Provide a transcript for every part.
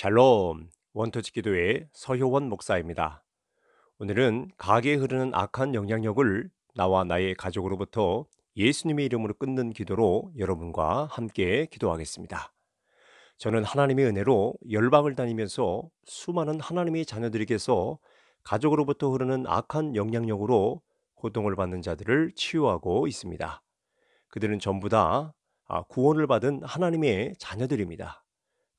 샬롬 원터치 기도의 서효원 목사입니다. 오늘은 가게 에 흐르는 악한 영향력을 나와 나의 가족으로부터 예수님의 이름으로 끊는 기도로 여러분과 함께 기도하겠습니다. 저는 하나님의 은혜로 열방을 다니면서 수많은 하나님의 자녀들에게서 가족으로부터 흐르는 악한 영향력으로 고통을 받는 자들을 치유하고 있습니다. 그들은 전부 다 아, 구원을 받은 하나님의 자녀들입니다.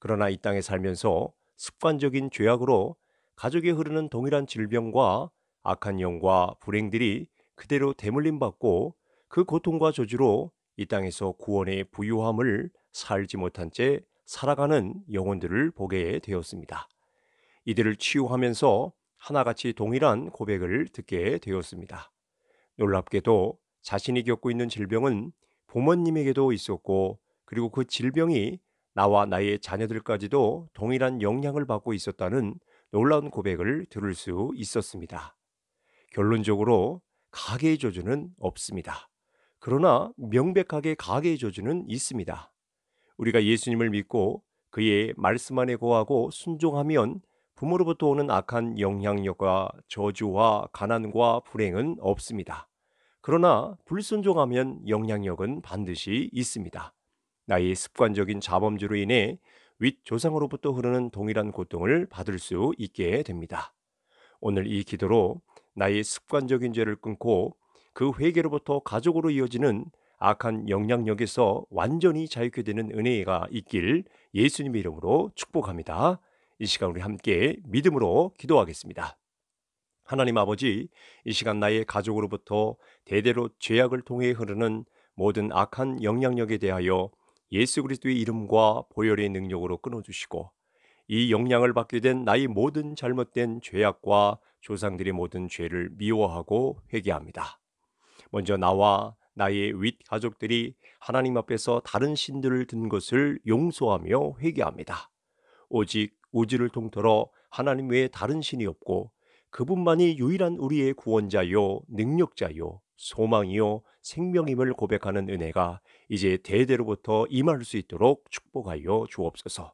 그러나 이 땅에 살면서 습관적인 죄악으로 가족에 흐르는 동일한 질병과 악한 영과 불행들이 그대로 대물림 받고 그 고통과 저주로 이 땅에서 구원의 부유함을 살지 못한 채 살아가는 영혼들을 보게 되었습니다. 이들을 치유하면서 하나같이 동일한 고백을 듣게 되었습니다. 놀랍게도 자신이 겪고 있는 질병은 부모님에게도 있었고 그리고 그 질병이 나와 나의 자녀들까지도 동일한 영향을 받고 있었다는 놀라운 고백을 들을 수 있었습니다. 결론적으로 가계의 저주는 없습니다. 그러나 명백하게 가계의 저주는 있습니다. 우리가 예수님을 믿고 그의 말씀 안에 고하고 순종하면 부모로부터 오는 악한 영향력과 저주와 가난과 불행은 없습니다. 그러나 불순종하면 영향력은 반드시 있습니다. 나의 습관적인 자범죄로 인해 윗조상으로부터 흐르는 동일한 고통을 받을 수 있게 됩니다. 오늘 이 기도로 나의 습관적인 죄를 끊고 그 회개로부터 가족으로 이어지는 악한 영향력에서 완전히 자유케 되는 은혜가 있길 예수님의 이름으로 축복합니다. 이 시간 우리 함께 믿음으로 기도하겠습니다. 하나님 아버지, 이 시간 나의 가족으로부터 대대로 죄악을 통해 흐르는 모든 악한 영향력에 대하여 예수 그리스도의 이름과 보혈의 능력으로 끊어주시고 이 영향을 받게 된 나의 모든 잘못된 죄악과 조상들의 모든 죄를 미워하고 회개합니다. 먼저 나와 나의 윗 가족들이 하나님 앞에서 다른 신들을 든 것을 용서하며 회개합니다. 오직 우주를 통틀어 하나님 외에 다른 신이 없고 그분만이 유일한 우리의 구원자요 능력자요 소망이요 생명임을 고백하는 은혜가 이제 대대로부터 임할 수 있도록 축복하여 주옵소서.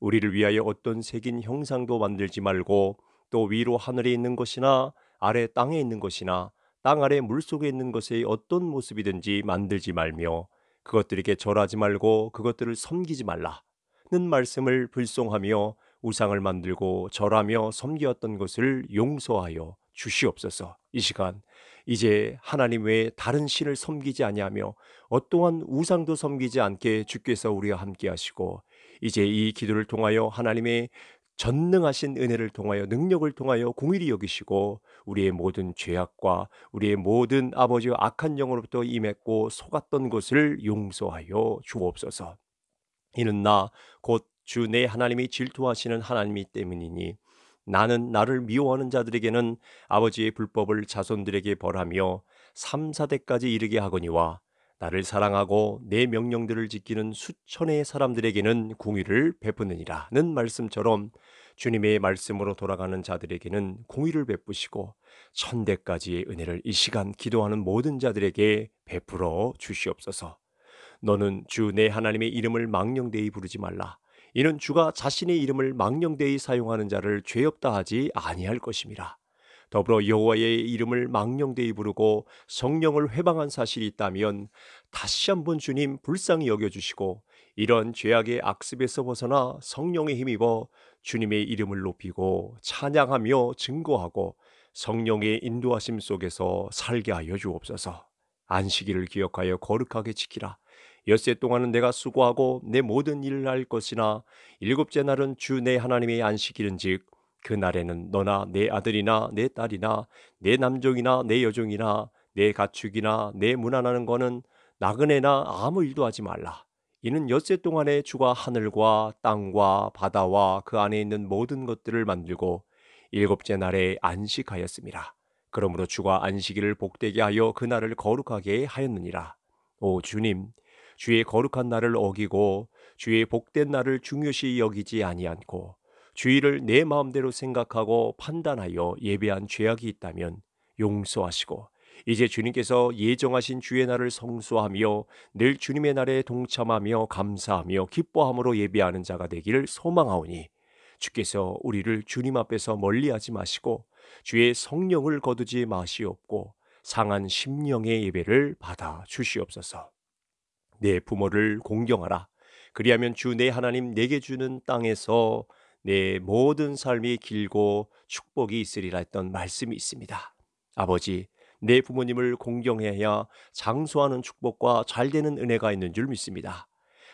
우리를 위하여 어떤 색인 형상도 만들지 말고 또 위로 하늘에 있는 것이나 아래 땅에 있는 것이나 땅 아래 물속에 있는 것의 어떤 모습이든지 만들지 말며 그것들에게 절하지 말고 그것들을 섬기지 말라는 말씀을 불송하며 우상을 만들고 절하며 섬기었던 것을 용서하여 주시옵소서. 이 시간 이제 하나님 외에 다른 신을 섬기지 아니하며 어떠한 우상도 섬기지 않게 주께서 우리와 함께 하시고 이제 이 기도를 통하여 하나님의 전능하신 은혜를 통하여 능력을 통하여 공일히 여기시고 우리의 모든 죄악과 우리의 모든 아버지의 악한 영으로부터 임했고 속았던 것을 용서하여 주옵소서. 이는 나 곧 주 내 하나님이 질투하시는 하나님이 때문이니 나는 나를 미워하는 자들에게는 아버지의 불법을 자손들에게 벌하며 3, 4대까지 이르게 하거니와 나를 사랑하고 내 명령들을 지키는 수천의 사람들에게는 공의를 베푸느니라는 말씀처럼 주님의 말씀으로 돌아가는 자들에게는 공의를 베푸시고 천대까지의 은혜를 이 시간 기도하는 모든 자들에게 베풀어 주시옵소서. 너는 주 내 하나님의 이름을 망령되이 부르지 말라. 이는 주가 자신의 이름을 망령되이 사용하는 자를 죄 없다 하지 아니할 것입니다. 더불어 여호와의 이름을 망령되이 부르고 성령을 회방한 사실이 있다면 다시 한번 주님 불쌍히 여겨주시고 이런 죄악의 악습에서 벗어나 성령에 힘입어 주님의 이름을 높이고 찬양하며 증거하고 성령의 인도하심 속에서 살게 하여 주옵소서. 안식일을 기억하여 거룩하게 지키라. 엿새 동안은 내가 수고하고 내 모든 일을 할 것이나 일곱째 날은 주 내 하나님의 안식일은즉 그 날에는 너나 내 아들이나 내 딸이나 내 남종이나 내 여종이나 내 가축이나 내 무난하는 거는 나그네나 아무 일도 하지 말라. 이는 엿새 동안에 주가 하늘과 땅과 바다와 그 안에 있는 모든 것들을 만들고 일곱째 날에 안식하였습니다. 그러므로 주가 안식일을 복되게 하여 그날을 거룩하게 하였느니라. 오 주님, 주의 거룩한 날을 어기고 주의 복된 날을 중요시 여기지 아니않고 주의를 내 마음대로 생각하고 판단하여 예배한 죄악이 있다면 용서하시고 이제 주님께서 예정하신 주의 날을 성수하며 늘 주님의 날에 동참하며 감사하며 기뻐함으로 예배하는 자가 되기를 소망하오니 주께서 우리를 주님 앞에서 멀리하지 마시고 주의 성령을 거두지 마시옵고 상한 심령의 예배를 받아 주시옵소서. 내 부모를 공경하라. 그리하면 주 내 하나님 내게 주는 땅에서 내 모든 삶이 길고 축복이 있으리라 했던 말씀이 있습니다. 아버지, 내 부모님을 공경해야 장수하는 축복과 잘 되는 은혜가 있는 줄 믿습니다.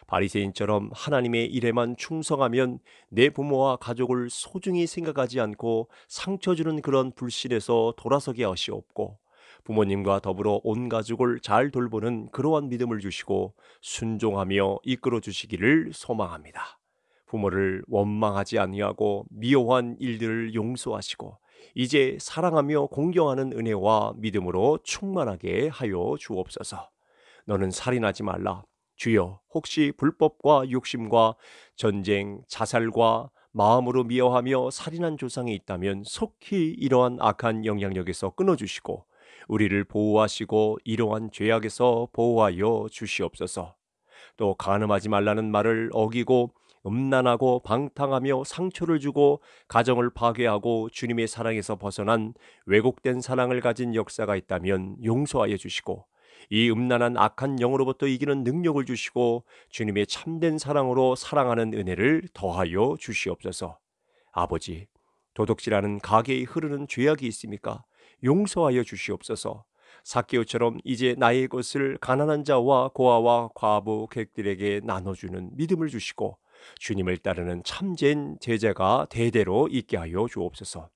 바리새인처럼 하나님의 일에만 충성하면 내 부모와 가족을 소중히 생각하지 않고 상처 주는 그런 불신에서 돌아서게 하시옵고 부모님과 더불어 온 가족을 잘 돌보는 그러한 믿음을 주시고 순종하며 이끌어 주시기를 소망합니다. 부모를 원망하지 아니하고 미워한 일들을 용서하시고 이제 사랑하며 공경하는 은혜와 믿음으로 충만하게 하여 주옵소서. 너는 살인하지 말라. 주여, 혹시 불법과 욕심과 전쟁, 자살과 마음으로 미워하며 살인한 조상이 있다면 속히 이러한 악한 영향력에서 끊어주시고 우리를 보호하시고 이러한 죄악에서 보호하여 주시옵소서. 또 가늠하지 말라는 말을 어기고 음란하고 방탕하며 상처를 주고 가정을 파괴하고 주님의 사랑에서 벗어난 왜곡된 사랑을 가진 역사가 있다면 용서하여 주시고 이 음란한 악한 영으로부터 이기는 능력을 주시고 주님의 참된 사랑으로 사랑하는 은혜를 더하여 주시옵소서. 아버지, 도둑질하는 가게에 흐르는 죄악이 있습니까? 용서하여 주시옵소서. 사케오처럼 이제 나의 것을 가난한 자와 고아와 과부 객들에게 나눠주는 믿음을 주시고 주님을 따르는 참된 제자가 대대로 있게 하여 주옵소서.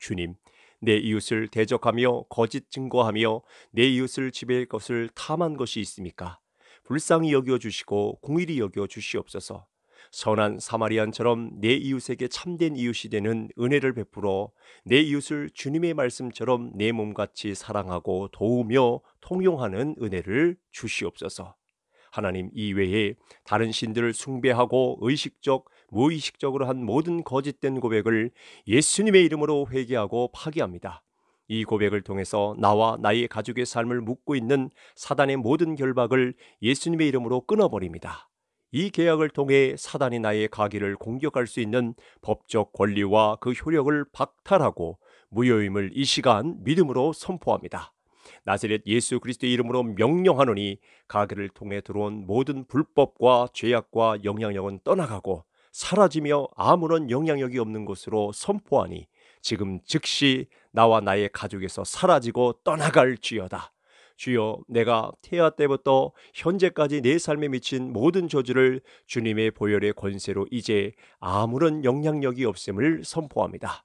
주님, 내 이웃을 대적하며 거짓 증거하며 내 이웃을 지배할 것을 탐한 것이 있습니까? 불쌍히 여겨 주시고 공일히 여겨 주시옵소서. 선한 사마리안처럼 내 이웃에게 참된 이웃이 되는 은혜를 베풀어 내 이웃을 주님의 말씀처럼 내 몸같이 사랑하고 도우며 통용하는 은혜를 주시옵소서. 하나님 이외에 다른 신들을 숭배하고 의식적, 무의식적으로 한 모든 거짓된 고백을 예수님의 이름으로 회개하고 파기합니다. 이 고백을 통해서 나와 나의 가족의 삶을 묻고 있는 사단의 모든 결박을 예수님의 이름으로 끊어버립니다. 이 계약을 통해 사단이 나의 가기를 공격할 수 있는 법적 권리와 그 효력을 박탈하고 무효임을 이 시간 믿음으로 선포합니다. 나세렛 예수 그리스도의 이름으로 명령하노니 가게를 통해 들어온 모든 불법과 죄악과 영향력은 떠나가고 사라지며 아무런 영향력이 없는 것으로 선포하니 지금 즉시 나와 나의 가족에서 사라지고 떠나갈지어다. 주여 내가 태아 때부터 현재까지 내 삶에 미친 모든 저주를 주님의 보혈의 권세로 이제 아무런 영향력이 없음을 선포합니다.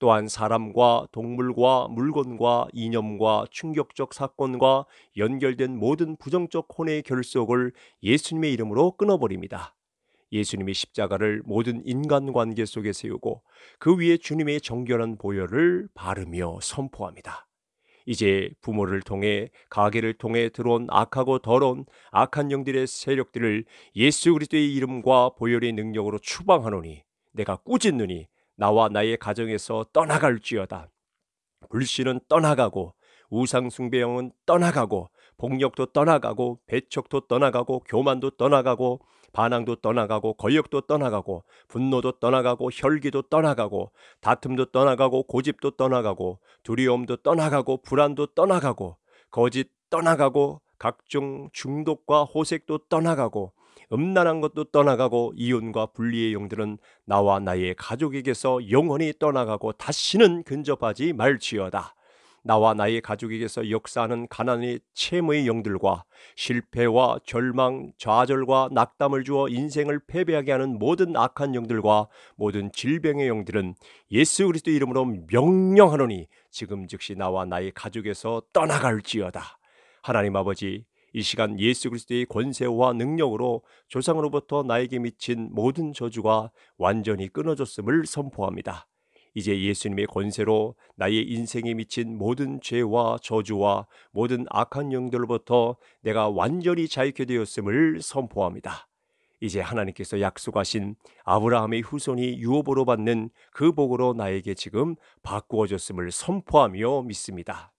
또한 사람과 동물과 물건과 이념과 충격적 사건과 연결된 모든 부정적 혼의 결속을 예수님의 이름으로 끊어버립니다. 예수님의 십자가를 모든 인간관계 속에 세우고 그 위에 주님의 정결한 보혈을 바르며 선포합니다. 이제 부모를 통해 가게를 통해 들어온 악하고 더러운 악한 영들의 세력들을 예수 그리스도의 이름과 보혈의 능력으로 추방하노니 내가 꾸짖느니 나와 나의 가정에서 떠나갈지어다. 불신은 떠나가고 우상 숭배형은 떠나가고 폭력도 떠나가고 배척도 떠나가고 교만도 떠나가고 반항도 떠나가고 거역도 떠나가고 분노도 떠나가고 혈기도 떠나가고 다툼도 떠나가고 고집도 떠나가고 두려움도 떠나가고 불안도 떠나가고 거짓 떠나가고 각종 중독과 호색도 떠나가고 음란한 것도 떠나가고 이혼과 분리의 용들은 나와 나의 가족에게서 영원히 떠나가고 다시는 근접하지 말지어다. 나와 나의 가족에게서 역사하는 가난의 채무의 영들과 실패와 절망, 좌절과 낙담을 주어 인생을 패배하게 하는 모든 악한 영들과 모든 질병의 영들은 예수 그리스도 이름으로 명령하노니 지금 즉시 나와 나의 가족에서 떠나갈지어다. 하나님 아버지 이 시간 예수 그리스도의 권세와 능력으로 조상으로부터 나에게 미친 모든 저주가 완전히 끊어졌음을 선포합니다. 이제 예수님의 권세로 나의 인생에 미친 모든 죄와 저주와 모든 악한 영들로부터 내가 완전히 자유케 되었음을 선포합니다. 이제 하나님께서 약속하신 아브라함의 후손이 유업으로 받는 그 복으로 나에게 지금 바꾸어졌음을 선포하며 믿습니다.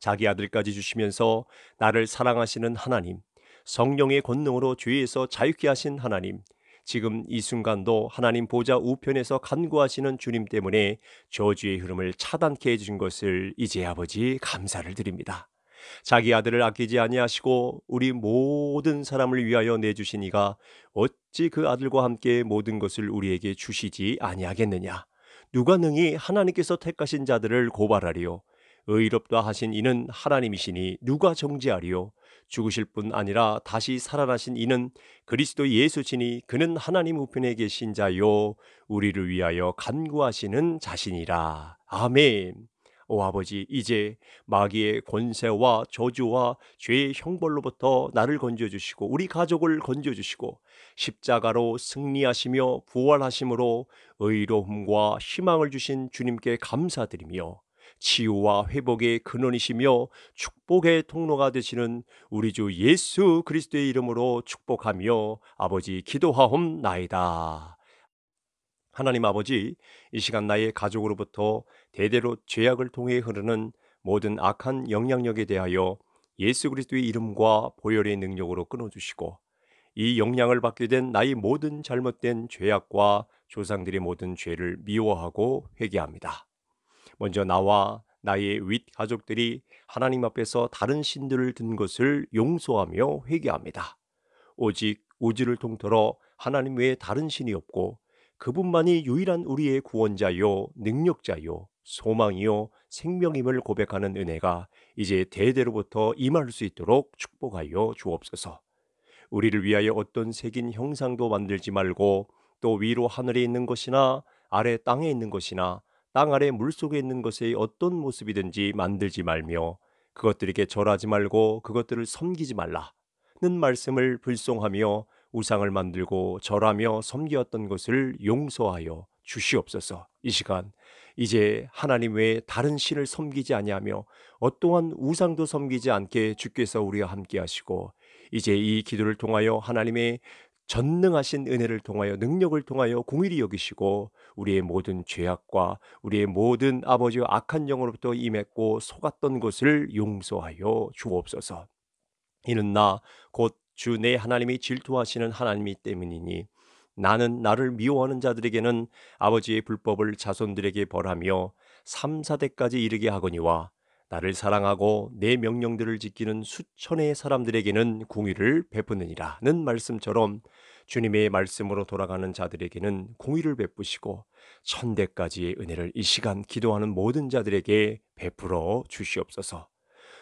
자기 아들까지 주시면서 나를 사랑하시는 하나님, 성령의 권능으로 죄에서 자유케 하신 하나님, 지금 이 순간도 하나님 보좌 우편에서 간구하시는 주님 때문에 저주의 흐름을 차단케 해주신 것을 이제 아버지 감사를 드립니다. 자기 아들을 아끼지 아니하시고 우리 모든 사람을 위하여 내주시니가 어찌 그 아들과 함께 모든 것을 우리에게 주시지 아니하겠느냐. 누가 능히 하나님께서 택하신 자들을 고발하리요. 의롭다 하신 이는 하나님이시니 누가 정지하리요 죽으실 뿐 아니라 다시 살아나신 이는 그리스도 예수시니 그는 하나님 우편에 계신 자요 우리를 위하여 간구하시는 자신이라. 아멘. 오 아버지 이제 마귀의 권세와 저주와 죄의 형벌로부터 나를 건져 주시고 우리 가족을 건져 주시고 십자가로 승리하시며 부활하심으로 의로움과 희망을 주신 주님께 감사드리며 치유와 회복의 근원이시며 축복의 통로가 되시는 우리 주 예수 그리스도의 이름으로 축복하며 아버지 기도하옵나이다. 하나님 아버지, 이 시간 나의 가족으로부터 대대로 죄악을 통해 흐르는 모든 악한 영향력에 대하여 예수 그리스도의 이름과 보혈의 능력으로 끊어주시고 이 영향을 받게 된 나의 모든 잘못된 죄악과 조상들의 모든 죄를 미워하고 회개합니다. 먼저 나와 나의 윗 가족들이 하나님 앞에서 다른 신들을 든 것을 용서하며 회개합니다. 오직 우주를 통틀어 하나님 외에 다른 신이 없고 그분만이 유일한 우리의 구원자요, 능력자요, 소망이요, 생명임을 고백하는 은혜가 이제 대대로부터 임할 수 있도록 축복하여 주옵소서. 우리를 위하여 어떤 색인 형상도 만들지 말고 또 위로 하늘에 있는 것이나 아래 땅에 있는 것이나 땅 아래 물속에 있는 것의 어떤 모습이든지 만들지 말며 그것들에게 절하지 말고 그것들을 섬기지 말라는 말씀을 불송하며 우상을 만들고 절하며 섬기었던 것을 용서하여 주시옵소서. 이 시간 이제 하나님 외에 다른 신을 섬기지 아니하며 어떠한 우상도 섬기지 않게 주께서 우리와 함께 하시고 이제 이 기도를 통하여 하나님의 전능하신 은혜를 통하여 능력을 통하여 공일히 여기시고 우리의 모든 죄악과 우리의 모든 아버지의 악한 영으로부터 임했고 속았던 것을 용서하여 주옵소서. 이는 나 곧 주 내 하나님이 질투하시는 하나님이 때문이니 나는 나를 미워하는 자들에게는 아버지의 불법을 자손들에게 벌하며 삼사대까지 이르게 하거니와 나를 사랑하고 내 명령들을 지키는 수천의 사람들에게는 공의를 베푸느니라는 말씀처럼 주님의 말씀으로 돌아가는 자들에게는 공의를 베푸시고 천대까지의 은혜를 이 시간 기도하는 모든 자들에게 베풀어 주시옵소서.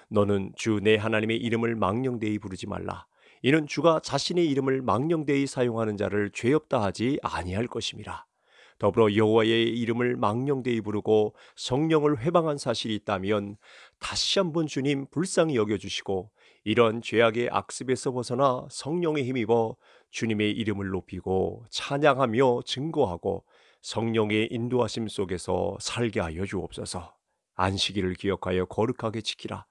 너는 주 내 하나님의 이름을 망령되이 부르지 말라. 이는 주가 자신의 이름을 망령되이 사용하는 자를 죄 없다 하지 아니할 것임이라. 더불어 여호와의 이름을 망령되이 부르고 성령을 회방한 사실이 있다면 다시 한번 주님 불쌍히 여겨주시고 이런 죄악의 악습에서 벗어나 성령의 힘입어 주님의 이름을 높이고 찬양하며 증거하고 성령의 인도하심 속에서 살게 하여 주옵소서. 안식일을 기억하여 거룩하게 지키라.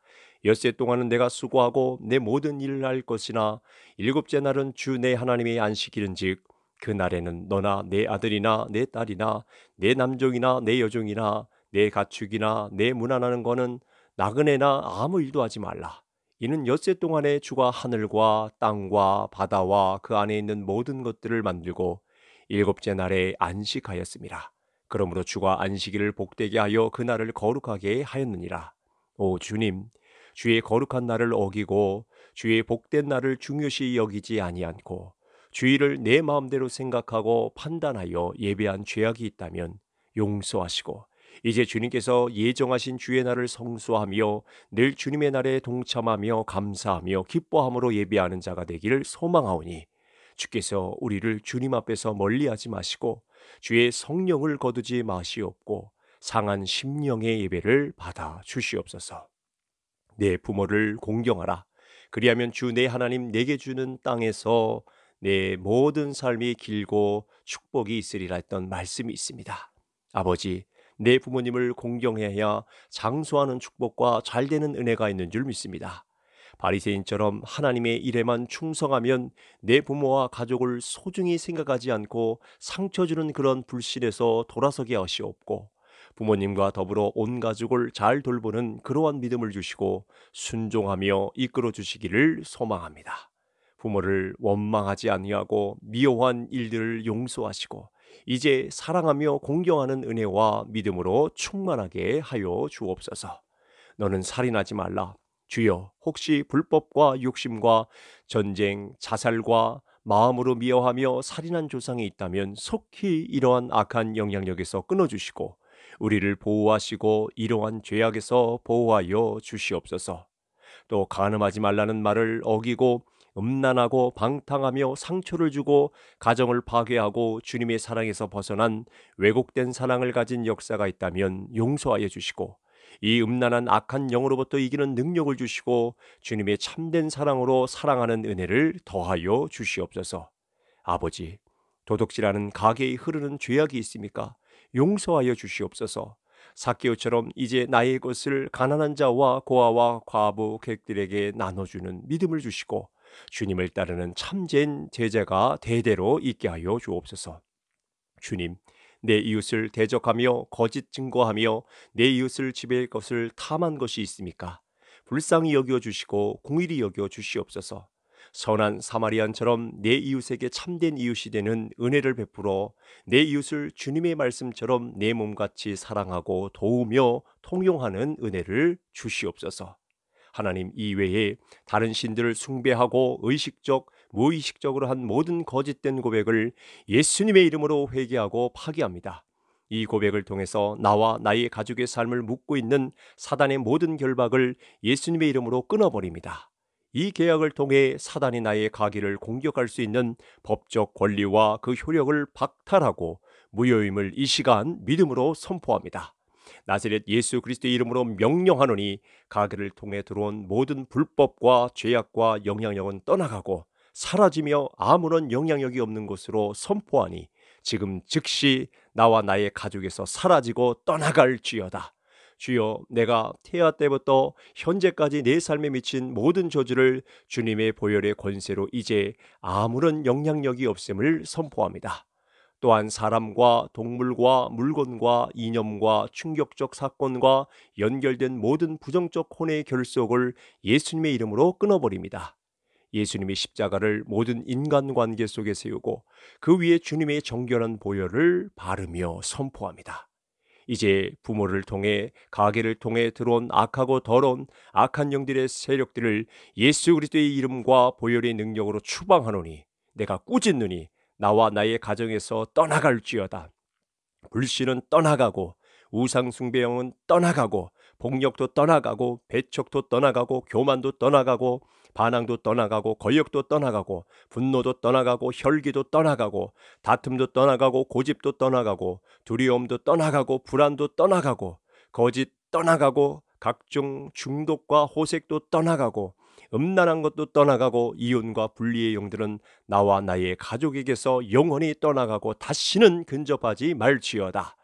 엿세 동안은 내가 수고하고 내 모든 일을 할 것이나 일곱째 날은 주 내 하나님의 안식일인즉 그 날에는 너나 내 아들이나 내 딸이나 내 남종이나 내 여종이나 내 가축이나 내문난하는 거는 나그네나 아무 일도 하지 말라. 이는 엿새 동안에 주가 하늘과 땅과 바다와 그 안에 있는 모든 것들을 만들고 일곱째 날에 안식하였습니다. 그러므로 주가 안식일을 복되게 하여 그 날을 거룩하게 하였느니라. 오 주님, 주의 거룩한 날을 어기고 주의 복된 날을 중요시 여기지 아니않고 주의를 내 마음대로 생각하고 판단하여 예배한 죄악이 있다면 용서하시고 이제 주님께서 예정하신 주의 날을 성수하며 늘 주님의 날에 동참하며 감사하며 기뻐함으로 예배하는 자가 되기를 소망하오니 주께서 우리를 주님 앞에서 멀리하지 마시고 주의 성령을 거두지 마시옵고 상한 심령의 예배를 받아 주시옵소서. 내 부모를 공경하라. 그리하면 주 내 하나님 내게 주는 땅에서 내 모든 삶이 길고 축복이 있으리라 했던 말씀이 있습니다. 아버지, 내 부모님을 공경해야 장수하는 축복과 잘되는 은혜가 있는 줄 믿습니다. 바리새인처럼 하나님의 일에만 충성하면 내 부모와 가족을 소중히 생각하지 않고 상처 주는 그런 불신에서 돌아서게 하시옵고 부모님과 더불어 온 가족을 잘 돌보는 그러한 믿음을 주시고 순종하며 이끌어 주시기를 소망합니다. 부모를 원망하지 아니하고 미워한 일들을 용서하시고 이제 사랑하며 공경하는 은혜와 믿음으로 충만하게 하여 주옵소서. 너는 살인하지 말라. 주여, 혹시 불법과 욕심과 전쟁, 자살과 마음으로 미워하며 살인한 조상이 있다면 속히 이러한 악한 영향력에서 끊어주시고 우리를 보호하시고 이러한 죄악에서 보호하여 주시옵소서. 또 간음하지 말라는 말을 어기고 음란하고 방탕하며 상처를 주고 가정을 파괴하고 주님의 사랑에서 벗어난 왜곡된 사랑을 가진 역사가 있다면 용서하여 주시고 이 음란한 악한 영으로부터 이기는 능력을 주시고 주님의 참된 사랑으로 사랑하는 은혜를 더하여 주시옵소서. 아버지, 도둑질하는 가게에 흐르는 죄악이 있습니까? 용서하여 주시옵소서. 사케오처럼 이제 나의 것을 가난한 자와 고아와 과부 객들에게 나눠주는 믿음을 주시고 주님을 따르는 참된 제자가 대대로 있게 하여 주옵소서. 주님, 내 이웃을 대적하며 거짓 증거하며 내 이웃을 지배할 것을 탐한 것이 있습니까? 불쌍히 여겨 주시고 공일히 여겨 주시옵소서. 선한 사마리안처럼 내 이웃에게 참된 이웃이 되는 은혜를 베풀어 내 이웃을 주님의 말씀처럼 내 몸같이 사랑하고 도우며 통용하는 은혜를 주시옵소서. 하나님 이외에 다른 신들을 숭배하고 의식적, 무의식적으로 한 모든 거짓된 고백을 예수님의 이름으로 회개하고 파기합니다. 이 고백을 통해서 나와 나의 가족의 삶을 묶고 있는 사단의 모든 결박을 예수님의 이름으로 끊어버립니다. 이 계약을 통해 사단이 나의 가기를 공격할 수 있는 법적 권리와 그 효력을 박탈하고 무효임을 이 시간 믿음으로 선포합니다. 나세렛 예수 그리스도의 이름으로 명령하노니 가게를 통해 들어온 모든 불법과 죄악과 영향력은 떠나가고 사라지며 아무런 영향력이 없는 것으로 선포하니 지금 즉시 나와 나의 가족에서 사라지고 떠나갈지어다. 주여 내가 태아 때부터 현재까지 내 삶에 미친 모든 저주를 주님의 보혈의 권세로 이제 아무런 영향력이 없음을 선포합니다. 또한 사람과 동물과 물건과 이념과 충격적 사건과 연결된 모든 부정적 혼의 결속을 예수님의 이름으로 끊어버립니다. 예수님의 십자가를 모든 인간관계 속에 세우고 그 위에 주님의 정결한 보혈을 바르며 선포합니다. 이제 부모를 통해 가게를 통해 들어온 악하고 더러운 악한 영들의 세력들을 예수 그리스도의 이름과 보혈의 능력으로 추방하노니 내가 꾸짖느니 나와 나의 가정에서 떠나갈지어다. 불신은 떠나가고 우상숭배형은 떠나가고 폭력도 떠나가고 배척도 떠나가고 교만도 떠나가고 반항도 떠나가고 권력도 떠나가고 분노도 떠나가고 혈기도 떠나가고 다툼도 떠나가고 고집도 떠나가고 두려움도 떠나가고 불안도 떠나가고 거짓 떠나가고 각종 중독과 호색도 떠나가고 음란한 것도 떠나가고 이혼과 분리의 영들은 나와 나의 가족에게서 영원히 떠나가고 다시는 근접하지 말지어다.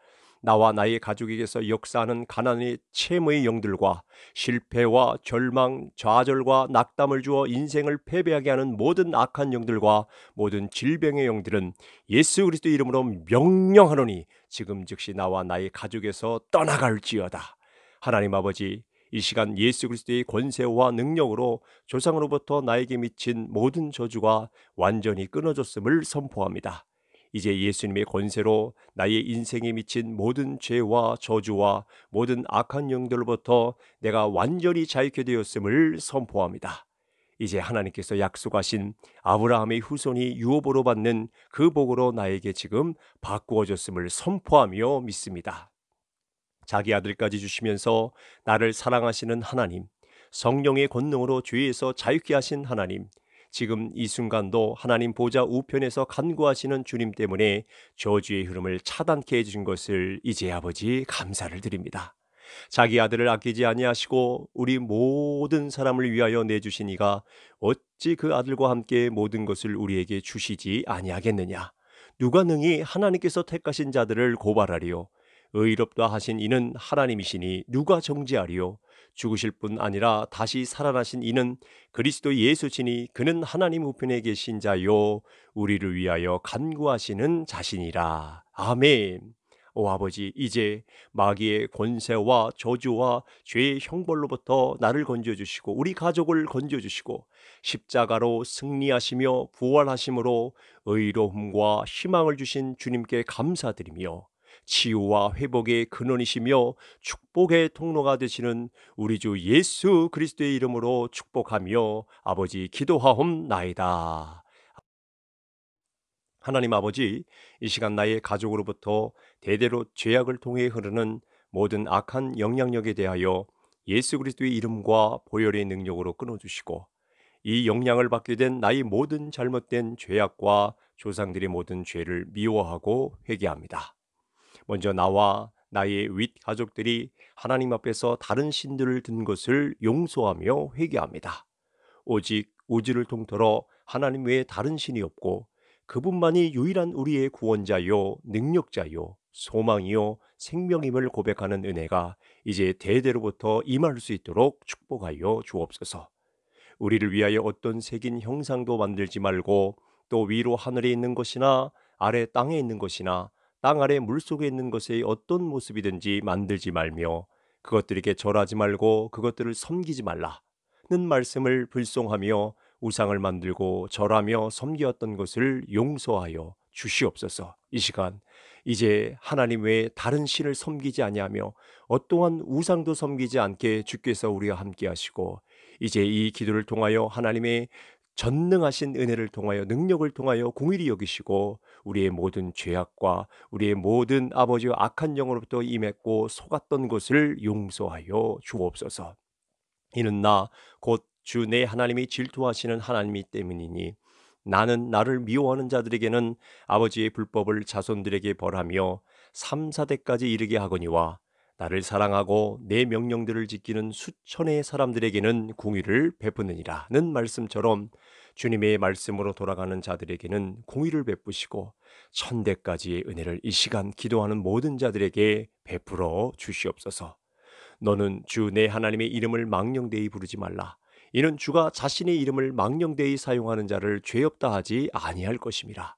나와 나의 가족에게서 역사하는 가난의 체험의 영들과 실패와 절망, 좌절과 낙담을 주어 인생을 패배하게 하는 모든 악한 영들과 모든 질병의 영들은 예수 그리스도 이름으로 명령하노니 지금 즉시 나와 나의 가족에서 떠나갈지어다. 하나님 아버지 이 시간 예수 그리스도의 권세와 능력으로 조상으로부터 나에게 미친 모든 저주가 완전히 끊어졌음을 선포합니다. 이제 예수님의 권세로 나의 인생에 미친 모든 죄와 저주와 모든 악한 영들로부터 내가 완전히 자유케 되었음을 선포합니다. 이제 하나님께서 약속하신 아브라함의 후손이 유업으로 받는 그 복으로 나에게 지금 바꾸어졌음을 선포하며 믿습니다. 자기 아들까지 주시면서 나를 사랑하시는 하나님, 성령의 권능으로 죄에서 자유케 하신 하나님, 지금 이 순간도 하나님 보좌 우편에서 간구하시는 주님 때문에 저주의 흐름을 차단케 해주신 것을 이제 아버지 감사를 드립니다. 자기 아들을 아끼지 아니하시고 우리 모든 사람을 위하여 내주시니가 어찌 그 아들과 함께 모든 것을 우리에게 주시지 아니하겠느냐. 누가 능히 하나님께서 택하신 자들을 고발하리요. 의롭다 하신 이는 하나님이시니 누가 정죄하리요 죽으실 뿐 아니라 다시 살아나신 이는 그리스도 예수시니 그는 하나님 우편에 계신 자요 우리를 위하여 간구하시는 자신이라 아멘 오 아버지 이제 마귀의 권세와 저주와 죄의 형벌로부터 나를 건져 주시고 우리 가족을 건져 주시고 십자가로 승리하시며 부활하심으로 의로움과 희망을 주신 주님께 감사드리며 치유와 회복의 근원이시며 축복의 통로가 되시는 우리 주 예수 그리스도의 이름으로 축복하며 아버지 기도하옵나이다. 하나님 아버지, 이 시간 나의 가족으로부터 대대로 죄악을 통해 흐르는 모든 악한 영향력에 대하여 예수 그리스도의 이름과 보혈의 능력으로 끊어주시고 이 영향을 받게 된 나의 모든 잘못된 죄악과 조상들의 모든 죄를 미워하고 회개합니다. 먼저 나와 나의 윗 가족들이 하나님 앞에서 다른 신들을 든 것을 용서하며 회개합니다. 오직 우주를 통틀어 하나님 외에 다른 신이 없고 그분만이 유일한 우리의 구원자요, 능력자요, 소망이요, 생명임을 고백하는 은혜가 이제 대대로부터 임할 수 있도록 축복하여 주옵소서. 우리를 위하여 어떤 색인 형상도 만들지 말고 또 위로 하늘에 있는 것이나 아래 땅에 있는 것이나 땅 아래 물속에 있는 것의 어떤 모습이든지 만들지 말며 그것들에게 절하지 말고 그것들을 섬기지 말라는 말씀을 불송하며 우상을 만들고 절하며 섬기었던 것을 용서하여 주시옵소서. 이 시간 이제 하나님 외에 다른 신을 섬기지 아니하며 어떠한 우상도 섬기지 않게 주께서 우리와 함께 하시고 이제 이 기도를 통하여 하나님의 전능하신 은혜를 통하여 능력을 통하여 공일히 여기시고 우리의 모든 죄악과 우리의 모든 아버지 악한 영으로부터 임했고 속았던 것을 용서하여 주옵소서. 이는 나 곧 주 내 하나님이 질투하시는 하나님이 때문이니 나는 나를 미워하는 자들에게는 아버지의 불법을 자손들에게 벌하며 삼사대까지 이르게 하거니와 나를 사랑하고 내 명령들을 지키는 수천의 사람들에게는 공의를 베푸느니라는 말씀처럼 주님의 말씀으로 돌아가는 자들에게는 공의를 베푸시고 천대까지의 은혜를 이 시간 기도하는 모든 자들에게 베풀어 주시옵소서. 너는 주 내 하나님의 이름을 망령되이 부르지 말라. 이는 주가 자신의 이름을 망령되이 사용하는 자를 죄 없다 하지 아니할 것임이라.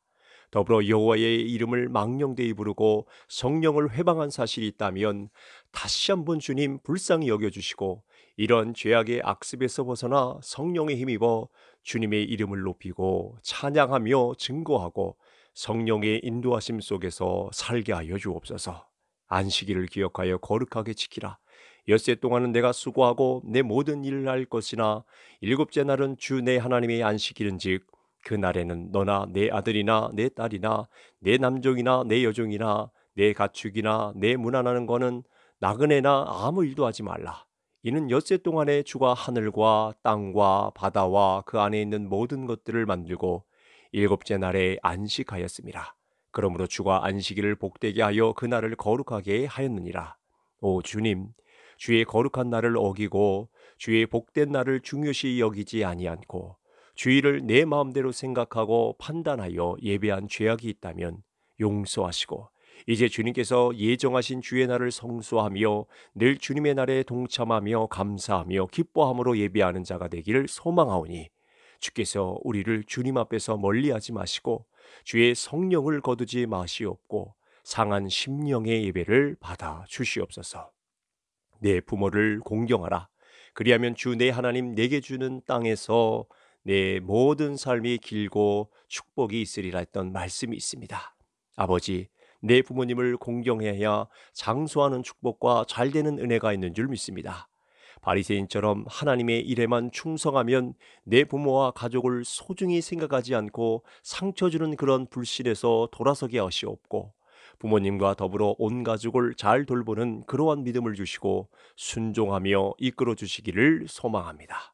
더불어 여호와의 이름을 망령되이 부르고 성령을 회방한 사실이 있다면 다시 한번 주님 불쌍히 여겨주시고 이런 죄악의 악습에서 벗어나 성령의 힘입어 주님의 이름을 높이고 찬양하며 증거하고 성령의 인도하심 속에서 살게 하여 주옵소서. 안식일을 기억하여 거룩하게 지키라. 엿세 동안은 내가 수고하고 내 모든 일을 할 것이나 일곱째 날은 주 내 하나님의 안식일인즉 그 날에는 너나 내 아들이나 내 딸이나 내 남종이나 내 여종이나 내 가축이나 내 무난하는 거는 나그네나 아무 일도 하지 말라. 이는 엿새 동안에 주가 하늘과 땅과 바다와 그 안에 있는 모든 것들을 만들고 일곱째 날에 안식하였습니다. 그러므로 주가 안식일을 복되게 하여 그 날을 거룩하게 하였느니라. 오 주님, 주의 거룩한 날을 어기고 주의 복된 날을 중요시 여기지 아니않고 주의를 내 마음대로 생각하고 판단하여 예배한 죄악이 있다면 용서하시고 이제 주님께서 예정하신 주의 날을 성수하며 늘 주님의 날에 동참하며 감사하며 기뻐함으로 예배하는 자가 되기를 소망하오니 주께서 우리를 주님 앞에서 멀리하지 마시고 주의 성령을 거두지 마시옵고 상한 심령의 예배를 받아 주시옵소서. 내 부모를 공경하라. 그리하면 주 내 하나님 내게 주는 땅에서 내 모든 삶이 길고 축복이 있으리라 했던 말씀이 있습니다. 아버지, 내 부모님을 공경해야 장수하는 축복과 잘되는 은혜가 있는 줄 믿습니다. 바리새인처럼 하나님의 일에만 충성하면 내 부모와 가족을 소중히 생각하지 않고 상처 주는 그런 불신에서 돌아서게 하시옵고 부모님과 더불어 온 가족을 잘 돌보는 그러한 믿음을 주시고 순종하며 이끌어 주시기를 소망합니다.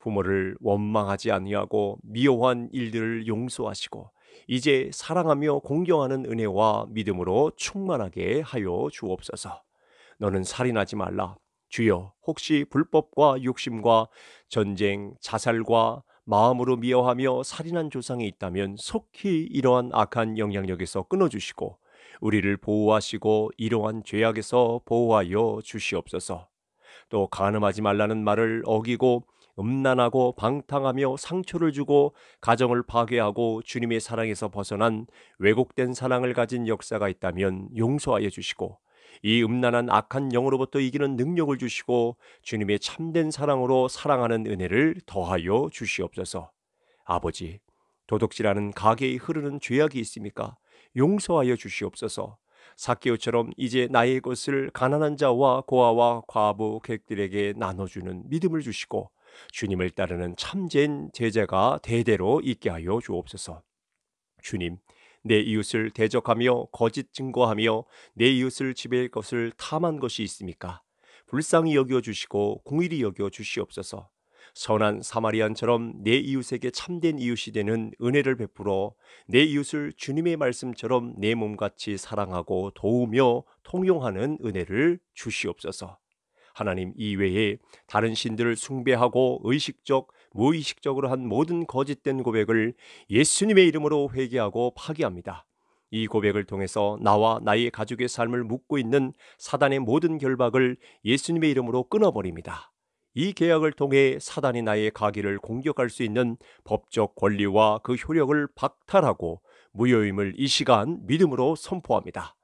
부모를 원망하지 아니하고 미워한 일들을 용서하시고 이제 사랑하며 공경하는 은혜와 믿음으로 충만하게 하여 주옵소서. 너는 살인하지 말라. 주여, 혹시 불법과 욕심과 전쟁, 자살과 마음으로 미워하며 살인한 조상이 있다면 속히 이러한 악한 영향력에서 끊어주시고 우리를 보호하시고 이러한 죄악에서 보호하여 주시옵소서. 또 간음하지 말라는 말을 어기고 음란하고 방탕하며 상처를 주고 가정을 파괴하고 주님의 사랑에서 벗어난 왜곡된 사랑을 가진 역사가 있다면 용서하여 주시고 이 음란한 악한 영으로부터 이기는 능력을 주시고 주님의 참된 사랑으로 사랑하는 은혜를 더하여 주시옵소서. 아버지, 도둑질하는 가게에 흐르는 죄악이 있습니까? 용서하여 주시옵소서. 사케오처럼 이제 나의 것을 가난한 자와 고아와 과부 객들에게 나눠주는 믿음을 주시고 주님을 따르는 참된 제자가 대대로 있게 하여 주옵소서. 주님, 내 이웃을 대적하며 거짓 증거하며 내 이웃을 지배할 것을 탐한 것이 있습니까? 불쌍히 여겨 주시고 공일히 여겨 주시옵소서. 선한 사마리안처럼 내 이웃에게 참된 이웃이 되는 은혜를 베풀어 내 이웃을 주님의 말씀처럼 내 몸같이 사랑하고 도우며 통용하는 은혜를 주시옵소서. 하나님 이외에 다른 신들을 숭배하고 의식적 무의식적으로 한 모든 거짓된 고백을 예수님의 이름으로 회개하고 파기합니다. 이 고백을 통해서 나와 나의 가족의 삶을 묻고 있는 사단의 모든 결박을 예수님의 이름으로 끊어버립니다. 이 계약을 통해 사단이 나의 가기를 공격할 수 있는 법적 권리와 그 효력을 박탈하고 무효임을 이 시간 믿음으로 선포합니다.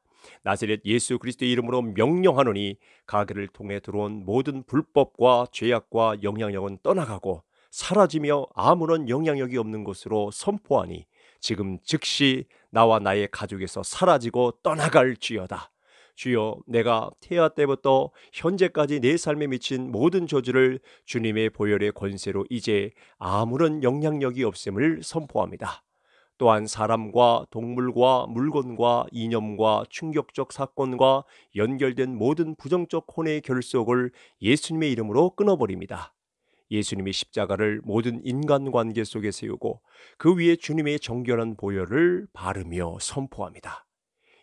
나세렛 예수 그리스도의 이름으로 명령하노니 가게를 통해 들어온 모든 불법과 죄악과 영향력은 떠나가고 사라지며 아무런 영향력이 없는 것으로 선포하니 지금 즉시 나와 나의 가족에서 사라지고 떠나갈지어다. 주여 내가 태아 때부터 현재까지 내 삶에 미친 모든 저주를 주님의 보혈의 권세로 이제 아무런 영향력이 없음을 선포합니다. 또한 사람과 동물과 물건과 이념과 충격적 사건과 연결된 모든 부정적 혼의 결속을 예수님의 이름으로 끊어버립니다. 예수님의 십자가를 모든 인간관계 속에 세우고 그 위에 주님의 정결한 보혈을 바르며 선포합니다.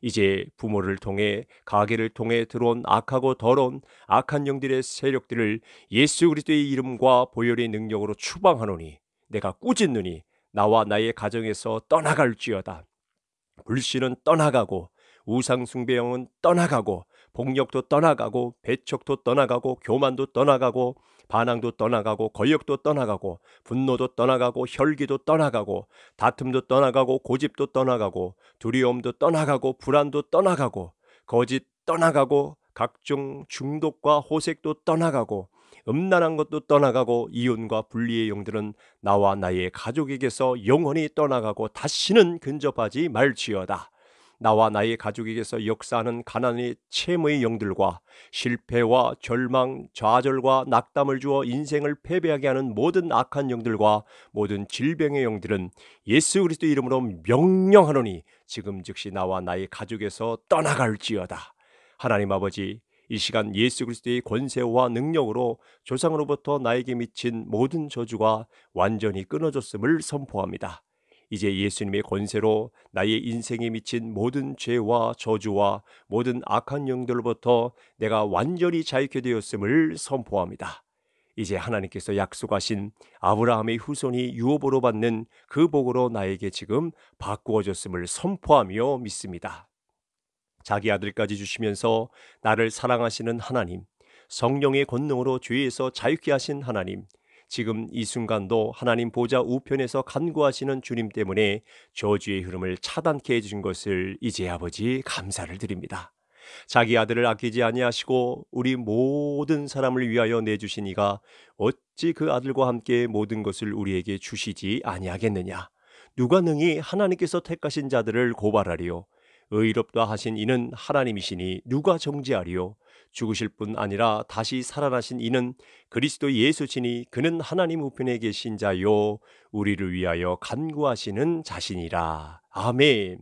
이제 부모를 통해 가게를 통해 들어온 악하고 더러운 악한 영들의 세력들을 예수 그리스도의 이름과 보혈의 능력으로 추방하노니 내가 꾸짖느니 나와 나의 가정에서 떠나갈지어다. 불신은 떠나가고 우상숭배형은 떠나가고 폭력도 떠나가고 배척도 떠나가고 교만도 떠나가고 반항도 떠나가고 거역도 떠나가고 분노도 떠나가고 혈기도 떠나가고 다툼도 떠나가고 고집도 떠나가고 두려움도 떠나가고 불안도 떠나가고 거짓 떠나가고 각종 중독과 호색도 떠나가고 음란한 것도 떠나가고 이혼과 분리의 영들은 나와 나의 가족에게서 영원히 떠나가고 다시는 근접하지 말지어다. 나와 나의 가족에게서 역사하는 가난의 체험의 영들과 실패와 절망, 좌절과 낙담을 주어 인생을 패배하게 하는 모든 악한 영들과 모든 질병의 영들은 예수 그리스도 이름으로 명령하노니 지금 즉시 나와 나의 가족에서 떠나갈지어다. 하나님 아버지 이 시간 예수 그리스도의 권세와 능력으로 조상으로부터 나에게 미친 모든 저주가 완전히 끊어졌음을 선포합니다. 이제 예수님의 권세로 나의 인생에 미친 모든 죄와 저주와 모든 악한 영들로부터 내가 완전히 자유케 되었음을 선포합니다. 이제 하나님께서 약속하신 아브라함의 후손이 유업으로 받는 그 복으로 나에게 지금 바꾸어졌음을 선포하며 믿습니다. 자기 아들까지 주시면서 나를 사랑하시는 하나님, 성령의 권능으로 죄에서 자유케 하신 하나님, 지금 이 순간도 하나님 보좌 우편에서 간구하시는 주님 때문에 저주의 흐름을 차단케 해주신 것을 이제 아버지 감사를 드립니다. 자기 아들을 아끼지 아니하시고 우리 모든 사람을 위하여 내주시니가 어찌 그 아들과 함께 모든 것을 우리에게 주시지 아니하겠느냐. 누가 능히 하나님께서 택하신 자들을 고발하리요. 의롭다 하신 이는 하나님이시니 누가 정지하리요 죽으실 뿐 아니라 다시 살아나신 이는 그리스도 예수시니 그는 하나님 우편에 계신 자요 우리를 위하여 간구하시는 자신이라. 아멘.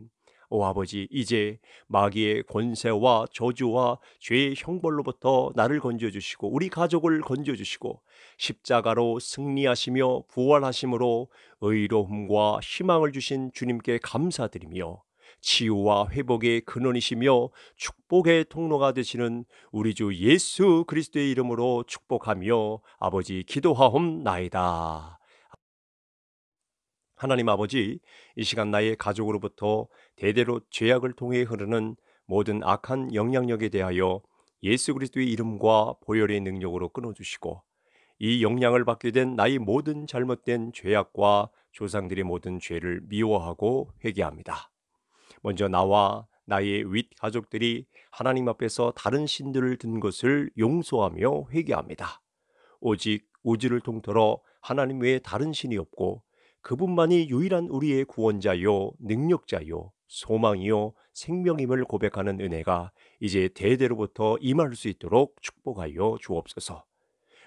오 아버지 이제 마귀의 권세와 저주와 죄의 형벌로부터 나를 건져 주시고 우리 가족을 건져 주시고 십자가로 승리하시며 부활하심으로 의로움과 희망을 주신 주님께 감사드리며 치유와 회복의 근원이시며 축복의 통로가 되시는 우리 주 예수 그리스도의 이름으로 축복하며 아버지 기도하옵나이다. 하나님 아버지, 이 시간 나의 가족으로부터 대대로 죄악을 통해 흐르는 모든 악한 영향력에 대하여 예수 그리스도의 이름과 보혈의 능력으로 끊어주시고 이 영향을 받게 된 나의 모든 잘못된 죄악과 조상들의 모든 죄를 미워하고 회개합니다. 먼저 나와 나의 윗 가족들이 하나님 앞에서 다른 신들을 든 것을 용서하며 회개합니다. 오직 우주를 통틀어 하나님 외에 다른 신이 없고 그분만이 유일한 우리의 구원자요, 능력자요, 소망이요, 생명임을 고백하는 은혜가 이제 대대로부터 임할 수 있도록 축복하여 주옵소서.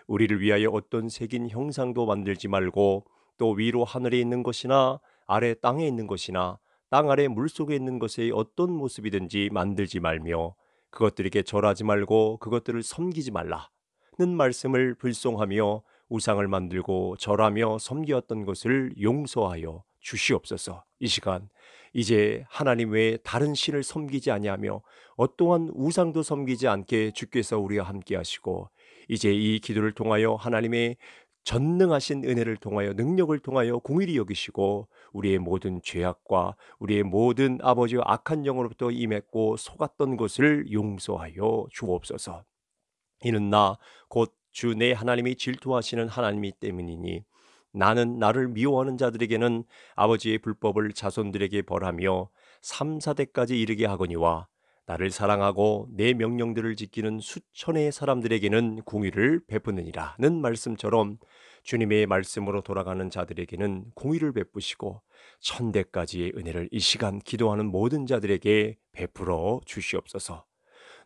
우리를 위하여 어떤 색인 형상도 만들지 말고 또 위로 하늘에 있는 것이나 아래 땅에 있는 것이나 땅 아래 물속에 있는 것의 어떤 모습이든지 만들지 말며 그것들에게 절하지 말고 그것들을 섬기지 말라는 말씀을 불송하며 우상을 만들고 절하며 섬기었던 것을 용서하여 주시옵소서. 이 시간 이제 하나님 외에 다른 신을 섬기지 아니하며 어떠한 우상도 섬기지 않게 주께서 우리와 함께 하시고 이제 이 기도를 통하여 하나님의 전능하신 은혜를 통하여 능력을 통하여 공일히 여기시고 우리의 모든 죄악과 우리의 모든 아버지 악한 영으로부터 임했고 속았던 것을 용서하여 주옵소서. 이는 나 곧 주 내 하나님이 질투하시는 하나님이 때문이니 나는 나를 미워하는 자들에게는 아버지의 불법을 자손들에게 벌하며 삼사대까지 이르게 하거니와 나를 사랑하고 내 명령들을 지키는 수천의 사람들에게는 공의를 베푸느니라는 말씀처럼 주님의 말씀으로 돌아가는 자들에게는 공의를 베푸시고 천대까지의 은혜를 이 시간 기도하는 모든 자들에게 베풀어 주시옵소서.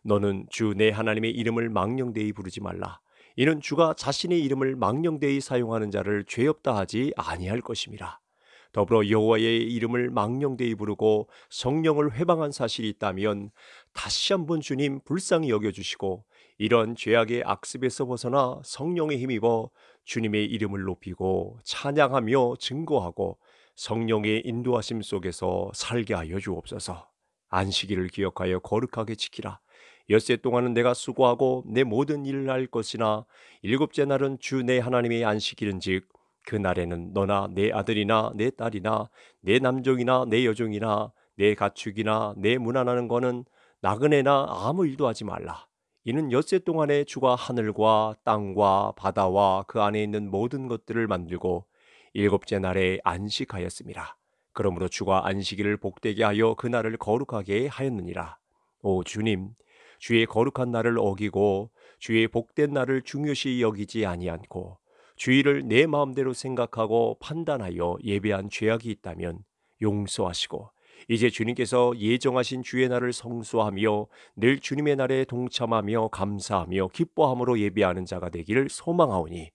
너는 주 내 하나님의 이름을 망령되이 부르지 말라. 이는 주가 자신의 이름을 망령되이 사용하는 자를 죄 없다 하지 아니할 것임이라. 더불어 여호와의 이름을 망령되이 부르고 성령을 회방한 사실이 있다면 다시 한번 주님 불쌍히 여겨주시고 이런 죄악의 악습에서 벗어나 성령의 힘입어 주님의 이름을 높이고 찬양하며 증거하고 성령의 인도하심 속에서 살게 하여 주옵소서. 안식일을 기억하여 거룩하게 지키라. 엿세 동안은 내가 수고하고 내 모든 일을 할 것이나 일곱째 날은 주 내 하나님의 안식일인즉 그 날에는 너나 내 아들이나 내 딸이나 내 남종이나 내 여종이나 내 가축이나 내문난하는 거는 나그네나 아무 일도 하지 말라. 이는 엿새 동안에 주가 하늘과 땅과 바다와 그 안에 있는 모든 것들을 만들고 일곱째 날에 안식하였습니다. 그러므로 주가 안식일을 복되게 하여 그 날을 거룩하게 하였느니라. 오 주님, 주의 거룩한 날을 어기고 주의 복된 날을 중요시 여기지 아니않고 주의를 내 마음대로 생각하고 판단하여 예배한 죄악이 있다면 용서하시고 이제 주님께서 예정하신 주의 날을 성수하며 늘 주님의 날에 동참하며 감사하며 기뻐함으로 예배하는 자가 되기를 소망하오니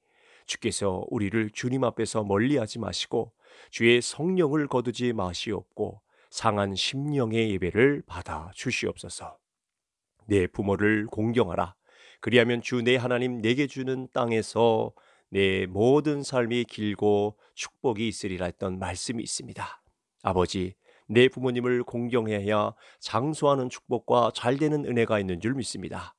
주께서 우리를 주님 앞에서 멀리하지 마시고 주의 성령을 거두지 마시옵고 상한 심령의 예배를 받아 주시옵소서. 내 부모를 공경하라. 그리하면 주 내 하나님 내게 주는 땅에서 내 모든 삶이 길고 축복이 있으리라 했던 말씀이 있습니다. 아버지, 내 부모님을 공경해야 장수하는 축복과 잘되는 은혜가 있는 줄 믿습니다.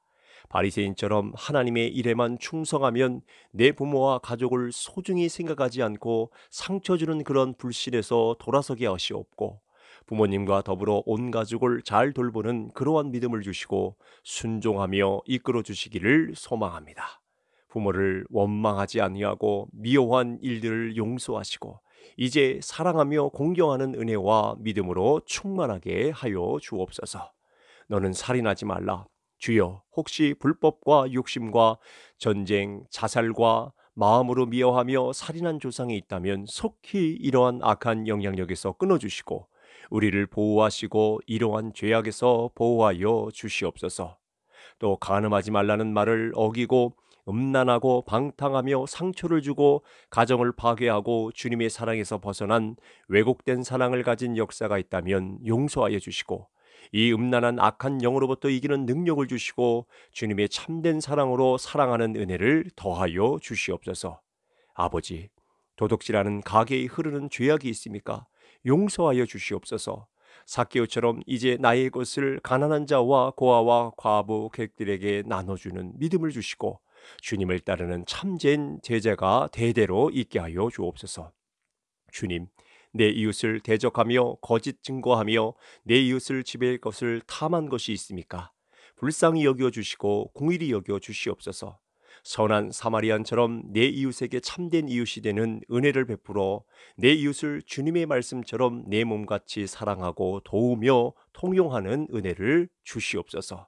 바리새인처럼 하나님의 일에만 충성하면 내 부모와 가족을 소중히 생각하지 않고 상처 주는 그런 불신에서 돌아서게 하시옵고 부모님과 더불어 온 가족을 잘 돌보는 그러한 믿음을 주시고 순종하며 이끌어 주시기를 소망합니다. 부모를 원망하지 아니하고 미워한 일들을 용서하시고 이제 사랑하며 공경하는 은혜와 믿음으로 충만하게 하여 주옵소서. 너는 살인하지 말라. 주여, 혹시 불법과 욕심과 전쟁, 자살과 마음으로 미워하며 살인한 조상이 있다면 속히 이러한 악한 영향력에서 끊어주시고 우리를 보호하시고 이러한 죄악에서 보호하여 주시옵소서. 또 간음하지 말라는 말을 어기고 음란하고 방탕하며 상처를 주고 가정을 파괴하고 주님의 사랑에서 벗어난 왜곡된 사랑을 가진 역사가 있다면 용서하여 주시고 이 음란한 악한 영으로부터 이기는 능력을 주시고 주님의 참된 사랑으로 사랑하는 은혜를 더하여 주시옵소서. 아버지, 도둑질하는 가게에 흐르는 죄악이 있습니까? 용서하여 주시옵소서. 사케오처럼 이제 나의 것을 가난한 자와 고아와 과부 객들에게 나눠주는 믿음을 주시고 주님을 따르는 참된 제자가 대대로 있게 하여 주옵소서. 주님, 내 이웃을 대적하며 거짓 증거하며 내 이웃을 지배할 것을 탐한 것이 있습니까? 불쌍히 여겨 주시고 공일히 여겨 주시옵소서. 선한 사마리안처럼 내 이웃에게 참된 이웃이 되는 은혜를 베풀어 내 이웃을 주님의 말씀처럼 내 몸같이 사랑하고 도우며 통용하는 은혜를 주시옵소서.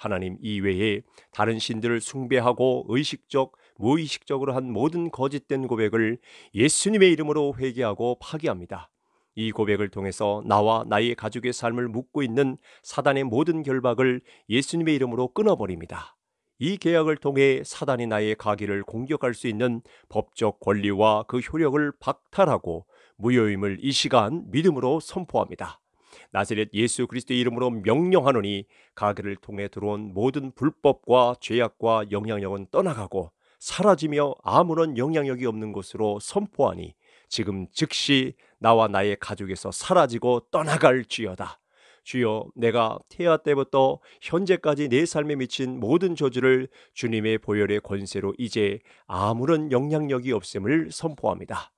하나님 이외에 다른 신들을 숭배하고 의식적 무의식적으로 한 모든 거짓된 고백을 예수님의 이름으로 회개하고 파기합니다. 이 고백을 통해서 나와 나의 가족의 삶을 묶고 있는 사단의 모든 결박을 예수님의 이름으로 끊어버립니다. 이 계약을 통해 사단이 나의 가기를 공격할 수 있는 법적 권리와 그 효력을 박탈하고 무효임을 이 시간 믿음으로 선포합니다. 나세렛 예수 그리스도의 이름으로 명령하노니 가게를 통해 들어온 모든 불법과 죄악과 영향력은 떠나가고 사라지며 아무런 영향력이 없는 것으로 선포하니 지금 즉시 나와 나의 가족에서 사라지고 떠나갈지어다. 주여 내가 태아 때부터 현재까지 내 삶에 미친 모든 저주를 주님의 보혈의 권세로 이제 아무런 영향력이 없음을 선포합니다.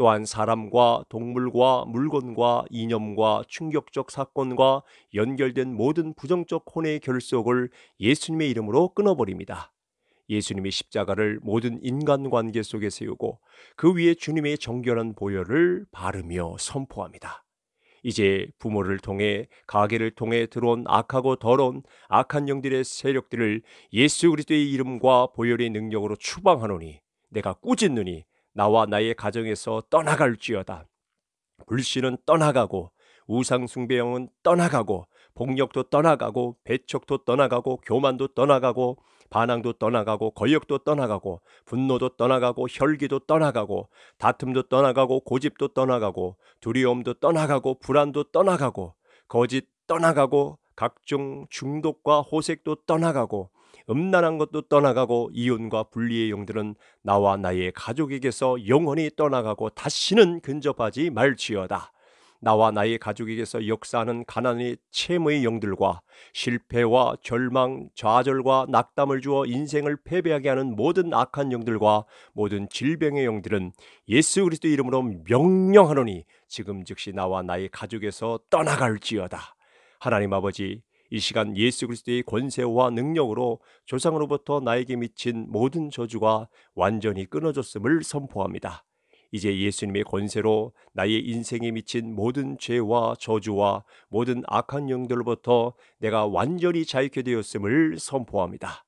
또한 사람과 동물과 물건과 이념과 충격적 사건과 연결된 모든 부정적 혼의 결속을 예수님의 이름으로 끊어버립니다. 예수님의 십자가를 모든 인간관계 속에 세우고 그 위에 주님의 정결한 보혈을 바르며 선포합니다. 이제 부모를 통해 가게를 통해 들어온 악하고 더러운 악한 영들의 세력들을 예수 그리스도의 이름과 보혈의 능력으로 추방하노니 내가 꾸짖느니 나와 나의 가정에서 떠나갈지어다. 불신은 떠나가고 우상숭배형은 떠나가고 폭력도 떠나가고 배척도 떠나가고 교만도 떠나가고 반항도 떠나가고 권력도 떠나가고 분노도 떠나가고 혈기도 떠나가고 다툼도 떠나가고 고집도 떠나가고 두려움도 떠나가고 불안도 떠나가고 거짓 떠나가고 각종 중독과 호색도 떠나가고 음란한 것도 떠나가고 이혼과 분리의 영들은 나와 나의 가족에게서 영원히 떠나가고 다시는 근접하지 말지어다. 나와 나의 가족에게서 역사하는 가난의 채무의 영들과 실패와 절망, 좌절과 낙담을 주어 인생을 패배하게 하는 모든 악한 영들과 모든 질병의 영들은 예수 그리스도 이름으로 명령하노니 지금 즉시 나와 나의 가족에서 떠나갈지어다. 하나님 아버지 이 시간 예수 그리스도의 권세와 능력으로 조상으로부터 나에게 미친 모든 저주가 완전히 끊어졌음을 선포합니다. 이제 예수님의 권세로 나의 인생에 미친 모든 죄와 저주와 모든 악한 영들로부터 내가 완전히 자유케 되었음을 선포합니다.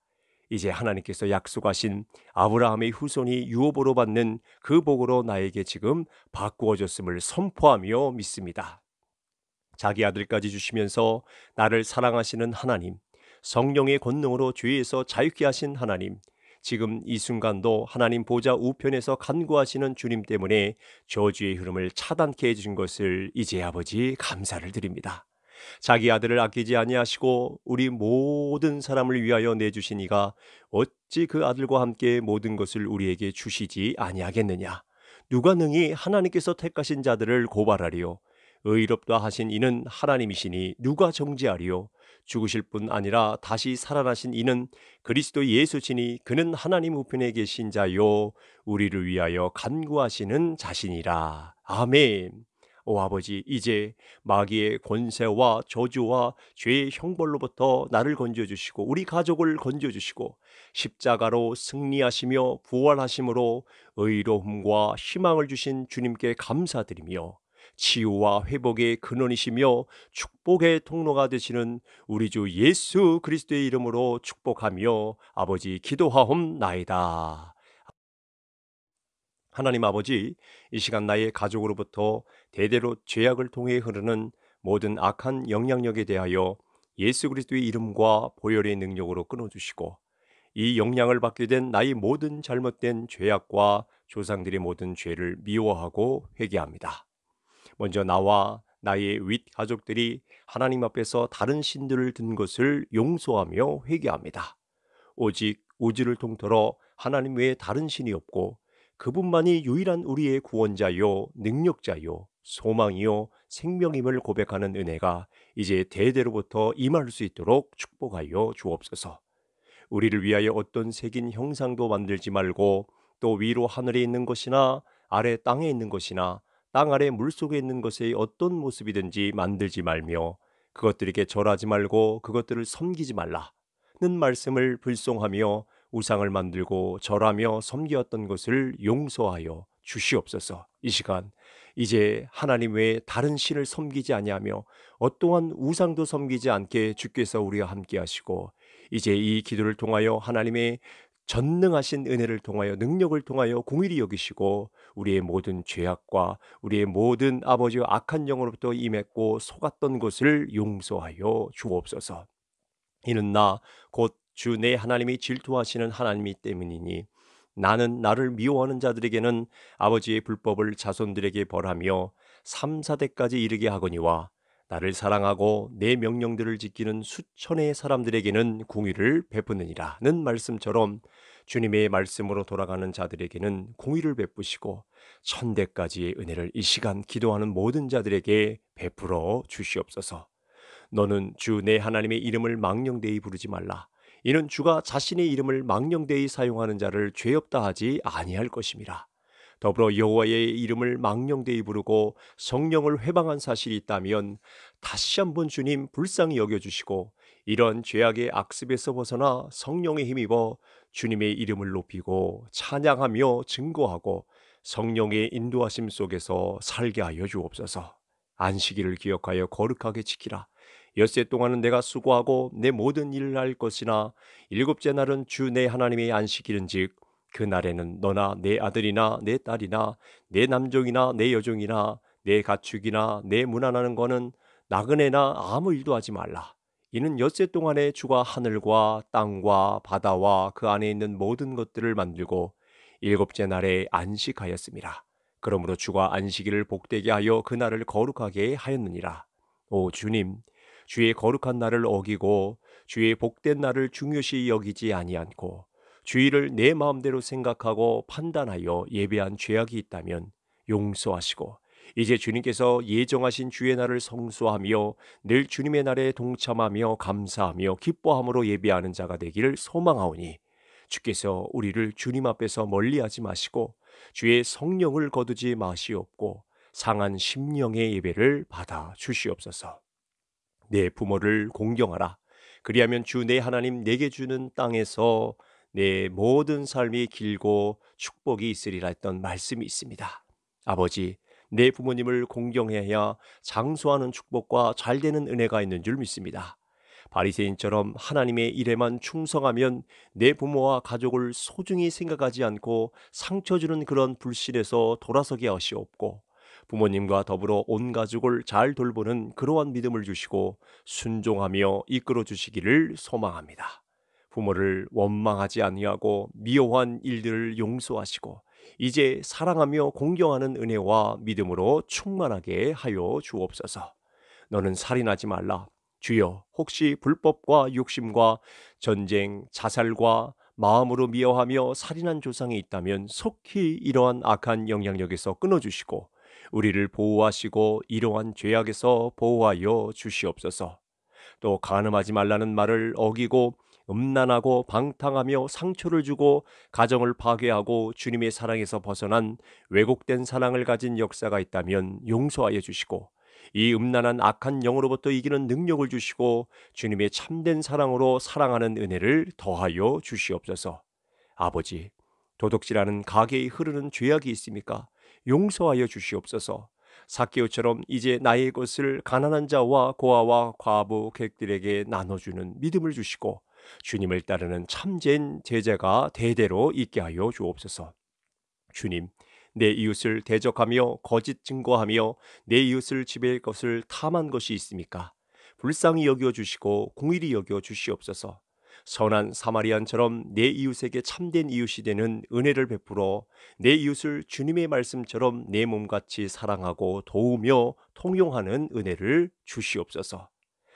이제 하나님께서 약속하신 아브라함의 후손이 유업으로 받는 그 복으로 나에게 지금 바꾸어졌음을 선포하며 믿습니다. 자기 아들까지 주시면서 나를 사랑하시는 하나님, 성령의 권능으로 죄에서 자유케 하신 하나님, 지금 이 순간도 하나님 보좌 우편에서 간구하시는 주님 때문에 저주의 흐름을 차단케 해주신 것을 이제 아버지 감사를 드립니다. 자기 아들을 아끼지 아니하시고 우리 모든 사람을 위하여 내주시니가 어찌 그 아들과 함께 모든 것을 우리에게 주시지 아니하겠느냐. 누가 능히 하나님께서 택하신 자들을 고발하리요. 의롭다 하신 이는 하나님이시니 누가 정죄하리요? 죽으실 뿐 아니라 다시 살아나신 이는 그리스도 예수시니 그는 하나님 우편에 계신 자요 우리를 위하여 간구하시는 자신이라. 아멘. 오 아버지 이제 마귀의 권세와 저주와 죄의 형벌로부터 나를 건져 주시고 우리 가족을 건져 주시고 십자가로 승리하시며 부활하심으로 의로움과 희망을 주신 주님께 감사드리며 치유와 회복의 근원이시며 축복의 통로가 되시는 우리 주 예수 그리스도의 이름으로 축복하며 아버지 기도하옵나이다. 하나님 아버지, 이 시간 나의 가족으로부터 대대로 죄악을 통해 흐르는 모든 악한 영향력에 대하여 예수 그리스도의 이름과 보혈의 능력으로 끊어주시고 이 영향을 받게 된 나의 모든 잘못된 죄악과 조상들의 모든 죄를 미워하고 회개합니다. 먼저 나와 나의 윗 가족들이 하나님 앞에서 다른 신들을 든 것을 용서하며 회개합니다. 오직 우주를 통틀어 하나님 외에 다른 신이 없고 그분만이 유일한 우리의 구원자요, 능력자요, 소망이요, 생명임을 고백하는 은혜가 이제 대대로부터 임할 수 있도록 축복하여 주옵소서. 우리를 위하여 어떤 색인 형상도 만들지 말고 또 위로 하늘에 있는 것이나 아래 땅에 있는 것이나 땅 아래 물속에 있는 것의 어떤 모습이든지 만들지 말며 그것들에게 절하지 말고 그것들을 섬기지 말라는 말씀을 불송하며 우상을 만들고 절하며 섬기었던 것을 용서하여 주시옵소서. 이 시간 이제 하나님 외에 다른 신을 섬기지 아니하며 어떠한 우상도 섬기지 않게 주께서 우리와 함께 하시고 이제 이 기도를 통하여 하나님의 전능하신 은혜를 통하여 능력을 통하여 공일히 여기시고 우리의 모든 죄악과 우리의 모든 아버지 악한 영으로부터 임했고 속았던 것을 용서하여 주옵소서. 이는 나 곧 주 내 하나님이 질투하시는 하나님이 때문이니 나는 나를 미워하는 자들에게는 아버지의 불법을 자손들에게 벌하며 삼사대까지 이르게 하거니와 나를 사랑하고 내 명령들을 지키는 수천의 사람들에게는 궁유를 베푸느니라는 말씀처럼 주님의 말씀으로 돌아가는 자들에게는 공의를 베푸시고 천대까지의 은혜를 이 시간 기도하는 모든 자들에게 베풀어 주시옵소서. 너는 주 내 하나님의 이름을 망령되이 부르지 말라. 이는 주가 자신의 이름을 망령되이 사용하는 자를 죄 없다 하지 아니할 것임이라. 더불어 여호와의 이름을 망령되이 부르고 성령을 회방한 사실이 있다면 다시 한번 주님 불쌍히 여겨주시고 이런 죄악의 악습에서 벗어나 성령의 힘입어 주님의 이름을 높이고 찬양하며 증거하고 성령의 인도하심 속에서 살게 하여 주옵소서. 안식일을 기억하여 거룩하게 지키라. 엿세 동안은 내가 수고하고 내 모든 일을 할 것이나 일곱째 날은 주 내 하나님의 안식일은즉 그 날에는 너나 내 아들이나 내 딸이나 내 남종이나 내 여종이나 내 가축이나 내 무난하는 거는 나그네나 아무 일도 하지 말라. 이는 엿새 동안에 주가 하늘과 땅과 바다와 그 안에 있는 모든 것들을 만들고 일곱째 날에 안식하였습니다. 그러므로 주가 안식일을 복되게 하여 그 날을 거룩하게 하였느니라. 오 주님, 주의 거룩한 날을 어기고 주의 복된 날을 중요시 여기지 아니않고 주의를 내 마음대로 생각하고 판단하여 예배한 죄악이 있다면 용서하시고 이제 주님께서 예정하신 주의 날을 성수하며 늘 주님의 날에 동참하며 감사하며 기뻐함으로 예비하는 자가 되기를 소망하오니 주께서 우리를 주님 앞에서 멀리하지 마시고 주의 성령을 거두지 마시옵고 상한 심령의 예배를 받아 주시옵소서. 내 부모를 공경하라. 그리하면 주 내 하나님 내게 주는 땅에서 내 모든 삶이 길고 축복이 있으리라 했던 말씀이 있습니다. 아버지, 내 부모님을 공경해야 장수하는 축복과 잘되는 은혜가 있는 줄 믿습니다. 바리새인처럼 하나님의 일에만 충성하면 내 부모와 가족을 소중히 생각하지 않고 상처 주는 그런 불신에서 돌아서게 하시옵고 부모님과 더불어 온 가족을 잘 돌보는 그러한 믿음을 주시고 순종하며 이끌어 주시기를 소망합니다. 부모를 원망하지 아니하고 미워한 일들을 용서하시고 이제 사랑하며 공경하는 은혜와 믿음으로 충만하게 하여 주옵소서. 너는 살인하지 말라. 주여, 혹시 불법과 욕심과 전쟁, 자살과 마음으로 미워하며 살인한 조상이 있다면 속히 이러한 악한 영향력에서 끊어주시고 우리를 보호하시고 이러한 죄악에서 보호하여 주시옵소서. 또 간음하지 말라는 말을 어기고 음란하고 방탕하며 상처를 주고 가정을 파괴하고 주님의 사랑에서 벗어난 왜곡된 사랑을 가진 역사가 있다면 용서하여 주시고 이 음란한 악한 영으로부터 이기는 능력을 주시고 주님의 참된 사랑으로 사랑하는 은혜를 더하여 주시옵소서. 아버지, 도둑질하는 가게에 흐르는 죄악이 있습니까? 용서하여 주시옵소서. 사케오처럼 이제 나의 것을 가난한 자와 고아와 과부 객들에게 나눠주는 믿음을 주시고 주님을 따르는 참된 제자가 대대로 있게 하여 주옵소서. 주님, 내 이웃을 대적하며 거짓 증거하며 내 이웃을 지배할 것을 탐한 것이 있습니까? 불쌍히 여겨 주시고 공일히 여겨 주시옵소서. 선한 사마리안처럼 내 이웃에게 참된 이웃이 되는 은혜를 베풀어 내 이웃을 주님의 말씀처럼 내 몸같이 사랑하고 도우며 통용하는 은혜를 주시옵소서.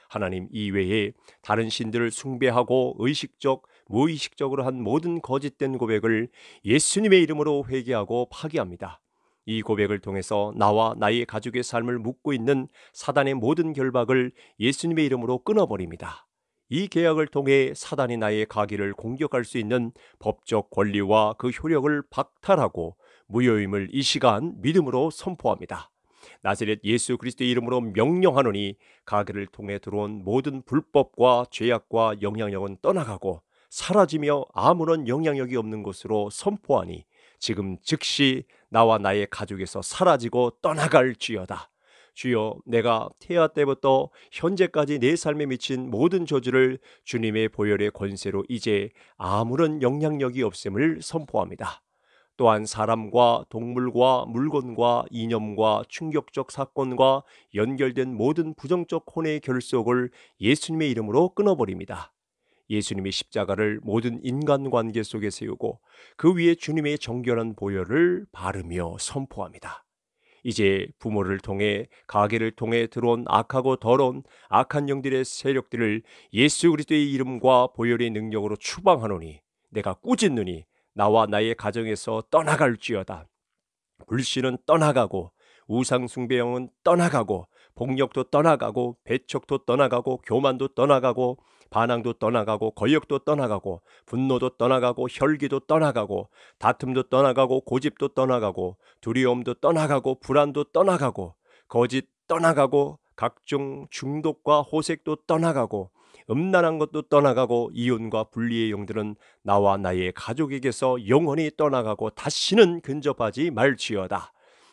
하나님 이외에 다른 신들을 숭배하고 의식적 무의식적으로 한 모든 거짓된 고백을 예수님의 이름으로 회개하고 파기합니다. 이 고백을 통해서 나와 나의 가족의 삶을 묶고 있는 사단의 모든 결박을 예수님의 이름으로 끊어버립니다. 이 계약을 통해 사단이 나의 가기를 공격할 수 있는 법적 권리와 그 효력을 박탈하고 무효임을 이 시간 믿음으로 선포합니다. 나세렛 예수 그리스도의 이름으로 명령하노니 가게를 통해 들어온 모든 불법과 죄악과 영향력은 떠나가고 사라지며 아무런 영향력이 없는 것으로 선포하니 지금 즉시 나와 나의 가족에서 사라지고 떠나갈지어다. 주여 내가 태아 때부터 현재까지 내 삶에 미친 모든 저주를 주님의 보혈의 권세로 이제 아무런 영향력이 없음을 선포합니다. 또한 사람과 동물과 물건과 이념과 충격적 사건과 연결된 모든 부정적 혼의 결속을 예수님의 이름으로 끊어버립니다. 예수님의 십자가를 모든 인간관계 속에 세우고 그 위에 주님의 정결한 보혈을 바르며 선포합니다. 이제 부모를 통해 가게를 통해 들어온 악하고 더러운 악한 영들의 세력들을 예수 그리스도의 이름과 보혈의 능력으로 추방하노니 내가 꾸짖느니 나와 나의 가정에서 떠나갈지어다. 불신은 떠나가고 우상숭배형은 떠나가고 폭력도 떠나가고 배척도 떠나가고 교만도 떠나가고 반항도 떠나가고 거역도 떠나가고 분노도 떠나가고 혈기도 떠나가고 다툼도 떠나가고 고집도 떠나가고 두려움도 떠나가고 불안도 떠나가고 거짓 떠나가고 각종 중독과 호색도 떠나가고 음란한 것도 떠나가고 이혼과 분리의 영들은 나와 나의 가족에게서 영원히 떠나가고 다시는 근접하지 말지어다.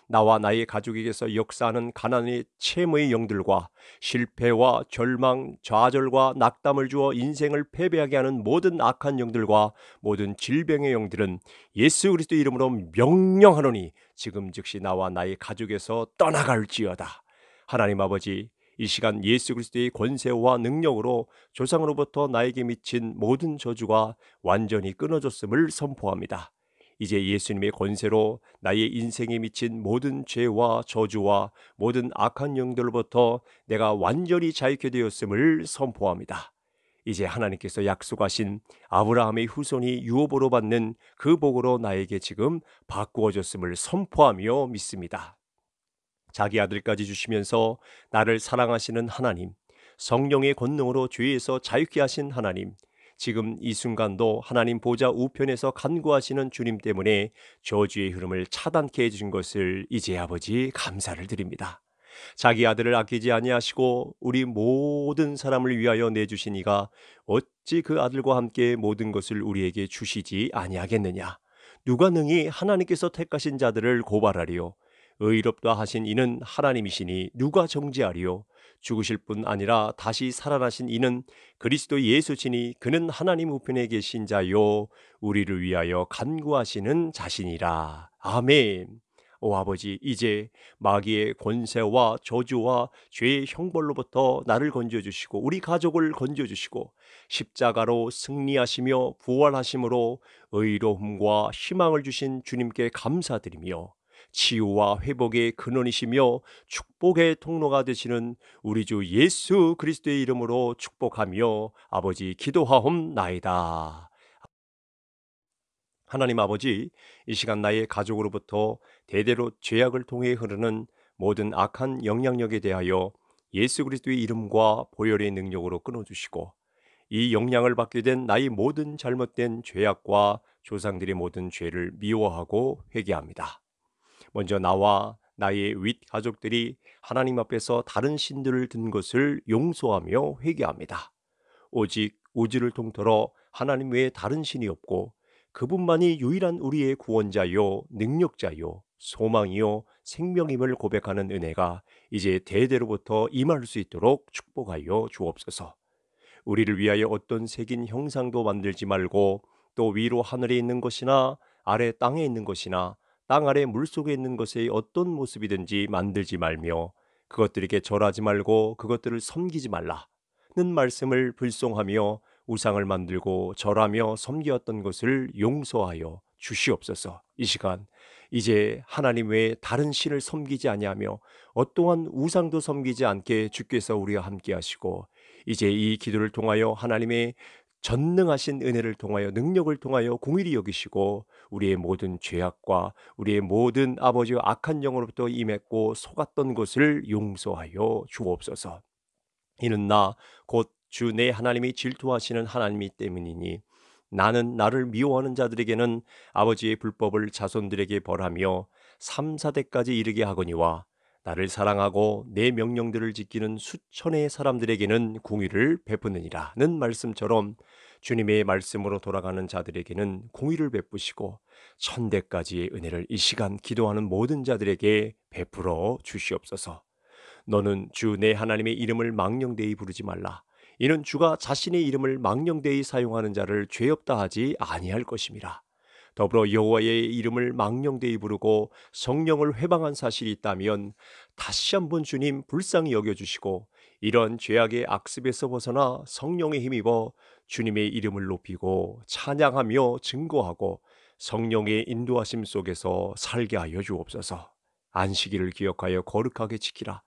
나와 나의 가족에게서 역사하는 가난의 채무의 영들과 실패와 절망, 좌절과 낙담을 주어 인생을 패배하게 하는 모든 악한 영들과 모든 질병의 영들은 예수 그리스도 이름으로 명령하노니 지금 즉시 나와 나의 가족에서 떠나갈지어다. 하나님 아버지 이 시간 예수 그리스도의 권세와 능력으로 조상으로부터 나에게 미친 모든 저주가 완전히 끊어졌음을 선포합니다. 이제 예수님의 권세로 나의 인생에 미친 모든 죄와 저주와 모든 악한 영들로부터 내가 완전히 자유케 되었음을 선포합니다. 이제 하나님께서 약속하신 아브라함의 후손이 유업으로 받는 그 복으로 나에게 지금 바꾸어졌음을 선포하며 믿습니다. 자기 아들까지 주시면서 나를 사랑하시는 하나님, 성령의 권능으로 죄에서 자유케 하신 하나님, 지금 이 순간도 하나님 보좌 우편에서 간구하시는 주님 때문에 저주의 흐름을 차단케 해주신 것을 이제 아버지 감사를 드립니다. 자기 아들을 아끼지 아니하시고 우리 모든 사람을 위하여 내주시니가 어찌 그 아들과 함께 모든 것을 우리에게 주시지 아니하겠느냐. 누가 능히 하나님께서 택하신 자들을 고발하리요. 의롭다 하신 이는 하나님이시니 누가 정지하리요 죽으실 뿐 아니라 다시 살아나신 이는 그리스도 예수시니 그는 하나님 우편에 계신 자요 우리를 위하여 간구하시는 자신이라. 아멘. 오 아버지 이제 마귀의 권세와 저주와 죄의 형벌로부터 나를 건져 주시고 우리 가족을 건져 주시고 십자가로 승리하시며 부활하심으로 의로움과 희망을 주신 주님께 감사드리며 치유와 회복의 근원이시며 축복의 통로가 되시는 우리 주 예수 그리스도의 이름으로 축복하며 아버지 기도하옵나이다. 하나님 아버지, 이 시간 나의 가족으로부터 대대로 죄악을 통해 흐르는 모든 악한 영향력에 대하여 예수 그리스도의 이름과 보혈의 능력으로 끊어주시고 이 영향을 받게 된 나의 모든 잘못된 죄악과 조상들의 모든 죄를 미워하고 회개합니다. 먼저 나와 나의 윗 가족들이 하나님 앞에서 다른 신들을 든 것을 용서하며 회개합니다. 오직 우주를 통틀어 하나님 외에 다른 신이 없고 그분만이 유일한 우리의 구원자요, 능력자요, 소망이요, 생명임을 고백하는 은혜가 이제 대대로부터 임할 수 있도록 축복하여 주옵소서. 우리를 위하여 어떤 색인 형상도 만들지 말고 또 위로 하늘에 있는 것이나 아래 땅에 있는 것이나 땅 아래 물속에 있는 것의 어떤 모습이든지 만들지 말며 그것들에게 절하지 말고 그것들을 섬기지 말라는 말씀을 불송하며 우상을 만들고 절하며 섬기었던 것을 용서하여 주시옵소서. 이 시간 이제 하나님 외에 다른 신을 섬기지 아니하며 어떠한 우상도 섬기지 않게 주께서 우리와 함께 하시고 이제 이 기도를 통하여 하나님의 전능하신 은혜를 통하여 능력을 통하여 공일히 여기시고 우리의 모든 죄악과 우리의 모든 아버지의 악한 영으로부터 임했고 속았던 것을 용서하여 주옵소서. 이는 나 곧 주 내 하나님이 질투하시는 하나님이 때문이니 나는 나를 미워하는 자들에게는 아버지의 불법을 자손들에게 벌하며 삼사대까지 이르게 하거니와 나를 사랑하고 내 명령들을 지키는 수천의 사람들에게는 공의를 베푸느니라는 말씀처럼 주님의 말씀으로 돌아가는 자들에게는 공의를 베푸시고 천대까지의 은혜를 이 시간 기도하는 모든 자들에게 베풀어 주시옵소서. 너는 주 내 하나님의 이름을 망령되이 부르지 말라. 이는 주가 자신의 이름을 망령되이 사용하는 자를 죄 없다 하지 아니할 것임이라. 더불어 여호와의 이름을 망령되이 부르고 성령을 회방한 사실이 있다면 다시 한번 주님 불쌍히 여겨주시고 이런 죄악의 악습에서 벗어나 성령의 힘입어 주님의 이름을 높이고 찬양하며 증거하고 성령의 인도하심 속에서 살게 하여 주옵소서. 안식일을 기억하여 거룩하게 지키라.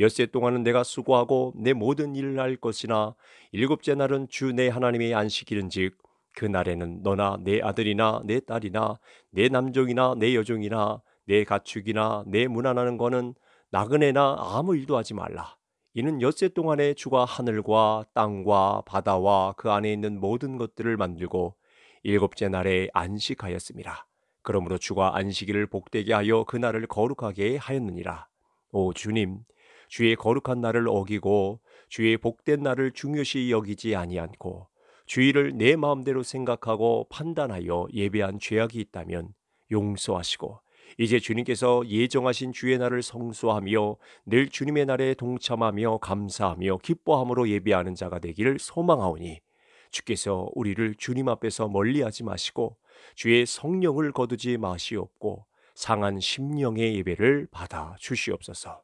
엿세 동안은 내가 수고하고 내 모든 일을 할 것이나 일곱째 날은 주 내 하나님의 안식일은즉 그 날에는 너나 내 아들이나 내 딸이나 내 남종이나 내 여종이나 내 가축이나 내 문안하는 거는 나그네나 아무 일도 하지 말라. 이는 엿새 동안에 주가 하늘과 땅과 바다와 그 안에 있는 모든 것들을 만들고 일곱째 날에 안식하였습니다. 그러므로 주가 안식일을 복되게 하여 그 날을 거룩하게 하였느니라. 오 주님, 주의 거룩한 날을 어기고 주의 복된 날을 중요시 여기지 아니않고 주의를 내 마음대로 생각하고 판단하여 예배한 죄악이 있다면 용서하시고 이제 주님께서 예정하신 주의 날을 성수하며 늘 주님의 날에 동참하며 감사하며 기뻐함으로 예배하는 자가 되기를 소망하오니 주께서 우리를 주님 앞에서 멀리하지 마시고 주의 성령을 거두지 마시옵고 상한 심령의 예배를 받아 주시옵소서.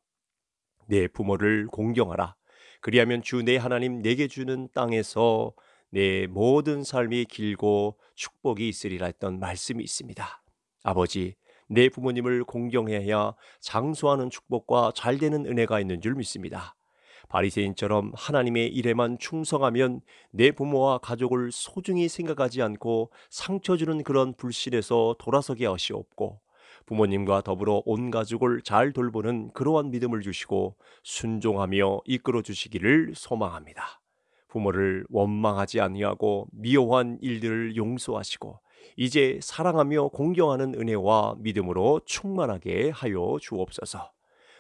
내 부모를 공경하라. 그리하면 주 내 하나님 내게 주는 땅에서 내 모든 삶이 길고 축복이 있으리라 했던 말씀이 있습니다. 아버지, 내 부모님을 공경해야 장수하는 축복과 잘 되는 은혜가 있는 줄 믿습니다. 바리새인처럼 하나님의 일에만 충성하면 내 부모와 가족을 소중히 생각하지 않고 상처 주는 그런 불신에서 돌아서게 하시옵고 부모님과 더불어 온 가족을 잘 돌보는 그러한 믿음을 주시고 순종하며 이끌어 주시기를 소망합니다. 부모를 원망하지 아니하고 미워한 일들을 용서하시고 이제 사랑하며 공경하는 은혜와 믿음으로 충만하게 하여 주옵소서.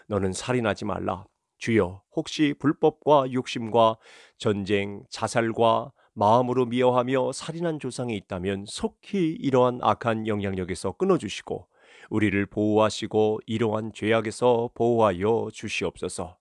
너는 살인하지 말라. 주여, 혹시 불법과 욕심과 전쟁, 자살과 마음으로 미워하며 살인한 조상이 있다면 속히 이러한 악한 영향력에서 끊어주시고 우리를 보호하시고 이러한 죄악에서 보호하여 주시옵소서.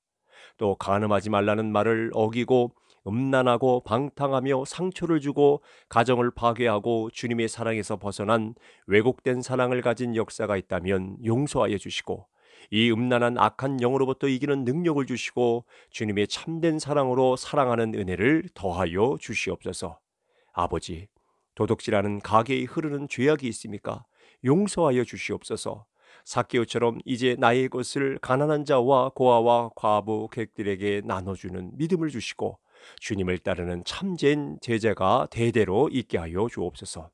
또 간음하지 말라는 말을 어기고 음란하고 방탕하며 상처를 주고 가정을 파괴하고 주님의 사랑에서 벗어난 왜곡된 사랑을 가진 역사가 있다면 용서하여 주시고 이 음란한 악한 영으로부터 이기는 능력을 주시고 주님의 참된 사랑으로 사랑하는 은혜를 더하여 주시옵소서. 아버지, 도둑질하는 가게에 흐르는 죄악이 있습니까? 용서하여 주시옵소서. 사케오처럼 이제 나의 것을 가난한 자와 고아와 과부 객들에게 나눠주는 믿음을 주시고 주님을 따르는 참된 제자가 대대로 있게 하여 주옵소서.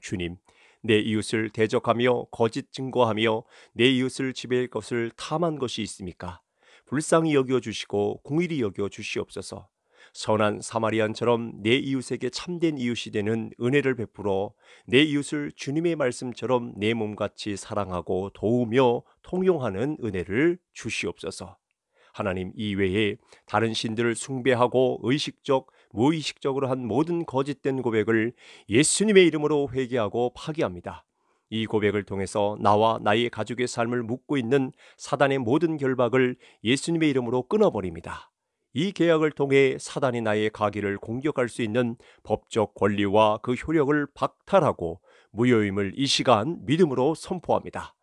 주님, 내 이웃을 대적하며 거짓 증거하며 내 이웃을 지배할 것을 탐한 것이 있습니까? 불쌍히 여겨 주시고 공일히 여겨 주시옵소서. 선한 사마리안처럼 내 이웃에게 참된 이웃이 되는 은혜를 베풀어 내 이웃을 주님의 말씀처럼 내 몸같이 사랑하고 도우며 통용하는 은혜를 주시옵소서. 하나님 이외에 다른 신들을 숭배하고 의식적, 무의식적으로 한 모든 거짓된 고백을 예수님의 이름으로 회개하고 파기합니다. 이 고백을 통해서 나와 나의 가족의 삶을 묻고 있는 사단의 모든 결박을 예수님의 이름으로 끊어버립니다. 이 계약을 통해 사단이 나의 가기를 공격할 수 있는 법적 권리와 그 효력을 박탈하고 무효임을 이 시간 믿음으로 선포합니다.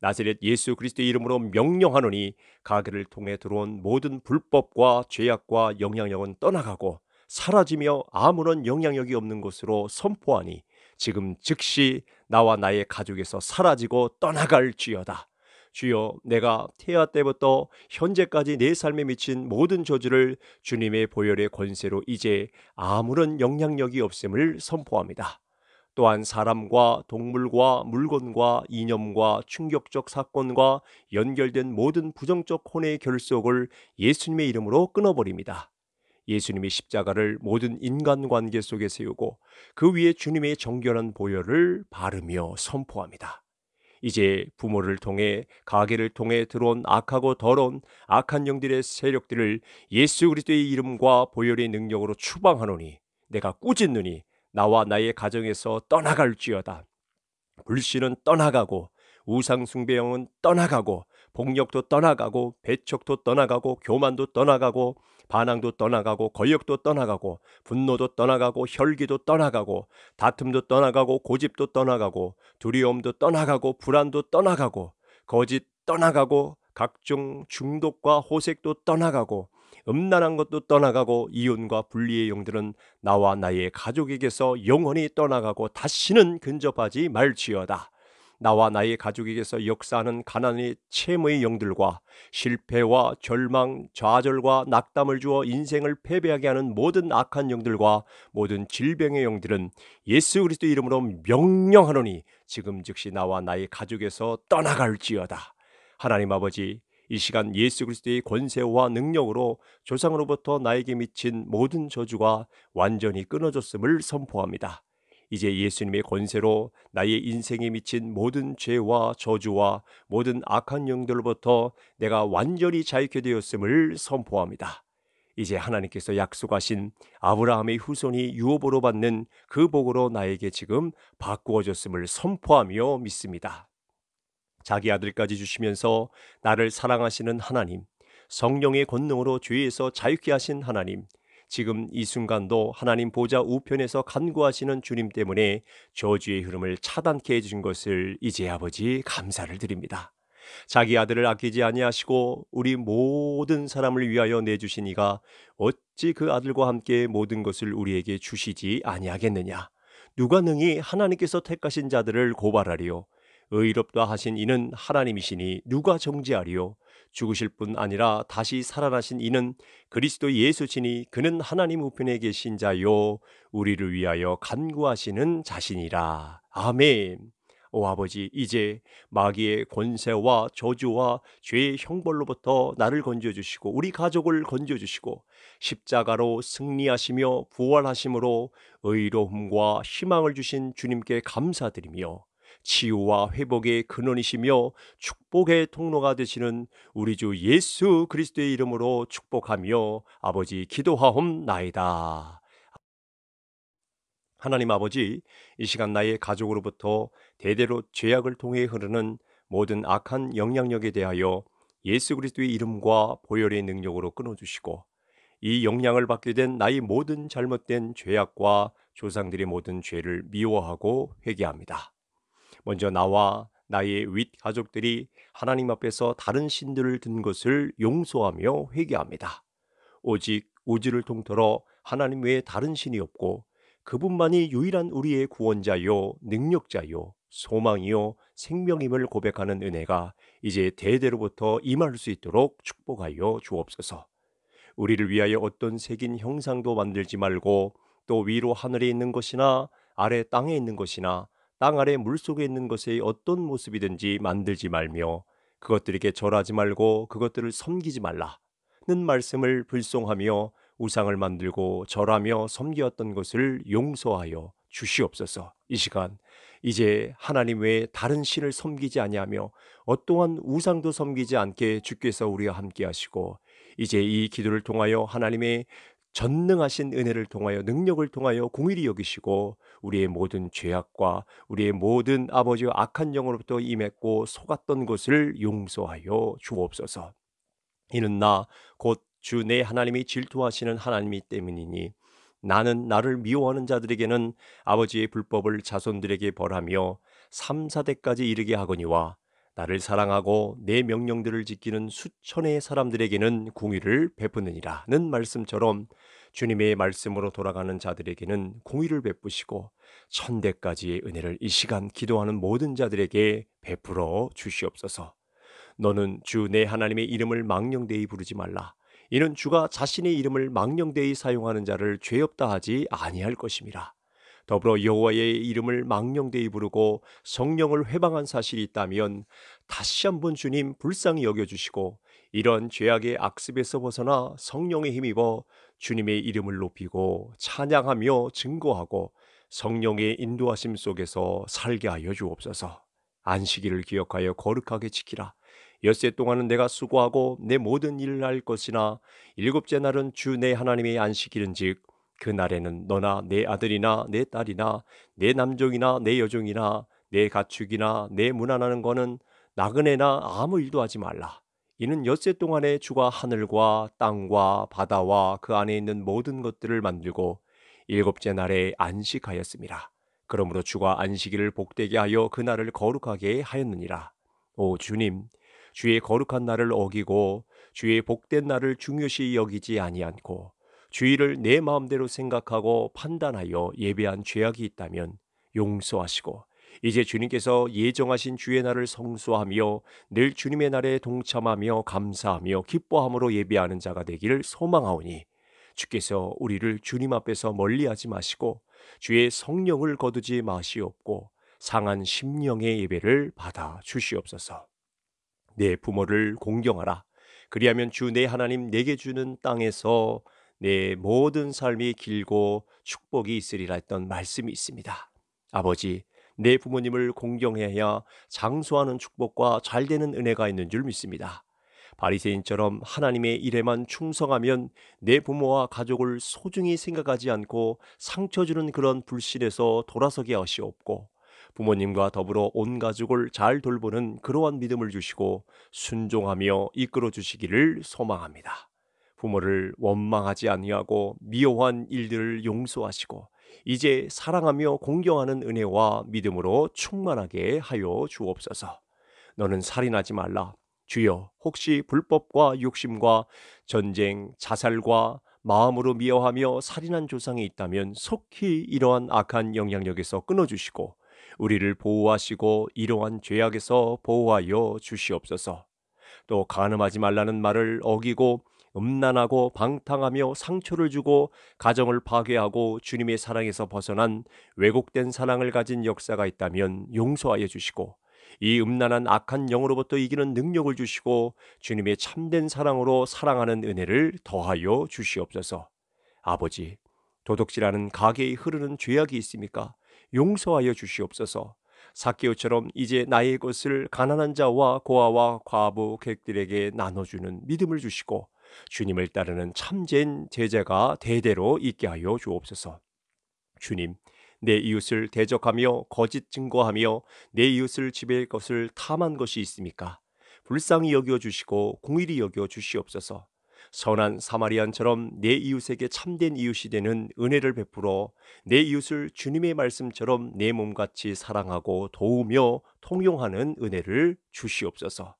나세렛 예수 그리스도의 이름으로 명령하노니 가게를 통해 들어온 모든 불법과 죄악과 영향력은 떠나가고 사라지며 아무런 영향력이 없는 것으로 선포하니 지금 즉시 나와 나의 가족에서 사라지고 떠나갈지어다. 주여 내가 태아 때부터 현재까지 내 삶에 미친 모든 저주를 주님의 보혈의 권세로 이제 아무런 영향력이 없음을 선포합니다. 또한 사람과 동물과 물건과 이념과 충격적 사건과 연결된 모든 부정적 혼의 결속을 예수님의 이름으로 끊어버립니다. 예수님의 십자가를 모든 인간관계 속에 세우고 그 위에 주님의 정결한 보혈을 바르며 선포합니다. 이제 부모를 통해 가게를 통해 들어온 악하고 더러운 악한 영들의 세력들을 예수 그리스도의 이름과 보혈의 능력으로 추방하노니 내가 꾸짖느니 나와 나의 가정에서 떠나갈지어다. 불신은 떠나가고 우상숭배형은 떠나가고 폭력도 떠나가고 배척도 떠나가고 교만도 떠나가고 반항도 떠나가고 거역도 떠나가고 분노도 떠나가고 혈기도 떠나가고 다툼도 떠나가고 고집도 떠나가고 두려움도 떠나가고 불안도 떠나가고 거짓 떠나가고 각종 중독과 호색도 떠나가고 음란한 것도 떠나가고 이혼과 분리의 영들은 나와 나의 가족에게서 영원히 떠나가고 다시는 근접하지 말지어다. 나와 나의 가족에게서 역사하는 가난의 체험의 영들과 실패와 절망, 좌절과 낙담을 주어 인생을 패배하게 하는 모든 악한 영들과 모든 질병의 영들은 예수 그리스도 이름으로 명령하노니 지금 즉시 나와 나의 가족에서 떠나갈지어다. 하나님 아버지, 이 시간 예수 그리스도의 권세와 능력으로 조상으로부터 나에게 미친 모든 저주가 완전히 끊어졌음을 선포합니다. 이제 예수님의 권세로 나의 인생에 미친 모든 죄와 저주와 모든 악한 영들로부터 내가 완전히 자유케 되었음을 선포합니다. 이제 하나님께서 약속하신 아브라함의 후손이 유업으로 받는 그 복으로 나에게 지금 바꾸어졌음을 선포하며 믿습니다. 자기 아들까지 주시면서 나를 사랑하시는 하나님, 성령의 권능으로 죄에서 자유케 하신 하나님, 지금 이 순간도 하나님 보좌 우편에서 간구하시는 주님 때문에 저주의 흐름을 차단케 해주신 것을 이제 아버지 감사를 드립니다. 자기 아들을 아끼지 아니하시고 우리 모든 사람을 위하여 내주시니가 어찌 그 아들과 함께 모든 것을 우리에게 주시지 아니하겠느냐. 누가 능히 하나님께서 택하신 자들을 고발하리요. 의롭다 하신 이는 하나님이시니 누가 정지하리요 죽으실 뿐 아니라 다시 살아나신 이는 그리스도 예수시니 그는 하나님 우편에 계신 자요 우리를 위하여 간구하시는 자신이라. 아멘. 오 아버지 이제 마귀의 권세와 저주와 죄의 형벌로부터 나를 건져 주시고 우리 가족을 건져 주시고 십자가로 승리하시며 부활하심으로 의로움과 희망을 주신 주님께 감사드리며 치유와 회복의 근원이시며 축복의 통로가 되시는 우리 주 예수 그리스도의 이름으로 축복하며 아버지 기도하옵나이다. 하나님 아버지, 이 시간 나의 가족으로부터 대대로 죄악을 통해 흐르는 모든 악한 영향력에 대하여 예수 그리스도의 이름과 보혈의 능력으로 끊어주시고 이 영향을 받게 된 나의 모든 잘못된 죄악과 조상들의 모든 죄를 미워하고 회개합니다. 먼저 나와 나의 윗 가족들이 하나님 앞에서 다른 신들을 든 것을 용서하며 회개합니다. 오직 우주를 통틀어 하나님 외에 다른 신이 없고 그분만이 유일한 우리의 구원자요, 능력자요, 소망이요, 생명임을 고백하는 은혜가 이제 대대로부터 임할 수 있도록 축복하여 주옵소서. 우리를 위하여 어떤 색인 형상도 만들지 말고 또 위로 하늘에 있는 것이나 아래 땅에 있는 것이나 땅 아래 물속에 있는 것의 어떤 모습이든지 만들지 말며 그것들에게 절하지 말고 그것들을 섬기지 말라는 말씀을 불송하며 우상을 만들고 절하며 섬기었던 것을 용서하여 주시옵소서. 이 시간 이제 하나님 외에 다른 신을 섬기지 아니하며 어떠한 우상도 섬기지 않게 주께서 우리와 함께 하시고 이제 이 기도를 통하여 하나님의 전능하신 은혜를 통하여 능력을 통하여 공일히 여기시고 우리의 모든 죄악과 우리의 모든 아버지 악한 영으로부터 임했고 속았던 것을 용서하여 주옵소서. 이는 나 곧 주 내 하나님이 질투하시는 하나님이 때문이니 나는 나를 미워하는 자들에게는 아버지의 불법을 자손들에게 벌하며 삼사대까지 이르게 하거니와 나를 사랑하고 내 명령들을 지키는 수천의 사람들에게는 공의를 베푸느니라는 말씀처럼 주님의 말씀으로 돌아가는 자들에게는 공의를 베푸시고 천대까지의 은혜를 이 시간 기도하는 모든 자들에게 베풀어 주시옵소서. 너는 주 내 하나님의 이름을 망령되이 부르지 말라. 이는 주가 자신의 이름을 망령되이 사용하는 자를 죄 없다 하지 아니할 것임이라. 더불어 여호와의 이름을 망령되이 부르고 성령을 회방한 사실이 있다면 다시 한번 주님 불쌍히 여겨주시고 이런 죄악의 악습에서 벗어나 성령의 힘입어 주님의 이름을 높이고 찬양하며 증거하고 성령의 인도하심 속에서 살게 하여 주옵소서. 안식일을 기억하여 거룩하게 지키라. 엿세 동안은 내가 수고하고 내 모든 일을 할 것이나 일곱째 날은 주 내 하나님의 안식일은즉 그 날에는 너나 내 아들이나 내 딸이나 내 남종이나 내 여종이나 내 가축이나 내 무난하는 거는 나그네나 아무 일도 하지 말라. 이는 엿새 동안에 주가 하늘과 땅과 바다와 그 안에 있는 모든 것들을 만들고 일곱째 날에 안식하였습니다. 그러므로 주가 안식일을 복되게 하여 그 날을 거룩하게 하였느니라. 오 주님, 주의 거룩한 날을 어기고 주의 복된 날을 중요시 여기지 아니않고 주의를 내 마음대로 생각하고 판단하여 예배한 죄악이 있다면 용서하시고 이제 주님께서 예정하신 주의 날을 성수하며 늘 주님의 날에 동참하며 감사하며 기뻐함으로 예배하는 자가 되기를 소망하오니 주께서 우리를 주님 앞에서 멀리하지 마시고 주의 성령을 거두지 마시옵고 상한 심령의 예배를 받아 주시옵소서. 내 부모를 공경하라. 그리하면 주 내 하나님 내게 주는 땅에서 내 모든 삶이 길고 축복이 있으리라 했던 말씀이 있습니다. 아버지, 내 부모님을 공경해야 장수하는 축복과 잘되는 은혜가 있는 줄 믿습니다. 바리새인처럼 하나님의 일에만 충성하면 내 부모와 가족을 소중히 생각하지 않고 상처 주는 그런 불신에서 돌아서게 하시옵고 부모님과 더불어 온 가족을 잘 돌보는 그러한 믿음을 주시고 순종하며 이끌어 주시기를 소망합니다. 부모를 원망하지 아니하고 미워한 일들을 용서하시고 이제 사랑하며 공경하는 은혜와 믿음으로 충만하게 하여 주옵소서. 너는 살인하지 말라. 주여, 혹시 불법과 욕심과 전쟁, 자살과 마음으로 미워하며 살인한 조상이 있다면 속히 이러한 악한 영향력에서 끊어주시고 우리를 보호하시고 이러한 죄악에서 보호하여 주시옵소서. 또가늠하지 말라는 말을 어기고 음란하고 방탕하며 상처를 주고 가정을 파괴하고 주님의 사랑에서 벗어난 왜곡된 사랑을 가진 역사가 있다면 용서하여 주시고 이 음란한 악한 영으로부터 이기는 능력을 주시고 주님의 참된 사랑으로 사랑하는 은혜를 더하여 주시옵소서. 아버지, 도둑질하는 가게에 흐르는 죄악이 있습니까? 용서하여 주시옵소서. 사케오처럼 이제 나의 것을 가난한 자와 고아와 과부 객들에게 나눠주는 믿음을 주시고 주님을 따르는 참된 제자가 대대로 있게 하여 주옵소서. 주님, 내 이웃을 대적하며 거짓 증거하며 내 이웃을 지배할 것을 탐한 것이 있습니까? 불쌍히 여겨 주시고 공일히 여겨 주시옵소서. 선한 사마리안처럼 내 이웃에게 참된 이웃이 되는 은혜를 베풀어 내 이웃을 주님의 말씀처럼 내 몸같이 사랑하고 도우며 통용하는 은혜를 주시옵소서.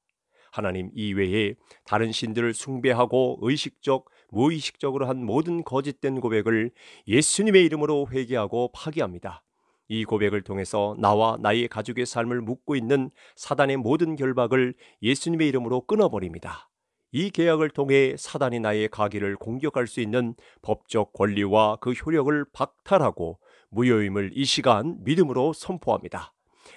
하나님 이외에 다른 신들을 숭배하고 의식적 무의식적으로 한 모든 거짓된 고백을 예수님의 이름으로 회개하고 파기합니다. 이 고백을 통해서 나와 나의 가족의 삶을 묶고 있는 사단의 모든 결박을 예수님의 이름으로 끊어버립니다. 이 계약을 통해 사단이 나의 가기를 공격할 수 있는 법적 권리와 그 효력을 박탈하고 무효임을 이 시간 믿음으로 선포합니다.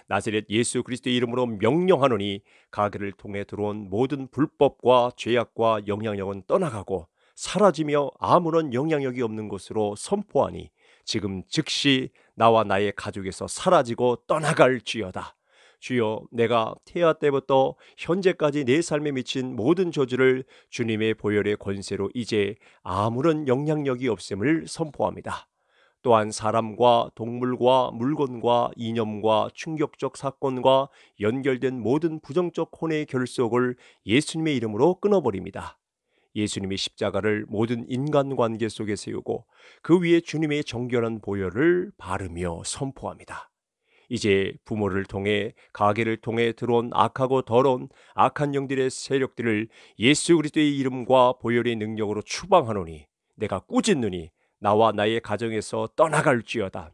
나세렛 예수 그리스도의 이름으로 명령하노니 가게를 통해 들어온 모든 불법과 죄악과 영향력은 떠나가고 사라지며 아무런 영향력이 없는 것으로 선포하니 지금 즉시 나와 나의 가족에서 사라지고 떠나갈지어다. 주여 내가 태아 때부터 현재까지 내 삶에 미친 모든 저주를 주님의 보혈의 권세로 이제 아무런 영향력이 없음을 선포합니다. 또한 사람과 동물과 물건과 이념과 충격적 사건과 연결된 모든 부정적 혼의 결속을 예수님의 이름으로 끊어버립니다. 예수님의 십자가를 모든 인간관계 속에 세우고 그 위에 주님의 정결한 보혈을 바르며 선포합니다. 이제 부모를 통해 가게를 통해 들어온 악하고 더러운 악한 영들의 세력들을 예수 그리스도의 이름과 보혈의 능력으로 추방하노니 내가 꾸짖느니 나와 나의 가정에서 떠나갈지어다.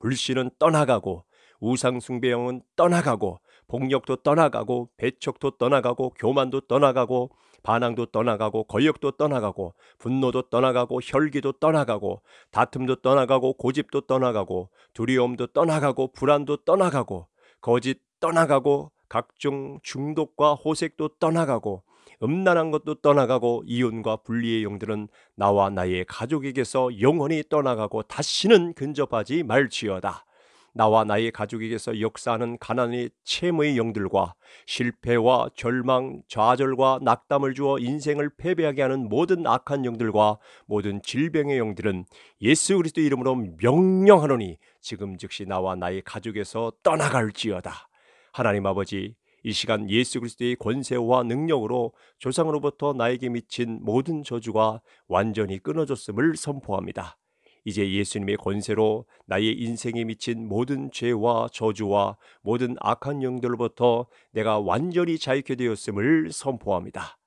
불신은 떠나가고 우상숭배형은 떠나가고 폭력도 떠나가고 배척도 떠나가고 교만도 떠나가고 반항도 떠나가고 거역도 떠나가고 분노도 떠나가고 혈기도 떠나가고 다툼도 떠나가고 고집도 떠나가고 두려움도 떠나가고 불안도 떠나가고 거짓 떠나가고 각종 중독과 호색도 떠나가고 음란한 것도 떠나가고 이혼과 분리의 영들은 나와 나의 가족에게서 영원히 떠나가고 다시는 근접하지 말지어다. 나와 나의 가족에게서 역사하는 가난의 체험의 영들과 실패와 절망, 좌절과 낙담을 주어 인생을 패배하게 하는 모든 악한 영들과 모든 질병의 영들은 예수 그리스도 이름으로 명령하노니 지금 즉시 나와 나의 가족에서 떠나갈지어다. 하나님 아버지 이 시간 예수 그리스도의 권세와 능력으로 조상으로부터 나에게 미친 모든 저주가 완전히 끊어졌음을 선포합니다. 이제 예수님의 권세로 나의 인생에 미친 모든 죄와 저주와 모든 악한 영들로부터 내가 완전히 자유케 되었음을 선포합니다.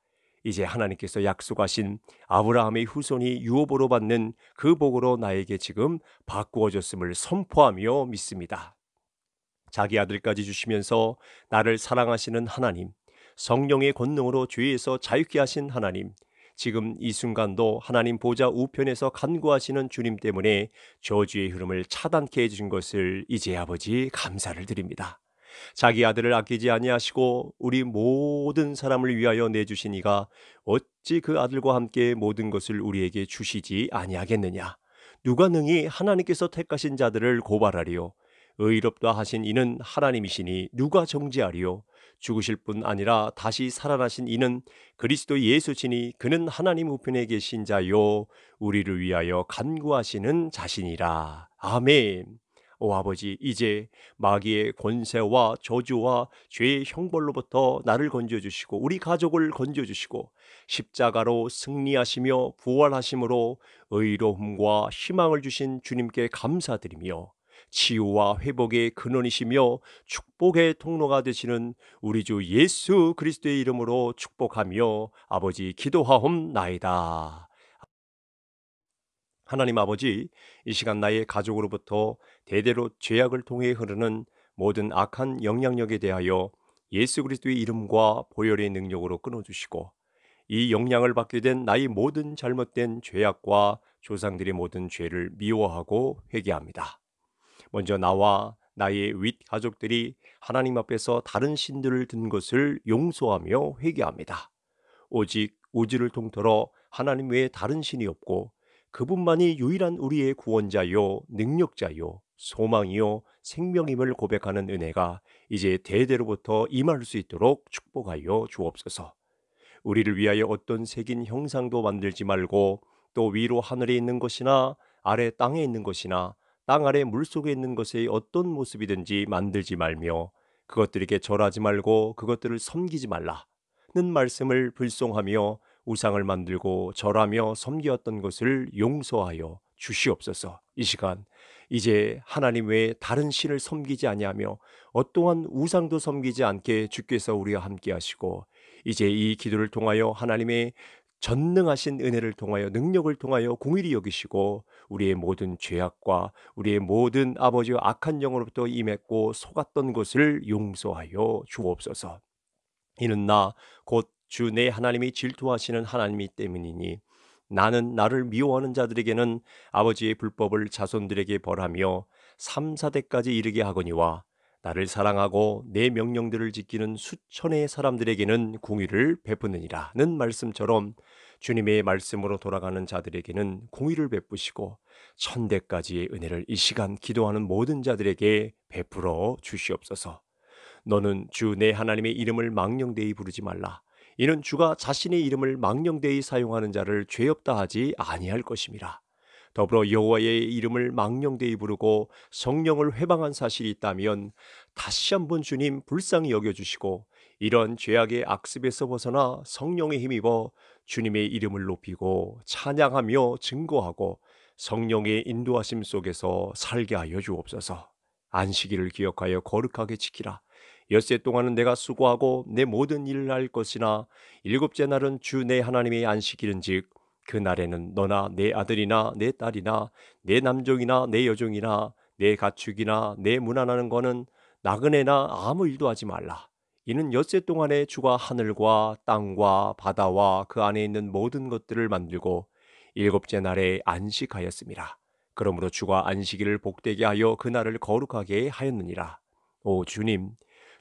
이제 하나님께서 약속하신 아브라함의 후손이 유업으로 받는 그 복으로 나에게 지금 바꾸어졌음을 선포하며 믿습니다. 자기 아들까지 주시면서 나를 사랑하시는 하나님, 성령의 권능으로 죄에서 자유케 하신 하나님, 지금 이 순간도 하나님 보좌 우편에서 간구하시는 주님 때문에 저주의 흐름을 차단케 해주신 것을 이제 아버지 감사를 드립니다. 자기 아들을 아끼지 아니하시고 우리 모든 사람을 위하여 내주시니가 어찌 그 아들과 함께 모든 것을 우리에게 주시지 아니하겠느냐. 누가 능히 하나님께서 택하신 자들을 고발하리요. 의롭다 하신 이는 하나님이시니 누가 정지하리요 죽으실 뿐 아니라 다시 살아나신 이는 그리스도 예수시니 그는 하나님 우편에 계신 자요 우리를 위하여 간구하시는 자신이라. 아멘. 오 아버지 이제 마귀의 권세와 저주와 죄의 형벌로부터 나를 건져 주시고 우리 가족을 건져 주시고 십자가로 승리하시며 부활하심으로 의로움과 희망을 주신 주님께 감사드리며 치유와 회복의 근원이시며 축복의 통로가 되시는 우리 주 예수 그리스도의 이름으로 축복하며 아버지 기도하옵나이다. 하나님 아버지, 이 시간 나의 가족으로부터 대대로 죄악을 통해 흐르는 모든 악한 영향력에 대하여 예수 그리스도의 이름과 보혈의 능력으로 끊어주시고 이 영향을 받게 된 나의 모든 잘못된 죄악과 조상들의 모든 죄를 미워하고 회개합니다. 먼저 나와 나의 윗 가족들이 하나님 앞에서 다른 신들을 든 것을 용서하며 회개합니다. 오직 우주를 통틀어 하나님 외에 다른 신이 없고 그분만이 유일한 우리의 구원자요, 능력자요, 소망이요, 생명임을 고백하는 은혜가 이제 대대로부터 임할 수 있도록 축복하여 주옵소서. 우리를 위하여 어떤 색인 형상도 만들지 말고 또 위로 하늘에 있는 것이나 아래 땅에 있는 것이나 땅 아래 물속에 있는 것의 어떤 모습이든지 만들지 말며 그것들에게 절하지 말고 그것들을 섬기지 말라는 말씀을 불송하며 우상을 만들고 절하며 섬기었던 것을 용서하여 주시옵소서. 이 시간 이제 하나님 외에 다른 신을 섬기지 아니하며 어떠한 우상도 섬기지 않게 주께서 우리와 함께 하시고 이제 이 기도를 통하여 하나님의 전능하신 은혜를 통하여 능력을 통하여 공일히 여기시고 우리의 모든 죄악과 우리의 모든 아버지의 악한 영으로부터 임했고 속았던 것을 용서하여 주옵소서. 이는 나 곧 주 내 하나님이 질투하시는 하나님이 때문이니 나는 나를 미워하는 자들에게는 아버지의 불법을 자손들에게 벌하며 삼사대까지 이르게 하거니와 나를 사랑하고 내 명령들을 지키는 수천의 사람들에게는 공의를 베푸느니라는 말씀처럼 주님의 말씀으로 돌아가는 자들에게는 공의를 베푸시고 천대까지의 은혜를 이 시간 기도하는 모든 자들에게 베풀어 주시옵소서. 너는 주 내 하나님의 이름을 망령되이 부르지 말라. 이는 주가 자신의 이름을 망령되이 사용하는 자를 죄 없다 하지 아니할 것임이라. 더불어 여호와의 이름을 망령되이 부르고 성령을 회방한 사실이 있다면 다시 한번 주님 불쌍히 여겨주시고 이런 죄악의 악습에서 벗어나 성령의 힘입어 주님의 이름을 높이고 찬양하며 증거하고 성령의 인도하심 속에서 살게 하여 주옵소서. 안식일을 기억하여 거룩하게 지키라. 엿세 동안은 내가 수고하고 내 모든 일을 할 것이나 일곱째 날은 주 내 하나님의 안식일인즉그 날에는 너나 내 아들이나 내 딸이나 내 남종이나 내 여종이나 내 가축이나 내 무난하는 거는 나그네나 아무 일도 하지 말라. 이는 엿새 동안에 주가 하늘과 땅과 바다와 그 안에 있는 모든 것들을 만들고 일곱째 날에 안식하였습니다. 그러므로 주가 안식일을 복되게 하여 그 날을 거룩하게 하였느니라. 오 주님,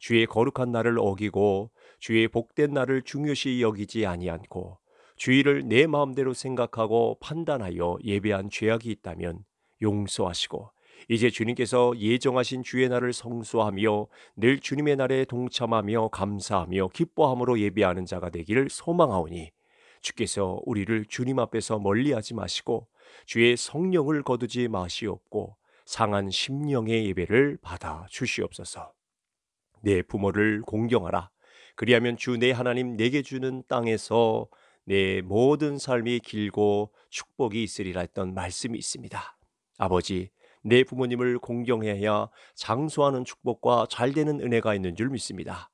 주의 거룩한 날을 어기고 주의 복된 날을 중요시 여기지 아니않고 주의를 내 마음대로 생각하고 판단하여 예배한 죄악이 있다면 용서하시고 이제 주님께서 예정하신 주의 날을 성수하며 늘 주님의 날에 동참하며 감사하며 기뻐함으로 예비하는 자가 되기를 소망하오니 주께서 우리를 주님 앞에서 멀리하지 마시고 주의 성령을 거두지 마시옵고 상한 심령의 예배를 받아 주시옵소서. 내 부모를 공경하라. 그리하면 주 내 하나님 내게 주는 땅에서 내 모든 삶이 길고 축복이 있으리라 했던 말씀이 있습니다. 아버지, 내 부모님을 공경해야 장수하는 축복과 잘되는 은혜가 있는 줄 믿습니다.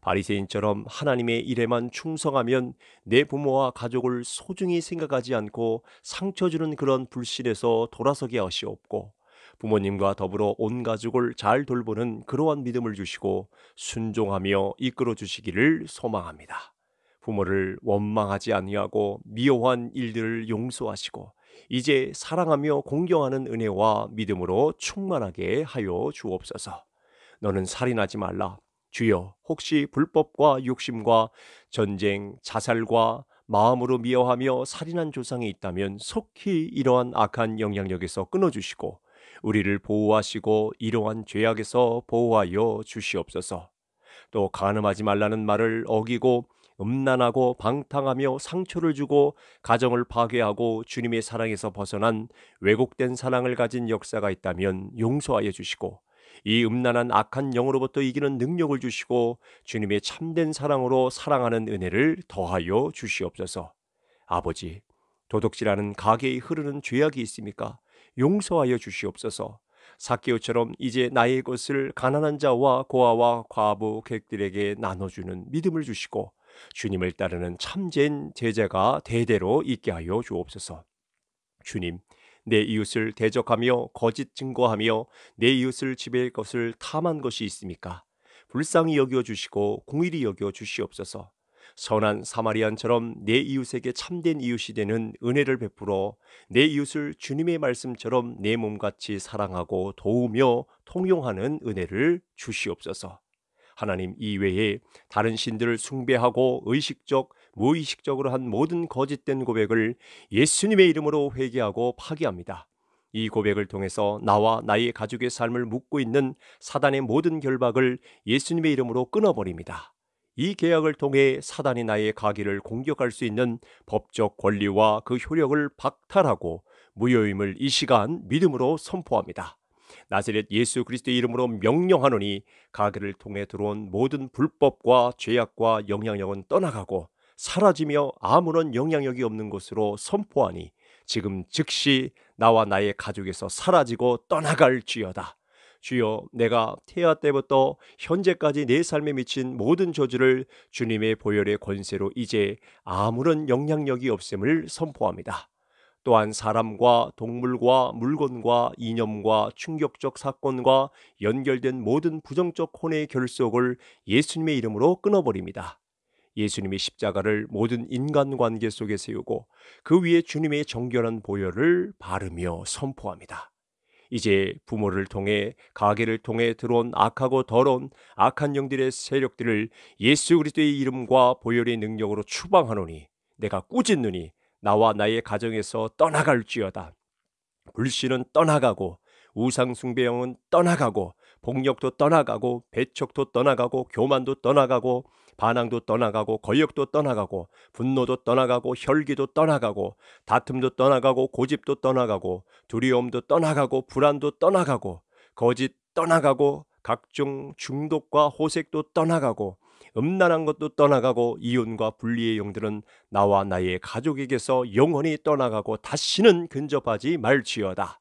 바리새인처럼 하나님의 일에만 충성하면 내 부모와 가족을 소중히 생각하지 않고 상처 주는 그런 불신에서 돌아서게 하시옵고 부모님과 더불어 온 가족을 잘 돌보는 그러한 믿음을 주시고 순종하며 이끌어 주시기를 소망합니다. 부모를 원망하지 아니하고 미워한 일들을 용서하시고 이제 사랑하며 공경하는 은혜와 믿음으로 충만하게 하여 주옵소서. 너는 살인하지 말라. 주여, 혹시 불법과 욕심과 전쟁, 자살과 마음으로 미워하며 살인한 조상이 있다면 속히 이러한 악한 영향력에서 끊어주시고 우리를 보호하시고 이러한 죄악에서 보호하여 주시옵소서. 또가늠하지 말라는 말을 어기고 음란하고 방탕하며 상처를 주고 가정을 파괴하고 주님의 사랑에서 벗어난 왜곡된 사랑을 가진 역사가 있다면 용서하여 주시고 이 음란한 악한 영으로부터 이기는 능력을 주시고 주님의 참된 사랑으로 사랑하는 은혜를 더하여 주시옵소서. 아버지, 도둑질하는 가게에 흐르는 죄악이 있습니까? 용서하여 주시옵소서. 사키오처럼 이제 나의 것을 가난한 자와 고아와 과부 객들에게 나눠주는 믿음을 주시고 주님을 따르는 참된 제자가 대대로 있게 하여 주옵소서. 주님, 내 이웃을 대적하며 거짓 증거하며 내 이웃을 지배할 것을 탐한 것이 있습니까? 불쌍히 여겨 주시고 공일히 여겨 주시옵소서. 선한 사마리안처럼 내 이웃에게 참된 이웃이 되는 은혜를 베풀어 내 이웃을 주님의 말씀처럼 내 몸같이 사랑하고 도우며 통용하는 은혜를 주시옵소서. 하나님 이외에 다른 신들을 숭배하고 의식적 무의식적으로 한 모든 거짓된 고백을 예수님의 이름으로 회개하고 파기합니다. 이 고백을 통해서 나와 나의 가족의 삶을 묶고 있는 사단의 모든 결박을 예수님의 이름으로 끊어버립니다. 이 계약을 통해 사단이 나의 가기를 공격할 수 있는 법적 권리와 그 효력을 박탈하고 무효임을 이 시간 믿음으로 선포합니다. 나세렛 예수 그리스도의 이름으로 명령하노니 가게를 통해 들어온 모든 불법과 죄악과 영향력은 떠나가고 사라지며 아무런 영향력이 없는 것으로 선포하니 지금 즉시 나와 나의 가족에서 사라지고 떠나갈지어다. 주여 내가 태아 때부터 현재까지 내 삶에 미친 모든 저주를 주님의 보혈의 권세로 이제 아무런 영향력이 없음을 선포합니다. 또한 사람과 동물과 물건과 이념과 충격적 사건과 연결된 모든 부정적 혼의 결속을 예수님의 이름으로 끊어버립니다. 예수님의 십자가를 모든 인간관계 속에 세우고 그 위에 주님의 정결한 보혈을 바르며 선포합니다. 이제 부모를 통해 가게를 통해 들어온 악하고 더러운 악한 영들의 세력들을 예수 그리스도의 이름과 보혈의 능력으로 추방하노니 내가 꾸짖느니 나와 나의 가정에서 떠나갈지어다. 불신은 떠나가고 우상숭배형은 떠나가고 폭력도 떠나가고 배척도 떠나가고 교만도 떠나가고 반항도 떠나가고 거역도 떠나가고 분노도 떠나가고 혈기도 떠나가고 다툼도 떠나가고 고집도 떠나가고 두려움도 떠나가고 불안도 떠나가고 거짓 떠나가고 각종 중독과 호색도 떠나가고 음란한 것도 떠나가고 이혼과 분리의 영들은 나와 나의 가족에게서 영원히 떠나가고 다시는 근접하지 말지어다.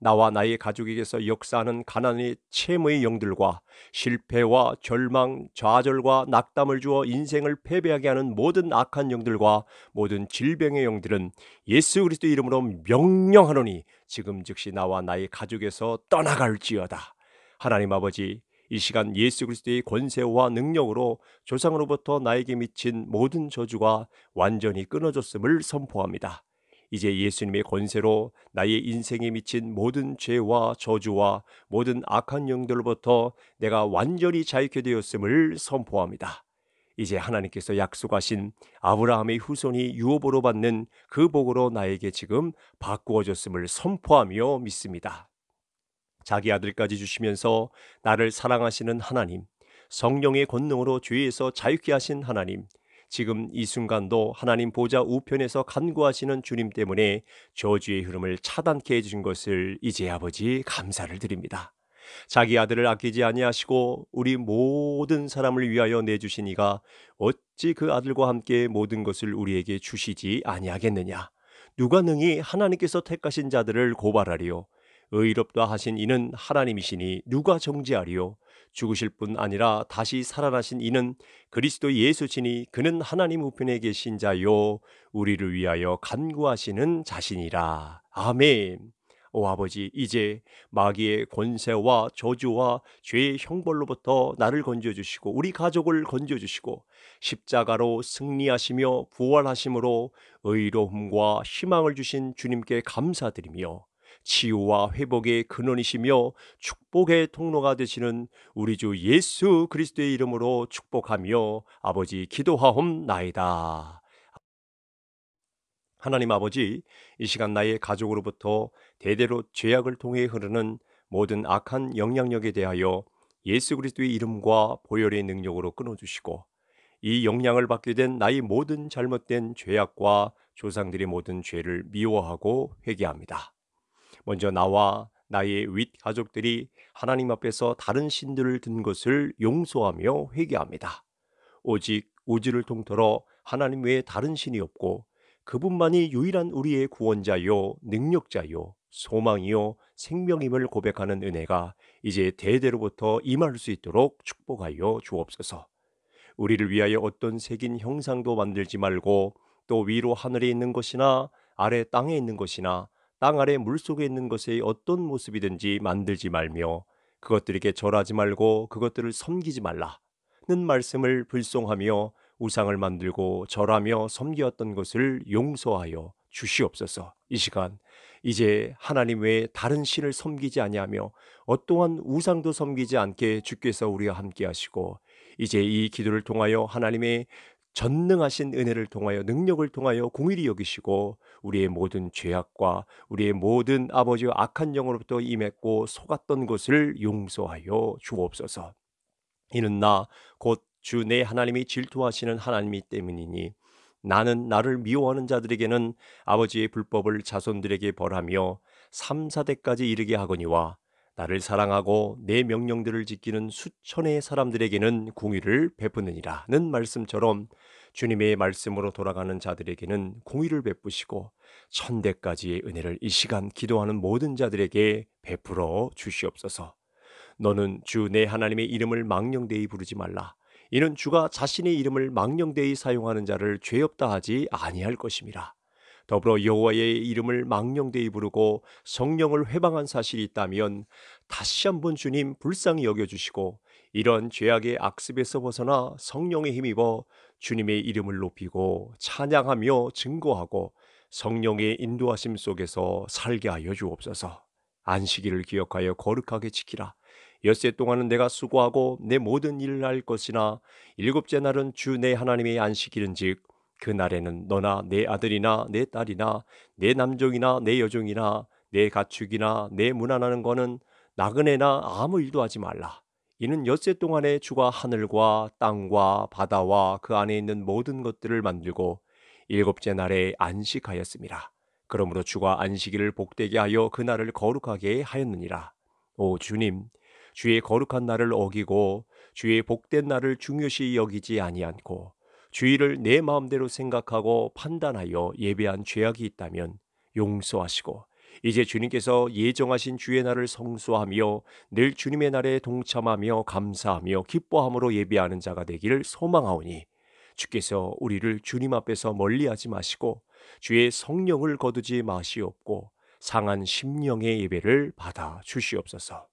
나와 나의 가족에게서 역사하는 가난의 채무의 영들과 실패와 절망, 좌절과 낙담을 주어 인생을 패배하게 하는 모든 악한 영들과 모든 질병의 영들은 예수 그리스도 이름으로 명령하노니 지금 즉시 나와 나의 가족에서 떠나갈지어다. 하나님 아버지 이 시간 예수 그리스도의 권세와 능력으로 조상으로부터 나에게 미친 모든 저주가 완전히 끊어졌음을 선포합니다. 이제 예수님의 권세로 나의 인생에 미친 모든 죄와 저주와 모든 악한 영들로부터 내가 완전히 자유케 되었음을 선포합니다. 이제 하나님께서 약속하신 아브라함의 후손이 유업으로 받는 그 복으로 나에게 지금 바꾸어졌음을 선포하며 믿습니다. 자기 아들까지 주시면서 나를 사랑하시는 하나님, 성령의 권능으로 죄에서 자유케 하신 하나님, 지금 이 순간도 하나님 보좌 우편에서 간구하시는 주님 때문에 저주의 흐름을 차단케 해주신 것을 이제 아버지 감사를 드립니다. 자기 아들을 아끼지 아니하시고 우리 모든 사람을 위하여 내주시니가 어찌 그 아들과 함께 모든 것을 우리에게 주시지 아니하겠느냐. 누가 능히 하나님께서 택하신 자들을 고발하리요. 의롭다 하신 이는 하나님이시니 누가 정지하리요 죽으실 뿐 아니라 다시 살아나신 이는 그리스도 예수시니 그는 하나님 우편에 계신 자요 우리를 위하여 간구하시는 자신이라. 아멘. 오 아버지 이제 마귀의 권세와 저주와 죄의 형벌로부터 나를 건져 주시고 우리 가족을 건져 주시고 십자가로 승리하시며 부활하심으로 의로움과 희망을 주신 주님께 감사드리며 치유와 회복의 근원이시며 축복의 통로가 되시는 우리 주 예수 그리스도의 이름으로 축복하며 아버지 기도하옵나이다. 하나님 아버지, 이 시간 나의 가족으로부터 대대로 죄악을 통해 흐르는 모든 악한 영향력에 대하여 예수 그리스도의 이름과 보혈의 능력으로 끊어주시고 이 영향을 받게 된 나의 모든 잘못된 죄악과 조상들의 모든 죄를 미워하고 회개합니다. 먼저 나와 나의 윗 가족들이 하나님 앞에서 다른 신들을 든 것을 용서하며 회개합니다. 오직 우주를 통틀어 하나님 외에 다른 신이 없고 그분만이 유일한 우리의 구원자요, 능력자요, 소망이요, 생명임을 고백하는 은혜가 이제 대대로부터 임할 수 있도록 축복하여 주옵소서. 우리를 위하여 어떤 색인 형상도 만들지 말고 또 위로 하늘에 있는 것이나 아래 땅에 있는 것이나 땅 아래 물속에 있는 것의 어떤 모습이든지 만들지 말며 그것들에게 절하지 말고 그것들을 섬기지 말라는 말씀을 불송하며 우상을 만들고 절하며 섬기었던 것을 용서하여 주시옵소서. 이 시간 이제 하나님 외에 다른 신을 섬기지 아니하며 어떠한 우상도 섬기지 않게 주께서 우리와 함께 하시고 이제 이 기도를 통하여 하나님의 전능하신 은혜를 통하여 능력을 통하여 공일히 여기시고 우리의 모든 죄악과 우리의 모든 아버지 악한 영으로부터 임했고 속았던 것을 용서하여 주옵소서. 이는 나 곧 주 내 하나님이 질투하시는 하나님이 때문이니 나는 나를 미워하는 자들에게는 아버지의 불법을 자손들에게 벌하며 삼사대까지 이르게 하거니와 나를 사랑하고 내 명령들을 지키는 수천의 사람들에게는 공의를 베푸느니라는 말씀처럼 주님의 말씀으로 돌아가는 자들에게는 공의를 베푸시고 천대까지의 은혜를 이 시간 기도하는 모든 자들에게 베풀어 주시옵소서. 너는 주 내 하나님의 이름을 망령되이 부르지 말라. 이는 주가 자신의 이름을 망령되이 사용하는 자를 죄 없다 하지 아니할 것임이라. 더불어 여호와의 이름을 망령되이 부르고 성령을 회방한 사실이 있다면 다시 한번 주님 불쌍히 여겨주시고 이런 죄악의 악습에서 벗어나 성령의 힘입어 주님의 이름을 높이고 찬양하며 증거하고 성령의 인도하심 속에서 살게 하여 주옵소서. 안식일을 기억하여 거룩하게 지키라. 엿세 동안은 내가 수고하고 내 모든 일을 할 것이나 일곱째 날은 주 내 하나님의 안식일은즉 그날에는 너나 내 아들이나 내 딸이나 내 남종이나 내 여종이나 내 가축이나 내 무난하는 거는 나그네나 아무 일도 하지 말라. 이는 엿새 동안에 주가 하늘과 땅과 바다와 그 안에 있는 모든 것들을 만들고 일곱째 날에 안식하였습니다. 그러므로 주가 안식일을 복되게 하여 그날을 거룩하게 하였느니라. 오 주님, 주의 거룩한 날을 어기고 주의 복된 날을 중요시 여기지 아니않고 주의를 내 마음대로 생각하고 판단하여 예배한 죄악이 있다면 용서하시고 이제 주님께서 예정하신 주의 날을 성수하며 늘 주님의 날에 동참하며 감사하며 기뻐함으로 예배하는 자가 되기를 소망하오니 주께서 우리를 주님 앞에서 멀리하지 마시고 주의 성령을 거두지 마시옵고 상한 심령의 예배를 받아 주시옵소서.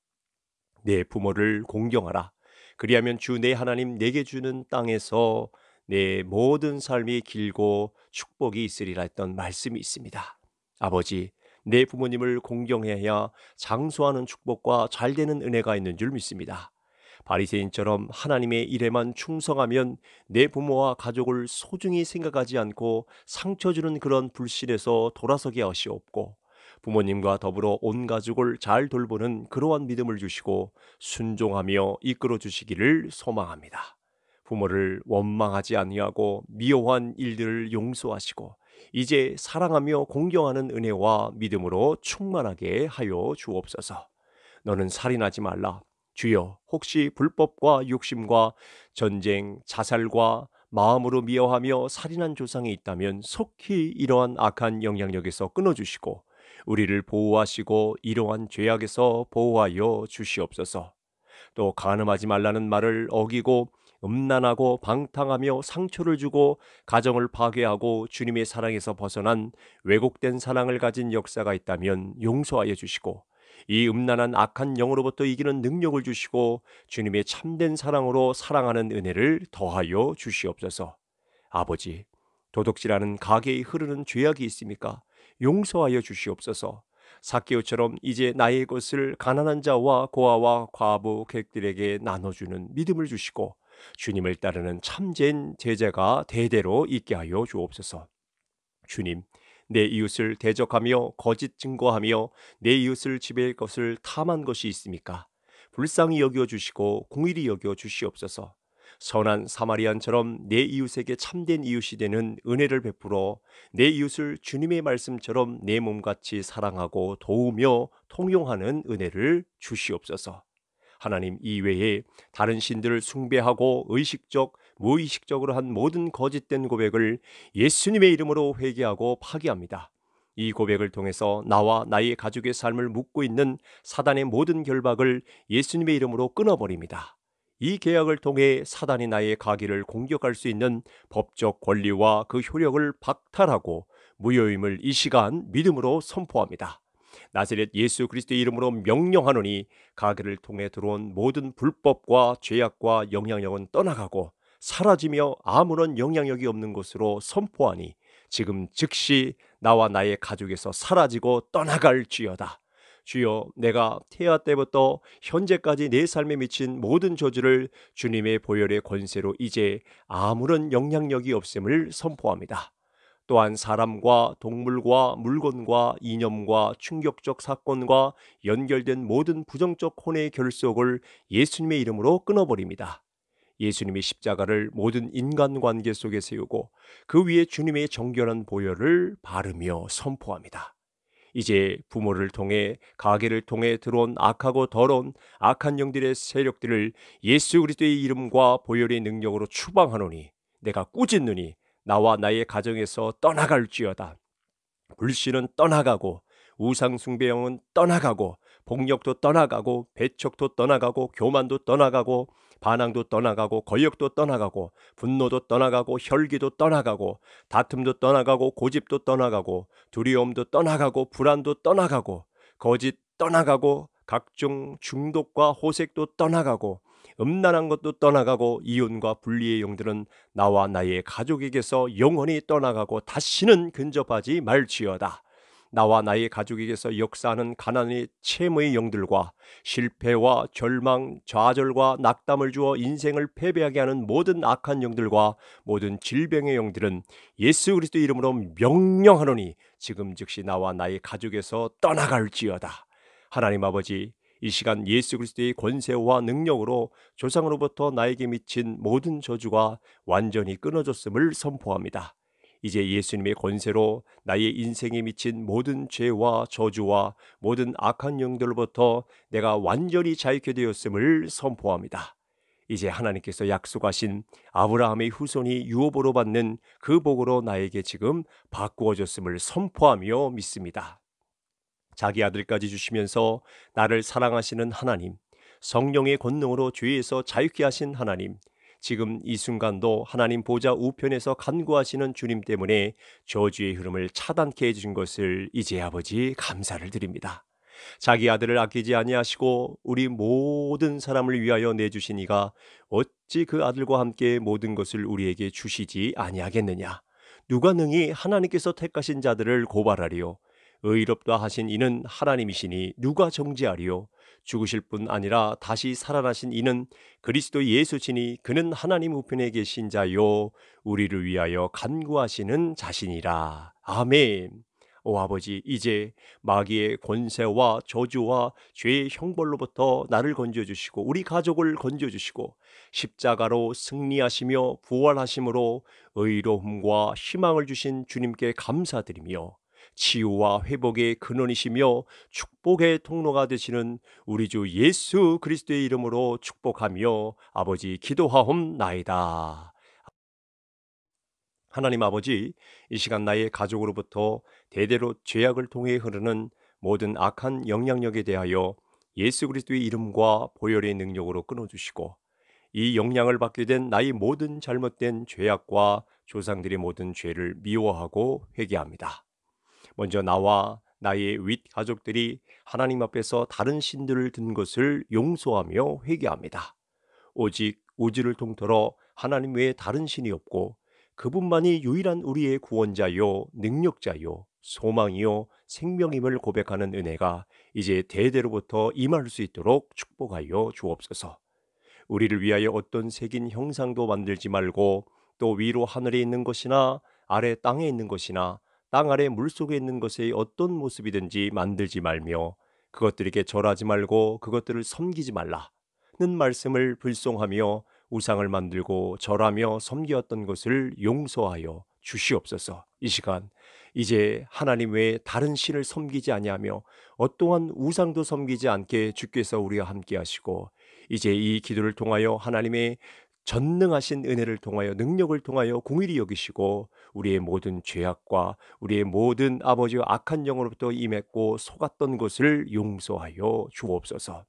내 부모를 공경하라. 그리하면 주 내 하나님 내게 주는 땅에서 내 모든 삶이 길고 축복이 있으리라 했던 말씀이 있습니다. 아버지, 내 부모님을 공경해야 장수하는 축복과 잘 되는 은혜가 있는 줄 믿습니다. 바리새인처럼 하나님의 일에만 충성하면 내 부모와 가족을 소중히 생각하지 않고 상처 주는 그런 불신에서 돌아서게 하시옵고 부모님과 더불어 온 가족을 잘 돌보는 그러한 믿음을 주시고 순종하며 이끌어 주시기를 소망합니다. 부모를 원망하지 아니하고 미워한 일들을 용서하시고 이제 사랑하며 공경하는 은혜와 믿음으로 충만하게 하여 주옵소서. 너는 살인하지 말라. 주여, 혹시 불법과 욕심과 전쟁, 자살과 마음으로 미워하며 살인한 조상이 있다면 속히 이러한 악한 영향력에서 끊어주시고 우리를 보호하시고 이러한 죄악에서 보호하여 주시옵소서. 또 간음하지 말라는 말을 어기고 음란하고 방탕하며 상처를 주고 가정을 파괴하고 주님의 사랑에서 벗어난 왜곡된 사랑을 가진 역사가 있다면 용서하여 주시고 이 음란한 악한 영으로부터 이기는 능력을 주시고 주님의 참된 사랑으로 사랑하는 은혜를 더하여 주시옵소서. 아버지, 도둑질하는 가게에 흐르는 죄악이 있습니까? 용서하여 주시옵소서. 사케오처럼 이제 나의 것을 가난한 자와 고아와 과부 객들에게 나눠주는 믿음을 주시고 주님을 따르는 참된 제자가 대대로 있게 하여 주옵소서. 주님, 내 이웃을 대적하며 거짓 증거하며 내 이웃을 지배할 것을 탐한 것이 있습니까? 불쌍히 여겨 주시고 공일히 여겨 주시옵소서. 선한 사마리안처럼 내 이웃에게 참된 이웃이 되는 은혜를 베풀어 내 이웃을 주님의 말씀처럼 내 몸같이 사랑하고 도우며 통용하는 은혜를 주시옵소서. 하나님 이외에 다른 신들을 숭배하고 의식적 무의식적으로 한 모든 거짓된 고백을 예수님의 이름으로 회개하고 파기합니다. 이 고백을 통해서 나와 나의 가족의 삶을 묶고 있는 사단의 모든 결박을 예수님의 이름으로 끊어버립니다. 이 계약을 통해 사단이 나의 가기를 공격할 수 있는 법적 권리와 그 효력을 박탈하고 무효임을 이 시간 믿음으로 선포합니다. 나세렛 예수 그리스도의 이름으로 명령하노니 가게를 통해 들어온 모든 불법과 죄악과 영향력은 떠나가고 사라지며 아무런 영향력이 없는 것으로 선포하니 지금 즉시 나와 나의 가족에서 사라지고 떠나갈지어다. 주여 내가 태아 때부터 현재까지 내 삶에 미친 모든 저주를 주님의 보혈의 권세로 이제 아무런 영향력이 없음을 선포합니다. 또한 사람과 동물과 물건과 이념과 충격적 사건과 연결된 모든 부정적 혼의 결속을 예수님의 이름으로 끊어버립니다. 예수님의 십자가를 모든 인간관계 속에 세우고 그 위에 주님의 정결한 보혈을 바르며 선포합니다. 이제 부모를 통해 가게를 통해 들어온 악하고 더러운 악한 영들의 세력들을 예수 그리스도의 이름과 보혈의 능력으로 추방하노니 내가 꾸짖느니 나와 나의 가정에서 떠나갈지어다. 불신은 떠나가고 우상숭배형은 떠나가고 폭력도 떠나가고 배척도 떠나가고 교만도 떠나가고 반항도 떠나가고 거역도 떠나가고 분노도 떠나가고 혈기도 떠나가고 다툼도 떠나가고 고집도 떠나가고 두려움도 떠나가고 불안도 떠나가고 거짓 떠나가고 각종 중독과 호색도 떠나가고 음란한 것도 떠나가고 이혼과 분리의 영들은 나와 나의 가족에게서 영원히 떠나가고 다시는 근접하지 말지어다. 나와 나의 가족에게서 역사하는 가난의 체험의 영들과 실패와 절망, 좌절과 낙담을 주어 인생을 패배하게 하는 모든 악한 영들과 모든 질병의 영들은 예수 그리스도 이름으로 명령하노니 지금 즉시 나와 나의 가족에서 떠나갈지어다. 하나님 아버지 이 시간 예수 그리스도의 권세와 능력으로 조상으로부터 나에게 미친 모든 저주가 완전히 끊어졌음을 선포합니다. 이제 예수님의 권세로 나의 인생에 미친 모든 죄와 저주와 모든 악한 영들로부터 내가 완전히 자유케 되었음을 선포합니다. 이제 하나님께서 약속하신 아브라함의 후손이 유업으로 받는 그 복으로 나에게 지금 바꾸어졌음을 선포하며 믿습니다. 자기 아들까지 주시면서 나를 사랑하시는 하나님, 성령의 권능으로 죄에서 자유케 하신 하나님, 지금 이 순간도 하나님 보좌 우편에서 간구하시는 주님 때문에 저주의 흐름을 차단케 해주신 것을 이제 아버지 감사를 드립니다. 자기 아들을 아끼지 아니하시고 우리 모든 사람을 위하여 내주시니가 어찌 그 아들과 함께 모든 것을 우리에게 주시지 아니하겠느냐. 누가 능히 하나님께서 택하신 자들을 고발하리요. 의롭다 하신 이는 하나님이시니 누가 정지하리요 죽으실 뿐 아니라 다시 살아나신 이는 그리스도 예수시니 그는 하나님 우편에 계신 자요 우리를 위하여 간구하시는 자신이라 아멘 오 아버지 이제 마귀의 권세와 저주와 죄의 형벌로부터 나를 건져 주시고 우리 가족을 건져 주시고 십자가로 승리하시며 부활하심으로 의로움과 희망을 주신 주님께 감사드리며 치유와 회복의 근원이시며 축복의 통로가 되시는 우리 주 예수 그리스도의 이름으로 축복하며 아버지 기도하옵나이다. 하나님 아버지, 이 시간 나의 가족으로부터 대대로 죄악을 통해 흐르는 모든 악한 영향력에 대하여 예수 그리스도의 이름과 보혈의 능력으로 끊어주시고 이 영향을 받게 된 나의 모든 잘못된 죄악과 조상들의 모든 죄를 미워하고 회개합니다. 먼저 나와 나의 윗 가족들이 하나님 앞에서 다른 신들을 든 것을 용서하며 회개합니다. 오직 우주를 통틀어 하나님 외에 다른 신이 없고 그분만이 유일한 우리의 구원자요, 능력자요, 소망이요, 생명임을 고백하는 은혜가 이제 대대로부터 임할 수 있도록 축복하여 주옵소서. 우리를 위하여 어떤 색인 형상도 만들지 말고 또 위로 하늘에 있는 것이나 아래 땅에 있는 것이나 땅 아래 물속에 있는 것의 어떤 모습이든지 만들지 말며 그것들에게 절하지 말고 그것들을 섬기지 말라는 말씀을 불송하며 우상을 만들고 절하며 섬기었던 것을 용서하여 주시옵소서. 이 시간 이제 하나님 외에 다른 신을 섬기지 아니하며 어떠한 우상도 섬기지 않게 주께서 우리와 함께 하시고 이제 이 기도를 통하여 하나님의 전능하신 은혜를 통하여 능력을 통하여 공일히 여기시고 우리의 모든 죄악과 우리의 모든 아버지 악한 영으로부터 임했고 속았던 것을 용서하여 주옵소서.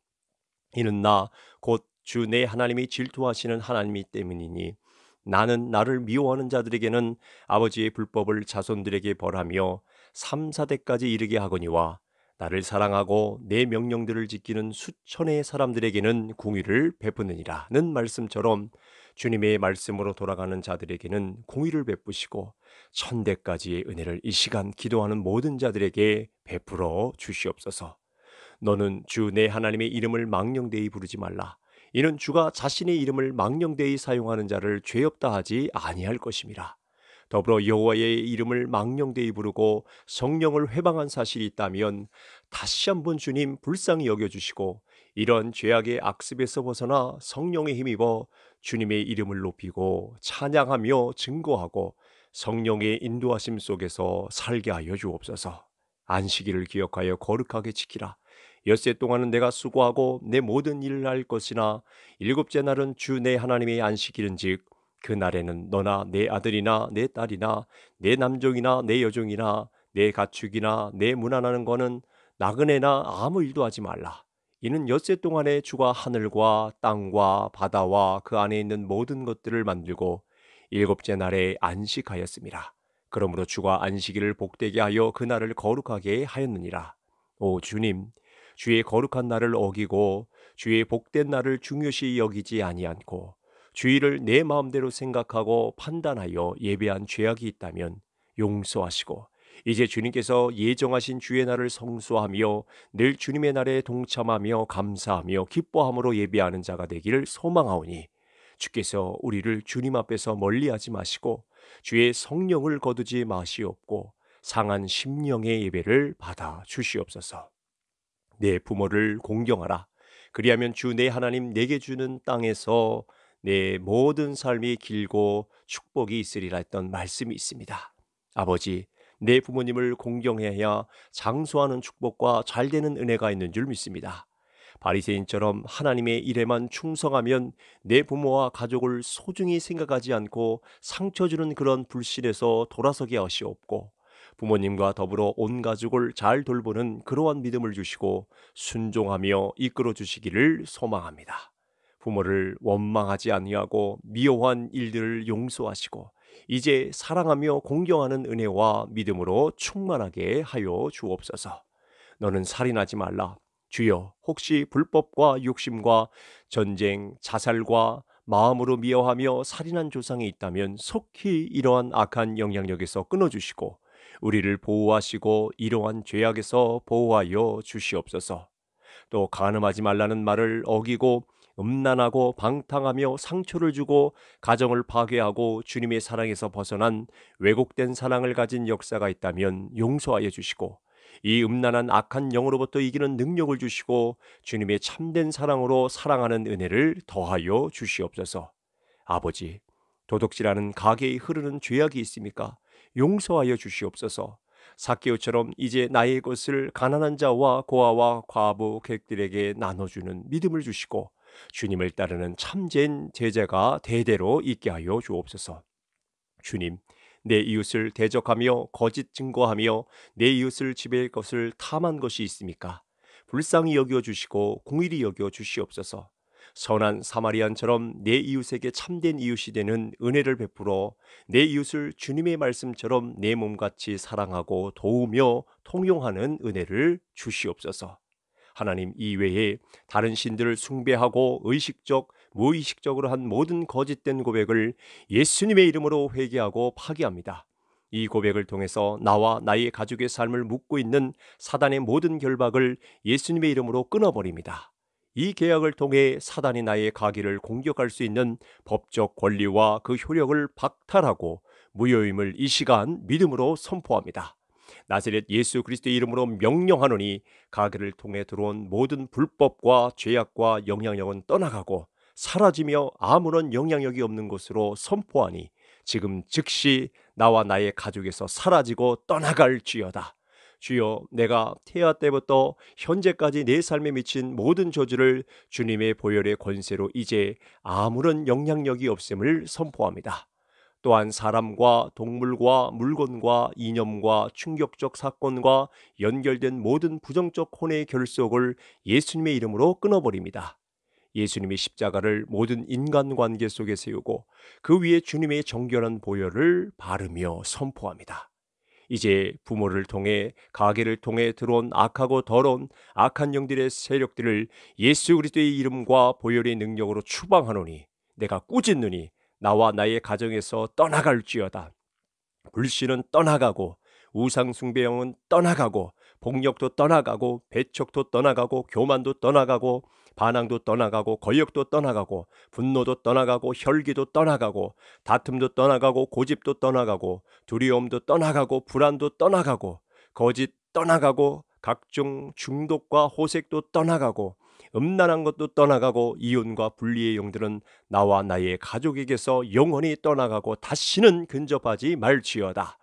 이는 나 곧 주 내 하나님이 질투하시는 하나님이 때문이니 나는 나를 미워하는 자들에게는 아버지의 불법을 자손들에게 벌하며 삼사대까지 이르게 하거니와 나를 사랑하고 내 명령들을 지키는 수천의 사람들에게는 공의를 베푸느니라는 말씀처럼 주님의 말씀으로 돌아가는 자들에게는 공의를 베푸시고 천대까지의 은혜를 이 시간 기도하는 모든 자들에게 베풀어 주시옵소서. 너는 주 내 하나님의 이름을 망령되이 부르지 말라. 이는 주가 자신의 이름을 망령되이 사용하는 자를 죄 없다 하지 아니할 것임이라. 더불어 여호와의 이름을 망령되이 부르고 성령을 회방한 사실이 있다면 다시 한번 주님 불쌍히 여겨 주시고 이런 죄악의 악습에서 벗어나 성령의 힘입어 주님의 이름을 높이고 찬양하며 증거하고 성령의 인도하심 속에서 살게 하여 주옵소서. 안식일을 기억하여 거룩하게 지키라. 엿세 동안은 내가 수고하고 내 모든 일을 할 것이나 일곱째 날은 주 내 하나님의 안식일은즉 그 날에는 너나 내 아들이나 내 딸이나 내 남종이나 내 여종이나 내 가축이나 내 무난하는 거는 나그네나 아무 일도 하지 말라. 이는 엿새 동안에 주가 하늘과 땅과 바다와 그 안에 있는 모든 것들을 만들고 일곱째 날에 안식하였습니다. 그러므로 주가 안식일을 복되게 하여 그 날을 거룩하게 하였느니라. 오 주님, 주의 거룩한 날을 어기고 주의 복된 날을 중요시 여기지 아니않고 주의를 내 마음대로 생각하고 판단하여 예배한 죄악이 있다면 용서하시고 이제 주님께서 예정하신 주의 날을 성수하며 늘 주님의 날에 동참하며 감사하며 기뻐함으로 예배하는 자가 되기를 소망하오니 주께서 우리를 주님 앞에서 멀리하지 마시고 주의 성령을 거두지 마시옵고 상한 심령의 예배를 받아 주시옵소서. 내 부모를 공경하라. 그리하면 주 내 하나님 내게 주는 땅에서 내 모든 삶이 길고 축복이 있으리라 했던 말씀이 있습니다. 아버지, 내 부모님을 공경해야 장수하는 축복과 잘되는 은혜가 있는 줄 믿습니다. 바리새인처럼 하나님의 일에만 충성하면 내 부모와 가족을 소중히 생각하지 않고 상처 주는 그런 불신에서 돌아서게 하시옵고 부모님과 더불어 온 가족을 잘 돌보는 그러한 믿음을 주시고 순종하며 이끌어 주시기를 소망합니다. 부모를 원망하지 아니하고 미워한 일들을 용서하시고 이제 사랑하며 공경하는 은혜와 믿음으로 충만하게 하여 주옵소서. 너는 살인하지 말라. 주여, 혹시 불법과 욕심과 전쟁, 자살과 마음으로 미워하며 살인한 조상이 있다면 속히 이러한 악한 영향력에서 끊어주시고 우리를 보호하시고 이러한 죄악에서 보호하여 주시옵소서. 또 간음하지 말라는 말을 어기고 음란하고 방탕하며 상처를 주고 가정을 파괴하고 주님의 사랑에서 벗어난 왜곡된 사랑을 가진 역사가 있다면 용서하여 주시고 이 음란한 악한 영으로부터 이기는 능력을 주시고 주님의 참된 사랑으로 사랑하는 은혜를 더하여 주시옵소서. 아버지, 도둑질하는 가게에 흐르는 죄악이 있습니까? 용서하여 주시옵소서. 사케오처럼 이제 나의 것을 가난한 자와 고아와 과부 객들에게 나눠주는 믿음을 주시고 주님을 따르는 참된 제자가 대대로 있게 하여 주옵소서. 주님, 내 이웃을 대적하며 거짓 증거하며 내 이웃을 지배할 것을 탐한 것이 있습니까? 불쌍히 여겨 주시고 공일히 여겨 주시옵소서. 선한 사마리안처럼 내 이웃에게 참된 이웃이 되는 은혜를 베풀어 내 이웃을 주님의 말씀처럼 내 몸같이 사랑하고 도우며 통용하는 은혜를 주시옵소서. 하나님 이외에 다른 신들을 숭배하고 의식적 무의식적으로 한 모든 거짓된 고백을 예수님의 이름으로 회개하고 파기합니다. 이 고백을 통해서 나와 나의 가족의 삶을 묻고 있는 사단의 모든 결박을 예수님의 이름으로 끊어버립니다. 이 계약을 통해 사단이 나의 가기를 공격할 수 있는 법적 권리와 그 효력을 박탈하고 무효임을 이 시간 믿음으로 선포합니다. 나세렛 예수 그리스도의 이름으로 명령하노니 가게를 통해 들어온 모든 불법과 죄악과 영향력은 떠나가고 사라지며 아무런 영향력이 없는 것으로 선포하니 지금 즉시 나와 나의 가족에서 사라지고 떠나갈지어다. 주여 내가 태아 때부터 현재까지 내 삶에 미친 모든 저주를 주님의 보혈의 권세로 이제 아무런 영향력이 없음을 선포합니다. 또한 사람과 동물과 물건과 이념과 충격적 사건과 연결된 모든 부정적 혼의 결속을 예수님의 이름으로 끊어버립니다. 예수님의 십자가를 모든 인간관계 속에 세우고 그 위에 주님의 정결한 보혈을 바르며 선포합니다. 이제 부모를 통해 가게를 통해 들어온 악하고 더러운 악한 영들의 세력들을 예수 그리스도의 이름과 보혈의 능력으로 추방하노니 내가 꾸짖느니 나와 나의 가정에서 떠나갈지어다. 불신은 떠나가고 우상숭배형은 떠나가고 폭력도 떠나가고 배척도 떠나가고 교만도 떠나가고 반항도 떠나가고 거역도 떠나가고 분노도 떠나가고 혈기도 떠나가고 다툼도 떠나가고 고집도 떠나가고 두려움도 떠나가고 불안도 떠나가고 거짓 떠나가고 각종 중독과 호색도 떠나가고 음란한 것도 떠나가고 이혼과 분리의 영들은 나와 나의 가족에게서 영원히 떠나가고 다시는 근접하지 말지어다.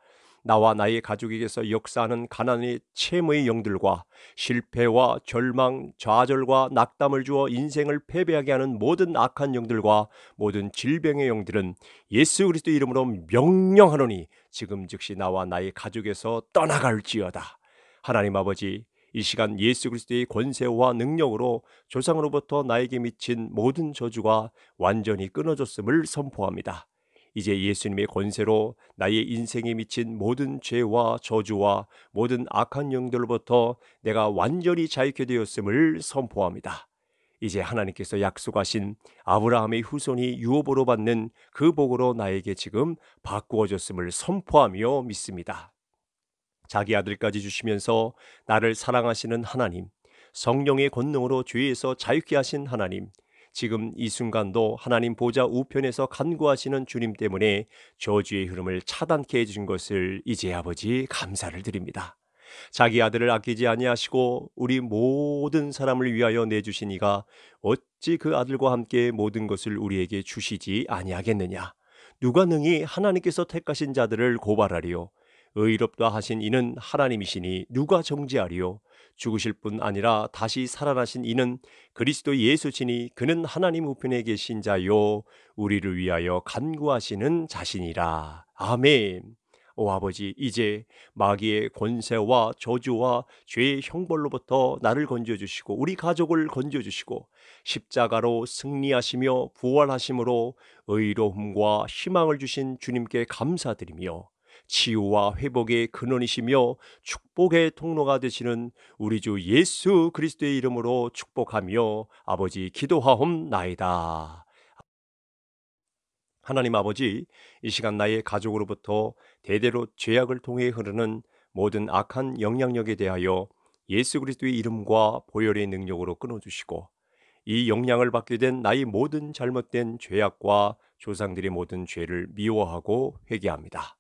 나와 나의 가족에게서 역사하는 가난의 채무의 영들과 실패와 절망, 좌절과 낙담을 주어 인생을 패배하게 하는 모든 악한 영들과 모든 질병의 영들은 예수 그리스도 이름으로 명령하노니 지금 즉시 나와 나의 가족에서 떠나갈지어다. 하나님 아버지 이 시간 예수 그리스도의 권세와 능력으로 조상으로부터 나에게 미친 모든 저주가 완전히 끊어졌음을 선포합니다. 이제 예수님의 권세로 나의 인생에 미친 모든 죄와 저주와 모든 악한 영들로부터 내가 완전히 자유케 되었음을 선포합니다. 이제 하나님께서 약속하신 아브라함의 후손이 유업으로 받는 그 복으로 나에게 지금 바꾸어졌음을 선포하며 믿습니다. 자기 아들까지 주시면서 나를 사랑하시는 하나님, 성령의 권능으로 죄에서 자유케 하신 하나님, 지금 이 순간도 하나님 보좌 우편에서 간구하시는 주님 때문에 저주의 흐름을 차단케 해주신 것을 이제 아버지 감사를 드립니다. 자기 아들을 아끼지 아니하시고 우리 모든 사람을 위하여 내주시니가 어찌 그 아들과 함께 모든 것을 우리에게 주시지 아니하겠느냐. 누가 능히 하나님께서 택하신 자들을 고발하리요. 의롭다 하신 이는 하나님이시니 누가 정지하리요 죽으실 뿐 아니라 다시 살아나신 이는 그리스도 예수시니 그는 하나님 우편에 계신 자요 우리를 위하여 간구하시는 자신이라. 아멘. 오 아버지 이제 마귀의 권세와 저주와 죄의 형벌로부터 나를 건져 주시고 우리 가족을 건져 주시고 십자가로 승리하시며 부활하심으로 의로움과 희망을 주신 주님께 감사드리며 치유와 회복의 근원이시며 축복의 통로가 되시는 우리 주 예수 그리스도의 이름으로 축복하며 아버지 기도하옵나이다. 하나님 아버지, 이 시간 나의 가족으로부터 대대로 죄악을 통해 흐르는 모든 악한 영향력에 대하여 예수 그리스도의 이름과 보혈의 능력으로 끊어주시고 이 영향을 받게 된 나의 모든 잘못된 죄악과 조상들의 모든 죄를 미워하고 회개합니다.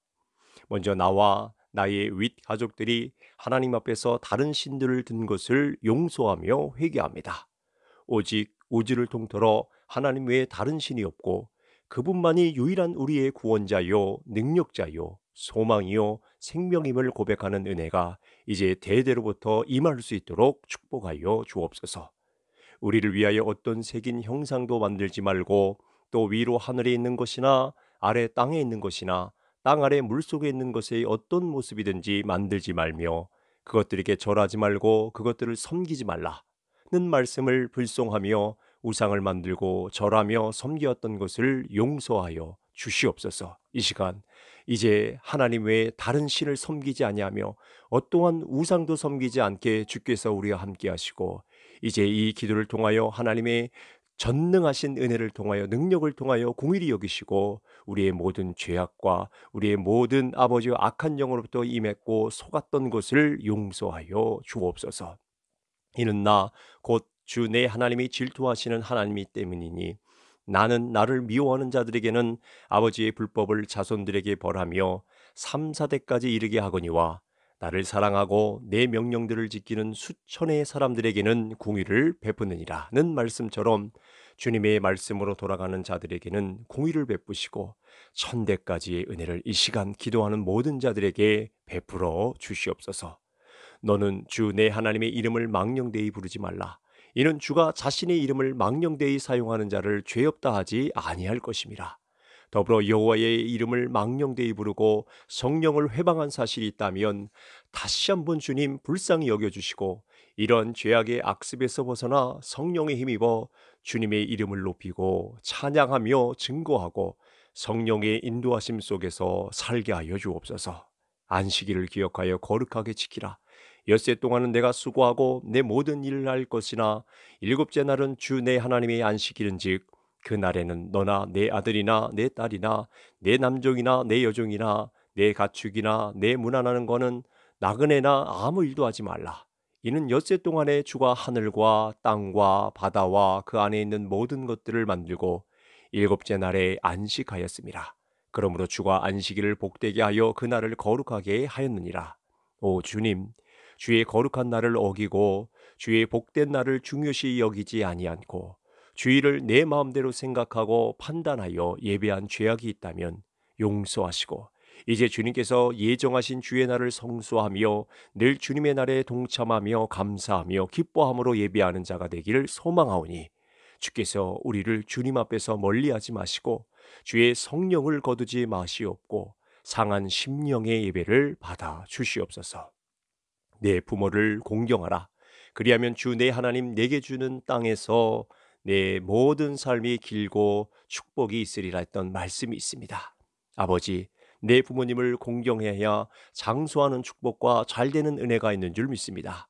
먼저 나와 나의 윗 가족들이 하나님 앞에서 다른 신들을 든 것을 용서하며 회개합니다. 오직 우주를 통틀어 하나님 외에 다른 신이 없고 그분만이 유일한 우리의 구원자요, 능력자요, 소망이요, 생명임을 고백하는 은혜가 이제 대대로부터 임할 수 있도록 축복하여 주옵소서. 우리를 위하여 어떤 색인 형상도 만들지 말고 또 위로 하늘에 있는 것이나 아래 땅에 있는 것이나 땅 아래 물속에 있는 것의 어떤 모습이든지 만들지 말며 그것들에게 절하지 말고 그것들을 섬기지 말라는 말씀을 불송하며 우상을 만들고 절하며 섬기었던 것을 용서하여 주시옵소서. 이 시간 이제 하나님 외에 다른 신을 섬기지 아니하며 어떠한 우상도 섬기지 않게 주께서 우리와 함께 하시고 이제 이 기도를 통하여 하나님의 전능하신 은혜를 통하여 능력을 통하여 공일히 여기시고 우리의 모든 죄악과 우리의 모든 아버지의 악한 영으로부터 임했고 속았던 것을 용서하여 주옵소서. 이는 나 곧 주 내 하나님이 질투하시는 하나님이 때문이니 나는 나를 미워하는 자들에게는 아버지의 불법을 자손들에게 벌하며 삼사대까지 이르게 하거니와 나를 사랑하고 내 명령들을 지키는 수천의 사람들에게는 공의를 베푸느니라는 말씀처럼 주님의 말씀으로 돌아가는 자들에게는 공의를 베푸시고 천대까지의 은혜를 이 시간 기도하는 모든 자들에게 베풀어 주시옵소서. 너는 주 내 하나님의 이름을 망령되이 부르지 말라. 이는 주가 자신의 이름을 망령되이 사용하는 자를 죄 없다 하지 아니할 것임이라. 더불어 여호와의 이름을 망령되이 부르고 성령을 회방한 사실이 있다면 다시 한번 주님 불쌍히 여겨주시고 이런 죄악의 악습에서 벗어나 성령의 힘입어 주님의 이름을 높이고 찬양하며 증거하고 성령의 인도하심 속에서 살게 하여 주옵소서. 안식일을 기억하여 거룩하게 지키라. 엿세 동안은 내가 수고하고 내 모든 일을 할 것이나 일곱째 날은 주 내 하나님의 안식일인즉 그 날에는 너나 내 아들이나 내 딸이나 내 남종이나 내 여종이나 내 가축이나 내 문안하는 거는 나그네나 아무 일도 하지 말라. 이는 엿새 동안에 주가 하늘과 땅과 바다와 그 안에 있는 모든 것들을 만들고 일곱째 날에 안식하였습니다. 그러므로 주가 안식일을 복되게 하여 그 날을 거룩하게 하였느니라. 오 주님, 주의 거룩한 날을 어기고 주의 복된 날을 중요시 여기지 아니않고 주의를 내 마음대로 생각하고 판단하여 예배한 죄악이 있다면 용서하시고 이제 주님께서 예정하신 주의 날을 성수하며 늘 주님의 날에 동참하며 감사하며 기뻐함으로 예배하는 자가 되기를 소망하오니 주께서 우리를 주님 앞에서 멀리하지 마시고 주의 성령을 거두지 마시옵고 상한 심령의 예배를 받아 주시옵소서. 내 부모를 공경하라. 그리하면 주 내 하나님 내게 주는 땅에서 내 모든 삶이 길고 축복이 있으리라 했던 말씀이 있습니다. 아버지, 내 부모님을 공경해야 장수하는 축복과 잘되는 은혜가 있는 줄 믿습니다.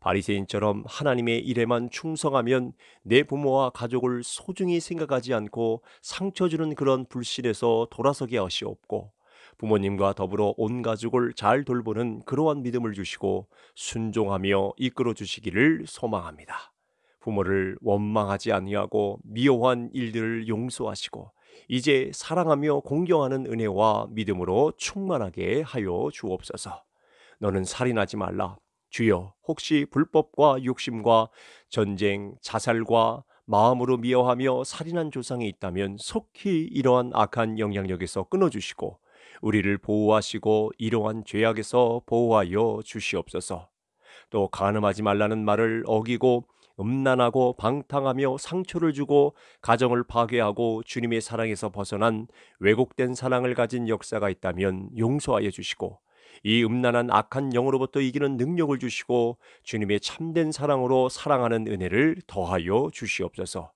바리새인처럼 하나님의 일에만 충성하면 내 부모와 가족을 소중히 생각하지 않고 상처 주는 그런 불신에서 돌아서게 하시옵고 부모님과 더불어 온 가족을 잘 돌보는 그러한 믿음을 주시고 순종하며 이끌어 주시기를 소망합니다. 부모를 원망하지 아니하고 미워한 일들을 용서하시고 이제 사랑하며 공경하는 은혜와 믿음으로 충만하게 하여 주옵소서. 너는 살인하지 말라. 주여, 혹시 불법과 욕심과 전쟁, 자살과 마음으로 미워하며 살인한 조상이 있다면 속히 이러한 악한 영향력에서 끊어주시고 우리를 보호하시고 이러한 죄악에서 보호하여 주시옵소서. 또 간음하지 말라는 말을 어기고 음란하고 방탕하며 상처를 주고 가정을 파괴하고 주님의 사랑에서 벗어난 왜곡된 사랑을 가진 역사가 있다면 용서하여 주시고 이 음란한 악한 영으로부터 이기는 능력을 주시고 주님의 참된 사랑으로 사랑하는 은혜를 더하여 주시옵소서.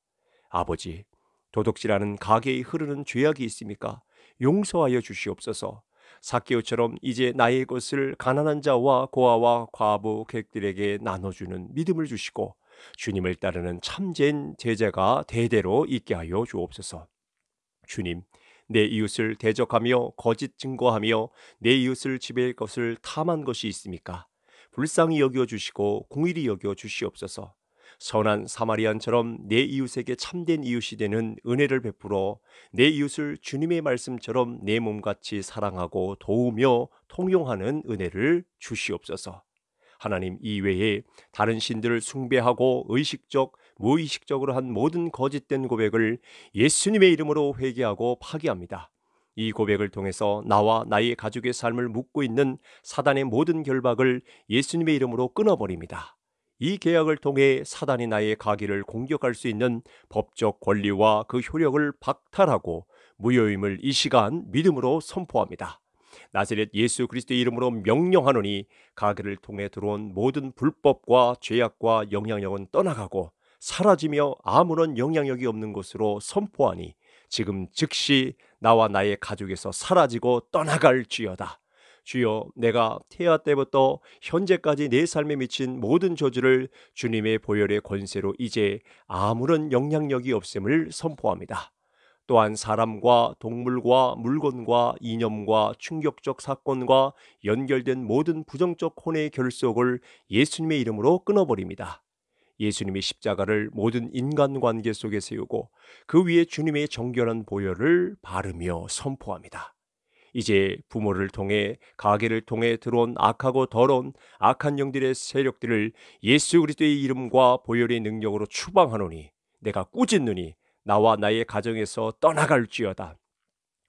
아버지, 도둑질하는 가게에 흐르는 죄악이 있습니까? 용서하여 주시옵소서. 사케오처럼 이제 나의 것을 가난한 자와 고아와 과부 객들에게 나눠주는 믿음을 주시고 주님을 따르는 참된 제자가 대대로 있게 하여 주옵소서. 주님, 내 이웃을 대적하며 거짓 증거하며 내 이웃을 지배할 것을 탐한 것이 있습니까? 불쌍히 여겨 주시고 공일히 여겨 주시옵소서. 선한 사마리안처럼 내 이웃에게 참된 이웃이 되는 은혜를 베풀어 내 이웃을 주님의 말씀처럼 내 몸같이 사랑하고 도우며 통용하는 은혜를 주시옵소서. 하나님 이외에 다른 신들을 숭배하고 의식적 무의식적으로 한 모든 거짓된 고백을 예수님의 이름으로 회개하고 파기합니다. 이 고백을 통해서 나와 나의 가족의 삶을 묶고 있는 사단의 모든 결박을 예수님의 이름으로 끊어버립니다. 이 계약을 통해 사단이 나의 가기를 공격할 수 있는 법적 권리와 그 효력을 박탈하고 무효임을 이 시간 믿음으로 선포합니다. 나세렛 예수 그리스도의 이름으로 명령하노니 가게를 통해 들어온 모든 불법과 죄악과 영향력은 떠나가고 사라지며 아무런 영향력이 없는 것으로 선포하니 지금 즉시 나와 나의 가족에서 사라지고 떠나갈지어다. 주여 내가 태아 때부터 현재까지 내 삶에 미친 모든 저주를 주님의 보혈의 권세로 이제 아무런 영향력이 없음을 선포합니다. 또한 사람과 동물과 물건과 이념과 충격적 사건과 연결된 모든 부정적 혼의 결속을 예수님의 이름으로 끊어버립니다. 예수님의 십자가를 모든 인간관계 속에 세우고 그 위에 주님의 정결한 보혈을 바르며 선포합니다. 이제 부모를 통해 가게를 통해 들어온 악하고 더러운 악한 영들의 세력들을 예수 그리스도의 이름과 보혈의 능력으로 추방하노니 내가 꾸짖느니 나와 나의 가정에서 떠나갈지어다.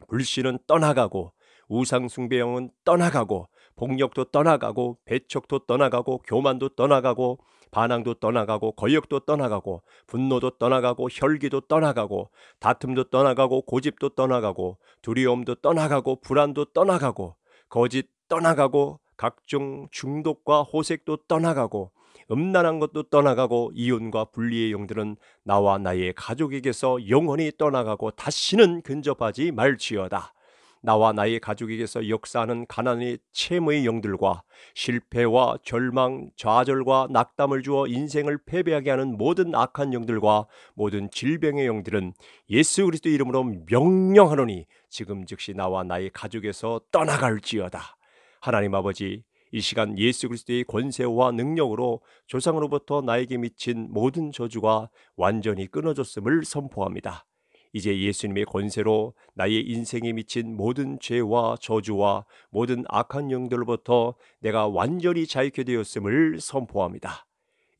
불신은 떠나가고 우상숭배형은 떠나가고 폭력도 떠나가고 배척도 떠나가고 교만도 떠나가고 반항도 떠나가고 권력도 떠나가고 분노도 떠나가고 혈기도 떠나가고 다툼도 떠나가고 고집도 떠나가고 두려움도 떠나가고 불안도 떠나가고 거짓 떠나가고 각종 중독과 호색도 떠나가고 음란한 것도 떠나가고 이혼과 분리의 영들은 나와 나의 가족에게서 영원히 떠나가고 다시는 근접하지 말지어다. 나와 나의 가족에게서 역사하는 가난의 채무의 영들과 실패와 절망, 좌절과 낙담을 주어 인생을 패배하게 하는 모든 악한 영들과 모든 질병의 영들은 예수 그리스도 이름으로 명령하노니 지금 즉시 나와 나의 가족에서 떠나갈지어다. 하나님 아버지 이 시간 예수 그리스도의 권세와 능력으로 조상으로부터 나에게 미친 모든 저주가 완전히 끊어졌음을 선포합니다. 이제 예수님의 권세로 나의 인생에 미친 모든 죄와 저주와 모든 악한 영들로부터 내가 완전히 자유케 되었음을 선포합니다.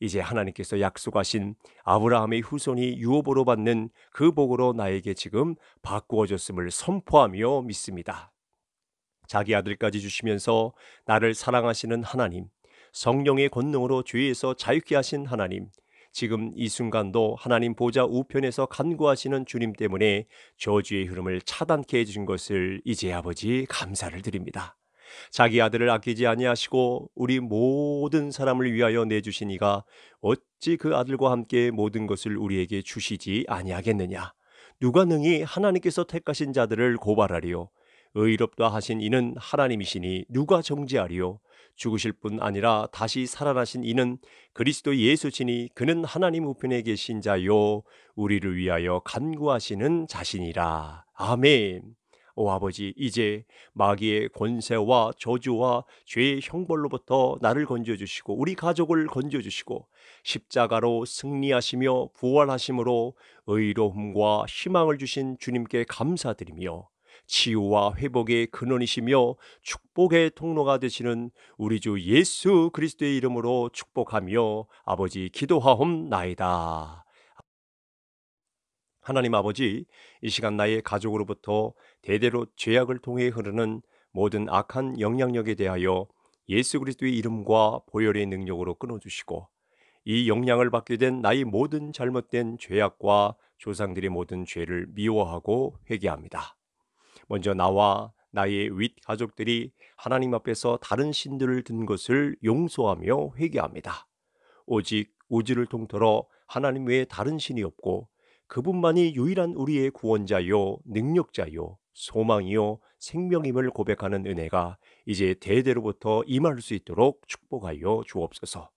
이제 하나님께서 약속하신 아브라함의 후손이 유업으로 받는 그 복으로 나에게 지금 바꾸어졌음을 선포하며 믿습니다. 자기 아들까지 주시면서 나를 사랑하시는 하나님, 성령의 권능으로 죄에서 자유케 하신 하나님, 지금 이 순간도 하나님 보좌 우편에서 간구하시는 주님 때문에 저주의 흐름을 차단케 해주신 것을 이제 아버지 감사를 드립니다. 자기 아들을 아끼지 아니하시고 우리 모든 사람을 위하여 내주시니가 어찌 그 아들과 함께 모든 것을 우리에게 주시지 아니하겠느냐. 누가 능히 하나님께서 택하신 자들을 고발하리요. 의롭다 하신 이는 하나님이시니 누가 정지하리요 죽으실 뿐 아니라 다시 살아나신 이는 그리스도 예수시니 그는 하나님 우편에 계신 자요 우리를 위하여 간구하시는 자신이라. 아멘. 오 아버지 이제 마귀의 권세와 저주와 죄의 형벌로부터 나를 건져 주시고 우리 가족을 건져 주시고 십자가로 승리하시며 부활하심으로 의로움과 희망을 주신 주님께 감사드리며 치유와 회복의 근원이시며 축복의 통로가 되시는 우리 주 예수 그리스도의 이름으로 축복하며 아버지 기도하옵나이다. 하나님 아버지, 이 시간 나의 가족으로부터 대대로 죄악을 통해 흐르는 모든 악한 영향력에 대하여 예수 그리스도의 이름과 보혈의 능력으로 끊어주시고 이 영향을 받게 된 나의 모든 잘못된 죄악과 조상들의 모든 죄를 미워하고 회개합니다. 먼저 나와 나의 윗 가족들이 하나님 앞에서 다른 신들을 든 것을 용서하며 회개합니다. 오직 우주를 통틀어 하나님 외에 다른 신이 없고 그분만이 유일한 우리의 구원자요, 능력자요, 소망이요, 생명임을 고백하는 은혜가 이제 대대로부터 임할 수 있도록 축복하여 주옵소서.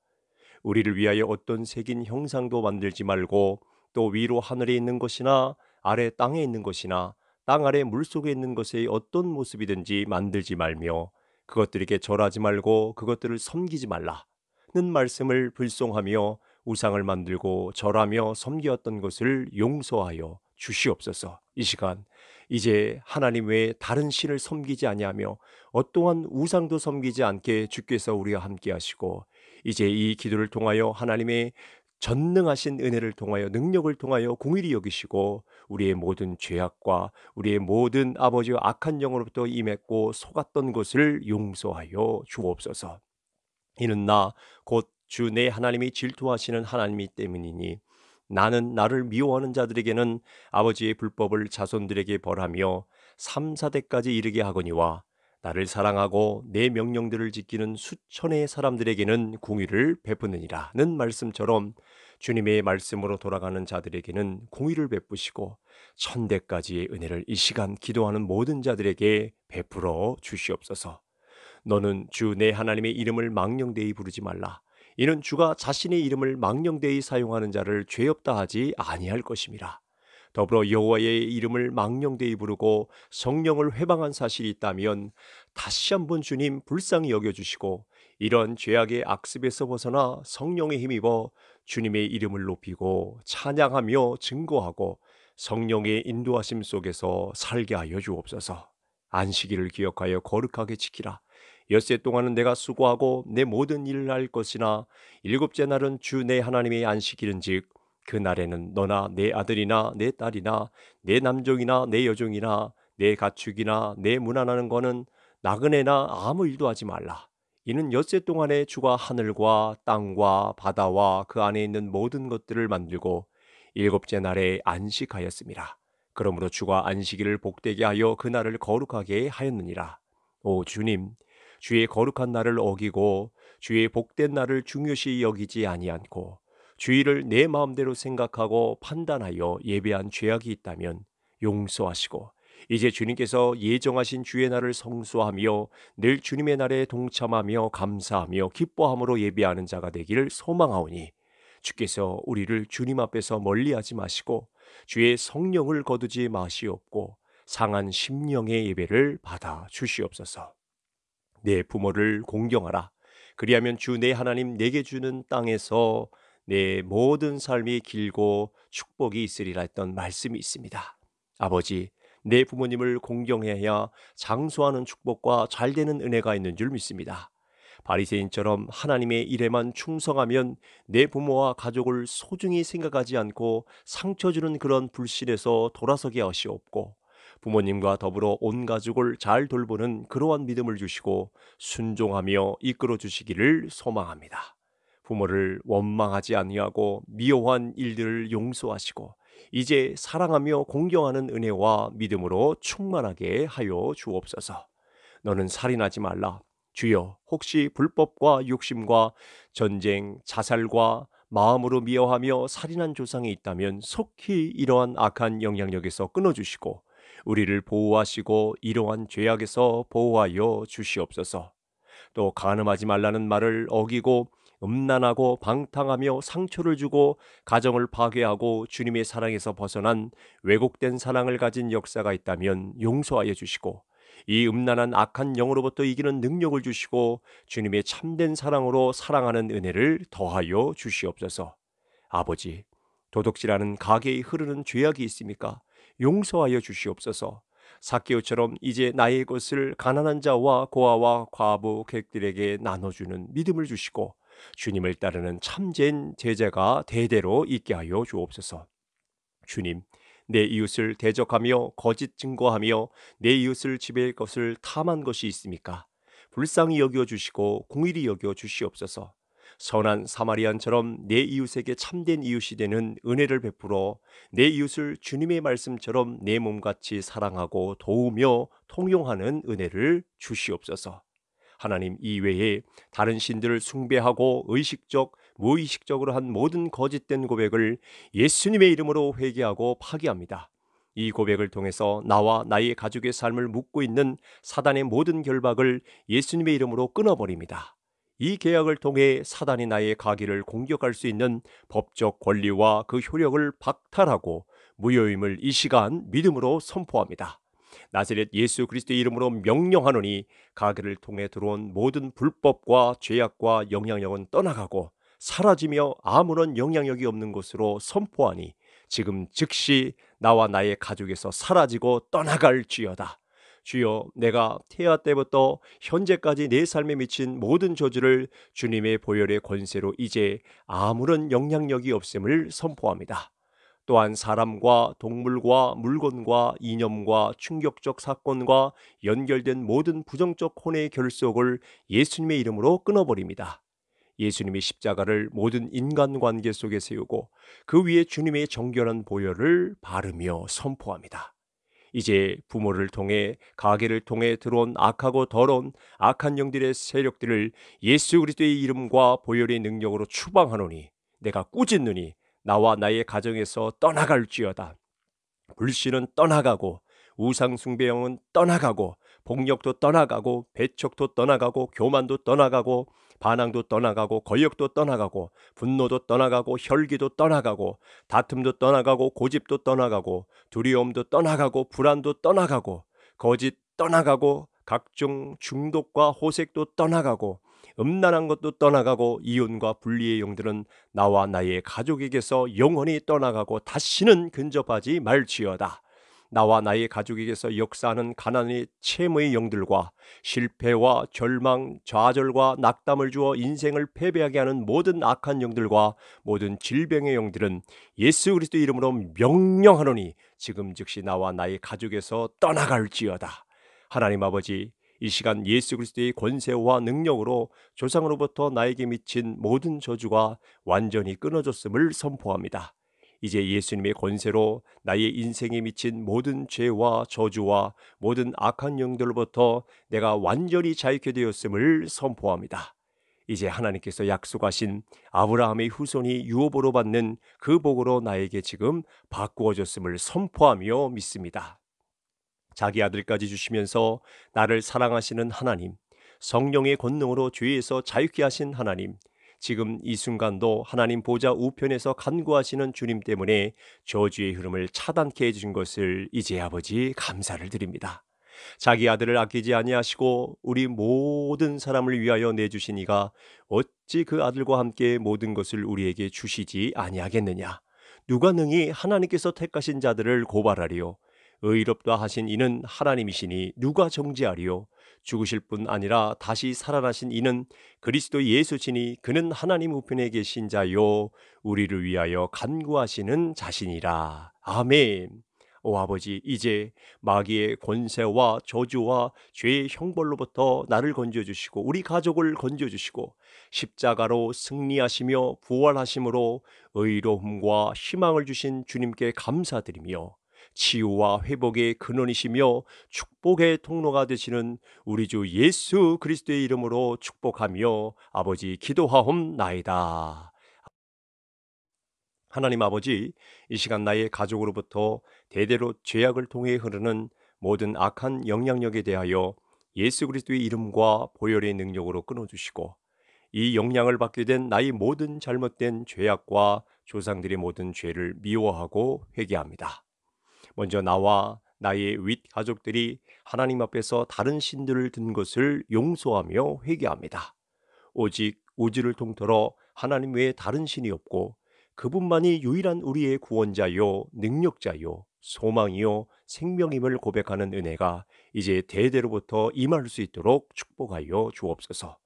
우리를 위하여 어떤 색인 형상도 만들지 말고 또 위로 하늘에 있는 것이나 아래 땅에 있는 것이나 땅 아래 물속에 있는 것의 어떤 모습이든지 만들지 말며 그것들에게 절하지 말고 그것들을 섬기지 말라는 말씀을 불송하며 우상을 만들고 절하며 섬기었던 것을 용서하여 주시옵소서. 이 시간 이제 하나님 외에 다른 신을 섬기지 아니하며 어떠한 우상도 섬기지 않게 주께서 우리와 함께 하시고 이제 이 기도를 통하여 하나님의 전능하신 은혜를 통하여 능력을 통하여 공일히 여기시고 우리의 모든 죄악과 우리의 모든 아버지 악한 영으로부터 임했고 속았던 것을 용서하여 주옵소서. 이는 나 곧 주 내 하나님이 질투하시는 하나님이 때문이니 나는 나를 미워하는 자들에게는 아버지의 불법을 자손들에게 벌하며 삼사대까지 이르게 하거니와 나를 사랑하고 내 명령들을 지키는 수천의 사람들에게는 공의를 베푸느니라는 말씀처럼 주님의 말씀으로 돌아가는 자들에게는 공의를 베푸시고 천대까지의 은혜를 이 시간 기도하는 모든 자들에게 베풀어 주시옵소서. 너는 주 내 하나님의 이름을 망령되이 부르지 말라. 이는 주가 자신의 이름을 망령되이 사용하는 자를 죄 없다 하지 아니할 것임이라. 더불어 여호와의 이름을 망령되이 부르고 성령을 회방한 사실이 있다면 다시 한번 주님 불쌍히 여겨주시고 이런 죄악의 악습에서 벗어나 성령의 힘입어 주님의 이름을 높이고 찬양하며 증거하고 성령의 인도하심 속에서 살게 하여 주옵소서. 안식일을 기억하여 거룩하게 지키라. 엿세 동안은 내가 수고하고 내 모든 일을 할 것이나 일곱째 날은 주 내 하나님의 안식일은즉 그 날에는 너나 내 아들이나 내 딸이나 내 남종이나 내 여종이나 내 가축이나 내 무난하는 거는 나그네나 아무 일도 하지 말라. 이는 엿새 동안에 주가 하늘과 땅과 바다와 그 안에 있는 모든 것들을 만들고 일곱째 날에 안식하였습니다. 그러므로 주가 안식일을 복되게 하여 그 날을 거룩하게 하였느니라. 오 주님, 주의 거룩한 날을 어기고 주의 복된 날을 중요시 여기지 아니않고 주의를 내 마음대로 생각하고 판단하여 예배한 죄악이 있다면 용서하시고 이제 주님께서 예정하신 주의 날을 성수하며 늘 주님의 날에 동참하며 감사하며 기뻐함으로 예배하는 자가 되기를 소망하오니 주께서 우리를 주님 앞에서 멀리하지 마시고 주의 성령을 거두지 마시옵고 상한 심령의 예배를 받아 주시옵소서. 내 부모를 공경하라. 그리하면 주 내 하나님 내게 주는 땅에서 내 모든 삶이 길고 축복이 있으리라 했던 말씀이 있습니다. 아버지, 내 부모님을 공경해야 장수하는 축복과 잘되는 은혜가 있는 줄 믿습니다. 바리새인처럼 하나님의 일에만 충성하면 내 부모와 가족을 소중히 생각하지 않고 상처 주는 그런 불신에서 돌아서게 하시옵고 부모님과 더불어 온 가족을 잘 돌보는 그러한 믿음을 주시고 순종하며 이끌어 주시기를 소망합니다. 부모를 원망하지 아니하고 미워한 일들을 용서하시고 이제 사랑하며 공경하는 은혜와 믿음으로 충만하게 하여 주옵소서. 너는 살인하지 말라. 주여, 혹시 불법과 욕심과 전쟁, 자살과 마음으로 미워하며 살인한 조상이 있다면 속히 이러한 악한 영향력에서 끊어주시고 우리를 보호하시고 이러한 죄악에서 보호하여 주시옵소서. 또 간음하지 말라는 말을 어기고 음란하고 방탕하며 상처를 주고 가정을 파괴하고 주님의 사랑에서 벗어난 왜곡된 사랑을 가진 역사가 있다면 용서하여 주시고 이 음란한 악한 영으로부터 이기는 능력을 주시고 주님의 참된 사랑으로 사랑하는 은혜를 더하여 주시옵소서. 아버지, 도둑질하는 가게에 흐르는 죄악이 있습니까? 용서하여 주시옵소서. 사케오처럼 이제 나의 것을 가난한 자와 고아와 과부 객들에게 나눠주는 믿음을 주시고 주님을 따르는 참된 제자가 대대로 있게 하여 주옵소서. 주님, 내 이웃을 대적하며 거짓 증거하며 내 이웃을 지배할 것을 탐한 것이 있습니까? 불쌍히 여겨 주시고 공일히 여겨 주시옵소서. 선한 사마리안처럼 내 이웃에게 참된 이웃이 되는 은혜를 베풀어 내 이웃을 주님의 말씀처럼 내 몸같이 사랑하고 도우며 통용하는 은혜를 주시옵소서. 하나님 이외에 다른 신들을 숭배하고 의식적 무의식적으로 한 모든 거짓된 고백을 예수님의 이름으로 회개하고 파기합니다. 이 고백을 통해서 나와 나의 가족의 삶을 묶고 있는 사단의 모든 결박을 예수님의 이름으로 끊어버립니다. 이 계약을 통해 사단이 나의 가기를 공격할 수 있는 법적 권리와 그 효력을 박탈하고 무효임을 이 시간 믿음으로 선포합니다. 나세렛 예수 그리스도의 이름으로 명령하노니 가게를 통해 들어온 모든 불법과 죄악과 영향력은 떠나가고 사라지며 아무런 영향력이 없는 것으로 선포하니 지금 즉시 나와 나의 가족에서 사라지고 떠나갈지어다. 주여 내가 태아 때부터 현재까지 내 삶에 미친 모든 저주를 주님의 보혈의 권세로 이제 아무런 영향력이 없음을 선포합니다. 또한 사람과 동물과 물건과 이념과 충격적 사건과 연결된 모든 부정적 혼의 결속을 예수님의 이름으로 끊어버립니다. 예수님의 십자가를 모든 인간관계 속에 세우고 그 위에 주님의 정결한 보혈을 바르며 선포합니다. 이제 부모를 통해 가게를 통해 들어온 악하고 더러운 악한 영들의 세력들을 예수 그리스도의 이름과 보혈의 능력으로 추방하노니 내가 꾸짖느니 나와 나의 가정에서 떠나갈지어다. 불신은 떠나가고 우상숭배형은 떠나가고 폭력도 떠나가고 배척도 떠나가고 교만도 떠나가고 반항도 떠나가고 권력도 떠나가고 분노도 떠나가고 혈기도 떠나가고 다툼도 떠나가고 고집도 떠나가고 두려움도 떠나가고 불안도 떠나가고 거짓 떠나가고 각종 중독과 호색도 떠나가고 음란한 것도 떠나가고 이혼과 분리의 용들은 나와 나의 가족에게서 영원히 떠나가고 다시는 근접하지 말지어다. 나와 나의 가족에게서 역사하는 가난의 채무의 영들과 실패와 절망, 좌절과 낙담을 주어 인생을 패배하게 하는 모든 악한 영들과 모든 질병의 영들은 예수 그리스도 이름으로 명령하노니 지금 즉시 나와 나의 가족에서 떠나갈지어다. 하나님 아버지 이 시간 예수 그리스도의 권세와 능력으로 조상으로부터 나에게 미친 모든 저주가 완전히 끊어졌음을 선포합니다. 이제 예수님의 권세로 나의 인생에 미친 모든 죄와 저주와 모든 악한 영들로부터 내가 완전히 자유케 되었음을 선포합니다. 이제 하나님께서 약속하신 아브라함의 후손이 유업으로 받는 그 복으로 나에게 지금 바꾸어졌음을 선포하며 믿습니다. 자기 아들까지 주시면서 나를 사랑하시는 하나님, 성령의 권능으로 죄에서 자유케 하신 하나님, 지금 이 순간도 하나님 보좌 우편에서 간구하시는 주님 때문에 저주의 흐름을 차단케 해주신 것을 이제 아버지 감사를 드립니다. 자기 아들을 아끼지 아니하시고 우리 모든 사람을 위하여 내주시니가 어찌 그 아들과 함께 모든 것을 우리에게 주시지 아니하겠느냐. 누가 능히 하나님께서 택하신 자들을 고발하리요. 의롭다 하신 이는 하나님이시니 누가 정지하리요 죽으실 뿐 아니라 다시 살아나신 이는 그리스도 예수시니 그는 하나님 우편에 계신 자요 우리를 위하여 간구하시는 자신이라 아멘 오 아버지 이제 마귀의 권세와 저주와 죄의 형벌로부터 나를 건져주시고 우리 가족을 건져주시고 십자가로 승리하시며 부활하심으로 의로움과 희망을 주신 주님께 감사드리며 치유와 회복의 근원이시며 축복의 통로가 되시는 우리 주 예수 그리스도의 이름으로 축복하며 아버지 기도하옵나이다. 하나님 아버지, 이 시간 나의 가족으로부터 대대로 죄악을 통해 흐르는 모든 악한 영향력에 대하여 예수 그리스도의 이름과 보혈의 능력으로 끊어주시고 이 영향을 받게 된 나의 모든 잘못된 죄악과 조상들의 모든 죄를 미워하고 회개합니다. 먼저 나와 나의 윗 가족들이 하나님 앞에서 다른 신들을 든 것을 용서하며 회개합니다. 오직 우주를 통틀어 하나님 외에 다른 신이 없고 그분만이 유일한 우리의 구원자요, 능력자요, 소망이요, 생명임을 고백하는 은혜가 이제 대대로부터 임할 수 있도록 축복하여 주옵소서.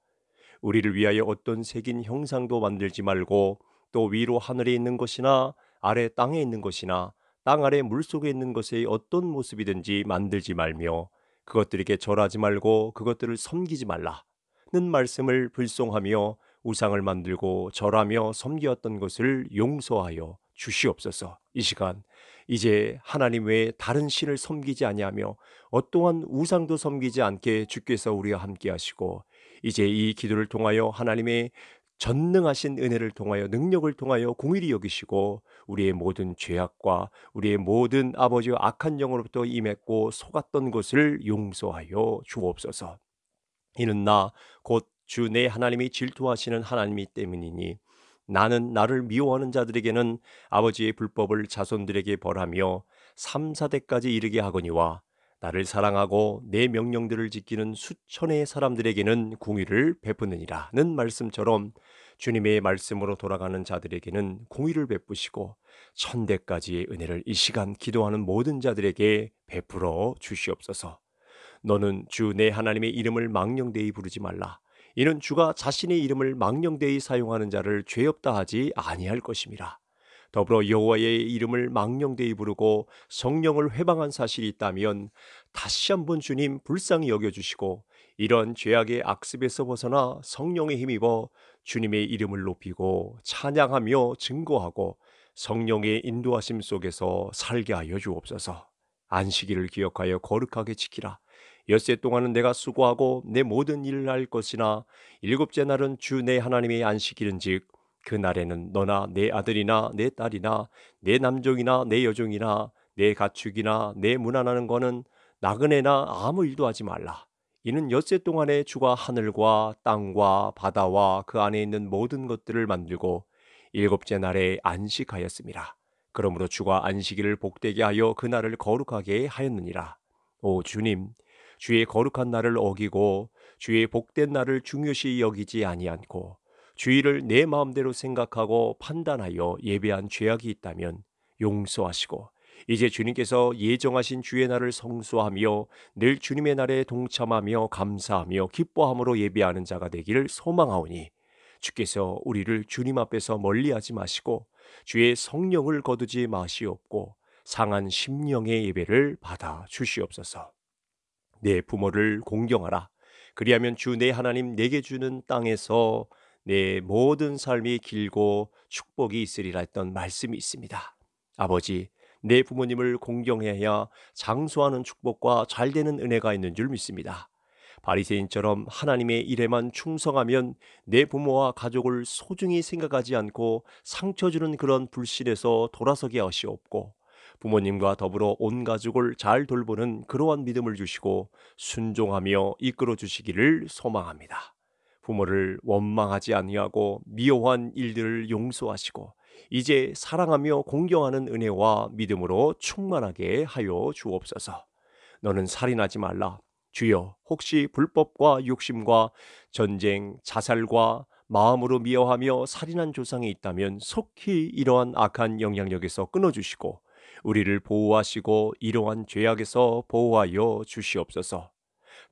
우리를 위하여 어떤 색인 형상도 만들지 말고 또 위로 하늘에 있는 것이나 아래 땅에 있는 것이나 땅 아래 물속에 있는 것의 어떤 모습이든지 만들지 말며 그것들에게 절하지 말고 그것들을 섬기지 말라는 말씀을 불송하며 우상을 만들고 절하며 섬기었던 것을 용서하여 주시옵소서. 이 시간 이제 하나님 외에 다른 신을 섬기지 아니하며 어떠한 우상도 섬기지 않게 주께서 우리와 함께 하시고 이제 이 기도를 통하여 하나님의 전능하신 은혜를 통하여 능력을 통하여 공일히 여기시고 우리의 모든 죄악과 우리의 모든 아버지 악한 영으로부터 임했고 속았던 것을 용서하여 주옵소서. 이는 나 곧 주 내 하나님이 질투하시는 하나님이 때문이니 나는 나를 미워하는 자들에게는 아버지의 불법을 자손들에게 벌하며 삼사대까지 이르게 하거니와 나를 사랑하고 내 명령들을 지키는 수천의 사람들에게는 공의를 베푸느니라는 말씀처럼 주님의 말씀으로 돌아가는 자들에게는 공의를 베푸시고 천대까지의 은혜를 이 시간 기도하는 모든 자들에게 베풀어 주시옵소서. 너는 주 내 하나님의 이름을 망령되이 부르지 말라. 이는 주가 자신의 이름을 망령되이 사용하는 자를 죄 없다 하지 아니할 것임이라. 더불어 여호와의 이름을 망령되이 부르고 성령을 회방한 사실이 있다면 다시 한번 주님 불쌍히 여겨주시고 이런 죄악의 악습에서 벗어나 성령의 힘입어 주님의 이름을 높이고 찬양하며 증거하고 성령의 인도하심 속에서 살게 하여 주옵소서. 안식일을 기억하여 거룩하게 지키라. 엿새 동안은 내가 수고하고 내 모든 일을 할 것이나 일곱째 날은 주 내 하나님의 안식일은즉 그 날에는 너나 내 아들이나 내 딸이나 내 남종이나 내 여종이나 내 가축이나 내 무난하는 거는 나그네나 아무 일도 하지 말라. 이는 엿새 동안에 주가 하늘과 땅과 바다와 그 안에 있는 모든 것들을 만들고 일곱째 날에 안식하였습니다. 그러므로 주가 안식일을 복되게 하여 그 날을 거룩하게 하였느니라. 오 주님, 주의 거룩한 날을 어기고 주의 복된 날을 중요시 여기지 아니않고 주의를 내 마음대로 생각하고 판단하여 예배한 죄악이 있다면 용서하시고 이제 주님께서 예정하신 주의 날을 성수하며 늘 주님의 날에 동참하며 감사하며 기뻐함으로 예비하는 자가 되기를 소망하오니 주께서 우리를 주님 앞에서 멀리하지 마시고 주의 성령을 거두지 마시옵고 상한 심령의 예배를 받아 주시옵소서. 내 부모를 공경하라. 그리하면 주 내 하나님 내게 주는 땅에서 내 모든 삶이 길고 축복이 있으리라 했던 말씀이 있습니다. 아버지, 내 부모님을 공경해야 장수하는 축복과 잘되는 은혜가 있는 줄 믿습니다. 바리새인처럼 하나님의 일에만 충성하면 내 부모와 가족을 소중히 생각하지 않고 상처 주는 그런 불신에서 돌아서게 하시옵고 부모님과 더불어 온 가족을 잘 돌보는 그러한 믿음을 주시고 순종하며 이끌어 주시기를 소망합니다. 부모를 원망하지 아니하고 미워한 일들을 용서하시고 이제 사랑하며 공경하는 은혜와 믿음으로 충만하게 하여 주옵소서. 너는 살인하지 말라. 주여, 혹시 불법과 욕심과 전쟁, 자살과 마음으로 미워하며 살인한 조상이 있다면 속히 이러한 악한 영향력에서 끊어주시고 우리를 보호하시고 이러한 죄악에서 보호하여 주시옵소서.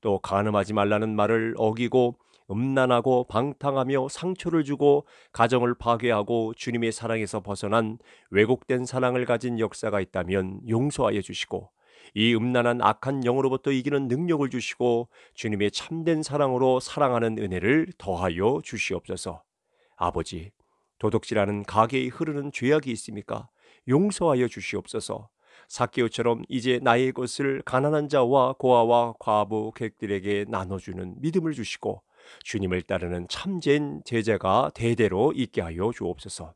또 간음하지 말라는 말을 어기고 음란하고 방탕하며 상처를 주고 가정을 파괴하고 주님의 사랑에서 벗어난 왜곡된 사랑을 가진 역사가 있다면 용서하여 주시고 이 음란한 악한 영으로부터 이기는 능력을 주시고 주님의 참된 사랑으로 사랑하는 은혜를 더하여 주시옵소서. 아버지, 도둑질하는 가게에 흐르는 죄악이 있습니까? 용서하여 주시옵소서. 사케오처럼 이제 나의 것을 가난한 자와 고아와 과부 객들에게 나눠주는 믿음을 주시고 주님을 따르는 참된 제자가 대대로 있게 하여 주옵소서.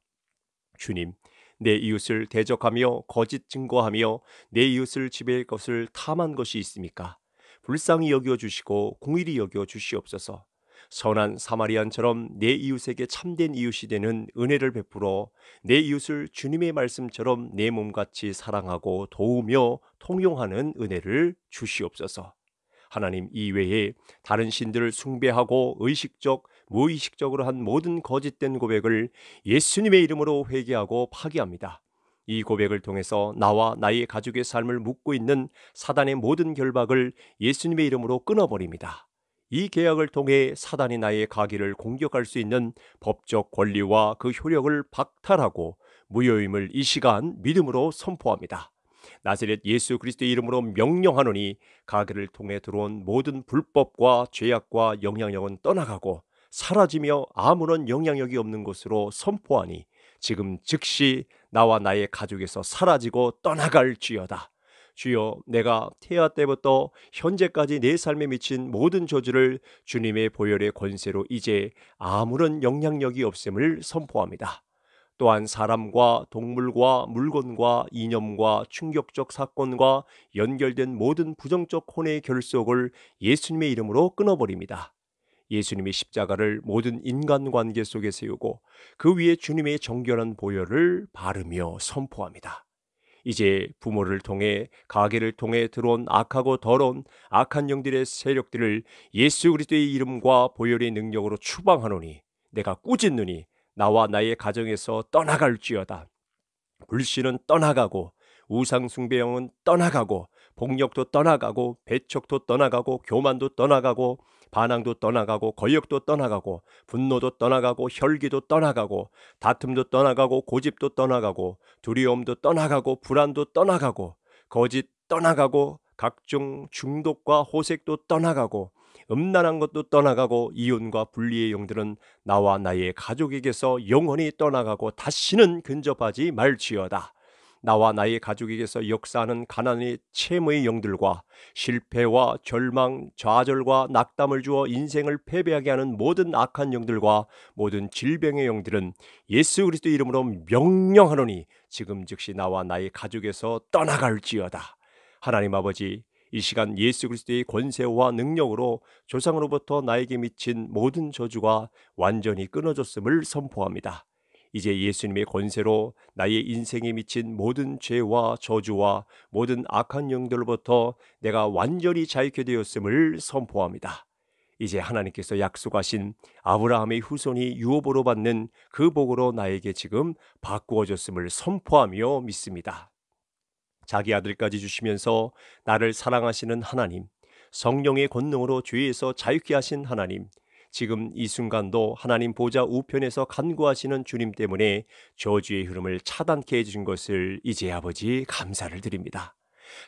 주님, 내 이웃을 대적하며 거짓 증거하며 내 이웃을 지배할 것을 탐한 것이 있습니까? 불쌍히 여겨 주시고 공일히 여겨 주시옵소서. 선한 사마리안처럼 내 이웃에게 참된 이웃이 되는 은혜를 베풀어 내 이웃을 주님의 말씀처럼 내 몸같이 사랑하고 도우며 통용하는 은혜를 주시옵소서. 하나님 이외에 다른 신들을 숭배하고 의식적 무의식적으로 한 모든 거짓된 고백을 예수님의 이름으로 회개하고 파기합니다. 이 고백을 통해서 나와 나의 가족의 삶을 묶고 있는 사단의 모든 결박을 예수님의 이름으로 끊어버립니다. 이 계약을 통해 사단이 나의 가기를 공격할 수 있는 법적 권리와 그 효력을 박탈하고 무효임을 이 시간 믿음으로 선포합니다. 나세렛 예수 그리스도의 이름으로 명령하노니 가게를 통해 들어온 모든 불법과 죄악과 영향력은 떠나가고 사라지며 아무런 영향력이 없는 것으로 선포하니 지금 즉시 나와 나의 가족에서 사라지고 떠나갈지어다. 주여 내가 태아 때부터 현재까지 내 삶에 미친 모든 저주를 주님의 보혈의 권세로 이제 아무런 영향력이 없음을 선포합니다. 또한 사람과 동물과 물건과 이념과 충격적 사건과 연결된 모든 부정적 혼의 결속을 예수님의 이름으로 끊어버립니다. 예수님의 십자가를 모든 인간관계 속에 세우고 그 위에 주님의 정결한 보혈을 바르며 선포합니다. 이제 부모를 통해 가게를 통해 들어온 악하고 더러운 악한 영들의 세력들을 예수 그리스도의 이름과 보혈의 능력으로 추방하노니 내가 꾸짖느니 나와 나의 가정에서 떠나갈지어다. 불신은 떠나가고 우상숭배형은 떠나가고 폭력도 떠나가고 배척도 떠나가고 교만도 떠나가고 반항도 떠나가고 권력도 떠나가고 분노도 떠나가고 혈기도 떠나가고 다툼도 떠나가고 고집도 떠나가고 두려움도 떠나가고 불안도 떠나가고 거짓 떠나가고 각종 중독과 호색도 떠나가고 음란한 것도 떠나가고 이혼과 분리의 영들은 나와 나의 가족에게서 영원히 떠나가고 다시는 근접하지 말지어다. 나와 나의 가족에게서 역사하는 가난의 채무의 영들과 실패와 절망, 좌절과 낙담을 주어 인생을 패배하게 하는 모든 악한 영들과 모든 질병의 영들은 예수 그리스도 이름으로 명령하노니 지금 즉시 나와 나의 가족에서 떠나갈지어다. 하나님 아버지, 이 시간 예수 그리스도의 권세와 능력으로 조상으로부터 나에게 미친 모든 저주가 완전히 끊어졌음을 선포합니다. 이제 예수님의 권세로 나의 인생에 미친 모든 죄와 저주와 모든 악한 영들로부터 내가 완전히 자유케 되었음을 선포합니다. 이제 하나님께서 약속하신 아브라함의 후손이 유업으로 받는 그 복으로 나에게 지금 바꾸어졌음을 선포하며 믿습니다. 자기 아들까지 주시면서 나를 사랑하시는 하나님, 성령의 권능으로 죄에서 자유케 하신 하나님, 지금 이 순간도 하나님 보좌 우편에서 간구하시는 주님 때문에 저주의 흐름을 차단케 해주신 것을 이제 아버지 감사를 드립니다.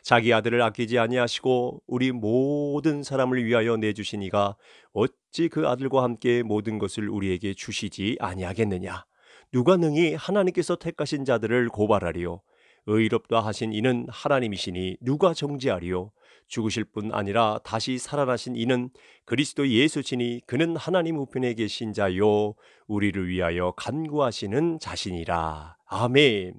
자기 아들을 아끼지 아니하시고 우리 모든 사람을 위하여 내주시니가 어찌 그 아들과 함께 모든 것을 우리에게 주시지 아니하겠느냐. 누가 능히 하나님께서 택하신 자들을 고발하리요. 의롭다 하신 이는 하나님이시니 누가 정지하리요 죽으실 뿐 아니라 다시 살아나신 이는 그리스도 예수시니 그는 하나님 우편에 계신 자요 우리를 위하여 간구하시는 자신이라. 아멘.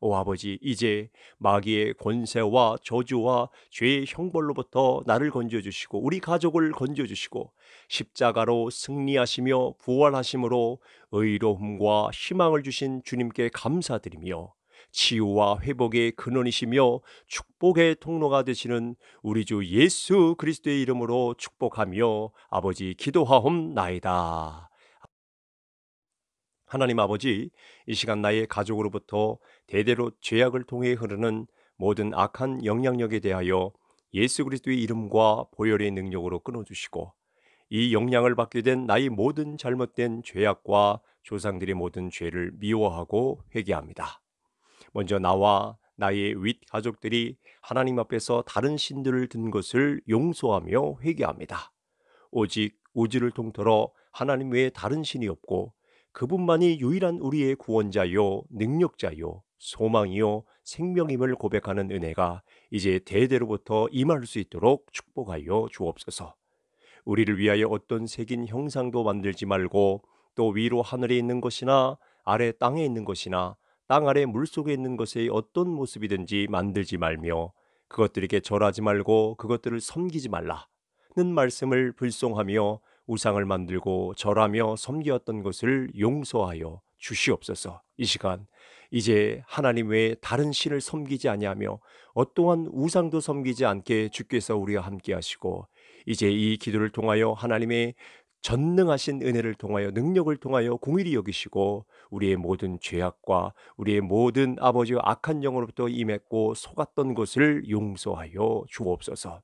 오 아버지 이제 마귀의 권세와 저주와 죄의 형벌로부터 나를 건져 주시고 우리 가족을 건져 주시고 십자가로 승리하시며 부활하심으로 의로움과 희망을 주신 주님께 감사드리며 치유와 회복의 근원이시며 축복의 통로가 되시는 우리 주 예수 그리스도의 이름으로 축복하며 아버지 기도하옵나이다. 하나님 아버지, 이 시간 나의 가족으로부터 대대로 죄악을 통해 흐르는 모든 악한 영향력에 대하여 예수 그리스도의 이름과 보혈의 능력으로 끊어주시고 이 영향을 받게 된 나의 모든 잘못된 죄악과 조상들의 모든 죄를 미워하고 회개합니다. 먼저 나와 나의 윗 가족들이 하나님 앞에서 다른 신들을 든 것을 용서하며 회개합니다. 오직 우주를 통틀어 하나님 외에 다른 신이 없고 그분만이 유일한 우리의 구원자요, 능력자요, 소망이요, 생명임을 고백하는 은혜가 이제 대대로부터 임할 수 있도록 축복하여 주옵소서. 우리를 위하여 어떤 색인 형상도 만들지 말고 또 위로 하늘에 있는 것이나 아래 땅에 있는 것이나 땅 아래 물속에 있는 것의 어떤 모습이든지 만들지 말며 그것들에게 절하지 말고 그것들을 섬기지 말라는 말씀을 불송하며 우상을 만들고 절하며 섬기었던 것을 용서하여 주시옵소서. 이 시간 이제 하나님 외에 다른 신을 섬기지 아니하며 어떠한 우상도 섬기지 않게 주께서 우리와 함께 하시고 이제 이 기도를 통하여 하나님의 전능하신 은혜를 통하여 능력을 통하여 공일히 여기시고 우리의 모든 죄악과 우리의 모든 아버지의 악한 영으로부터 임했고 속았던 것을 용서하여 주옵소서.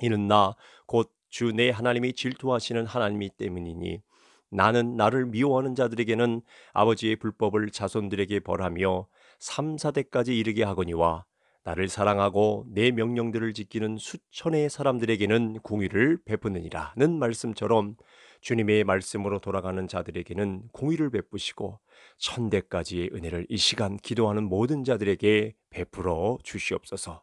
이는 나 곧 주 내 하나님이 질투하시는 하나님이 때문이니 나는 나를 미워하는 자들에게는 아버지의 불법을 자손들에게 벌하며 삼사대까지 이르게 하거니와 나를 사랑하고 내 명령들을 지키는 수천의 사람들에게는 공의를 베푸느니라는 말씀처럼 주님의 말씀으로 돌아가는 자들에게는 공의를 베푸시고 천대까지의 은혜를 이 시간 기도하는 모든 자들에게 베풀어 주시옵소서.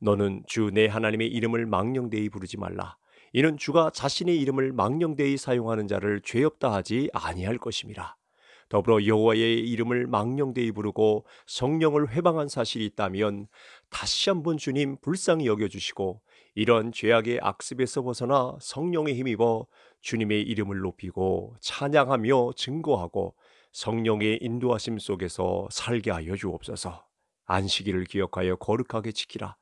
너는 주 내 하나님의 이름을 망령되이 부르지 말라. 이는 주가 자신의 이름을 망령되이 사용하는 자를 죄 없다 하지 아니할 것임이라. 더불어 여호와의 이름을 망령되이 부르고 성령을 회방한 사실이 있다면 다시 한번 주님 불쌍히 여겨주시고 이런 죄악의 악습에서 벗어나 성령의 힘입어 주님의 이름을 높이고 찬양하며 증거하고 성령의 인도하심 속에서 살게 하여 주옵소서. 안식일을 기억하여 거룩하게 지키라.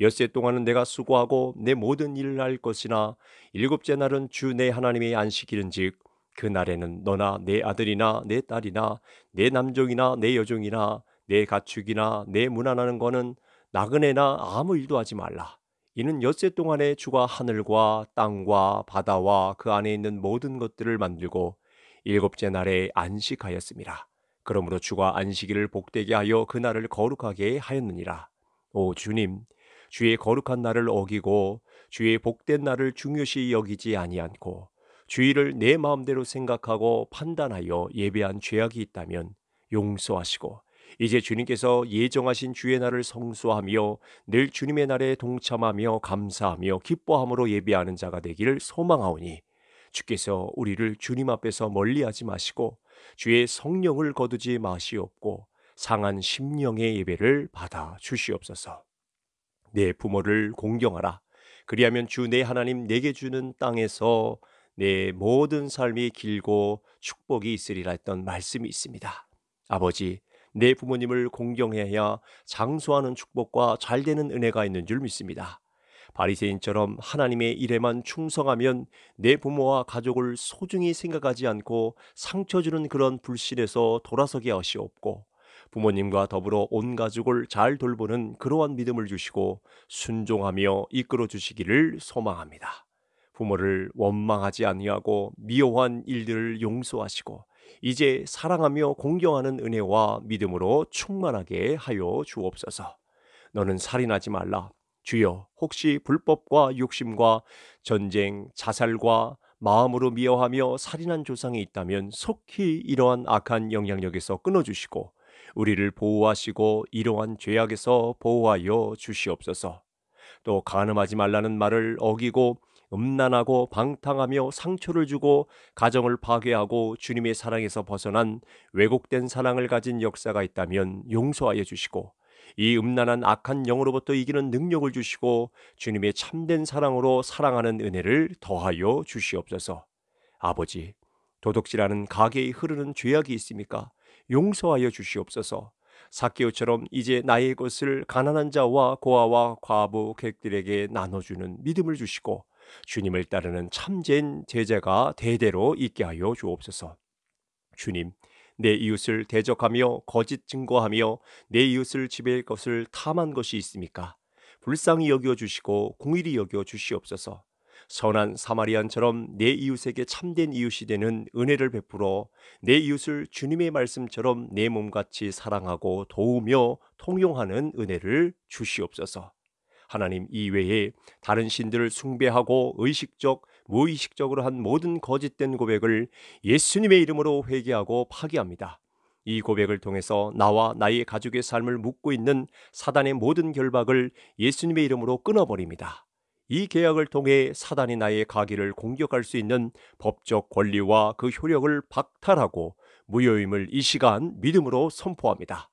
엿새 동안은 내가 수고하고 내 모든 일을 할 것이나 일곱째 날은 주 내 하나님의 안식일은즉 그날에는 너나 내 아들이나 내 딸이나 내 남종이나 내 여종이나 내 가축이나 내 무난하는 거는 나그네나 아무 일도 하지 말라. 이는 엿새 동안에 주가 하늘과 땅과 바다와 그 안에 있는 모든 것들을 만들고 일곱째 날에 안식하였습니다. 그러므로 주가 안식일을 복되게 하여 그 날을 거룩하게 하였느니라. 오 주님, 주의 거룩한 날을 어기고 주의 복된 날을 중요시 여기지 아니않고 주의를 내 마음대로 생각하고 판단하여 예배한 죄악이 있다면 용서하시고 이제 주님께서 예정하신 주의 날을 성수하며 늘 주님의 날에 동참하며 감사하며 기뻐함으로 예배하는 자가 되기를 소망하오니 주께서 우리를 주님 앞에서 멀리하지 마시고 주의 성령을 거두지 마시옵고 상한 심령의 예배를 받아 주시옵소서. 내 부모를 공경하라. 그리하면 주 내 하나님 내게 주는 땅에서 내 모든 삶이 길고 축복이 있으리라 했던 말씀이 있습니다. 아버지, 내 부모님을 공경해야 장수하는 축복과 잘되는 은혜가 있는 줄 믿습니다. 바리새인처럼 하나님의 일에만 충성하면 내 부모와 가족을 소중히 생각하지 않고 상처 주는 그런 불신에서 돌아서게 하시옵고 부모님과 더불어 온 가족을 잘 돌보는 그러한 믿음을 주시고 순종하며 이끌어 주시기를 소망합니다. 부모를 원망하지 아니하고 미워한 일들을 용서하시고 이제 사랑하며 공경하는 은혜와 믿음으로 충만하게 하여 주옵소서. 너는 살인하지 말라. 주여, 혹시 불법과 욕심과 전쟁, 자살과 마음으로 미워하며 살인한 조상이 있다면 속히 이러한 악한 영향력에서 끊어주시고 우리를 보호하시고 이러한 죄악에서 보호하여 주시옵소서. 또 간음하지 말라는 말을 어기고 음란하고 방탕하며 상처를 주고 가정을 파괴하고 주님의 사랑에서 벗어난 왜곡된 사랑을 가진 역사가 있다면 용서하여 주시고 이 음란한 악한 영으로부터 이기는 능력을 주시고 주님의 참된 사랑으로 사랑하는 은혜를 더하여 주시옵소서. 아버지, 도둑질하는 가게에 흐르는 죄악이 있습니까? 용서하여 주시옵소서. 사케오처럼 이제 나의 것을 가난한 자와 고아와 과부 객들에게 나눠주는 믿음을 주시고 주님을 따르는 참된 제자가 대대로 있게 하여 주옵소서. 주님, 내 이웃을 대적하며 거짓 증거하며 내 이웃을 지배할 것을 탐한 것이 있습니까? 불쌍히 여겨 주시고 공일히 여겨 주시옵소서. 선한 사마리안처럼 내 이웃에게 참된 이웃이 되는 은혜를 베풀어 내 이웃을 주님의 말씀처럼 내 몸같이 사랑하고 도우며 통용하는 은혜를 주시옵소서. 하나님 이외에 다른 신들을 숭배하고 의식적, 무의식적으로 한 모든 거짓된 고백을 예수님의 이름으로 회개하고 파기합니다. 이 고백을 통해서 나와 나의 가족의 삶을 묶고 있는 사단의 모든 결박을 예수님의 이름으로 끊어버립니다. 이 계약을 통해 사단이 나의 가기를 공격할 수 있는 법적 권리와 그 효력을 박탈하고 무효임을 이 시간 믿음으로 선포합니다.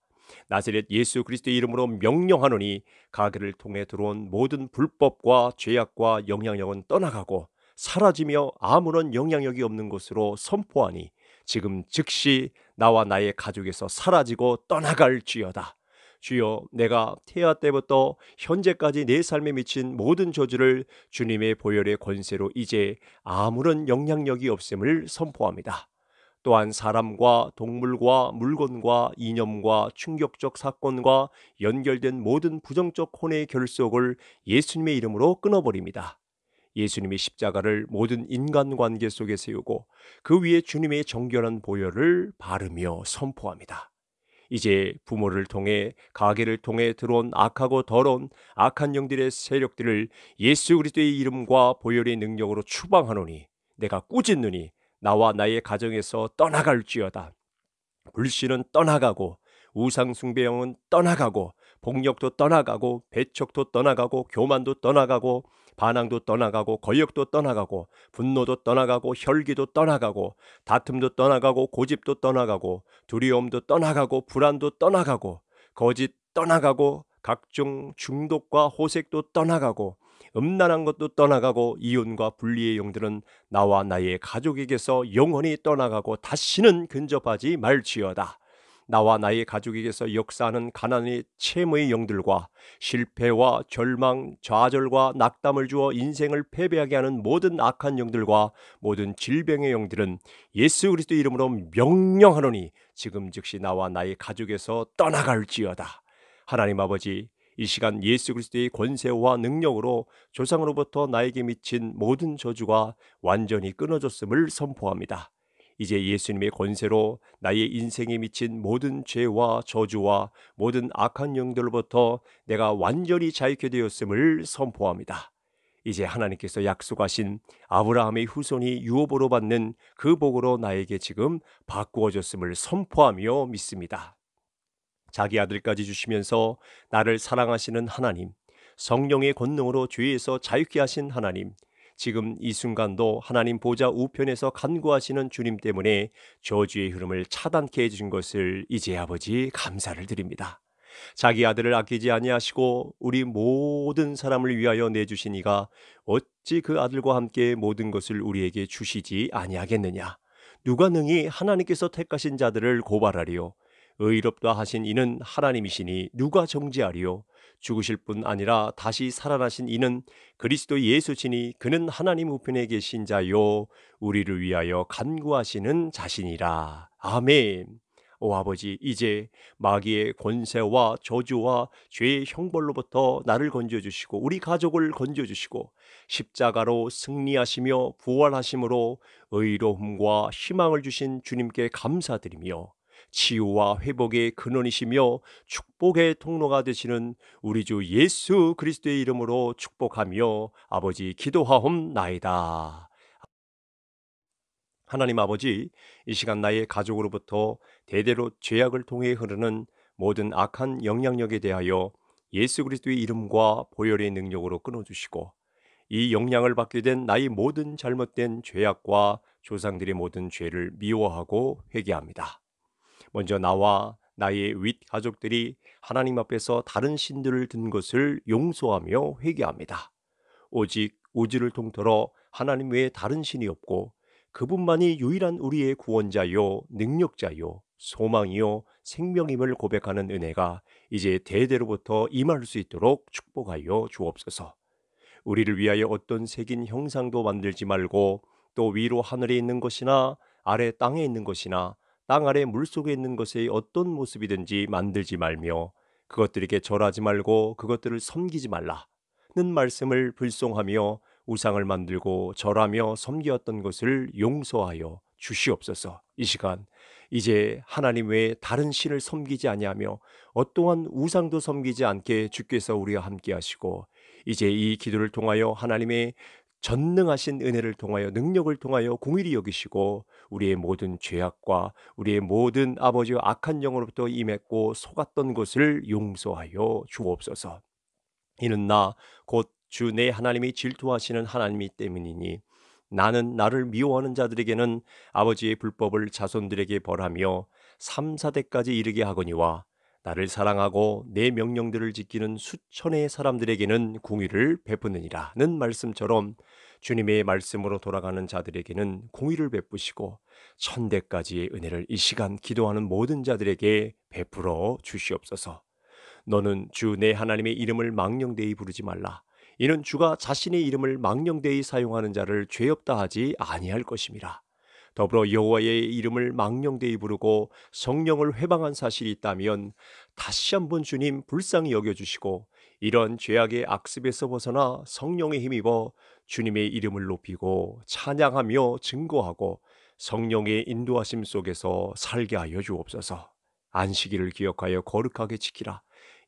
나세렛 예수 그리스도의 이름으로 명령하노니 가게를 통해 들어온 모든 불법과 죄악과 영향력은 떠나가고 사라지며 아무런 영향력이 없는 것으로 선포하니 지금 즉시 나와 나의 가족에서 사라지고 떠나갈지어다. 주여 내가 태아 때부터 현재까지 내 삶에 미친 모든 저주를 주님의 보혈의 권세로 이제 아무런 영향력이 없음을 선포합니다. 또한 사람과 동물과 물건과 이념과 충격적 사건과 연결된 모든 부정적 혼의 결속을 예수님의 이름으로 끊어버립니다. 예수님의 십자가를 모든 인간관계 속에 세우고 그 위에 주님의 정결한 보혈을 바르며 선포합니다. 이제 부모를 통해 가게를 통해 들어온 악하고 더러운 악한 영들의 세력들을 예수 그리스도의 이름과 보혈의 능력으로 추방하노니 내가 꾸짖느니 나와 나의 가정에서 떠나갈지어다. 불신은 떠나가고 우상숭배형은 떠나가고 폭력도 떠나가고 배척도 떠나가고 교만도 떠나가고 반항도 떠나가고 권력도 떠나가고 분노도 떠나가고 혈기도 떠나가고 다툼도 떠나가고 고집도 떠나가고 두려움도 떠나가고 불안도 떠나가고 거짓 떠나가고 각종 중독과 호색도 떠나가고 음란한 것도 떠나가고 이혼과 분리의 용들은 나와 나의 가족에게서 영원히 떠나가고 다시는 근접하지 말지어다. 나와 나의 가족에게서 역사하는 가난의 체험의 영들과 실패와 절망, 좌절과 낙담을 주어 인생을 패배하게 하는 모든 악한 영들과 모든 질병의 영들은 예수 그리스도 이름으로 명령하노니 지금 즉시 나와 나의 가족에서 떠나갈지어다. 하나님 아버지 이 시간 예수 그리스도의 권세와 능력으로 조상으로부터 나에게 미친 모든 저주가 완전히 끊어졌음을 선포합니다. 이제 예수님의 권세로 나의 인생에 미친 모든 죄와 저주와 모든 악한 영들로부터 내가 완전히 자유케 되었음을 선포합니다. 이제 하나님께서 약속하신 아브라함의 후손이 유업으로 받는 그 복으로 나에게 지금 바꾸어졌음을 선포하며 믿습니다. 자기 아들까지 주시면서 나를 사랑하시는 하나님, 성령의 권능으로 죄에서 자유케 하신 하나님, 지금 이 순간도 하나님 보좌 우편에서 간구하시는 주님 때문에 저주의 흐름을 차단케 해주신 것을 이제 아버지 감사를 드립니다. 자기 아들을 아끼지 아니하시고 우리 모든 사람을 위하여 내주시니가 어찌 그 아들과 함께 모든 것을 우리에게 주시지 아니하겠느냐. 누가 능히 하나님께서 택하신 자들을 고발하리요. 의롭다 하신 이는 하나님이시니 누가 정지하리요 죽으실 뿐 아니라 다시 살아나신 이는 그리스도 예수시니 그는 하나님 우편에 계신 자요 우리를 위하여 간구하시는 자신이라 아멘 오 아버지 이제 마귀의 권세와 저주와 죄의 형벌로부터 나를 건져 주시고 우리 가족을 건져 주시고 십자가로 승리하시며 부활하심으로 의로움과 희망을 주신 주님께 감사드리며 치유와 회복의 근원이시며 축복의 통로가 되시는 우리 주 예수 그리스도의 이름으로 축복하며 아버지 기도하옵나이다. 하나님 아버지, 이 시간 나의 가족으로부터 대대로 죄악을 통해 흐르는 모든 악한 영향력에 대하여 예수 그리스도의 이름과 보혈의 능력으로 끊어주시고 이 영향을 받게 된 나의 모든 잘못된 죄악과 조상들의 모든 죄를 미워하고 회개합니다. 먼저 나와 나의 윗 가족들이 하나님 앞에서 다른 신들을 든 것을 용서하며 회개합니다. 오직 오지를 통틀어 하나님 외에 다른 신이 없고 그분만이 유일한 우리의 구원자요, 능력자요, 소망이요, 생명임을 고백하는 은혜가 이제 대대로부터 임할 수 있도록 축복하여 주옵소서. 우리를 위하여 어떤 색인 형상도 만들지 말고 또 위로 하늘에 있는 것이나 아래 땅에 있는 것이나 땅 아래 물속에 있는 것의 어떤 모습이든지 만들지 말며 그것들에게 절하지 말고 그것들을 섬기지 말라는 말씀을 불송하며 우상을 만들고 절하며 섬기었던 것을 용서하여 주시옵소서. 이 시간 이제 하나님 외에 다른 신을 섬기지 아니하며 어떠한 우상도 섬기지 않게 주께서 우리와 함께 하시고 이제 이 기도를 통하여 하나님의 전능하신 은혜를 통하여 능력을 통하여 공일히 여기시고 우리의 모든 죄악과 우리의 모든 아버지의 악한 영으로부터 임했고 속았던 것을 용서하여 주옵소서. 이는 나 곧 주 내 하나님이 질투하시는 하나님이 때문이니 나는 나를 미워하는 자들에게는 아버지의 불법을 자손들에게 벌하며 삼사대까지 이르게 하거니와 나를 사랑하고 내 명령들을 지키는 수천의 사람들에게는 공의를 베푸느니라는 말씀처럼 주님의 말씀으로 돌아가는 자들에게는 공의를 베푸시고 천대까지의 은혜를 이 시간 기도하는 모든 자들에게 베풀어 주시옵소서. 너는 주 내 하나님의 이름을 망령되이 부르지 말라. 이는 주가 자신의 이름을 망령되이 사용하는 자를 죄 없다 하지 아니할 것임이라. 더불어 여호와의 이름을 망령되이 부르고 성령을 회방한 사실이 있다면 다시 한번 주님 불쌍히 여겨 주시고 이런 죄악의 악습에서 벗어나 성령의 힘입어 주님의 이름을 높이고 찬양하며 증거하고 성령의 인도하심 속에서 살게 하여 주옵소서. 안식일을 기억하여 거룩하게 지키라.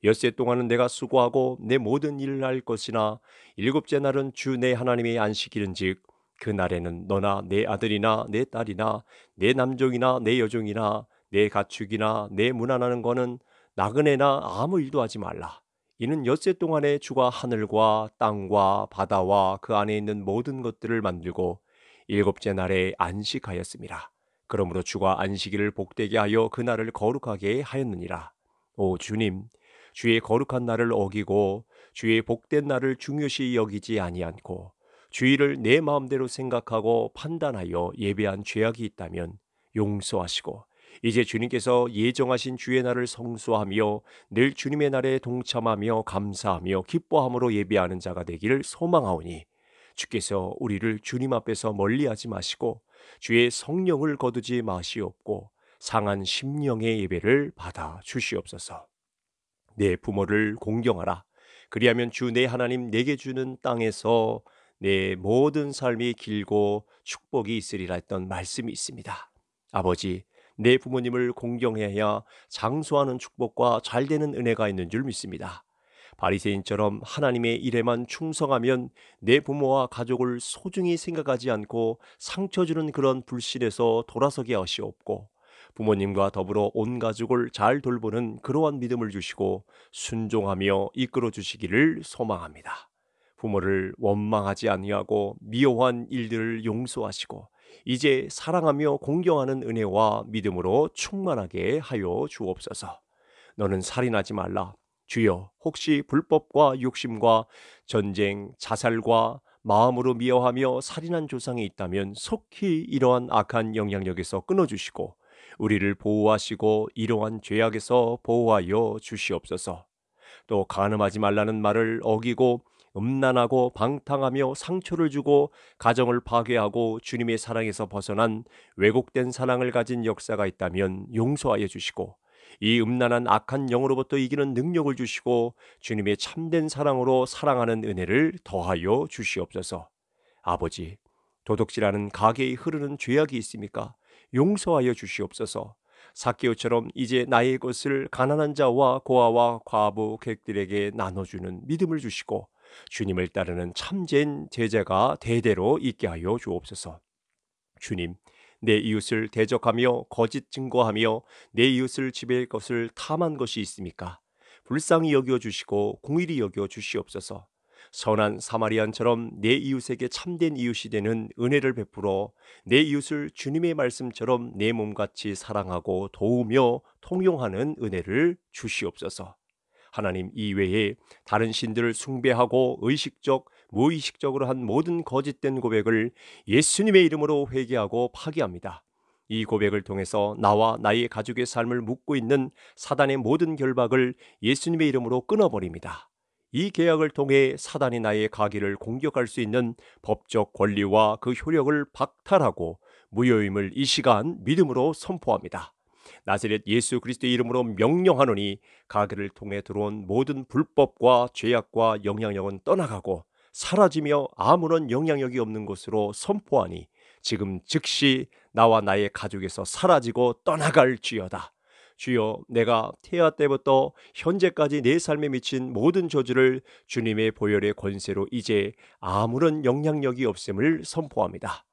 엿세 동안은 내가 수고하고 내 모든 일을 할 것이나 일곱째 날은 주 내 하나님의 안식일은즉 그 날에는 너나 내 아들이나 내 딸이나 내 남종이나 내 여종이나 내 가축이나 내 무난하는 거는 나그네나 아무 일도 하지 말라. 이는 엿새 동안에 주가 하늘과 땅과 바다와 그 안에 있는 모든 것들을 만들고 일곱째 날에 안식하였습니다. 그러므로 주가 안식일을 복되게 하여 그 날을 거룩하게 하였느니라. 오 주님, 주의 거룩한 날을 어기고 주의 복된 날을 중요시 여기지 아니않고 주의를 내 마음대로 생각하고 판단하여 예배한 죄악이 있다면 용서하시고 이제 주님께서 예정하신 주의 날을 성수하며 늘 주님의 날에 동참하며 감사하며 기뻐함으로 예비하는 자가 되기를 소망하오니 주께서 우리를 주님 앞에서 멀리하지 마시고 주의 성령을 거두지 마시옵고 상한 심령의 예배를 받아 주시옵소서. 내 부모를 공경하라. 그리하면 주 내 하나님 내게 주는 땅에서 내 모든 삶이 길고 축복이 있으리라 했던 말씀이 있습니다. 아버지, 내 부모님을 공경해야 장수하는 축복과 잘되는 은혜가 있는 줄 믿습니다. 바리새인처럼 하나님의 일에만 충성하면 내 부모와 가족을 소중히 생각하지 않고 상처 주는 그런 불신에서 돌아서게 하시옵고 부모님과 더불어 온 가족을 잘 돌보는 그러한 믿음을 주시고 순종하며 이끌어 주시기를 소망합니다. 부모를 원망하지 아니하고 미워한 일들을 용서하시고 이제 사랑하며 공경하는 은혜와 믿음으로 충만하게 하여 주옵소서. 너는 살인하지 말라. 주여, 혹시 불법과 욕심과 전쟁, 자살과 마음으로 미워하며 살인한 조상이 있다면 속히 이러한 악한 영향력에서 끊어주시고 우리를 보호하시고 이러한 죄악에서 보호하여 주시옵소서. 또 간음하지 말라는 말을 어기고 음란하고 방탕하며 상처를 주고 가정을 파괴하고 주님의 사랑에서 벗어난 왜곡된 사랑을 가진 역사가 있다면 용서하여 주시고 이 음란한 악한 영으로부터 이기는 능력을 주시고 주님의 참된 사랑으로 사랑하는 은혜를 더하여 주시옵소서. 아버지, 도둑질하는 가게에 흐르는 죄악이 있습니까? 용서하여 주시옵소서. 사케오처럼 이제 나의 것을 가난한 자와 고아와 과부 객들에게 나눠주는 믿음을 주시고 주님을 따르는 참된 제자가 대대로 있게 하여 주옵소서. 주님, 내 이웃을 대적하며 거짓 증거하며 내 이웃을 지배할 것을 탐한 것이 있습니까? 불쌍히 여겨 주시고 공일히 여겨 주시옵소서. 선한 사마리안처럼 내 이웃에게 참된 이웃이 되는 은혜를 베풀어 내 이웃을 주님의 말씀처럼 내 몸같이 사랑하고 도우며 통용하는 은혜를 주시옵소서. 하나님 이외에 다른 신들을 숭배하고 의식적, 무의식적으로 한 모든 거짓된 고백을 예수님의 이름으로 회개하고 파기합니다. 이 고백을 통해서 나와 나의 가족의 삶을 묶고 있는 사단의 모든 결박을 예수님의 이름으로 끊어버립니다. 이 계약을 통해 사단이 나의 가기를 공격할 수 있는 법적 권리와 그 효력을 박탈하고 무효임을 이 시간 믿음으로 선포합니다. 나세렛 예수 그리스도의 이름으로 명령하노니 가게를 통해 들어온 모든 불법과 죄악과 영향력은 떠나가고 사라지며 아무런 영향력이 없는 것으로 선포하니 지금 즉시 나와 나의 가족에서 사라지고 떠나갈지어다. 주여 내가 태아 때부터 현재까지 내 삶에 미친 모든 저주를 주님의 보혈의 권세로 이제 아무런 영향력이 없음을 선포합니다.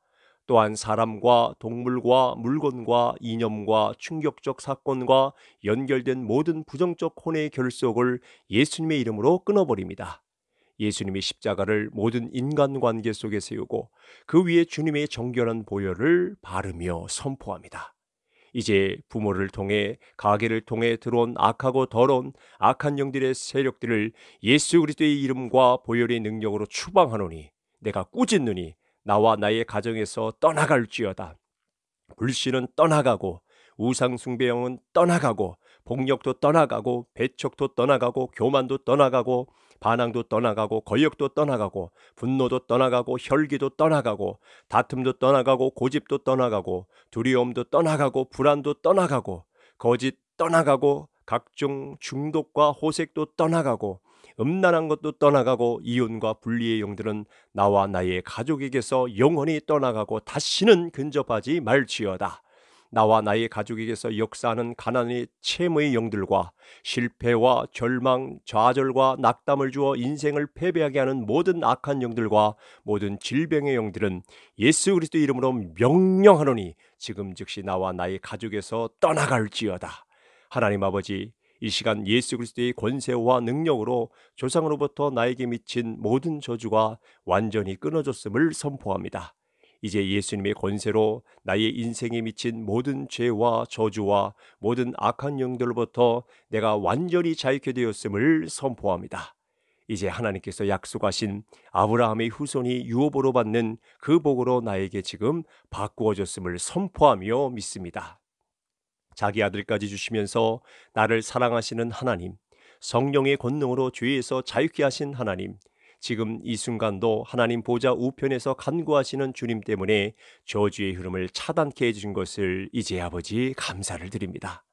또한 사람과 동물과 물건과 이념과 충격적 사건과 연결된 모든 부정적 혼의 결속을 예수님의 이름으로 끊어버립니다. 예수님의 십자가를 모든 인간관계 속에 세우고 그 위에 주님의 정결한 보혈을 바르며 선포합니다. 이제 부모를 통해 가게를 통해 들어온 악하고 더러운 악한 영들의 세력들을 예수 그리스도의 이름과 보혈의 능력으로 추방하노니 내가 꾸짖느니 나와 나의 가정에서 떠나갈지어다. 불신은 떠나가고 우상숭배형은 떠나가고 폭력도 떠나가고 배척도 떠나가고 교만도 떠나가고 반항도 떠나가고 거역도 떠나가고 분노도 떠나가고 혈기도 떠나가고 다툼도 떠나가고 고집도 떠나가고 두려움도 떠나가고 불안도 떠나가고 거짓 떠나가고 각종 중독과 호색도 떠나가고 음란한 것도 떠나가고 이혼과 분리의 영들은 나와 나의 가족에게서 영원히 떠나가고 다시는 근접하지 말지어다. 나와 나의 가족에게서 역사하는 가난의 채무의 영들과 실패와 절망, 좌절과 낙담을 주어 인생을 패배하게 하는 모든 악한 영들과 모든 질병의 영들은 예수 그리스도 이름으로 명령하노니 지금 즉시 나와 나의 가족에서 떠나갈지어다. 하나님 아버지 이 시간 예수 그리스도의 권세와 능력으로 조상으로부터 나에게 미친 모든 저주가 완전히 끊어졌음을 선포합니다. 이제 예수님의 권세로 나의 인생에 미친 모든 죄와 저주와 모든 악한 영들로부터 내가 완전히 자유케 되었음을 선포합니다. 이제 하나님께서 약속하신 아브라함의 후손이 유업으로 받는 그 복으로 나에게 지금 바꾸어졌음을 선포하며 믿습니다. 자기 아들까지 주시면서 나를 사랑하시는 하나님, 성령의 권능으로 죄에서 자유케 하신 하나님, 지금 이 순간도 하나님 보좌 우편에서 간구하시는 주님 때문에 저주의 흐름을 차단케 해주신 것을 이제 아버지 감사를 드립니다.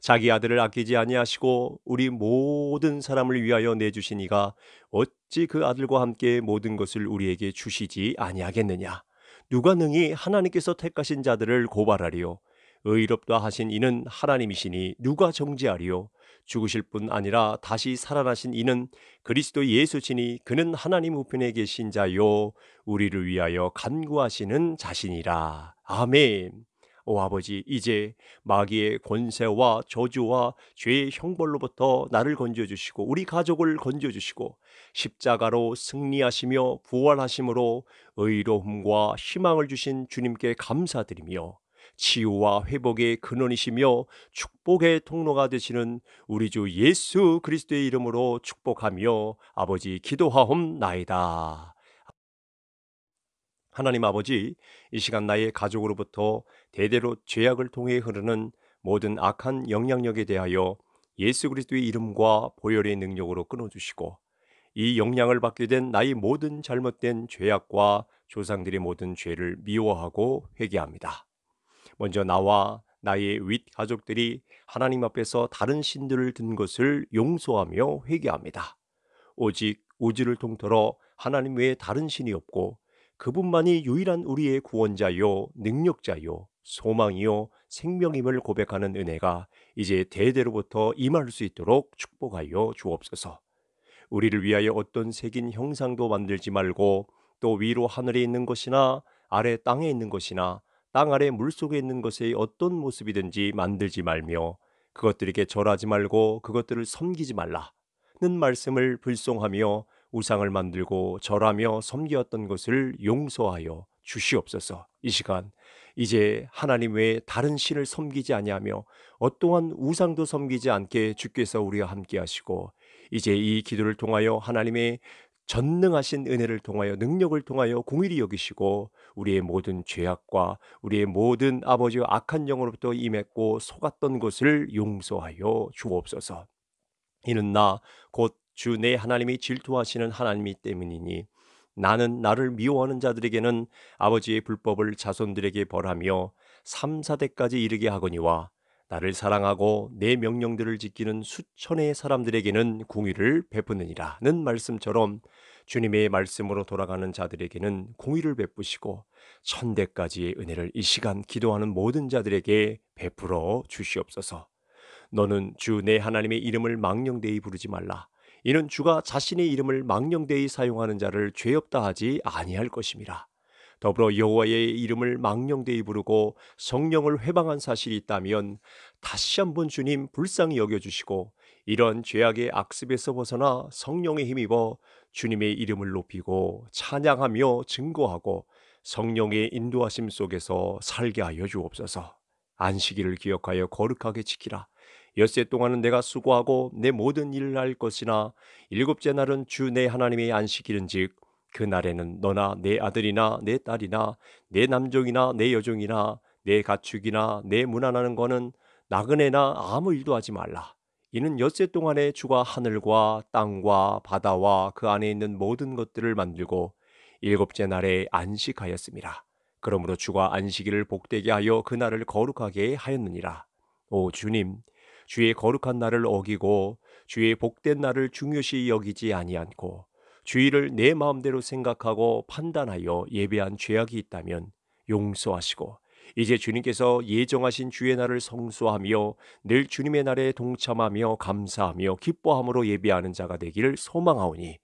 자기 아들을 아끼지 아니하시고 우리 모든 사람을 위하여 내주시니가 어찌 그 아들과 함께 모든 것을 우리에게 주시지 아니하겠느냐. 누가 능히 하나님께서 택하신 자들을 고발하리요. 의롭다 하신 이는 하나님이시니 누가 정지하리요 죽으실 뿐 아니라 다시 살아나신 이는 그리스도 예수시니 그는 하나님 우편에 계신 자요 우리를 위하여 간구하시는 자신이라. 아멘. 오 아버지 이제 마귀의 권세와 저주와 죄의 형벌로부터 나를 건져 주시고 우리 가족을 건져 주시고 십자가로 승리하시며 부활하심으로 의로움과 희망을 주신 주님께 감사드리며 치유와 회복의 근원이시며 축복의 통로가 되시는 우리 주 예수 그리스도의 이름으로 축복하며 아버지 기도하옵나이다. 하나님 아버지, 이 시간 나의 가족으로부터 대대로 죄악을 통해 흐르는 모든 악한 영향력에 대하여 예수 그리스도의 이름과 보혈의 능력으로 끊어주시고 이 영향을 받게 된 나의 모든 잘못된 죄악과 조상들의 모든 죄를 미워하고 회개합니다. 먼저 나와 나의 윗 가족들이 하나님 앞에서 다른 신들을 든 것을 용서하며 회개합니다. 오직 우주를 통틀어 하나님 외에 다른 신이 없고 그분만이 유일한 우리의 구원자요, 능력자요, 소망이요, 생명임을 고백하는 은혜가 이제 대대로부터 임할 수 있도록 축복하여 주옵소서. 우리를 위하여 어떤 색인 형상도 만들지 말고 또 위로 하늘에 있는 것이나 아래 땅에 있는 것이나 땅 아래 물속에 있는 것의 어떤 모습이든지 만들지 말며 그것들에게 절하지 말고 그것들을 섬기지 말라는 말씀을 불송하며 우상을 만들고 절하며 섬기었던 것을 용서하여 주시옵소서. 이 시간 이제 하나님 외에 다른 신을 섬기지 아니하며 어떠한 우상도 섬기지 않게 주께서 우리와 함께 하시고 이제 이 기도를 통하여 하나님의 전능하신 은혜를 통하여 능력을 통하여 공일히 여기시고 우리의 모든 죄악과 우리의 모든 아버지 의 악한 영으로부터 임했고 속았던 것을 용서하여 주옵소서. 이는 나 곧 주 내 하나님이 질투하시는 하나님이 때문이니 나는 나를 미워하는 자들에게는 아버지의 불법을 자손들에게 벌하며 삼사대까지 이르게 하거니와 나를 사랑하고 내 명령들을 지키는 수천의 사람들에게는 공의를 베푸느니라는 말씀처럼 주님의 말씀으로 돌아가는 자들에게는 공의를 베푸시고 천대까지의 은혜를 이 시간 기도하는 모든 자들에게 베풀어 주시옵소서. 너는 주 내 하나님의 이름을 망령되이 부르지 말라. 이는 주가 자신의 이름을 망령되이 사용하는 자를 죄 없다 하지 아니할 것임이라. 더불어 여호와의 이름을 망령되이 부르고 성령을 회방한 사실이 있다면 다시 한번 주님 불쌍히 여겨주시고 이런 죄악의 악습에서 벗어나 성령의 힘입어 주님의 이름을 높이고 찬양하며 증거하고 성령의 인도하심 속에서 살게 하여 주옵소서. 안식일을 기억하여 거룩하게 지키라. 엿세 동안은 내가 수고하고 내 모든 일을 할 것이나 일곱째 날은 주 내 하나님의 안식일은즉 그날에는 너나 내 아들이나 내 딸이나 내 남종이나 내 여종이나 내 가축이나 내 무난하는 거는 나그네나 아무 일도 하지 말라. 이는 엿새 동안에 주가 하늘과 땅과 바다와 그 안에 있는 모든 것들을 만들고 일곱째 날에 안식하였습니다. 그러므로 주가 안식일을 복되게 하여 그 날을 거룩하게 하였느니라. 오 주님, 주의 거룩한 날을 어기고 주의 복된 날을 중요시 여기지 아니않고 주의를 내 마음대로 생각하고 판단하여 예배한 죄악이 있다면 용서하시고 이제 주님께서 예정하신 주의 날을 성수하며 늘 주님의 날에 동참하며 감사하며 기뻐함으로 예배하는 자가 되기를 소망하오니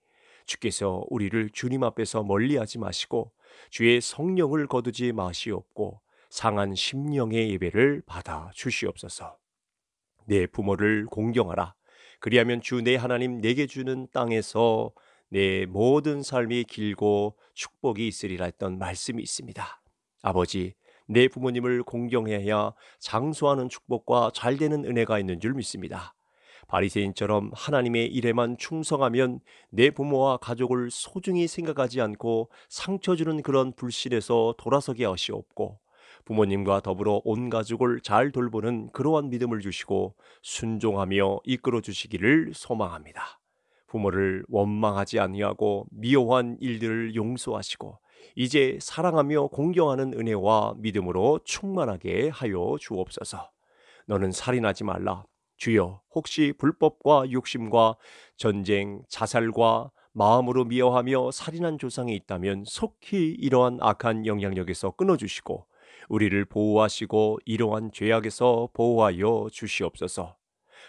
주께서 우리를 주님 앞에서 멀리하지 마시고 주의 성령을 거두지 마시옵고 상한 심령의 예배를 받아 주시옵소서. 내 부모를 공경하라. 그리하면 주 내 하나님 내게 주는 땅에서 내 모든 삶이 길고 축복이 있으리라 했던 말씀이 있습니다. 아버지, 내 부모님을 공경해야 장수하는 축복과 잘되는 은혜가 있는 줄 믿습니다. 바리새인처럼 하나님의 일에만 충성하면 내 부모와 가족을 소중히 생각하지 않고 상처 주는 그런 불신에서 돌아서게 하시옵고 부모님과 더불어 온 가족을 잘 돌보는 그러한 믿음을 주시고 순종하며 이끌어 주시기를 소망합니다. 부모를 원망하지 아니하고 미워한 일들을 용서하시고 이제 사랑하며 공경하는 은혜와 믿음으로 충만하게 하여 주옵소서. 너는 살인하지 말라. 주여, 혹시 불법과 욕심과 전쟁, 자살과 마음으로 미워하며 살인한 조상이 있다면 속히 이러한 악한 영향력에서 끊어주시고 우리를 보호하시고 이러한 죄악에서 보호하여 주시옵소서.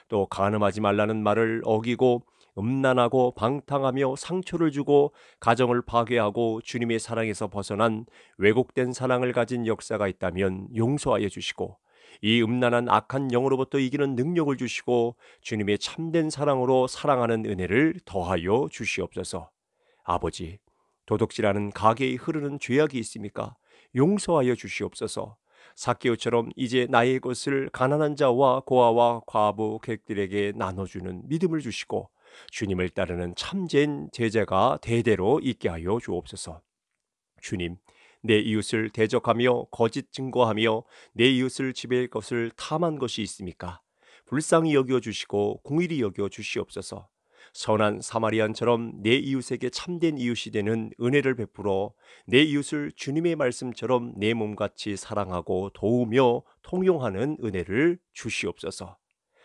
또 간음하지 말라는 말을 어기고 음란하고 방탕하며 상처를 주고 가정을 파괴하고 주님의 사랑에서 벗어난 왜곡된 사랑을 가진 역사가 있다면 용서하여 주시고 이 음란한 악한 영으로부터 이기는 능력을 주시고 주님의 참된 사랑으로 사랑하는 은혜를 더하여 주시옵소서. 아버지, 도둑질하는 가게에 흐르는 죄악이 있습니까? 용서하여 주시옵소서. 사케오처럼 이제 나의 것을 가난한 자와 고아와 과부 객들에게 나눠주는 믿음을 주시고 주님을 따르는 참된 제자가 대대로 있게 하여 주옵소서. 주님, 내 이웃을 대적하며 거짓 증거하며 내 이웃을 지배할 것을 탐한 것이 있습니까? 불쌍히 여겨 주시고 공일히 여겨 주시옵소서. 선한 사마리안처럼 내 이웃에게 참된 이웃이 되는 은혜를 베풀어 내 이웃을 주님의 말씀처럼 내 몸같이 사랑하고 도우며 통용하는 은혜를 주시옵소서.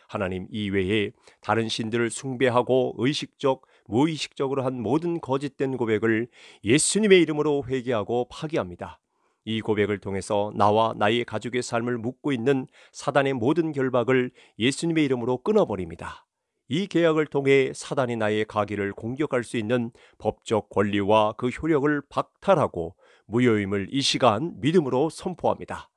하나님 이외에 다른 신들을 숭배하고 의식적 무의식적으로 한 모든 거짓된 고백을 예수님의 이름으로 회개하고 파기합니다. 이 고백을 통해서 나와 나의 가족의 삶을 묻고 있는 사단의 모든 결박을 예수님의 이름으로 끊어버립니다. 이 계약을 통해 사단이 나의 가기를 공격할 수 있는 법적 권리와 그 효력을 박탈하고 무효임을 이 시간 믿음으로 선포합니다.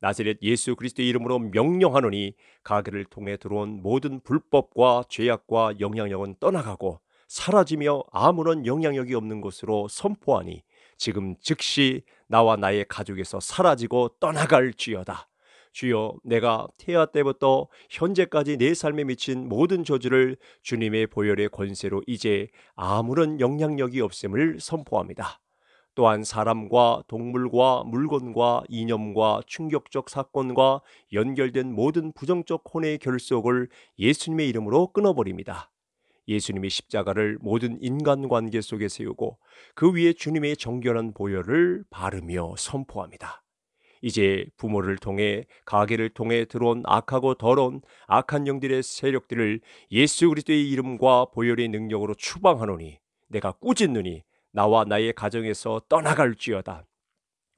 나세렛 예수 그리스도의 이름으로 명령하노니 가게를 통해 들어온 모든 불법과 죄악과 영향력은 떠나가고 사라지며 아무런 영향력이 없는 것으로 선포하니 지금 즉시 나와 나의 가족에서 사라지고 떠나갈지어다. 주여 내가 태아 때부터 현재까지 내 삶에 미친 모든 저주를 주님의 보혈의 권세로 이제 아무런 영향력이 없음을 선포합니다. 또한 사람과 동물과 물건과 이념과 충격적 사건과 연결된 모든 부정적 혼의 결속을 예수님의 이름으로 끊어버립니다. 예수님의 십자가를 모든 인간관계 속에 세우고 그 위에 주님의 정결한 보혈을 바르며 선포합니다. 이제 부모를 통해 가게를 통해 들어온 악하고 더러운 악한 영들의 세력들을 예수 그리스도의 이름과 보혈의 능력으로 추방하노니 내가 꾸짖느니 나와 나의 가정에서 떠나갈지어다.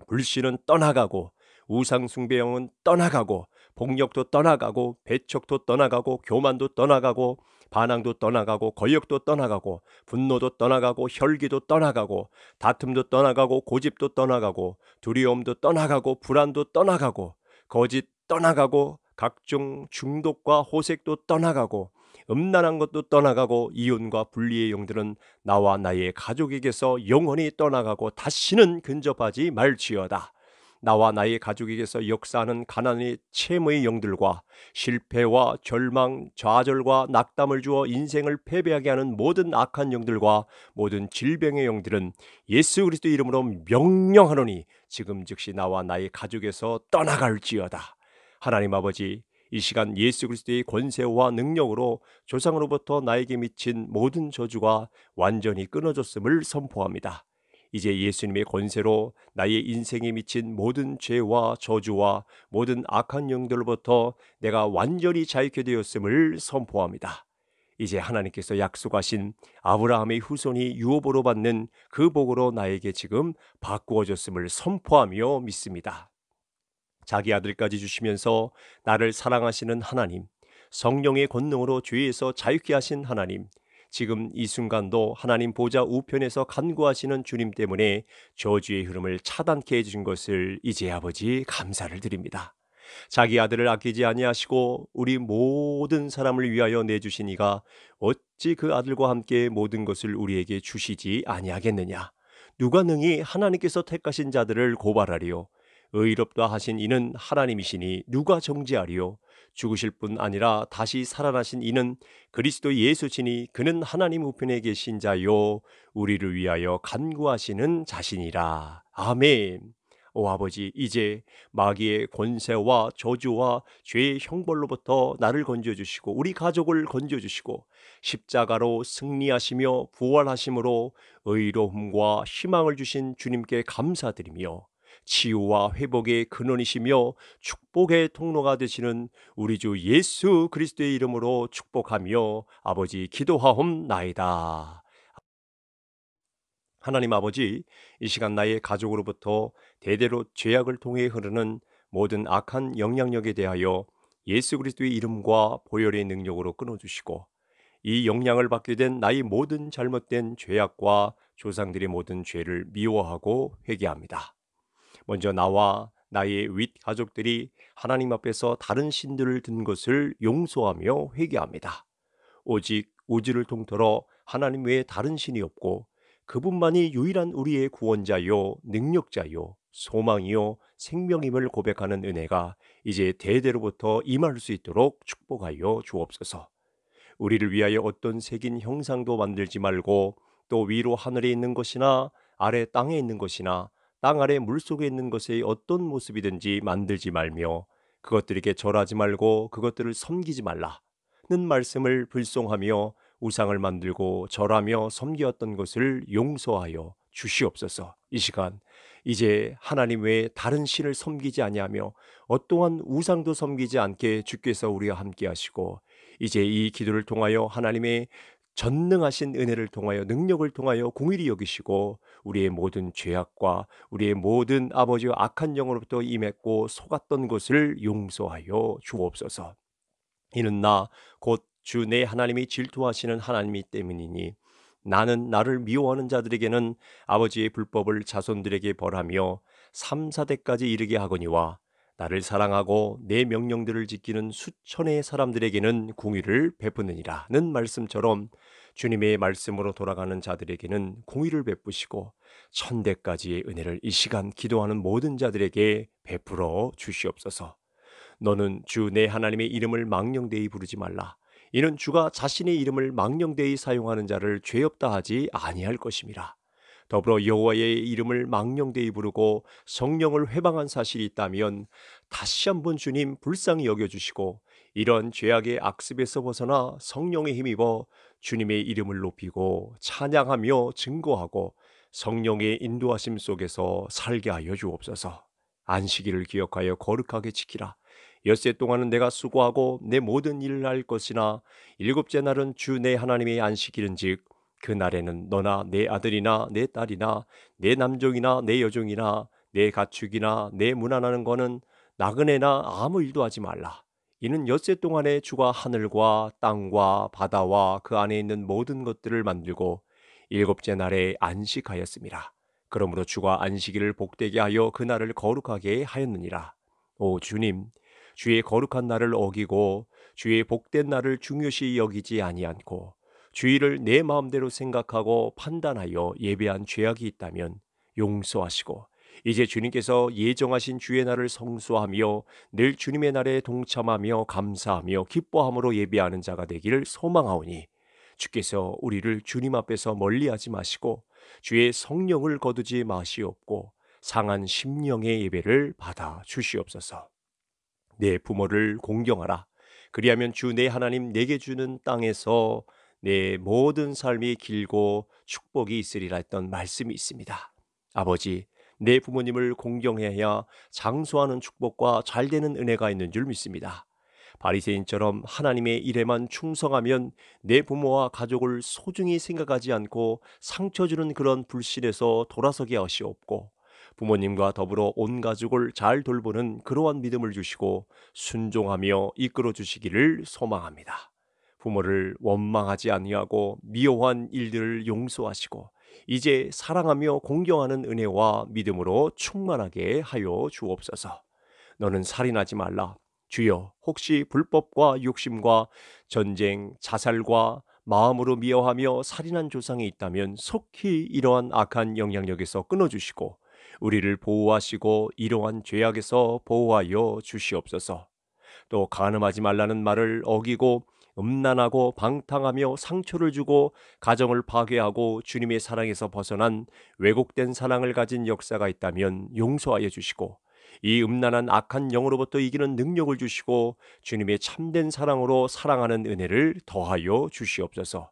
불신은 떠나가고 우상숭배형은 떠나가고 폭력도 떠나가고 배척도 떠나가고 교만도 떠나가고 반항도 떠나가고 거역도 떠나가고 분노도 떠나가고 혈기도 떠나가고 다툼도 떠나가고 고집도 떠나가고 두려움도 떠나가고 불안도 떠나가고 거짓 떠나가고 각종 중독과 호색도 떠나가고 음란한 것도 떠나가고 이혼과 분리의 영들은 나와 나의 가족에게서 영원히 떠나가고 다시는 근접하지 말지어다. 나와 나의 가족에게서 역사하는 가난의 챔의 영들과 실패와 절망, 좌절과 낙담을 주어 인생을 패배하게 하는 모든 악한 영들과 모든 질병의 영들은 예수 그리스도 이름으로 명령하노니 지금 즉시 나와 나의 가족에서 떠나갈지어다. 하나님 아버지 이 시간 예수 그리스도의 권세와 능력으로 조상으로부터 나에게 미친 모든 저주가 완전히 끊어졌음을 선포합니다. 이제 예수님의 권세로 나의 인생에 미친 모든 죄와 저주와 모든 악한 영들로부터 내가 완전히 자유케 되었음을 선포합니다. 이제 하나님께서 약속하신 아브라함의 후손이 유업으로 받는 그 복으로 나에게 지금 바꾸어졌음을 선포하며 믿습니다. 자기 아들까지 주시면서 나를 사랑하시는 하나님, 성령의 권능으로 죄에서 자유케 하신 하나님, 지금 이 순간도 하나님 보좌 우편에서 간구하시는 주님 때문에 저주의 흐름을 차단케 해주신 것을 이제 아버지 감사를 드립니다. 자기 아들을 아끼지 아니하시고 우리 모든 사람을 위하여 내주신 이가 어찌 그 아들과 함께 모든 것을 우리에게 주시지 아니하겠느냐. 누가 능히 하나님께서 택하신 자들을 고발하리요. 의롭다 하신 이는 하나님이시니 누가 정지하리요 죽으실 뿐 아니라 다시 살아나신 이는 그리스도 예수시니 그는 하나님 우편에 계신 자요 우리를 위하여 간구하시는 자신이라 아멘 오 아버지 이제 마귀의 권세와 저주와 죄의 형벌로부터 나를 건져 주시고 우리 가족을 건져 주시고 십자가로 승리하시며 부활하심으로 의로움과 희망을 주신 주님께 감사드리며 치유와 회복의 근원이시며 축복의 통로가 되시는 우리 주 예수 그리스도의 이름으로 축복하며 아버지 기도하옵나이다. 하나님 아버지, 이 시간 나의 가족으로부터 대대로 죄악을 통해 흐르는 모든 악한 영향력에 대하여 예수 그리스도의 이름과 보혈의 능력으로 끊어주시고 이 영향을 받게 된 나의 모든 잘못된 죄악과 조상들의 모든 죄를 미워하고 회개합니다. 먼저 나와 나의 윗 가족들이 하나님 앞에서 다른 신들을 든 것을 용서하며 회개합니다. 오직 우주를 통틀어 하나님 외에 다른 신이 없고 그분만이 유일한 우리의 구원자요, 능력자요, 소망이요, 생명임을 고백하는 은혜가 이제 대대로부터 임할 수 있도록 축복하여 주옵소서. 우리를 위하여 어떤 색인 형상도 만들지 말고 또 위로 하늘에 있는 것이나 아래 땅에 있는 것이나 땅 아래 물속에 있는 것의 어떤 모습이든지 만들지 말며 그것들에게 절하지 말고 그것들을 섬기지 말라는 말씀을 불송하며 우상을 만들고 절하며 섬기었던 것을 용서하여 주시옵소서. 이 시간 이제 하나님 외에 다른 신을 섬기지 아니하며 어떠한 우상도 섬기지 않게 주께서 우리와 함께 하시고 이제 이 기도를 통하여 하나님의 전능하신 은혜를 통하여 능력을 통하여 공일히 여기시고 우리의 모든 죄악과 우리의 모든 아버지의 악한 영으로부터 임했고 속았던 것을 용서하여 주옵소서. 이는 나 곧 주 내 하나님이 질투하시는 하나님이 때문이니 나는 나를 미워하는 자들에게는 아버지의 불법을 자손들에게 벌하며 삼사대까지 이르게 하거니와 나를 사랑하고 내 명령들을 지키는 수천의 사람들에게는 공의를 베푸느니라는 말씀처럼 주님의 말씀으로 돌아가는 자들에게는 공의를 베푸시고 천대까지의 은혜를 이 시간 기도하는 모든 자들에게 베풀어 주시옵소서. 너는 주 내 하나님의 이름을 망령되이 부르지 말라. 이는 주가 자신의 이름을 망령되이 사용하는 자를 죄 없다 하지 아니할 것임이라. 더불어 여호와의 이름을 망령되이 부르고 성령을 회방한 사실이 있다면 다시 한번 주님 불쌍히 여겨주시고 이런 죄악의 악습에서 벗어나 성령의 힘입어 주님의 이름을 높이고 찬양하며 증거하고 성령의 인도하심 속에서 살게 하여 주옵소서. 안식일을 기억하여 거룩하게 지키라. 엿새 동안은 내가 수고하고 내 모든 일을 할 것이나 일곱째 날은 주 내 하나님의 안식일인즉 그 날에는 너나 내 아들이나 내 딸이나 내 남종이나 내 여종이나 내 가축이나 내 무난하는 거는 나그네나 아무 일도 하지 말라. 이는 엿새 동안에 주가 하늘과 땅과 바다와 그 안에 있는 모든 것들을 만들고 일곱째 날에 안식하였습니다. 그러므로 주가 안식일을 복되게 하여 그 날을 거룩하게 하였느니라. 오 주님, 주의 거룩한 날을 어기고 주의 복된 날을 중요시 여기지 아니않고 주의를 내 마음대로 생각하고 판단하여 예배한 죄악이 있다면 용서하시고 이제 주님께서 예정하신 주의 날을 성수하며 늘 주님의 날에 동참하며 감사하며 기뻐함으로 예배하는 자가 되기를 소망하오니 주께서 우리를 주님 앞에서 멀리하지 마시고 주의 성령을 거두지 마시옵고 상한 심령의 예배를 받아 주시옵소서. 내 부모를 공경하라. 그리하면 주 내 하나님 내게 주는 땅에서 내 모든 삶이 길고 축복이 있으리라 했던 말씀이 있습니다. 아버지, 내 부모님을 공경해야 장수하는 축복과 잘되는 은혜가 있는 줄 믿습니다. 바리새인처럼 하나님의 일에만 충성하면 내 부모와 가족을 소중히 생각하지 않고 상처 주는 그런 불신에서 돌아서게 하시옵고 부모님과 더불어 온 가족을 잘 돌보는 그러한 믿음을 주시고 순종하며 이끌어 주시기를 소망합니다. 부모를 원망하지 아니하고 미워한 일들을 용서하시고 이제 사랑하며 공경하는 은혜와 믿음으로 충만하게 하여 주옵소서. 너는 살인하지 말라. 주여, 혹시 불법과 욕심과 전쟁, 자살과 마음으로 미워하며 살인한 조상이 있다면 속히 이러한 악한 영향력에서 끊어주시고 우리를 보호하시고 이러한 죄악에서 보호하여 주시옵소서. 또 간음하지 말라는 말을 어기고 음란하고 방탕하며 상처를 주고 가정을 파괴하고 주님의 사랑에서 벗어난 왜곡된 사랑을 가진 역사가 있다면 용서하여 주시고 이 음란한 악한 영으로부터 이기는 능력을 주시고 주님의 참된 사랑으로 사랑하는 은혜를 더하여 주시옵소서.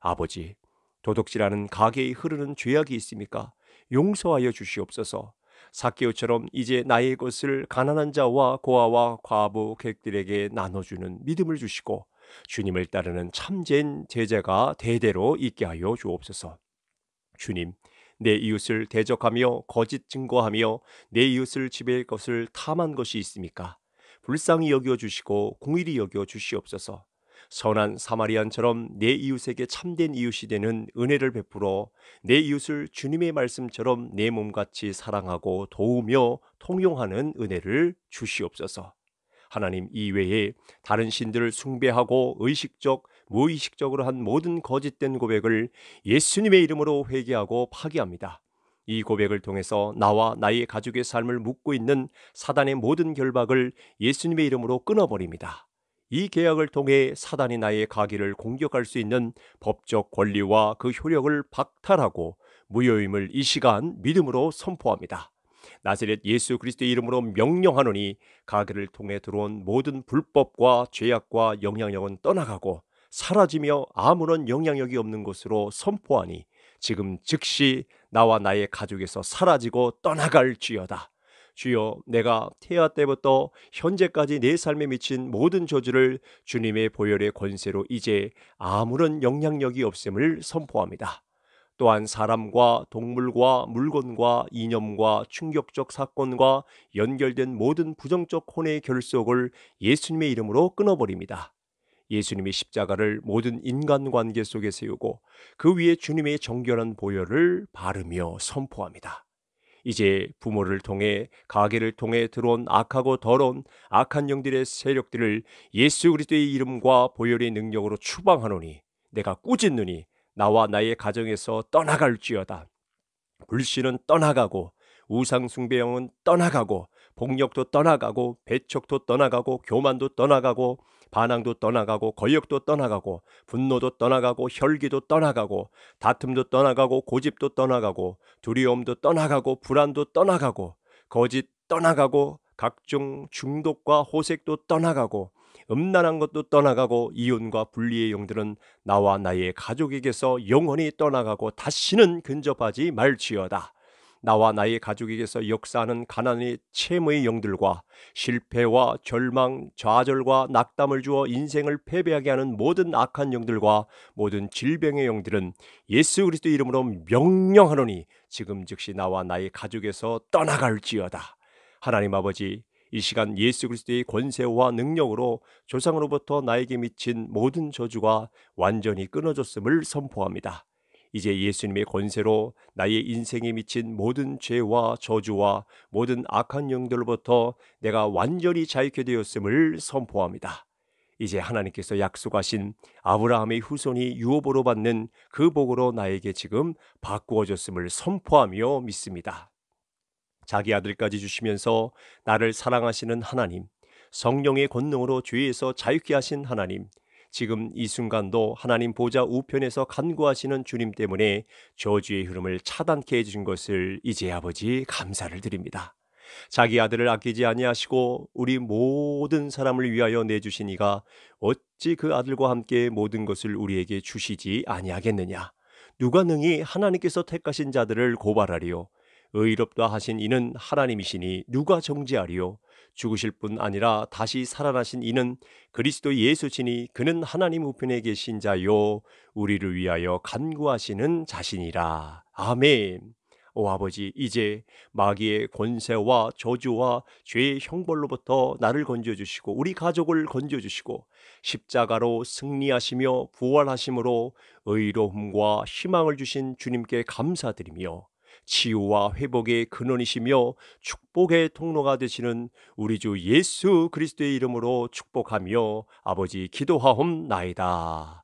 아버지, 도둑질하는 가게에 흐르는 죄악이 있습니까? 용서하여 주시옵소서. 사케오처럼 이제 나의 것을 가난한 자와 고아와 과부 객들에게 나눠주는 믿음을 주시고 주님을 따르는 참된 제자가 대대로 있게 하여 주옵소서. 주님, 내 이웃을 대적하며 거짓 증거하며 내 이웃을 지배할 것을 탐한 것이 있습니까? 불쌍히 여겨 주시고 공일히 여겨 주시옵소서. 선한 사마리안처럼 내 이웃에게 참된 이웃이 되는 은혜를 베풀어 내 이웃을 주님의 말씀처럼 내 몸같이 사랑하고 도우며 통용하는 은혜를 주시옵소서. 하나님 이외에 다른 신들을 숭배하고 의식적 무의식적으로 한 모든 거짓된 고백을 예수님의 이름으로 회개하고 파기합니다. 이 고백을 통해서 나와 나의 가족의 삶을 묻고 있는 사단의 모든 결박을 예수님의 이름으로 끊어버립니다. 이 계약을 통해 사단이 나의 가기를 공격할 수 있는 법적 권리와 그 효력을 박탈하고 무효임을 이 시간 믿음으로 선포합니다. 나세렛 예수 그리스도의 이름으로 명령하노니 가게를 통해 들어온 모든 불법과 죄악과 영향력은 떠나가고 사라지며 아무런 영향력이 없는 것으로 선포하니 지금 즉시 나와 나의 가족에서 사라지고 떠나갈지어다. 주여 내가 태아 때부터 현재까지 내 삶에 미친 모든 저주를 주님의 보혈의 권세로 이제 아무런 영향력이 없음을 선포합니다. 또한 사람과 동물과 물건과 이념과 충격적 사건과 연결된 모든 부정적 혼의 결속을 예수님의 이름으로 끊어버립니다. 예수님의 십자가를 모든 인간관계 속에 세우고 그 위에 주님의 정결한 보혈을 바르며 선포합니다. 이제 부모를 통해 가게를 통해 들어온 악하고 더러운 악한 영들의 세력들을 예수 그리스도의 이름과 보혈의 능력으로 추방하노니 내가 꾸짖느니 나와 나의 가정에서 떠나갈지어다. 불신은 떠나가고 우상숭배형은 떠나가고 폭력도 떠나가고 배척도 떠나가고 교만도 떠나가고 반항도 떠나가고 거역도 떠나가고 분노도 떠나가고 혈기도 떠나가고 다툼도 떠나가고 고집도 떠나가고 두려움도 떠나가고 불안도 떠나가고 거짓 떠나가고 각종 중독과 호색도 떠나가고 음란한 것도 떠나가고 이혼과 분리의 용들은 나와 나의 가족에게서 영원히 떠나가고 다시는 근접하지 말지어다. 나와 나의 가족에게서 역사하는 가난의 채무의 영들과 실패와 절망, 좌절과 낙담을 주어 인생을 패배하게 하는 모든 악한 영들과 모든 질병의 영들은 예수 그리스도 이름으로 명령하노니 지금 즉시 나와 나의 가족에서 떠나갈지어다. 하나님 아버지 이 시간 예수 그리스도의 권세와 능력으로 조상으로부터 나에게 미친 모든 저주가 완전히 끊어졌음을 선포합니다. 이제 예수님의 권세로 나의 인생에 미친 모든 죄와 저주와 모든 악한 영들로부터 내가 완전히 자유케 되었음을 선포합니다. 이제 하나님께서 약속하신 아브라함의 후손이 유업으로 받는 그 복으로 나에게 지금 바꾸어졌음을 선포하며 믿습니다. 자기 아들까지 주시면서 나를 사랑하시는 하나님, 성령의 권능으로 죄에서 자유케 하신 하나님, 지금 이 순간도 하나님 보좌 우편에서 간구하시는 주님 때문에 저주의 흐름을 차단케 해주신 것을 이제 아버지 감사를 드립니다. 자기 아들을 아끼지 아니하시고 우리 모든 사람을 위하여 내주신 이가 어찌 그 아들과 함께 모든 것을 우리에게 주시지 아니하겠느냐. 누가 능히 하나님께서 택하신 자들을 고발하리요. 의롭다 하신 이는 하나님이시니 누가 정지하리요 죽으실 뿐 아니라 다시 살아나신 이는 그리스도 예수시니 그는 하나님 우편에 계신 자요 우리를 위하여 간구하시는 자신이라. 아멘. 오 아버지 이제 마귀의 권세와 저주와 죄의 형벌로부터 나를 건져 주시고 우리 가족을 건져 주시고 십자가로 승리하시며 부활하심으로 의로움과 희망을 주신 주님께 감사드리며 치유와 회복의 근원이시며 축복의 통로가 되시는 우리 주 예수 그리스도의 이름으로 축복하며 아버지 기도하옵나이다.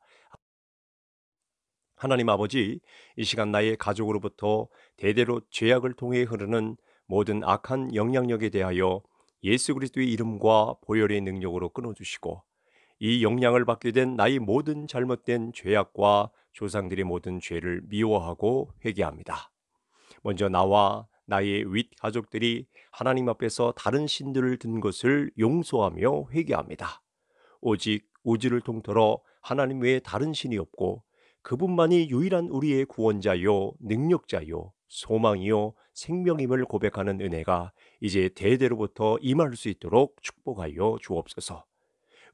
하나님 아버지, 이 시간 나의 가족으로부터 대대로 죄악을 통해 흐르는 모든 악한 영향력에 대하여 예수 그리스도의 이름과 보혈의 능력으로 끊어주시고 이 영향을 받게 된 나의 모든 잘못된 죄악과 조상들의 모든 죄를 미워하고 회개합니다. 먼저 나와 나의 윗 가족들이 하나님 앞에서 다른 신들을 든 것을 용서하며 회개합니다. 오직 우주를 통틀어 하나님 외에 다른 신이 없고 그분만이 유일한 우리의 구원자요, 능력자요, 소망이요, 생명임을 고백하는 은혜가 이제 대대로부터 임할 수 있도록 축복하여 주옵소서.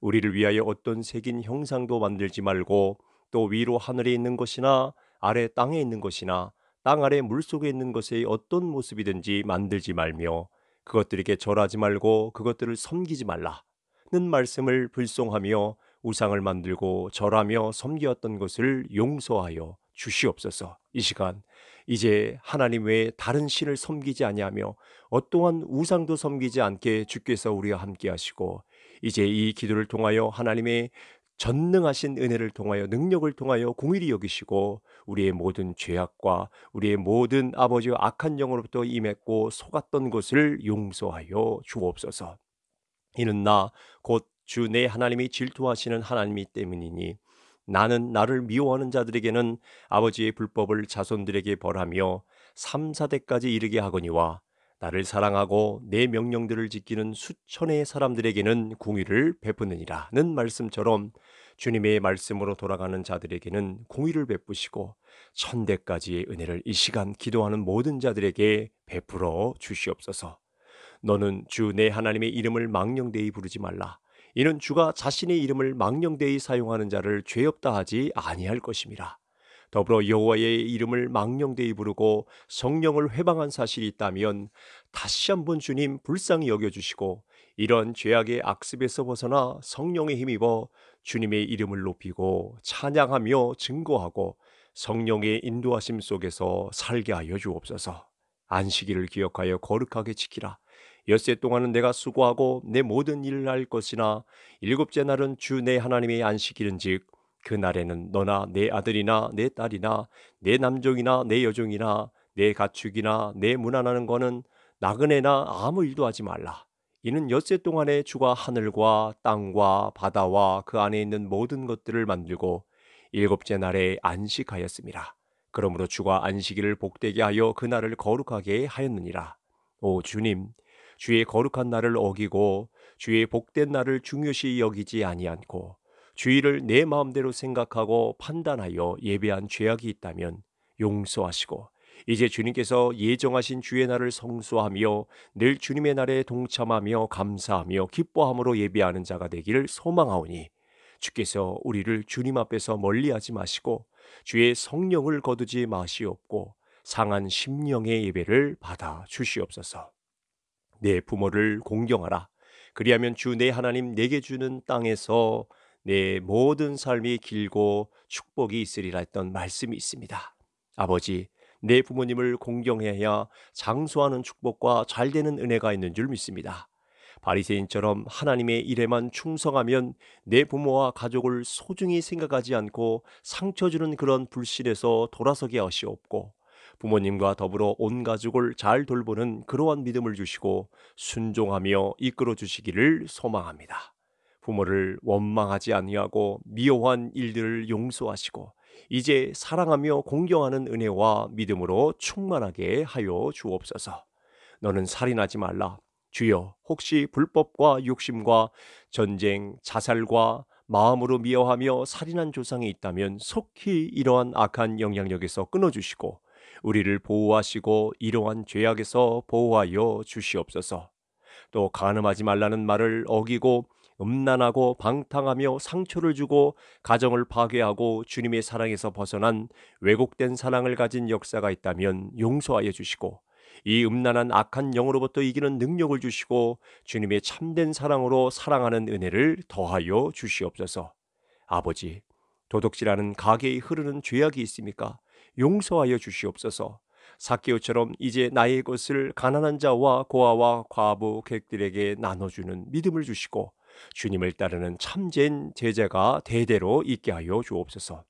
우리를 위하여 어떤 색인 형상도 만들지 말고 또 위로 하늘에 있는 것이나 아래 땅에 있는 것이나 땅 아래 물속에 있는 것의 어떤 모습이든지 만들지 말며 그것들에게 절하지 말고 그것들을 섬기지 말라는 말씀을 불송하며 우상을 만들고 절하며 섬기었던 것을 용서하여 주시옵소서. 이 시간 이제 하나님 외에 다른 신을 섬기지 아니하며 어떠한 우상도 섬기지 않게 주께서 우리와 함께 하시고 이제 이 기도를 통하여 하나님의 전능하신 은혜를 통하여 능력을 통하여 공일히 여기시고 우리의 모든 죄악과 우리의 모든 아버지 의 악한 영으로부터 임했고 속았던 것을 용서하여 주옵소서. 이는 나 곧 주 내 하나님이 질투하시는 하나님이 때문이니 나는 나를 미워하는 자들에게는 아버지의 불법을 자손들에게 벌하며 삼사대까지 이르게 하거니와 나를 사랑하고 내 명령들을 지키는 수천의 사람들에게는 공의를 베푸느니라는 말씀처럼 주님의 말씀으로 돌아가는 자들에게는 공의를 베푸시고 천대까지의 은혜를 이 시간 기도하는 모든 자들에게 베풀어 주시옵소서. 너는 주 내 하나님의 이름을 망령되이 부르지 말라. 이는 주가 자신의 이름을 망령되이 사용하는 자를 죄 없다 하지 아니할 것임이라. 더불어 여호와의 이름을 망령되이 부르고 성령을 회방한 사실이 있다면 다시 한번 주님 불쌍히 여겨주시고 이런 죄악의 악습에서 벗어나 성령의 힘입어 주님의 이름을 높이고 찬양하며 증거하고 성령의 인도하심 속에서 살게 하여 주옵소서. 안식일을 기억하여 거룩하게 지키라. 엿세 동안은 내가 수고하고 내 모든 일을 할 것이나 일곱째 날은 주 내 하나님의 안식일인즉 그날에는 너나 내 아들이나 내 딸이나 내 남종이나 내 여종이나 내 가축이나 내 무난하는 거는 나그네나 아무 일도 하지 말라. 이는 엿새 동안에 주가 하늘과 땅과 바다와 그 안에 있는 모든 것들을 만들고 일곱째 날에 안식하였습니다. 그러므로 주가 안식일을 복되게 하여 그날을 거룩하게 하였느니라. 오 주님, 주의 거룩한 날을 어기고 주의 복된 날을 중요시 여기지 아니않고 주의를 내 마음대로 생각하고 판단하여 예배한 죄악이 있다면 용서하시고 이제 주님께서 예정하신 주의 날을 성수하며 늘 주님의 날에 동참하며 감사하며 기뻐함으로 예배하는 자가 되기를 소망하오니 주께서 우리를 주님 앞에서 멀리하지 마시고 주의 성령을 거두지 마시옵고 상한 심령의 예배를 받아 주시옵소서. 내 부모를 공경하라. 그리하면 주 내 하나님 내게 주는 땅에서 내 모든 삶이 길고 축복이 있으리라 했던 말씀이 있습니다. 아버지, 내 부모님을 공경해야 장수하는 축복과 잘 되는 은혜가 있는 줄 믿습니다. 바리새인처럼 하나님의 일에만 충성하면 내 부모와 가족을 소중히 생각하지 않고 상처 주는 그런 불신에서 돌아서게 하시옵고 부모님과 더불어 온 가족을 잘 돌보는 그러한 믿음을 주시고 순종하며 이끌어 주시기를 소망합니다. 부모를 원망하지 아니하고 미워한 일들을 용서하시고 이제 사랑하며 공경하는 은혜와 믿음으로 충만하게 하여 주옵소서. 너는 살인하지 말라. 주여, 혹시 불법과 욕심과 전쟁, 자살과 마음으로 미워하며 살인한 조상이 있다면 속히 이러한 악한 영향력에서 끊어주시고 우리를 보호하시고 이러한 죄악에서 보호하여 주시옵소서. 또 간음하지 말라는 말을 어기고 음란하고 방탕하며 상처를 주고 가정을 파괴하고 주님의 사랑에서 벗어난 왜곡된 사랑을 가진 역사가 있다면 용서하여 주시고 이 음란한 악한 영으로부터 이기는 능력을 주시고 주님의 참된 사랑으로 사랑하는 은혜를 더하여 주시옵소서. 아버지, 도둑질하는 가게에 흐르는 죄악이 있습니까? 용서하여 주시옵소서. 사케오처럼 이제 나의 것을 가난한 자와 고아와 과부 객들에게 나눠주는 믿음을 주시고 주님을 따르는 참된 제자가 대대로 있게 하여 주옵소서.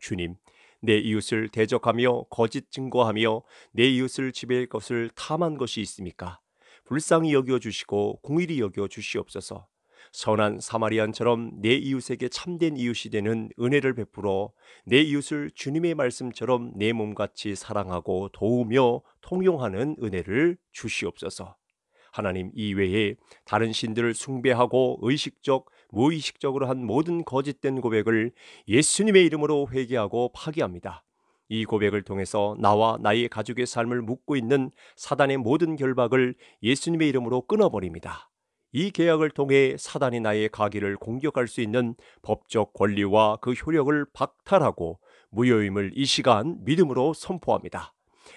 주님, 내 이웃을 대적하며 거짓 증거하며 내 이웃을 지배할 것을 탐한 것이 있습니까? 불쌍히 여겨 주시고 공일히 여겨 주시옵소서. 선한 사마리안처럼 내 이웃에게 참된 이웃이 되는 은혜를 베풀어 내 이웃을 주님의 말씀처럼 내 몸같이 사랑하고 도우며 통용하는 은혜를 주시옵소서. 하나님 이외에 다른 신들을 숭배하고 의식적 무의식적으로 한 모든 거짓된 고백을 예수님의 이름으로 회개하고 파기합니다. 이 고백을 통해서 나와 나의 가족의 삶을 묶고 있는 사단의 모든 결박을 예수님의 이름으로 끊어버립니다. 이 계약을 통해 사단이 나의 가기를 공격할 수 있는 법적 권리와 그 효력을 박탈하고 무효임을 이 시간 믿음으로 선포합니다.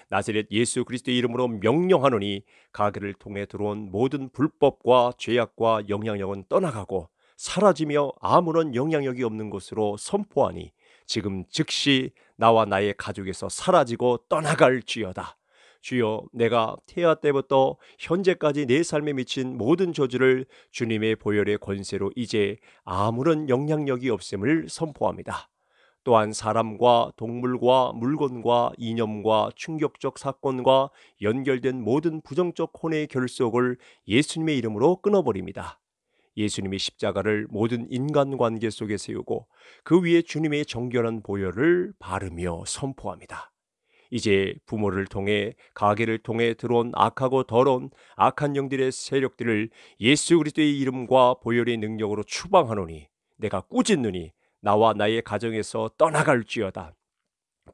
나세렛 예수 그리스도의 이름으로 명령하노니 가게를 통해 들어온 모든 불법과 죄악과 영향력은 떠나가고 사라지며 아무런 영향력이 없는 것으로 선포하니 지금 즉시 나와 나의 가족에서 사라지고 떠나갈지어다. 주여 내가 태아 때부터 현재까지 내 삶에 미친 모든 저주를 주님의 보혈의 권세로 이제 아무런 영향력이 없음을 선포합니다. 또한 사람과 동물과 물건과 이념과 충격적 사건과 연결된 모든 부정적 혼의 결속을 예수님의 이름으로 끊어버립니다. 예수님이 십자가를 모든 인간관계 속에 세우고 그 위에 주님의 정결한 보혈을 바르며 선포합니다. 이제 부모를 통해 가게를 통해 들어온 악하고 더러운 악한 영들의 세력들을 예수 그리스도의 이름과 보혈의 능력으로 추방하노니 내가 꾸짖느니 나와 나의 가정에서 떠나갈지어다.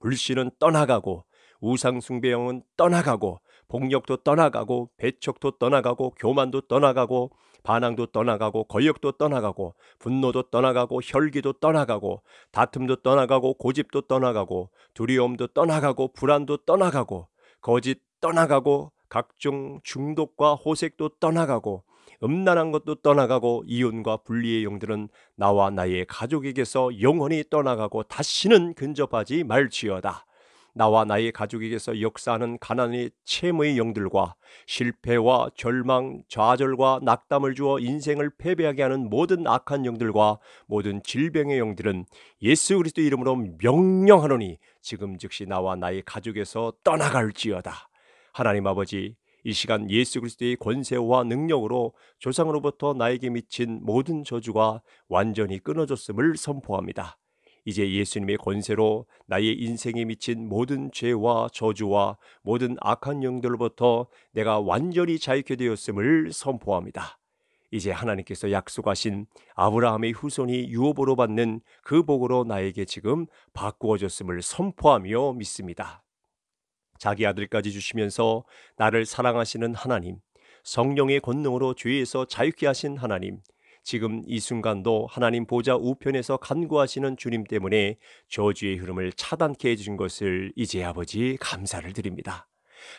불신은 떠나가고 우상숭배형은 떠나가고 폭력도 떠나가고 배척도 떠나가고 교만도 떠나가고 반항도 떠나가고 거역도 떠나가고 분노도 떠나가고 혈기도 떠나가고 다툼도 떠나가고 고집도 떠나가고 두려움도 떠나가고 불안도 떠나가고 거짓 떠나가고 각종 중독과 호색도 떠나가고 음란한 것도 떠나가고 이혼과 분리의 영들은 나와 나의 가족에게서 영원히 떠나가고 다시는 근접하지 말지어다. 나와 나의 가족에게서 역사하는 가난의 체험의 영들과 실패와 절망, 좌절과 낙담을 주어 인생을 패배하게 하는 모든 악한 영들과 모든 질병의 영들은 예수 그리스도 이름으로 명령하노니 지금 즉시 나와 나의 가족에서 떠나갈지어다. 하나님 아버지 이 시간 예수 그리스도의 권세와 능력으로 조상으로부터 나에게 미친 모든 저주가 완전히 끊어졌음을 선포합니다. 이제 예수님의 권세로 나의 인생에 미친 모든 죄와 저주와 모든 악한 영들로부터 내가 완전히 자유케 되었음을 선포합니다. 이제 하나님께서 약속하신 아브라함의 후손이 유업으로 받는 그 복으로 나에게 지금 바꾸어졌음을 선포하며 믿습니다. 자기 아들까지 주시면서 나를 사랑하시는 하나님, 성령의 권능으로 죄에서 자유케 하신 하나님, 지금 이 순간도 하나님 보좌 우편에서 간구하시는 주님 때문에 저주의 흐름을 차단케 해주신 것을 이제 아버지 감사를 드립니다.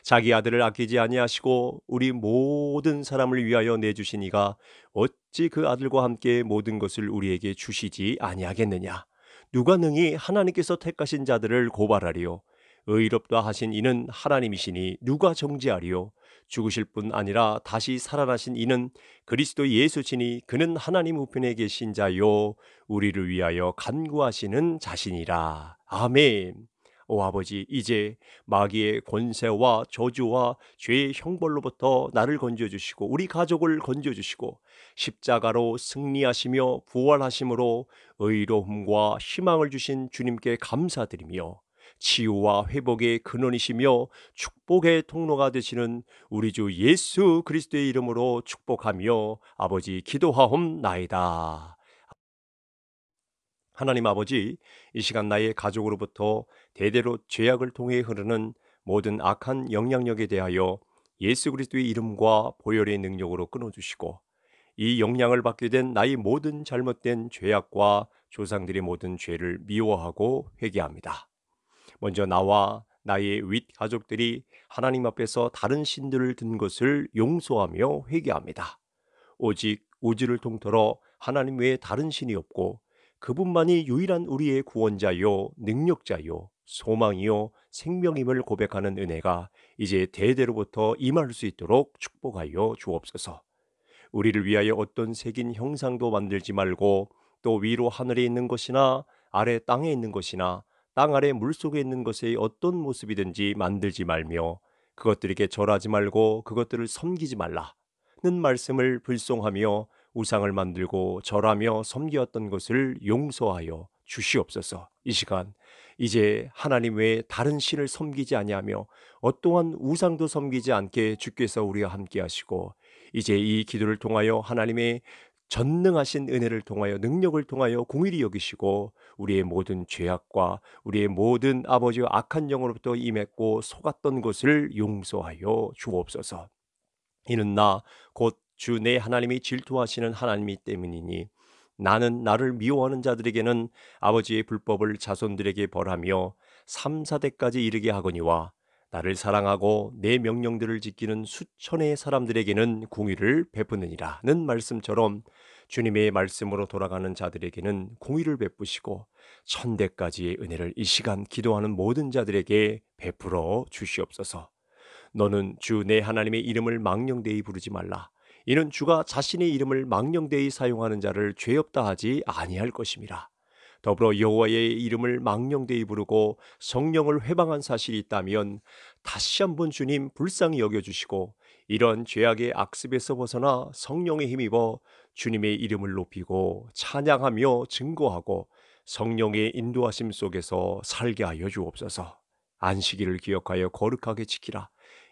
자기 아들을 아끼지 아니하시고 우리 모든 사람을 위하여 내주시니가 어찌 그 아들과 함께 모든 것을 우리에게 주시지 아니하겠느냐. 누가 능히 하나님께서 택하신 자들을 고발하리요. 의롭다 하신 이는 하나님이시니 누가 정지하리요 죽으실 뿐 아니라 다시 살아나신 이는 그리스도 예수시니 그는 하나님 우편에 계신 자요 우리를 위하여 간구하시는 자신이라 아멘 오 아버지 이제 마귀의 권세와 저주와 죄의 형벌로부터 나를 건져 주시고 우리 가족을 건져 주시고 십자가로 승리하시며 부활하심으로 의로움과 희망을 주신 주님께 감사드리며 치유와 회복의 근원이시며 축복의 통로가 되시는 우리 주 예수 그리스도의 이름으로 축복하며 아버지 기도하옵나이다. 하나님 아버지, 이 시간 나의 가족으로부터 대대로 죄악을 통해 흐르는 모든 악한 영향력에 대하여 예수 그리스도의 이름과 보혈의 능력으로 끊어주시고 이 영향을 받게 된 나의 모든 잘못된 죄악과 조상들의 모든 죄를 미워하고 회개합니다. 먼저 나와 나의 윗 가족들이 하나님 앞에서 다른 신들을 든 것을 용서하며 회개합니다. 오직 우주를 통틀어 하나님 외에 다른 신이 없고 그분만이 유일한 우리의 구원자요, 능력자요, 소망이요, 생명임을 고백하는 은혜가 이제 대대로부터 임할 수 있도록 축복하여 주옵소서. 우리를 위하여 어떤 색인 형상도 만들지 말고 또 위로 하늘에 있는 것이나 아래 땅에 있는 것이나 땅 아래 물속에 있는 것의 어떤 모습이든지 만들지 말며 그것들에게 절하지 말고 그것들을 섬기지 말라는 말씀을 불송하며 우상을 만들고 절하며 섬기었던 것을 용서하여 주시옵소서. 이 시간 이제 하나님 외에 다른 신을 섬기지 아니하며 어떠한 우상도 섬기지 않게 주께서 우리와 함께 하시고 이제 이 기도를 통하여 하나님의 전능하신 은혜를 통하여 능력을 통하여 공일히 여기시고 우리의 모든 죄악과 우리의 모든 아버지의 악한 영으로부터 임했고 속았던 것을 용서하여 주옵소서. 이는 나 곧 주 내 하나님이 질투하시는 하나님이 때문이니 나는 나를 미워하는 자들에게는 아버지의 불법을 자손들에게 벌하며 삼사대까지 이르게 하거니와 나를 사랑하고 내 명령들을 지키는 수천의 사람들에게는 공의를 베푸느니라는 말씀처럼 주님의 말씀으로 돌아가는 자들에게는 공의를 베푸시고 천대까지의 은혜를 이 시간 기도하는 모든 자들에게 베풀어 주시옵소서. 너는 주 내 하나님의 이름을 망령되이 부르지 말라. 이는 주가 자신의 이름을 망령되이 사용하는 자를 죄 없다 하지 아니할 것임이라. 더불어 여호와의 이름을 망령되이 부르고 성령을 회방한 사실이 있다면 다시 한번 주님 불쌍히 여겨주시고 이런 죄악의 악습에서 벗어나 성령의 힘입어 주님의 이름을 높이고 찬양하며 증거하고 성령의 인도하심 속에서 살게 하여 주옵소서. 안식일을 기억하여 거룩하게 지키라.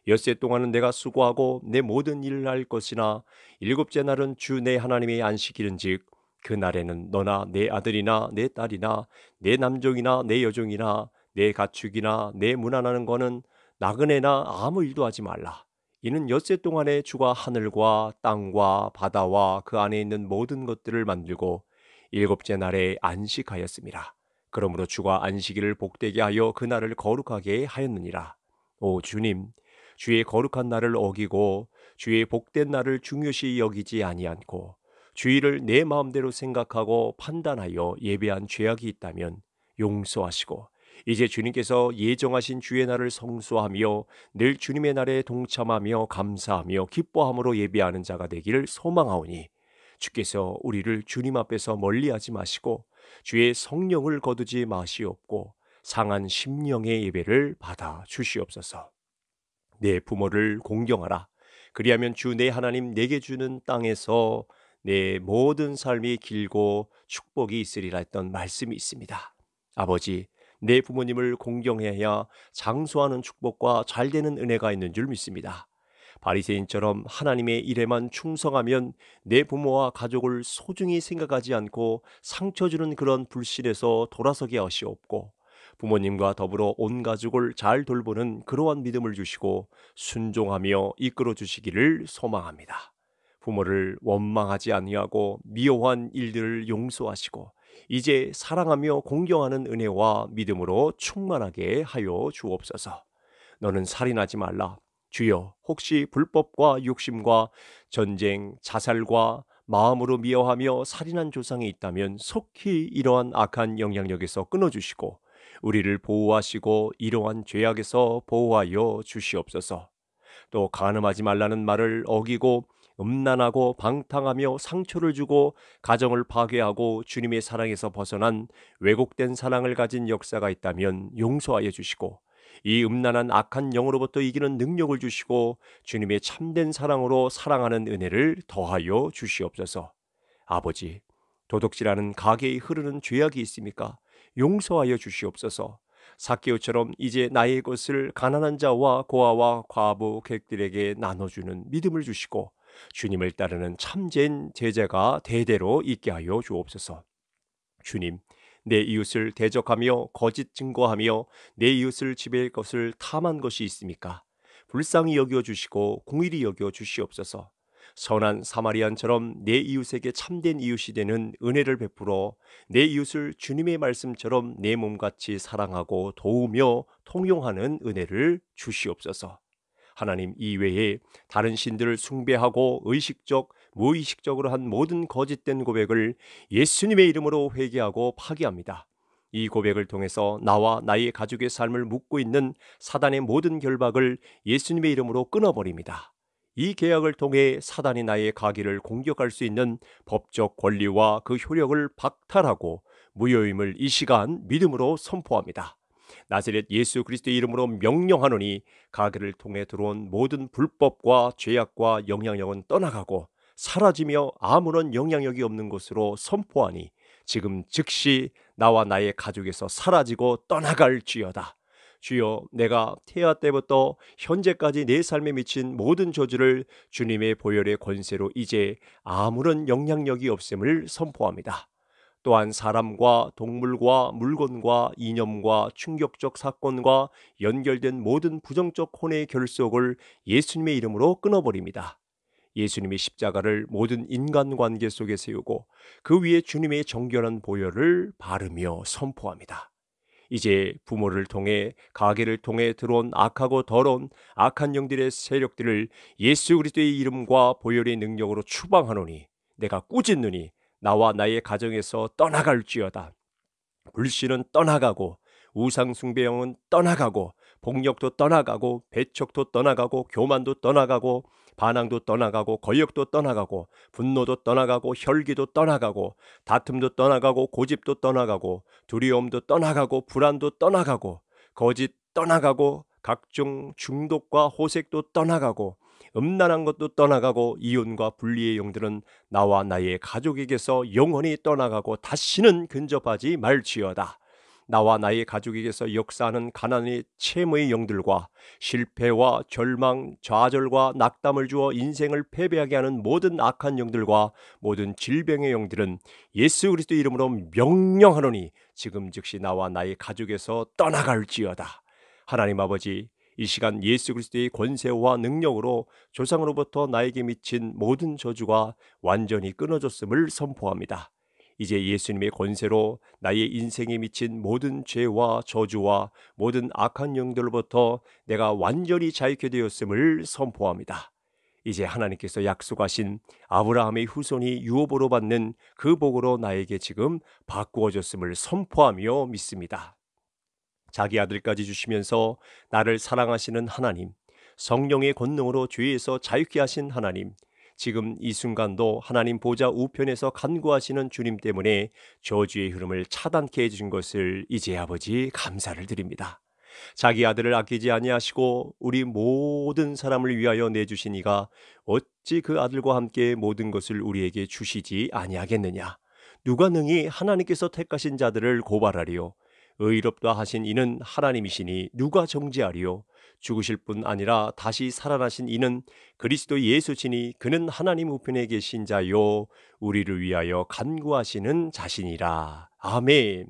엿세 동안은 내가 수고하고 내 모든 일을 할 것이나 일곱째 날은 주 내 하나님의 안식일인즉 그 날에는 너나 내 아들이나 내 딸이나 내 남종이나 내 여종이나 내 가축이나 내 무난하는 거는 나그네나 아무 일도 하지 말라. 이는 엿새 동안에 주가 하늘과 땅과 바다와 그 안에 있는 모든 것들을 만들고 일곱째 날에 안식하였습니다. 그러므로 주가 안식일을 복되게 하여 그 날을 거룩하게 하였느니라. 오 주님, 주의 거룩한 날을 어기고 주의 복된 날을 중요시 여기지 아니않고 주의를 내 마음대로 생각하고 판단하여 예배한 죄악이 있다면 용서하시고 이제 주님께서 예정하신 주의 날을 성수하며 늘 주님의 날에 동참하며 감사하며 기뻐함으로 예배하는 자가 되기를 소망하오니 주께서 우리를 주님 앞에서 멀리하지 마시고 주의 성령을 거두지 마시옵고 상한 심령의 예배를 받아 주시옵소서. 내 부모를 공경하라. 그리하면 주 내 하나님 내게 주는 땅에서 내 모든 삶이 길고 축복이 있으리라 했던 말씀이 있습니다. 아버지, 내 부모님을 공경해야 장수하는 축복과 잘되는 은혜가 있는 줄 믿습니다. 바리새인처럼 하나님의 일에만 충성하면 내 부모와 가족을 소중히 생각하지 않고 상처 주는 그런 불신에서 돌아서게 하시옵고 부모님과 더불어 온 가족을 잘 돌보는 그러한 믿음을 주시고 순종하며 이끌어 주시기를 소망합니다. 부모를 원망하지 아니하고 미워한 일들을 용서하시고 이제 사랑하며 공경하는 은혜와 믿음으로 충만하게 하여 주옵소서. 너는 살인하지 말라. 주여, 혹시 불법과 욕심과 전쟁, 자살과 마음으로 미워하며 살인한 조상이 있다면 속히 이러한 악한 영향력에서 끊어주시고 우리를 보호하시고 이러한 죄악에서 보호하여 주시옵소서. 또 간음하지 말라는 말을 어기고 음란하고 방탕하며 상처를 주고 가정을 파괴하고 주님의 사랑에서 벗어난 왜곡된 사랑을 가진 역사가 있다면 용서하여 주시고 이 음란한 악한 영으로부터 이기는 능력을 주시고 주님의 참된 사랑으로 사랑하는 은혜를 더하여 주시옵소서. 아버지, 도둑질하는 가게에 흐르는 죄악이 있습니까? 용서하여 주시옵소서. 사케오처럼 이제 나의 것을 가난한 자와 고아와 과부 객들에게 나눠주는 믿음을 주시고 주님을 따르는 참된 제자가 대대로 있게 하여 주옵소서. 주님, 내 이웃을 대적하며 거짓 증거하며 내 이웃을 지배할 것을 탐한 것이 있습니까? 불쌍히 여겨 주시고 공일히 여겨 주시옵소서. 선한 사마리안처럼 내 이웃에게 참된 이웃이 되는 은혜를 베풀어 내 이웃을 주님의 말씀처럼 내 몸같이 사랑하고 도우며 통용하는 은혜를 주시옵소서. 하나님 이외에 다른 신들을 숭배하고 의식적 무의식적으로 한 모든 거짓된 고백을 예수님의 이름으로 회개하고 파기합니다. 이 고백을 통해서 나와 나의 가족의 삶을 묶고 있는 사단의 모든 결박을 예수님의 이름으로 끊어버립니다. 이 계약을 통해 사단이 나의 가기를 공격할 수 있는 법적 권리와 그 효력을 박탈하고 무효임을 이 시간 믿음으로 선포합니다. 나세렛 예수 그리스도의 이름으로 명령하노니 가게를 통해 들어온 모든 불법과 죄악과 영향력은 떠나가고 사라지며 아무런 영향력이 없는 것으로 선포하니 지금 즉시 나와 나의 가족에서 사라지고 떠나갈지어다. 주여 내가 태아 때부터 현재까지 내 삶에 미친 모든 저주를 주님의 보혈의 권세로 이제 아무런 영향력이 없음을 선포합니다. 또한 사람과 동물과 물건과 이념과 충격적 사건과 연결된 모든 부정적 혼의 결속을 예수님의 이름으로 끊어버립니다. 예수님의 십자가를 모든 인간관계 속에 세우고 그 위에 주님의 정결한 보혈을 바르며 선포합니다. 이제 부모를 통해 가게를 통해 들어온 악하고 더러운 악한 영들의 세력들을 예수 그리스도의 이름과 보혈의 능력으로 추방하노니 내가 꾸짖느니 나와 나의 가정에서 떠나갈지어다. 불신은 떠나가고 우상숭배형은 떠나가고 폭력도 떠나가고 배척도 떠나가고 교만도 떠나가고 반항도 떠나가고 거역도 떠나가고 분노도 떠나가고 혈기도 떠나가고 다툼도 떠나가고 고집도 떠나가고 두려움도 떠나가고 불안도 떠나가고 거짓 떠나가고 각종 중독과 호색도 떠나가고 음란한 것도 떠나가고 이혼과 분리의 영들은 나와 나의 가족에게서 영원히 떠나가고 다시는 근접하지 말지어다. 나와 나의 가족에게서 역사하는 가난의 체험의 영들과 실패와 절망, 좌절과 낙담을 주어 인생을 패배하게 하는 모든 악한 영들과 모든 질병의 영들은 예수 그리스도 이름으로 명령하노니 지금 즉시 나와 나의 가족에서 떠나갈지어다. 하나님 아버지 이 시간 예수 그리스도의 권세와 능력으로 조상으로부터 나에게 미친 모든 저주가 완전히 끊어졌음을 선포합니다. 이제 예수님의 권세로 나의 인생에 미친 모든 죄와 저주와 모든 악한 영들로부터 내가 완전히 자유케 되었음을 선포합니다. 이제 하나님께서 약속하신 아브라함의 후손이 유업으로 받는 그 복으로 나에게 지금 바꾸어졌음을 선포하며 믿습니다. 자기 아들까지 주시면서 나를 사랑하시는 하나님, 성령의 권능으로 죄에서 자유케 하신 하나님, 지금 이 순간도 하나님 보좌 우편에서 간구하시는 주님 때문에 저주의 흐름을 차단케 해주신 것을 이제 아버지 감사를 드립니다. 자기 아들을 아끼지 아니하시고 우리 모든 사람을 위하여 내주시니가 어찌 그 아들과 함께 모든 것을 우리에게 주시지 아니하겠느냐. 누가 능히 하나님께서 택하신 자들을 고발하리요. 의롭다 하신 이는 하나님이시니 누가 정지하리요 죽으실 뿐 아니라 다시 살아나신 이는 그리스도 예수시니 그는 하나님 우편에 계신 자요 우리를 위하여 간구하시는 자신이라. 아멘.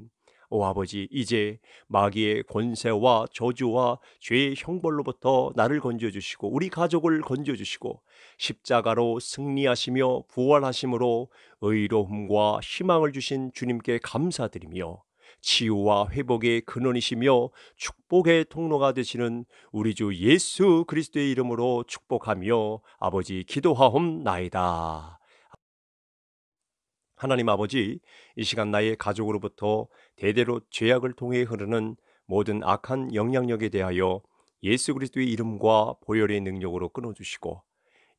오 아버지 이제 마귀의 권세와 저주와 죄의 형벌로부터 나를 건져 주시고 우리 가족을 건져 주시고 십자가로 승리하시며 부활하심으로 의로움과 희망을 주신 주님께 감사드리며 치유와 회복의 근원이시며 축복의 통로가 되시는 우리 주 예수 그리스도의 이름으로 축복하며 아버지 기도하옵나이다. 하나님 아버지, 이 시간 나의 가족으로부터 대대로 죄악을 통해 흐르는 모든 악한 영향력에 대하여 예수 그리스도의 이름과 보혈의 능력으로 끊어주시고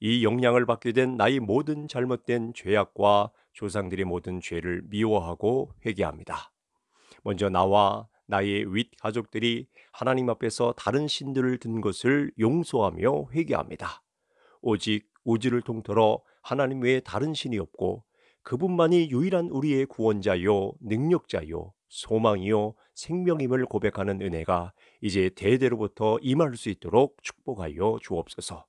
이 영향을 받게 된 나의 모든 잘못된 죄악과 조상들의 모든 죄를 미워하고 회개합니다. 먼저 나와 나의 윗 가족들이 하나님 앞에서 다른 신들을 든 것을 용서하며 회개합니다. 오직 우주를 통틀어 하나님 외에 다른 신이 없고 그분만이 유일한 우리의 구원자요, 능력자요, 소망이요, 생명임을 고백하는 은혜가 이제 대대로부터 임할 수 있도록 축복하여 주옵소서.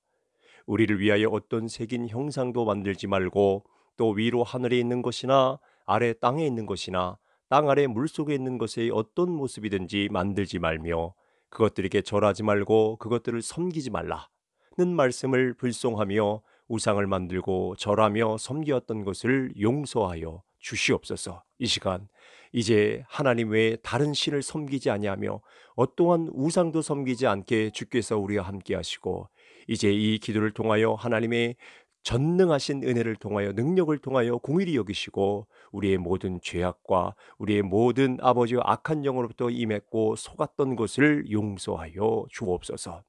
우리를 위하여 어떤 색인 형상도 만들지 말고 또 위로 하늘에 있는 것이나 아래 땅에 있는 것이나 땅 아래 물속에 있는 것의 어떤 모습이든지 만들지 말며 그것들에게 절하지 말고 그것들을 섬기지 말라는 말씀을 불송하며 우상을 만들고 절하며 섬기었던 것을 용서하여 주시옵소서. 이 시간 이제 하나님 외에 다른 신을 섬기지 아니하며 어떠한 우상도 섬기지 않게 주께서 우리와 함께 하시고 이제 이 기도를 통하여 하나님의 전능하신 은혜를 통하여 능력을 통하여 공일히 여기시고 우리의 모든 죄악과 우리의 모든 아버지 악한 영으로부터 임했고 속았던 것을 용서하여 주옵소서.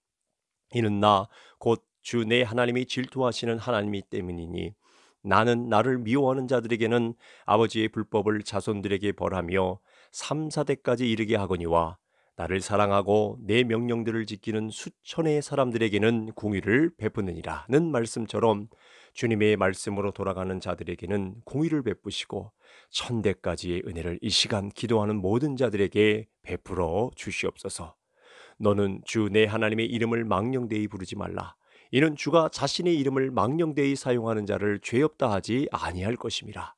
이는 나 곧 주 내 하나님이 질투하시는 하나님이 때문이니 나는 나를 미워하는 자들에게는 아버지의 불법을 자손들에게 벌하며 삼사대까지 이르게 하거니와 나를 사랑하고 내 명령들을 지키는 수천의 사람들에게는 공의를 베푸느니라는 말씀처럼 주님의 말씀으로 돌아가는 자들에게는 공의를 베푸시고 천대까지의 은혜를 이 시간 기도하는 모든 자들에게 베풀어 주시옵소서. 너는 주 내 하나님의 이름을 망령되이 부르지 말라. 이는 주가 자신의 이름을 망령되이 사용하는 자를 죄 없다 하지 아니할 것임이라.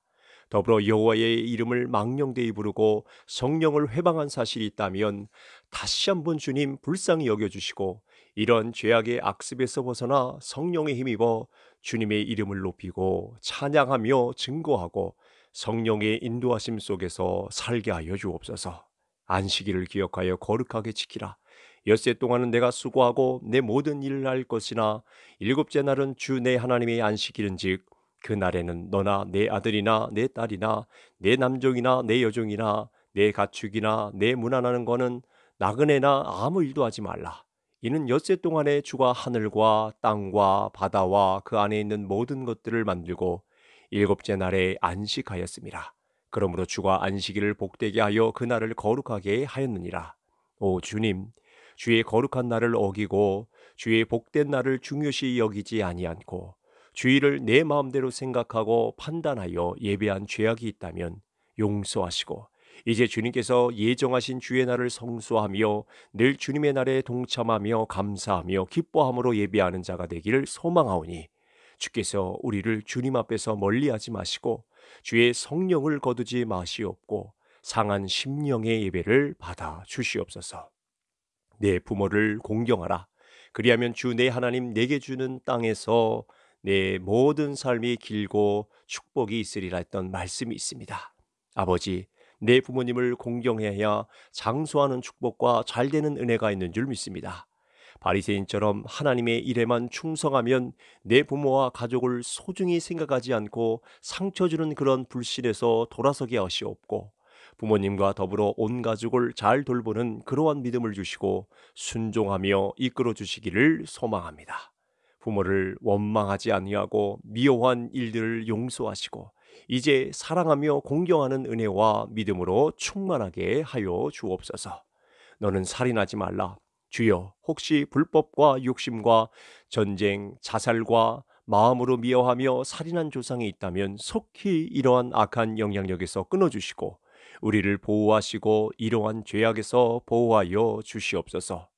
더불어 여호와의 이름을 망령되이 부르고 성령을 회방한 사실이 있다면 다시 한번 주님 불쌍히 여겨주시고 이런 죄악의 악습에서 벗어나 성령의 힘입어 주님의 이름을 높이고 찬양하며 증거하고 성령의 인도하심 속에서 살게 하여 주옵소서. 안식일을 기억하여 거룩하게 지키라. 엿세 동안은 내가 수고하고 내 모든 일을 할 것이나 일곱째 날은 주 내 하나님의 안식일인즉 그 날에는 너나 내 아들이나 내 딸이나 내 남종이나 내 여종이나 내 가축이나 내문난하는 거는 나그네나 아무 일도 하지 말라. 이는 엿새 동안에 주가 하늘과 땅과 바다와 그 안에 있는 모든 것들을 만들고 일곱째 날에 안식하였습니다. 그러므로 주가 안식일을 복되게 하여 그 날을 거룩하게 하였느니라. 오 주님, 주의 거룩한 날을 어기고 주의 복된 날을 중요시 여기지 아니않고 주의를 내 마음대로 생각하고 판단하여 예배한 죄악이 있다면 용서하시고 이제 주님께서 예정하신 주의 날을 성수하며 늘 주님의 날에 동참하며 감사하며 기뻐함으로 예배하는 자가 되기를 소망하오니 주께서 우리를 주님 앞에서 멀리하지 마시고 주의 성령을 거두지 마시옵고 상한 심령의 예배를 받아 주시옵소서. 내 부모를 공경하라. 그리하면 주 내 하나님 내게 주는 땅에서 내 모든 삶이 길고 축복이 있으리라 했던 말씀이 있습니다. 아버지, 내 부모님을 공경해야 장수하는 축복과 잘되는 은혜가 있는 줄 믿습니다. 바리새인처럼 하나님의 일에만 충성하면 내 부모와 가족을 소중히 생각하지 않고 상처 주는 그런 불신에서 돌아서게 하시옵고 부모님과 더불어 온 가족을 잘 돌보는 그러한 믿음을 주시고 순종하며 이끌어 주시기를 소망합니다. 부모를 원망하지 아니하고 미워한 일들을 용서하시고 이제 사랑하며 공경하는 은혜와 믿음으로 충만하게 하여 주옵소서. 너는 살인하지 말라. 주여, 혹시 불법과 욕심과 전쟁, 자살과 마음으로 미워하며 살인한 조상이 있다면 속히 이러한 악한 영향력에서 끊어주시고 우리를 보호하시고 이러한 죄악에서 보호하여 주시옵소서.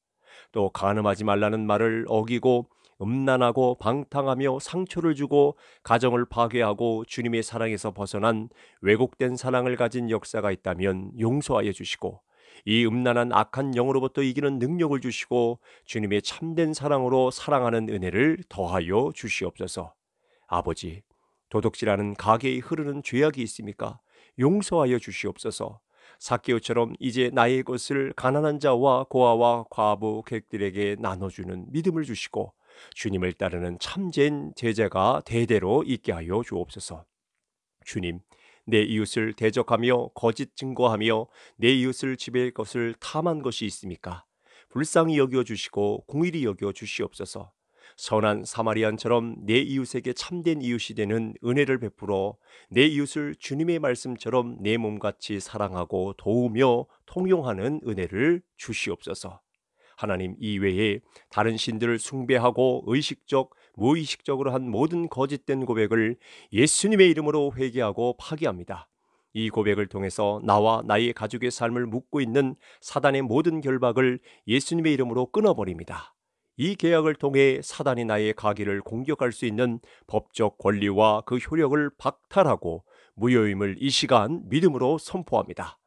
또 간음하지 말라는 말을 어기고 음란하고 방탕하며 상처를 주고 가정을 파괴하고 주님의 사랑에서 벗어난 왜곡된 사랑을 가진 역사가 있다면 용서하여 주시고 이 음란한 악한 영으로부터 이기는 능력을 주시고 주님의 참된 사랑으로 사랑하는 은혜를 더하여 주시옵소서. 아버지, 도둑질하는 가게에 흐르는 죄악이 있습니까? 용서하여 주시옵소서. 사케오처럼 이제 나의 것을 가난한 자와 고아와 과부 객들에게 나눠주는 믿음을 주시고 주님을 따르는 참된 제자가 대대로 있게 하여 주옵소서. 주님, 내 이웃을 대적하며 거짓 증거하며 내 이웃을 지배할 것을 탐한 것이 있습니까? 불쌍히 여겨 주시고 공일히 여겨 주시옵소서. 선한 사마리안처럼 내 이웃에게 참된 이웃이 되는 은혜를 베풀어 내 이웃을 주님의 말씀처럼 내 몸같이 사랑하고 도우며 통용하는 은혜를 주시옵소서. 하나님 이외에 다른 신들을 숭배하고 의식적 무의식적으로 한 모든 거짓된 고백을 예수님의 이름으로 회개하고 파기합니다. 이 고백을 통해서 나와 나의 가족의 삶을 묶고 있는 사단의 모든 결박을 예수님의 이름으로 끊어버립니다. 이 계약을 통해 사단이 나의 가기를 공격할 수 있는 법적 권리와 그 효력을 박탈하고 무효임을 이 시간 믿음으로 선포합니다.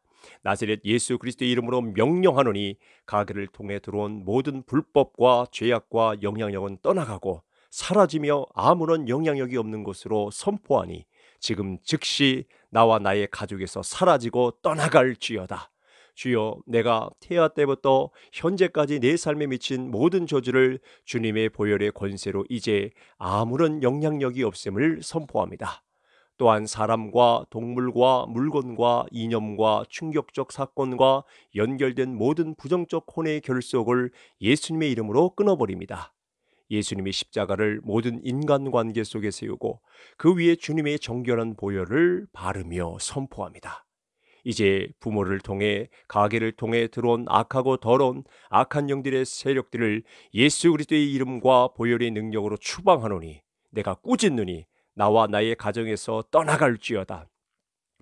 나세렛 예수 그리스도의 이름으로 명령하노니 가게를 통해 들어온 모든 불법과 죄악과 영향력은 떠나가고 사라지며 아무런 영향력이 없는 것으로 선포하니 지금 즉시 나와 나의 가족에서 사라지고 떠나갈지어다. 주여 내가 태아 때부터 현재까지 내 삶에 미친 모든 저주를 주님의 보혈의 권세로 이제 아무런 영향력이 없음을 선포합니다. 또한 사람과 동물과 물건과 이념과 충격적 사건과 연결된 모든 부정적 혼의 결속을 예수님의 이름으로 끊어버립니다. 예수님이 십자가를 모든 인간관계 속에 세우고 그 위에 주님의 정결한 보혈을 바르며 선포합니다. 이제 부모를 통해 가게를 통해 들어온 악하고 더러운 악한 영들의 세력들을 예수 그리스도의 이름과 보혈의 능력으로 추방하노니 내가 꾸짖느니 나와 나의 가정에서 떠나갈지어다.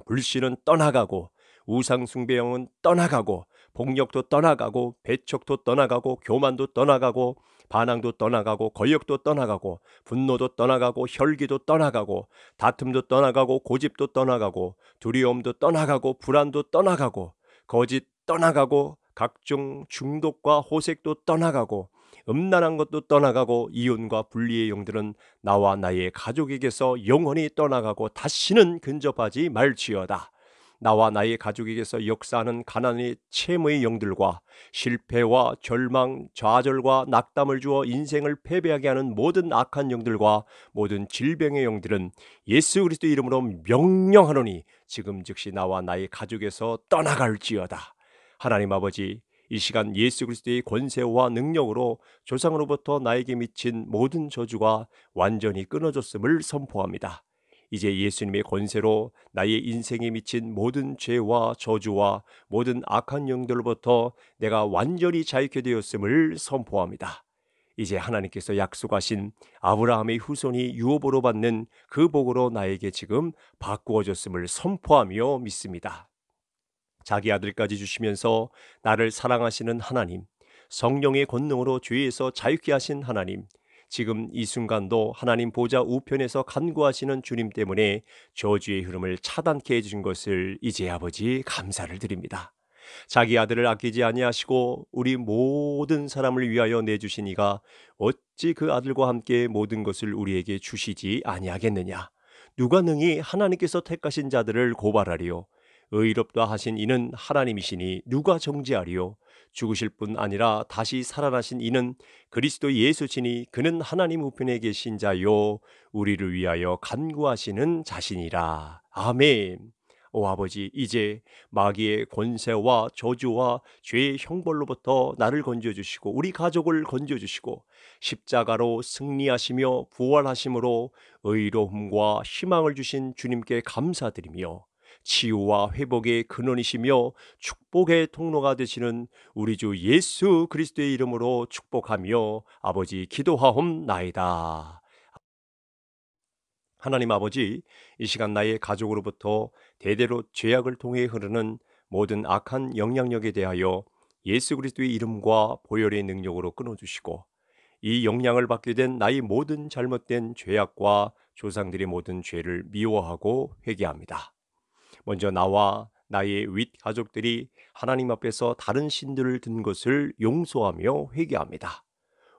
불신은 떠나가고 우상숭배형은 떠나가고 폭력도 떠나가고 배척도 떠나가고 교만도 떠나가고 반항도 떠나가고 권력도 떠나가고 분노도 떠나가고 혈기도 떠나가고 다툼도 떠나가고 고집도 떠나가고 두려움도 떠나가고 불안도 떠나가고 거짓 떠나가고 각종 중독과 호색도 떠나가고 음란한 것도 떠나가고 이혼과 분리의 영들은 나와 나의 가족에게서 영원히 떠나가고 다시는 근접하지 말지어다. 나와 나의 가족에게서 역사하는 가난의 채무의 영들과 실패와 절망, 좌절과 낙담을 주어 인생을 패배하게 하는 모든 악한 영들과 모든 질병의 영들은 예수 그리스도 이름으로 명령하노니 지금 즉시 나와 나의 가족에서 떠나갈지어다. 하나님 아버지 이 시간 예수 그리스도의 권세와 능력으로 조상으로부터 나에게 미친 모든 저주가 완전히 끊어졌음을 선포합니다. 이제 예수님의 권세로 나의 인생에 미친 모든 죄와 저주와 모든 악한 영들로부터 내가 완전히 자유케 되었음을 선포합니다. 이제 하나님께서 약속하신 아브라함의 후손이 유업으로 받는 그 복으로 나에게 지금 바꾸어졌음을 선포하며 믿습니다. 자기 아들까지 주시면서 나를 사랑하시는 하나님, 성령의 권능으로 죄에서 자유케 하신 하나님, 지금 이 순간도 하나님 보좌 우편에서 간구하시는 주님 때문에 저주의 흐름을 차단케 해주신 것을 이제 아버지 감사를 드립니다. 자기 아들을 아끼지 아니하시고 우리 모든 사람을 위하여 내주시니가 어찌 그 아들과 함께 모든 것을 우리에게 주시지 아니하겠느냐. 누가 능히 하나님께서 택하신 자들을 고발하리요. 의롭다 하신 이는 하나님이시니 누가 정죄하리요? 죽으실 뿐 아니라 다시 살아나신 이는 그리스도 예수시니 그는 하나님 우편에 계신 자요 우리를 위하여 간구하시는 자신이라. 아멘. 오 아버지 이제 마귀의 권세와 저주와 죄의 형벌로부터 나를 건져 주시고 우리 가족을 건져 주시고 십자가로 승리하시며 부활하심으로 의로움과 희망을 주신 주님께 감사드리며 치유와 회복의 근원이시며 축복의 통로가 되시는 우리 주 예수 그리스도의 이름으로 축복하며 아버지 기도하옵나이다. 하나님 아버지, 이 시간 나의 가족으로부터 대대로 죄악을 통해 흐르는 모든 악한 영향력에 대하여 예수 그리스도의 이름과 보혈의 능력으로 끊어주시고 이 영향을 받게 된 나의 모든 잘못된 죄악과 조상들의 모든 죄를 미워하고 회개합니다. 먼저 나와 나의 윗 가족들이 하나님 앞에서 다른 신들을 든 것을 용서하며 회개합니다.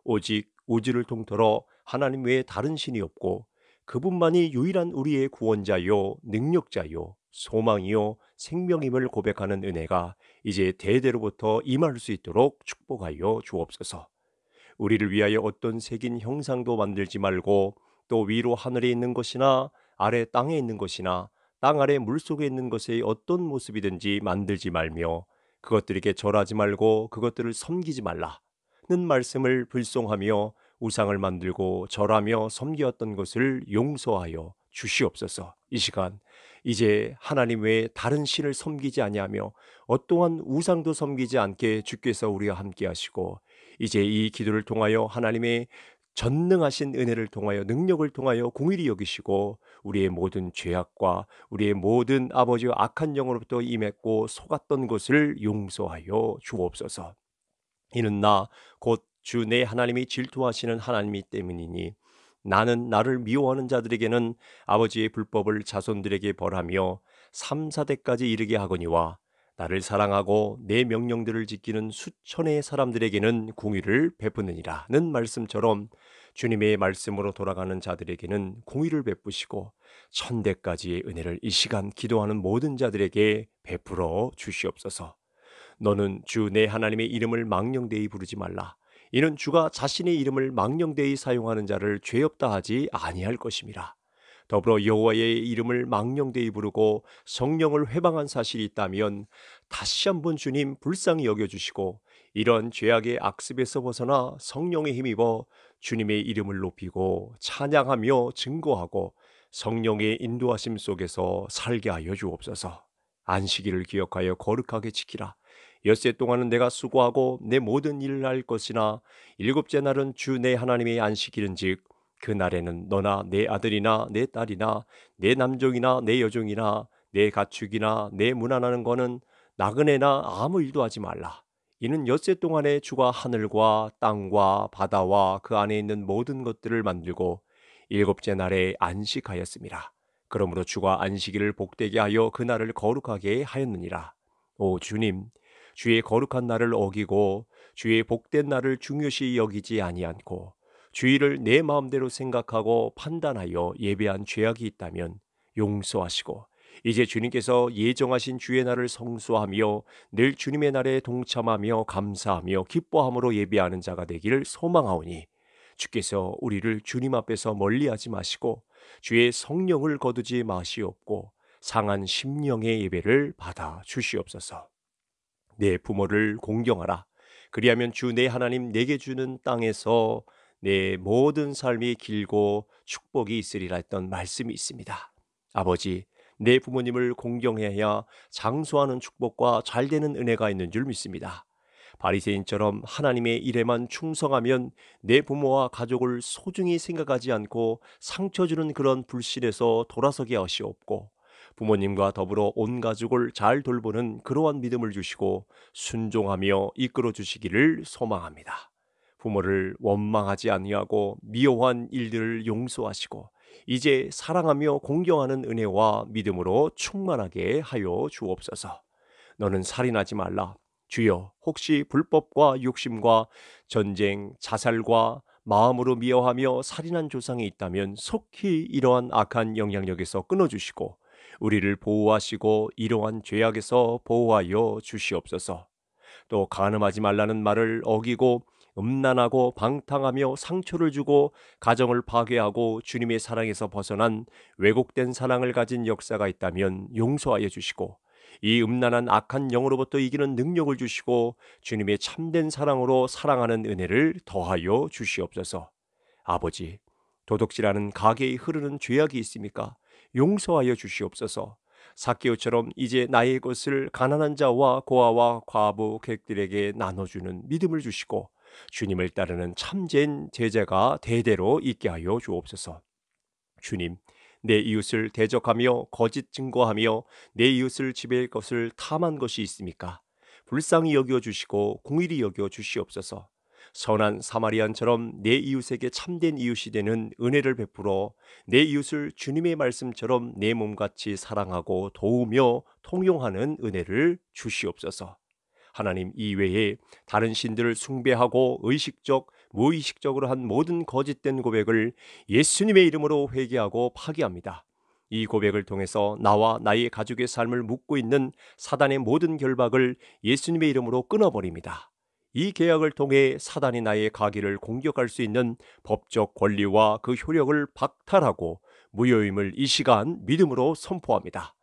오직 우주를 통틀어 하나님 외에 다른 신이 없고 그분만이 유일한 우리의 구원자요, 능력자요, 소망이요, 생명임을 고백하는 은혜가 이제 대대로부터 임할 수 있도록 축복하여 주옵소서. 우리를 위하여 어떤 색인 형상도 만들지 말고 또 위로 하늘에 있는 것이나 아래 땅에 있는 것이나 땅 아래 물속에 있는 것의 어떤 모습이든지 만들지 말며 그것들에게 절하지 말고 그것들을 섬기지 말라는 말씀을 불송하며 우상을 만들고 절하며 섬기었던 것을 용서하여 주시옵소서. 이 시간 이제 하나님 외에 다른 신을 섬기지 아니하며 어떠한 우상도 섬기지 않게 주께서 우리와 함께 하시고 이제 이 기도를 통하여 하나님의 전능하신 은혜를 통하여 능력을 통하여 공일히 여기시고 우리의 모든 죄악과 우리의 모든 아버지 악한 영으로부터 임했고 속았던 것을 용서하여 주옵소서. 이는 나 곧 주 내 하나님이 질투하시는 하나님이 때문이니 나는 나를 미워하는 자들에게는 아버지의 불법을 자손들에게 벌하며 삼사대까지 이르게 하거니와 나를 사랑하고 내 명령들을 지키는 수천의 사람들에게는 공의를 베푸느니라는 말씀처럼 주님의 말씀으로 돌아가는 자들에게는 공의를 베푸시고 천대까지의 은혜를 이 시간 기도하는 모든 자들에게 베풀어 주시옵소서. 너는 주 내 하나님의 이름을 망령되이 부르지 말라. 이는 주가 자신의 이름을 망령되이 사용하는 자를 죄 없다 하지 아니할 것임이라. 더불어 여호와의 이름을 망령되이 부르고 성령을 회방한 사실이 있다면 다시 한번 주님 불쌍히 여겨 주시고 이런 죄악의 악습에서 벗어나 성령의 힘입어 주님의 이름을 높이고 찬양하며 증거하고 성령의 인도하심 속에서 살게 하여 주옵소서. 안식일을 기억하여 거룩하게 지키라. 엿새 동안은 내가 수고하고 내 모든 일을 할 것이나 일곱째 날은 주 내 하나님의 안식일은즉 그 날에는 너나 내 아들이나 내 딸이나 내 남종이나 내 여종이나 내 가축이나 내 무난하는 거는 나그네나 아무 일도 하지 말라. 이는 엿새 동안에 주가 하늘과 땅과 바다와 그 안에 있는 모든 것들을 만들고 일곱째 날에 안식하였습니다. 그러므로 주가 안식일을 복되게 하여 그 날을 거룩하게 하였느니라. 오 주님, 주의 거룩한 날을 어기고 주의 복된 날을 중요시 여기지 아니않고 주의를 내 마음대로 생각하고 판단하여 예배한 죄악이 있다면 용서하시고 이제 주님께서 예정하신 주의 날을 성수하며 늘 주님의 날에 동참하며 감사하며 기뻐함으로 예비하는 자가 되기를 소망하오니 주께서 우리를 주님 앞에서 멀리하지 마시고 주의 성령을 거두지 마시옵고 상한 심령의 예배를 받아 주시옵소서. 내 부모를 공경하라. 그리하면 주 내 하나님 내게 주는 땅에서 내 모든 삶이 길고 축복이 있으리라 했던 말씀이 있습니다. 아버지, 내 부모님을 공경해야 장수하는 축복과 잘되는 은혜가 있는 줄 믿습니다. 바리새인처럼 하나님의 일에만 충성하면 내 부모와 가족을 소중히 생각하지 않고 상처 주는 그런 불신에서 돌아서게 하시옵고 부모님과 더불어 온 가족을 잘 돌보는 그러한 믿음을 주시고 순종하며 이끌어 주시기를 소망합니다. 부모를 원망하지 아니하고 미워한 일들을 용서하시고 이제 사랑하며 공경하는 은혜와 믿음으로 충만하게 하여 주옵소서. 너는 살인하지 말라. 주여, 혹시 불법과 욕심과 전쟁, 자살과 마음으로 미워하며 살인한 조상이 있다면 속히 이러한 악한 영향력에서 끊어주시고 우리를 보호하시고 이러한 죄악에서 보호하여 주시옵소서. 또 간음하지 말라는 말을 어기고 음란하고 방탕하며 상처를 주고 가정을 파괴하고 주님의 사랑에서 벗어난 왜곡된 사랑을 가진 역사가 있다면 용서하여 주시고 이 음란한 악한 영으로부터 이기는 능력을 주시고 주님의 참된 사랑으로 사랑하는 은혜를 더하여 주시옵소서. 아버지, 도둑질하는 가게에 흐르는 죄악이 있습니까? 용서하여 주시옵소서. 사케오처럼 이제 나의 것을 가난한 자와 고아와 과부 객들에게 나눠주는 믿음을 주시고 주님을 따르는 참된 제자가 대대로 있게 하여 주옵소서. 주님, 내 이웃을 대적하며 거짓 증거하며 내 이웃을 지배할 것을 탐한 것이 있습니까? 불쌍히 여겨 주시고 공일히 여겨 주시옵소서. 선한 사마리안처럼 내 이웃에게 참된 이웃이 되는 은혜를 베풀어 내 이웃을 주님의 말씀처럼 내 몸같이 사랑하고 도우며 통용하는 은혜를 주시옵소서. 하나님 이외에 다른 신들을 숭배하고 의식적 무의식적으로 한 모든 거짓된 고백을 예수님의 이름으로 회개하고 파기합니다. 이 고백을 통해서 나와 나의 가족의 삶을 묶고 있는 사단의 모든 결박을 예수님의 이름으로 끊어버립니다. 이 계약을 통해 사단이 나의 가기를 공격할 수 있는 법적 권리와 그 효력을 박탈하고 무효임을 이 시간 믿음으로 선포합니다.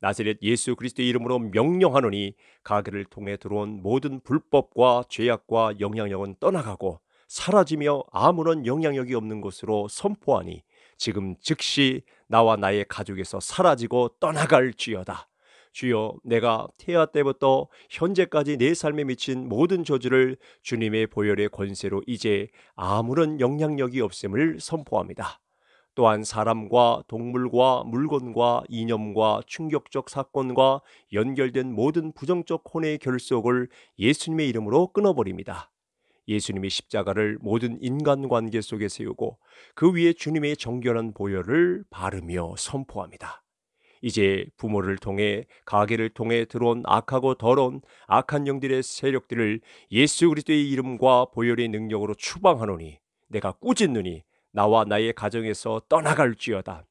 나세렛 예수 그리스도의 이름으로 명령하노니 가게를 통해 들어온 모든 불법과 죄악과 영향력은 떠나가고 사라지며 아무런 영향력이 없는 것으로 선포하니 지금 즉시 나와 나의 가족에서 사라지고 떠나갈지어다. 주여 내가 태아 때부터 현재까지 내 삶에 미친 모든 저주를 주님의 보혈의 권세로 이제 아무런 영향력이 없음을 선포합니다. 또한 사람과 동물과 물건과 이념과 충격적 사건과 연결된 모든 부정적 혼의 결속을 예수님의 이름으로 끊어버립니다. 예수님의 십자가를 모든 인간관계 속에 세우고 그 위에 주님의 정결한 보혈을 바르며 선포합니다. 이제 부모를 통해 가게를 통해 들어온 악하고 더러운 악한 영들의 세력들을 예수 그리스도의 이름과 보혈의 능력으로 추방하노니 내가 꾸짖느니 나와 나의 가정에서 떠나갈지어다.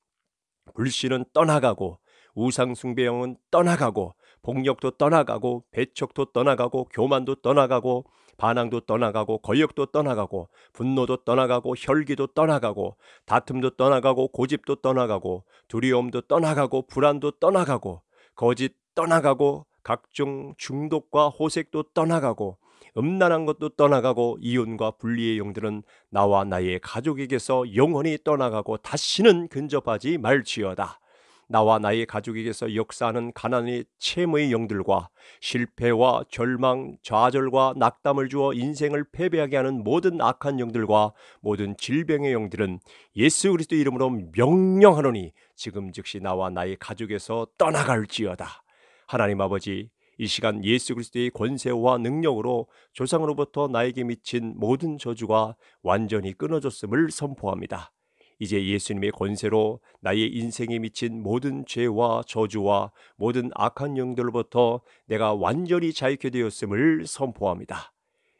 불신은 떠나가고 우상숭배형은 떠나가고 폭력도 떠나가고 배척도 떠나가고 교만도 떠나가고 반항도 떠나가고 권력도 떠나가고 분노도 떠나가고 혈기도 떠나가고 다툼도 떠나가고 고집도 떠나가고 두려움도 떠나가고 불안도 떠나가고 거짓 떠나가고 각종 중독과 호색도 떠나가고 음란한 것도 떠나가고 이혼과 분리의 영들은 나와 나의 가족에게서 영원히 떠나가고 다시는 근접하지 말지어다. 나와 나의 가족에게서 역사하는 가난의 채무의 영들과 실패와 절망, 좌절과 낙담을 주어 인생을 패배하게 하는 모든 악한 영들과 모든 질병의 영들은 예수 그리스도 이름으로 명령하노니 지금 즉시 나와 나의 가족에서 떠나갈지어다. 하나님 아버지 이 시간 예수 그리스도의 권세와 능력으로 조상으로부터 나에게 미친 모든 저주가 완전히 끊어졌음을 선포합니다. 이제 예수님의 권세로 나의 인생에 미친 모든 죄와 저주와 모든 악한 영들로부터 내가 완전히 자유케 되었음을 선포합니다.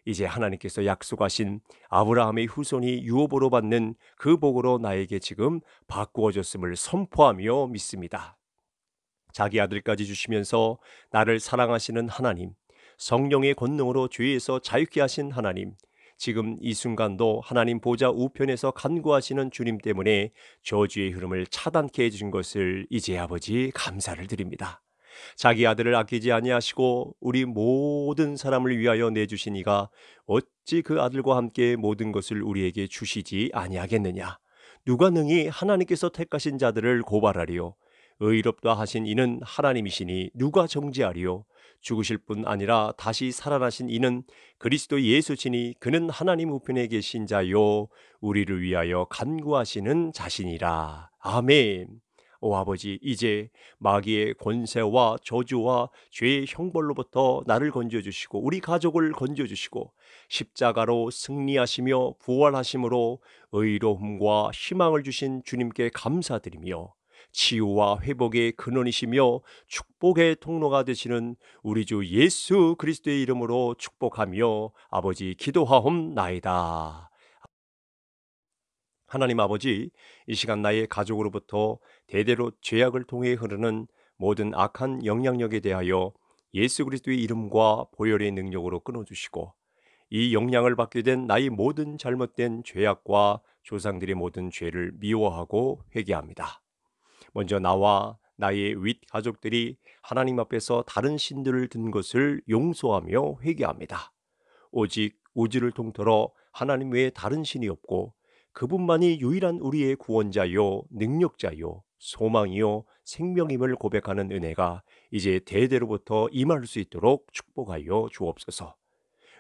이제 하나님께서 약속하신 아브라함의 후손이 유업으로 받는 그 복으로 나에게 지금 바꾸어졌음을 선포하며 믿습니다. 자기 아들까지 주시면서 나를 사랑하시는 하나님, 성령의 권능으로 죄에서 자유케 하신 하나님, 지금 이 순간도 하나님 보좌 우편에서 간구하시는 주님 때문에 저주의 흐름을 차단케 해주신 것을 이제 아버지 감사를 드립니다. 자기 아들을 아끼지 아니하시고 우리 모든 사람을 위하여 내주시니가 어찌 그 아들과 함께 모든 것을 우리에게 주시지 아니하겠느냐. 누가 능히 하나님께서 택하신 자들을 고발하리요. 의롭다 하신 이는 하나님이시니 누가 정지하리요 죽으실 뿐 아니라 다시 살아나신 이는 그리스도 예수시니 그는 하나님 우편에 계신 자요 우리를 위하여 간구하시는 자신이라. 아멘. 오 아버지 이제 마귀의 권세와 저주와 죄의 형벌로부터 나를 건져 주시고 우리 가족을 건져 주시고 십자가로 승리하시며 부활하심으로 의로움과 희망을 주신 주님께 감사드리며 치유와 회복의 근원이시며 축복의 통로가 되시는 우리 주 예수 그리스도의 이름으로 축복하며 아버지 기도하옵나이다. 하나님 아버지, 이 시간 나의 가족으로부터 대대로 죄악을 통해 흐르는 모든 악한 영향력에 대하여 예수 그리스도의 이름과 보혈의 능력으로 끊어주시고 이 영향을 받게 된 나의 모든 잘못된 죄악과 조상들의 모든 죄를 미워하고 회개합니다. 먼저 나와 나의 윗 가족들이 하나님 앞에서 다른 신들을 든 것을 용서하며 회개합니다. 오직 우주를 통틀어 하나님 외에 다른 신이 없고 그분만이 유일한 우리의 구원자요, 능력자요, 소망이요, 생명임을 고백하는 은혜가 이제 대대로부터 임할 수 있도록 축복하여 주옵소서.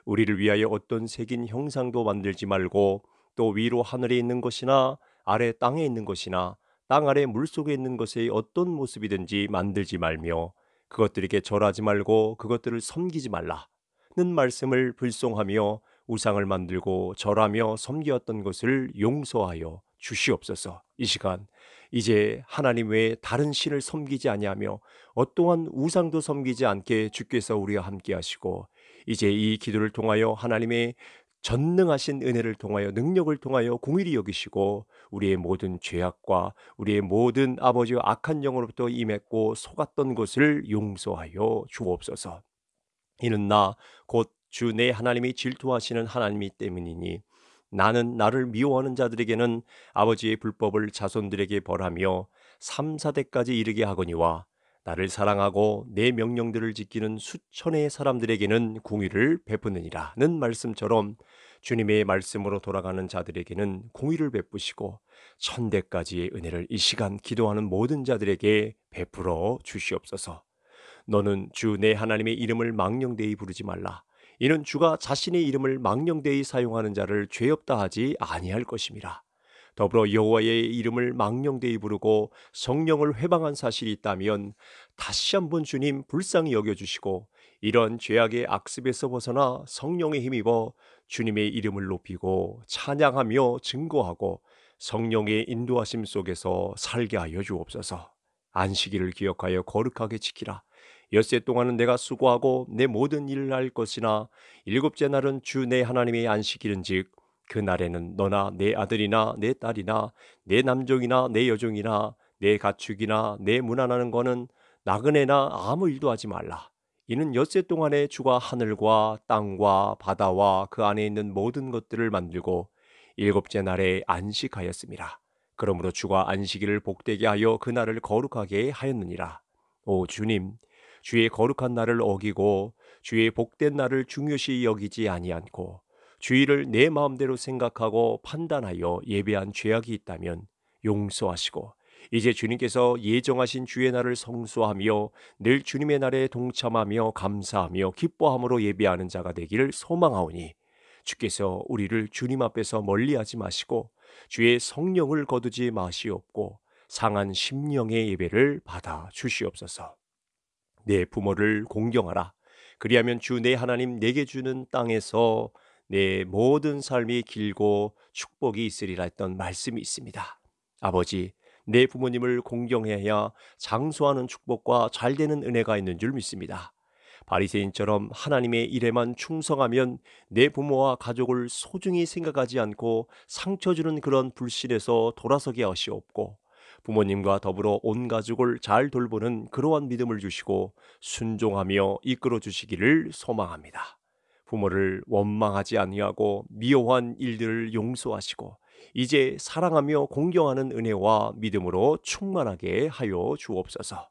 우리를 위하여 어떤 색인 형상도 만들지 말고 또 위로 하늘에 있는 것이나 아래 땅에 있는 것이나 땅 아래 물속에 있는 것의 어떤 모습이든지 만들지 말며 그것들에게 절하지 말고 그것들을 섬기지 말라는 말씀을 불송하며 우상을 만들고 절하며 섬기었던 것을 용서하여 주시옵소서. 이 시간 이제 하나님 외에 다른 신을 섬기지 아니하며 어떠한 우상도 섬기지 않게 주께서 우리와 함께 하시고 이제 이 기도를 통하여 하나님의 전능하신 은혜를 통하여 능력을 통하여 공일히 여기시고 우리의 모든 죄악과 우리의 모든 아버지의 악한 영으로부터 임했고 속았던 것을 용서하여 주옵소서. 이는 나 곧 주 내 하나님이 질투하시는 하나님이 때문이니 나는 나를 미워하는 자들에게는 아버지의 불법을 자손들에게 벌하며 삼사대까지 이르게 하거니와 나를 사랑하고 내 명령들을 지키는 수천의 사람들에게는 공의를 베푸느니라는 말씀처럼 주님의 말씀으로 돌아가는 자들에게는 공의를 베푸시고 천대까지의 은혜를 이 시간 기도하는 모든 자들에게 베풀어 주시옵소서. 너는 주 내 하나님의 이름을 망령되이 부르지 말라. 이는 주가 자신의 이름을 망령되이 사용하는 자를 죄 없다 하지 아니할 것임이라. 더불어 여호와의 이름을 망령되이 부르고 성령을 회방한 사실이 있다면 다시 한번 주님 불쌍히 여겨주시고 이런 죄악의 악습에서 벗어나 성령의 힘입어 주님의 이름을 높이고 찬양하며 증거하고 성령의 인도하심 속에서 살게 하여 주옵소서. 안식일을 기억하여 거룩하게 지키라. 엿세 동안은 내가 수고하고 내 모든 일을 할 것이나 일곱째 날은 주 내 하나님의 안식일인즉 그 날에는 너나 내 아들이나 내 딸이나 내 남종이나 내 여종이나 내 가축이나 내 문안하는 거는 나그네나 아무 일도 하지 말라. 이는 엿새 동안에 주가 하늘과 땅과 바다와 그 안에 있는 모든 것들을 만들고 일곱째 날에 안식하였습니다. 그러므로 주가 안식일을 복되게 하여 그 날을 거룩하게 하였느니라. 오 주님, 주의 거룩한 날을 어기고 주의 복된 날을 중요시 여기지 아니않고 주의를 내 마음대로 생각하고 판단하여 예배한 죄악이 있다면 용서하시고 이제 주님께서 예정하신 주의 날을 성수하며 늘 주님의 날에 동참하며 감사하며 기뻐함으로 예배하는 자가 되기를 소망하오니 주께서 우리를 주님 앞에서 멀리하지 마시고 주의 성령을 거두지 마시옵고 상한 심령의 예배를 받아 주시옵소서. 내 부모를 공경하라. 그리하면 주 내 하나님 내게 주는 땅에서 내 모든 삶이 길고 축복이 있으리라 했던 말씀이 있습니다. 아버지, 내 부모님을 공경해야 장수하는 축복과 잘되는 은혜가 있는 줄 믿습니다. 바리새인처럼 하나님의 일에만 충성하면 내 부모와 가족을 소중히 생각하지 않고 상처 주는 그런 불신에서 돌아서게 하시옵고 부모님과 더불어 온 가족을 잘 돌보는 그러한 믿음을 주시고 순종하며 이끌어 주시기를 소망합니다. 부모를 원망하지 아니하고 미워한 일들을 용서하시고 이제 사랑하며 공경하는 은혜와 믿음으로 충만하게 하여 주옵소서.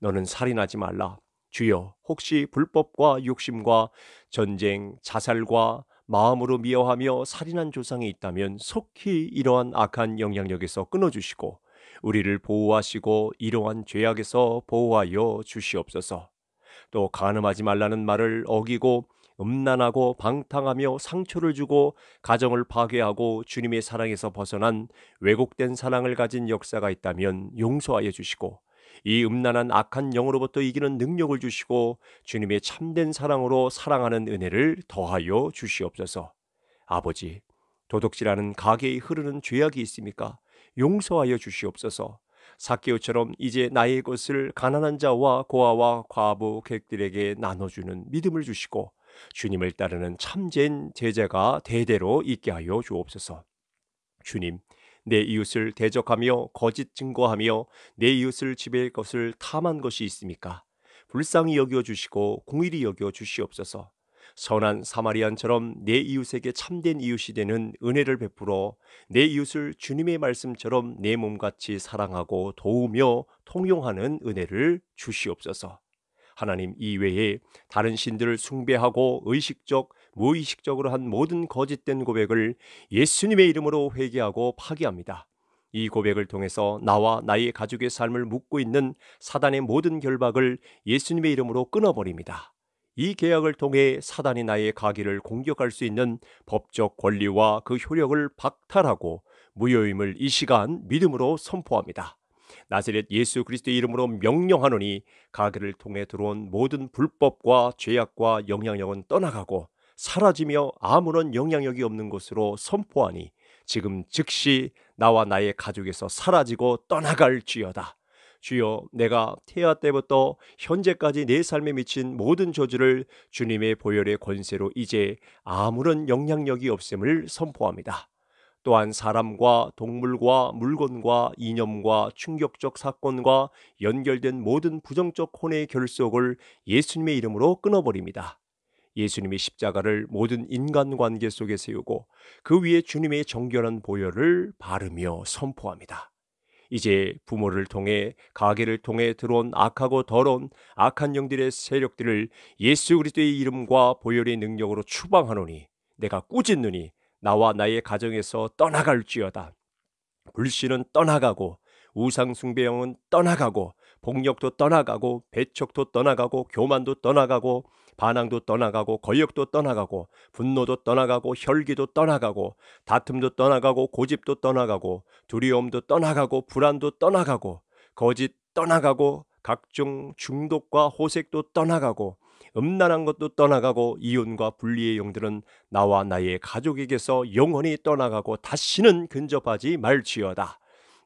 너는 살인하지 말라. 주여, 혹시 불법과 욕심과 전쟁, 자살과 마음으로 미워하며 살인한 조상이 있다면 속히 이러한 악한 영향력에서 끊어주시고 우리를 보호하시고 이러한 죄악에서 보호하여 주시옵소서. 또 간음하지 말라는 말을 어기고 음란하고 방탕하며 상처를 주고 가정을 파괴하고 주님의 사랑에서 벗어난 왜곡된 사랑을 가진 역사가 있다면 용서하여 주시고 이 음란한 악한 영으로부터 이기는 능력을 주시고 주님의 참된 사랑으로 사랑하는 은혜를 더하여 주시옵소서. 아버지, 도둑질하는 가게에 흐르는 죄악이 있습니까? 용서하여 주시옵소서. 사케오처럼 이제 나의 것을 가난한 자와 고아와 과부 객들에게 나눠주는 믿음을 주시고 주님을 따르는 참된 제자가 대대로 있게 하여 주옵소서. 주님, 내 이웃을 대적하며 거짓 증거하며 내 이웃을 지배할 것을 탐한 것이 있습니까? 불쌍히 여겨 주시고 공일히 여겨 주시옵소서. 선한 사마리안처럼 내 이웃에게 참된 이웃이 되는 은혜를 베풀어 내 이웃을 주님의 말씀처럼 내 몸같이 사랑하고 도우며 통용하는 은혜를 주시옵소서. 하나님 이외에 다른 신들을 숭배하고 의식적, 무의식적으로 한 모든 거짓된 고백을 예수님의 이름으로 회개하고 파기합니다. 이 고백을 통해서 나와 나의 가족의 삶을 묶고 있는 사단의 모든 결박을 예수님의 이름으로 끊어버립니다. 이 계약을 통해 사단이 나의 가기를 공격할 수 있는 법적 권리와 그 효력을 박탈하고 무효임을 이 시간 믿음으로 선포합니다. 나세렛 예수 그리스도의 이름으로 명령하노니 가게를 통해 들어온 모든 불법과 죄악과 영향력은 떠나가고 사라지며 아무런 영향력이 없는 것으로 선포하니 지금 즉시 나와 나의 가족에서 사라지고 떠나갈지어다. 주여 내가 태아 때부터 현재까지 내 삶에 미친 모든 저주를 주님의 보혈의 권세로 이제 아무런 영향력이 없음을 선포합니다. 또한 사람과 동물과 물건과 이념과 충격적 사건과 연결된 모든 부정적 혼의 결속을 예수님의 이름으로 끊어버립니다. 예수님의 십자가를 모든 인간관계 속에 세우고 그 위에 주님의 정결한 보혈을 바르며 선포합니다. 이제 부모를 통해 가게를 통해 들어온 악하고 더러운 악한 영들의 세력들을 예수 그리스도의 이름과 보혈의 능력으로 추방하노니 내가 꾸짖느니 나와 나의 가정에서 떠나갈지어다. 불신은 떠나가고 우상숭배형은 떠나가고 폭력도 떠나가고 배척도 떠나가고 교만도 떠나가고 반항도 떠나가고 권력도 떠나가고 분노도 떠나가고 혈기도 떠나가고 다툼도 떠나가고 고집도 떠나가고 두려움도 떠나가고 불안도 떠나가고 거짓 떠나가고 각종 중독과 호색도 떠나가고 음란한 것도 떠나가고 이혼과 분리의 영들은 나와 나의 가족에게서 영원히 떠나가고 다시는 근접하지 말지어다.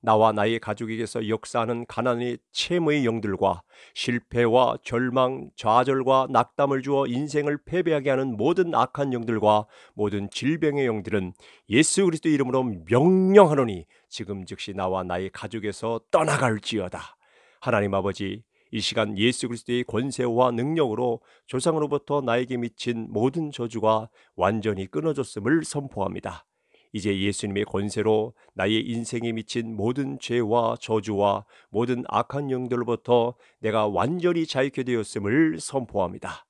나와 나의 가족에게서 역사하는 가난의 채무의 영들과 실패와 절망, 좌절과 낙담을 주어 인생을 패배하게 하는 모든 악한 영들과 모든 질병의 영들은 예수 그리스도 이름으로 명령하노니 지금 즉시 나와 나의 가족에서 떠나갈지어다. 하나님 아버지 이 시간 예수 그리스도의 권세와 능력으로 조상으로부터 나에게 미친 모든 저주가 완전히 끊어졌음을 선포합니다. 이제 예수님의 권세로 나의 인생에 미친 모든 죄와 저주와 모든 악한 영들로부터 내가 완전히 자유케 되었음을 선포합니다.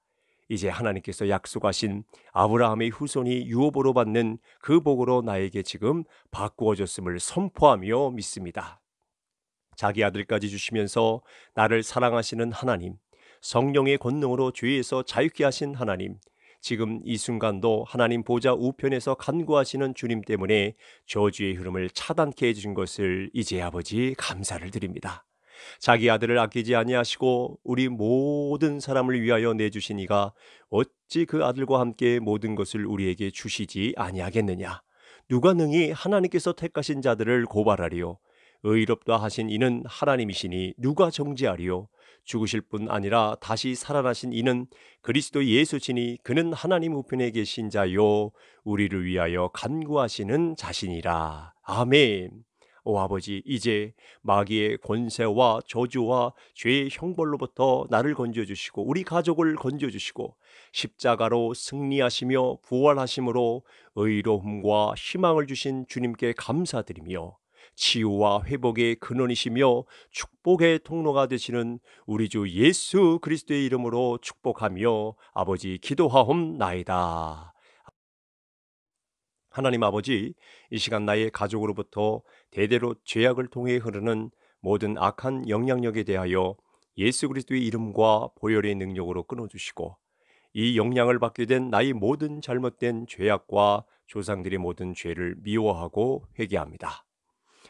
이제 하나님께서 약속하신 아브라함의 후손이 유업으로 받는 그 복으로 나에게 지금 바꾸어졌음을 선포하며 믿습니다. 자기 아들까지 주시면서 나를 사랑하시는 하나님, 성령의 권능으로 죄에서 자유케 하신 하나님, 지금 이 순간도 하나님 보좌 우편에서 간구하시는 주님 때문에 저주의 흐름을 차단케 해주신 것을 이제 아버지 감사를 드립니다. 자기 아들을 아끼지 아니하시고 우리 모든 사람을 위하여 내주시니가 어찌 그 아들과 함께 모든 것을 우리에게 주시지 아니하겠느냐. 누가 능히 하나님께서 택하신 자들을 고발하리요. 의롭다 하신 이는 하나님이시니 누가 정지하리요 죽으실 뿐 아니라 다시 살아나신 이는 그리스도 예수시니 그는 하나님 우편에 계신 자요 우리를 위하여 간구하시는 자신이라. 아멘. 오 아버지 이제 마귀의 권세와 저주와 죄의 형벌로부터 나를 건져 주시고 우리 가족을 건져 주시고 십자가로 승리하시며 부활하심으로 의로움과 희망을 주신 주님께 감사드리며 치유와 회복의 근원이시며 축복의 통로가 되시는 우리 주 예수 그리스도의 이름으로 축복하며 아버지 기도하옵나이다. 하나님 아버지, 이 시간 나의 가족으로부터 대대로 죄악을 통해 흐르는 모든 악한 영향력에 대하여 예수 그리스도의 이름과 보혈의 능력으로 끊어주시고 이 영향을 받게 된 나의 모든 잘못된 죄악과 조상들의 모든 죄를 미워하고 회개합니다.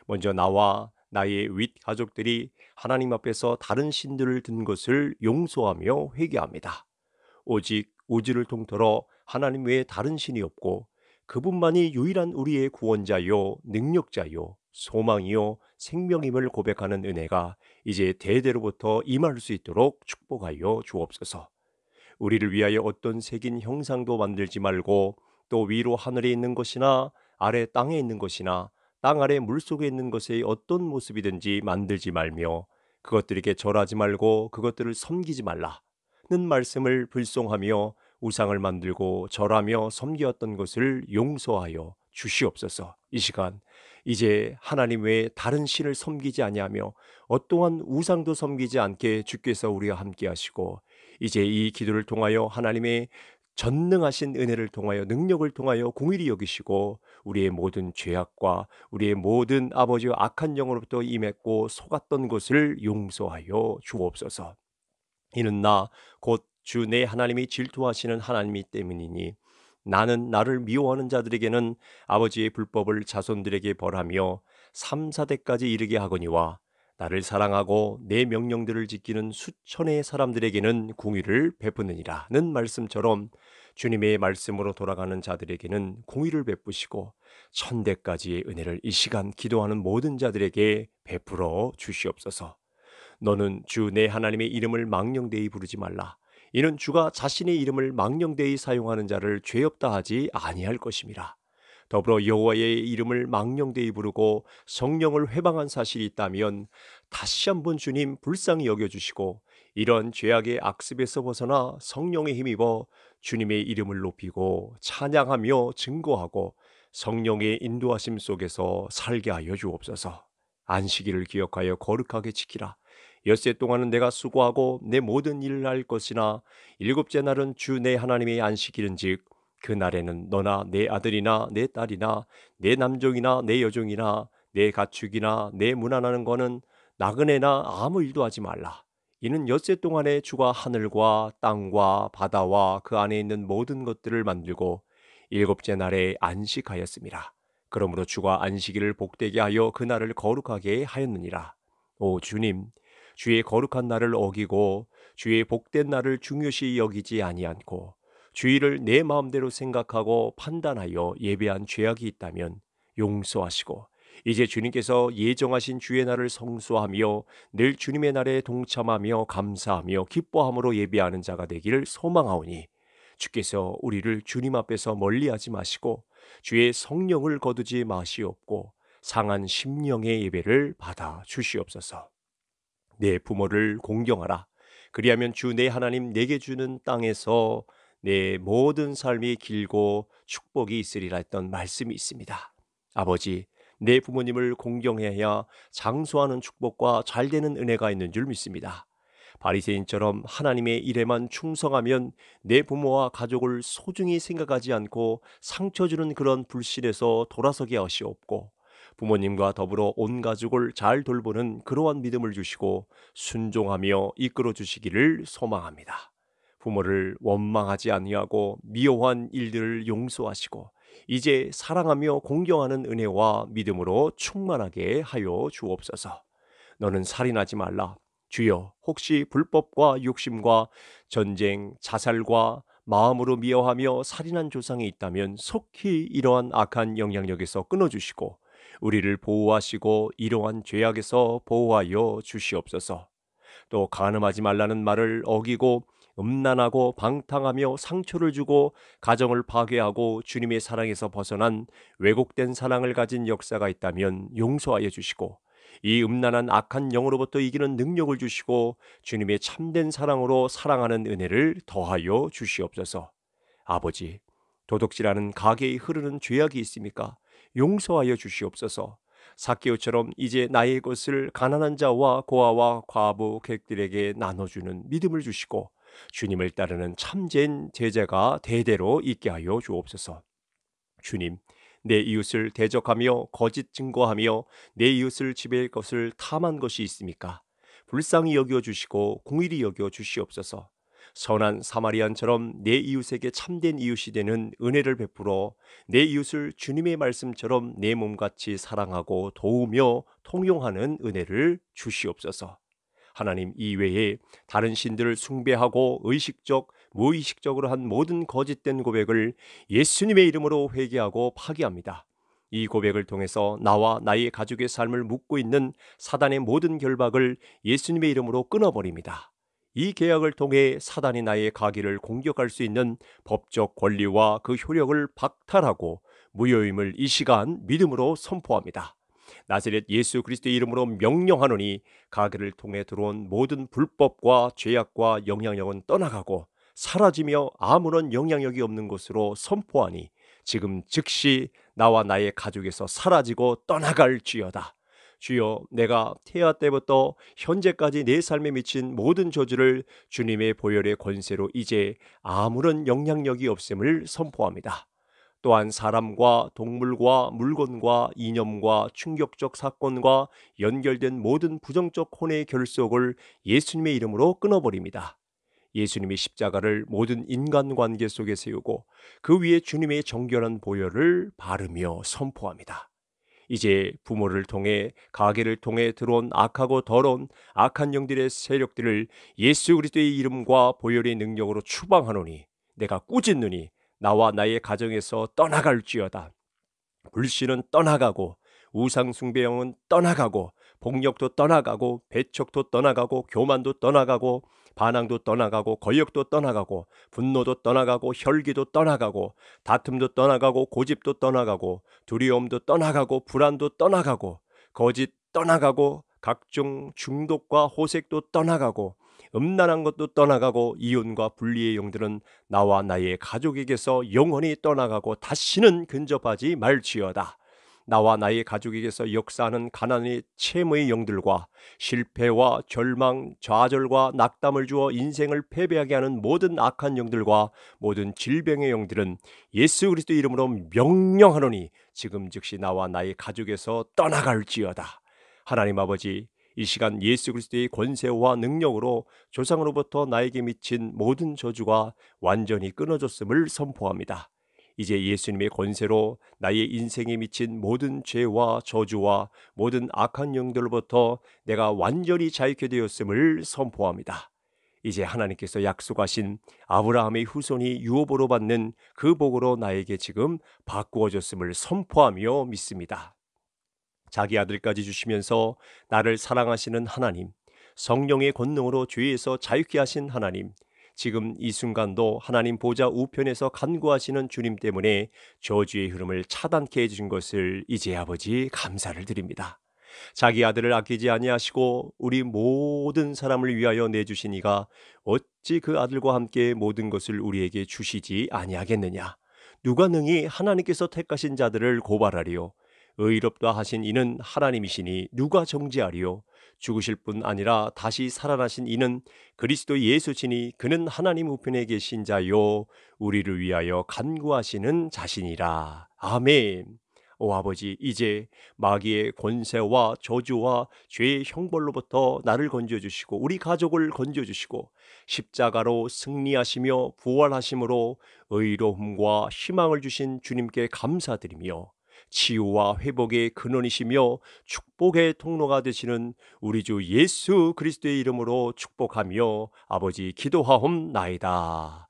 먼저 나와 나의 윗 가족들이 하나님 앞에서 다른 신들을 든 것을 용서하며 회개합니다. 오직 우주를 통틀어 하나님 외에 다른 신이 없고 그분만이 유일한 우리의 구원자요, 능력자요, 소망이요, 생명임을 고백하는 은혜가 이제 대대로부터 임할 수 있도록 축복하여 주옵소서. 우리를 위하여 어떤 색인 형상도 만들지 말고 또 위로 하늘에 있는 것이나 아래 땅에 있는 것이나 땅 아래 물속에 있는 것의 어떤 모습이든지 만들지 말며 그것들에게 절하지 말고 그것들을 섬기지 말라는 말씀을 불송하며 우상을 만들고 절하며 섬기었던 것을 용서하여 주시옵소서. 이 시간 이제 하나님 외에 다른 신을 섬기지 아니하며 어떠한 우상도 섬기지 않게 주께서 우리와 함께 하시고 이제 이 기도를 통하여 하나님의 전능하신 은혜를 통하여 능력을 통하여 공일히 여기시고 우리의 모든 죄악과 우리의 모든 아버지 악한 영으로부터 임했고 속았던 것을 용서하여 주옵소서. 이는 나 곧 주 내 하나님이 질투하시는 하나님이 때문이니 나는 나를 미워하는 자들에게는 아버지의 불법을 자손들에게 벌하며 삼사대까지 이르게 하거니와 나를 사랑하고 내 명령들을 지키는 수천의 사람들에게는 공의를 베푸느니라는 말씀처럼 주님의 말씀으로 돌아가는 자들에게는 공의를 베푸시고 천대까지의 은혜를 이 시간 기도하는 모든 자들에게 베풀어 주시옵소서. 너는 주 내 하나님의 이름을 망령되이 부르지 말라. 이는 주가 자신의 이름을 망령되이 사용하는 자를 죄 없다 하지 아니할 것임이라. 더불어 여호와의 이름을 망령되이 부르고 성령을 회방한 사실이 있다면 다시 한번 주님 불쌍히 여겨 주시고 이런 죄악의 악습에서 벗어나 성령의 힘입어 주님의 이름을 높이고 찬양하며 증거하고 성령의 인도하심 속에서 살게 하여 주옵소서. 안식일을 기억하여 거룩하게 지키라. 엿세 동안은 내가 수고하고 내 모든 일을 할 것이나 일곱째 날은 주 내 하나님의 안식일인즉그 날에는 너나 내 아들이나 내 딸이나 내 남종이나 내 여종이나 내 가축이나 내 무난하는 거는 나그네나 아무 일도 하지 말라. 이는 엿새 동안에 주가 하늘과 땅과 바다와 그 안에 있는 모든 것들을 만들고 일곱째 날에 안식하였습니다. 그러므로 주가 안식일을 복되게 하여 그 날을 거룩하게 하였느니라. 오 주님, 주의 거룩한 날을 어기고 주의 복된 날을 중요시 여기지 아니않고 주의를 내 마음대로 생각하고 판단하여 예배한 죄악이 있다면 용서하시고 이제 주님께서 예정하신 주의 날을 성수하며 늘 주님의 날에 동참하며 감사하며 기뻐함으로 예비하는 자가 되기를 소망하오니 주께서 우리를 주님 앞에서 멀리하지 마시고 주의 성령을 거두지 마시옵고 상한 심령의 예배를 받아 주시옵소서. 내 부모를 공경하라. 그리하면 주 내 하나님 내게 주는 땅에서 내 모든 삶이 길고 축복이 있으리라 했던 말씀이 있습니다. 아버지, 내 부모님을 공경해야 장수하는 축복과 잘되는 은혜가 있는 줄 믿습니다. 바리새인처럼 하나님의 일에만 충성하면 내 부모와 가족을 소중히 생각하지 않고 상처 주는 그런 불신에서 돌아서게 하시옵고 부모님과 더불어 온 가족을 잘 돌보는 그러한 믿음을 주시고 순종하며 이끌어 주시기를 소망합니다. 부모를 원망하지 아니하고 미워한 일들을 용서하시고 이제 사랑하며 공경하는 은혜와 믿음으로 충만하게 하여 주옵소서. 너는 살인하지 말라. 주여, 혹시 불법과 욕심과 전쟁, 자살과 마음으로 미워하며 살인한 조상이 있다면 속히 이러한 악한 영향력에서 끊어주시고 우리를 보호하시고 이러한 죄악에서 보호하여 주시옵소서. 또 간음하지 말라는 말을 어기고 음란하고 방탕하며 상처를 주고 가정을 파괴하고 주님의 사랑에서 벗어난 왜곡된 사랑을 가진 역사가 있다면 용서하여 주시고 이 음란한 악한 영으로부터 이기는 능력을 주시고 주님의 참된 사랑으로 사랑하는 은혜를 더하여 주시옵소서. 아버지, 도둑질하는 가게에 흐르는 죄악이 있습니까? 용서하여 주시옵소서. 사케오처럼 이제 나의 것을 가난한 자와 고아와 과부 객들에게 나눠주는 믿음을 주시고 주님을 따르는 참된 제자가 대대로 있게 하여 주옵소서. 주님, 내 이웃을 대적하며 거짓 증거하며 내 이웃을 지배할 것을 탐한 것이 있습니까? 불쌍히 여겨 주시고 공일히 여겨 주시옵소서. 선한 사마리안처럼 내 이웃에게 참된 이웃이 되는 은혜를 베풀어 내 이웃을 주님의 말씀처럼 내 몸같이 사랑하고 도우며 통용하는 은혜를 주시옵소서. 하나님 이외에 다른 신들을 숭배하고 의식적, 무의식적으로 한 모든 거짓된 고백을 예수님의 이름으로 회개하고 파기합니다. 이 고백을 통해서 나와 나의 가족의 삶을 묶고 있는 사단의 모든 결박을 예수님의 이름으로 끊어버립니다. 이 계약을 통해 사단이 나의 가기를 공격할 수 있는 법적 권리와 그 효력을 박탈하고 무효임을 이 시간 믿음으로 선포합니다. 나세렛 예수 그리스도의 이름으로 명령하노니 가게를 통해 들어온 모든 불법과 죄악과 영향력은 떠나가고 사라지며 아무런 영향력이 없는 것으로 선포하니 지금 즉시 나와 나의 가족에서 사라지고 떠나갈지어다. 주여 내가 태아 때부터 현재까지 내 삶에 미친 모든 저주를 주님의 보혈의 권세로 이제 아무런 영향력이 없음을 선포합니다. 또한 사람과 동물과 물건과 이념과 충격적 사건과 연결된 모든 부정적 혼의 결속을 예수님의 이름으로 끊어버립니다. 예수님이 십자가를 모든 인간관계 속에 세우고 그 위에 주님의 정결한 보혈을 바르며 선포합니다. 이제 부모를 통해 가게를 통해 들어온 악하고 더러운 악한 영들의 세력들을 예수 그리스도의 이름과 보혈의 능력으로 추방하노니 내가 꾸짖느니 나와 나의 가정에서 떠나갈지어다. 불신은 떠나가고 우상숭배형은 떠나가고 폭력도 떠나가고 배척도 떠나가고 교만도 떠나가고 반항도 떠나가고 거역도 떠나가고 분노도 떠나가고 혈기도 떠나가고 다툼도 떠나가고 고집도 떠나가고 두려움도 떠나가고 불안도 떠나가고 거짓 떠나가고 각종 중독과 호색도 떠나가고 음란한 것도 떠나가고 이혼과 분리의 영들은 나와 나의 가족에게서 영원히 떠나가고 다시는 근접하지 말지어다. 나와 나의 가족에게서 역사하는 가난의 체험의 영들과 실패와 절망, 좌절과 낙담을 주어 인생을 패배하게 하는 모든 악한 영들과 모든 질병의 영들은 예수 그리스도 이름으로 명령하노니 지금 즉시 나와 나의 가족에서 떠나갈지어다. 하나님 아버지 이 시간 예수 그리스도의 권세와 능력으로 조상으로부터 나에게 미친 모든 저주가 완전히 끊어졌음을 선포합니다. 이제 예수님의 권세로 나의 인생에 미친 모든 죄와 저주와 모든 악한 영들로부터 내가 완전히 자유케 되었음을 선포합니다. 이제 하나님께서 약속하신 아브라함의 후손이 유업으로 받는 그 복으로 나에게 지금 바꾸어졌음을 선포하며 믿습니다. 자기 아들까지 주시면서 나를 사랑하시는 하나님, 성령의 권능으로 죄에서 자유케 하신 하나님, 지금 이 순간도 하나님 보좌 우편에서 간구하시는 주님 때문에 저주의 흐름을 차단케 해주신 것을 이제 아버지 감사를 드립니다. 자기 아들을 아끼지 아니하시고 우리 모든 사람을 위하여 내주시니가 어찌 그 아들과 함께 모든 것을 우리에게 주시지 아니하겠느냐. 누가 능히 하나님께서 택하신 자들을 고발하리요. 의롭다 하신 이는 하나님이시니 누가 정지하리요 죽으실 뿐 아니라 다시 살아나신 이는 그리스도 예수시니 그는 하나님 우편에 계신 자요 우리를 위하여 간구하시는 자신이라. 아멘. 오 아버지 이제 마귀의 권세와 저주와 죄의 형벌로부터 나를 건져 주시고 우리 가족을 건져 주시고 십자가로 승리하시며 부활하심으로 의로움과 희망을 주신 주님께 감사드리며 치유와 회복의 근원이시며 축복의 통로가 되시는 우리 주 예수 그리스도의 이름으로 축복하며 아버지 기도하옵나이다.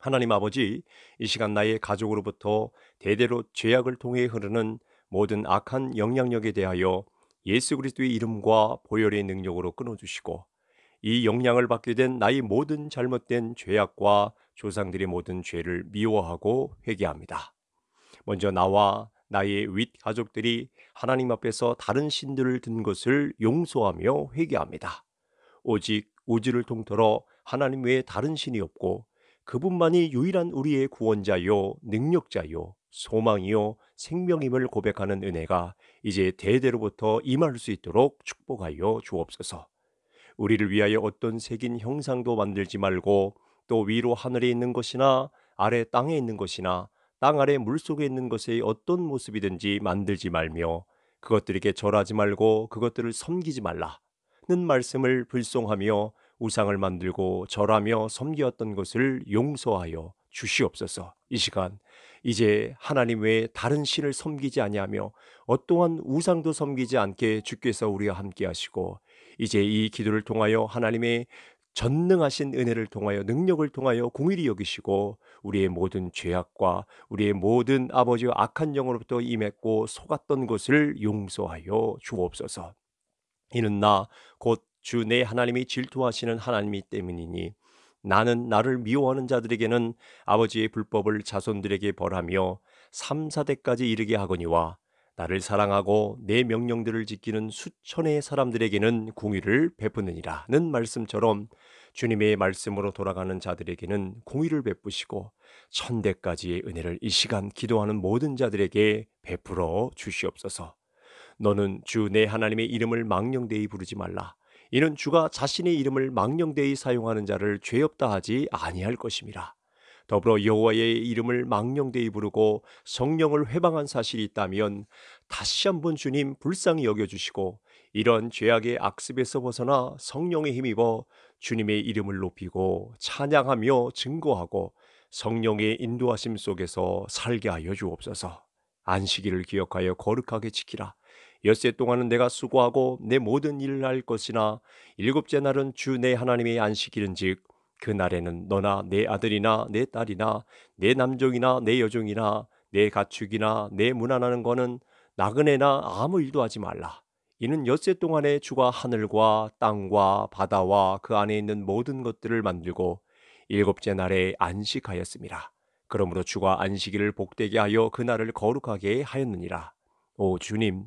하나님 아버지, 이 시간 나의 가족으로부터 대대로 죄악을 통해 흐르는 모든 악한 영향력에 대하여 예수 그리스도의 이름과 보혈의 능력으로 끊어주시고 이 영향을 받게 된 나의 모든 잘못된 죄악과 조상들의 모든 죄를 미워하고 회개합니다. 먼저 나와 나의 윗 가족들이 하나님 앞에서 다른 신들을 든 것을 용서하며 회개합니다. 오직 우주를 통틀어 하나님 외에 다른 신이 없고 그분만이 유일한 우리의 구원자요, 능력자요, 소망이요, 생명임을 고백하는 은혜가 이제 대대로부터 임할 수 있도록 축복하여 주옵소서. 우리를 위하여 어떤 색인 형상도 만들지 말고 또 위로 하늘에 있는 것이나 아래 땅에 있는 것이나 땅 아래 물속에 있는 것의 어떤 모습이든지 만들지 말며 그것들에게 절하지 말고 그것들을 섬기지 말라는 말씀을 불송하며 우상을 만들고 절하며 섬기었던 것을 용서하여 주시옵소서. 이 시간 이제 하나님 외에 다른 신을 섬기지 아니하며 어떠한 우상도 섬기지 않게 주께서 우리와 함께 하시고 이제 이 기도를 통하여 하나님의 전능하신 은혜를 통하여 능력을 통하여 공일히 여기시고 우리의 모든 죄악과 우리의 모든 아버지의 악한 영으로부터 임했고 속았던 것을 용서하여 주옵소서. 이는 나 곧 주 내 하나님이 질투하시는 하나님이 때문이니 나는 나를 미워하는 자들에게는 아버지의 불법을 자손들에게 벌하며 삼사대까지 이르게 하거니와 나를 사랑하고 내 명령들을 지키는 수천의 사람들에게는 공의를 베푸느니라는 말씀처럼 주님의 말씀으로 돌아가는 자들에게는 공의를 베푸시고 천대까지의 은혜를 이 시간 기도하는 모든 자들에게 베풀어 주시옵소서. 너는 주 내 하나님의 이름을 망령되이 부르지 말라. 이는 주가 자신의 이름을 망령되이 사용하는 자를 죄 없다 하지 아니할 것임이라. 더불어 여호와의 이름을 망령되이 부르고 성령을 회방한 사실이 있다면 다시 한번 주님 불쌍히 여겨주시고 이런 죄악의 악습에서 벗어나 성령의 힘입어 주님의 이름을 높이고 찬양하며 증거하고 성령의 인도하심 속에서 살게 하여 주옵소서. 안식일을 기억하여 거룩하게 지키라. 엿세 동안은 내가 수고하고 내 모든 일을 할 것이나 일곱째 날은 주 내 하나님의 안식일은즉 그 날에는 너나 내 아들이나 내 딸이나 내 남종이나 내 여종이나 내 가축이나 내 무난하는 거는 나그네나 아무 일도 하지 말라. 이는 엿새 동안에 주가 하늘과 땅과 바다와 그 안에 있는 모든 것들을 만들고 일곱째 날에 안식하였습니다. 그러므로 주가 안식일을 복되게 하여 그 날을 거룩하게 하였느니라. 오 주님,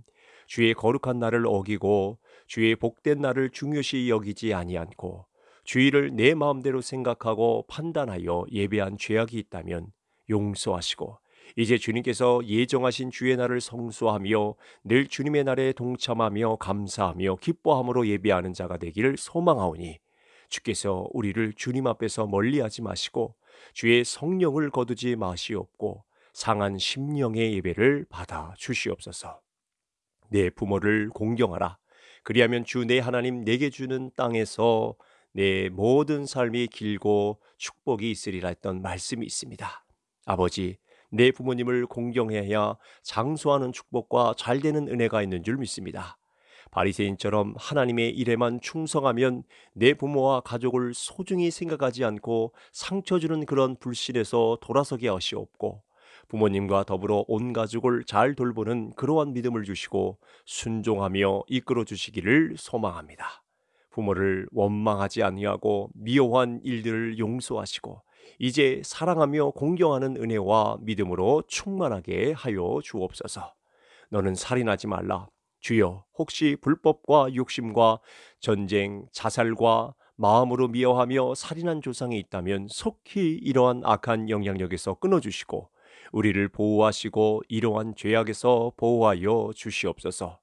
주의 거룩한 날을 어기고 주의 복된 날을 중요시 여기지 아니않고 주의를 내 마음대로 생각하고 판단하여 예배한 죄악이 있다면 용서하시고 이제 주님께서 예정하신 주의 날을 성수하며 늘 주님의 날에 동참하며 감사하며 기뻐함으로 예배하는 자가 되기를 소망하오니 주께서 우리를 주님 앞에서 멀리하지 마시고 주의 성령을 거두지 마시옵고 상한 심령의 예배를 받아 주시옵소서. 내 부모를 공경하라. 그리하면 주 내 하나님 내게 주는 땅에서 내 모든 삶이 길고 축복이 있으리라 했던 말씀이 있습니다. 아버지, 내 부모님을 공경해야 장수하는 축복과 잘 되는 은혜가 있는 줄 믿습니다. 바리새인처럼 하나님의 일에만 충성하면 내 부모와 가족을 소중히 생각하지 않고 상처 주는 그런 불신에서 돌아서게 하시옵고 부모님과 더불어 온 가족을 잘 돌보는 그러한 믿음을 주시고 순종하며 이끌어 주시기를 소망합니다. 부모를 원망하지 아니하고 미워한 일들을 용서하시고 이제 사랑하며 공경하는 은혜와 믿음으로 충만하게 하여 주옵소서. 너는 살인하지 말라. 주여, 혹시 불법과 욕심과 전쟁, 자살과 마음으로 미워하며 살인한 조상이 있다면 속히 이러한 악한 영향력에서 끊어주시고 우리를 보호하시고 이러한 죄악에서 보호하여 주시옵소서.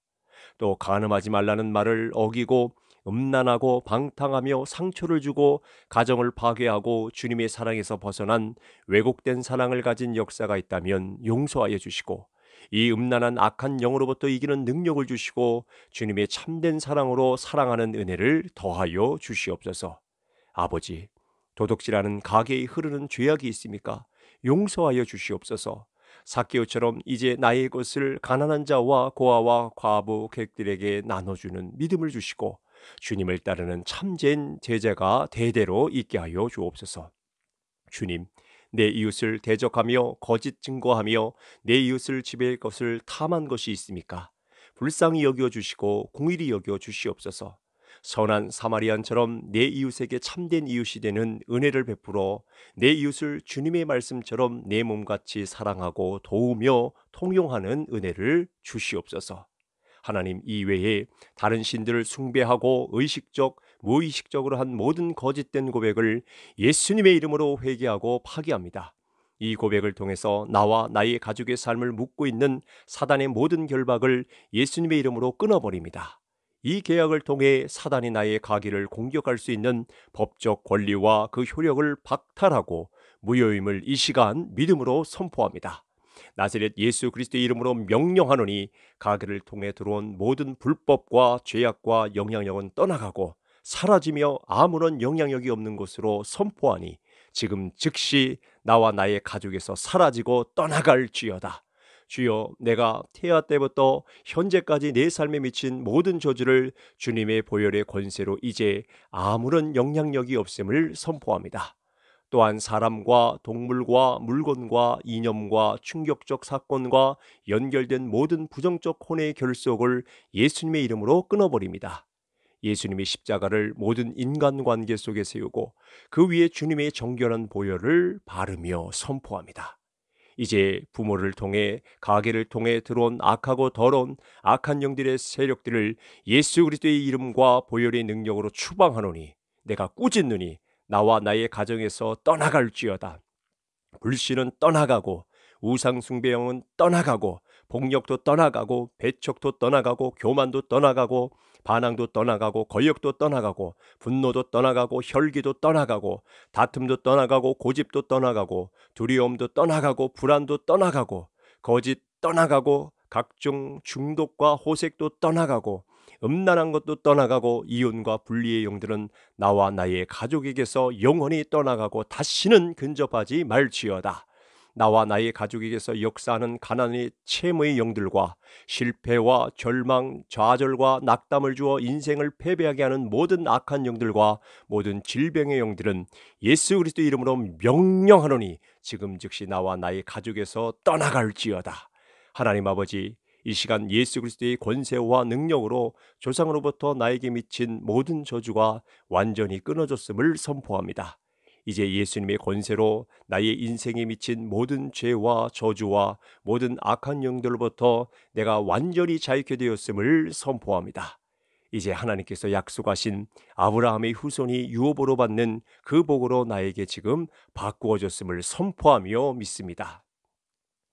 또 간음하지 말라는 말을 어기고 음란하고 방탕하며 상처를 주고 가정을 파괴하고 주님의 사랑에서 벗어난 왜곡된 사랑을 가진 역사가 있다면 용서하여 주시고 이 음란한 악한 영으로부터 이기는 능력을 주시고 주님의 참된 사랑으로 사랑하는 은혜를 더하여 주시옵소서. 아버지, 도둑질하는 가게에 흐르는 죄악이 있습니까? 용서하여 주시옵소서. 사케오처럼 이제 나의 것을 가난한 자와 고아와 과부 객들에게 나눠주는 믿음을 주시고 주님을 따르는 참된 제자가 대대로 있게 하여 주옵소서. 주님, 내 이웃을 대적하며 거짓 증거하며 내 이웃을 지배할 것을 탐한 것이 있습니까? 불쌍히 여겨 주시고 공일히 여겨 주시옵소서. 선한 사마리안처럼 내 이웃에게 참된 이웃이 되는 은혜를 베풀어 내 이웃을 주님의 말씀처럼 내 몸같이 사랑하고 도우며 통용하는 은혜를 주시옵소서. 하나님 이외에 다른 신들을 숭배하고 의식적, 무의식적으로 한 모든 거짓된 고백을 예수님의 이름으로 회개하고 파기합니다. 이 고백을 통해서 나와 나의 가족의 삶을 묶고 있는 사단의 모든 결박을 예수님의 이름으로 끊어버립니다. 이 계약을 통해 사단이 나의 가기를 공격할 수 있는 법적 권리와 그 효력을 박탈하고 무효임을 이 시간 믿음으로 선포합니다. 나세렛 예수 그리스도의 이름으로 명령하노니 가게를 통해 들어온 모든 불법과 죄악과 영향력은 떠나가고 사라지며 아무런 영향력이 없는 것으로 선포하니 지금 즉시 나와 나의 가족에서 사라지고 떠나갈지어다. 주여 내가 태아 때부터 현재까지 내 삶에 미친 모든 저주를 주님의 보혈의 권세로 이제 아무런 영향력이 없음을 선포합니다. 또한 사람과 동물과 물건과 이념과 충격적 사건과 연결된 모든 부정적 혼의 결속을 예수님의 이름으로 끊어버립니다. 예수님의 십자가를 모든 인간관계 속에 세우고 그 위에 주님의 정결한 보혈을 바르며 선포합니다. 이제 부모를 통해 가게를 통해 들어온 악하고 더러운 악한 영들의 세력들을 예수 그리스도의 이름과 보혈의 능력으로 추방하노니 내가 꾸짖느니 나와 나의 가정에서 떠나갈지어다. 불신은 떠나가고 우상숭배형은 떠나가고 폭력도 떠나가고 배척도 떠나가고 교만도 떠나가고 반항도 떠나가고 거역도 떠나가고 분노도 떠나가고 혈기도 떠나가고 다툼도 떠나가고 고집도 떠나가고 두려움도 떠나가고 불안도 떠나가고 거짓 떠나가고 각종 중독과 호색도 떠나가고 음란한 것도 떠나가고 이혼과 분리의 영들은 나와 나의 가족에게서 영원히 떠나가고 다시는 근접하지 말지어다. 나와 나의 가족에게서 역사하는 가난의 채무의 영들과 실패와 절망, 좌절과 낙담을 주어 인생을 패배하게 하는 모든 악한 영들과 모든 질병의 영들은 예수 그리스도 이름으로 명령하노니 지금 즉시 나와 나의 가족에서 떠나갈지어다. 하나님 아버지 이 시간 예수 그리스도의 권세와 능력으로 조상으로부터 나에게 미친 모든 저주가 완전히 끊어졌음을 선포합니다. 이제 예수님의 권세로 나의 인생에 미친 모든 죄와 저주와 모든 악한 영들로부터 내가 완전히 자유케 되었음을 선포합니다. 이제 하나님께서 약속하신 아브라함의 후손이 유업으로 받는 그 복으로 나에게 지금 바꾸어졌음을 선포하며 믿습니다.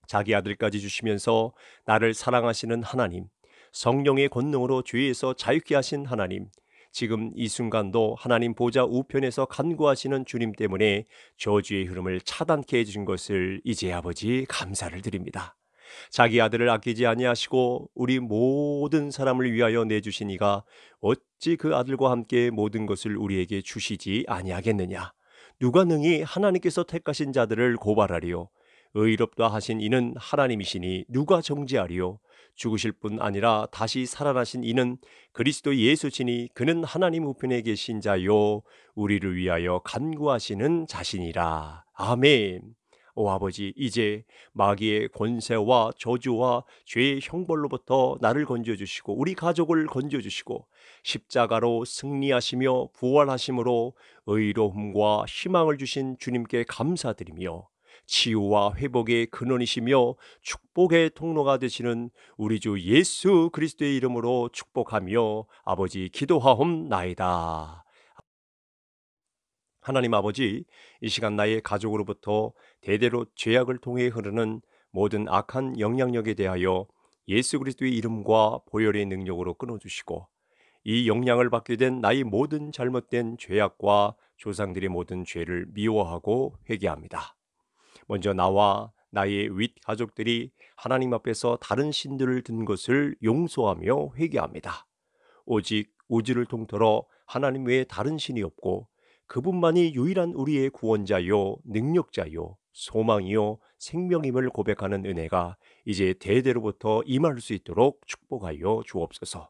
자기 아들까지 주시면서 나를 사랑하시는 하나님, 성령의 권능으로 죄에서 자유케 하신 하나님, 지금 이 순간도 하나님 보좌 우편에서 간구하시는 주님 때문에 저주의 흐름을 차단케 해주신 것을 이제 아버지 감사를 드립니다. 자기 아들을 아끼지 아니하시고 우리 모든 사람을 위하여 내주시니가 어찌 그 아들과 함께 모든 것을 우리에게 주시지 아니하겠느냐. 누가 능히 하나님께서 택하신 자들을 고발하리요. 의롭다 하신 이는 하나님이시니 누가 정지하리요 죽으실 뿐 아니라 다시 살아나신 이는 그리스도 예수시니 그는 하나님 우편에 계신 자요 우리를 위하여 간구하시는 자신이라. 아멘. 오 아버지 이제 마귀의 권세와 저주와 죄의 형벌로부터 나를 건져 주시고 우리 가족을 건져 주시고 십자가로 승리하시며 부활하심으로 의로움과 희망을 주신 주님께 감사드리며 치유와 회복의 근원이시며 축복의 통로가 되시는 우리 주 예수 그리스도의 이름으로 축복하며 아버지 기도하옵나이다. 하나님 아버지, 이 시간 나의 가족으로부터 대대로 죄악을 통해 흐르는 모든 악한 영향력에 대하여 예수 그리스도의 이름과 보혈의 능력으로 끊어주시고 이 영향을 받게 된 나의 모든 잘못된 죄악과 조상들의 모든 죄를 미워하고 회개합니다. 먼저 나와 나의 윗 가족들이 하나님 앞에서 다른 신들을 든 것을 용서하며 회개합니다. 오직 우주를 통틀어 하나님 외에 다른 신이 없고 그분만이 유일한 우리의 구원자요, 능력자요, 소망이요, 생명임을 고백하는 은혜가 이제 대대로부터 임할 수 있도록 축복하여 주옵소서.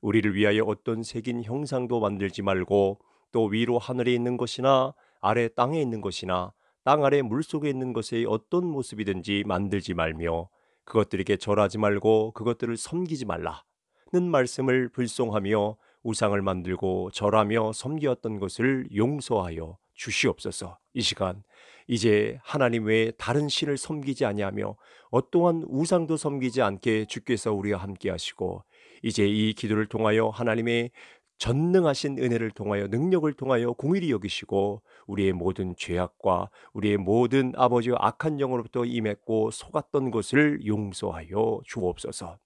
우리를 위하여 어떤 색인 형상도 만들지 말고 또 위로 하늘에 있는 것이나 아래 땅에 있는 것이나 땅 아래 물속에 있는 것의 어떤 모습이든지 만들지 말며 그것들에게 절하지 말고 그것들을 섬기지 말라는 말씀을 불송하며 우상을 만들고 절하며 섬기었던 것을 용서하여 주시옵소서. 이 시간 이제 하나님 외에 다른 신을 섬기지 아니하며 어떠한 우상도 섬기지 않게 주께서 우리와 함께 하시고 이제 이 기도를 통하여 하나님의 전능하신 은혜를 통하여 능력을 통하여 공일히 여기시고 우리의 모든 죄악과 우리의 모든 아버지 의 악한 영으로부터 임했고 속았던 것을 용서하여 주옵소서.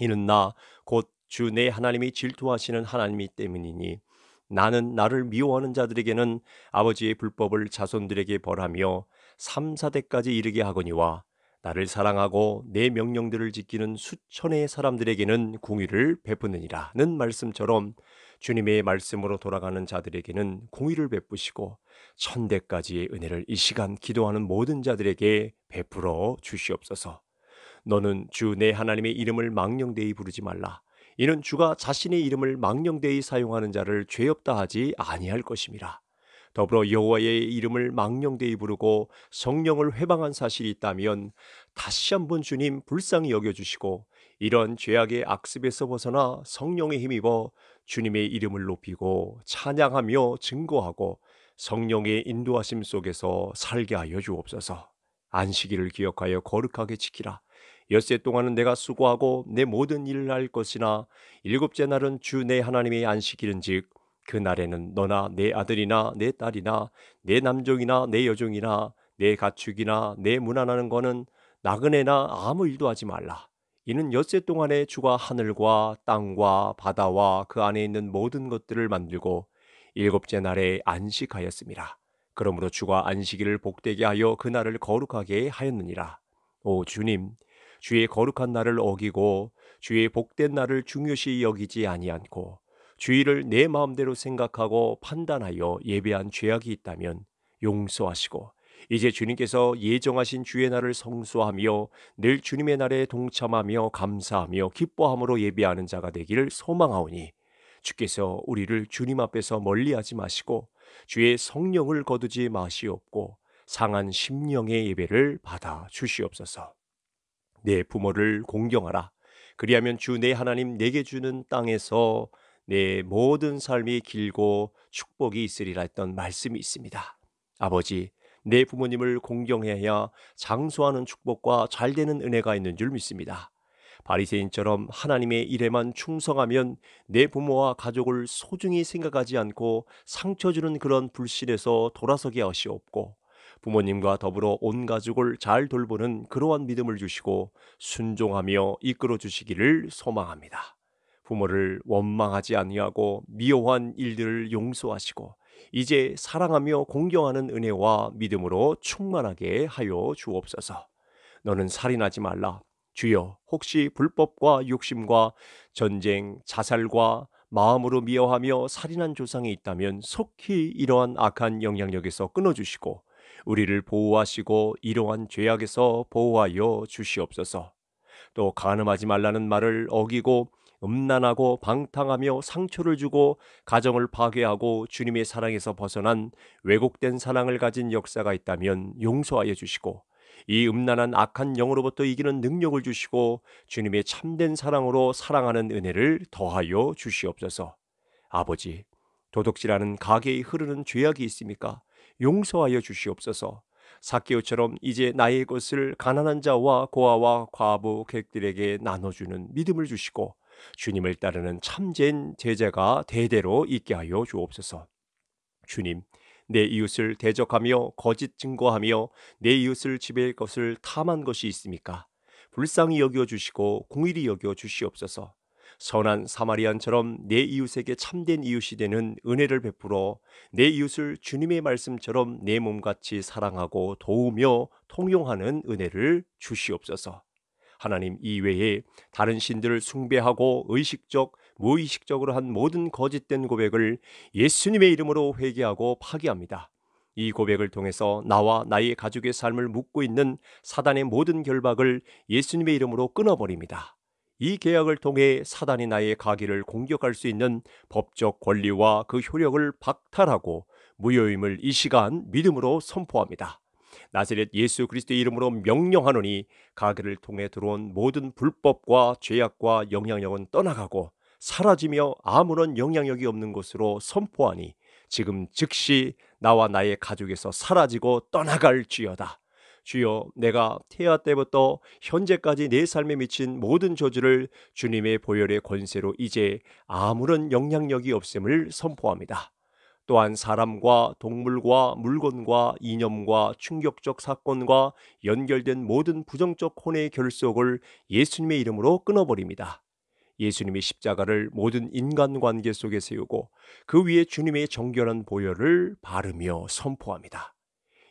이는 나 곧 주 내 하나님이 질투하시는 하나님이 때문이니 나는 나를 미워하는 자들에게는 아버지의 불법을 자손들에게 벌하며 삼사대까지 이르게 하거니와 나를 사랑하고 내 명령들을 지키는 수천의 사람들에게는 공의를 베푸느니라는 말씀처럼 주님의 말씀으로 돌아가는 자들에게는 공의를 베푸시고 천대까지의 은혜를 이 시간 기도하는 모든 자들에게 베풀어 주시옵소서. 너는 주 내 하나님의 이름을 망령되이 부르지 말라. 이는 주가 자신의 이름을 망령되이 사용하는 자를 죄 없다 하지 아니할 것임이라. 더불어 여호와의 이름을 망령되이 부르고 성령을 회방한 사실이 있다면 다시 한번 주님 불쌍히 여겨주시고 이런 죄악의 악습에서 벗어나 성령의 힘입어 주님의 이름을 높이고 찬양하며 증거하고 성령의 인도하심 속에서 살게 하여 주옵소서. 안식일을 기억하여 거룩하게 지키라. 엿세 동안은 내가 수고하고 내 모든 일을 할 것이나 일곱째 날은 주 내 하나님의 안식일인즉 그날에는 너나 내 아들이나 내 딸이나 내 남종이나 내 여종이나 내 가축이나 내 무난하는 거는 나그네나 아무 일도 하지 말라. 이는 엿새 동안에 주가 하늘과 땅과 바다와 그 안에 있는 모든 것들을 만들고 일곱째 날에 안식하였습니다. 그러므로 주가 안식일을 복되게 하여 그 날을 거룩하게 하였느니라. 오 주님, 주의 거룩한 날을 어기고 주의 복된 날을 중요시 여기지 아니않고 주의를 내 마음대로 생각하고 판단하여 예배한 죄악이 있다면 용서하시고 이제 주님께서 예정하신 주의 날을 성수하며 늘 주님의 날에 동참하며 감사하며 기뻐함으로 예배하는 자가 되기를 소망하오니 주께서 우리를 주님 앞에서 멀리하지 마시고 주의 성령을 거두지 마시옵고 상한 심령의 예배를 받아 주시옵소서. 내 부모를 공경하라. 그리하면 주 내 하나님 내게 주는 땅에서 내 모든 삶이 길고 축복이 있으리라 했던 말씀이 있습니다. 아버지, 내 부모님을 공경해야 장수하는 축복과 잘되는 은혜가 있는 줄 믿습니다. 바리새인처럼 하나님의 일에만 충성하면 내 부모와 가족을 소중히 생각하지 않고 상처 주는 그런 불신에서 돌아서게 하시옵고 부모님과 더불어 온 가족을 잘 돌보는 그러한 믿음을 주시고 순종하며 이끌어 주시기를 소망합니다. 부모를 원망하지 아니하고 미워한 일들을 용서하시고 이제 사랑하며 공경하는 은혜와 믿음으로 충만하게 하여 주옵소서. 너는 살인하지 말라. 주여, 혹시 불법과 욕심과 전쟁, 자살과 마음으로 미워하며 살인한 조상이 있다면 속히 이러한 악한 영향력에서 끊어주시고 우리를 보호하시고 이러한 죄악에서 보호하여 주시옵소서. 또 간음하지 말라는 말을 어기고 음란하고 방탕하며 상처를 주고 가정을 파괴하고 주님의 사랑에서 벗어난 왜곡된 사랑을 가진 역사가 있다면 용서하여 주시고 이 음란한 악한 영으로부터 이기는 능력을 주시고 주님의 참된 사랑으로 사랑하는 은혜를 더하여 주시옵소서. 아버지, 도둑질하는 가게에 흐르는 죄악이 있습니까? 용서하여 주시옵소서. 사케오처럼 이제 나의 것을 가난한 자와 고아와 과부 객들에게 나눠주는 믿음을 주시고 주님을 따르는 참된 제자가 대대로 있게 하여 주옵소서. 주님, 내 이웃을 대적하며 거짓 증거하며 내 이웃을 지배할 것을 탐한 것이 있습니까? 불쌍히 여겨 주시고 공일히 여겨 주시옵소서. 선한 사마리안처럼 내 이웃에게 참된 이웃이 되는 은혜를 베풀어 내 이웃을 주님의 말씀처럼 내 몸같이 사랑하고 도우며 통용하는 은혜를 주시옵소서. 하나님 이외에 다른 신들을 숭배하고 의식적 무의식적으로 한 모든 거짓된 고백을 예수님의 이름으로 회개하고 파기합니다. 이 고백을 통해서 나와 나의 가족의 삶을 묶고 있는 사단의 모든 결박을 예수님의 이름으로 끊어버립니다. 이 계약을 통해 사단이 나의 가기를 공격할 수 있는 법적 권리와 그 효력을 박탈하고 무효임을 이 시간 믿음으로 선포합니다. 나세렛 예수 그리스도의 이름으로 명령하노니 가게를 통해 들어온 모든 불법과 죄악과 영향력은 떠나가고 사라지며 아무런 영향력이 없는 것으로 선포하니 지금 즉시 나와 나의 가족에서 사라지고 떠나갈지어다. 주여 내가 태아 때부터 현재까지 내 삶에 미친 모든 저주를 주님의 보혈의 권세로 이제 아무런 영향력이 없음을 선포합니다. 또한 사람과 동물과 물건과 이념과 충격적 사건과 연결된 모든 부정적 혼의 결속을 예수님의 이름으로 끊어버립니다. 예수님의 십자가를 모든 인간관계 속에 세우고 그 위에 주님의 정결한 보혈을 바르며 선포합니다.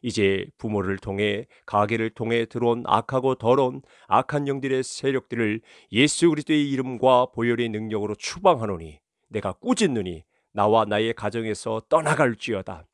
이제 부모를 통해 가게를 통해 들어온 악하고 더러운 악한 영들의 세력들을 예수 그리스도의 이름과 보혈의 능력으로 추방하노니 내가 꾸짖느니 나와 나의 가정에서 떠나갈지어다.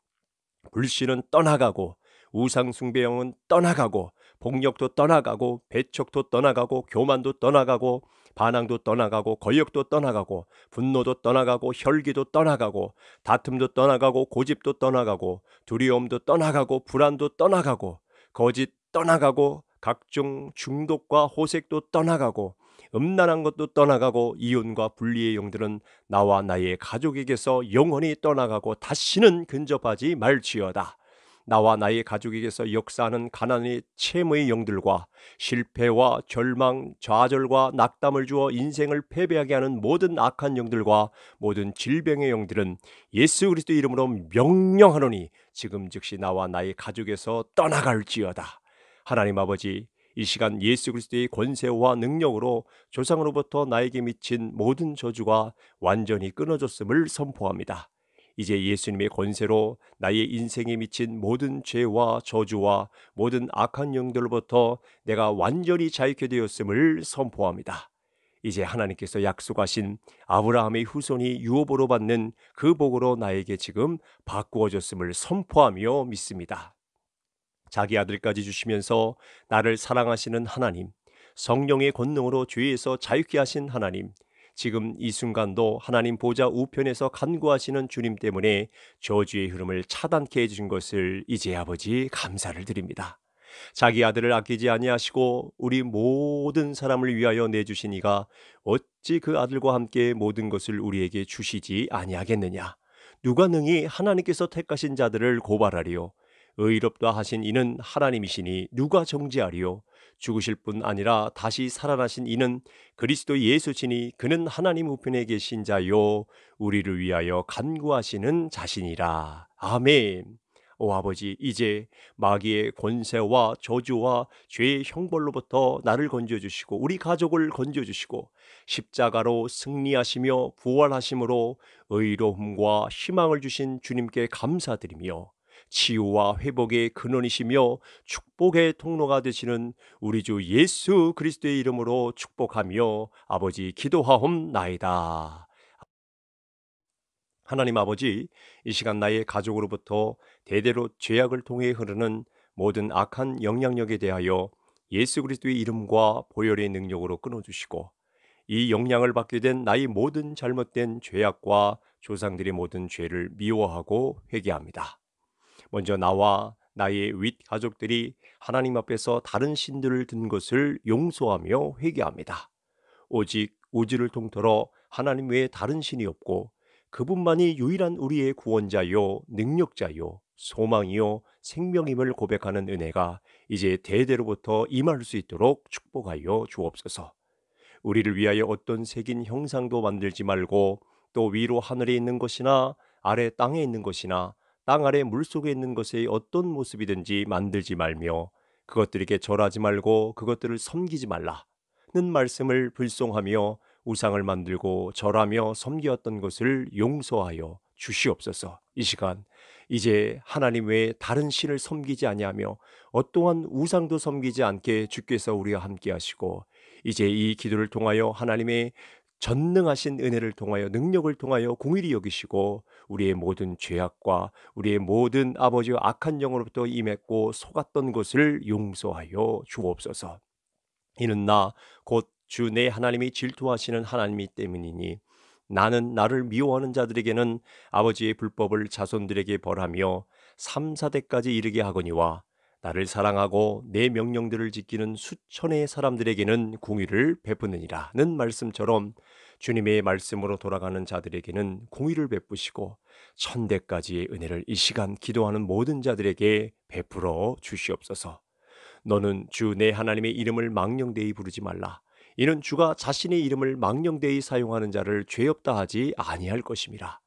불신은 떠나가고 우상숭배형은 떠나가고 폭력도 떠나가고 배척도 떠나가고 교만도 떠나가고 반항도 떠나가고 거역도 떠나가고 분노도 떠나가고 혈기도 떠나가고 다툼도 떠나가고 고집도 떠나가고 두려움도 떠나가고 불안도 떠나가고 거짓 떠나가고 각종 중독과 호색도 떠나가고 음란한 것도 떠나가고 이혼과 분리의 영들은 나와 나의 가족에게서 영원히 떠나가고 다시는 근접하지 말지어다. 나와 나의 가족에게서 역사하는 가난의 체험의 영들과 실패와 절망, 좌절과 낙담을 주어 인생을 패배하게 하는 모든 악한 영들과 모든 질병의 영들은 예수 그리스도 이름으로 명령하노니 지금 즉시 나와 나의 가족에서 떠나갈지어다. 하나님 아버지 이 시간 예수 그리스도의 권세와 능력으로 조상으로부터 나에게 미친 모든 저주가 완전히 끊어졌음을 선포합니다. 이제 예수님의 권세로 나의 인생에 미친 모든 죄와 저주와 모든 악한 영들로부터 내가 완전히 자유케 되었음을 선포합니다. 이제 하나님께서 약속하신 아브라함의 후손이 유업으로 받는 그 복으로 나에게 지금 바꾸어졌음을 선포하며 믿습니다. 자기 아들까지 주시면서 나를 사랑하시는 하나님, 성령의 권능으로 죄에서 자유케 하신 하나님, 지금 이 순간도 하나님 보좌 우편에서 간구하시는 주님 때문에 저주의 흐름을 차단케 해주신 것을 이제 아버지 감사를 드립니다. 자기 아들을 아끼지 아니하시고 우리 모든 사람을 위하여 내주시니가 어찌 그 아들과 함께 모든 것을 우리에게 주시지 아니하겠느냐. 누가 능히 하나님께서 택하신 자들을 고발하리요. 의롭다 하신 이는 하나님이시니 누가 정지하리요 죽으실 뿐 아니라 다시 살아나신 이는 그리스도 예수시니 그는 하나님 우편에 계신 자요 우리를 위하여 간구하시는 자신이라 아멘 오 아버지 이제 마귀의 권세와 저주와 죄의 형벌로부터 나를 건져 주시고 우리 가족을 건져 주시고 십자가로 승리하시며 부활하심으로 의로움과 희망을 주신 주님께 감사드리며 치유와 회복의 근원이시며 축복의 통로가 되시는 우리 주 예수 그리스도의 이름으로 축복하며 아버지 기도하옵나이다. 하나님 아버지, 이 시간 나의 가족으로부터 대대로 죄악을 통해 흐르는 모든 악한 영향력에 대하여 예수 그리스도의 이름과 보혈의 능력으로 끊어주시고 이 영향을 받게 된 나의 모든 잘못된 죄악과 조상들의 모든 죄를 미워하고 회개합니다. 먼저 나와 나의 윗 가족들이 하나님 앞에서 다른 신들을 든 것을 용서하며 회개합니다. 오직 우주를 통틀어 하나님 외에 다른 신이 없고 그분만이 유일한 우리의 구원자요, 능력자요, 소망이요, 생명임을 고백하는 은혜가 이제 대대로부터 임할 수 있도록 축복하여 주옵소서. 우리를 위하여 어떤 색인 형상도 만들지 말고 또 위로 하늘에 있는 것이나 아래 땅에 있는 것이나 땅 아래 물속에 있는 것의 어떤 모습이든지 만들지 말며 그것들에게 절하지 말고 그것들을 섬기지 말라는 말씀을 불송하며 우상을 만들고 절하며 섬기었던 것을 용서하여 주시옵소서. 이 시간 이제 하나님 외에 다른 신을 섬기지 아니하며 어떠한 우상도 섬기지 않게 주께서 우리와 함께 하시고 이제 이 기도를 통하여 하나님의 전능하신 은혜를 통하여 능력을 통하여 공일히 여기시고 우리의 모든 죄악과 우리의 모든 아버지의 악한 영으로부터 임했고 속았던 것을 용서하여 주옵소서. 이는 나 곧 주 내 하나님이 질투하시는 하나님이 때문이니 나는 나를 미워하는 자들에게는 아버지의 불법을 자손들에게 벌하며 삼사대까지 이르게 하거니와 나를 사랑하고 내 명령들을 지키는 수천의 사람들에게는 공의를 베푸느니라는 말씀처럼 주님의 말씀으로 돌아가는 자들에게는 공의를 베푸시고 천대까지의 은혜를 이 시간 기도하는 모든 자들에게 베풀어 주시옵소서. 너는 주 내 하나님의 이름을 망령되이 부르지 말라. 이는 주가 자신의 이름을 망령되이 사용하는 자를 죄 없다 하지 아니할 것임이라.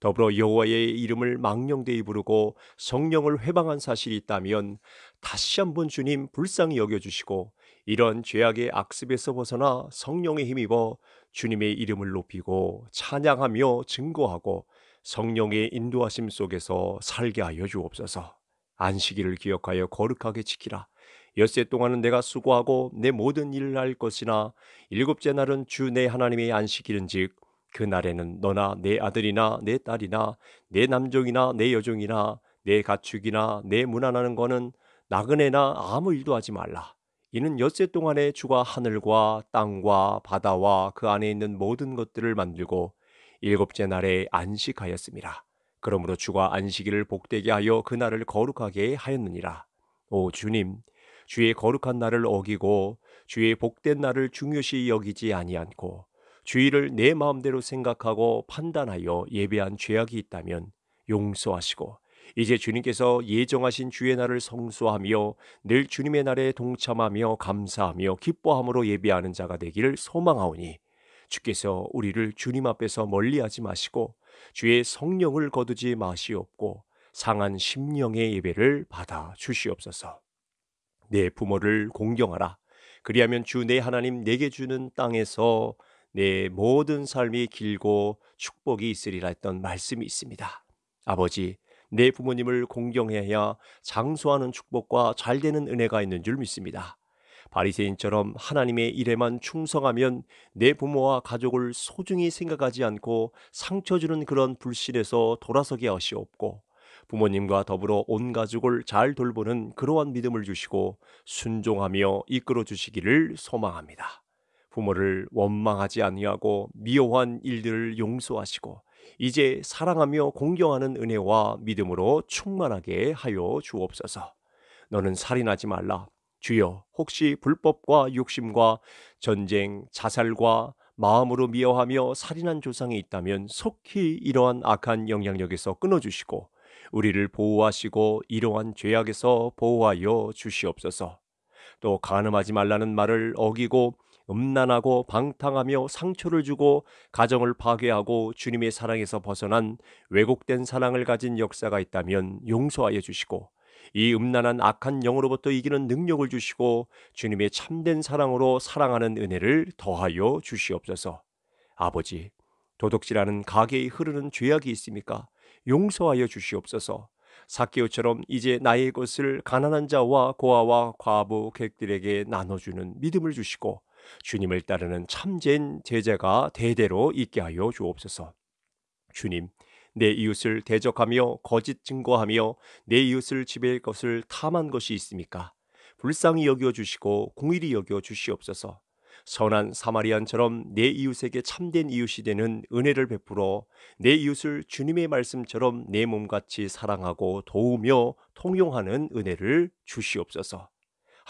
더불어 여호와의 이름을 망령되이 부르고 성령을 회방한 사실이 있다면 다시 한번 주님 불쌍히 여겨주시고 이런 죄악의 악습에서 벗어나 성령의 힘입어 주님의 이름을 높이고 찬양하며 증거하고 성령의 인도하심 속에서 살게 하여 주옵소서. 안식일을 기억하여 거룩하게 지키라. 엿세 동안은 내가 수고하고 내 모든 일을 할 것이나 일곱째 날은 주 내 하나님의 안식일인즉 그 날에는 너나 내 아들이나 내 딸이나 내 남종이나 내 여종이나 내 가축이나 내 무난하는 거는 나그네나 아무 일도 하지 말라. 이는 엿새 동안에 주가 하늘과 땅과 바다와 그 안에 있는 모든 것들을 만들고 일곱째 날에 안식하였습니다. 그러므로 주가 안식일을 복되게 하여 그 날을 거룩하게 하였느니라. 오 주님, 주의 거룩한 날을 어기고 주의 복된 날을 중요시 여기지 아니않고 주의를 내 마음대로 생각하고 판단하여 예배한 죄악이 있다면 용서하시고 이제 주님께서 예정하신 주의 날을 성수하며 늘 주님의 날에 동참하며 감사하며 기뻐함으로 예배하는 자가 되기를 소망하오니 주께서 우리를 주님 앞에서 멀리하지 마시고 주의 성령을 거두지 마시옵고 상한 심령의 예배를 받아 주시옵소서. 내 부모를 공경하라. 그리하면 주 내 하나님 내게 주는 땅에서 내 모든 삶이 길고 축복이 있으리라 했던 말씀이 있습니다. 아버지, 내 부모님을 공경해야 장수하는 축복과 잘되는 은혜가 있는 줄 믿습니다. 바리새인처럼 하나님의 일에만 충성하면 내 부모와 가족을 소중히 생각하지 않고 상처 주는 그런 불신에서 돌아서게 하시옵고 부모님과 더불어 온 가족을 잘 돌보는 그러한 믿음을 주시고 순종하며 이끌어 주시기를 소망합니다. 부모를 원망하지 아니하고 미워한 일들을 용서하시고 이제 사랑하며 공경하는 은혜와 믿음으로 충만하게 하여 주옵소서. 너는 살인하지 말라. 주여, 혹시 불법과 욕심과 전쟁, 자살과 마음으로 미워하며 살인한 조상이 있다면 속히 이러한 악한 영향력에서 끊어주시고 우리를 보호하시고 이러한 죄악에서 보호하여 주시옵소서. 또 간음하지 말라는 말을 어기고 음란하고 방탕하며 상처를 주고 가정을 파괴하고 주님의 사랑에서 벗어난 왜곡된 사랑을 가진 역사가 있다면 용서하여 주시고 이 음란한 악한 영으로부터 이기는 능력을 주시고 주님의 참된 사랑으로 사랑하는 은혜를 더하여 주시옵소서. 아버지, 도둑질하는 가게에 흐르는 죄악이 있습니까? 용서하여 주시옵소서. 사키오처럼 이제 나의 것을 가난한 자와 고아와 과부 객들에게 나눠주는 믿음을 주시고 주님을 따르는 참된 제자가 대대로 있게 하여 주옵소서. 주님, 내 이웃을 대적하며 거짓 증거하며 내 이웃을 지배할 것을 탐한 것이 있습니까? 불쌍히 여겨 주시고 공일히 여겨 주시옵소서. 선한 사마리안처럼 내 이웃에게 참된 이웃이 되는 은혜를 베풀어 내 이웃을 주님의 말씀처럼 내 몸같이 사랑하고 도우며 통용하는 은혜를 주시옵소서.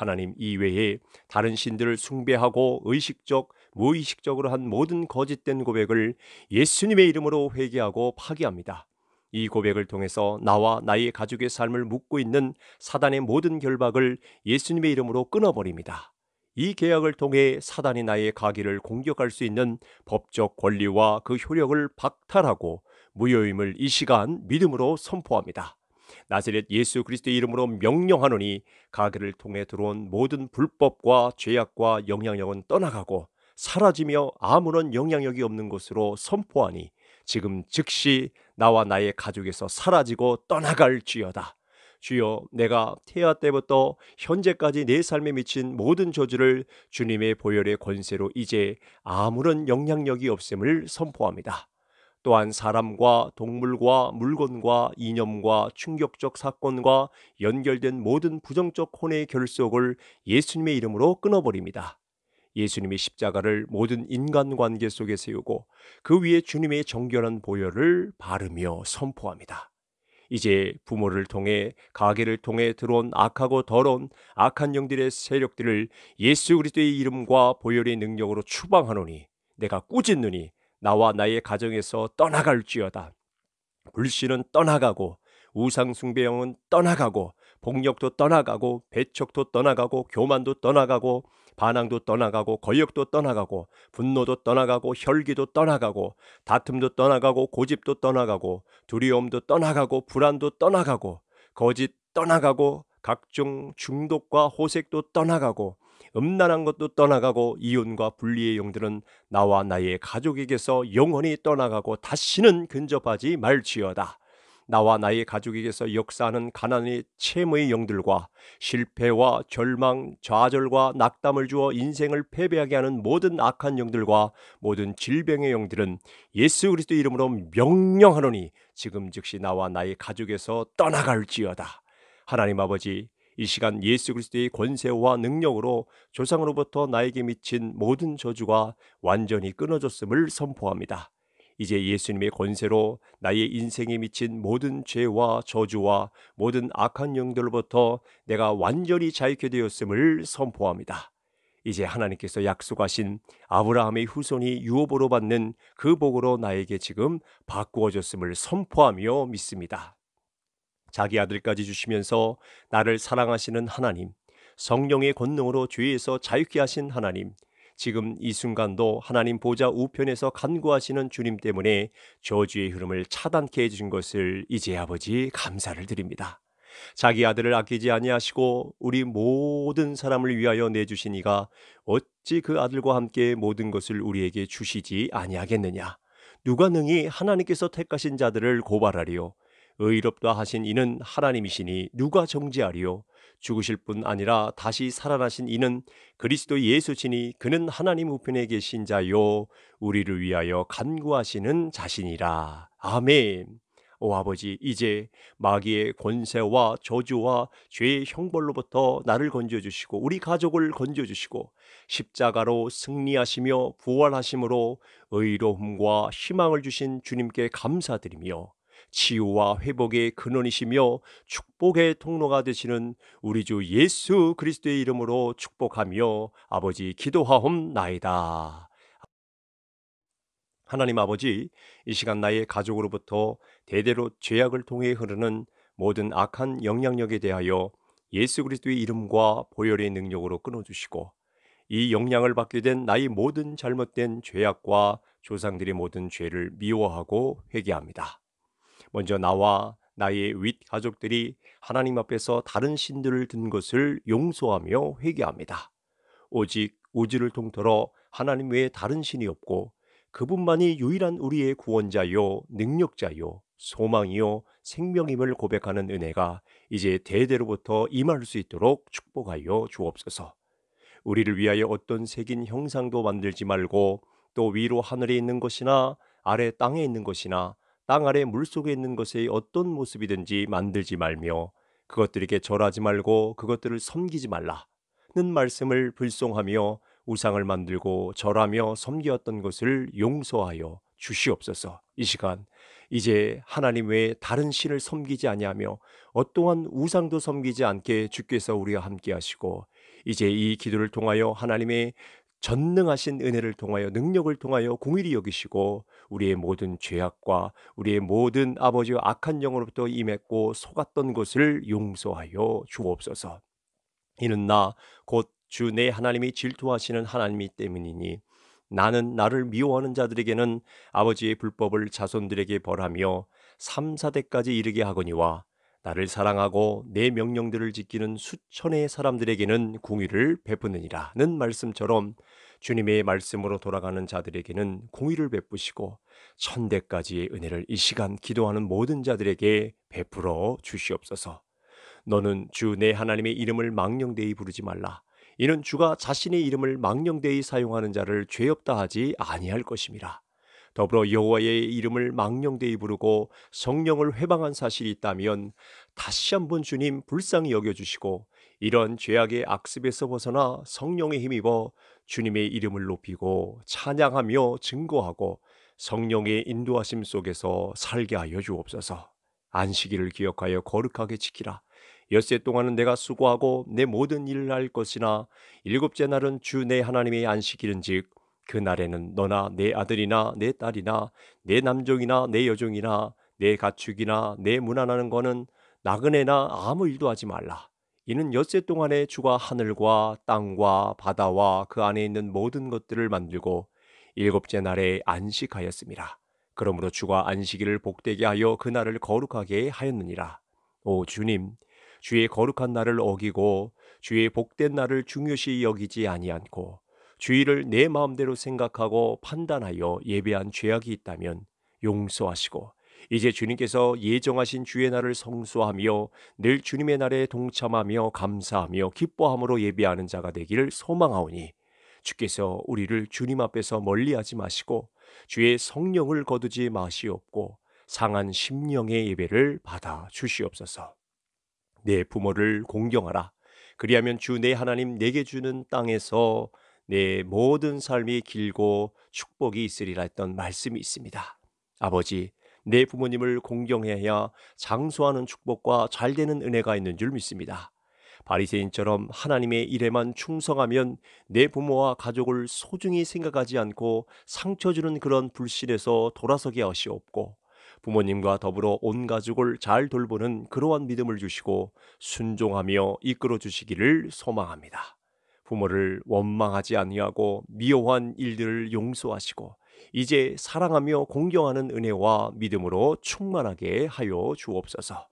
하나님 이외에 다른 신들을 숭배하고 의식적 무의식적으로 한 모든 거짓된 고백을 예수님의 이름으로 회개하고 파기합니다. 이 고백을 통해서 나와 나의 가족의 삶을 묻고 있는 사단의 모든 결박을 예수님의 이름으로 끊어버립니다. 이 계약을 통해 사단이 나의 가기를 공격할 수 있는 법적 권리와 그 효력을 박탈하고 무효임을 이 시간 믿음으로 선포합니다. 나세렛 예수 그리스도의 이름으로 명령하노니 가게를 통해 들어온 모든 불법과 죄악과 영향력은 떠나가고 사라지며 아무런 영향력이 없는 것으로 선포하니 지금 즉시 나와 나의 가족에서 사라지고 떠나갈지어다. 주여 내가 태아 때부터 현재까지 내 삶에 미친 모든 저주를 주님의 보혈의 권세로 이제 아무런 영향력이 없음을 선포합니다. 또한 사람과 동물과 물건과 이념과 충격적 사건과 연결된 모든 부정적 혼의 결속을 예수님의 이름으로 끊어버립니다. 예수님의 십자가를 모든 인간관계 속에 세우고 그 위에 주님의 정결한 보혈을 바르며 선포합니다. 이제 부모를 통해 가게를 통해 들어온 악하고 더러운 악한 영들의 세력들을 예수 그리스도의 이름과 보혈의 능력으로 추방하노니 내가 꾸짖느니 나와 나의 가정에서 떠나갈지어다. 불신은 떠나가고 우상숭배형은 떠나가고 폭력도 떠나가고 배척도 떠나가고 교만도 떠나가고 반항도 떠나가고 거역도 떠나가고 분노도 떠나가고 혈기도 떠나가고 다툼도 떠나가고 고집도 떠나가고 두려움도 떠나가고 불안도 떠나가고 거짓 떠나가고 각종 중독과 호색도 떠나가고 음란한 것도 떠나가고 이혼과 분리의 영들은 나와 나의 가족에게서 영원히 떠나가고 다시는 근접하지 말지어다. 나와 나의 가족에게서 역사하는 가난의 체험의 영들과 실패와 절망, 좌절과 낙담을 주어 인생을 패배하게 하는 모든 악한 영들과 모든 질병의 영들은 예수 그리스도 이름으로 명령하노니 지금 즉시 나와 나의 가족에서 떠나갈지어다. 하나님 아버지 이 시간 예수 그리스도의 권세와 능력으로 조상으로부터 나에게 미친 모든 저주가 완전히 끊어졌음을 선포합니다. 이제 예수님의 권세로 나의 인생에 미친 모든 죄와 저주와 모든 악한 영들로부터 내가 완전히 자유케 되었음을 선포합니다. 이제 하나님께서 약속하신 아브라함의 후손이 유업으로 받는 그 복으로 나에게 지금 바꾸어졌음을 선포하며 믿습니다. 자기 아들까지 주시면서 나를 사랑하시는 하나님, 성령의 권능으로 죄에서 자유케 하신 하나님, 지금 이 순간도 하나님 보좌 우편에서 간구하시는 주님 때문에 저주의 흐름을 차단케 해주신 것을 이제 아버지 감사를 드립니다. 자기 아들을 아끼지 아니하시고 우리 모든 사람을 위하여 내주시니가 어찌 그 아들과 함께 모든 것을 우리에게 주시지 아니하겠느냐. 누가 능히 하나님께서 택하신 자들을 고발하리요. 의롭다 하신 이는 하나님이시니 누가 정지하리요 죽으실 뿐 아니라 다시 살아나신 이는 그리스도 예수시니 그는 하나님 우편에 계신 자요 우리를 위하여 간구하시는 자신이라. 아멘. 오 아버지 이제 마귀의 권세와 저주와 죄의 형벌로부터 나를 건져 주시고 우리 가족을 건져 주시고 십자가로 승리하시며 부활하심으로 의로움과 희망을 주신 주님께 감사드리며 치유와 회복의 근원이시며 축복의 통로가 되시는 우리 주 예수 그리스도의 이름으로 축복하며 아버지 기도하옵나이다. 하나님 아버지, 이 시간 나의 가족으로부터 대대로 죄악을 통해 흐르는 모든 악한 영향력에 대하여 예수 그리스도의 이름과 보혈의 능력으로 끊어주시고 이 영향을 받게 된 나의 모든 잘못된 죄악과 조상들의 모든 죄를 미워하고 회개합니다. 먼저 나와 나의 윗 가족들이 하나님 앞에서 다른 신들을 든 것을 용서하며 회개합니다. 오직 우주를 통틀어 하나님 외에 다른 신이 없고 그분만이 유일한 우리의 구원자요, 능력자요, 소망이요, 생명임을 고백하는 은혜가 이제 대대로부터 임할 수 있도록 축복하여 주옵소서. 우리를 위하여 어떤 색인 형상도 만들지 말고 또 위로 하늘에 있는 것이나 아래 땅에 있는 것이나 땅 아래 물속에 있는 것의 어떤 모습이든지 만들지 말며 그것들에게 절하지 말고 그것들을 섬기지 말라는 말씀을 불송하며 우상을 만들고 절하며 섬기었던 것을 용서하여 주시옵소서. 이 시간 이제 하나님 외에 다른 신을 섬기지 아니하며 어떠한 우상도 섬기지 않게 주께서 우리와 함께 하시고 이제 이 기도를 통하여 하나님의 전능하신 은혜를 통하여 능력을 통하여 공일히 여기시고 우리의 모든 죄악과 우리의 모든 아버지의 악한 영으로부터 임했고 속았던 것을 용서하여 주옵소서. 이는 나 곧 주 내 하나님이 질투하시는 하나님이 때문이니 나는 나를 미워하는 자들에게는 아버지의 불법을 자손들에게 벌하며 삼사대까지 이르게 하거니와 나를 사랑하고 내 명령들을 지키는 수천의 사람들에게는 공의를 베푸느니라는 말씀처럼 주님의 말씀으로 돌아가는 자들에게는 공의를 베푸시고 천대까지의 은혜를 이 시간 기도하는 모든 자들에게 베풀어 주시옵소서. 너는 주 내 하나님의 이름을 망령되이 부르지 말라. 이는 주가 자신의 이름을 망령되이 사용하는 자를 죄 없다 하지 아니할 것임이라. 더불어 여호와의 이름을 망령되이 부르고 성령을 회방한 사실이 있다면 다시 한번 주님 불쌍히 여겨주시고 이런 죄악의 악습에서 벗어나 성령의 힘입어 주님의 이름을 높이고 찬양하며 증거하고 성령의 인도하심 속에서 살게 하여 주옵소서. 안식일을 기억하여 거룩하게 지키라. 엿세 동안은 내가 수고하고 내 모든 일을 할 것이나 일곱째 날은 주 내 하나님의 안식일인즉 그 날에는 너나 내 아들이나 내 딸이나 내 남종이나 내 여종이나 내 가축이나 내 무난하는 거는 나그네나 아무 일도 하지 말라. 이는 엿새 동안에 주가 하늘과 땅과 바다와 그 안에 있는 모든 것들을 만들고 일곱째 날에 안식하였습니다. 그러므로 주가 안식일을 복되게 하여 그 날을 거룩하게 하였느니라. 오 주님, 주의 거룩한 날을 어기고 주의 복된 날을 중요시 여기지 아니않고 주의를 내 마음대로 생각하고 판단하여 예배한 죄악이 있다면 용서하시고 이제 주님께서 예정하신 주의 날을 성수하며 늘 주님의 날에 동참하며 감사하며 기뻐함으로 예배하는 자가 되기를 소망하오니 주께서 우리를 주님 앞에서 멀리하지 마시고 주의 성령을 거두지 마시옵고 상한 심령의 예배를 받아 주시옵소서. 내 부모를 공경하라. 그리하면 주 내 하나님 내게 주는 땅에서 내 모든 삶이 길고 축복이 있으리라 했던 말씀이 있습니다. 아버지, 내 부모님을 공경해야 장수하는 축복과 잘되는 은혜가 있는 줄 믿습니다. 바리새인처럼 하나님의 일에만 충성하면 내 부모와 가족을 소중히 생각하지 않고 상처 주는 그런 불신에서 돌아서게 하시옵고 부모님과 더불어 온 가족을 잘 돌보는 그러한 믿음을 주시고 순종하며 이끌어 주시기를 소망합니다. 부모를 원망하지 아니하고 미워한 일들을 용서하시고 이제 사랑하며 공경하는 은혜와 믿음으로 충만하게 하여 주옵소서.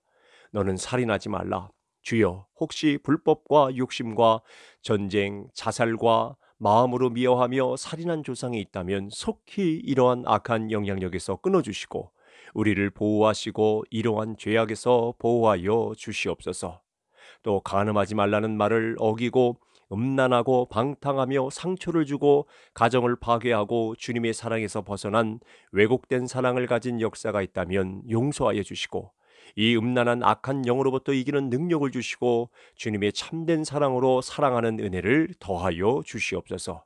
너는 살인하지 말라. 주여, 혹시 불법과 욕심과 전쟁, 자살과 마음으로 미워하며 살인한 조상이 있다면 속히 이러한 악한 영향력에서 끊어주시고 우리를 보호하시고 이러한 죄악에서 보호하여 주시옵소서. 또 간음하지 말라는 말을 어기고 음란하고 방탕하며 상처를 주고 가정을 파괴하고 주님의 사랑에서 벗어난 왜곡된 사랑을 가진 역사가 있다면 용서하여 주시고 이 음란한 악한 영으로부터 이기는 능력을 주시고 주님의 참된 사랑으로 사랑하는 은혜를 더하여 주시옵소서.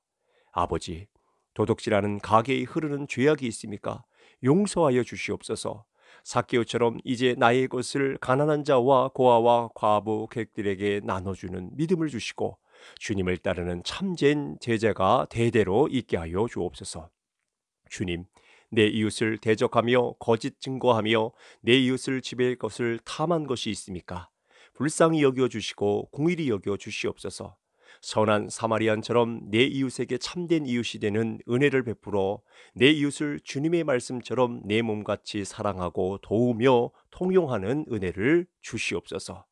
아버지, 도둑질하는 가게에 흐르는 죄악이 있습니까? 용서하여 주시옵소서. 사키오처럼 이제 나의 것을 가난한 자와 고아와 과부 객들에게 나눠주는 믿음을 주시고 주님을 따르는 참된 제자가 대대로 있게 하여 주옵소서. 주님, 내 이웃을 대적하며 거짓 증거하며 내 이웃을 지배할 것을 탐한 것이 있습니까? 불쌍히 여겨 주시고 공일히 여겨 주시옵소서. 선한 사마리안처럼 내 이웃에게 참된 이웃이 되는 은혜를 베풀어 내 이웃을 주님의 말씀처럼 내 몸같이 사랑하고 도우며 통용하는 은혜를 주시옵소서.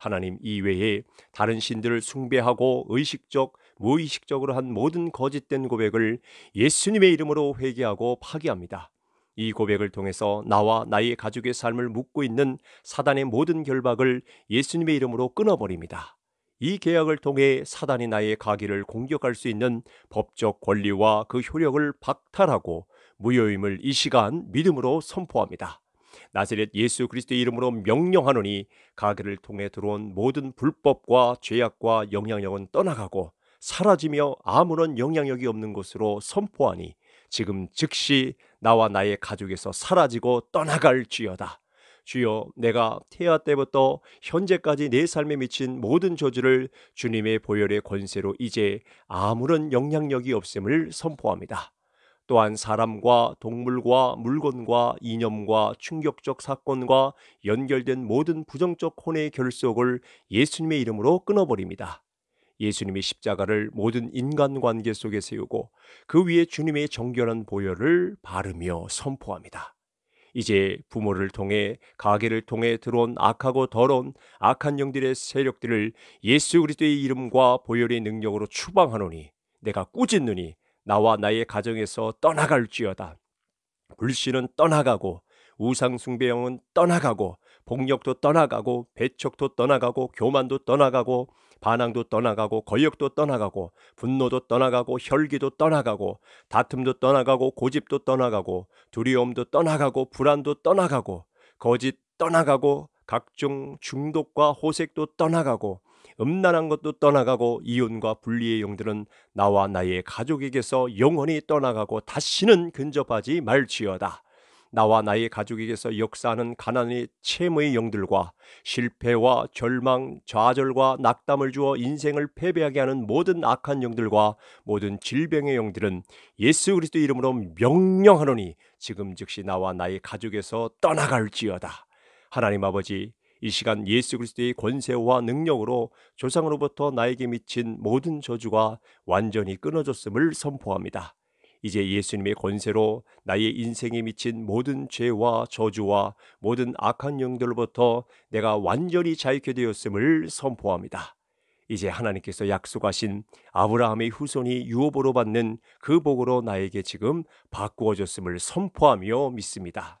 하나님 이외에 다른 신들을 숭배하고 의식적 무의식적으로 한 모든 거짓된 고백을 예수님의 이름으로 회개하고 파기합니다. 이 고백을 통해서 나와 나의 가족의 삶을 묶고 있는 사단의 모든 결박을 예수님의 이름으로 끊어버립니다. 이 계약을 통해 사단이 나의 가기를 공격할 수 있는 법적 권리와 그 효력을 박탈하고 무효임을 이 시간 믿음으로 선포합니다. 나세렛 예수 그리스도의 이름으로 명령하노니 가게를 통해 들어온 모든 불법과 죄악과 영향력은 떠나가고 사라지며 아무런 영향력이 없는 것으로 선포하니 지금 즉시 나와 나의 가족에서 사라지고 떠나갈지어다. 주여 내가 태아 때부터 현재까지 내 삶에 미친 모든 저주를 주님의 보혈의 권세로 이제 아무런 영향력이 없음을 선포합니다. 또한 사람과 동물과 물건과 이념과 충격적 사건과 연결된 모든 부정적 혼의 결속을 예수님의 이름으로 끊어버립니다. 예수님의 십자가를 모든 인간관계 속에 세우고 그 위에 주님의 정결한 보혈을 바르며 선포합니다. 이제 부모를 통해 가게를 통해 들어온 악하고 더러운 악한 영들의 세력들을 예수 그리스도의 이름과 보혈의 능력으로 추방하노니 내가 꾸짖느니 나와 나의 가정에서 떠나갈지어다. 불신은 떠나가고 우상숭배형은 떠나가고 폭력도 떠나가고 배척도 떠나가고 교만도 떠나가고 반항도 떠나가고 권력도 떠나가고 분노도 떠나가고 혈기도 떠나가고 다툼도 떠나가고 고집도 떠나가고 두려움도 떠나가고 불안도 떠나가고 거짓 떠나가고 각종 중독과 호색도 떠나가고 음란한 것도 떠나가고 이혼과 분리의 영들은 나와 나의 가족에게서 영원히 떠나가고 다시는 근접하지 말지어다. 나와 나의 가족에게서 역사하는 가난의 채무의 영들과 실패와 절망, 좌절과 낙담을 주어 인생을 패배하게 하는 모든 악한 영들과 모든 질병의 영들은 예수 그리스도 이름으로 명령하노니 지금 즉시 나와 나의 가족에서 떠나갈지어다. 하나님 아버지 이 시간 예수 그리스도의 권세와 능력으로 조상으로부터 나에게 미친 모든 저주가 완전히 끊어졌음을 선포합니다. 이제 예수님의 권세로 나의 인생에 미친 모든 죄와 저주와 모든 악한 영들로부터 내가 완전히 자유케 되었음을 선포합니다. 이제 하나님께서 약속하신 아브라함의 후손이 유업으로 받는 그 복으로 나에게 지금 바꾸어졌음을 선포하며 믿습니다.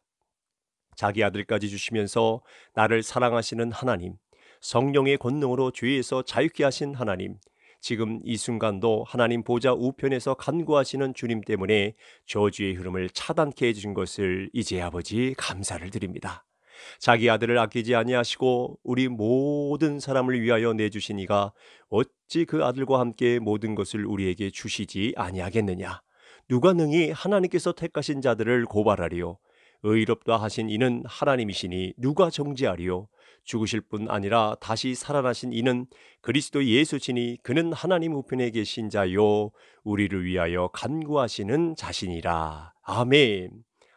자기 아들까지 주시면서 나를 사랑하시는 하나님, 성령의 권능으로 죄에서 자유케 하신 하나님, 지금 이 순간도 하나님 보좌 우편에서 간구하시는 주님 때문에 저주의 흐름을 차단케 해주신 것을 이제 아버지 감사를 드립니다. 자기 아들을 아끼지 아니하시고 우리 모든 사람을 위하여 내주시니가 어찌 그 아들과 함께 모든 것을 우리에게 주시지 아니하겠느냐. 누가 능히 하나님께서 택하신 자들을 고발하리요. 의롭다 하신 이는 하나님이시니 누가 정지하리요 죽으실 뿐 아니라 다시 살아나신 이는 그리스도 예수시니 그는 하나님 우편에 계신 자요 우리를 위하여 간구하시는 자신이라. 아멘.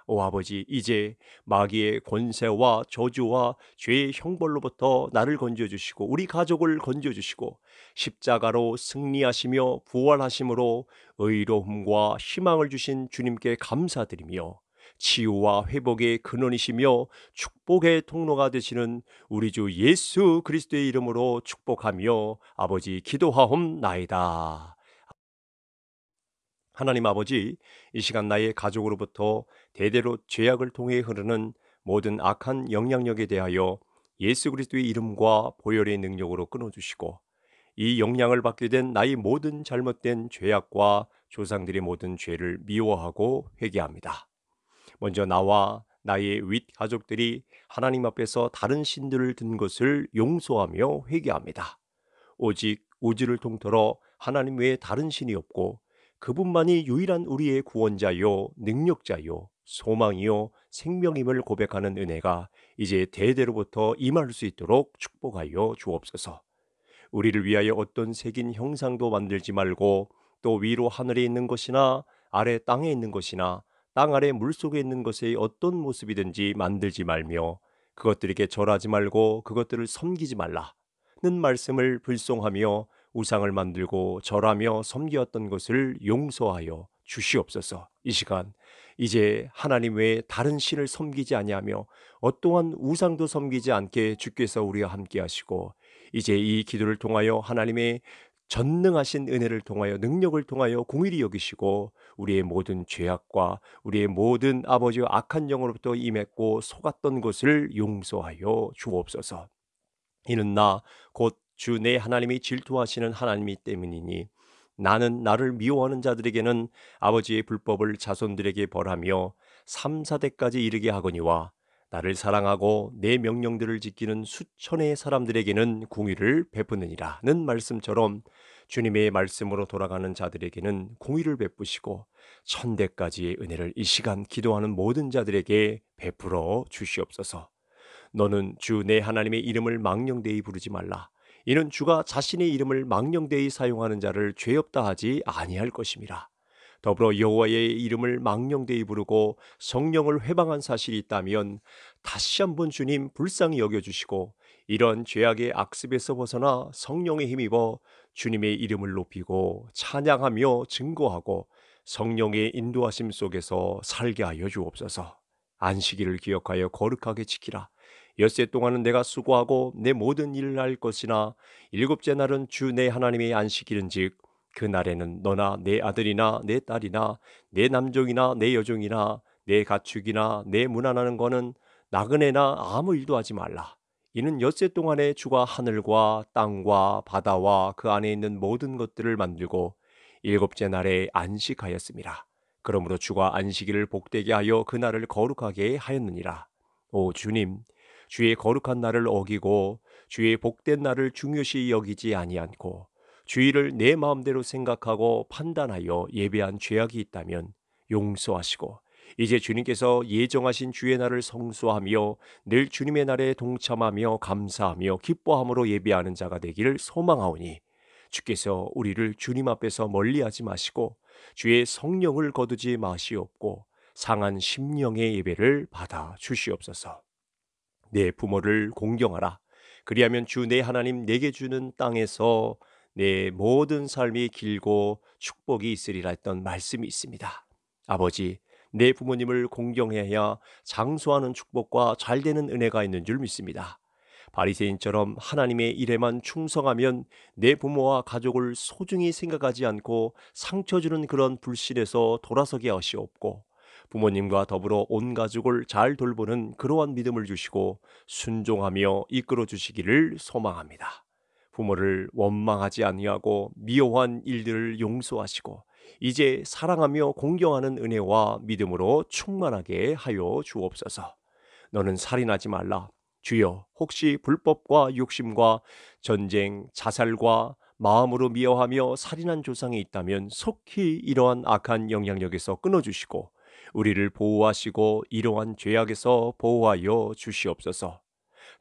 오 아버지 이제 마귀의 권세와 저주와 죄의 형벌로부터 나를 건져 주시고 우리 가족을 건져 주시고 십자가로 승리하시며 부활하심으로 의로움과 희망을 주신 주님께 감사드리며 치유와 회복의 근원이시며 축복의 통로가 되시는 우리 주 예수 그리스도의 이름으로 축복하며 아버지 기도하옵나이다. 하나님 아버지, 이 시간 나의 가족으로부터 대대로 죄악을 통해 흐르는 모든 악한 영향력에 대하여 예수 그리스도의 이름과 보혈의 능력으로 끊어주시고 이 영향을 받게 된 나의 모든 잘못된 죄악과 조상들의 모든 죄를 미워하고 회개합니다. 먼저 나와 나의 윗 가족들이 하나님 앞에서 다른 신들을 든 것을 용서하며 회개합니다. 오직 우주를 통틀어 하나님 외에 다른 신이 없고 그분만이 유일한 우리의 구원자요, 능력자요, 소망이요, 생명임을 고백하는 은혜가 이제 대대로부터 임할 수 있도록 축복하여 주옵소서. 우리를 위하여 어떤 색인 형상도 만들지 말고 또 위로 하늘에 있는 것이나 아래 땅에 있는 것이나 땅 아래 물속에 있는 것의 어떤 모습이든지 만들지 말며 그것들에게 절하지 말고 그것들을 섬기지 말라는 말씀을 불송하며 우상을 만들고 절하며 섬기었던 것을 용서하여 주시옵소서. 이 시간 이제 하나님 외에 다른 신을 섬기지 아니하며 어떠한 우상도 섬기지 않게 주께서 우리와 함께 하시고 이제 이 기도를 통하여 하나님의 전능하신 은혜를 통하여 능력을 통하여 공일히 여기시고 우리의 모든 죄악과 우리의 모든 아버지 악한 영으로부터 임했고 속았던 것을 용서하여 주옵소서. 이는 나 곧 주 내 하나님이 질투하시는 하나님이 때문이니 나는 나를 미워하는 자들에게는 아버지의 불법을 자손들에게 벌하며 삼사대까지 이르게 하거니와 나를 사랑하고 내 명령들을 지키는 수천의 사람들에게는 공의를 베푸느니라는 말씀처럼 주님의 말씀으로 돌아가는 자들에게는 공의를 베푸시고 천대까지의 은혜를 이 시간 기도하는 모든 자들에게 베풀어 주시옵소서. 너는 주 내 하나님의 이름을 망령되이 부르지 말라. 이는 주가 자신의 이름을 망령되이 사용하는 자를 죄 없다 하지 아니할 것임이라. 더불어 여호와의 이름을 망령되이 부르고 성령을 회방한 사실이 있다면 다시 한번 주님 불쌍히 여겨주시고 이런 죄악의 악습에서 벗어나 성령의 힘입어 주님의 이름을 높이고 찬양하며 증거하고 성령의 인도하심 속에서 살게 하여 주옵소서. 안식일을 기억하여 거룩하게 지키라. 엿세 동안은 내가 수고하고 내 모든 일을 할 것이나 일곱째 날은 주 내 하나님의 안식일인즉 그 날에는 너나 내 아들이나 내 딸이나 내 남종이나 내 여종이나 내 가축이나 내문난하는 거는 나그네나 아무 일도 하지 말라. 이는 엿새 동안에 주가 하늘과 땅과 바다와 그 안에 있는 모든 것들을 만들고 일곱째 날에 안식하였습니다. 그러므로 주가 안식일을 복되게 하여 그 날을 거룩하게 하였느니라. 오 주님, 주의 거룩한 날을 어기고 주의 복된 날을 중요시 여기지 아니않고 주의를 내 마음대로 생각하고 판단하여 예배한 죄악이 있다면 용서하시고 이제 주님께서 예정하신 주의 날을 성수하며 늘 주님의 날에 동참하며 감사하며 기뻐함으로 예배하는 자가 되기를 소망하오니 주께서 우리를 주님 앞에서 멀리하지 마시고 주의 성령을 거두지 마시옵고 상한 심령의 예배를 받아 주시옵소서. 내 부모를 공경하라. 그리하면 주 내 하나님 내게 주는 땅에서 내 네, 모든 삶이 길고 축복이 있으리라 했던 말씀이 있습니다. 아버지, 내 부모님을 공경해야 장수하는 축복과 잘되는 은혜가 있는 줄 믿습니다. 바리새인처럼 하나님의 일에만 충성하면 내 부모와 가족을 소중히 생각하지 않고 상처 주는 그런 불신에서 돌아서게 하시옵고 부모님과 더불어 온 가족을 잘 돌보는 그러한 믿음을 주시고 순종하며 이끌어 주시기를 소망합니다. 부모를 원망하지 아니하고 미워한 일들을 용서하시고 이제 사랑하며 공경하는 은혜와 믿음으로 충만하게 하여 주옵소서. 너는 살인하지 말라. 주여, 혹시 불법과 욕심과 전쟁, 자살과 마음으로 미워하며 살인한 조상이 있다면 속히 이러한 악한 영향력에서 끊어주시고 우리를 보호하시고 이러한 죄악에서 보호하여 주시옵소서.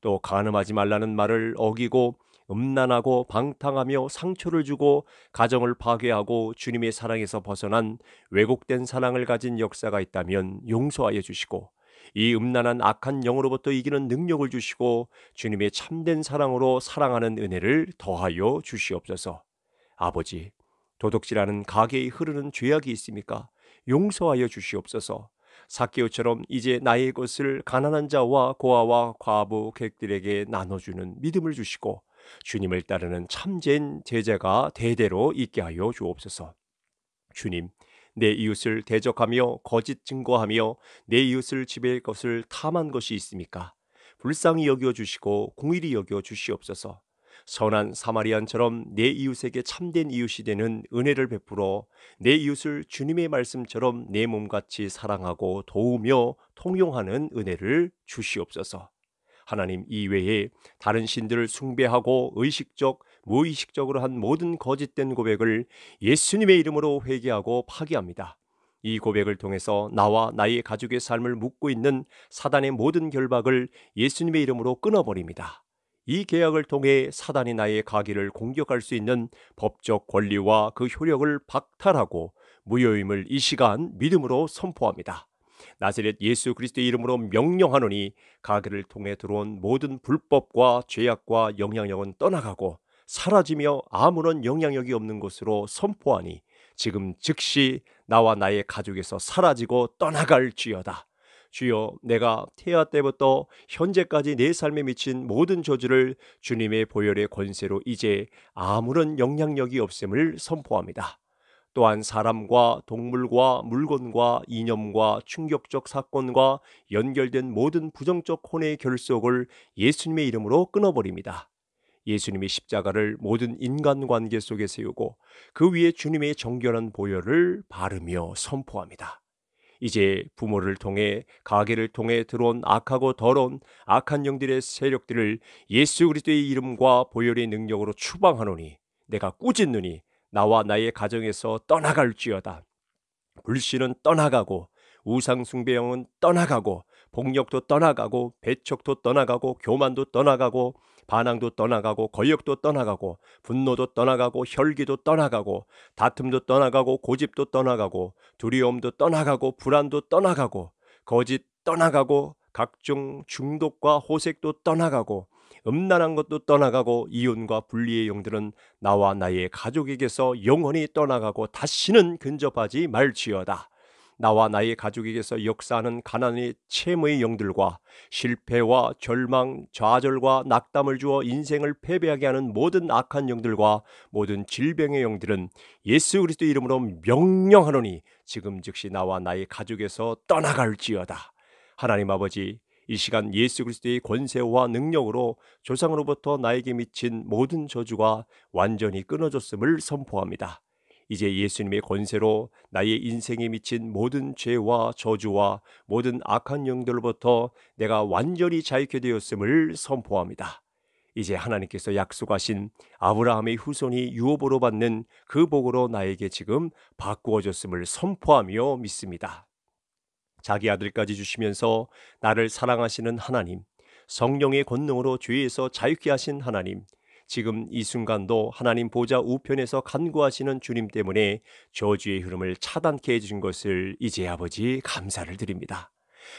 또 간음하지 말라는 말을 어기고 음란하고 방탕하며 상처를 주고 가정을 파괴하고 주님의 사랑에서 벗어난 왜곡된 사랑을 가진 역사가 있다면 용서하여 주시고 이 음란한 악한 영으로부터 이기는 능력을 주시고 주님의 참된 사랑으로 사랑하는 은혜를 더하여 주시옵소서. 아버지, 도둑질하는 가게에 흐르는 죄악이 있습니까? 용서하여 주시옵소서. 사케오처럼 이제 나의 것을 가난한 자와 고아와 과부 객들에게 나눠주는 믿음을 주시고 주님을 따르는 참된 제자가 대대로 있게 하여 주옵소서. 주님, 내 이웃을 대적하며 거짓 증거하며 내 이웃을 지배할 것을 탐한 것이 있습니까? 불쌍히 여겨 주시고 공일히 여겨 주시옵소서. 선한 사마리안처럼 내 이웃에게 참된 이웃이 되는 은혜를 베풀어 내 이웃을 주님의 말씀처럼 내 몸같이 사랑하고 도우며 통용하는 은혜를 주시옵소서. 하나님 이외에 다른 신들을 숭배하고 의식적 무의식적으로 한 모든 거짓된 고백을 예수님의 이름으로 회개하고 파기합니다. 이 고백을 통해서 나와 나의 가족의 삶을 묶고 있는 사단의 모든 결박을 예수님의 이름으로 끊어버립니다. 이 계약을 통해 사단이 나의 가기를 공격할 수 있는 법적 권리와 그 효력을 박탈하고 무효임을 이 시간 믿음으로 선포합니다. 나세렛 예수 그리스도의 이름으로 명령하노니 가게를 통해 들어온 모든 불법과 죄악과 영향력은 떠나가고 사라지며 아무런 영향력이 없는 것으로 선포하니 지금 즉시 나와 나의 가족에서 사라지고 떠나갈지어다. 주여 내가 태아 때부터 현재까지 내 삶에 미친 모든 저주를 주님의 보혈의 권세로 이제 아무런 영향력이 없음을 선포합니다. 또한 사람과 동물과 물건과 이념과 충격적 사건과 연결된 모든 부정적 혼의 결속을 예수님의 이름으로 끊어버립니다. 예수님의 십자가를 모든 인간관계 속에 세우고 그 위에 주님의 정결한 보혈을 바르며 선포합니다. 이제 부모를 통해 가게를 통해 들어온 악하고 더러운 악한 영들의 세력들을 예수 그리스도의 이름과 보혈의 능력으로 추방하노니 내가 꾸짖느니 나와 나의 가정에서 떠나갈지어다. 불신은 떠나가고 우상숭배형은 떠나가고 폭력도 떠나가고 배척도 떠나가고 교만도 떠나가고 반항도 떠나가고 거역도 떠나가고 분노도 떠나가고 혈기도 떠나가고 다툼도 떠나가고 고집도 떠나가고 두려움도 떠나가고 불안도 떠나가고 거짓 떠나가고 각종 중독과 호색도 떠나가고 음란한 것도 떠나가고 이혼과 분리의 영들은 나와 나의 가족에게서 영원히 떠나가고 다시는 근접하지 말지어다. 나와 나의 가족에게서 역사하는 가난의 체험의 영들과 실패와 절망, 좌절과 낙담을 주어 인생을 패배하게 하는 모든 악한 영들과 모든 질병의 영들은 예수 그리스도 이름으로 명령하노니 지금 즉시 나와 나의 가족에서 떠나갈지어다. 하나님 아버지 이 시간 예수 그리스도의 권세와 능력으로 조상으로부터 나에게 미친 모든 저주가 완전히 끊어졌음을 선포합니다. 이제 예수님의 권세로 나의 인생에 미친 모든 죄와 저주와 모든 악한 영들로부터 내가 완전히 자유케 되었음을 선포합니다. 이제 하나님께서 약속하신 아브라함의 후손이 유업으로 받는 그 복으로 나에게 지금 바꾸어졌음을 선포하며 믿습니다. 자기 아들까지 주시면서 나를 사랑하시는 하나님, 성령의 권능으로 죄에서 자유케 하신 하나님, 지금 이 순간도 하나님 보좌 우편에서 간구하시는 주님 때문에 저주의 흐름을 차단케 해주신 것을 이제 아버지 감사를 드립니다.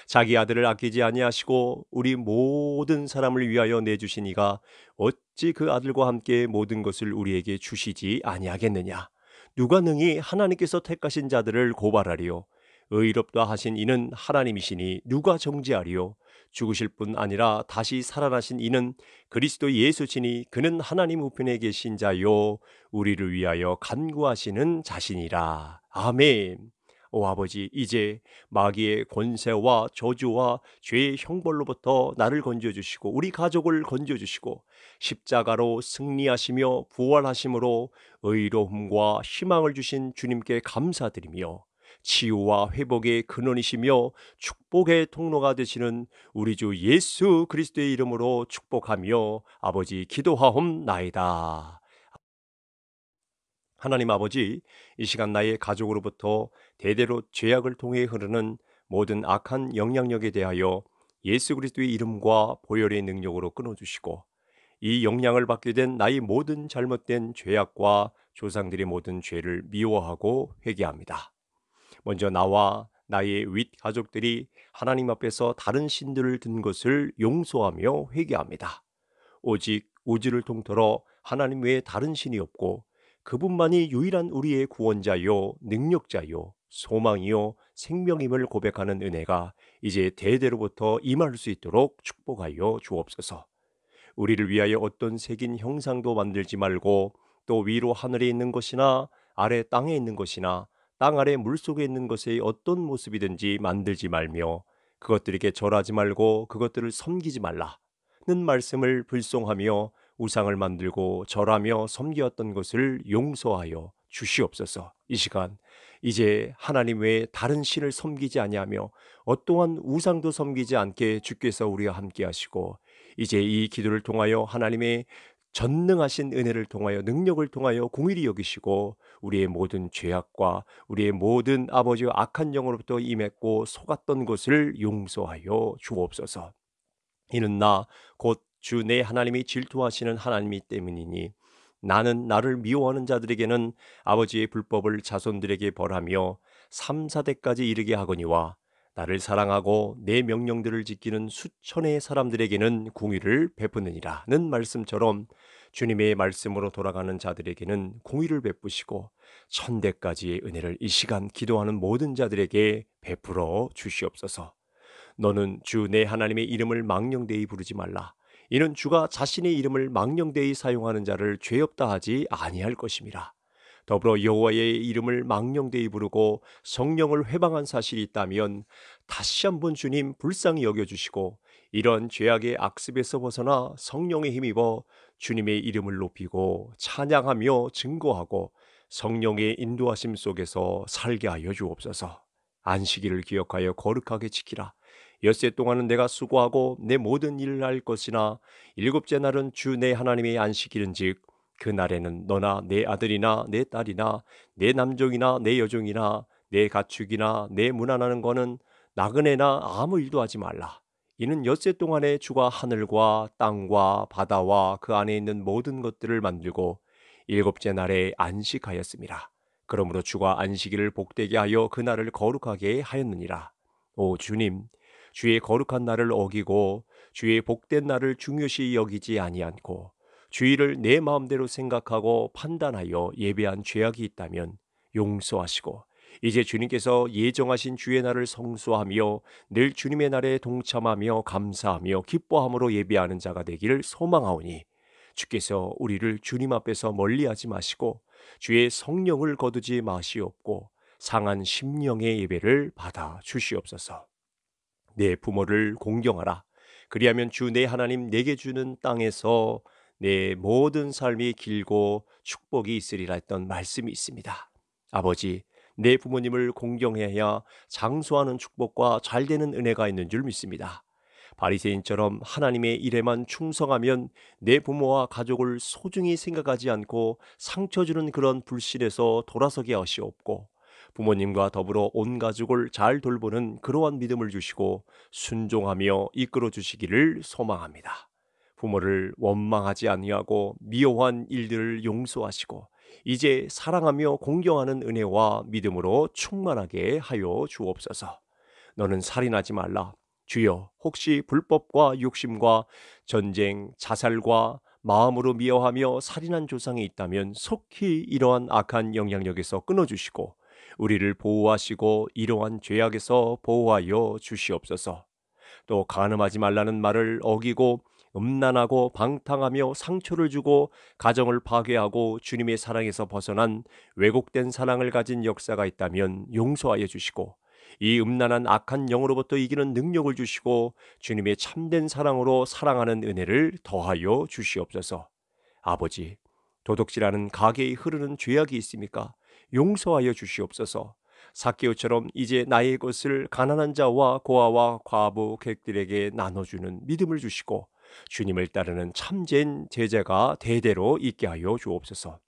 자기 아들을 아끼지 아니하시고 우리 모든 사람을 위하여 내주시니가 어찌 그 아들과 함께 모든 것을 우리에게 주시지 아니하겠느냐. 누가 능히 하나님께서 택하신 자들을 고발하리요. 의롭다 하신 이는 하나님이시니 누가 정지하리요 죽으실 뿐 아니라 다시 살아나신 이는 그리스도 예수시니 그는 하나님 우편에 계신 자요 우리를 위하여 간구하시는 자신이라 아멘 오 아버지 이제 마귀의 권세와 저주와 죄의 형벌로부터 나를 건져 주시고 우리 가족을 건져 주시고 십자가로 승리하시며 부활하심으로 의로움과 희망을 주신 주님께 감사드리며 치유와 회복의 근원이시며 축복의 통로가 되시는 우리 주 예수 그리스도의 이름으로 축복하며 아버지 기도하옵나이다. 하나님 아버지, 이 시간 나의 가족으로부터 대대로 죄악을 통해 흐르는 모든 악한 영향력에 대하여 예수 그리스도의 이름과 보혈의 능력으로 끊어주시고 이 영향을 받게 된 나의 모든 잘못된 죄악과 조상들의 모든 죄를 미워하고 회개합니다. 먼저 나와 나의 윗 가족들이 하나님 앞에서 다른 신들을 든 것을 용서하며 회개합니다. 오직 우주를 통틀어 하나님 외에 다른 신이 없고 그분만이 유일한 우리의 구원자요, 능력자요, 소망이요, 생명임을 고백하는 은혜가 이제 대대로부터 임할 수 있도록 축복하여 주옵소서. 우리를 위하여 어떤 색인 형상도 만들지 말고 또 위로 하늘에 있는 것이나 아래 땅에 있는 것이나 땅 아래 물속에 있는 것의 어떤 모습이든지 만들지 말며 그것들에게 절하지 말고 그것들을 섬기지 말라는 말씀을 불송하며 우상을 만들고 절하며 섬기었던 것을 용서하여 주시옵소서. 이 시간 이제 하나님 외에 다른 신을 섬기지 아니하며 어떠한 우상도 섬기지 않게 주께서 우리와 함께 하시고 이제 이 기도를 통하여 하나님의 전능하신 은혜를 통하여 능력을 통하여 공일히 여기시고 우리의 모든 죄악과 우리의 모든 아버지 악한 영으로부터 임했고 속았던 것을 용서하여 주옵소서. 이는 나 곧 주 내 하나님이 질투하시는 하나님이 때문이니 나는 나를 미워하는 자들에게는 아버지의 불법을 자손들에게 벌하며 삼사대까지 이르게 하거니와 나를 사랑하고 내 명령들을 지키는 수천의 사람들에게는 공의를 베푸느니라는 말씀처럼 주님의 말씀으로 돌아가는 자들에게는 공의를 베푸시고 천대까지의 은혜를 이 시간 기도하는 모든 자들에게 베풀어 주시옵소서. 너는 주 내 하나님의 이름을 망령되이 부르지 말라. 이는 주가 자신의 이름을 망령되이 사용하는 자를 죄 없다 하지 아니할 것임이라. 더불어 여호와의 이름을 망령되이 부르고 성령을 회방한 사실이 있다면 다시 한번 주님 불쌍히 여겨주시고 이런 죄악의 악습에서 벗어나 성령의 힘입어 주님의 이름을 높이고 찬양하며 증거하고 성령의 인도하심 속에서 살게 하여 주옵소서. 안식일을 기억하여 거룩하게 지키라. 엿세 동안은 내가 수고하고 내 모든 일을 할 것이나 일곱째 날은 주 내 하나님의 안식일은즉 그 날에는 너나 내 아들이나 내 딸이나 내 남종이나 내 여종이나 내 가축이나 내 무난하는 거는 나그네나 아무 일도 하지 말라. 이는 엿새 동안에 주가 하늘과 땅과 바다와 그 안에 있는 모든 것들을 만들고 일곱째 날에 안식하였습니다. 그러므로 주가 안식일을 복되게 하여 그 날을 거룩하게 하였느니라. 오 주님, 주의 거룩한 날을 어기고 주의 복된 날을 중요시 여기지 아니않고 주의를 내 마음대로 생각하고 판단하여 예배한 죄악이 있다면 용서하시고 이제 주님께서 예정하신 주의 날을 성수하며 늘 주님의 날에 동참하며 감사하며 기뻐함으로 예비하는 자가 되기를 소망하오니 주께서 우리를 주님 앞에서 멀리하지 마시고 주의 성령을 거두지 마시옵고 상한 심령의 예배를 받아 주시옵소서. 내 부모를 공경하라. 그리하면 주 내 하나님 내게 주는 땅에서 내 모든 삶이 길고 축복이 있으리라 했던 말씀이 있습니다. 아버지, 내 부모님을 공경해야 장수하는 축복과 잘되는 은혜가 있는 줄 믿습니다. 바리새인처럼 하나님의 일에만 충성하면 내 부모와 가족을 소중히 생각하지 않고 상처 주는 그런 불신에서 돌아서게 하시옵고 부모님과 더불어 온 가족을 잘 돌보는 그러한 믿음을 주시고 순종하며 이끌어 주시기를 소망합니다. 부모를 원망하지 아니하고 미워한 일들을 용서하시고 이제 사랑하며 공경하는 은혜와 믿음으로 충만하게 하여 주옵소서. 너는 살인하지 말라. 주여, 혹시 불법과 욕심과 전쟁, 자살과 마음으로 미워하며 살인한 조상이 있다면 속히 이러한 악한 영향력에서 끊어주시고 우리를 보호하시고 이러한 죄악에서 보호하여 주시옵소서. 또 간음하지 말라는 말을 어기고 음란하고 방탕하며 상처를 주고 가정을 파괴하고 주님의 사랑에서 벗어난 왜곡된 사랑을 가진 역사가 있다면 용서하여 주시고 이 음란한 악한 영으로부터 이기는 능력을 주시고 주님의 참된 사랑으로 사랑하는 은혜를 더하여 주시옵소서. 아버지, 도둑질하는 가게에 흐르는 죄악이 있습니까? 용서하여 주시옵소서. 사케오처럼 이제 나의 것을 가난한 자와 고아와 과부 객들에게 나눠주는 믿음을 주시고 주님을 따르는 참된 제자가 대대로 있게 하여 주옵소서.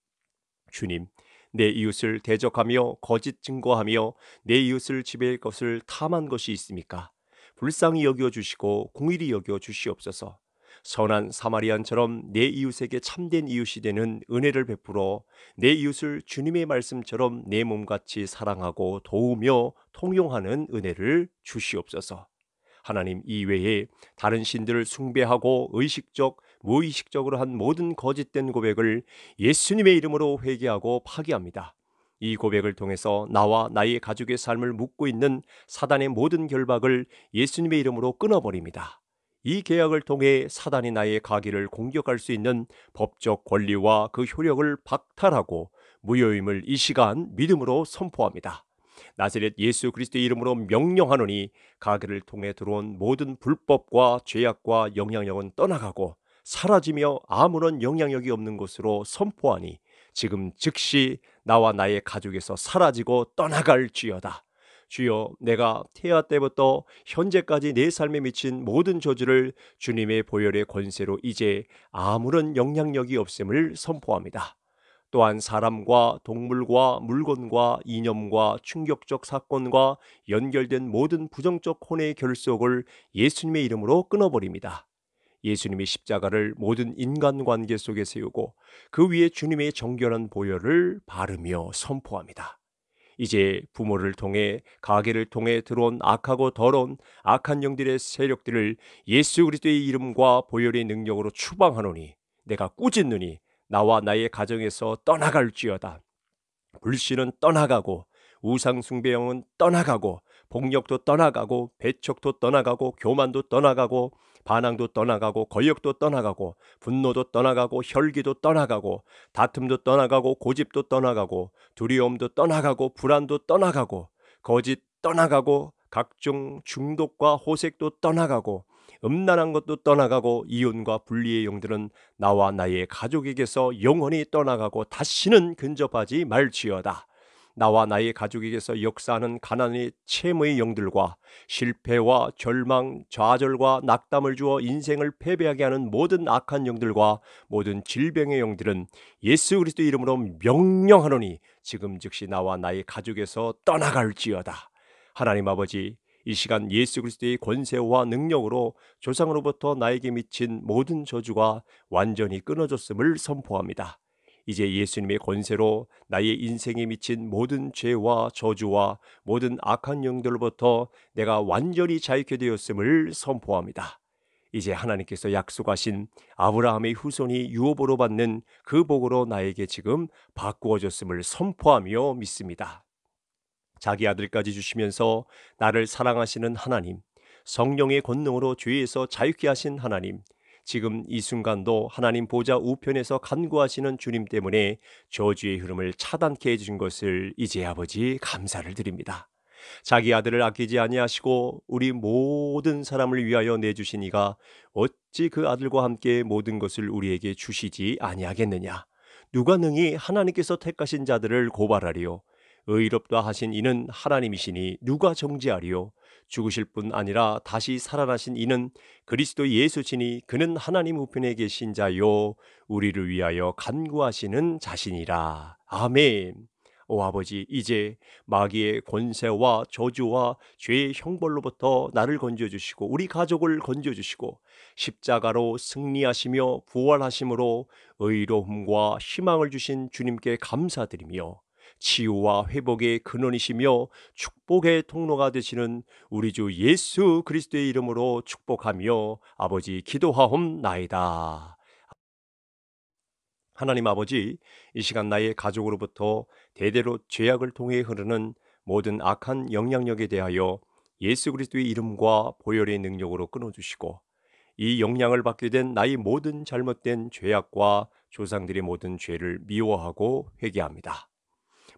주님, 내 이웃을 대적하며 거짓 증거하며 내 이웃을 지배할 것을 탐한 것이 있습니까? 불쌍히 여겨 주시고 공일히 여겨 주시옵소서. 선한 사마리안처럼 내 이웃에게 참된 이웃이 되는 은혜를 베풀어 내 이웃을 주님의 말씀처럼 내 몸같이 사랑하고 도우며 통용하는 은혜를 주시옵소서. 하나님 이외에 다른 신들을 숭배하고 의식적 무의식적으로 한 모든 거짓된 고백을 예수님의 이름으로 회개하고 파기합니다. 이 고백을 통해서 나와 나의 가족의 삶을 묻고 있는 사단의 모든 결박을 예수님의 이름으로 끊어버립니다. 이 계약을 통해 사단이 나의 가기를 공격할 수 있는 법적 권리와 그 효력을 박탈하고 무효임을 이 시간 믿음으로 선포합니다. 나세렛 예수 그리스도의 이름으로 명령하노니 가게를 통해 들어온 모든 불법과 죄악과 영향력은 떠나가고 사라지며 아무런 영향력이 없는 것으로 선포하니 지금 즉시 나와 나의 가족에서 사라지고 떠나갈지어다. 주여 내가 태아 때부터 현재까지 내 삶에 미친 모든 저주를 주님의 보혈의 권세로 이제 아무런 영향력이 없음을 선포합니다. 또한 사람과 동물과 물건과 이념과 충격적 사건과 연결된 모든 부정적 혼의 결속을 예수님의 이름으로 끊어버립니다. 예수님의 십자가를 모든 인간관계 속에 세우고 그 위에 주님의 정결한 보혈을 바르며 선포합니다. 이제 부모를 통해 가게를 통해 들어온 악하고 더러운 악한 영들의 세력들을 예수 그리스도의 이름과 보혈의 능력으로 추방하노니 내가 꾸짖느니 나와 나의 가정에서 떠나갈지어다. 불신은 떠나가고 우상숭배형은 떠나가고 폭력도 떠나가고 배척도 떠나가고 교만도 떠나가고 반항도 떠나가고 권력도 떠나가고 분노도 떠나가고 혈기도 떠나가고 다툼도 떠나가고 고집도 떠나가고 두려움도 떠나가고 불안도 떠나가고 거짓 떠나가고 각종 중독과 호색도 떠나가고 음란한 것도 떠나가고 이혼과 분리의 영들은 나와 나의 가족에게서 영원히 떠나가고 다시는 근접하지 말지어다. 나와 나의 가족에게서 역사하는 가난의 채무의 영들과 실패와 절망, 좌절과 낙담을 주어 인생을 패배하게 하는 모든 악한 영들과 모든 질병의 영들은 예수 그리스도 이름으로 명령하노니 지금 즉시 나와 나의 가족에서 떠나갈지어다. 하나님 아버지, 이 시간 예수 그리스도의 권세와 능력으로 조상으로부터 나에게 미친 모든 저주가 완전히 끊어졌음을 선포합니다. 이제 예수님의 권세로 나의 인생에 미친 모든 죄와 저주와 모든 악한 영들로부터 내가 완전히 자유케 되었음을 선포합니다. 이제 하나님께서 약속하신 아브라함의 후손이 유업으로 받는 그 복으로 나에게 지금 바꾸어졌음을 선포하며 믿습니다. 자기 아들까지 주시면서 나를 사랑하시는 하나님, 성령의 권능으로 죄에서 자유케 하신 하나님, 지금 이 순간도 하나님 보좌 우편에서 간구하시는 주님 때문에 저주의 흐름을 차단케 해주신 것을 이제 아버지 감사를 드립니다. 자기 아들을 아끼지 아니하시고 우리 모든 사람을 위하여 내주시니가 어찌 그 아들과 함께 모든 것을 우리에게 주시지 아니하겠느냐. 누가 능히 하나님께서 택하신 자들을 고발하리요. 의롭다 하신 이는 하나님이시니 누가 정지하리요 죽으실 뿐 아니라 다시 살아나신 이는 그리스도 예수시니 그는 하나님 우편에 계신 자요 우리를 위하여 간구하시는 자신이라. 아멘. 오 아버지 이제 마귀의 권세와 저주와 죄의 형벌로부터 나를 건져 주시고 우리 가족을 건져 주시고 십자가로 승리하시며 부활하심으로 의로움과 희망을 주신 주님께 감사드리며 치유와 회복의 근원이시며 축복의 통로가 되시는 우리 주 예수 그리스도의 이름으로 축복하며 아버지 기도하옵나이다. 하나님 아버지, 이 시간 나의 가족으로부터 대대로 죄악을 통해 흐르는 모든 악한 영향력에 대하여 예수 그리스도의 이름과 보혈의 능력으로 끊어주시고 이 영향을 받게 된 나의 모든 잘못된 죄악과 조상들의 모든 죄를 미워하고 회개합니다.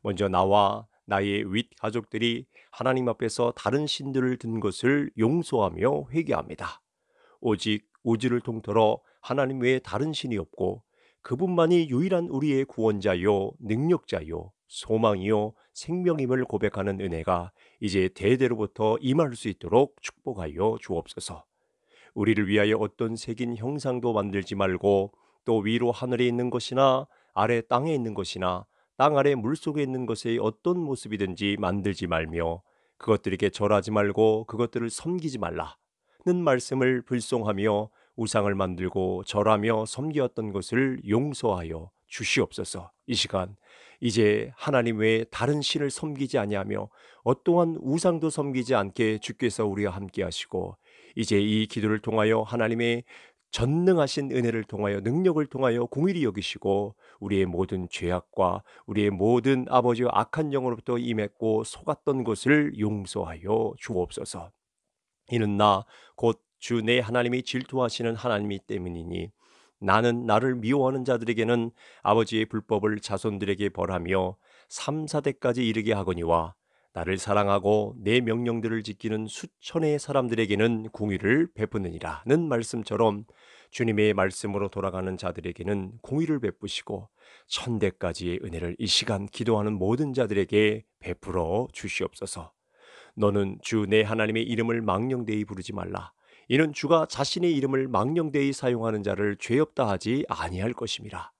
먼저 나와 나의 윗 가족들이 하나님 앞에서 다른 신들을 든 것을 용서하며 회개합니다. 오직 우주를 통틀어 하나님 외에 다른 신이 없고 그분만이 유일한 우리의 구원자요, 능력자요, 소망이요, 생명임을 고백하는 은혜가 이제 대대로부터 임할 수 있도록 축복하여 주옵소서. 우리를 위하여 어떤 색인 형상도 만들지 말고 또 위로 하늘에 있는 것이나 아래 땅에 있는 것이나 땅 아래 물속에 있는 것의 어떤 모습이든지 만들지 말며 그것들에게 절하지 말고 그것들을 섬기지 말라는 말씀을 불송하며 우상을 만들고 절하며 섬기었던 것을 용서하여 주시옵소서. 이 시간 이제 하나님 외에 다른 신을 섬기지 아니하며 어떠한 우상도 섬기지 않게 주께서 우리와 함께 하시고 이제 이 기도를 통하여 하나님의 전능하신 은혜를 통하여 능력을 통하여 공일히 여기시고 우리의 모든 죄악과 우리의 모든 아버지의 악한 영으로부터 임했고 속았던 것을 용서하여 주옵소서. 이는 나 곧 주 내 하나님이 질투하시는 하나님이 때문이니 나는 나를 미워하는 자들에게는 아버지의 불법을 자손들에게 벌하며 삼사대까지 이르게 하거니와 나를 사랑하고 내 명령들을 지키는 수천의 사람들에게는 공의를 베푸느니라는 말씀처럼 주님의 말씀으로 돌아가는 자들에게는 공의를 베푸시고 천대까지의 은혜를 이 시간 기도하는 모든 자들에게 베풀어 주시옵소서. 너는 주 내 하나님의 이름을 망령되이 부르지 말라. 이는 주가 자신의 이름을 망령되이 사용하는 자를 죄 없다 하지 아니할 것임이라.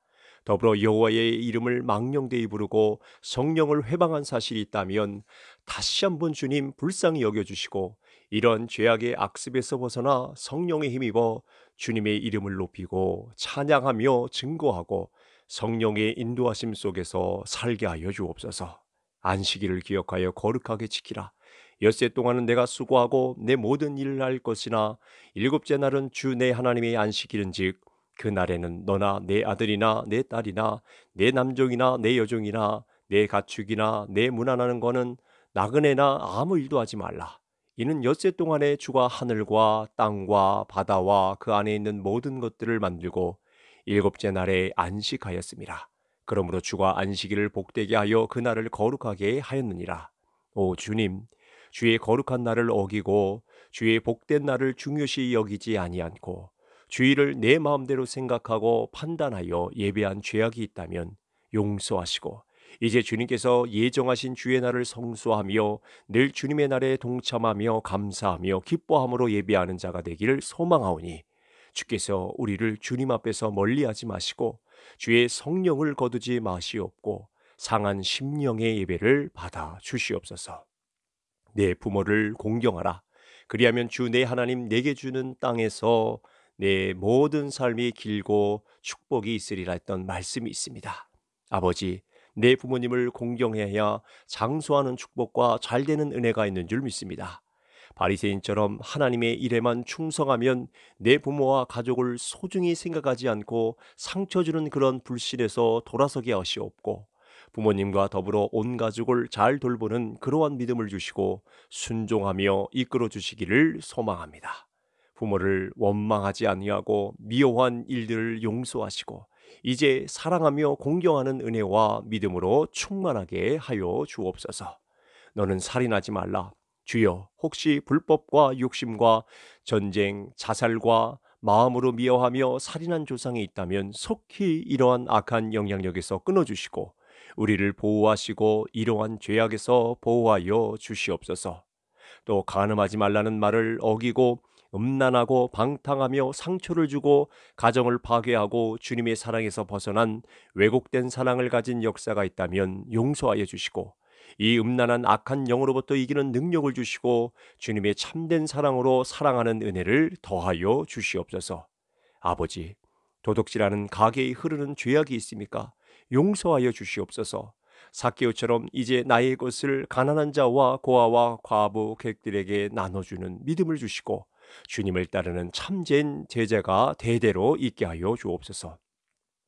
더불어 여호와의 이름을 망령되이 부르고 성령을 회방한 사실이 있다면 다시 한번 주님 불쌍히 여겨주시고 이런 죄악의 악습에서 벗어나 성령의 힘입어 주님의 이름을 높이고 찬양하며 증거하고 성령의 인도하심 속에서 살게 하여 주옵소서. 안식일을 기억하여 거룩하게 지키라. 엿세 동안은 내가 수고하고 내 모든 일을 할 것이나 일곱째 날은 주 내 하나님의 안식일은즉 그날에는 너나 내 아들이나 내 딸이나 내 남종이나 내 여종이나 내 가축이나 내문난하는 거는 나그네나 아무 일도 하지 말라. 이는 엿새 동안에 주가 하늘과 땅과 바다와 그 안에 있는 모든 것들을 만들고 일곱째 날에 안식하였습니다. 그러므로 주가 안식일을 복되게 하여 그 날을 거룩하게 하였느니라. 오 주님, 주의 거룩한 날을 어기고 주의 복된 날을 중요시 여기지 아니않고 주의를 내 마음대로 생각하고 판단하여 예배한 죄악이 있다면 용서하시고 이제 주님께서 예정하신 주의 날을 성수하며 늘 주님의 날에 동참하며 감사하며 기뻐함으로 예배하는 자가 되기를 소망하오니 주께서 우리를 주님 앞에서 멀리하지 마시고 주의 성령을 거두지 마시옵고 상한 심령의 예배를 받아 주시옵소서. 내 부모를 공경하라. 그리하면 주 내 하나님 내게 주는 땅에서 내 모든 삶이 길고 축복이 있으리라 했던 말씀이 있습니다. 아버지, 내 부모님을 공경해야 장수하는 축복과 잘되는 은혜가 있는 줄 믿습니다. 바리새인처럼 하나님의 일에만 충성하면 내 부모와 가족을 소중히 생각하지 않고 상처 주는 그런 불신에서 돌아서게 하시옵고 부모님과 더불어 온 가족을 잘 돌보는 그러한 믿음을 주시고 순종하며 이끌어 주시기를 소망합니다. 부모를 원망하지 아니하고 미워한 일들을 용서하시고 이제 사랑하며 공경하는 은혜와 믿음으로 충만하게 하여 주옵소서. 너는 살인하지 말라. 주여, 혹시 불법과 욕심과 전쟁, 자살과 마음으로 미워하며 살인한 조상이 있다면 속히 이러한 악한 영향력에서 끊어주시고 우리를 보호하시고 이러한 죄악에서 보호하여 주시옵소서. 또 간음하지 말라는 말을 어기고 음란하고 방탕하며 상처를 주고 가정을 파괴하고 주님의 사랑에서 벗어난 왜곡된 사랑을 가진 역사가 있다면 용서하여 주시고 이 음란한 악한 영으로부터 이기는 능력을 주시고 주님의 참된 사랑으로 사랑하는 은혜를 더하여 주시옵소서. 아버지, 도둑질하는 가게에 흐르는 죄악이 있습니까? 용서하여 주시옵소서. 사케오처럼 이제 나의 것을 가난한 자와 고아와 과부 객들에게 나눠주는 믿음을 주시고 주님을 따르는 참된 제자가 대대로 있게 하여 주옵소서.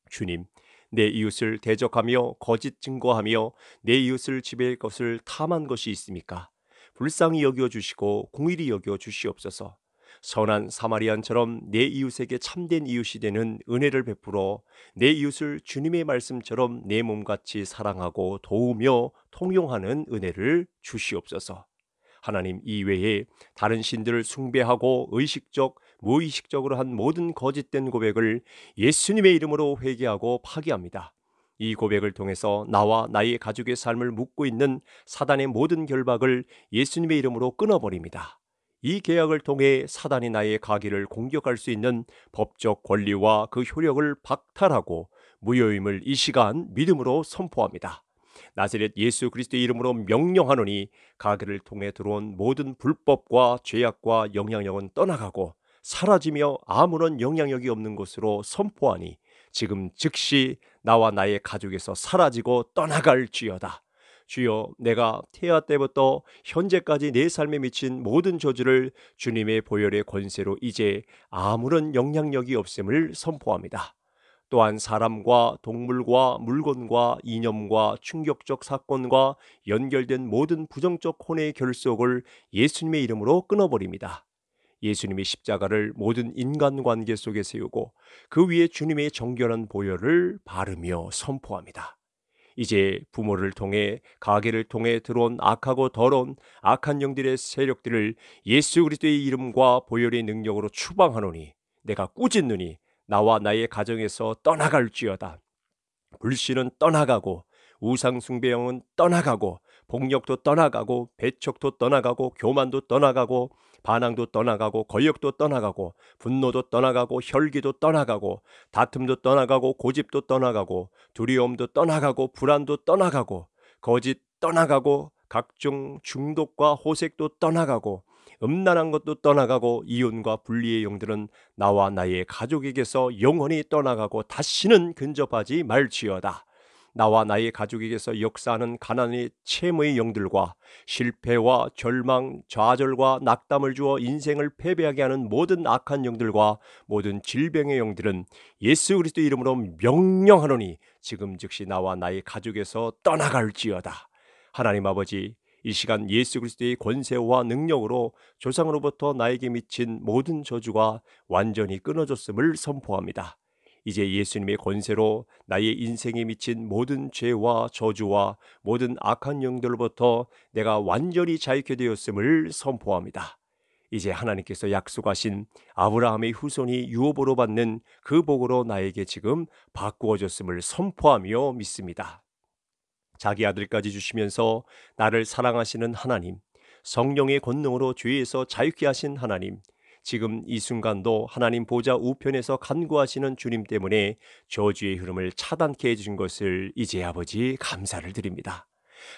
주님, 내 이웃을 대적하며 거짓 증거하며 내 이웃을 지배할 것을 탐한 것이 있습니까? 불쌍히 여겨 주시고 공일히 여겨 주시옵소서. 선한 사마리안처럼 내 이웃에게 참된 이웃이 되는 은혜를 베풀어 내 이웃을 주님의 말씀처럼 내 몸같이 사랑하고 도우며 통용하는 은혜를 주시옵소서. 하나님 이외에 다른 신들을 숭배하고 의식적 무의식적으로 한 모든 거짓된 고백을 예수님의 이름으로 회개하고 파기합니다. 이 고백을 통해서 나와 나의 가족의 삶을 묶고 있는 사단의 모든 결박을 예수님의 이름으로 끊어버립니다. 이 계약을 통해 사단이 나의 가기를 공격할 수 있는 법적 권리와 그 효력을 박탈하고 무효임을 이 시간 믿음으로 선포합니다. 나세렛 예수 그리스도의 이름으로 명령하노니 가게를 통해 들어온 모든 불법과 죄악과 영향력은 떠나가고 사라지며 아무런 영향력이 없는 것으로 선포하니 지금 즉시 나와 나의 가족에서 사라지고 떠나갈지어다. 주여 내가 태아 때부터 현재까지 내 삶에 미친 모든 저주를 주님의 보혈의 권세로 이제 아무런 영향력이 없음을 선포합니다. 또한 사람과 동물과 물건과 이념과 충격적 사건과 연결된 모든 부정적 혼의 결속을 예수님의 이름으로 끊어버립니다. 예수님의 십자가를 모든 인간관계 속에 세우고 그 위에 주님의 정결한 보혈을 바르며 선포합니다. 이제 부모를 통해 가게를 통해 들어온 악하고 더러운 악한 영들의 세력들을 예수 그리스도의 이름과 보혈의 능력으로 추방하노니 내가 꾸짖느니 나와 나의 가정에서 떠나갈지어다. 불신은 떠나가고 우상숭배형은 떠나가고 폭력도 떠나가고 배척도 떠나가고 교만도 떠나가고 반항도 떠나가고 권력도 떠나가고 분노도 떠나가고 혈기도 떠나가고 다툼도 떠나가고 고집도 떠나가고 두려움도 떠나가고 불안도 떠나가고 거짓 떠나가고 각종 중독과 호색도 떠나가고 음란한 것도 떠나가고 이혼과 분리의 용들은 나와 나의 가족에게서 영원히 떠나가고 다시는 근접하지 말지어다. 나와 나의 가족에게서 역사하는 가난의 체험의 영들과 실패와 절망, 좌절과 낙담을 주어 인생을 패배하게 하는 모든 악한 영들과 모든 질병의 영들은 예수 그리스도 이름으로 명령하노니 지금 즉시 나와 나의 가족에서 떠나갈지어다. 하나님 아버지 이 시간 예수 그리스도의 권세와 능력으로 조상으로부터 나에게 미친 모든 저주가 완전히 끊어졌음을 선포합니다. 이제 예수님의 권세로 나의 인생에 미친 모든 죄와 저주와 모든 악한 영들로부터 내가 완전히 자유케 되었음을 선포합니다. 이제 하나님께서 약속하신 아브라함의 후손이 유업으로 받는 그 복으로 나에게 지금 바꾸어졌음을 선포하며 믿습니다. 자기 아들까지 주시면서 나를 사랑하시는 하나님, 성령의 권능으로 죄에서 자유케 하신 하나님, 지금 이 순간도 하나님 보좌 우편에서 간구하시는 주님 때문에 저주의 흐름을 차단케 해주신 것을 이제 아버지 감사를 드립니다.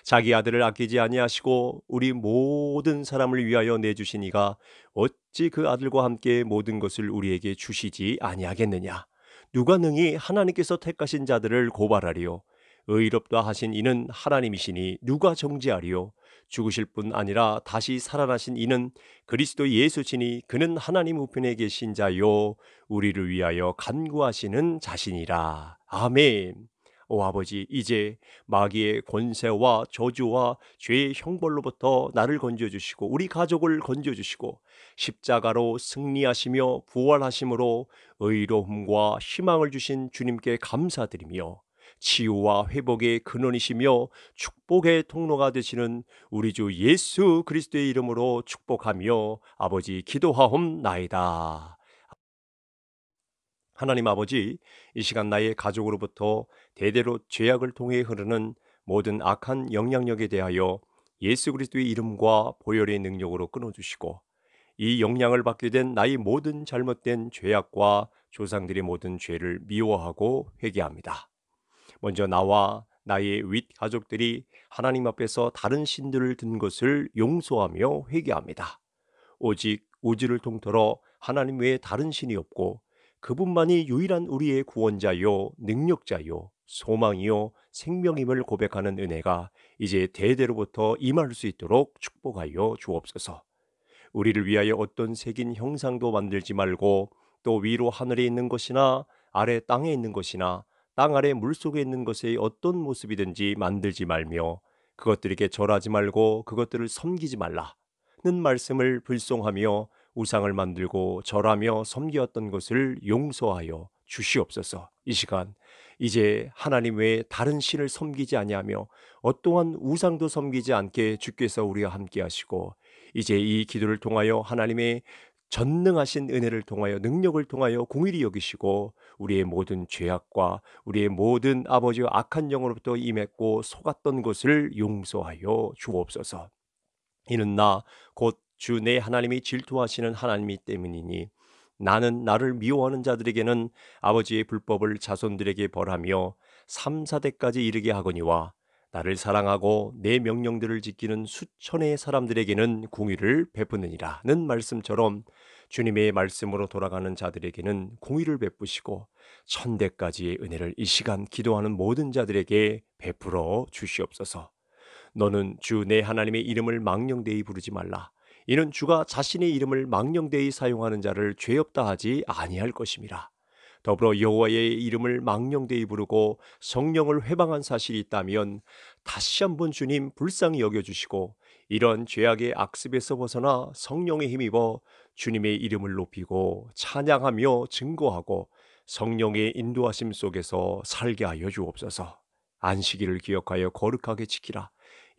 자기 아들을 아끼지 아니하시고 우리 모든 사람을 위하여 내주시니가 어찌 그 아들과 함께 모든 것을 우리에게 주시지 아니하겠느냐. 누가 능히 하나님께서 택하신 자들을 고발하리요. 의롭다 하신 이는 하나님이시니 누가 정지하리요 죽으실 뿐 아니라 다시 살아나신 이는 그리스도 예수시니 그는 하나님 우편에 계신 자요 우리를 위하여 간구하시는 자신이라 아멘 오 아버지 이제 마귀의 권세와 저주와 죄의 형벌로부터 나를 건져 주시고 우리 가족을 건져 주시고 십자가로 승리하시며 부활하심으로 의로움과 희망을 주신 주님께 감사드리며 치유와 회복의 근원이시며 축복의 통로가 되시는 우리 주 예수 그리스도의 이름으로 축복하며 아버지 기도하옵나이다. 하나님 아버지, 이 시간 나의 가족으로부터 대대로 죄악을 통해 흐르는 모든 악한 영향력에 대하여 예수 그리스도의 이름과 보혈의 능력으로 끊어주시고 이 영향을 받게 된 나의 모든 잘못된 죄악과 조상들의 모든 죄를 미워하고 회개합니다. 먼저 나와 나의 윗 가족들이 하나님 앞에서 다른 신들을 든 것을 용서하며 회개합니다. 오직 우주를 통틀어 하나님 외에 다른 신이 없고 그분만이 유일한 우리의 구원자요, 능력자요, 소망이요, 생명임을 고백하는 은혜가 이제 대대로부터 임할 수 있도록 축복하여 주옵소서. 우리를 위하여 어떤 색인 형상도 만들지 말고 또 위로 하늘에 있는 것이나 아래 땅에 있는 것이나 땅 아래 물속에 있는 것의 어떤 모습이든지 만들지 말며 그것들에게 절하지 말고 그것들을 섬기지 말라는 말씀을 불송하며 우상을 만들고 절하며 섬기었던 것을 용서하여 주시옵소서. 이 시간 이제 하나님 외에 다른 신을 섬기지 아니하며 어떠한 우상도 섬기지 않게 주께서 우리와 함께 하시고 이제 이 기도를 통하여 하나님의 전능하신 은혜를 통하여 능력을 통하여 공일히 여기시고 우리의 모든 죄악과 우리의 모든 아버지 악한 영으로부터 임했고 속았던 것을 용서하여 주옵소서. 이는 나 곧 주 내 하나님이 질투하시는 하나님이 때문이니 나는 나를 미워하는 자들에게는 아버지의 불법을 자손들에게 벌하며 삼사대까지 이르게 하거니와 나를 사랑하고 내 명령들을 지키는 수천의 사람들에게는 공의를 베푸느니라는 말씀처럼 주님의 말씀으로 돌아가는 자들에게는 공의를 베푸시고 천대까지의 은혜를 이 시간 기도하는 모든 자들에게 베풀어 주시옵소서. 너는 주 내 하나님의 이름을 망령되이 부르지 말라. 이는 주가 자신의 이름을 망령되이 사용하는 자를 죄 없다 하지 아니할 것임이라. 더불어 여호와의 이름을 망령되이 부르고 성령을 회방한 사실이 있다면 다시 한번 주님 불쌍히 여겨 주시고 이런 죄악의 악습에서 벗어나 성령의 힘입어 주님의 이름을 높이고 찬양하며 증거하고 성령의 인도하심 속에서 살게 하여 주옵소서. 안식일을 기억하여 거룩하게 지키라.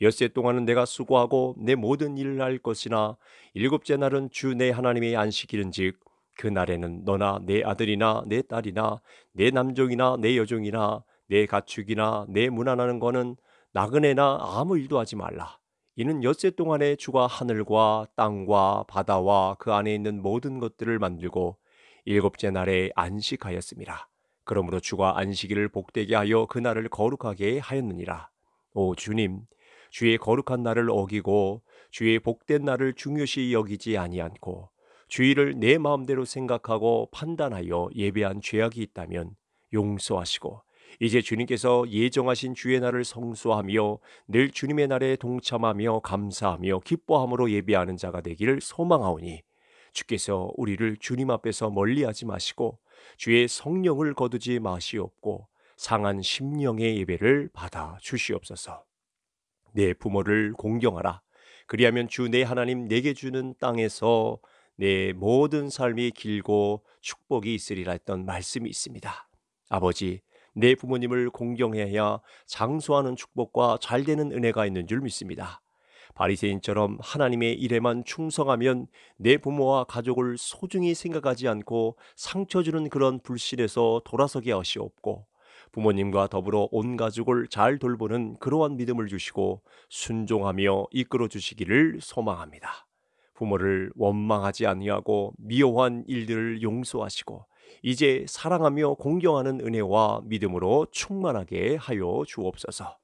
엿세 동안은 내가 수고하고 내 모든 일을 할 것이나 일곱째 날은 주 내 하나님의 안식일은즉 그 날에는 너나 내 아들이나 내 딸이나 내 남종이나 내 여종이나 내 가축이나 내 무난하는 거는 나그네나 아무 일도 하지 말라. 이는 엿새 동안에 주가 하늘과 땅과 바다와 그 안에 있는 모든 것들을 만들고 일곱째 날에 안식하였습니다. 그러므로 주가 안식일을 복되게 하여 그 날을 거룩하게 하였느니라. 오 주님, 주의 거룩한 날을 어기고 주의 복된 날을 중요시 여기지 아니않고 주의를 내 마음대로 생각하고 판단하여 예배한 죄악이 있다면 용서하시고 이제 주님께서 예정하신 주의 날을 성수하며 늘 주님의 날에 동참하며 감사하며 기뻐함으로 예비하는 자가 되기를 소망하오니 주께서 우리를 주님 앞에서 멀리하지 마시고 주의 성령을 거두지 마시옵고 상한 심령의 예배를 받아 주시옵소서. 내 부모를 공경하라. 그리하면 주 내 하나님 내게 주는 땅에서 내 모든 삶이 길고 축복이 있으리라 했던 말씀이 있습니다. 아버지, 내 부모님을 공경해야 장수하는 축복과 잘되는 은혜가 있는 줄 믿습니다. 바리새인처럼 하나님의 일에만 충성하면 내 부모와 가족을 소중히 생각하지 않고 상처 주는 그런 불신에서 돌아서게 하시옵고 부모님과 더불어 온 가족을 잘 돌보는 그러한 믿음을 주시고 순종하며 이끌어 주시기를 소망합니다. 부모를 원망하지 아니하고 미워한 일들을 용서하시고 이제 사랑하며 공경하는 은혜와 믿음으로 충만하게 하여 주옵소서.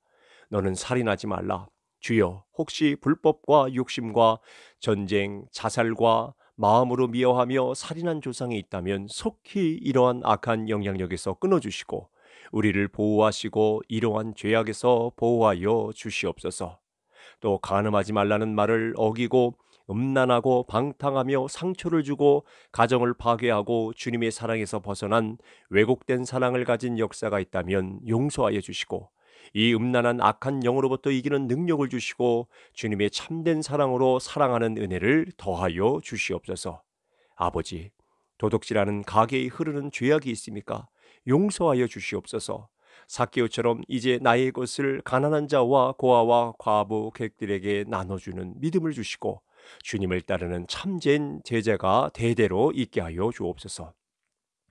너는 살인하지 말라. 주여, 혹시 불법과 욕심과 전쟁, 자살과 마음으로 미워하며 살인한 조상이 있다면 속히 이러한 악한 영향력에서 끊어주시고 우리를 보호하시고 이러한 죄악에서 보호하여 주시옵소서. 또 간음하지 말라는 말을 어기고 음란하고 방탕하며 상처를 주고 가정을 파괴하고 주님의 사랑에서 벗어난 왜곡된 사랑을 가진 역사가 있다면 용서하여 주시고 이 음란한 악한 영으로부터 이기는 능력을 주시고 주님의 참된 사랑으로 사랑하는 은혜를 더하여 주시옵소서. 아버지, 도둑질하는 가게에 흐르는 죄악이 있습니까? 용서하여 주시옵소서. 사키오처럼 이제 나의 것을 가난한 자와 고아와 과부 객들에게 나눠주는 믿음을 주시고 주님을 따르는 참된 제자가 대대로 있게 하여 주옵소서.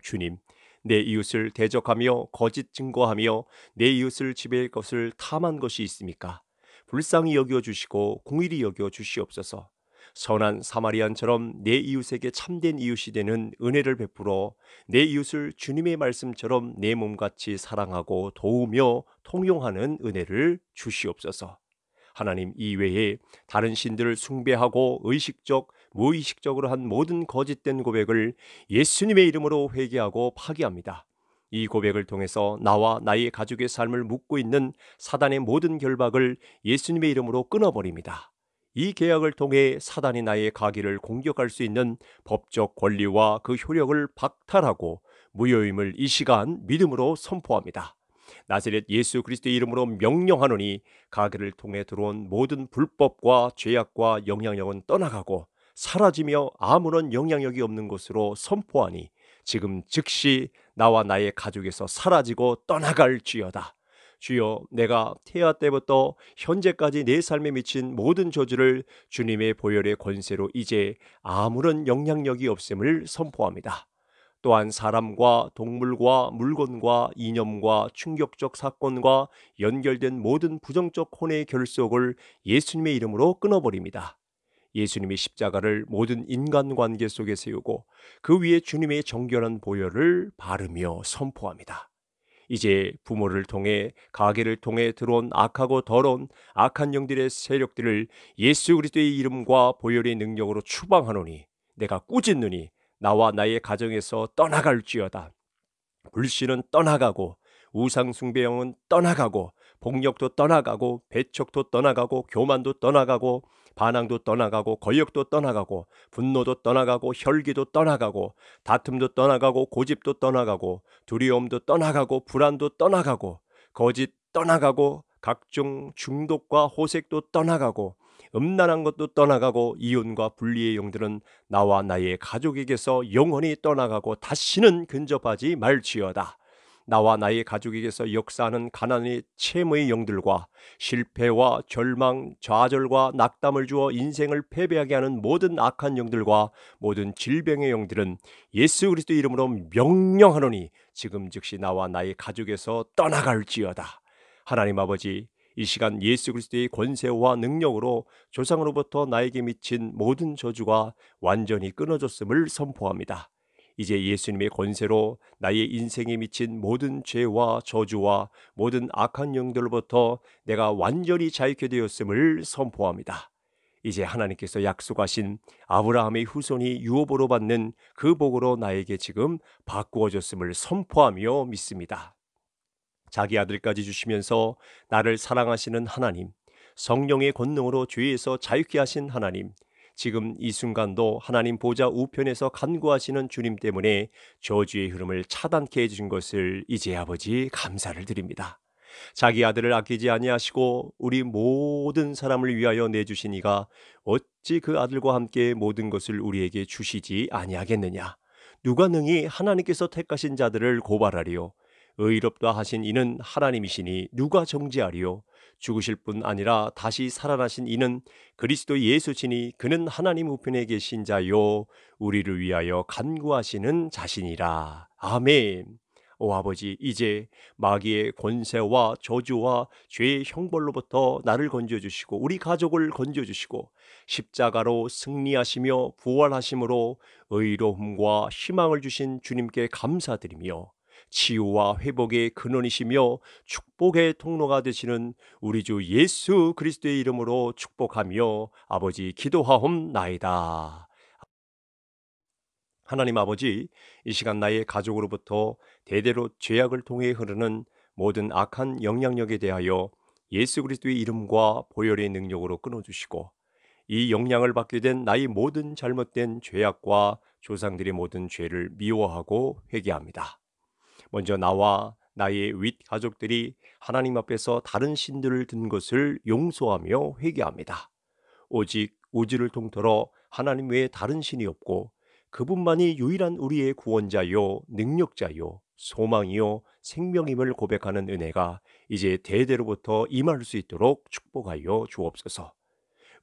주님, 내 이웃을 대적하며 거짓 증거하며 내 이웃을 지배할 것을 탐한 것이 있습니까? 불쌍히 여겨 주시고 공일히 여겨 주시옵소서. 선한 사마리안처럼 내 이웃에게 참된 이웃이 되는 은혜를 베풀어 내 이웃을 주님의 말씀처럼 내 몸같이 사랑하고 도우며 통용하는 은혜를 주시옵소서. 하나님 이외에 다른 신들을 숭배하고 의식적, 무의식적으로 한 모든 거짓된 고백을 예수님의 이름으로 회개하고 파기합니다. 이 고백을 통해서 나와 나의 가족의 삶을 묶고 있는 사단의 모든 결박을 예수님의 이름으로 끊어버립니다. 이 계약을 통해 사단이 나의 가기를 공격할 수 있는 법적 권리와 그 효력을 박탈하고 무효임을 이 시간 믿음으로 선포합니다. 나세렛 예수 그리스도의 이름으로 명령하노니 가게를 통해 들어온 모든 불법과 죄악과 영향력은 떠나가고 사라지며 아무런 영향력이 없는 것으로 선포하니 지금 즉시 나와 나의 가족에서 사라지고 떠나갈지어다. 주여 내가 태아 때부터 현재까지 내 삶에 미친 모든 저주를 주님의 보혈의 권세로 이제 아무런 영향력이 없음을 선포합니다. 또한 사람과 동물과 물건과 이념과 충격적 사건과 연결된 모든 부정적 혼의 결속을 예수님의 이름으로 끊어버립니다. 예수님의 십자가를 모든 인간관계 속에 세우고 그 위에 주님의 정결한 보혈을 바르며 선포합니다. 이제 부모를 통해 가게를 통해 들어온 악하고 더러운 악한 영들의 세력들을 예수 그리스도의 이름과 보혈의 능력으로 추방하노니 내가 꾸짖느니 나와 나의 가정에서 떠나갈지어다. 불신은 떠나가고 우상숭배형은 떠나가고 폭력도 떠나가고 배척도 떠나가고 교만도 떠나가고 반항도 떠나가고 거역도 떠나가고 분노도 떠나가고 혈기도 떠나가고 다툼도 떠나가고 고집도 떠나가고 두려움도 떠나가고 불안도 떠나가고 거짓 떠나가고 각종 중독과 호색도 떠나가고 음란한 것도 떠나가고 이혼과 분리의 영들은 나와 나의 가족에게서 영원히 떠나가고 다시는 근접하지 말지어다. 나와 나의 가족에게서 역사하는 가난의 체험의 영들과 실패와 절망, 좌절과 낙담을 주어 인생을 패배하게 하는 모든 악한 영들과 모든 질병의 영들은 예수 그리스도 이름으로 명령하노니 지금 즉시 나와 나의 가족에서 떠나갈지어다. 하나님 아버지, 이 시간 예수 그리스도의 권세와 능력으로 조상으로부터 나에게 미친 모든 저주가 완전히 끊어졌음을 선포합니다. 이제 예수님의 권세로 나의 인생에 미친 모든 죄와 저주와 모든 악한 영들로부터 내가 완전히 자유케 되었음을 선포합니다. 이제 하나님께서 약속하신 아브라함의 후손이 유업으로 받는 그 복으로 나에게 지금 바꾸어졌음을 선포하며 믿습니다. 자기 아들까지 주시면서 나를 사랑하시는 하나님, 성령의 권능으로 죄에서 자유케 하신 하나님, 지금 이 순간도 하나님 보좌 우편에서 간구하시는 주님 때문에 저주의 흐름을 차단케 해주신 것을 이제 아버지 감사를 드립니다. 자기 아들을 아끼지 아니하시고 우리 모든 사람을 위하여 내주시니가 어찌 그 아들과 함께 모든 것을 우리에게 주시지 아니하겠느냐. 누가 능히 하나님께서 택하신 자들을 고발하리요. 의롭다 하신 이는 하나님이시니 누가 정지하리요 죽으실 뿐 아니라 다시 살아나신 이는 그리스도 예수시니 그는 하나님 우편에 계신 자요 우리를 위하여 간구하시는 자신이라. 아멘. 오 아버지 이제 마귀의 권세와 저주와 죄의 형벌로부터 나를 건져 주시고 우리 가족을 건져 주시고 십자가로 승리하시며 부활하심으로 의로움과 희망을 주신 주님께 감사드리며 치유와 회복의 근원이시며 축복의 통로가 되시는 우리 주 예수 그리스도의 이름으로 축복하며 아버지 기도하옵나이다. 하나님 아버지, 이 시간 나의 가족으로부터 대대로 죄악을 통해 흐르는 모든 악한 영향력에 대하여 예수 그리스도의 이름과 보혈의 능력으로 끊어주시고 이 영향을 받게 된 나의 모든 잘못된 죄악과 조상들의 모든 죄를 미워하고 회개합니다. 먼저 나와 나의 윗 가족들이 하나님 앞에서 다른 신들을 든 것을 용서하며 회개합니다. 오직 우주를 통틀어 하나님 외에 다른 신이 없고 그분만이 유일한 우리의 구원자요, 능력자요, 소망이요, 생명임을 고백하는 은혜가 이제 대대로부터 임할 수 있도록 축복하여 주옵소서.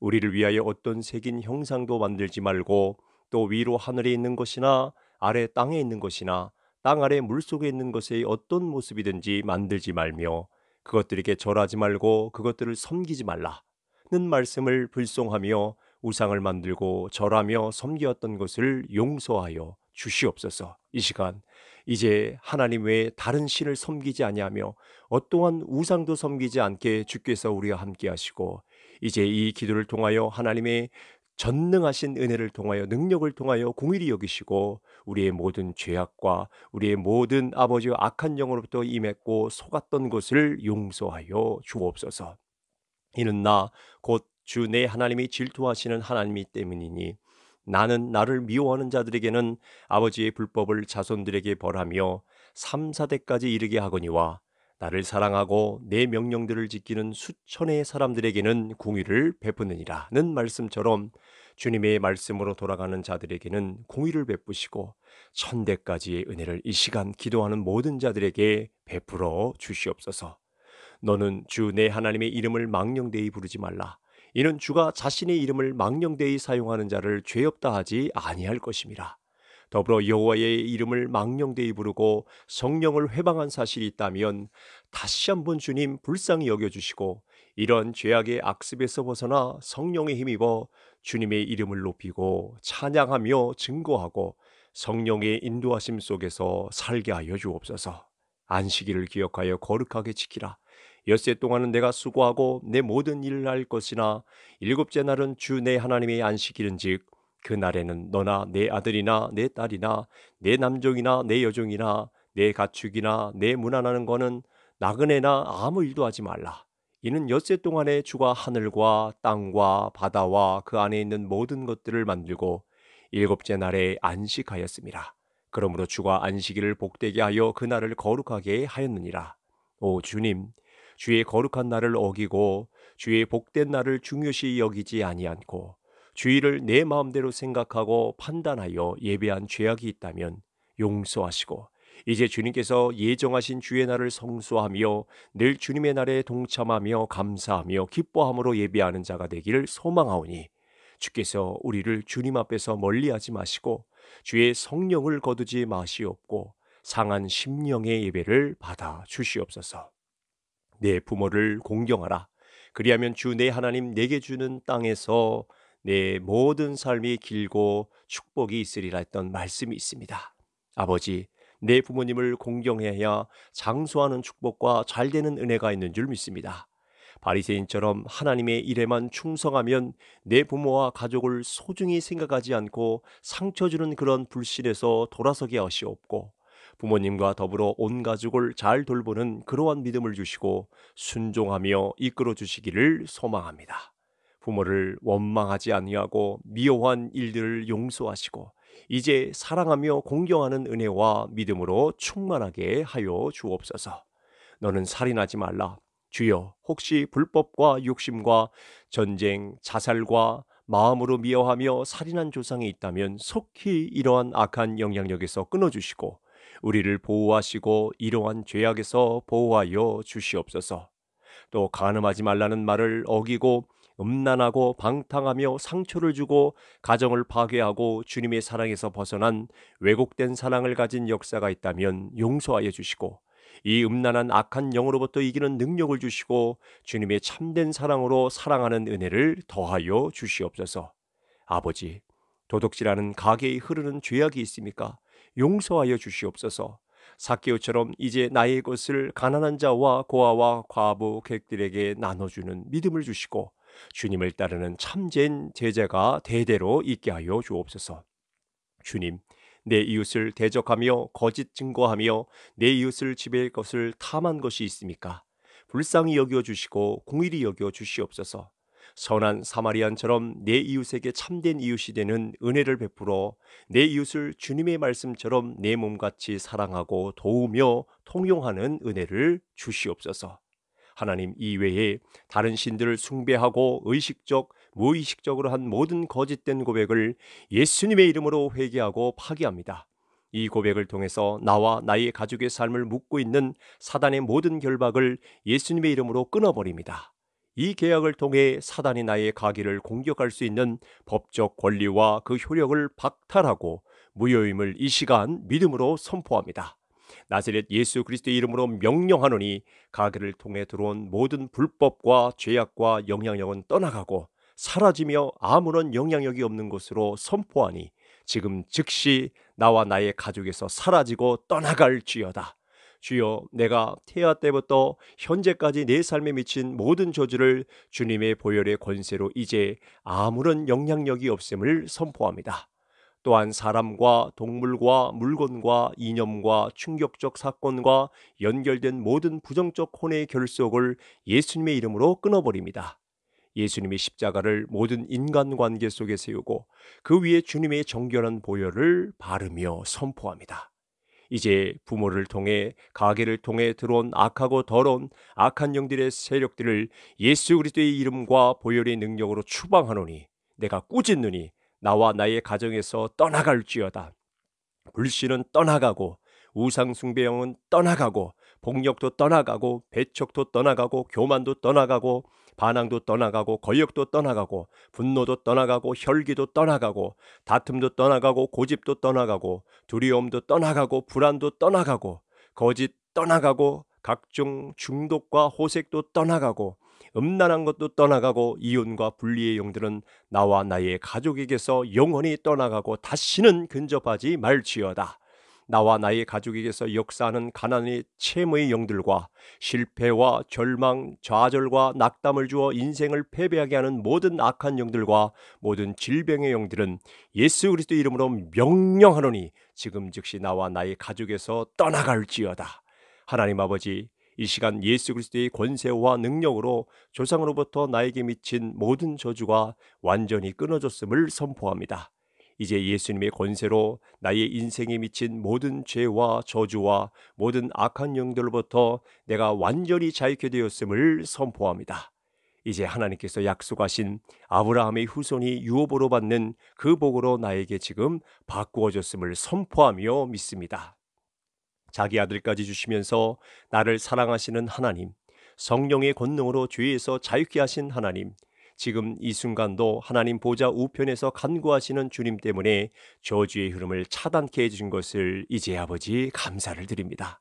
우리를 위하여 어떤 색인 형상도 만들지 말고 또 위로 하늘에 있는 것이나 아래 땅에 있는 것이나 땅 아래 물속에 있는 것의 어떤 모습이든지 만들지 말며 그것들에게 절하지 말고 그것들을 섬기지 말라는 말씀을 불송하며 우상을 만들고 절하며 섬기었던 것을 용서하여 주시옵소서. 이 시간 이제 하나님 외에 다른 신을 섬기지 아니하며 어떠한 우상도 섬기지 않게 주께서 우리와 함께 하시고 이제 이 기도를 통하여 하나님의 전능하신 은혜를 통하여 능력을 통하여 공일히 여기시고 우리의 모든 죄악과 우리의 모든 아버지 악한 영으로부터 임했고 속았던 것을 용서하여 주옵소서. 이는 나 곧 주 내 하나님이 질투하시는 하나님이 때문이니 나는 나를 미워하는 자들에게는 아버지의 불법을 자손들에게 벌하며 삼사대까지 이르게 하거니와 나를 사랑하고 내 명령들을 지키는 수천의 사람들에게는 공의를 베푸느니라는 말씀처럼 주님의 말씀으로 돌아가는 자들에게는 공의를 베푸시고 천대까지의 은혜를 이 시간 기도하는 모든 자들에게 베풀어 주시옵소서. 너는 주 내 하나님의 이름을 망령되이 부르지 말라. 이는 주가 자신의 이름을 망령되이 사용하는 자를 죄 없다 하지 아니할 것임이라. 더불어 여호와의 이름을 망령되이 부르고 성령을 회방한 사실이 있다면 다시 한번 주님 불쌍히 여겨 주시고 이런 죄악의 악습에서 벗어나 성령의 힘입어 주님의 이름을 높이고 찬양하며 증거하고 성령의 인도하심 속에서 살게 하여 주옵소서. 안식일을 기억하여 거룩하게 지키라. 엿세 동안은 내가 수고하고 내 모든 일을 할 것이나 일곱째 날은 주 내 하나님의 안식일은즉 그 날에는 너나 내 아들이나 내 딸이나 내 남종이나 내 여종이나 내 가축이나 내 무난하는 거는 나그네나 아무 일도 하지 말라. 이는 엿새 동안에 주가 하늘과 땅과 바다와 그 안에 있는 모든 것들을 만들고 일곱째 날에 안식하였습니다. 그러므로 주가 안식일을 복되게 하여 그 날을 거룩하게 하였느니라. 오 주님, 주의 거룩한 날을 어기고 주의 복된 날을 중요시 여기지 아니않고 주의를 내 마음대로 생각하고 판단하여 예배한 죄악이 있다면 용서하시고 이제 주님께서 예정하신 주의 날을 성수하며 늘 주님의 날에 동참하며 감사하며 기뻐함으로 예배하는 자가 되기를 소망하오니 주께서 우리를 주님 앞에서 멀리하지 마시고 주의 성령을 거두지 마시옵고 상한 심령의 예배를 받아 주시옵소서. 내 부모를 공경하라. 그리하면 주 내 하나님 내게 주는 땅에서 내 모든 삶이 길고 축복이 있으리라 했던 말씀이 있습니다. 아버지, 내 부모님을 공경해야 장수하는 축복과 잘되는 은혜가 있는 줄 믿습니다. 바리새인처럼 하나님의 일에만 충성하면 내 부모와 가족을 소중히 생각하지 않고 상처 주는 그런 불신에서 돌아서게 하시옵고 부모님과 더불어 온 가족을 잘 돌보는 그러한 믿음을 주시고 순종하며 이끌어 주시기를 소망합니다. 부모를 원망하지 아니하고 미워한 일들을 용서하시고 이제 사랑하며 공경하는 은혜와 믿음으로 충만하게 하여 주옵소서. 너는 살인하지 말라. 주여, 혹시 불법과 욕심과 전쟁, 자살과 마음으로 미워하며 살인한 조상이 있다면 속히 이러한 악한 영향력에서 끊어주시고 우리를 보호하시고 이러한 죄악에서 보호하여 주시옵소서. 또 간음하지 말라는 말을 어기고 음란하고 방탕하며 상처를 주고 가정을 파괴하고 주님의 사랑에서 벗어난 왜곡된 사랑을 가진 역사가 있다면 용서하여 주시고 이 음란한 악한 영으로부터 이기는 능력을 주시고 주님의 참된 사랑으로 사랑하는 은혜를 더하여 주시옵소서. 아버지, 도둑질하는 가게에 흐르는 죄악이 있습니까? 용서하여 주시옵소서. 사케오처럼 이제 나의 것을 가난한 자와 고아와 과부 객들에게 나눠주는 믿음을 주시고 주님을 따르는 참된 제자가 대대로 있게 하여 주옵소서. 주님, 내 이웃을 대적하며 거짓 증거하며 내 이웃을 지배할 것을 탐한 것이 있습니까? 불쌍히 여겨 주시고 공일히 여겨 주시옵소서. 선한 사마리안처럼 내 이웃에게 참된 이웃이 되는 은혜를 베풀어 내 이웃을 주님의 말씀처럼 내 몸같이 사랑하고 도우며 통용하는 은혜를 주시옵소서. 하나님 이외에 다른 신들을 숭배하고 의식적 무의식적으로 한 모든 거짓된 고백을 예수님의 이름으로 회개하고 파기합니다. 이 고백을 통해서 나와 나의 가족의 삶을 묶고 있는 사단의 모든 결박을 예수님의 이름으로 끊어버립니다. 이 계약을 통해 사단이 나의 가기를 공격할 수 있는 법적 권리와 그 효력을 박탈하고 무효임을 이 시간 믿음으로 선포합니다. 나세렛 예수 그리스도의 이름으로 명령하노니 가게를 통해 들어온 모든 불법과 죄악과 영향력은 떠나가고 사라지며 아무런 영향력이 없는 것으로 선포하니 지금 즉시 나와 나의 가족에서 사라지고 떠나갈지어다. 주여 내가 태아 때부터 현재까지 내 삶에 미친 모든 저주를 주님의 보혈의 권세로 이제 아무런 영향력이 없음을 선포합니다. 또한 사람과 동물과 물건과 이념과 충격적 사건과 연결된 모든 부정적 혼의 결속을 예수님의 이름으로 끊어버립니다. 예수님의 십자가를 모든 인간관계 속에 세우고 그 위에 주님의 정결한 보혈을 바르며 선포합니다. 이제 부모를 통해 가게를 통해 들어온 악하고 더러운 악한 영들의 세력들을 예수 그리스도의 이름과 보혈의 능력으로 추방하노니 내가 꾸짖느니 나와 나의 가정에서 떠나갈지어다. 불신은 떠나가고 우상숭배형은 떠나가고 폭력도 떠나가고 배척도 떠나가고 교만도 떠나가고 반항도 떠나가고 권력도 떠나가고 분노도 떠나가고 혈기도 떠나가고 다툼도 떠나가고 고집도 떠나가고 두려움도 떠나가고 불안도 떠나가고 거짓 떠나가고 각종 중독과 호색도 떠나가고 음란한 것도 떠나가고 이혼과 분리의 용들은 나와 나의 가족에게서 영원히 떠나가고 다시는 근접하지 말지어다. 나와 나의 가족에게서 역사하는 가난의 체험의 영들과 실패와 절망, 좌절과 낙담을 주어 인생을 패배하게 하는 모든 악한 영들과 모든 질병의 영들은 예수 그리스도 이름으로 명령하노니 지금 즉시 나와 나의 가족에서 떠나갈지어다. 하나님 아버지 이 시간 예수 그리스도의 권세와 능력으로 조상으로부터 나에게 미친 모든 저주가 완전히 끊어졌음을 선포합니다. 이제 예수님의 권세로 나의 인생에 미친 모든 죄와 저주와 모든 악한 영들로부터 내가 완전히 자유케 되었음을 선포합니다. 이제 하나님께서 약속하신 아브라함의 후손이 유업으로 받는 그 복으로 나에게 지금 바꾸어졌음을 선포하며 믿습니다. 자기 아들까지 주시면서 나를 사랑하시는 하나님, 성령의 권능으로 죄에서 자유케 하신 하나님, 지금 이 순간도 하나님 보좌 우편에서 간구하시는 주님 때문에 저주의 흐름을 차단케 해주신 것을 이제 아버지 감사를 드립니다.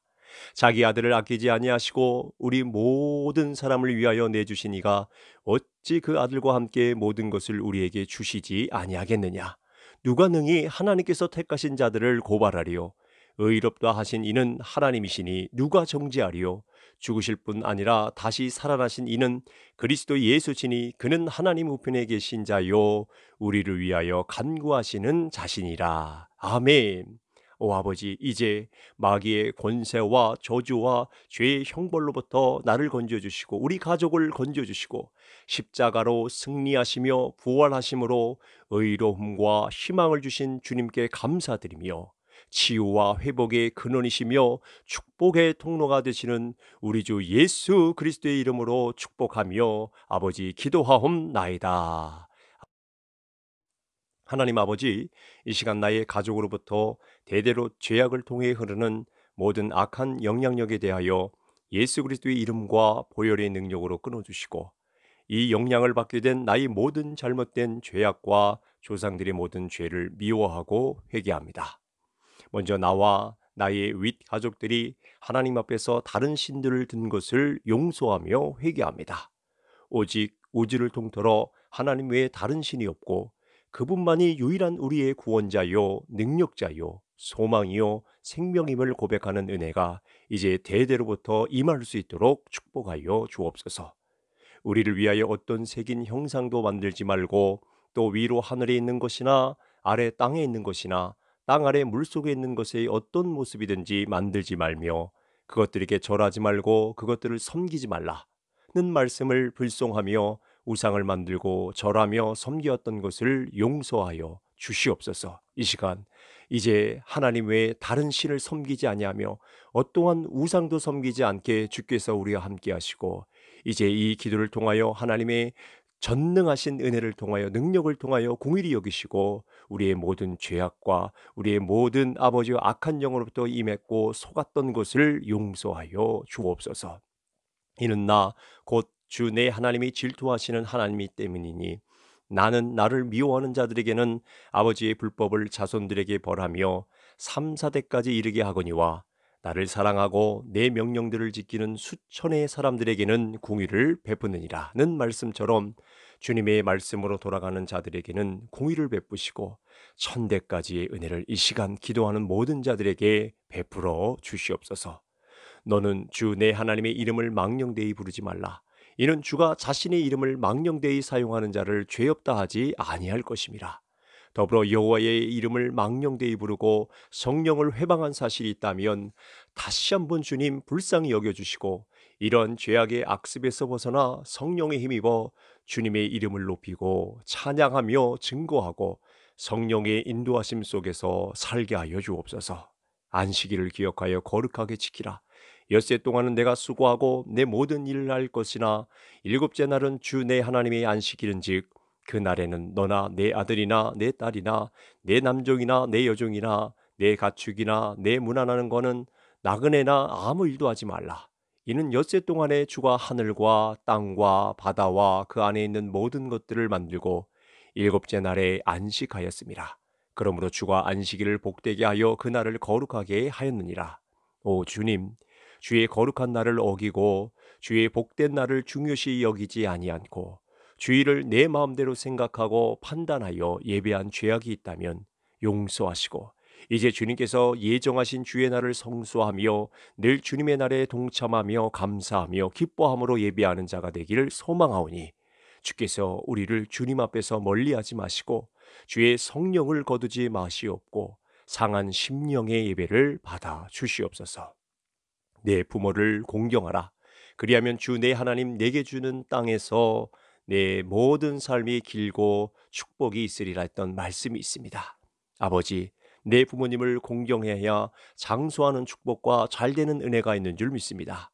자기 아들을 아끼지 아니하시고 우리 모든 사람을 위하여 내주시니가 어찌 그 아들과 함께 모든 것을 우리에게 주시지 아니하겠느냐. 누가 능히 하나님께서 택하신 자들을 고발하리요. 의롭다 하신 이는 하나님이시니 누가 정지하리요 죽으실 뿐 아니라 다시 살아나신 이는 그리스도 예수시니 그는 하나님 우편에 계신 자요 우리를 위하여 간구하시는 자신이라 아멘 오 아버지 이제 마귀의 권세와 저주와 죄의 형벌로부터 나를 건져 주시고 우리 가족을 건져 주시고 십자가로 승리하시며 부활하심으로 의로움과 희망을 주신 주님께 감사드리며 치유와 회복의 근원이시며 축복의 통로가 되시는 우리 주 예수 그리스도의 이름으로 축복하며 아버지 기도하옵나이다. 하나님 아버지, 이 시간 나의 가족으로부터 대대로 죄악을 통해 흐르는 모든 악한 영향력에 대하여 예수 그리스도의 이름과 보혈의 능력으로 끊어주시고 이 영향을 받게 된 나의 모든 잘못된 죄악과 조상들의 모든 죄를 미워하고 회개합니다. 먼저 나와 나의 윗 가족들이 하나님 앞에서 다른 신들을 든 것을 용서하며 회개합니다. 오직 우주를 통틀어 하나님 외에 다른 신이 없고 그분만이 유일한 우리의 구원자요, 능력자요, 소망이요, 생명임을 고백하는 은혜가 이제 대대로부터 임할 수 있도록 축복하여 주옵소서. 우리를 위하여 어떤 색인 형상도 만들지 말고 또 위로 하늘에 있는 것이나 아래 땅에 있는 것이나 땅 아래 물속에 있는 것의 어떤 모습이든지 만들지 말며 그것들에게 절하지 말고 그것들을 섬기지 말라는 말씀을 불송하며 우상을 만들고 절하며 섬기었던 것을 용서하여 주시옵소서. 이 시간 이제 하나님 외에 다른 신을 섬기지 아니하며 어떠한 우상도 섬기지 않게 주께서 우리와 함께 하시고 이제 이 기도를 통하여 하나님의 전능하신 은혜를 통하여 능력을 통하여 공일히 여기시고 우리의 모든 죄악과 우리의 모든 아버지의 악한 영으로부터 임했고 속았던 것을 용서하여 주옵소서. 이는 나 곧 주 내 하나님이 질투하시는 하나님이 때문이니 나는 나를 미워하는 자들에게는 아버지의 불법을 자손들에게 벌하며 삼사대까지 이르게 하거니와 나를 사랑하고 내 명령들을 지키는 수천의 사람들에게는 공의를 베푸느니라는 말씀처럼 주님의 말씀으로 돌아가는 자들에게는 공의를 베푸시고 천대까지의 은혜를 이 시간 기도하는 모든 자들에게 베풀어 주시옵소서. 너는 주 내 하나님의 이름을 망령되이 부르지 말라. 이는 주가 자신의 이름을 망령되이 사용하는 자를 죄 없다 하지 아니할 것임이라. 더불어 여호와의 이름을 망령되이 부르고 성령을 회방한 사실이 있다면 다시 한번 주님 불쌍히 여겨주시고 이런 죄악의 악습에서 벗어나 성령의 힘입어 주님의 이름을 높이고 찬양하며 증거하고 성령의 인도하심 속에서 살게 하여 주옵소서. 안식일을 기억하여 거룩하게 지키라. 엿새 동안은 내가 수고하고 내 모든 일을 할 것이나 일곱째 날은 주 내 하나님의 안식일인즉 그 날에는 너나 내 아들이나 내 딸이나 내 남종이나 내 여종이나 내 가축이나 내 무난하는 거는 나그네나 아무 일도 하지 말라. 이는 엿새 동안에 주가 하늘과 땅과 바다와 그 안에 있는 모든 것들을 만들고 일곱째 날에 안식하였습니다. 그러므로 주가 안식일을 복되게 하여 그 날을 거룩하게 하였느니라. 오 주님, 주의 거룩한 날을 어기고 주의 복된 날을 중요시 여기지 아니않고 주의를 내 마음대로 생각하고 판단하여 예배한 죄악이 있다면 용서하시고 이제 주님께서 예정하신 주의 날을 성수하며 늘 주님의 날에 동참하며 감사하며 기뻐함으로 예배하는 자가 되기를 소망하오니 주께서 우리를 주님 앞에서 멀리하지 마시고 주의 성령을 거두지 마시옵고 상한 심령의 예배를 받아 주시옵소서. 내 부모를 공경하라. 그리하면 주 내 하나님 내게 주는 땅에서 내 모든 삶이 길고 축복이 있으리라 했던 말씀이 있습니다. 아버지, 내 부모님을 공경해야 장수하는 축복과 잘되는 은혜가 있는 줄 믿습니다.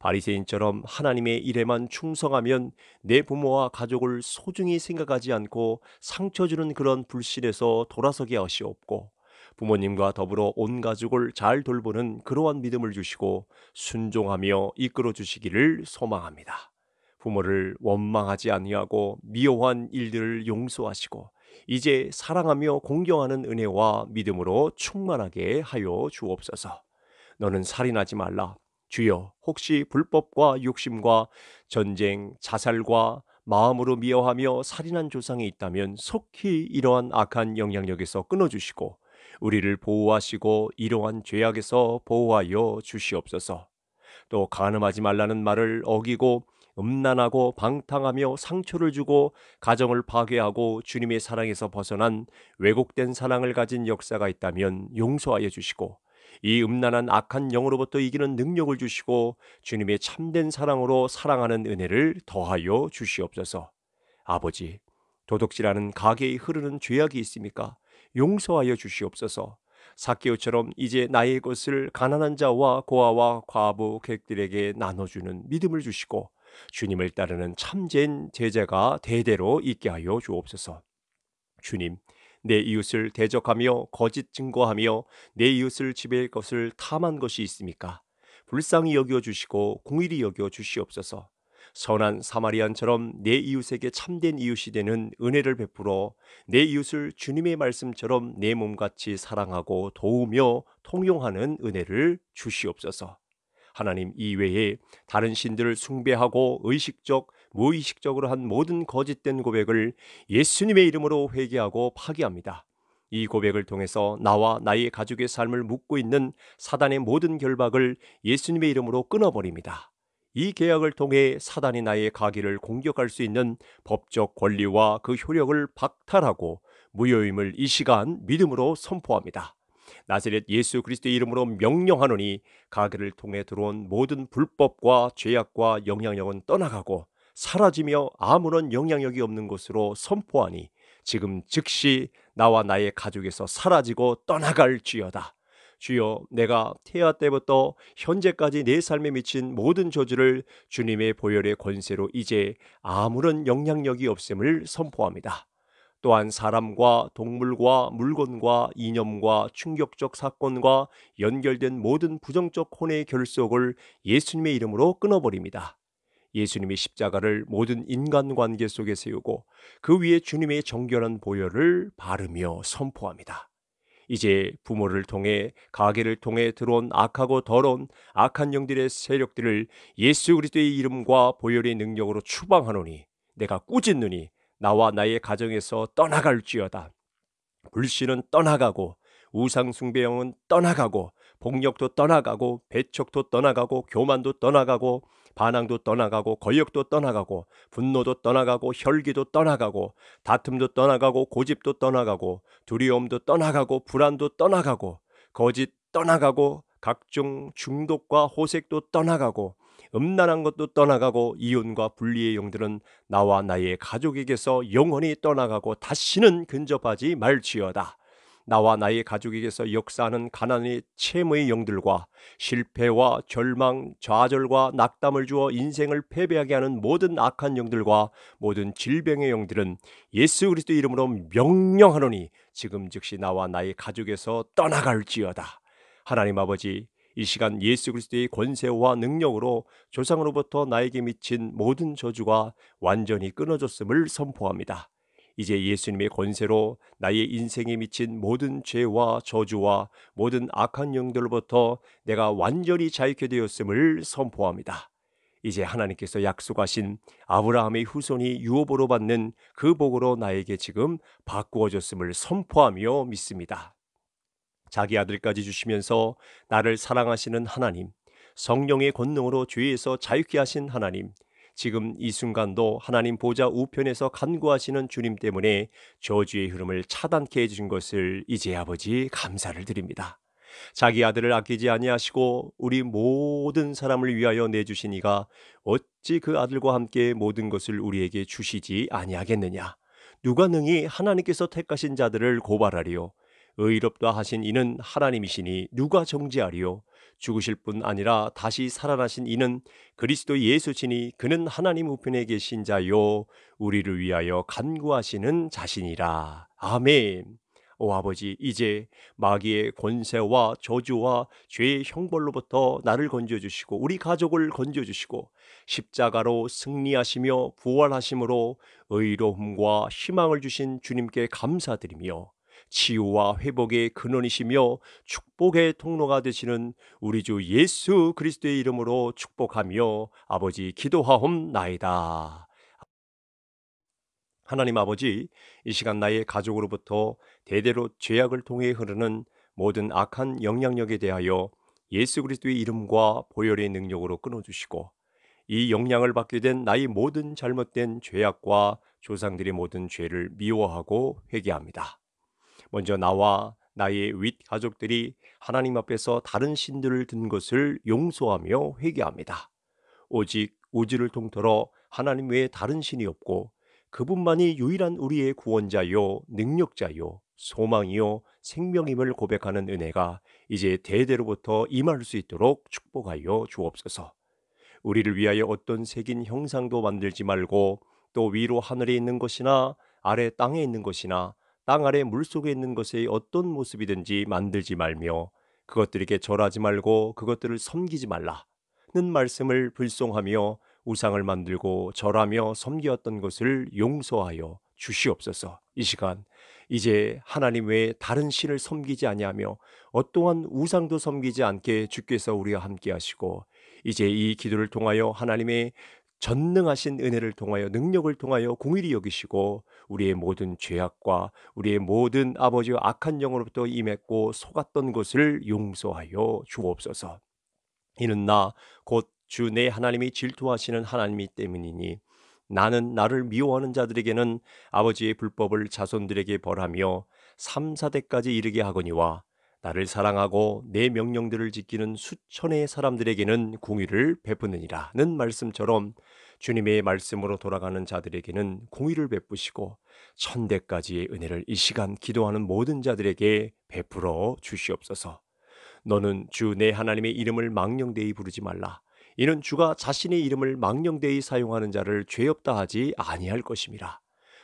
바리새인처럼 하나님의 일에만 충성하면 내 부모와 가족을 소중히 생각하지 않고 상처 주는 그런 불신에서 돌아서게 하시옵고 부모님과 더불어 온 가족을 잘 돌보는 그러한 믿음을 주시고 순종하며 이끌어 주시기를 소망합니다. 부모를 원망하지 아니하고 미워한 일들을 용서하시고 이제 사랑하며 공경하는 은혜와 믿음으로 충만하게 하여 주옵소서. 너는 살인하지 말라. 주여, 혹시 불법과 욕심과 전쟁, 자살과 마음으로 미워하며 살인한 조상이 있다면 속히 이러한 악한 영향력에서 끊어주시고 우리를 보호하시고 이러한 죄악에서 보호하여 주시옵소서. 또 간음하지 말라는 말을 어기고 음란하고 방탕하며 상처를 주고 가정을 파괴하고 주님의 사랑에서 벗어난 왜곡된 사랑을 가진 역사가 있다면 용서하여 주시고 이 음란한 악한 영으로부터 이기는 능력을 주시고 주님의 참된 사랑으로 사랑하는 은혜를 더하여 주시옵소서. 아버지, 도둑질하는 가게에 흐르는 죄악이 있습니까? 용서하여 주시옵소서. 사케오처럼 이제 나의 것을 가난한 자와 고아와 과부 객들에게 나눠주는 믿음을 주시고 주님을 따르는 참된 제자가 대대로 있게 하여 주옵소서. 주님, 내 이웃을 대적하며 거짓 증거하며 내 이웃을 지배할 것을 탐한 것이 있습니까? 불쌍히 여겨 주시고 공일히 여겨 주시옵소서. 선한 사마리안처럼 내 이웃에게 참된 이웃이 되는 은혜를 베풀어 내 이웃을 주님의 말씀처럼 내 몸같이 사랑하고 도우며 통용하는 은혜를 주시옵소서. 하나님 이외에 다른 신들을 숭배하고 의식적 무의식적으로 한 모든 거짓된 고백을 예수님의 이름으로 회개하고 파기합니다. 이 고백을 통해서 나와 나의 가족의 삶을 묶고 있는 사단의 모든 결박을 예수님의 이름으로 끊어버립니다. 이 계약을 통해 사단이 나의 가기를 공격할 수 있는 법적 권리와 그 효력을 박탈하고 무효임을 이 시간 믿음으로 선포합니다. 나세렛 예수 그리스도의 이름으로 명령하노니 가게를 통해 들어온 모든 불법과 죄악과 영향력은 떠나가고 사라지며 아무런 영향력이 없는 것으로 선포하니 지금 즉시 나와 나의 가족에서 사라지고 떠나갈지어다. 주여 내가 태아 때부터 현재까지 내 삶에 미친 모든 저주를 주님의 보혈의 권세로 이제 아무런 영향력이 없음을 선포합니다. 또한 사람과 동물과 물건과 이념과 충격적 사건과 연결된 모든 부정적 혼의 결속을 예수님의 이름으로 끊어버립니다. 예수님의 십자가를 모든 인간관계 속에 세우고 그 위에 주님의 정결한 보혈을 바르며 선포합니다. 이제 부모를 통해 가게를 통해 들어온 악하고 더러운 악한 영들의 세력들을 예수 그리스도의 이름과 보혈의 능력으로 추방하노니 내가 꾸짖느니 나와 나의 가정에서 떠나갈지어다. 불신은 떠나가고 우상숭배형은 떠나가고 폭력도 떠나가고 배척도 떠나가고 교만도 떠나가고 반항도 떠나가고 거역도 떠나가고 분노도 떠나가고 혈기도 떠나가고 다툼도 떠나가고 고집도 떠나가고 두려움도 떠나가고 불안도 떠나가고 거짓 떠나가고 각종 중독과 호색도 떠나가고 음란한 것도 떠나가고 이혼과 분리의 영들은 나와 나의 가족에게서 영원히 떠나가고 다시는 근접하지 말지어다. 나와 나의 가족에게서 역사하는 가난의 채무의 영들과 실패와 절망, 좌절과 낙담을 주어 인생을 패배하게 하는 모든 악한 영들과 모든 질병의 영들은 예수 그리스도 이름으로 명령하노니 지금 즉시 나와 나의 가족에서 떠나갈지어다. 하나님 아버지 이 시간 예수 그리스도의 권세와 능력으로 조상으로부터 나에게 미친 모든 저주가 완전히 끊어졌음을 선포합니다. 이제 예수님의 권세로 나의 인생에 미친 모든 죄와 저주와 모든 악한 영들로부터 내가 완전히 자유케 되었음을 선포합니다. 이제 하나님께서 약속하신 아브라함의 후손이 유업으로 받는 그 복으로 나에게 지금 바꾸어졌음을 선포하며 믿습니다. 자기 아들까지 주시면서 나를 사랑하시는 하나님, 성령의 권능으로 죄에서 자유케 하신 하나님, 지금 이 순간도 하나님 보좌 우편에서 간구하시는 주님 때문에 저주의 흐름을 차단케 해주신 것을 이제 아버지 감사를 드립니다. 자기 아들을 아끼지 아니하시고 우리 모든 사람을 위하여 내주시니가 어찌 그 아들과 함께 모든 것을 우리에게 주시지 아니하겠느냐. 누가 능히 하나님께서 택하신 자들을 고발하리요. 의롭다 하신 이는 하나님이시니 누가 정지하리요 죽으실 뿐 아니라 다시 살아나신 이는 그리스도 예수시니 그는 하나님 우편에 계신 자요 우리를 위하여 간구하시는 자신이라. 아멘. 오 아버지 이제 마귀의 권세와 저주와 죄의 형벌로부터 나를 건져 주시고 우리 가족을 건져 주시고 십자가로 승리하시며 부활하심으로 의로움과 희망을 주신 주님께 감사드리며 치유와 회복의 근원이시며 축복의 통로가 되시는 우리 주 예수 그리스도의 이름으로 축복하며 아버지 기도하옵나이다. 하나님 아버지, 이 시간 나의 가족으로부터 대대로 죄악을 통해 흐르는 모든 악한 영향력에 대하여 예수 그리스도의 이름과 보혈의 능력으로 끊어주시고 이 영향을 받게 된 나의 모든 잘못된 죄악과 조상들의 모든 죄를 미워하고 회개합니다. 먼저 나와 나의 윗 가족들이 하나님 앞에서 다른 신들을 든 것을 용서하며 회개합니다. 오직 우주를 통틀어 하나님 외에 다른 신이 없고 그분만이 유일한 우리의 구원자요, 능력자요, 소망이요, 생명임을 고백하는 은혜가 이제 대대로부터 임할 수 있도록 축복하여 주옵소서. 우리를 위하여 어떤 색인 형상도 만들지 말고 또 위로 하늘에 있는 것이나 아래 땅에 있는 것이나 땅 아래 물속에 있는 것의 어떤 모습이든지 만들지 말며 그것들에게 절하지 말고 그것들을 섬기지 말라는 말씀을 불송하며 우상을 만들고 절하며 섬기었던 것을 용서하여 주시옵소서. 이 시간 이제 하나님 외에 다른 신을 섬기지 아니하며 어떠한 우상도 섬기지 않게 주께서 우리와 함께 하시고 이제 이 기도를 통하여 하나님의 전능하신 은혜를 통하여 능력을 통하여 공일히 여기시고 우리의 모든 죄악과 우리의 모든 아버지의 악한 영으로부터 임했고 속았던 것을 용서하여 주옵소서. 이는 나 곧 주 내 하나님이 질투하시는 하나님이 때문이니 나는 나를 미워하는 자들에게는 아버지의 불법을 자손들에게 벌하며 삼사대까지 이르게 하거니와 나를 사랑하고 내 명령들을 지키는 수천의 사람들에게는 공의를 베푸느니라는 말씀처럼 주님의 말씀으로 돌아가는 자들에게는 공의를 베푸시고 천대까지의 은혜를 이 시간 기도하는 모든 자들에게 베풀어 주시옵소서. 너는 주 내 하나님의 이름을 망령되이 부르지 말라. 이는 주가 자신의 이름을 망령되이 사용하는 자를 죄 없다 하지 아니할 것임이라.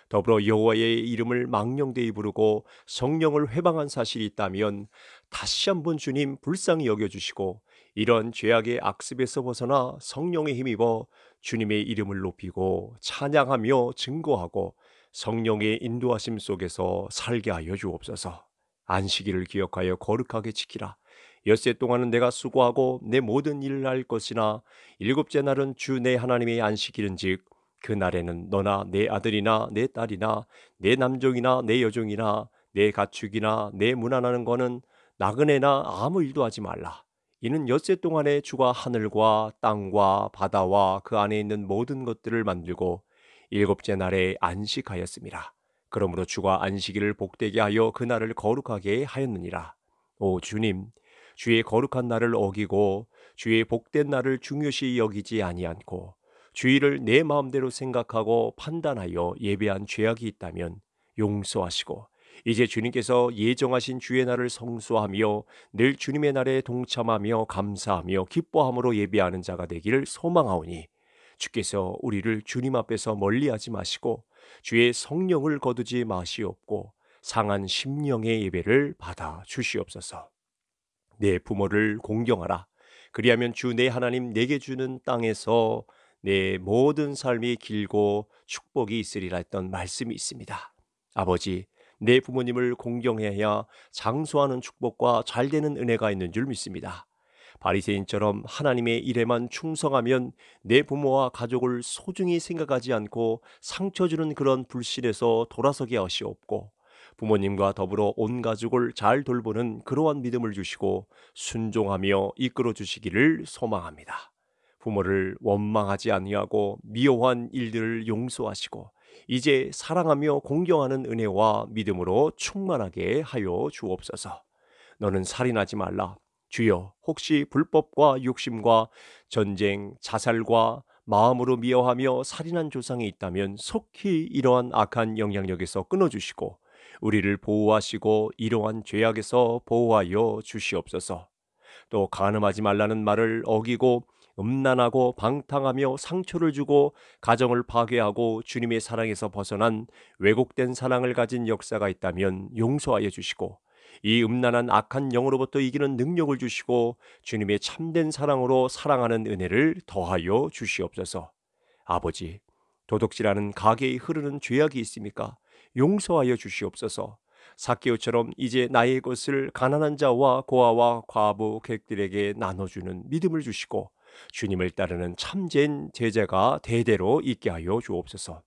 더불어 여호와의 이름을 망령되이 부르고 성령을 회방한 사실이 있다면 다시 한번 주님 불쌍히 여겨주시고 이런 죄악의 악습에서 벗어나 성령의 힘입어 주님의 이름을 높이고 찬양하며 증거하고 성령의 인도하심 속에서 살게 하여 주옵소서. 안식일을 기억하여 거룩하게 지키라. 엿세 동안은 내가 수고하고 내 모든 일을 할 것이나 일곱째 날은 주 내 하나님의 안식일은즉 그날에는 너나 내 아들이나 내 딸이나 내 남종이나 내 여종이나 내 가축이나 내 무난하는 거는 나그네나 아무 일도 하지 말라. 이는 엿새 동안에 주가 하늘과 땅과 바다와 그 안에 있는 모든 것들을 만들고 일곱째 날에 안식하였습니다. 그러므로 주가 안식일을 복되게 하여 그날을 거룩하게 하였느니라. 오 주님, 주의 거룩한 날을 어기고 주의 복된 날을 중요시 여기지 아니않고 주의를 내 마음대로 생각하고 판단하여 예배한 죄악이 있다면 용서하시고 이제 주님께서 예정하신 주의 날을 성수하며 늘 주님의 날에 동참하며 감사하며 기뻐함으로 예배하는 자가 되기를 소망하오니 주께서 우리를 주님 앞에서 멀리하지 마시고 주의 성령을 거두지 마시옵고 상한 심령의 예배를 받아 주시옵소서. 내 부모를 공경하라. 그리하면 주 내 하나님 내게 주는 땅에서 내 모든 삶이 길고 축복이 있으리라 했던 말씀이 있습니다. 아버지, 내 부모님을 공경해야 장수하는 축복과 잘 되는 은혜가 있는 줄 믿습니다. 바리새인처럼 하나님의 일에만 충성하면 내 부모와 가족을 소중히 생각하지 않고 상처 주는 그런 불신에서 돌아서게 하시옵고 부모님과 더불어 온 가족을 잘 돌보는 그러한 믿음을 주시고 순종하며 이끌어 주시기를 소망합니다. 부모를 원망하지 아니하고 미워한 일들을 용서하시고 이제 사랑하며 공경하는 은혜와 믿음으로 충만하게 하여 주옵소서. 너는 살인하지 말라. 주여, 혹시 불법과 욕심과 전쟁, 자살과 마음으로 미워하며 살인한 조상이 있다면 속히 이러한 악한 영향력에서 끊어주시고 우리를 보호하시고 이러한 죄악에서 보호하여 주시옵소서. 또 간음하지 말라는 말을 어기고 음란하고 방탕하며 상처를 주고 가정을 파괴하고 주님의 사랑에서 벗어난 왜곡된 사랑을 가진 역사가 있다면 용서하여 주시고 이 음란한 악한 영으로부터 이기는 능력을 주시고 주님의 참된 사랑으로 사랑하는 은혜를 더하여 주시옵소서. 아버지, 도둑질하는 가게에 흐르는 죄악이 있습니까? 용서하여 주시옵소서. 사케오처럼 이제 나의 것을 가난한 자와 고아와 과부 객들에게 나눠주는 믿음을 주시고 주님을 따르는 참된 제자가 대대로 있게 하여 주옵소서.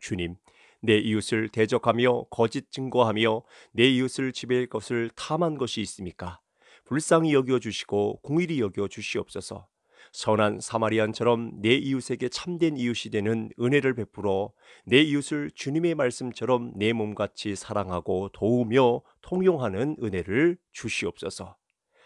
주님, 내 이웃을 대적하며 거짓 증거하며 내 이웃을 지배할 것을 탐한 것이 있습니까? 불쌍히 여겨 주시고 공일히 여겨 주시옵소서. 선한 사마리안처럼 내 이웃에게 참된 이웃이 되는 은혜를 베풀어 내 이웃을 주님의 말씀처럼 내 몸같이 사랑하고 도우며 통용하는 은혜를 주시옵소서.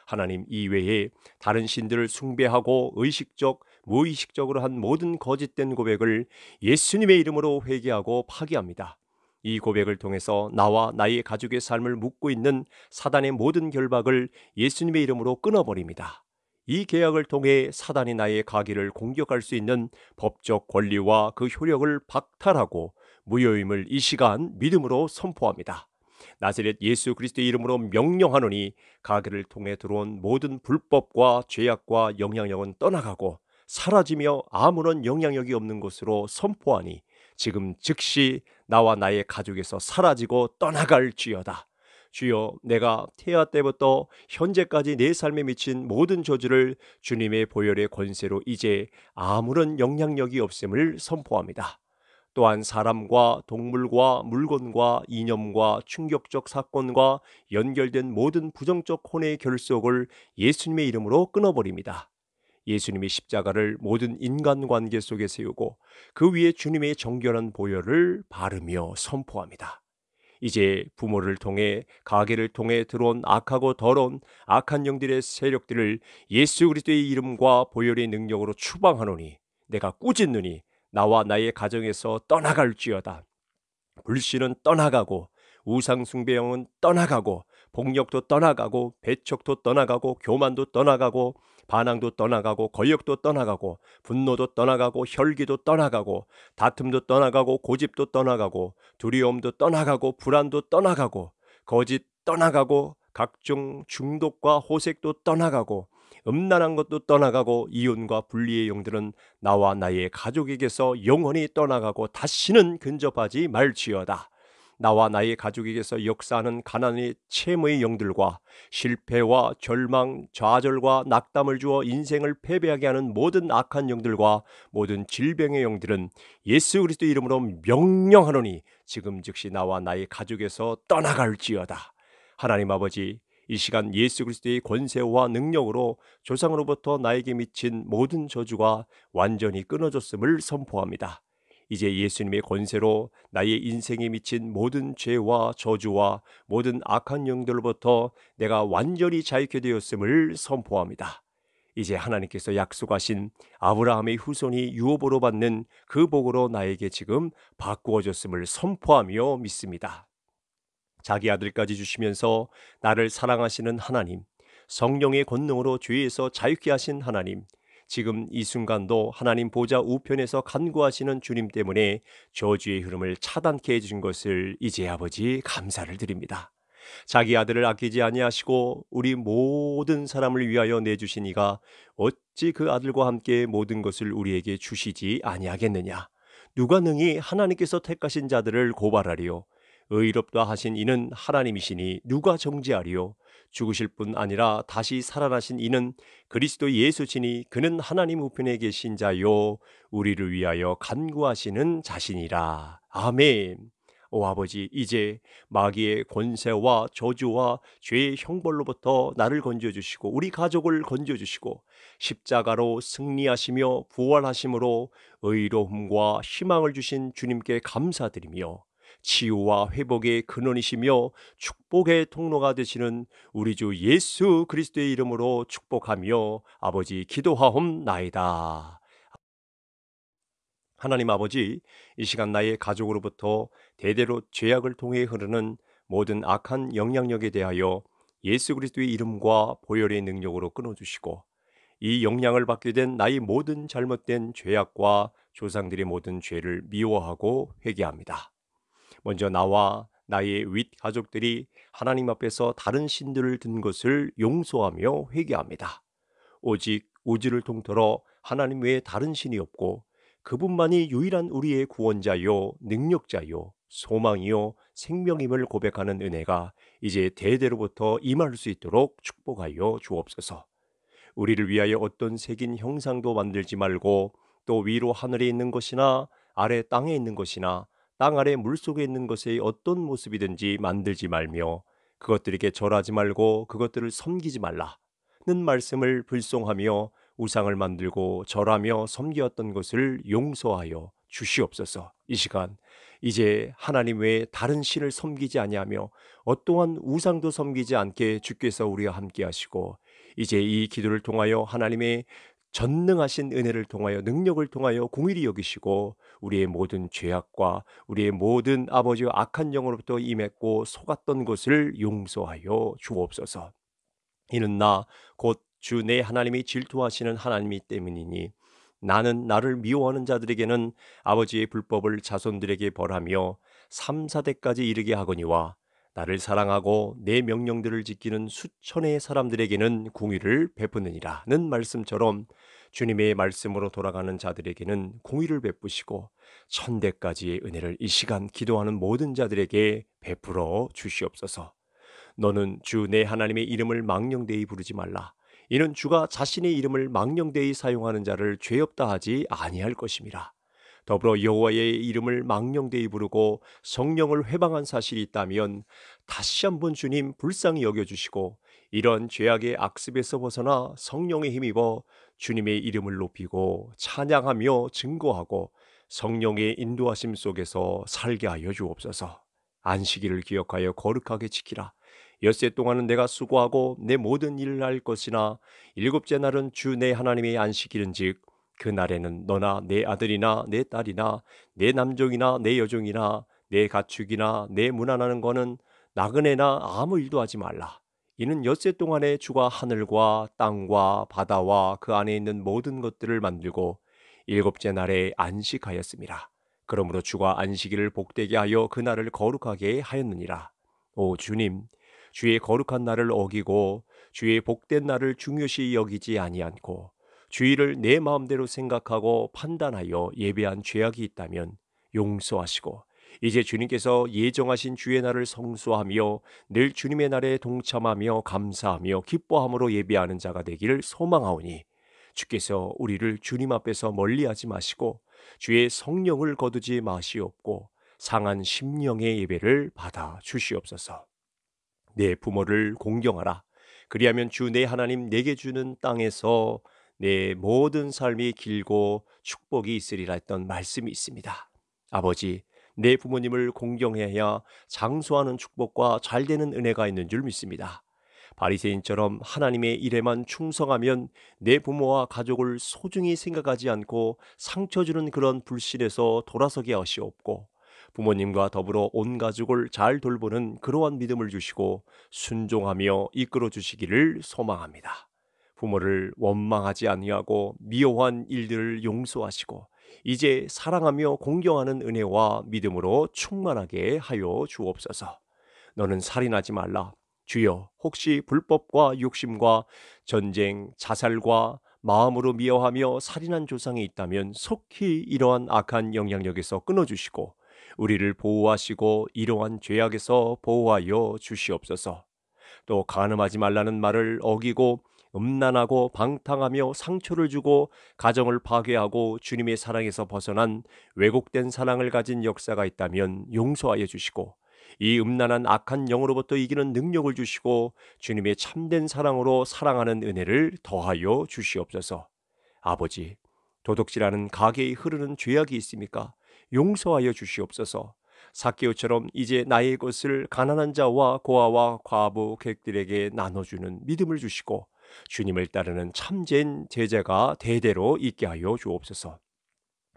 하나님 이외에 다른 신들을 숭배하고 의식적 무의식적으로 한 모든 거짓된 고백을 예수님의 이름으로 회개하고 파기합니다. 이 고백을 통해서 나와 나의 가족의 삶을 묻고 있는 사단의 모든 결박을 예수님의 이름으로 끊어버립니다. 이 계약을 통해 사단이 나의 가기를 공격할 수 있는 법적 권리와 그 효력을 박탈하고 무효임을 이 시간 믿음으로 선포합니다. 나세렛 예수 그리스도의 이름으로 명령하노니 가게를 통해 들어온 모든 불법과 죄악과 영향력은 떠나가고 사라지며 아무런 영향력이 없는 것으로 선포하니 지금 즉시 나와 나의 가족에서 사라지고 떠나갈지어다. 주여 내가 태아 때부터 현재까지 내 삶에 미친 모든 저주를 주님의 보혈의 권세로 이제 아무런 영향력이 없음을 선포합니다. 또한 사람과 동물과 물건과 이념과 충격적 사건과 연결된 모든 부정적 혼의 결속을 예수님의 이름으로 끊어버립니다. 예수님의 십자가를 모든 인간관계 속에 세우고 그 위에 주님의 정결한 보혈을 바르며 선포합니다. 이제 부모를 통해 가게를 통해 들어온 악하고 더러운 악한 영들의 세력들을 예수 그리스도의 이름과 보혈의 능력으로 추방하노니 내가 꾸짖느니 나와 나의 가정에서 떠나갈지어다. 불신은 떠나가고 우상숭배형은 떠나가고 폭력도 떠나가고 배척도 떠나가고 교만도 떠나가고 반항도 떠나가고 거역도 떠나가고 분노도 떠나가고 혈기도 떠나가고 다툼도 떠나가고 고집도 떠나가고 두려움도 떠나가고 불안도 떠나가고 거짓 떠나가고 각종 중독과 호색도 떠나가고 음란한 것도 떠나가고 이혼과 분리의 영들은 나와 나의 가족에게서 영원히 떠나가고 다시는 근접하지 말지어다. 나와 나의 가족에게서 역사하는 가난의 체험의 영들과 실패와 절망, 좌절과 낙담을 주어 인생을 패배하게 하는 모든 악한 영들과 모든 질병의 영들은 예수 그리스도 이름으로 명령하노니 지금 즉시 나와 나의 가족에서 떠나갈지어다. 하나님 아버지 이 시간 예수 그리스도의 권세와 능력으로 조상으로부터 나에게 미친 모든 저주가 완전히 끊어졌음을 선포합니다. 이제 예수님의 권세로 나의 인생에 미친 모든 죄와 저주와 모든 악한 영들로부터 내가 완전히 자유케 되었음을 선포합니다. 이제 하나님께서 약속하신 아브라함의 후손이 유업으로 받는 그 복으로 나에게 지금 바꾸어졌음을 선포하며 믿습니다. 자기 아들까지 주시면서 나를 사랑하시는 하나님, 성령의 권능으로 죄에서 자유케 하신 하나님, 지금 이 순간도 하나님 보좌 우편에서 간구하시는 주님 때문에 저주의 흐름을 차단케 해주신 것을 이제 아버지 감사를 드립니다. 자기 아들을 아끼지 아니하시고 우리 모든 사람을 위하여 내주시니가 어찌 그 아들과 함께 모든 것을 우리에게 주시지 아니하겠느냐. 누가 능히 하나님께서 택하신 자들을 고발하리요. 의롭다 하신 이는 하나님이시니 누가 정지하리요 죽으실 뿐 아니라 다시 살아나신 이는 그리스도 예수시니 그는 하나님 우편에 계신 자요 우리를 위하여 간구하시는 자신이라 아멘 오 아버지 이제 마귀의 권세와 저주와 죄의 형벌로부터 나를 건져 주시고 우리 가족을 건져 주시고 십자가로 승리하시며 부활하심으로 의로움과 희망을 주신 주님께 감사드리며 치유와 회복의 근원이시며 축복의 통로가 되시는 우리 주 예수 그리스도의 이름으로 축복하며 아버지 기도하옵나이다. 하나님 아버지, 이 시간 나의 가족으로부터 대대로 죄악을 통해 흐르는 모든 악한 영향력에 대하여 예수 그리스도의 이름과 보혈의 능력으로 끊어주시고 이 영향을 받게 된 나의 모든 잘못된 죄악과 조상들의 모든 죄를 미워하고 회개합니다. 먼저 나와 나의 윗 가족들이 하나님 앞에서 다른 신들을 든 것을 용서하며 회개합니다. 오직 우주를 통틀어 하나님 외에 다른 신이 없고 그분만이 유일한 우리의 구원자요, 능력자요, 소망이요, 생명임을 고백하는 은혜가 이제 대대로부터 임할 수 있도록 축복하여 주옵소서. 우리를 위하여 어떤 색인 형상도 만들지 말고 또 위로 하늘에 있는 것이나 아래 땅에 있는 것이나 땅 아래 물속에 있는 것의 어떤 모습이든지 만들지 말며 그것들에게 절하지 말고 그것들을 섬기지 말라는 말씀을 불송하며 우상을 만들고 절하며 섬기었던 것을 용서하여 주시옵소서. 이 시간 이제 하나님 외에 다른 신을 섬기지 아니하며 어떠한 우상도 섬기지 않게 주께서 우리와 함께 하시고 이제 이 기도를 통하여 하나님의 전능하신 은혜를 통하여 능력을 통하여 공일히 여기시고 우리의 모든 죄악과 우리의 모든 아버지의 악한 영으로부터 임했고 속았던 것을 용서하여 주옵소서. 이는 나 곧 주 내 하나님이 질투하시는 하나님이 때문이니 나는 나를 미워하는 자들에게는 아버지의 불법을 자손들에게 벌하며 삼사대까지 이르게 하거니와 나를 사랑하고 내 명령들을 지키는 수천의 사람들에게는 공의를 베푸느니라는 말씀처럼 주님의 말씀으로 돌아가는 자들에게는 공의를 베푸시고 천대까지의 은혜를 이 시간 기도하는 모든 자들에게 베풀어 주시옵소서. 너는 주 내 하나님의 이름을 망령되이 부르지 말라. 이는 주가 자신의 이름을 망령되이 사용하는 자를 죄 없다 하지 아니할 것임이라. 더불어 여호와의 이름을 망령되이 부르고 성령을 회방한 사실이 있다면 다시 한번 주님 불쌍히 여겨주시고 이런 죄악의 악습에서 벗어나 성령의 힘입어 주님의 이름을 높이고 찬양하며 증거하고 성령의 인도하심 속에서 살게 하여 주옵소서. 안식일을 기억하여 거룩하게 지키라. 엿세 동안은 내가 수고하고 내 모든 일을 할 것이나 일곱째 날은 주 내 하나님의 안식일인즉 그 날에는 너나 내 아들이나 내 딸이나 내 남종이나 내 여종이나 내 가축이나 내 무난하는 거는 나그네나 아무 일도 하지 말라. 이는 엿새 동안에 주가 하늘과 땅과 바다와 그 안에 있는 모든 것들을 만들고 일곱째 날에 안식하였습니다. 그러므로 주가 안식일을 복되게 하여 그 날을 거룩하게 하였느니라. 오 주님, 주의 거룩한 날을 어기고 주의 복된 날을 중요시 여기지 아니않고 주의를 내 마음대로 생각하고 판단하여 예배한 죄악이 있다면 용서하시고 이제 주님께서 예정하신 주의 날을 성수하며 늘 주님의 날에 동참하며 감사하며 기뻐함으로 예배하는 자가 되기를 소망하오니 주께서 우리를 주님 앞에서 멀리하지 마시고 주의 성령을 거두지 마시옵고 상한 심령의 예배를 받아 주시옵소서. 내 부모를 공경하라. 그리하면 주 내 하나님 내게 주는 땅에서 내 모든 삶이 길고 축복이 있으리라 했던 말씀이 있습니다. 아버지, 내 부모님을 공경해야 장수하는 축복과 잘되는 은혜가 있는 줄 믿습니다. 바리새인처럼 하나님의 일에만 충성하면 내 부모와 가족을 소중히 생각하지 않고 상처 주는 그런 불신에서 돌아서게 하시옵고 부모님과 더불어 온 가족을 잘 돌보는 그러한 믿음을 주시고 순종하며 이끌어 주시기를 소망합니다. 부모를 원망하지 아니하고 미워한 일들을 용서하시고 이제 사랑하며 공경하는 은혜와 믿음으로 충만하게 하여 주옵소서. 너는 살인하지 말라. 주여, 혹시 불법과 욕심과 전쟁, 자살과 마음으로 미워하며 살인한 조상이 있다면 속히 이러한 악한 영향력에서 끊어주시고 우리를 보호하시고 이러한 죄악에서 보호하여 주시옵소서. 또 간음하지 말라는 말을 어기고 음란하고 방탕하며 상처를 주고 가정을 파괴하고 주님의 사랑에서 벗어난 왜곡된 사랑을 가진 역사가 있다면 용서하여 주시고 이 음란한 악한 영으로부터 이기는 능력을 주시고 주님의 참된 사랑으로 사랑하는 은혜를 더하여 주시옵소서. 아버지, 도둑질하는 가게에 흐르는 죄악이 있습니까? 용서하여 주시옵소서. 사케오처럼 이제 나의 것을 가난한 자와 고아와 과부 객들에게 나눠주는 믿음을 주시고 주님을 따르는 참된 제자가 대대로 있게 하여 주옵소서.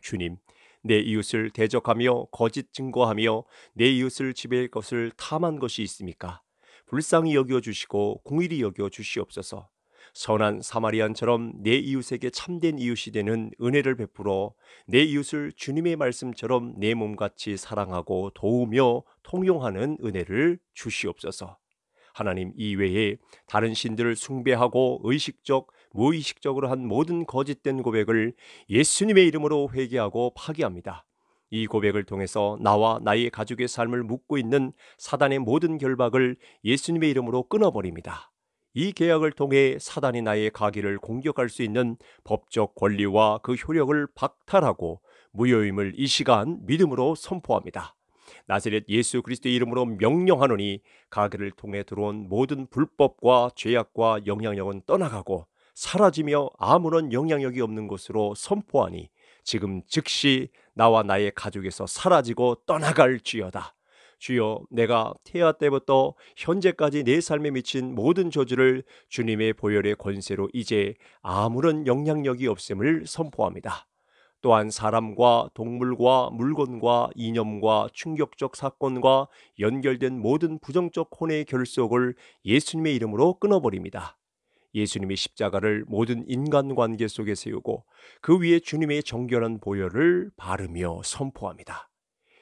주님, 내 이웃을 대적하며 거짓 증거하며 내 이웃을 지배할 것을 탐한 것이 있습니까? 불쌍히 여겨 주시고 공일히 여겨 주시옵소서. 선한 사마리안처럼 내 이웃에게 참된 이웃이 되는 은혜를 베풀어 내 이웃을 주님의 말씀처럼 내 몸같이 사랑하고 도우며 통용하는 은혜를 주시옵소서. 하나님 이외에 다른 신들을 숭배하고 의식적 무의식적으로 한 모든 거짓된 고백을 예수님의 이름으로 회개하고 파기합니다. 이 고백을 통해서 나와 나의 가족의 삶을 묻고 있는 사단의 모든 결박을 예수님의 이름으로 끊어버립니다. 이 계약을 통해 사단이 나의 가기를 공격할 수 있는 법적 권리와 그 효력을 박탈하고 무효임을 이 시간 믿음으로 선포합니다. 나세렛 예수 그리스도의 이름으로 명령하노니 가게를 통해 들어온 모든 불법과 죄악과 영향력은 떠나가고 사라지며 아무런 영향력이 없는 것으로 선포하니 지금 즉시 나와 나의 가족에서 사라지고 떠나갈지어다. 주여 내가 태아 때부터 현재까지 내 삶에 미친 모든 저주를 주님의 보혈의 권세로 이제 아무런 영향력이 없음을 선포합니다. 또한 사람과 동물과 물건과 이념과 충격적 사건과 연결된 모든 부정적 혼의 결속을 예수님의 이름으로 끊어버립니다. 예수님의 십자가를 모든 인간관계 속에 세우고 그 위에 주님의 정결한 보혈을 바르며 선포합니다.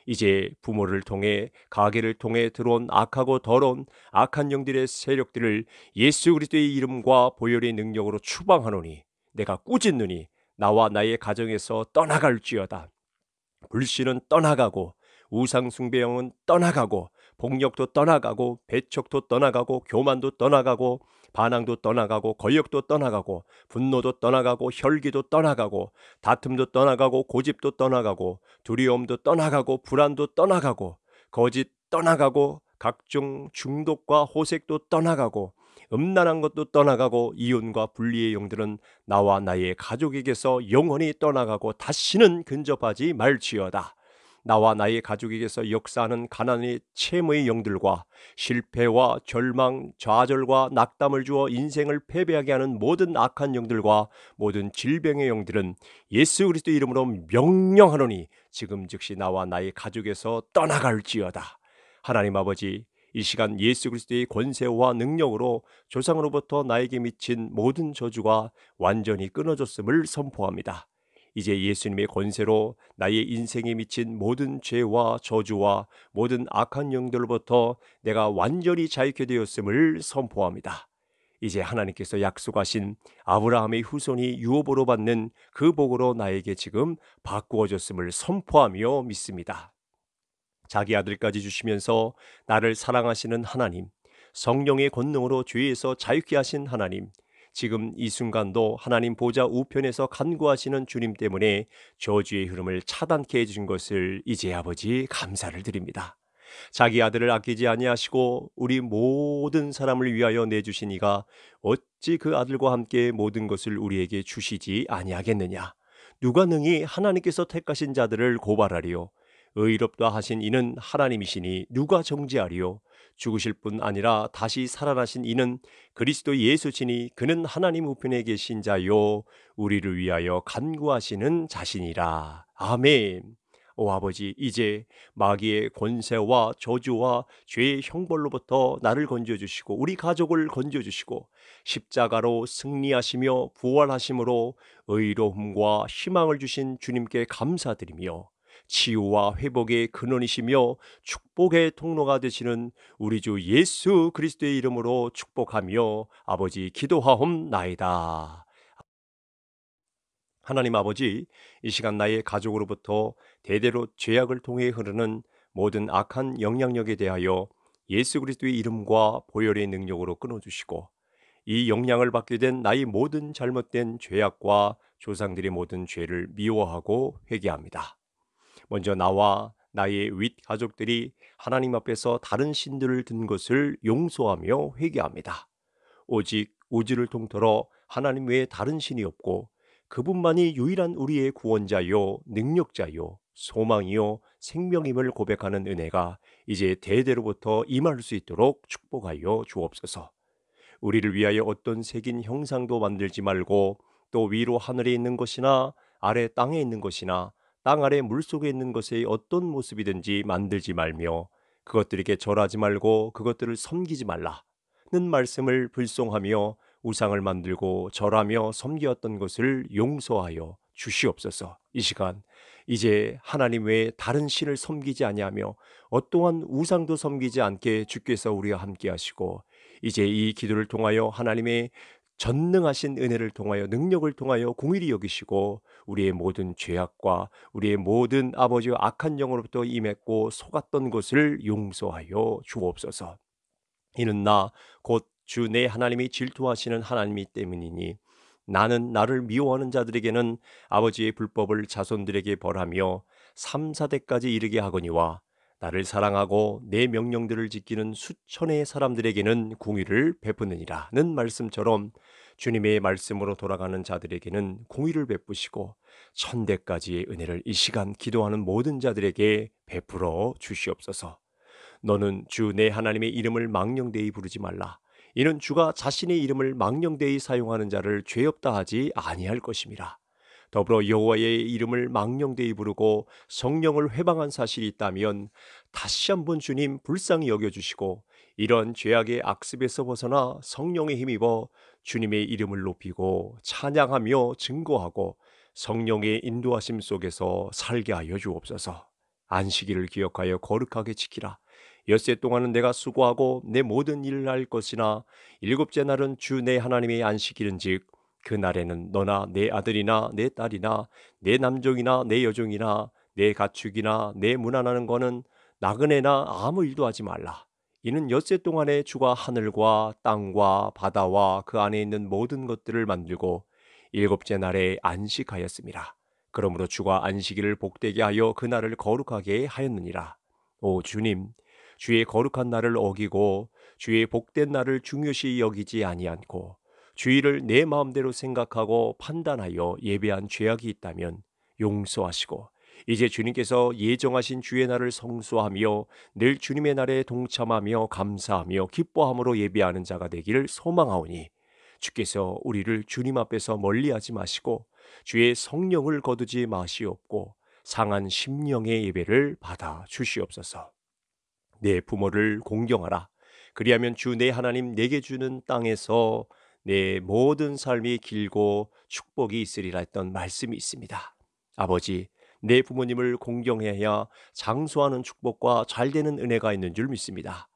이제 부모를 통해 가게를 통해 들어온 악하고 더러운 악한 영들의 세력들을 예수 그리스도의 이름과 보혈의 능력으로 추방하노니 내가 꾸짖느니 나와 나의 가정에서 떠나갈지어다. 불신은 떠나가고 우상숭배형은 떠나가고 폭력도 떠나가고 배척도 떠나가고 교만도 떠나가고 반항도 떠나가고 거역도 떠나가고 분노도 떠나가고 혈기도 떠나가고 다툼도 떠나가고 고집도 떠나가고 두려움도 떠나가고 불안도 떠나가고 거짓 떠나가고 각종 중독과 호색도 떠나가고 음란한 것도 떠나가고 이혼과 분리의 영들은 나와 나의 가족에게서 영원히 떠나가고 다시는 근접하지 말지어다. 나와 나의 가족에게서 역사하는 가난의 채무의 영들과 실패와 절망, 좌절과 낙담을 주어 인생을 패배하게 하는 모든 악한 영들과 모든 질병의 영들은 예수 그리스도 이름으로 명령하노니 지금 즉시 나와 나의 가족에서 떠나갈지어다. 하나님 아버지 이 시간 예수 그리스도의 권세와 능력으로 조상으로부터 나에게 미친 모든 저주가 완전히 끊어졌음을 선포합니다. 이제 예수님의 권세로 나의 인생에 미친 모든 죄와 저주와 모든 악한 영들로부터 내가 완전히 자유케 되었음을 선포합니다. 이제 하나님께서 약속하신 아브라함의 후손이 유업으로 받는 그 복으로 나에게 지금 바꾸어졌음을 선포하며 믿습니다. 자기 아들까지 주시면서 나를 사랑하시는 하나님, 성령의 권능으로 죄에서 자유케 하신 하나님, 지금 이 순간도 하나님 보좌 우편에서 간구하시는 주님 때문에 저주의 흐름을 차단케 해주신 것을 이제 아버지 감사를 드립니다. 자기 아들을 아끼지 아니하시고 우리 모든 사람을 위하여 내주시니가 어찌 그 아들과 함께 모든 것을 우리에게 주시지 아니하겠느냐. 누가 능히 하나님께서 택하신 자들을 고발하리요. 의롭다 하신 이는 하나님이시니 누가 정지하리요 죽으실 뿐 아니라 다시 살아나신 이는 그리스도 예수시니 그는 하나님 우편에 계신 자요 우리를 위하여 간구하시는 자신이라. 아멘. 오 아버지 이제 마귀의 권세와 저주와 죄의 형벌로부터 나를 건져 주시고 우리 가족을 건져 주시고 십자가로 승리하시며 부활하심으로 의로움과 희망을 주신 주님께 감사드리며 치유와 회복의 근원이시며 축복의 통로가 되시는 우리 주 예수 그리스도의 이름으로 축복하며 아버지 기도하옵나이다. 하나님 아버지, 이 시간 나의 가족으로부터 대대로 죄악을 통해 흐르는 모든 악한 영향력에 대하여 예수 그리스도의 이름과 보혈의 능력으로 끊어주시고 이 영향을 받게 된 나의 모든 잘못된 죄악과 조상들의 모든 죄를 미워하고 회개합니다. 먼저 나와 나의 윗 가족들이 하나님 앞에서 다른 신들을 든 것을 용서하며 회개합니다. 오직 우주를 통틀어 하나님 외에 다른 신이 없고 그분만이 유일한 우리의 구원자요, 능력자요, 소망이요, 생명임을 고백하는 은혜가 이제 대대로부터 임할 수 있도록 축복하여 주옵소서. 우리를 위하여 어떤 색인 형상도 만들지 말고 또 위로 하늘에 있는 것이나 아래 땅에 있는 것이나 땅 아래 물속에 있는 것의 어떤 모습이든지 만들지 말며 그것들에게 절하지 말고 그것들을 섬기지 말라는 말씀을 불송하며 우상을 만들고 절하며 섬기었던 것을 용서하여 주시옵소서. 이 시간 이제 하나님 외에 다른 신을 섬기지 아니하며 어떠한 우상도 섬기지 않게 주께서 우리와 함께 하시고 이제 이 기도를 통하여 하나님의 전능하신 은혜를 통하여 능력을 통하여 공일히 여기시고 우리의 모든 죄악과 우리의 모든 아버지 악한 영으로부터 임했고 속았던 것을 용서하여 주옵소서. 이는 나 곧 주 내 하나님이 질투하시는 하나님이 때문이니 나는 나를 미워하는 자들에게는 아버지의 불법을 자손들에게 벌하며 삼사대까지 이르게 하거니와 나를 사랑하고 내 명령들을 지키는 수천의 사람들에게는 공의를 베푸느니라는 말씀처럼 주님의 말씀으로 돌아가는 자들에게는 공의를 베푸시고 천대까지의 은혜를 이 시간 기도하는 모든 자들에게 베풀어 주시옵소서. 너는 주 내 하나님의 이름을 망령되이 부르지 말라. 이는 주가 자신의 이름을 망령되이 사용하는 자를 죄 없다 하지 아니할 것임이라. 더불어 여호와의 이름을 망령되이 부르고 성령을 회방한 사실이 있다면 다시 한번 주님 불쌍히 여겨주시고 이런 죄악의 악습에서 벗어나 성령의 힘입어 주님의 이름을 높이고 찬양하며 증거하고 성령의 인도하심 속에서 살게 하여 주옵소서. 안식일을 기억하여 거룩하게 지키라. 엿세 동안은 내가 수고하고 내 모든 일을 할 것이나 일곱째 날은 주 내 하나님의 안식일인즉 그 날에는 너나 내 아들이나 내 딸이나 내 남종이나 내 여종이나 내 가축이나 내 무난하는 거는 나그네나 아무 일도 하지 말라. 이는 엿새 동안에 주가 하늘과 땅과 바다와 그 안에 있는 모든 것들을 만들고 일곱째 날에 안식하였습니다. 그러므로 주가 안식일을 복되게 하여 그 날을 거룩하게 하였느니라. 오 주님, 주의 거룩한 날을 어기고 주의 복된 날을 중요시 여기지 아니않고 주의를 내 마음대로 생각하고 판단하여 예배한 죄악이 있다면 용서하시고 이제 주님께서 예정하신 주의 날을 성수하며 늘 주님의 날에 동참하며 감사하며 기뻐함으로 예배하는 자가 되기를 소망하오니 주께서 우리를 주님 앞에서 멀리하지 마시고 주의 성령을 거두지 마시옵고 상한 심령의 예배를 받아 주시옵소서. 내 부모를 공경하라. 그리하면 주 내 하나님 내게 주는 땅에서 내 모든 삶이 길고 축복이 있으리라 했던 말씀이 있습니다. 아버지, 내 부모님을 공경해야 장수하는 축복과 잘되는 은혜가 있는 줄 믿습니다.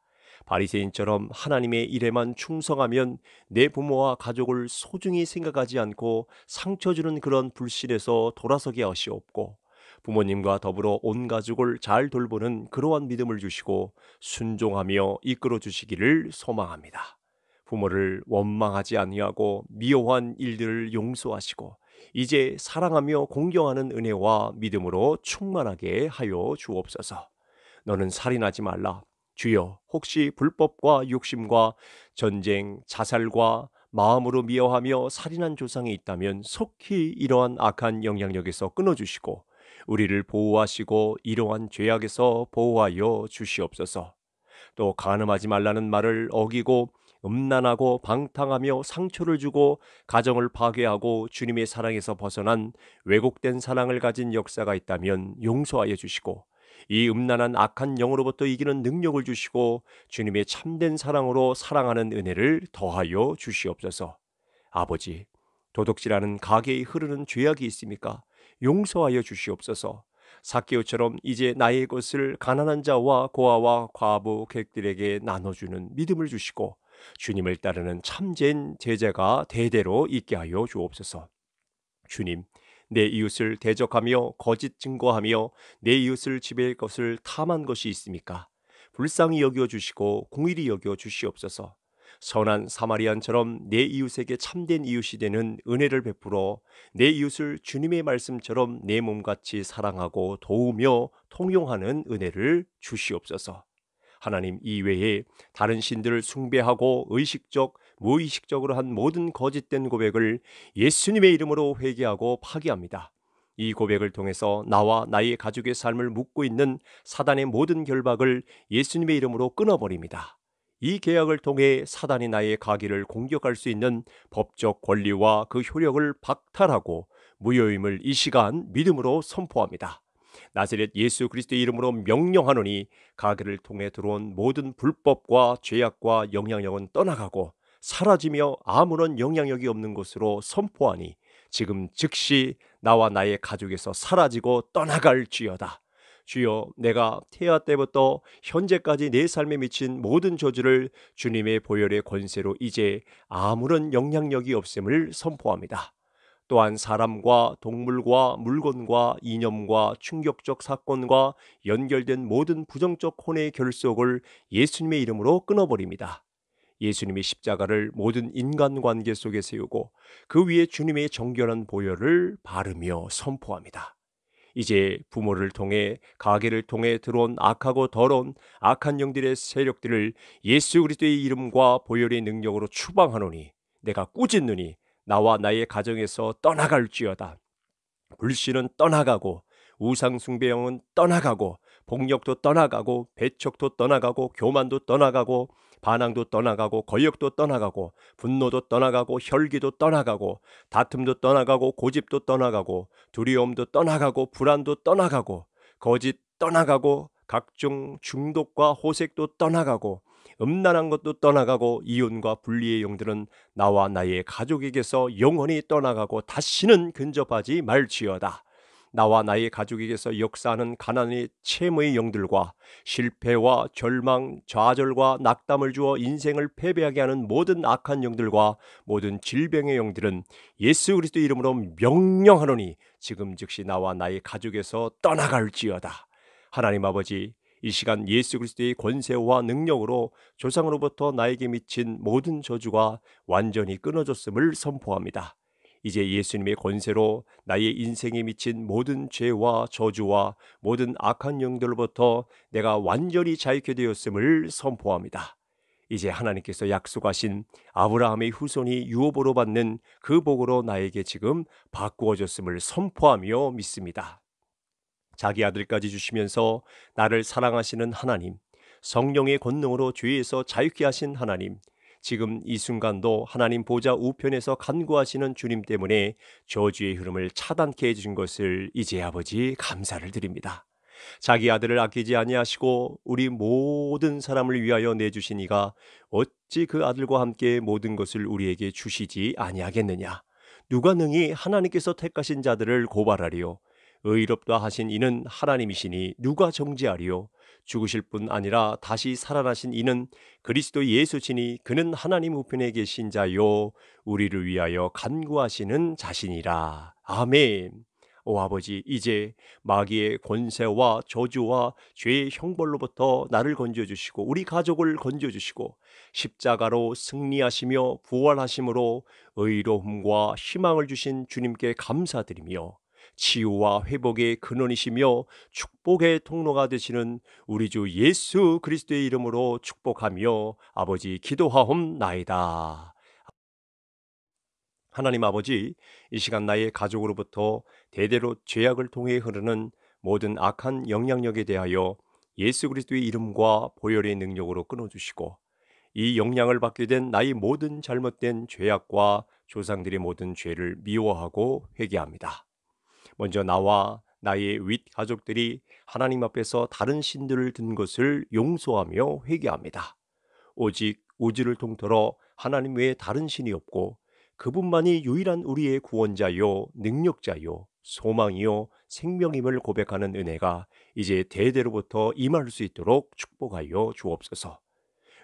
바리새인처럼 하나님의 일에만 충성하면 내 부모와 가족을 소중히 생각하지 않고 상처 주는 그런 불신에서 돌아서게 하시옵고 부모님과 더불어 온 가족을 잘 돌보는 그러한 믿음을 주시고 순종하며 이끌어 주시기를 소망합니다. 부모를 원망하지 아니하고 미워한 일들을 용서하시고 이제 사랑하며 공경하는 은혜와 믿음으로 충만하게 하여 주옵소서. 너는 살인하지 말라. 주여, 혹시 불법과 욕심과 전쟁, 자살과 마음으로 미워하며 살인한 조상이 있다면 속히 이러한 악한 영향력에서 끊어주시고 우리를 보호하시고 이러한 죄악에서 보호하여 주시옵소서. 또 간음하지 말라는 말을 어기고 음란하고 방탕하며 상처를 주고 가정을 파괴하고 주님의 사랑에서 벗어난 왜곡된 사랑을 가진 역사가 있다면 용서하여 주시고 이 음란한 악한 영으로부터 이기는 능력을 주시고 주님의 참된 사랑으로 사랑하는 은혜를 더하여 주시옵소서. 아버지, 도둑질하는 가게에 흐르는 죄악이 있습니까? 용서하여 주시옵소서. 사케오처럼 이제 나의 것을 가난한 자와 고아와 과부 객들에게 나눠주는 믿음을 주시고 주님을 따르는 참된 제자가 대대로 있게 하여 주옵소서. 주님, 내 이웃을 대적하며 거짓 증거하며 내 이웃을 지배할 것을 탐한 것이 있습니까? 불쌍히 여겨 주시고 공일히 여겨 주시옵소서. 선한 사마리안처럼 내 이웃에게 참된 이웃이 되는 은혜를 베풀어 내 이웃을 주님의 말씀처럼 내 몸같이 사랑하고 도우며 통용하는 은혜를 주시옵소서. 하나님 이외에 다른 신들을 숭배하고 의식적 무의식적으로 한 모든 거짓된 고백을 예수님의 이름으로 회개하고 파기합니다. 이 고백을 통해서 나와 나의 가족의 삶을 묶고 있는 사단의 모든 결박을 예수님의 이름으로 끊어버립니다. 이 계약을 통해 사단이 나의 가기를 공격할 수 있는 법적 권리와 그 효력을 박탈하고 무효임을 이 시간 믿음으로 선포합니다. 나세렛 예수 그리스도의 이름으로 명령하노니 가게를 통해 들어온 모든 불법과 죄악과 영향력은 떠나가고 사라지며 아무런 영향력이 없는 것으로 선포하니 지금 즉시 나와 나의 가족에서 사라지고 떠나갈지어다. 주여 내가 태아 때부터 현재까지 내 삶에 미친 모든 저주를 주님의 보혈의 권세로 이제 아무런 영향력이 없음을 선포합니다. 또한 사람과 동물과 물건과 이념과 충격적 사건과 연결된 모든 부정적 혼의 결속을 예수님의 이름으로 끊어버립니다. 예수님의 십자가를 모든 인간관계 속에 세우고 그 위에 주님의 정결한 보혈을 바르며 선포합니다. 이제 부모를 통해 가게를 통해 들어온 악하고 더러운 악한 영들의 세력들을 예수 그리스도의 이름과 보혈의 능력으로 추방하노니 내가 꾸짖느니 나와 나의 가정에서 떠나갈지어다. 불신은 떠나가고 우상숭배형은 떠나가고 폭력도 떠나가고 배척도 떠나가고 교만도 떠나가고 반항도 떠나가고 권력도 떠나가고 분노도 떠나가고 혈기도 떠나가고 다툼도 떠나가고 고집도 떠나가고 두려움도 떠나가고 불안도 떠나가고 거짓 떠나가고 각종 중독과 호색도 떠나가고 음란한 것도 떠나가고 이혼과 분리의 용들은 나와 나의 가족에게서 영원히 떠나가고 다시는 근접하지 말지어다. 나와 나의 가족에게서 역사하는 가난의 채무의 영들과 실패와 절망, 좌절과 낙담을 주어 인생을 패배하게 하는 모든 악한 영들과 모든 질병의 영들은 예수 그리스도 이름으로 명령하노니 지금 즉시 나와 나의 가족에서 떠나갈지어다. 하나님 아버지 이 시간 예수 그리스도의 권세와 능력으로 조상으로부터 나에게 미친 모든 저주가 완전히 끊어졌음을 선포합니다. 이제 예수님의 권세로 나의 인생에 미친 모든 죄와 저주와 모든 악한 영들로부터 내가 완전히 자유케 되었음을 선포합니다. 이제 하나님께서 약속하신 아브라함의 후손이 유업으로 받는 그 복으로 나에게 지금 바꾸어졌음을 선포하며 믿습니다. 자기 아들까지 주시면서 나를 사랑하시는 하나님, 성령의 권능으로 죄에서 자유케 하신 하나님, 지금 이 순간도 하나님 보좌 우편에서 간구하시는 주님 때문에 저주의 흐름을 차단케 해주신 것을 이제 아버지 감사를 드립니다. 자기 아들을 아끼지 아니하시고 우리 모든 사람을 위하여 내주신 이가 어찌 그 아들과 함께 모든 것을 우리에게 주시지 아니하겠느냐. 누가 능히 하나님께서 택하신 자들을 고발하리요. 의롭다 하신 이는 하나님이시니 누가 정지하리요 죽으실 뿐 아니라 다시 살아나신 이는 그리스도 예수시니 그는 하나님 우편에 계신 자요 우리를 위하여 간구하시는 자신이라. 아멘. 오 아버지 이제 마귀의 권세와 저주와 죄의 형벌로부터 나를 건져 주시고 우리 가족을 건져 주시고 십자가로 승리하시며 부활하심으로 의로움과 희망을 주신 주님께 감사드리며 치유와 회복의 근원이시며 축복의 통로가 되시는 우리 주 예수 그리스도의 이름으로 축복하며 아버지 기도하옵나이다. 하나님 아버지, 이 시간 나의 가족으로부터 대대로 죄악을 통해 흐르는 모든 악한 영향력에 대하여 예수 그리스도의 이름과 보혈의 능력으로 끊어주시고 이 영향을 받게 된 나의 모든 잘못된 죄악과 조상들의 모든 죄를 미워하고 회개합니다. 먼저 나와 나의 윗 가족들이 하나님 앞에서 다른 신들을 든 것을 용서하며 회개합니다. 오직 우주를 통틀어 하나님 외에 다른 신이 없고 그분만이 유일한 우리의 구원자요, 능력자요, 소망이요, 생명임을 고백하는 은혜가 이제 대대로부터 임할 수 있도록 축복하여 주옵소서.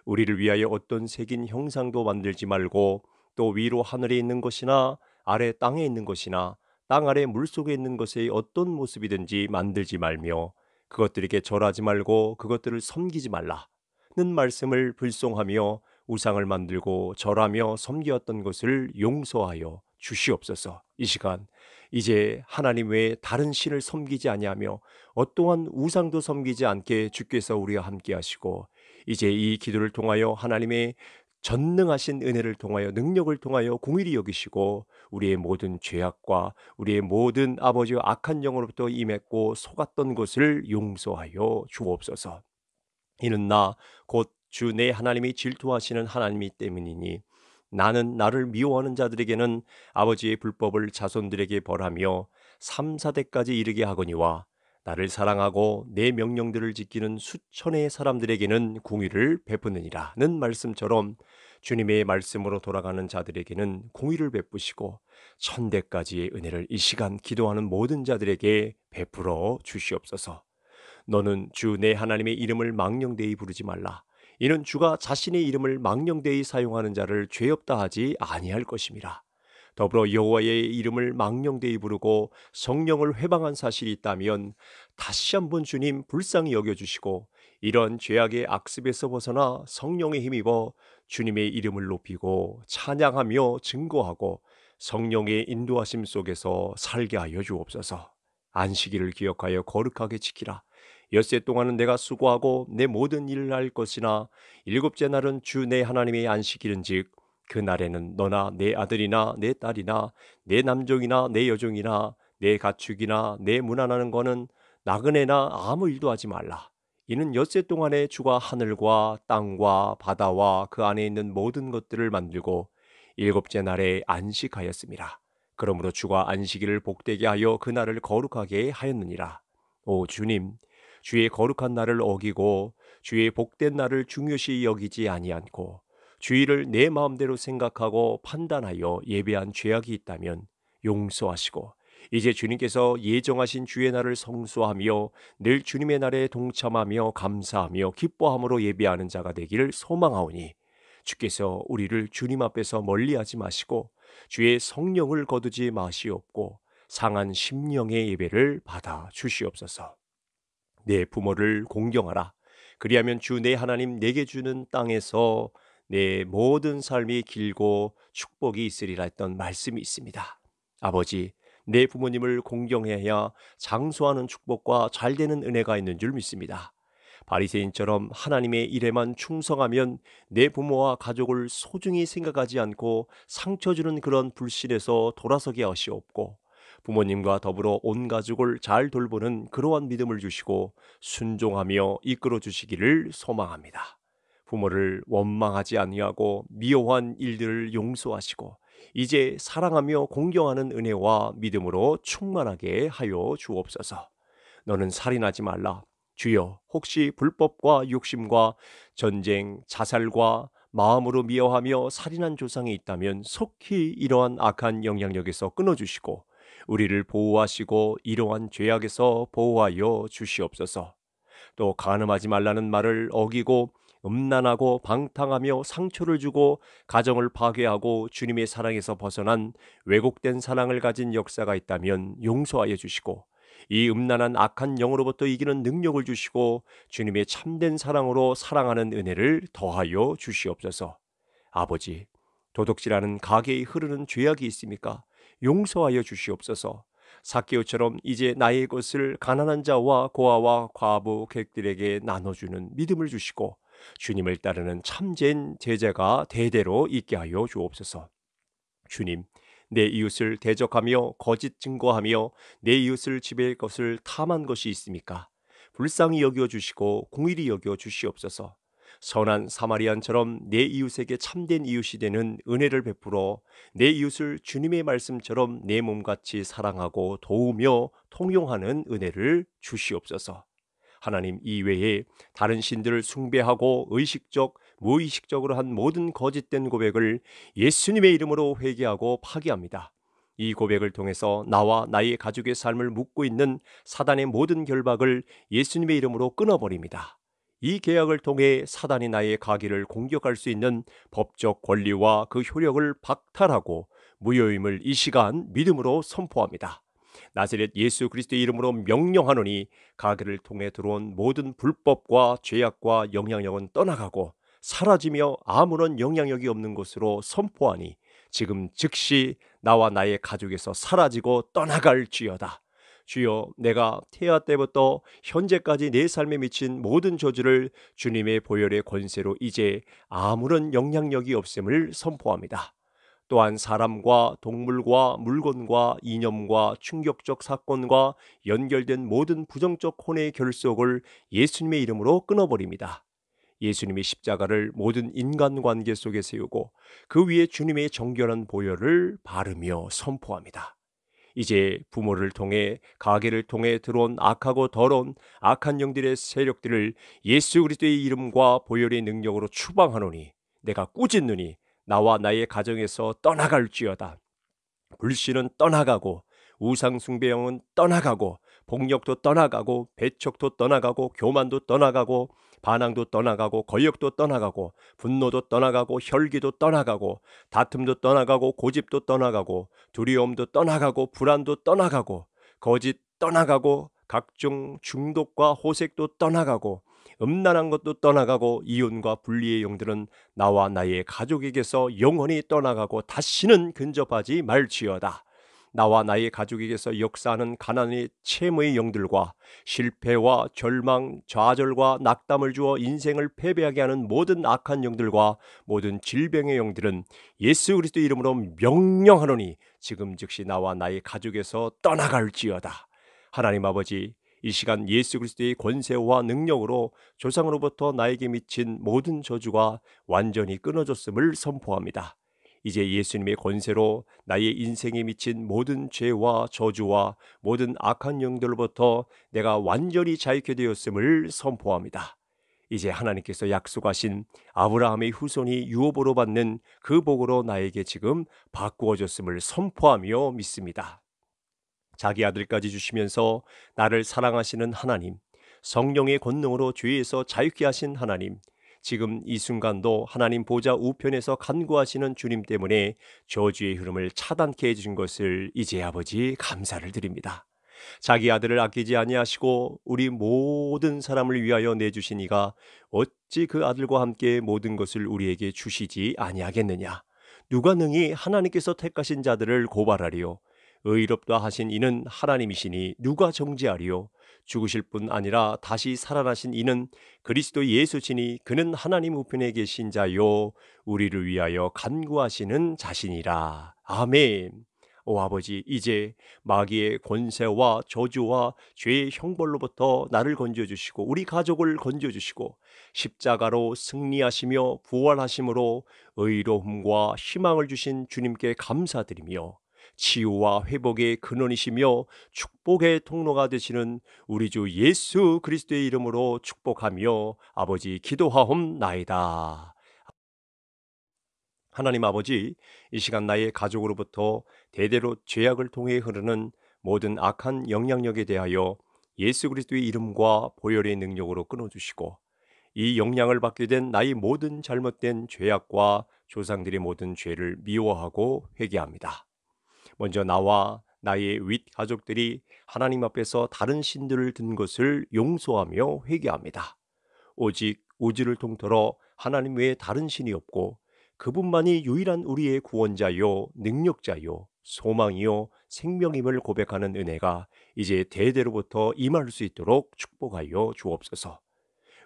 우리를 위하여 어떤 색인 형상도 만들지 말고 또 위로 하늘에 있는 것이나 아래 땅에 있는 것이나 땅 아래 물속에 있는 것의 어떤 모습이든지 만들지 말며 그것들에게 절하지 말고 그것들을 섬기지 말라는 말씀을 불송하며 우상을 만들고 절하며 섬기었던 것을 용서하여 주시옵소서. 이 시간 이제 하나님 외에 다른 신을 섬기지 아니하며 어떠한 우상도 섬기지 않게 주께서 우리와 함께 하시고 이제 이 기도를 통하여 하나님의 전능하신 은혜를 통하여 능력을 통하여 공일히 여기시고 우리의 모든 죄악과 우리의 모든 아버지 악한 영으로부터 임했고 속았던 것을 용서하여 주옵소서. 이는 나 곧 주 내 하나님이 질투하시는 하나님이 때문이니 나는 나를 미워하는 자들에게는 아버지의 불법을 자손들에게 벌하며 삼사대까지 이르게 하거니와 나를 사랑하고 내 명령들을 지키는 수천의 사람들에게는 공의를 베푸느니라는 말씀처럼 주님의 말씀으로 돌아가는 자들에게는 공의를 베푸시고 천대까지의 은혜를 이 시간 기도하는 모든 자들에게 베풀어 주시옵소서. 너는 주 내 하나님의 이름을 망령되이 부르지 말라. 이는 주가 자신의 이름을 망령되이 사용하는 자를 죄 없다 하지 아니할 것임이라. 더불어 여호와의 이름을 망령되이 부르고 성령을 회방한 사실이 있다면 다시 한번 주님 불쌍히 여겨 주시고 이런 죄악의 악습에서 벗어나 성령의 힘입어 주님의 이름을 높이고 찬양하며 증거하고 성령의 인도하심 속에서 살게 하여 주옵소서. 안식일을 기억하여 거룩하게 지키라. 엿세 동안은 내가 수고하고 내 모든 일을 할 것이나 일곱째 날은 주 내 하나님의 안식일은즉 그 날에는 너나 내 아들이나 내 딸이나 내 남종이나 내 여종이나 내 가축이나 내 무난하는 거는 나그네나 아무 일도 하지 말라. 이는 엿새 동안에 주가 하늘과 땅과 바다와 그 안에 있는 모든 것들을 만들고 일곱째 날에 안식하였습니다. 그러므로 주가 안식일을 복되게 하여 그 날을 거룩하게 하였느니라. 오 주님, 주의 거룩한 날을 어기고 주의 복된 날을 중요시 여기지 아니않고 주의를 내 마음대로 생각하고 판단하여 예배한 죄악이 있다면 용서하시고 이제 주님께서 예정하신 주의 날을 성수하며 늘 주님의 날에 동참하며 감사하며 기뻐함으로 예배하는 자가 되기를 소망하오니 주께서 우리를 주님 앞에서 멀리하지 마시고 주의 성령을 거두지 마시옵고 상한 심령의 예배를 받아 주시옵소서. 내 부모를 공경하라. 그리하면 주 내 하나님 내게 주는 땅에서 내 모든 삶이 길고 축복이 있으리라 했던 말씀이 있습니다. 아버지, 내 부모님을 공경해야 장수하는 축복과 잘되는 은혜가 있는 줄 믿습니다. 바리새인처럼 하나님의 일에만 충성하면 내 부모와 가족을 소중히 생각하지 않고 상처 주는 그런 불신에서 돌아서게 하시옵고 부모님과 더불어 온 가족을 잘 돌보는 그러한 믿음을 주시고 순종하며 이끌어 주시기를 소망합니다. 부모를 원망하지 아니하고 미워한 일들을 용서하시고 이제 사랑하며 공경하는 은혜와 믿음으로 충만하게 하여 주옵소서. 너는 살인하지 말라. 주여, 혹시 불법과 욕심과 전쟁, 자살과 마음으로 미워하며 살인한 조상이 있다면 속히 이러한 악한 영향력에서 끊어주시고 우리를 보호하시고 이러한 죄악에서 보호하여 주시옵소서. 또 간음하지 말라는 말을 어기고 음란하고 방탕하며 상처를 주고 가정을 파괴하고 주님의 사랑에서 벗어난 왜곡된 사랑을 가진 역사가 있다면 용서하여 주시고 이 음란한 악한 영으로부터 이기는 능력을 주시고 주님의 참된 사랑으로 사랑하는 은혜를 더하여 주시옵소서. 아버지, 도둑질하는 가게에 흐르는 죄악이 있습니까? 용서하여 주시옵소서. 사케오처럼 이제 나의 것을 가난한 자와 고아와 과부 객들에게 나눠주는 믿음을 주시고 주님을 따르는 참된 제자가 대대로 있게 하여 주옵소서. 주님, 내 이웃을 대적하며 거짓 증거하며 내 이웃을 지배할 것을 탐한 것이 있습니까? 불쌍히 여겨 주시고 공일히 여겨 주시옵소서. 선한 사마리안처럼 내 이웃에게 참된 이웃이 되는 은혜를 베풀어 내 이웃을 주님의 말씀처럼 내 몸같이 사랑하고 도우며 통용하는 은혜를 주시옵소서. 하나님 이외에 다른 신들을 숭배하고 의식적 무의식적으로 한 모든 거짓된 고백을 예수님의 이름으로 회개하고 파기합니다. 이 고백을 통해서 나와 나의 가족의 삶을 묶고 있는 사단의 모든 결박을 예수님의 이름으로 끊어버립니다. 이 계약을 통해 사단이 나의 가기를 공격할 수 있는 법적 권리와 그 효력을 박탈하고 무효임을 이 시간 믿음으로 선포합니다. 나세렛 예수 그리스도의 이름으로 명령하노니 가게를 통해 들어온 모든 불법과 죄악과 영향력은 떠나가고 사라지며 아무런 영향력이 없는 것으로 선포하니 지금 즉시 나와 나의 가족에서 사라지고 떠나갈지어다. 주여 내가 태아 때부터 현재까지 내 삶에 미친 모든 저주를 주님의 보혈의 권세로 이제 아무런 영향력이 없음을 선포합니다. 또한 사람과 동물과 물건과 이념과 충격적 사건과 연결된 모든 부정적 혼의 결속을 예수님의 이름으로 끊어버립니다. 예수님의 십자가를 모든 인간관계 속에 세우고 그 위에 주님의 정결한 보혈을 바르며 선포합니다. 이제 부모를 통해 가게를 통해 들어온 악하고 더러운 악한 영들의 세력들을 예수 그리스도의 이름과 보혈의 능력으로 추방하노니 내가 꾸짖느니 나와 나의 가정에서 떠나갈지어다. 불신은 떠나가고 우상숭배형은 떠나가고 폭력도 떠나가고 배척도 떠나가고 교만도 떠나가고 반항도 떠나가고 거역도 떠나가고 분노도 떠나가고 혈기도 떠나가고 다툼도 떠나가고 고집도 떠나가고 두려움도 떠나가고 불안도 떠나가고 거짓 떠나가고 각종 중독과 호색도 떠나가고 음란한 것도 떠나가고 이혼과 분리의 영들은 나와 나의 가족에게서 영원히 떠나가고 다시는 근접하지 말지어다. 나와 나의 가족에게서 역사하는 가난의 채무의 영들과 실패와 절망, 좌절과 낙담을 주어 인생을 패배하게 하는 모든 악한 영들과 모든 질병의 영들은 예수 그리스도 이름으로 명령하노니 지금 즉시 나와 나의 가족에서 떠나갈지어다. 하나님 아버지 이 시간 예수 그리스도의 권세와 능력으로 조상으로부터 나에게 미친 모든 저주가 완전히 끊어졌음을 선포합니다. 이제 예수님의 권세로 나의 인생에 미친 모든 죄와 저주와 모든 악한 영들로부터 내가 완전히 자유케 되었음을 선포합니다. 이제 하나님께서 약속하신 아브라함의 후손이 유업으로 받는 그 복으로 나에게 지금 바꾸어졌음을 선포하며 믿습니다. 자기 아들까지 주시면서 나를 사랑하시는 하나님, 성령의 권능으로 죄에서 자유케 하신 하나님, 지금 이 순간도 하나님 보좌 우편에서 간구하시는 주님 때문에 저주의 흐름을 차단케 해주신 것을 이제 아버지 감사를 드립니다. 자기 아들을 아끼지 아니하시고 우리 모든 사람을 위하여 내주시니가 어찌 그 아들과 함께 모든 것을 우리에게 주시지 아니하겠느냐. 누가 능히 하나님께서 택하신 자들을 고발하리요. 의롭다 하신 이는 하나님이시니 누가 정지하리요 죽으실 뿐 아니라 다시 살아나신 이는 그리스도 예수시니 그는 하나님 우편에 계신 자요 우리를 위하여 간구하시는 자신이라. 아멘. 오 아버지 이제 마귀의 권세와 저주와 죄의 형벌로부터 나를 건져 주시고 우리 가족을 건져 주시고 십자가로 승리하시며 부활하심으로 의로움과 희망을 주신 주님께 감사드리며 치유와 회복의 근원이시며 축복의 통로가 되시는 우리 주 예수 그리스도의 이름으로 축복하며 아버지 기도하옵나이다. 하나님 아버지, 이 시간 나의 가족으로부터 대대로 죄악을 통해 흐르는 모든 악한 영향력에 대하여 예수 그리스도의 이름과 보혈의 능력으로 끊어주시고 이 영향을 받게 된 나의 모든 잘못된 죄악과 조상들의 모든 죄를 미워하고 회개합니다. 먼저 나와 나의 윗 가족들이 하나님 앞에서 다른 신들을 든 것을 용서하며 회개합니다. 오직 우주를 통틀어 하나님 외에 다른 신이 없고 그분만이 유일한 우리의 구원자요, 능력자요, 소망이요, 생명임을 고백하는 은혜가 이제 대대로부터 임할 수 있도록 축복하여 주옵소서.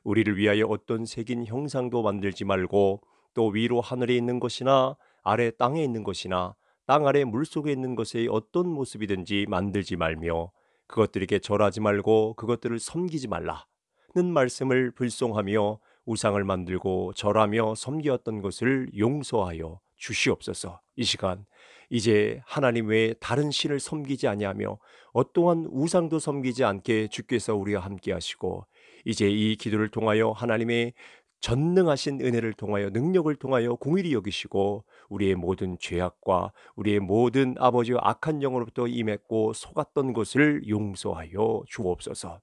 우리를 위하여 어떤 색인 형상도 만들지 말고 또 위로 하늘에 있는 것이나 아래 땅에 있는 것이나 땅 아래 물속에 있는 것의 어떤 모습이든지 만들지 말며 그것들에게 절하지 말고 그것들을 섬기지 말라는 말씀을 불송하며 우상을 만들고 절하며 섬기었던 것을 용서하여 주시옵소서. 이 시간 이제 하나님 외에 다른 신을 섬기지 아니하며 어떠한 우상도 섬기지 않게 주께서 우리와 함께 하시고 이제 이 기도를 통하여 하나님의 전능하신 은혜를 통하여 능력을 통하여 공일히 여기시고 우리의 모든 죄악과 우리의 모든 아버지의 악한 영으로부터 임했고 속았던 것을 용서하여 주옵소서.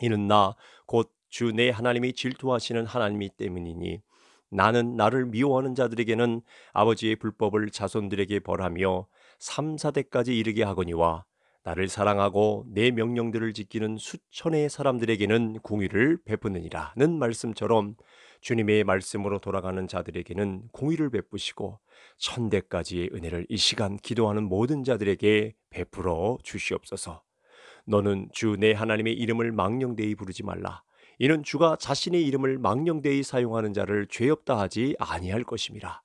이는 나 곧 주 내 하나님이 질투하시는 하나님이 때문이니 나는 나를 미워하는 자들에게는 아버지의 불법을 자손들에게 벌하며 삼사대까지 이르게 하거니와 나를 사랑하고 내 명령들을 지키는 수천의 사람들에게는 공의를 베푸느니라는 말씀처럼 주님의 말씀으로 돌아가는 자들에게는 공의를 베푸시고 천대까지의 은혜를 이 시간 기도하는 모든 자들에게 베풀어 주시옵소서. 너는 주 내 하나님의 이름을 망령되이 부르지 말라. 이는 주가 자신의 이름을 망령되이 사용하는 자를 죄 없다 하지 아니할 것입니다.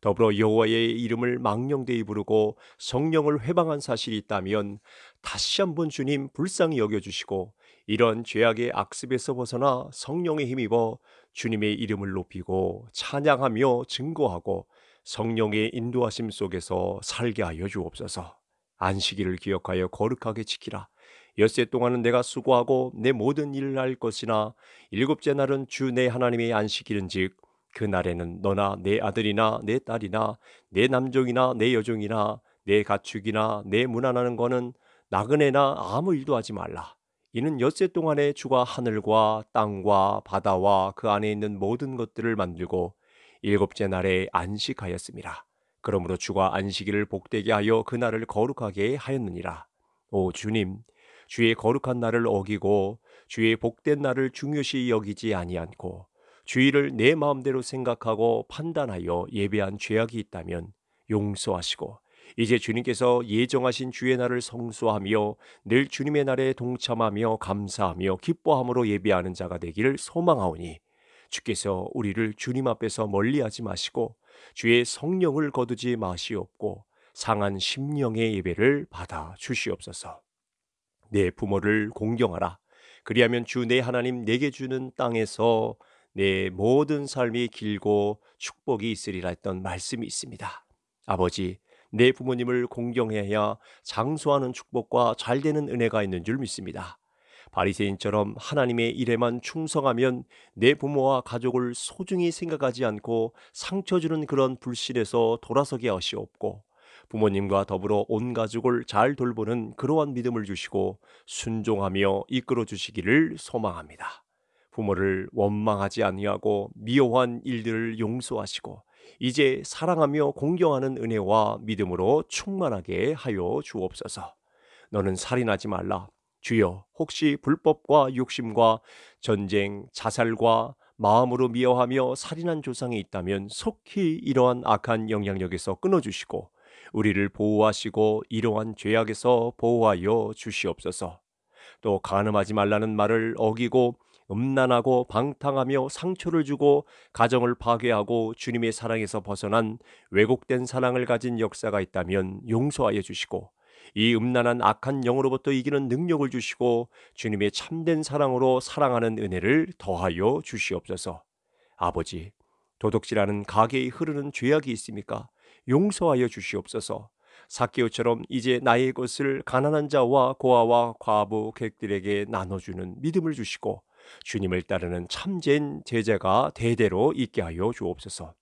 더불어 여호와의 이름을 망령되이 부르고 성령을 회방한 사실이 있다면 다시 한번 주님 불쌍히 여겨주시고 이런 죄악의 악습에서 벗어나 성령의 힘입어 주님의 이름을 높이고 찬양하며 증거하고 성령의 인도하심 속에서 살게 하여 주옵소서. 안식일을 기억하여 거룩하게 지키라. 엿세 동안은 내가 수고하고 내 모든 일을 할 것이나 일곱째 날은 주 내 하나님의 안식일인즉 그 날에는 너나 내 아들이나 내 딸이나 내 남종이나 내 여종이나 내 가축이나 내 문안하는 거는 나그네나 아무 일도 하지 말라. 이는 엿새 동안에 주가 하늘과 땅과 바다와 그 안에 있는 모든 것들을 만들고 일곱째 날에 안식하였습니다. 그러므로 주가 안식일을 복되게 하여 그 날을 거룩하게 하였느니라. 오 주님, 주의 거룩한 날을 어기고 주의 복된 날을 중요시 여기지 아니않고 주의를 내 마음대로 생각하고 판단하여 예배한 죄악이 있다면 용서하시고 이제 주님께서 예정하신 주의 날을 성수하며 늘 주님의 날에 동참하며 감사하며 기뻐함으로 예배하는 자가 되기를 소망하오니 주께서 우리를 주님 앞에서 멀리하지 마시고 주의 성령을 거두지 마시옵고 상한 심령의 예배를 받아 주시옵소서. 내 부모를 공경하라. 그리하면 주 내 하나님 내게 주는 땅에서 내 모든 삶이 길고 축복이 있으리라 했던 말씀이 있습니다. 아버지, 내 부모님을 공경해야 장수하는 축복과 잘되는 은혜가 있는 줄 믿습니다. 바리새인처럼 하나님의 일에만 충성하면 내 부모와 가족을 소중히 생각하지 않고 상처 주는 그런 불신에서 돌아서게 하시옵고 부모님과 더불어 온 가족을 잘 돌보는 그러한 믿음을 주시고 순종하며 이끌어 주시기를 소망합니다. 부모를 원망하지 아니하고 미워한 일들을 용서하시고 이제 사랑하며 공경하는 은혜와 믿음으로 충만하게 하여 주옵소서. 너는 살인하지 말라. 주여, 혹시 불법과 욕심과 전쟁, 자살과 마음으로 미워하며 살인한 조상이 있다면 속히 이러한 악한 영향력에서 끊어주시고 우리를 보호하시고 이러한 죄악에서 보호하여 주시옵소서. 또 간음하지 말라는 말을 어기고 음란하고 방탕하며 상처를 주고 가정을 파괴하고 주님의 사랑에서 벗어난 왜곡된 사랑을 가진 역사가 있다면 용서하여 주시고 이 음란한 악한 영으로부터 이기는 능력을 주시고 주님의 참된 사랑으로 사랑하는 은혜를 더하여 주시옵소서. 아버지, 도둑질하는 가게에 흐르는 죄악이 있습니까? 용서하여 주시옵소서. 사키오처럼 이제 나의 것을 가난한 자와 고아와 과부 객들에게 나눠주는 믿음을 주시고 주님을 따르는 참된 제자가 대대로 있게 하여 주옵소서.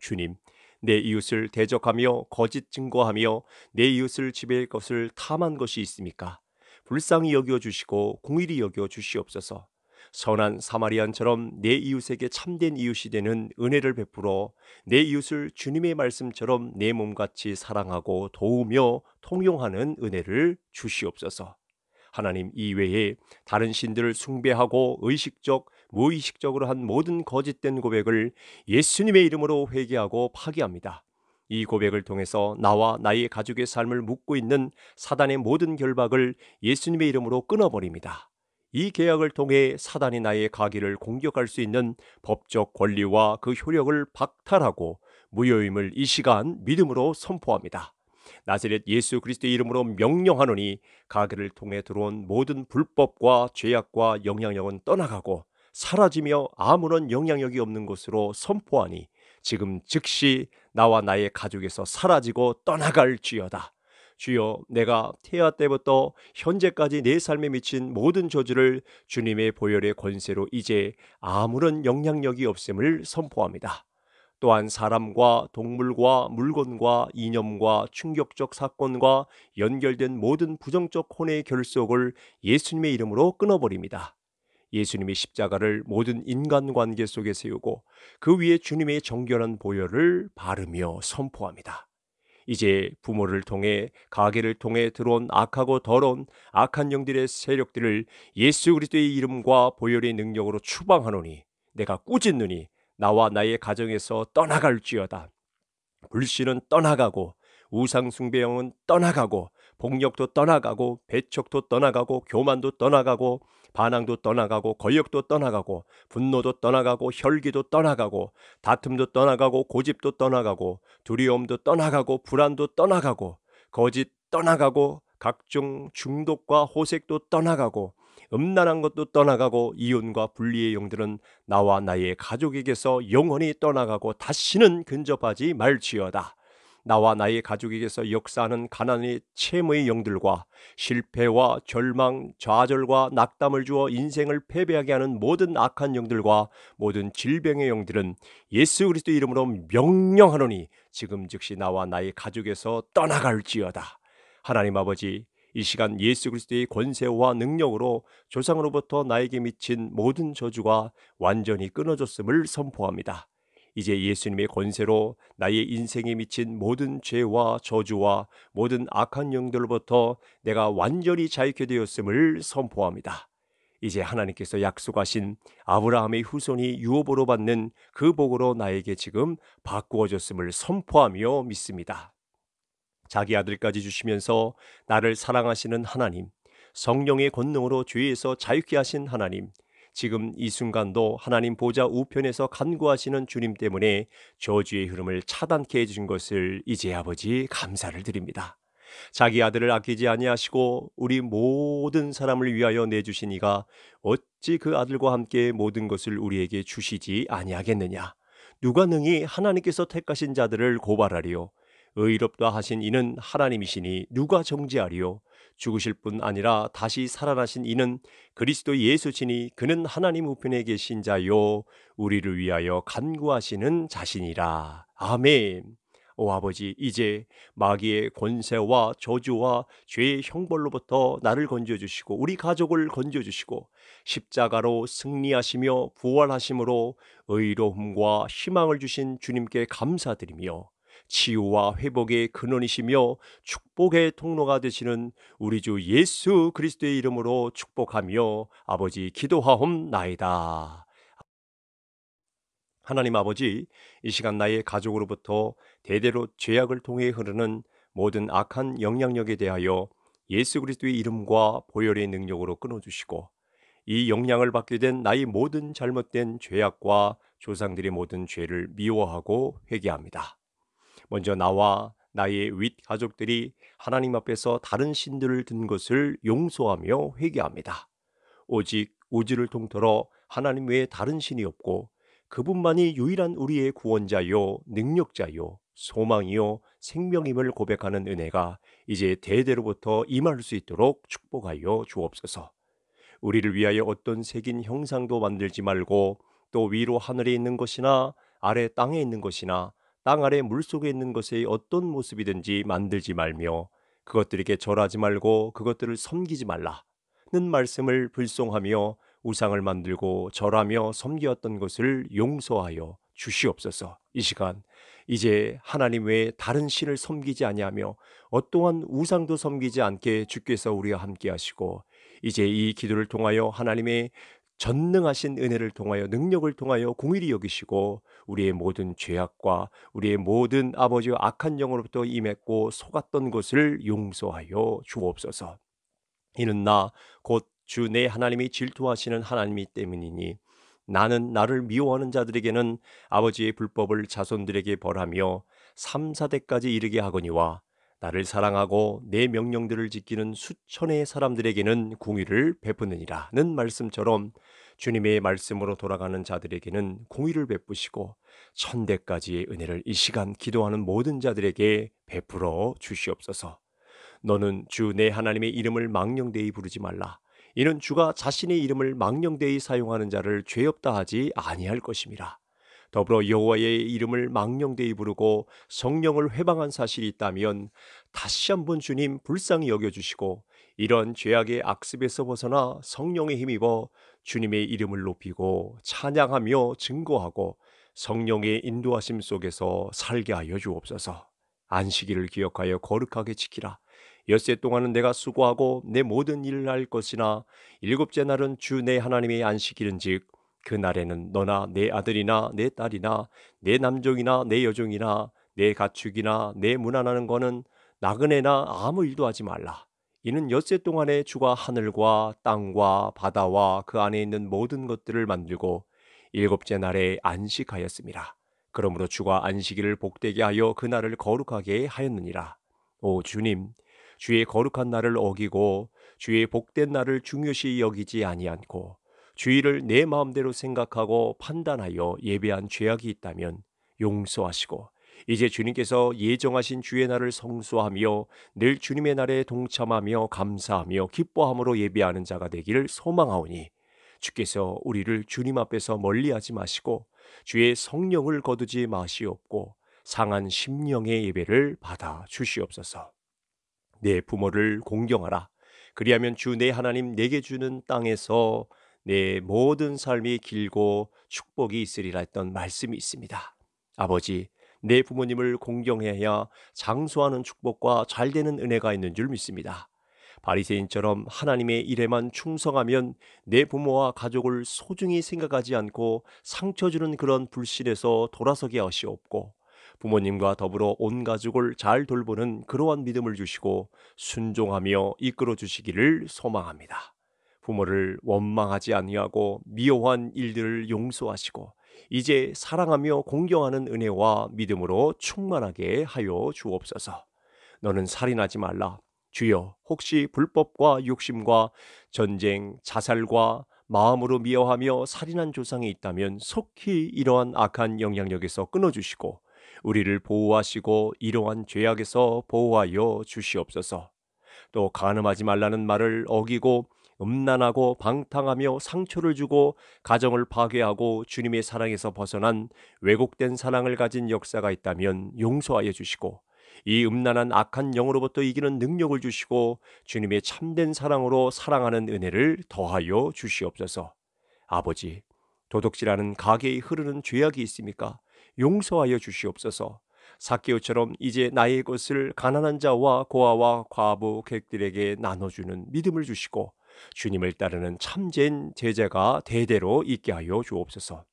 주님, 내 이웃을 대적하며 거짓 증거하며 내 이웃을 지배할 것을 탐한 것이 있습니까? 불쌍히 여겨 주시고 공일히 여겨 주시옵소서. 선한 사마리안처럼 내 이웃에게 참된 이웃이 되는 은혜를 베풀어 내 이웃을 주님의 말씀처럼 내 몸같이 사랑하고 도우며 통용하는 은혜를 주시옵소서. 하나님 이외에 다른 신들을 숭배하고 의식적 무의식적으로 한 모든 거짓된 고백을 예수님의 이름으로 회개하고 파기합니다. 이 고백을 통해서 나와 나의 가족의 삶을 묶고 있는 사단의 모든 결박을 예수님의 이름으로 끊어버립니다. 이 계약을 통해 사단이 나의 가기를 공격할 수 있는 법적 권리와 그 효력을 박탈하고 무효임을 이 시간 믿음으로 선포합니다. 나세렛 예수 그리스도의 이름으로 명령하노니 가게를 통해 들어온 모든 불법과 죄악과 영향력은 떠나가고 사라지며 아무런 영향력이 없는 것으로 선포하니 지금 즉시 나와 나의 가족에서 사라지고 떠나갈지어다. 주여 내가 태아 때부터 현재까지 내 삶에 미친 모든 저주를 주님의 보혈의 권세로 이제 아무런 영향력이 없음을 선포합니다. 또한 사람과 동물과 물건과 이념과 충격적 사건과 연결된 모든 부정적 혼의 결속을 예수님의 이름으로 끊어버립니다. 예수님의 십자가를 모든 인간관계 속에 세우고 그 위에 주님의 정결한 보혈을 바르며 선포합니다. 이제 부모를 통해 가게를 통해 들어온 악하고 더러운 악한 영들의 세력들을 예수 그리스도의 이름과 보혈의 능력으로 추방하노니 내가 꾸짖느니 나와 나의 가정에서 떠나갈지어다. 불신은 떠나가고 우상숭배형은 떠나가고 폭력도 떠나가고 배척도 떠나가고 교만도 떠나가고 반항도 떠나가고 권력도 떠나가고 분노도 떠나가고 혈기도 떠나가고 다툼도 떠나가고 고집도 떠나가고 두려움도 떠나가고 불안도 떠나가고 거짓 떠나가고 각종 중독과 호색도 떠나가고 음란한 것도 떠나가고 이혼과 분리의 영들은 나와 나의 가족에게서 영원히 떠나가고 다시는 근접하지 말지어다. 나와 나의 가족에게서 역사하는 가난의 채무의 영들과 실패와 절망, 좌절과 낙담을 주어 인생을 패배하게 하는 모든 악한 영들과 모든 질병의 영들은 예수 그리스도 이름으로 명령하노니 지금 즉시 나와 나의 가족에서 떠나갈지어다. 하나님 아버지 이 시간 예수 그리스도의 권세와 능력으로 조상으로부터 나에게 미친 모든 저주가 완전히 끊어졌음을 선포합니다. 이제 예수님의 권세로 나의 인생에 미친 모든 죄와 저주와 모든 악한 영들로부터 내가 완전히 자유케 되었음을 선포합니다. 이제 하나님께서 약속하신 아브라함의 후손이 유업으로 받는 그 복으로 나에게 지금 바꾸어졌음을 선포하며 믿습니다. 자기 아들까지 주시면서 나를 사랑하시는 하나님, 성령의 권능으로 죄에서 자유케 하신 하나님, 지금 이 순간도 하나님 보좌 우편에서 간구하시는 주님 때문에 저주의 흐름을 차단케 해주신 것을 이제 아버지 감사를 드립니다. 자기 아들을 아끼지 아니하시고 우리 모든 사람을 위하여 내주시니가 어찌 그 아들과 함께 모든 것을 우리에게 주시지 아니하겠느냐. 누가 능히 하나님께서 택하신 자들을 고발하리요. 의롭다 하신 이는 하나님이시니 누가 정지하리요 죽으실 뿐 아니라 다시 살아나신 이는 그리스도 예수시니 그는 하나님 우편에 계신 자요 우리를 위하여 간구하시는 자신이라. 아멘. 오 아버지 이제 마귀의 권세와 저주와 죄의 형벌로부터 나를 건져 주시고 우리 가족을 건져 주시고 십자가로 승리하시며 부활하심으로 의로움과 희망을 주신 주님께 감사드리며 치유와 회복의 근원이시며 축복의 통로가 되시는 우리 주 예수 그리스도의 이름으로 축복하며 아버지 기도하옵나이다. 하나님 아버지, 이 시간 나의 가족으로부터 대대로 죄악을 통해 흐르는 모든 악한 영향력에 대하여 예수 그리스도의 이름과 보혈의 능력으로 끊어주시고 이 영향을 받게 된 나의 모든 잘못된 죄악과 조상들의 모든 죄를 미워하고 회개합니다. 먼저 나와 나의 윗 가족들이 하나님 앞에서 다른 신들을 든 것을 용서하며 회개합니다. 오직 우주를 통틀어 하나님 외에 다른 신이 없고 그분만이 유일한 우리의 구원자요, 능력자요, 소망이요, 생명임을 고백하는 은혜가 이제 대대로부터 임할 수 있도록 축복하여 주옵소서. 우리를 위하여 어떤 색인 형상도 만들지 말고 또 위로 하늘에 있는 것이나 아래 땅에 있는 것이나 땅 아래 물속에 있는 것의 어떤 모습이든지 만들지 말며 그것들에게 절하지 말고 그것들을 섬기지 말라는 말씀을 불송하며 우상을 만들고 절하며 섬기었던 것을 용서하여 주시옵소서. 이 시간 이제 하나님 외에 다른 신을 섬기지 아니하며 어떠한 우상도 섬기지 않게 주께서 우리와 함께 하시고 이제 이 기도를 통하여 하나님의 전능하신 은혜를 통하여 능력을 통하여 공일히 여기시고 우리의 모든 죄악과 우리의 모든 아버지 악한 영으로부터 임했고 속았던 것을 용서하여 주옵소서. 이는 나 곧 주 내 하나님이 질투하시는 하나님이 때문이니 나는 나를 미워하는 자들에게는 아버지의 불법을 자손들에게 벌하며 삼사대까지 이르게 하거니와 나를 사랑하고 내 명령들을 지키는 수천의 사람들에게는 궁유를 베푸느니라는 말씀처럼 주님의 말씀으로 돌아가는 자들에게는 공의를 베푸시고 천대까지의 은혜를 이 시간 기도하는 모든 자들에게 베풀어 주시옵소서. 너는 주 내 하나님의 이름을 망령되이 부르지 말라. 이는 주가 자신의 이름을 망령되이 사용하는 자를 죄 없다 하지 아니할 것임이라. 더불어 여호와의 이름을 망령되이 부르고 성령을 회방한 사실이 있다면 다시 한번 주님 불쌍히 여겨 주시고 이런 죄악의 악습에서 벗어나 성령의 힘입어 주님의 이름을 높이고 찬양하며 증거하고 성령의 인도하심 속에서 살게 하여 주옵소서. 안식일을 기억하여 거룩하게 지키라. 엿세 동안은 내가 수고하고 내 모든 일을 할 것이나 일곱째 날은 주 내 하나님의 안식일은즉 그 날에는 너나 내 아들이나 내 딸이나 내 남종이나 내 여종이나 내 가축이나 내 무난하는 거는 나그네나 아무 일도 하지 말라. 이는 엿새 동안에 주가 하늘과 땅과 바다와 그 안에 있는 모든 것들을 만들고 일곱째 날에 안식하였습니다. 그러므로 주가 안식일을 복되게 하여 그 날을 거룩하게 하였느니라. 오 주님, 주의 거룩한 날을 어기고 주의 복된 날을 중요시 여기지 아니않고 주의를 내 마음대로 생각하고 판단하여 예배한 죄악이 있다면 용서하시고 이제 주님께서 예정하신 주의 날을 성수하며 늘 주님의 날에 동참하며 감사하며 기뻐함으로 예비하는 자가 되기를 소망하오니 주께서 우리를 주님 앞에서 멀리하지 마시고 주의 성령을 거두지 마시옵고 상한 심령의 예배를 받아 주시옵소서. 내 부모를 공경하라. 그리하면 주 내 하나님 내게 주는 땅에서 내 모든 삶이 길고 축복이 있으리라 했던 말씀이 있습니다. 아버지, 내 부모님을 공경해야 장수하는 축복과 잘되는 은혜가 있는 줄 믿습니다. 바리새인처럼 하나님의 일에만 충성하면 내 부모와 가족을 소중히 생각하지 않고 상처 주는 그런 불신에서 돌아서게 하시옵고 부모님과 더불어 온 가족을 잘 돌보는 그러한 믿음을 주시고 순종하며 이끌어 주시기를 소망합니다. 부모를 원망하지 아니하고 미워한 일들을 용서하시고 이제 사랑하며 공경하는 은혜와 믿음으로 충만하게 하여 주옵소서. 너는 살인하지 말라. 주여, 혹시 불법과 욕심과 전쟁, 자살과 마음으로 미워하며 살인한 조상이 있다면 속히 이러한 악한 영향력에서 끊어주시고 우리를 보호하시고 이러한 죄악에서 보호하여 주시옵소서. 또 간음하지 말라는 말을 어기고 음란하고 방탕하며 상처를 주고 가정을 파괴하고 주님의 사랑에서 벗어난 왜곡된 사랑을 가진 역사가 있다면 용서하여 주시고 이 음란한 악한 영으로부터 이기는 능력을 주시고 주님의 참된 사랑으로 사랑하는 은혜를 더하여 주시옵소서. 아버지, 도둑질하는 가게에 흐르는 죄악이 있습니까? 용서하여 주시옵소서. 사케오처럼 이제 나의 것을 가난한 자와 고아와 과부 객들에게 나눠주는 믿음을 주시고 주님을 따르는 참된 제자가 대대로 있게 하여 주옵소서.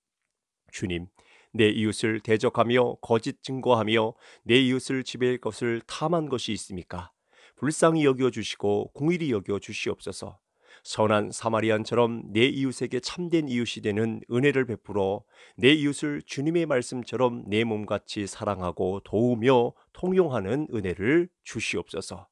주님, 내 이웃을 대적하며 거짓 증거하며 내 이웃을 지배할 것을 탐한 것이 있습니까? 불쌍히 여겨 주시고 공일히 여겨 주시옵소서. 선한 사마리안처럼 내 이웃에게 참된 이웃이 되는 은혜를 베풀어 내 이웃을 주님의 말씀처럼 내 몸같이 사랑하고 도우며 통용하는 은혜를 주시옵소서.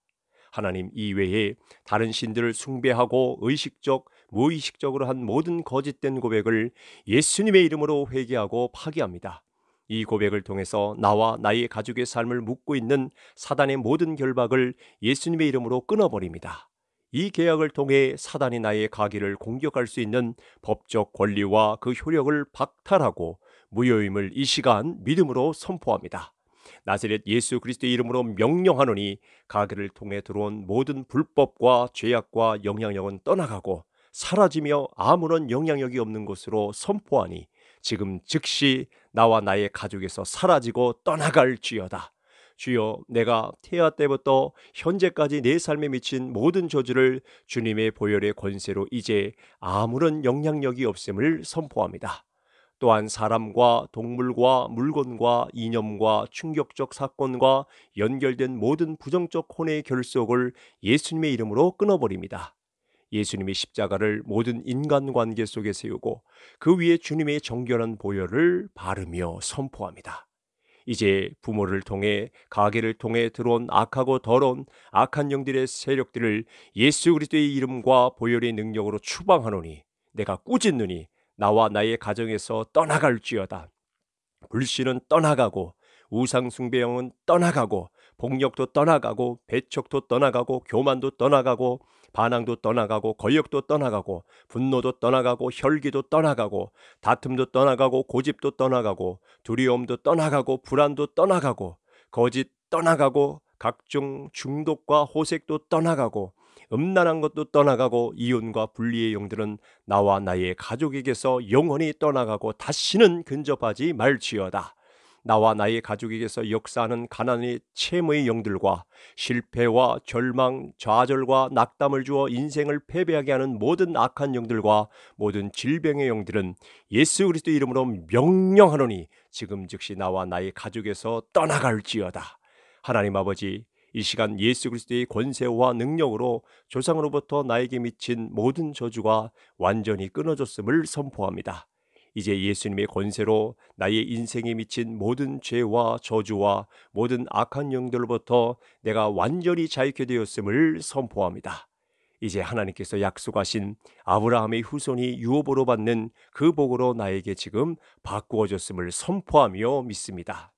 하나님 이외에 다른 신들을 숭배하고 의식적 무의식적으로 한 모든 거짓된 고백을 예수님의 이름으로 회개하고 파기합니다. 이 고백을 통해서 나와 나의 가족의 삶을 묶고 있는 사단의 모든 결박을 예수님의 이름으로 끊어버립니다. 이 계약을 통해 사단이 나의 가기를 공격할 수 있는 법적 권리와 그 효력을 박탈하고 무효임을 이 시간 믿음으로 선포합니다. 나세렛 예수 그리스도의 이름으로 명령하노니 가게를 통해 들어온 모든 불법과 죄악과 영향력은 떠나가고 사라지며 아무런 영향력이 없는 것으로 선포하니 지금 즉시 나와 나의 가족에서 사라지고 떠나갈지어다. 주여 내가 태아 때부터 현재까지 내 삶에 미친 모든 저주를 주님의 보혈의 권세로 이제 아무런 영향력이 없음을 선포합니다. 또한 사람과 동물과 물건과 이념과 충격적 사건과 연결된 모든 부정적 혼의 결속을 예수님의 이름으로 끊어버립니다. 예수님의 십자가를 모든 인간관계 속에 세우고 그 위에 주님의 정결한 보혈을 바르며 선포합니다. 이제 부모를 통해 가게를 통해 들어온 악하고 더러운 악한 영들의 세력들을 예수 그리스도의 이름과 보혈의 능력으로 추방하노니 내가 꾸짖느니 나와 나의 가정에서 떠나갈지어다. 불신은 떠나가고 우상숭배형은 떠나가고 폭력도 떠나가고 배척도 떠나가고 교만도 떠나가고 반항도 떠나가고 권력도 떠나가고 분노도 떠나가고 혈기도 떠나가고 다툼도 떠나가고 고집도 떠나가고 두려움도 떠나가고 불안도 떠나가고 거짓 떠나가고 각종 중독과 호색도 떠나가고 음란한 것도 떠나가고 이혼과 분리의 용들은 나와 나의 가족에게서 영원히 떠나가고 다시는 근접하지 말지어다. 나와 나의 가족에게서 역사하는 가난의 체험의 영들과 실패와 절망, 좌절과 낙담을 주어 인생을 패배하게 하는 모든 악한 영들과 모든 질병의 영들은 예수 그리스도 이름으로 명령하노니 지금 즉시 나와 나의 가족에서 떠나갈지어다. 하나님 아버지 이 시간 예수 그리스도의 권세와 능력으로 조상으로부터 나에게 미친 모든 저주가 완전히 끊어졌음을 선포합니다. 이제 예수님의 권세로 나의 인생에 미친 모든 죄와 저주와 모든 악한 영들로부터 내가 완전히 자유케 되었음을 선포합니다. 이제 하나님께서 약속하신 아브라함의 후손이 유업으로 받는 그 복으로 나에게 지금 바꾸어졌음을 선포하며 믿습니다.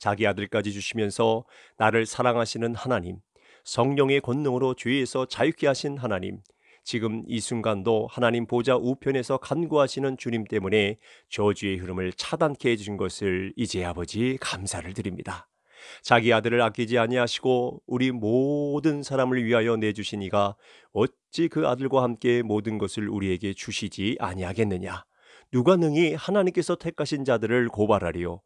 자기 아들까지 주시면서 나를 사랑하시는 하나님, 성령의 권능으로 죄에서 자유케 하신 하나님, 지금 이 순간도 하나님 보좌 우편에서 간구하시는 주님 때문에 저주의 흐름을 차단케 해주신 것을 이제 아버지 감사를 드립니다. 자기 아들을 아끼지 아니하시고 우리 모든 사람을 위하여 내주시니가 어찌 그 아들과 함께 모든 것을 우리에게 주시지 아니하겠느냐. 누가 능히 하나님께서 택하신 자들을 고발하리요.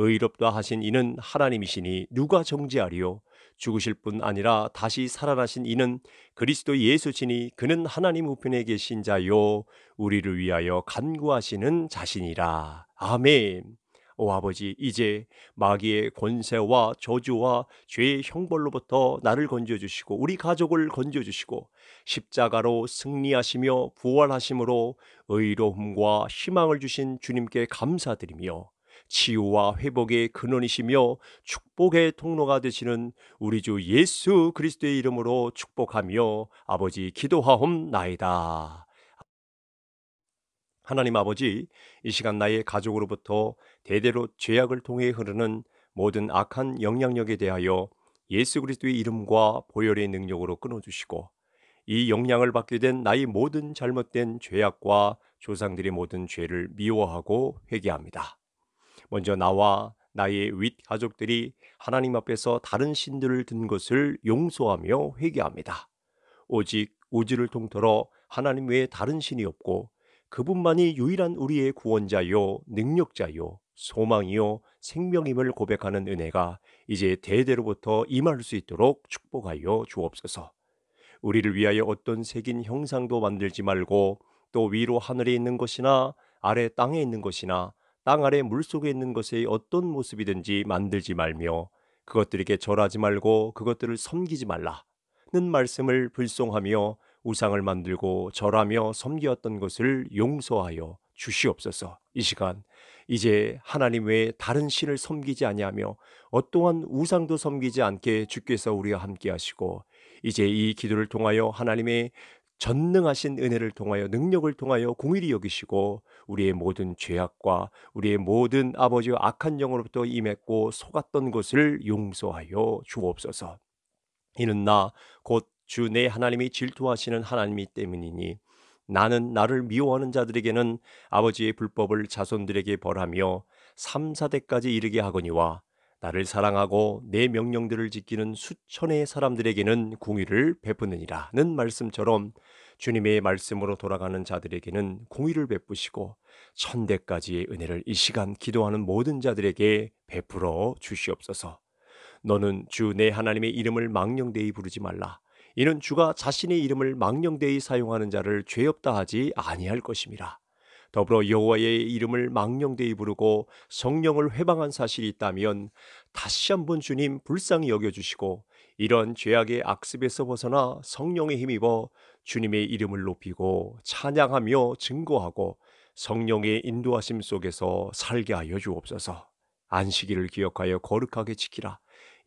의롭다 하신 이는 하나님이시니 누가 정지하리요 죽으실 뿐 아니라 다시 살아나신 이는 그리스도 예수시니 그는 하나님 우편에 계신 자요 우리를 위하여 간구하시는 자신이라. 아멘. 오 아버지 이제 마귀의 권세와 저주와 죄의 형벌로부터 나를 건져 주시고 우리 가족을 건져 주시고 십자가로 승리하시며 부활하심으로 의로움과 희망을 주신 주님께 감사드리며 치유와 회복의 근원이시며 축복의 통로가 되시는 우리 주 예수 그리스도의 이름으로 축복하며 아버지 기도하옵나이다. 하나님 아버지, 이 시간 나의 가족으로부터 대대로 죄악을 통해 흐르는 모든 악한 영향력에 대하여 예수 그리스도의 이름과 보혈의 능력으로 끊어주시고 이 영향을 받게 된 나의 모든 잘못된 죄악과 조상들의 모든 죄를 미워하고 회개합니다. 먼저 나와 나의 윗 가족들이 하나님 앞에서 다른 신들을 든 것을 용서하며 회개합니다. 오직 우주를 통틀어 하나님 외에 다른 신이 없고 그분만이 유일한 우리의 구원자요, 능력자요, 소망이요, 생명임을 고백하는 은혜가 이제 대대로부터 임할 수 있도록 축복하여 주옵소서. 우리를 위하여 어떤 색인 형상도 만들지 말고 또 위로 하늘에 있는 것이나 아래 땅에 있는 것이나 땅 아래 물속에 있는 것의 어떤 모습이든지 만들지 말며 그것들에게 절하지 말고 그것들을 섬기지 말라는 말씀을 불송하며 우상을 만들고 절하며 섬기었던 것을 용서하여 주시옵소서. 이 시간 이제 하나님 외에 다른 신을 섬기지 아니하며 어떠한 우상도 섬기지 않게 주께서 우리와 함께 하시고 이제 이 기도를 통하여 하나님의 전능하신 은혜를 통하여 능력을 통하여 공일히 여기시고 우리의 모든 죄악과 우리의 모든 아버지의 악한 영으로부터 임했고 속았던 것을 용서하여 주옵소서. 이는 나 곧 주 내 하나님이 질투하시는 하나님이 때문이니 나는 나를 미워하는 자들에게는 아버지의 불법을 자손들에게 벌하며 삼사대까지 이르게 하거니와 나를 사랑하고 내 명령들을 지키는 수천의 사람들에게는 공의를 베푸느니라는 말씀처럼 주님의 말씀으로 돌아가는 자들에게는 공의를 베푸시고 천대까지의 은혜를 이 시간 기도하는 모든 자들에게 베풀어 주시옵소서. 너는 주 내 하나님의 이름을 망령되이 부르지 말라. 이는 주가 자신의 이름을 망령되이 사용하는 자를 죄 없다 하지 아니할 것임이라. 더불어 여호와의 이름을 망령되이 부르고 성령을 회방한 사실이 있다면 다시 한번 주님 불쌍히 여겨주시고 이런 죄악의 악습에서 벗어나 성령의 힘입어 주님의 이름을 높이고 찬양하며 증거하고 성령의 인도하심 속에서 살게 하여 주옵소서. 안식일을 기억하여 거룩하게 지키라.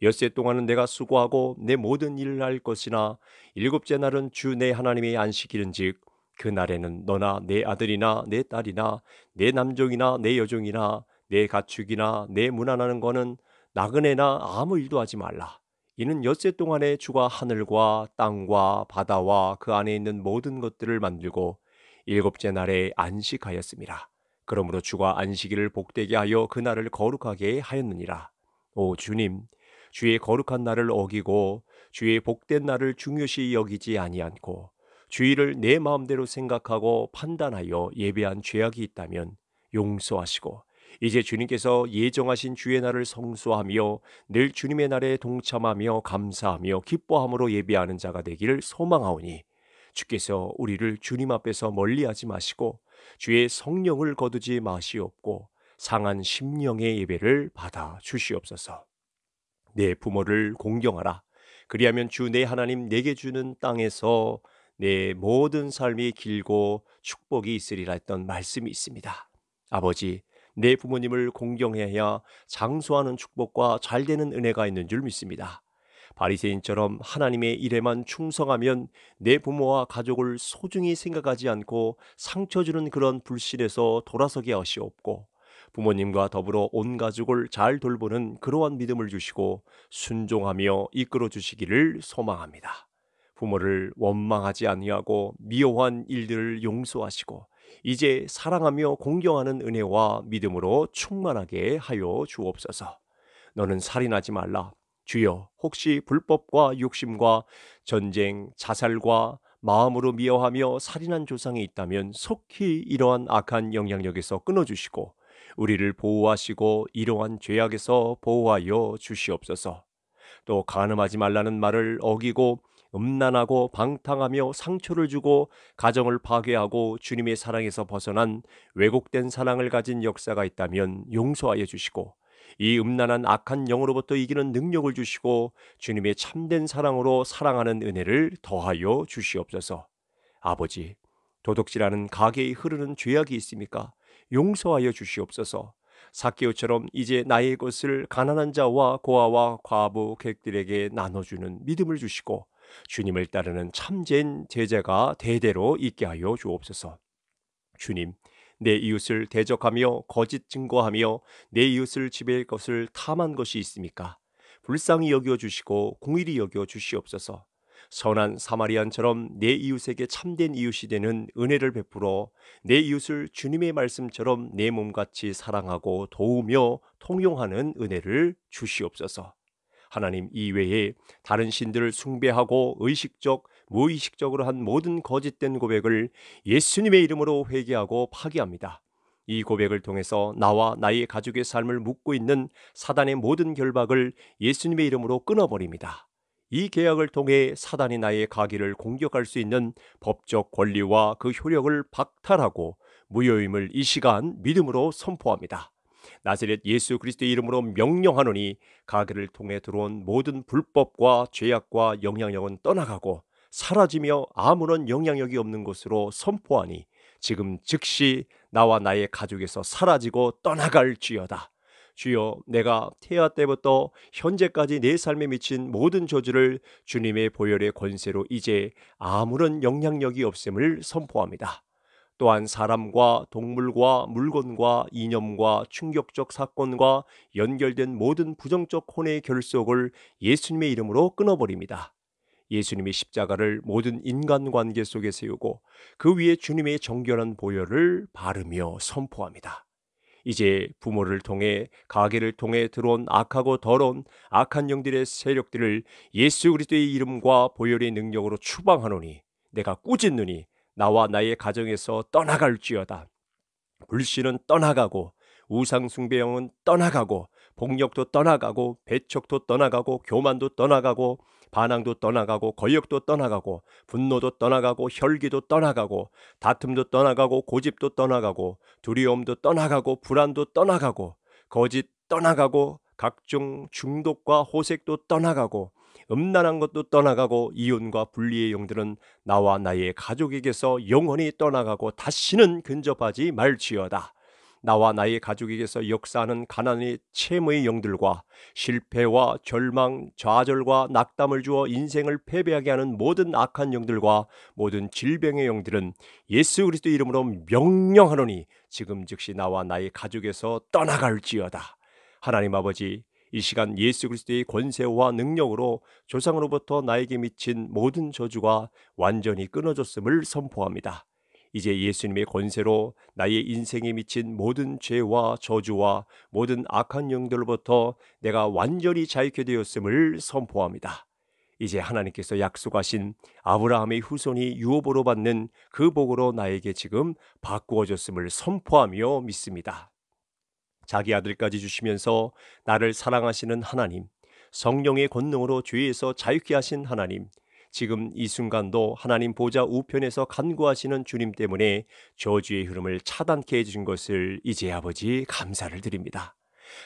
엿세 동안은 내가 수고하고 내 모든 일을 할 것이나 일곱째 날은 주 내 하나님의 안식일인즉 그 날에는 너나 내 아들이나 내 딸이나 내 남종이나 내 여종이나 내 가축이나 내문난하는 거는 나그네나 아무 일도 하지 말라. 이는 엿새 동안에 주가 하늘과 땅과 바다와 그 안에 있는 모든 것들을 만들고 일곱째 날에 안식하였습니다. 그러므로 주가 안식일을 복되게 하여 그 날을 거룩하게 하였느니라. 오 주님, 주의 거룩한 날을 어기고 주의 복된 날을 중요시 여기지 아니않고 주의를 내 마음대로 생각하고 판단하여 예배한 죄악이 있다면 용서하시고 이제 주님께서 예정하신 주의 날을 성수하며 늘 주님의 날에 동참하며 감사하며 기뻐함으로 예배하는 자가 되기를 소망하오니 주께서 우리를 주님 앞에서 멀리하지 마시고 주의 성령을 거두지 마시옵고 상한 심령의 예배를 받아 주시옵소서. 내 부모를 공경하라. 그리하면 주 내 하나님 내게 주는 땅에서 내 모든 삶이 길고 축복이 있으리라 했던 말씀이 있습니다. 아버지, 내 부모님을 공경해야 장수하는 축복과 잘 되는 은혜가 있는 줄 믿습니다. 바리새인처럼 하나님의 일에만 충성하면 내 부모와 가족을 소중히 생각하지 않고 상처 주는 그런 불신에서 돌아서게 하시옵고 부모님과 더불어 온 가족을 잘 돌보는 그러한 믿음을 주시고 순종하며 이끌어 주시기를 소망합니다. 부모를 원망하지 아니하고 미워한 일들을 용서하시고 이제 사랑하며 공경하는 은혜와 믿음으로 충만하게 하여 주옵소서. 너는 살인하지 말라. 주여, 혹시 불법과 욕심과 전쟁, 자살과 마음으로 미워하며 살인한 조상이 있다면 속히 이러한 악한 영향력에서 끊어주시고 우리를 보호하시고 이러한 죄악에서 보호하여 주시옵소서. 또가늠하지 말라는 말을 어기고 음란하고 방탕하며 상처를 주고 가정을 파괴하고 주님의 사랑에서 벗어난 왜곡된 사랑을 가진 역사가 있다면 용서하여 주시고 이 음란한 악한 영으로부터 이기는 능력을 주시고 주님의 참된 사랑으로 사랑하는 은혜를 더하여 주시옵소서. 아버지, 도둑질하는 가게에 흐르는 죄악이 있습니까? 용서하여 주시옵소서. 사키오처럼 이제 나의 것을 가난한 자와 고아와 과부 객들에게 나눠주는 믿음을 주시고 주님을 따르는 참된 제자가 대대로 있게 하여 주옵소서. 주님, 내 이웃을 대적하며 거짓 증거하며 내 이웃을 지배할 것을 탐한 것이 있습니까? 불쌍히 여겨 주시고 공일히 여겨 주시옵소서. 선한 사마리안처럼 내 이웃에게 참된 이웃이 되는 은혜를 베풀어 내 이웃을 주님의 말씀처럼 내 몸같이 사랑하고 도우며 통용하는 은혜를 주시옵소서. 하나님 이외에 다른 신들을 숭배하고 의식적, 무의식적으로 한 모든 거짓된 고백을 예수님의 이름으로 회개하고 파기합니다. 이 고백을 통해서 나와 나의 가족의 삶을 묶고 있는 사단의 모든 결박을 예수님의 이름으로 끊어버립니다. 이 계약을 통해 사단이 나의 가기를 공격할 수 있는 법적 권리와 그 효력을 박탈하고 무효임을 이 시간 믿음으로 선포합니다. 나세렛 예수 그리스도의 이름으로 명령하노니 가게를 통해 들어온 모든 불법과 죄악과 영향력은 떠나가고 사라지며 아무런 영향력이 없는 것으로 선포하니 지금 즉시 나와 나의 가족에서 사라지고 떠나갈지어다. 주여 내가 태아 때부터 현재까지 내 삶에 미친 모든 저주를 주님의 보혈의 권세로 이제 아무런 영향력이 없음을 선포합니다. 또한 사람과 동물과 물건과 이념과 충격적 사건과 연결된 모든 부정적 혼의 결속을 예수님의 이름으로 끊어버립니다. 예수님이 십자가를 모든 인간관계 속에 세우고 그 위에 주님의 정결한 보혈을 바르며 선포합니다. 이제 부모를 통해 가게를 통해 들어온 악하고 더러운 악한 영들의 세력들을 예수 그리스도의 이름과 보혈의 능력으로 추방하노니 내가 꾸짖느니 나와 나의 가정에서 떠나갈지어다. 불신은 떠나가고 우상숭배형은 떠나가고 폭력도 떠나가고 배척도 떠나가고 교만도 떠나가고 반항도 떠나가고 거역도 떠나가고 분노도 떠나가고 혈기도 떠나가고 다툼도 떠나가고 고집도 떠나가고 두려움도 떠나가고 불안도 떠나가고 거짓 떠나가고 각종 중독과 호색도 떠나가고 음란한 것도 떠나가고 이혼과 분리의 영들은 나와 나의 가족에게서 영원히 떠나가고 다시는 근접하지 말지어다. 나와 나의 가족에게서 역사하는 가난의 채무의 영들과 실패와 절망, 좌절과 낙담을 주어 인생을 패배하게 하는 모든 악한 영들과 모든 질병의 영들은 예수 그리스도 이름으로 명령하노니 지금 즉시 나와 나의 가족에서 떠나갈지어다. 하나님 아버지 이 시간 예수 그리스도의 권세와 능력으로 조상으로부터 나에게 미친 모든 저주가 완전히 끊어졌음을 선포합니다. 이제 예수님의 권세로 나의 인생에 미친 모든 죄와 저주와 모든 악한 영들로부터 내가 완전히 자유케 되었음을 선포합니다. 이제 하나님께서 약속하신 아브라함의 후손이 유업으로 받는 그 복으로 나에게 지금 바꾸어졌음을 선포하며 믿습니다. 자기 아들까지 주시면서 나를 사랑하시는 하나님, 성령의 권능으로 죄에서 자유케 하신 하나님, 지금 이 순간도 하나님 보좌 우편에서 간구하시는 주님 때문에 저주의 흐름을 차단케 해주신 것을 이제 아버지 감사를 드립니다.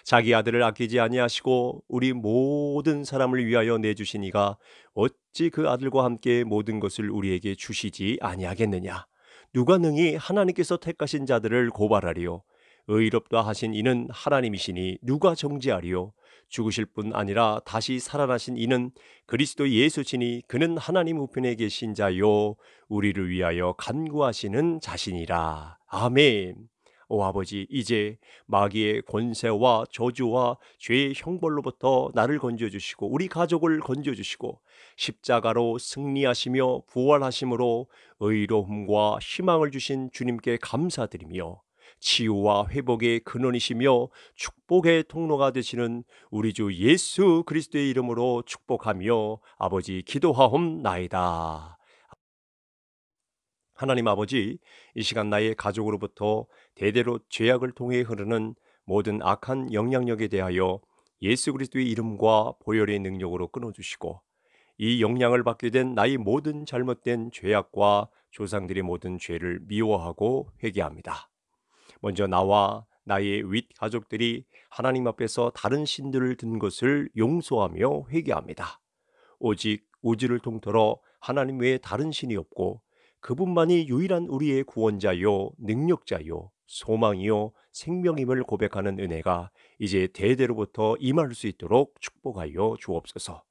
자기 아들을 아끼지 아니하시고 우리 모든 사람을 위하여 내주시니가 어찌 그 아들과 함께 모든 것을 우리에게 주시지 아니하겠느냐. 누가 능히 하나님께서 택하신 자들을 고발하리요. 의롭다 하신 이는 하나님이시니 누가 정지하리요 죽으실 뿐 아니라 다시 살아나신 이는 그리스도 예수시니 그는 하나님 우편에 계신 자요 우리를 위하여 간구하시는 자신이라. 아멘. 오 아버지 이제 마귀의 권세와 저주와 죄의 형벌로부터 나를 건져 주시고 우리 가족을 건져 주시고 십자가로 승리하시며 부활하심으로 의로움과 희망을 주신 주님께 감사드리며 치유와 회복의 근원이시며 축복의 통로가 되시는 우리 주 예수 그리스도의 이름으로 축복하며 아버지 기도하옵나이다. 하나님 아버지, 이 시간 나의 가족으로부터 대대로 죄악을 통해 흐르는 모든 악한 영향력에 대하여 예수 그리스도의 이름과 보혈의 능력으로 끊어주시고 이 영향을 받게 된 나의 모든 잘못된 죄악과 조상들의 모든 죄를 미워하고 회개합니다. 먼저 나와 나의 윗 가족들이 하나님 앞에서 다른 신들을 든 것을 용서하며 회개합니다. 오직 우주를 통틀어 하나님 외에 다른 신이 없고 그분만이 유일한 우리의 구원자요, 능력자요, 소망이요, 생명임을 고백하는 은혜가 이제 대대로부터 임할 수 있도록 축복하여 주옵소서.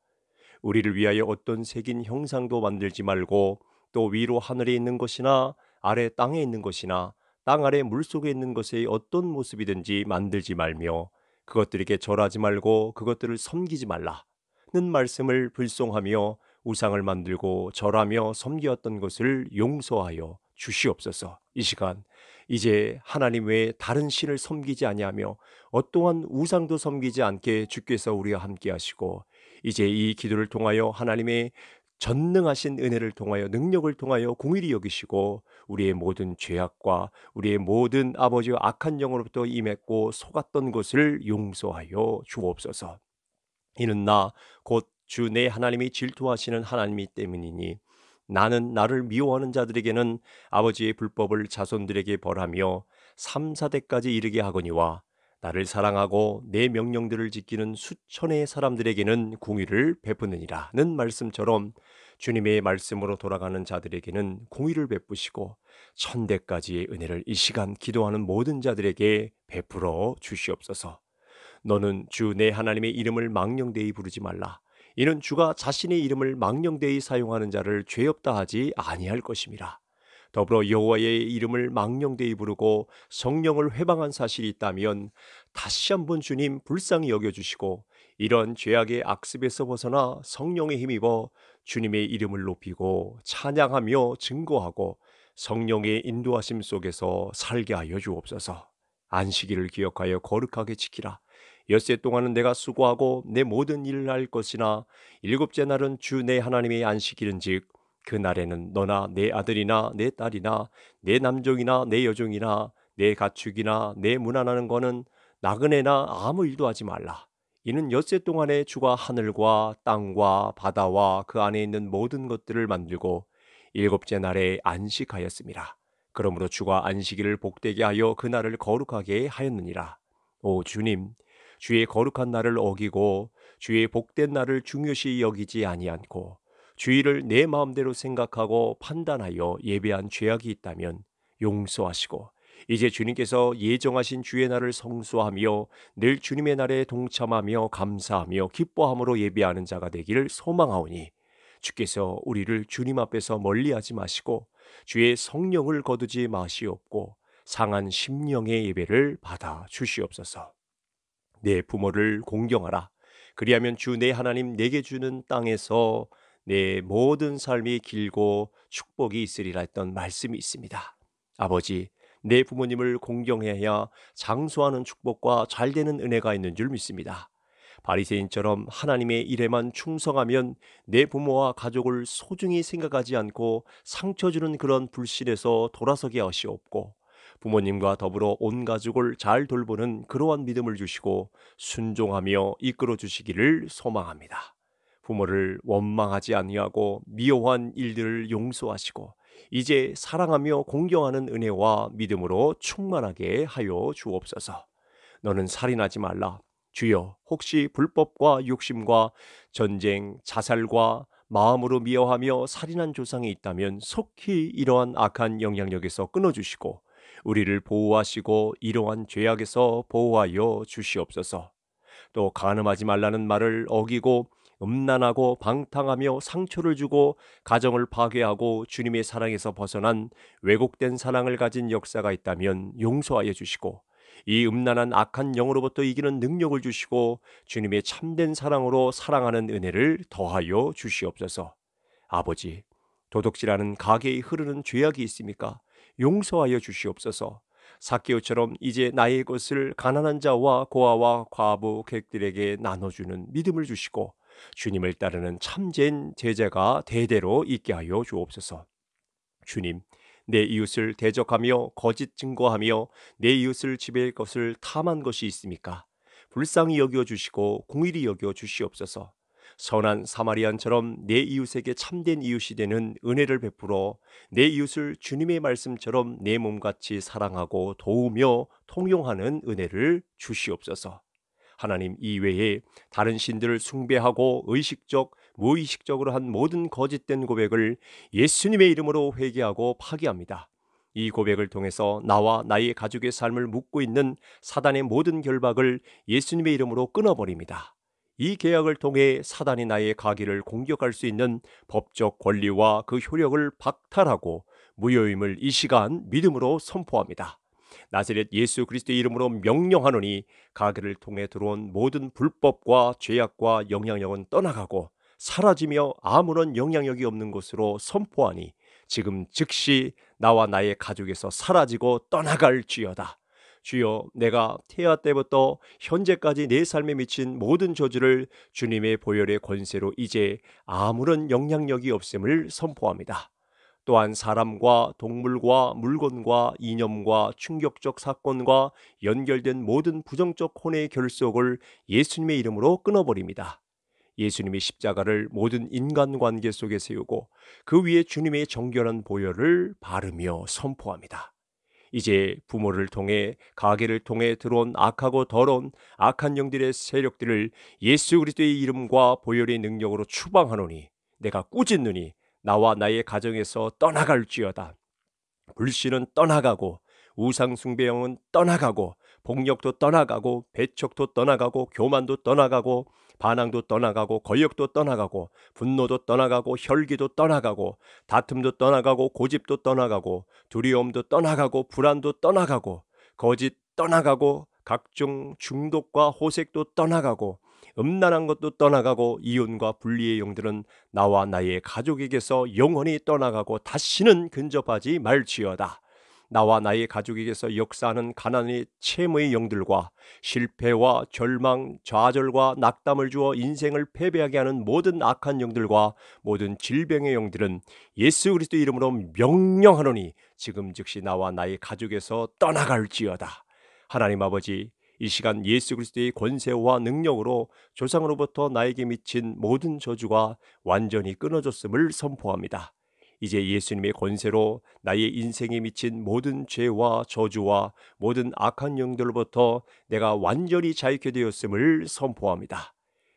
우리를 위하여 어떤 색인 형상도 만들지 말고 또 위로 하늘에 있는 것이나 아래 땅에 있는 것이나 땅 아래 물속에 있는 것의 어떤 모습이든지 만들지 말며 그것들에게 절하지 말고 그것들을 섬기지 말라는 말씀을 불송하며 우상을 만들고 절하며 섬기었던 것을 용서하여 주시옵소서. 이 시간 이제 하나님 외에 다른 신을 섬기지 아니하며 어떠한 우상도 섬기지 않게 주께서 우리와 함께 하시고 이제 이 기도를 통하여 하나님의 전능하신 은혜를 통하여 능력을 통하여 공일히 여기시고 우리의 모든 죄악과 우리의 모든 아버지 악한 영으로부터 임했고 속았던 것을 용서하여 주옵소서. 이는 나 곧 주 내 하나님이 질투하시는 하나님이 때문이니 나는 나를 미워하는 자들에게는 아버지의 불법을 자손들에게 벌하며 삼사대까지 이르게 하거니와 나를 사랑하고 내 명령들을 지키는 수천의 사람들에게는 공의를 베푸느니라는 말씀처럼 주님의 말씀으로 돌아가는 자들에게는 공의를 베푸시고 천대까지의 은혜를 이 시간 기도하는 모든 자들에게 베풀어 주시옵소서. 너는 주 내 하나님의 이름을 망령되이 부르지 말라. 이는 주가 자신의 이름을 망령되이 사용하는 자를 죄 없다 하지 아니할 것임이라. 더불어 여호와의 이름을 망령되이 부르고 성령을 회방한 사실이 있다면 다시 한번 주님 불쌍히 여겨주시고 이런 죄악의 악습에서 벗어나 성령의 힘입어 주님의 이름을 높이고 찬양하며 증거하고 성령의 인도하심 속에서 살게 하여 주옵소서. 안식일을 기억하여 거룩하게 지키라. 엿세 동안은 내가 수고하고 내 모든 일을 할 것이나 일곱째 날은 주 내 하나님의 안식일은즉 그날에는 너나 내 아들이나 내 딸이나 내 남종이나 내 여종이나 내 가축이나 내 무난하는 거는 나그네나 아무 일도 하지 말라. 이는 엿새 동안에 주가 하늘과 땅과 바다와 그 안에 있는 모든 것들을 만들고 일곱째 날에 안식하였습니다. 그러므로 주가 안식일을 복되게 하여 그 날을 거룩하게 하였느니라. 오 주님, 주의 거룩한 날을 어기고 주의 복된 날을 중요시 여기지 아니않고 주의를 내 마음대로 생각하고 판단하여 예배한 죄악이 있다면 용서하시고 이제 주님께서 예정하신 주의 날을 성수하며 늘 주님의 날에 동참하며 감사하며 기뻐함으로 예배하는 자가 되기를 소망하오니 주께서 우리를 주님 앞에서 멀리하지 마시고 주의 성령을 거두지 마시옵고 상한 심령의 예배를 받아 주시옵소서. 내 부모를 공경하라. 그리하면 주 내 하나님 내게 주는 땅에서 내 모든 삶이 길고 축복이 있으리라 했던 말씀이 있습니다. 아버지, 내 부모님을 공경해야 장수하는 축복과 잘되는 은혜가 있는 줄 믿습니다. 바리새인처럼 하나님의 일에만 충성하면 내 부모와 가족을 소중히 생각하지 않고 상처 주는 그런 불신에서 돌아서게 하시옵고 부모님과 더불어 온 가족을 잘 돌보는 그러한 믿음을 주시고 순종하며 이끌어 주시기를 소망합니다. 부모를 원망하지 아니하고 미워한 일들을 용서하시고 이제 사랑하며 공경하는 은혜와 믿음으로 충만하게 하여 주옵소서. 너는 살인하지 말라. 주여, 혹시 불법과 욕심과 전쟁, 자살과 마음으로 미워하며 살인한 조상이 있다면 속히 이러한 악한 영향력에서 끊어주시고 우리를 보호하시고 이러한 죄악에서 보호하여 주시옵소서. 또 간음하지 말라는 말을 어기고 음란하고 방탕하며 상처를 주고 가정을 파괴하고 주님의 사랑에서 벗어난 왜곡된 사랑을 가진 역사가 있다면 용서하여 주시고 이 음란한 악한 영으로부터 이기는 능력을 주시고 주님의 참된 사랑으로 사랑하는 은혜를 더하여 주시옵소서. 아버지, 도둑질하는 가게에 흐르는 죄악이 있습니까? 용서하여 주시옵소서. 사케오처럼 이제 나의 것을 가난한 자와 고아와 과부 객들에게 나눠주는 믿음을 주시고 주님을 따르는 참된 제자가 대대로 있게 하여 주옵소서. 주님, 내 이웃을 대적하며 거짓 증거하며 내 이웃을 지배할 것을 탐한 것이 있습니까? 불쌍히 여겨 주시고 공일히 여겨 주시옵소서. 선한 사마리안처럼 내 이웃에게 참된 이웃이 되는 은혜를 베풀어 내 이웃을 주님의 말씀처럼 내 몸같이 사랑하고 도우며 통용하는 은혜를 주시옵소서. 하나님 이외에 다른 신들을 숭배하고 의식적 무의식적으로 한 모든 거짓된 고백을 예수님의 이름으로 회개하고 파기합니다. 이 고백을 통해서 나와 나의 가족의 삶을 묻고 있는 사단의 모든 결박을 예수님의 이름으로 끊어버립니다. 이 계약을 통해 사단이 나의 가기를 공격할 수 있는 법적 권리와 그 효력을 박탈하고 무효임을 이 시간 믿음으로 선포합니다. 나세렛 예수 그리스도의 이름으로 명령하노니 가게를 통해 들어온 모든 불법과 죄악과 영향력은 떠나가고 사라지며 아무런 영향력이 없는 것으로 선포하니 지금 즉시 나와 나의 가족에서 사라지고 떠나갈지어다. 주여 내가 태아 때부터 현재까지 내 삶에 미친 모든 저주를 주님의 보혈의 권세로 이제 아무런 영향력이 없음을 선포합니다. 또한 사람과 동물과 물건과 이념과 충격적 사건과 연결된 모든 부정적 혼의 결속을 예수님의 이름으로 끊어버립니다. 예수님의 십자가를 모든 인간관계 속에 세우고 그 위에 주님의 정결한 보혈을 바르며 선포합니다. 이제 부모를 통해 가게를 통해 들어온 악하고 더러운 악한 영들의 세력들을 예수 그리스도의 이름과 보혈의 능력으로 추방하노니 내가 꾸짖느니 나와 나의 가정에서 떠나갈지어다. 불신은 떠나가고 우상숭배형은 떠나가고 폭력도 떠나가고 배척도 떠나가고 교만도 떠나가고 반항도 떠나가고 권력도 떠나가고 분노도 떠나가고 혈기도 떠나가고 다툼도 떠나가고 고집도 떠나가고 두려움도 떠나가고 불안도 떠나가고 거짓 떠나가고 각종 중독과 호색도 떠나가고 음란한 것도 떠나가고 이혼과 분리의 용들은 나와 나의 가족에게서 영원히 떠나가고 다시는 근접하지 말지어다. 나와 나의 가족에게서 역사하는 가난의 체험의 영들과 실패와 절망, 좌절과 낙담을 주어 인생을 패배하게 하는 모든 악한 영들과 모든 질병의 영들은 예수 그리스도 이름으로 명령하노니 지금 즉시 나와 나의 가족에서 떠나갈지어다. 하나님 아버지 이 시간 예수 그리스도의 권세와 능력으로 조상으로부터 나에게 미친 모든 저주가 완전히 끊어졌음을 선포합니다. 이제 예수님의 권세로 나의 인생에 미친 모든 죄와 저주와 모든 악한 영들로부터 내가 완전히 자유케 되었음을 선포합니다.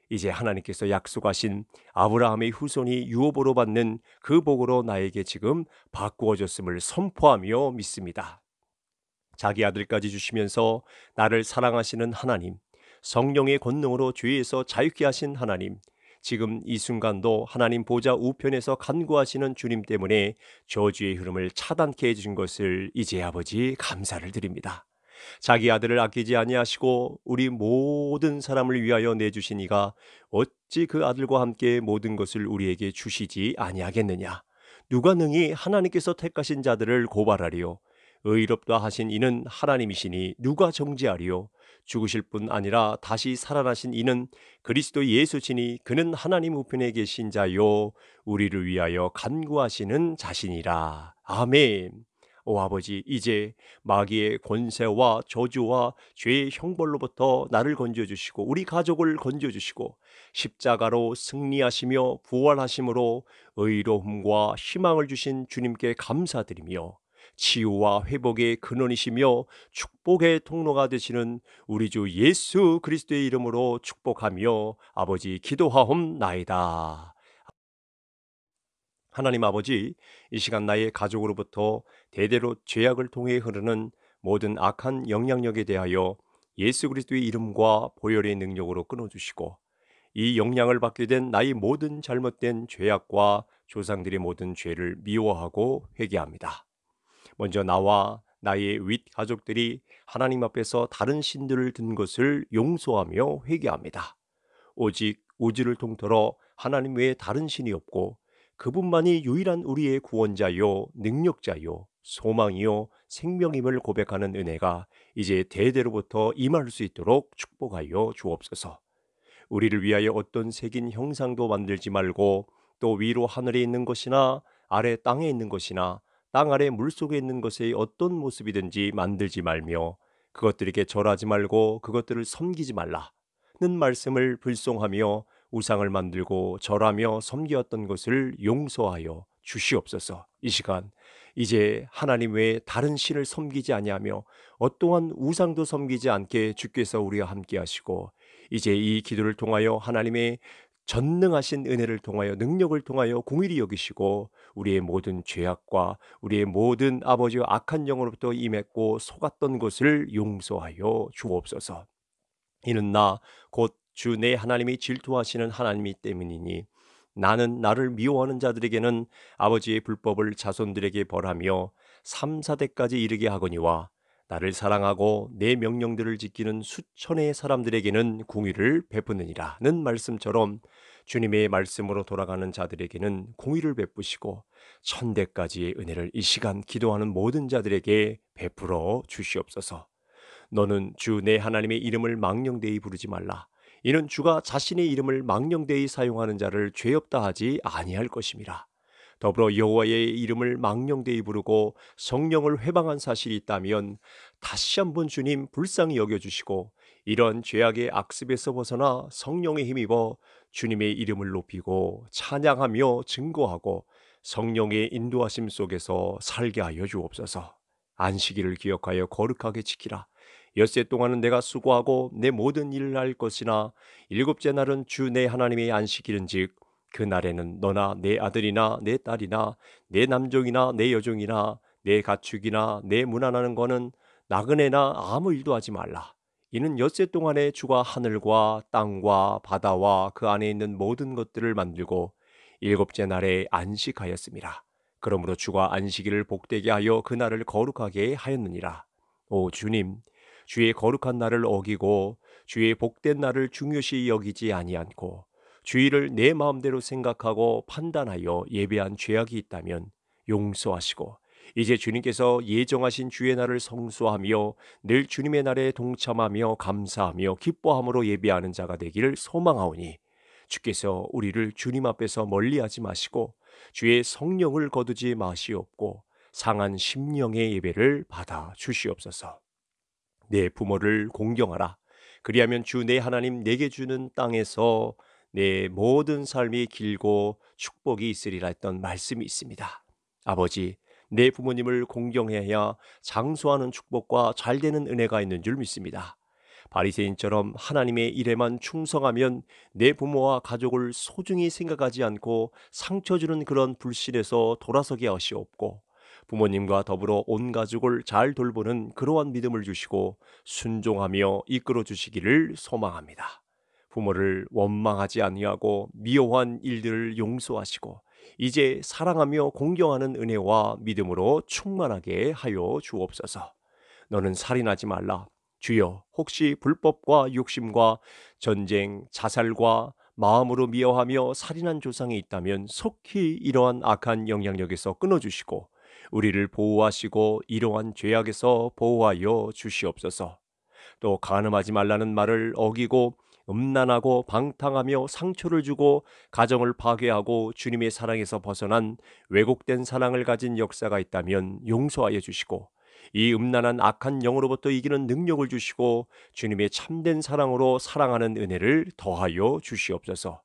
이제 하나님께서 약속하신 아브라함의 후손이 유업으로 받는 그 복으로 나에게 지금 바꾸어졌음을 선포하며 믿습니다. 자기 아들까지 주시면서 나를 사랑하시는 하나님, 성령의 권능으로 죄에서 자유케 하신 하나님, 지금 이 순간도 하나님 보좌 우편에서 간구하시는 주님 때문에 저주의 흐름을 차단케 해주신 것을 이제 아버지 감사를 드립니다. 자기 아들을 아끼지 아니하시고 우리 모든 사람을 위하여 내주시니가 어찌 그 아들과 함께 모든 것을 우리에게 주시지 아니하겠느냐. 누가 능히 하나님께서 택하신 자들을 고발하리요. 의롭다 하신 이는 하나님이시니 누가 정지하리요 죽으실 뿐 아니라 다시 살아나신 이는 그리스도 예수시니 그는 하나님 우편에 계신 자요 우리를 위하여 간구하시는 자신이라 아멘 오 아버지 이제 마귀의 권세와 저주와 죄의 형벌로부터 나를 건져 주시고 우리 가족을 건져 주시고 십자가로 승리하시며 부활하심으로 의로움과 희망을 주신 주님께 감사드리며 치유와 회복의 근원이시며 축복의 통로가 되시는 우리 주 예수 그리스도의 이름으로 축복하며 아버지 기도하옵나이다. 하나님 아버지, 이 시간 나의 가족으로부터 대대로 죄악을 통해 흐르는 모든 악한 영향력에 대하여 예수 그리스도의 이름과 보혈의 능력으로 끊어주시고 이 영향을 받게 된 나의 모든 잘못된 죄악과 조상들의 모든 죄를 미워하고 회개합니다. 먼저 나와 나의 윗 가족들이 하나님 앞에서 다른 신들을 든 것을 용서하며 회개합니다. 오직 우주를 통틀어 하나님 외에 다른 신이 없고 그분만이 유일한 우리의 구원자요, 능력자요, 소망이요, 생명임을 고백하는 은혜가 이제 대대로부터 임할 수 있도록 축복하여 주옵소서. 우리를 위하여 어떤 색인 형상도 만들지 말고 또 위로 하늘에 있는 것이나 아래 땅에 있는 것이나 땅 아래 물속에 있는 것의 어떤 모습이든지 만들지 말며 그것들에게 절하지 말고 그것들을 섬기지 말라는 말씀을 불송하며 우상을 만들고 절하며 섬기었던 것을 용서하여 주시옵소서. 이 시간 이제 하나님 외에 다른 신을 섬기지 아니하며 어떠한 우상도 섬기지 않게 주께서 우리와 함께 하시고 이제 이 기도를 통하여 하나님의 전능하신 은혜를 통하여 능력을 통하여 공일히 여기시고 우리의 모든 죄악과 우리의 모든 아버지의 악한 영으로부터 임했고 속았던 것을 용서하여 주옵소서. 이는 나 곧 주 내 하나님이 질투하시는 하나님이 때문이니 나는 나를 미워하는 자들에게는 아버지의 불법을 자손들에게 벌하며 삼사대까지 이르게 하거니와 나를 사랑하고 내 명령들을 지키는 수천의 사람들에게는 공의를 베푸느니라는 말씀처럼 주님의 말씀으로 돌아가는 자들에게는 공의를 베푸시고 천대까지의 은혜를 이 시간 기도하는 모든 자들에게 베풀어 주시옵소서. 너는 주 내 하나님의 이름을 망령되이 부르지 말라. 이는 주가 자신의 이름을 망령되이 사용하는 자를 죄 없다 하지 아니할 것임이라. 더불어 여호와의 이름을 망령되이 부르고 성령을 회방한 사실이 있다면 다시 한번 주님 불쌍히 여겨주시고 이런 죄악의 악습에서 벗어나 성령의 힘입어 주님의 이름을 높이고 찬양하며 증거하고 성령의 인도하심 속에서 살게 하여 주옵소서. 안식일을 기억하여 거룩하게 지키라. 엿새 동안은 내가 수고하고 내 모든 일을 할 것이나 일곱째 날은 주 내 하나님의 안식일인즉 그 날에는 너나 내 아들이나 내 딸이나 내 남종이나 내 여종이나 내 가축이나 내 무난하는 거는 나그네나 아무 일도 하지 말라. 이는 엿새 동안에 주가 하늘과 땅과 바다와 그 안에 있는 모든 것들을 만들고 일곱째 날에 안식하였습니다. 그러므로 주가 안식일을 복되게 하여 그 날을 거룩하게 하였느니라. 오 주님, 주의 거룩한 날을 어기고 주의 복된 날을 중요시 여기지 아니않고 주의를 내 마음대로 생각하고 판단하여 예배한 죄악이 있다면 용서하시고 이제 주님께서 예정하신 주의 날을 성수하며 늘 주님의 날에 동참하며 감사하며 기뻐함으로 예배하는 자가 되기를 소망하오니 주께서 우리를 주님 앞에서 멀리하지 마시고 주의 성령을 거두지 마시옵고 상한 심령의 예배를 받아 주시옵소서. 내 부모를 공경하라. 그리하면 주 내 하나님 내게 주는 땅에서 내 모든 삶이 길고 축복이 있으리라 했던 말씀이 있습니다. 아버지, 내 부모님을 공경해야 장수하는 축복과 잘되는 은혜가 있는 줄 믿습니다. 바리새인처럼 하나님의 일에만 충성하면 내 부모와 가족을 소중히 생각하지 않고 상처 주는 그런 불신에서 돌아서게 하시옵고 부모님과 더불어 온 가족을 잘 돌보는 그러한 믿음을 주시고 순종하며 이끌어 주시기를 소망합니다. 부모를 원망하지 아니하고 미워한 일들을 용서하시고 이제 사랑하며 공경하는 은혜와 믿음으로 충만하게 하여 주옵소서. 너는 살인하지 말라. 주여, 혹시 불법과 욕심과 전쟁, 자살과 마음으로 미워하며 살인한 조상이 있다면 속히 이러한 악한 영향력에서 끊어주시고 우리를 보호하시고 이러한 죄악에서 보호하여 주시옵소서. 또 간음하지 말라는 말을 어기고 음란하고 방탕하며 상처를 주고 가정을 파괴하고 주님의 사랑에서 벗어난 왜곡된 사랑을 가진 역사가 있다면 용서하여 주시고 이 음란한 악한 영으로부터 이기는 능력을 주시고 주님의 참된 사랑으로 사랑하는 은혜를 더하여 주시옵소서.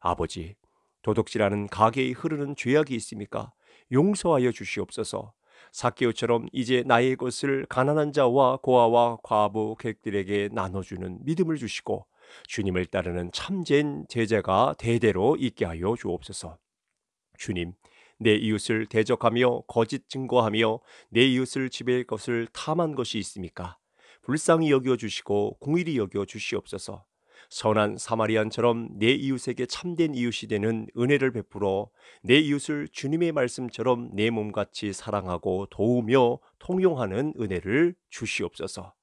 아버지, 도둑질하는 가게에 흐르는 죄악이 있습니까? 용서하여 주시옵소서. 사케오처럼 이제 나의 것을 가난한 자와 고아와 과부 객들에게 나눠주는 믿음을 주시고 주님을 따르는 참된 제자가 대대로 있게 하여 주옵소서. 주님, 내 이웃을 대적하며 거짓 증거하며 내 이웃을 지배할 것을 탐한 것이 있습니까? 불쌍히 여겨 주시고 공일히 여겨 주시옵소서. 선한 사마리안처럼 내 이웃에게 참된 이웃이 되는 은혜를 베풀어 내 이웃을 주님의 말씀처럼 내 몸같이 사랑하고 도우며 통용하는 은혜를 주시옵소서.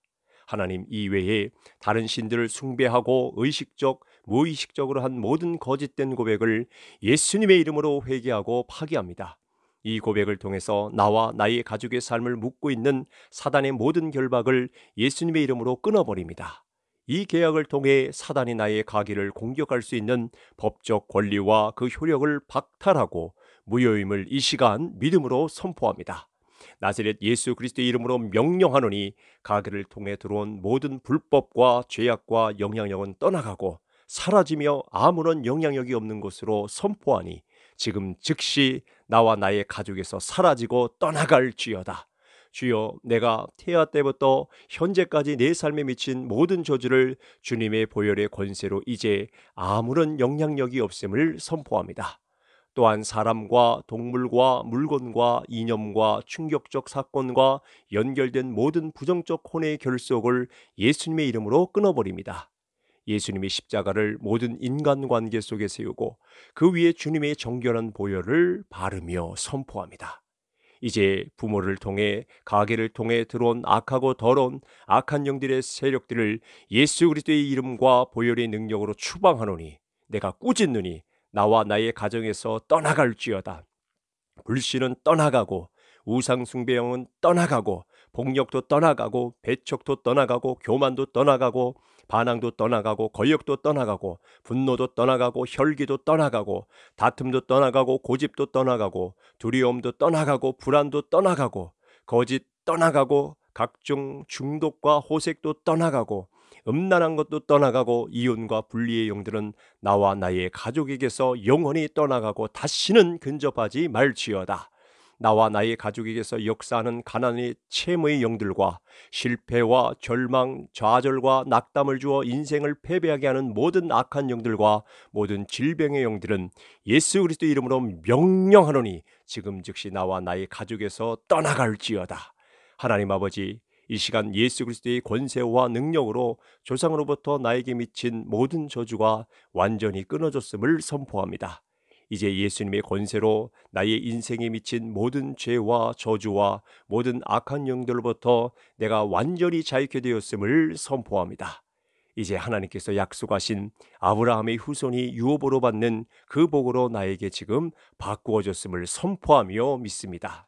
하나님 이외에 다른 신들을 숭배하고 의식적, 무의식적으로 한 모든 거짓된 고백을 예수님의 이름으로 회개하고 파기합니다. 이 고백을 통해서 나와 나의 가족의 삶을 묻고 있는 사단의 모든 결박을 예수님의 이름으로 끊어버립니다. 이 계약을 통해 사단이 나의 가기를 공격할 수 있는 법적 권리와 그 효력을 박탈하고 무효임을 이 시간 믿음으로 선포합니다. 나세렛 예수 그리스도의 이름으로 명령하노니 가게를 통해 들어온 모든 불법과 죄악과 영향력은 떠나가고 사라지며 아무런 영향력이 없는 것으로 선포하니 지금 즉시 나와 나의 가족에서 사라지고 떠나갈지어다. 주여 내가 태아 때부터 현재까지 내 삶에 미친 모든 저주를 주님의 보혈의 권세로 이제 아무런 영향력이 없음을 선포합니다. 또한 사람과 동물과 물건과 이념과 충격적 사건과 연결된 모든 부정적 혼의 결속을 예수님의 이름으로 끊어버립니다. 예수님의 십자가를 모든 인간관계 속에 세우고 그 위에 주님의 정결한 보혈을 바르며 선포합니다. 이제 부모를 통해 가게를 통해 들어온 악하고 더러운 악한 영들의 세력들을 예수 그리스도의 이름과 보혈의 능력으로 추방하노니 내가 꾸짖느니 나와 나의 가정에서 떠나갈지어다. 불신은 떠나가고 우상숭배형은 떠나가고 폭력도 떠나가고 배척도 떠나가고 교만도 떠나가고 반항도 떠나가고 거역도 떠나가고 분노도 떠나가고 혈기도 떠나가고 다툼도 떠나가고 고집도 떠나가고 두려움도 떠나가고 불안도 떠나가고 거짓 떠나가고 각종 중독과 호색도 떠나가고 음란한 것도 떠나가고 이혼과 분리의 용들은 나와 나의 가족에게서 영원히 떠나가고 다시는 근접하지 말지어다. 나와 나의 가족에게서 역사하는 가난의 채무의 영들과 실패와 절망, 좌절과 낙담을 주어 인생을 패배하게 하는 모든 악한 영들과 모든 질병의 영들은 예수 그리스도 이름으로 명령하노니 지금 즉시 나와 나의 가족에서 떠나갈지어다. 하나님 아버지 이 시간 예수 그리스도의 권세와 능력으로 조상으로부터 나에게 미친 모든 저주가 완전히 끊어졌음을 선포합니다. 이제 예수님의 권세로 나의 인생에 미친 모든 죄와 저주와 모든 악한 영들로부터 내가 완전히 자유케 되었음을 선포합니다. 이제 하나님께서 약속하신 아브라함의 후손이 유업으로 받는 그 복으로 나에게 지금 바꾸어졌음을 선포하며 믿습니다.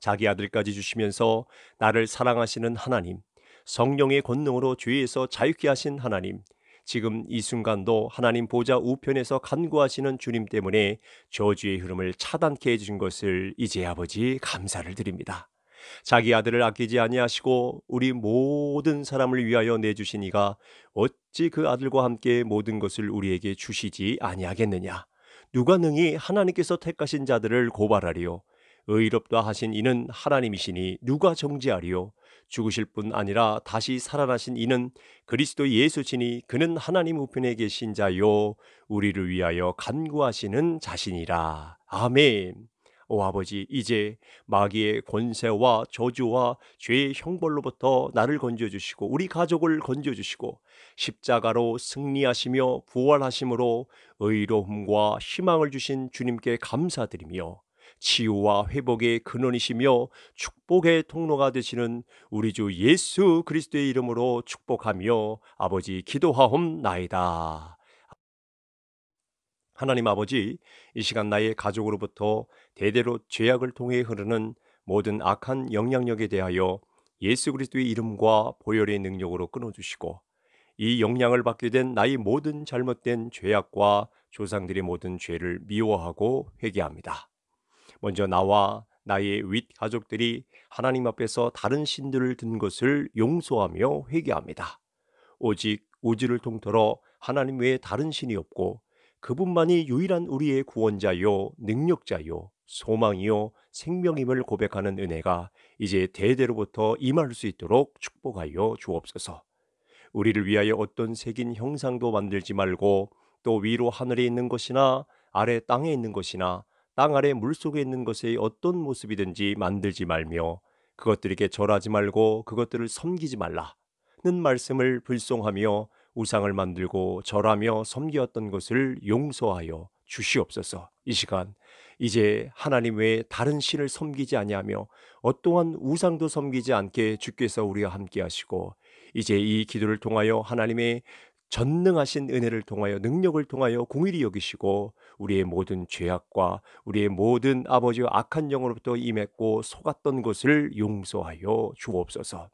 자기 아들까지 주시면서 나를 사랑하시는 하나님, 성령의 권능으로 죄에서 자유케 하신 하나님, 지금 이 순간도 하나님 보좌 우편에서 간구하시는 주님 때문에 저주의 흐름을 차단케 해주신 것을 이제 아버지 감사를 드립니다. 자기 아들을 아끼지 아니하시고 우리 모든 사람을 위하여 내주시니가 어찌 그 아들과 함께 모든 것을 우리에게 주시지 아니하겠느냐. 누가 능히 하나님께서 택하신 자들을 고발하리요. 의롭다 하신 이는 하나님이시니 누가 정지하리요 죽으실 뿐 아니라 다시 살아나신 이는 그리스도 예수시니 그는 하나님 우편에 계신 자요 우리를 위하여 간구하시는 자신이라. 아멘. 오 아버지 이제 마귀의 권세와 저주와 죄의 형벌로부터 나를 건져 주시고 우리 가족을 건져 주시고 십자가로 승리하시며 부활하심으로 의로움과 희망을 주신 주님께 감사드리며 치유와 회복의 근원이시며 축복의 통로가 되시는 우리 주 예수 그리스도의 이름으로 축복하며 아버지 기도하옵나이다. 하나님 아버지, 이 시간 나의 가족으로부터 대대로 죄악을 통해 흐르는 모든 악한 영향력에 대하여 예수 그리스도의 이름과 보혈의 능력으로 끊어주시고 이 영향을 받게 된 나의 모든 잘못된 죄악과 조상들의 모든 죄를 미워하고 회개합니다. 먼저 나와 나의 윗 가족들이 하나님 앞에서 다른 신들을 든 것을 용서하며 회개합니다. 오직 우주를 통틀어 하나님 외에 다른 신이 없고 그분만이 유일한 우리의 구원자요, 능력자요, 소망이요, 생명임을 고백하는 은혜가 이제 대대로부터 임할 수 있도록 축복하여 주옵소서. 우리를 위하여 어떤 색인 형상도 만들지 말고 또 위로 하늘에 있는 것이나 아래 땅에 있는 것이나 땅 아래 물속에 있는 것의 어떤 모습이든지 만들지 말며 그것들에게 절하지 말고 그것들을 섬기지 말라는 말씀을 불송하며 우상을 만들고 절하며 섬기었던 것을 용서하여 주시옵소서. 이 시간 이제 하나님 외에 다른 신을 섬기지 아니하며 어떠한 우상도 섬기지 않게 주께서 우리와 함께 하시고 이제 이 기도를 통하여 하나님의 전능하신 은혜를 통하여 능력을 통하여 공일히 여기시고 우리의 모든 죄악과 우리의 모든 아버지 악한 영으로부터 임했고 속았던 것을 용서하여 주옵소서.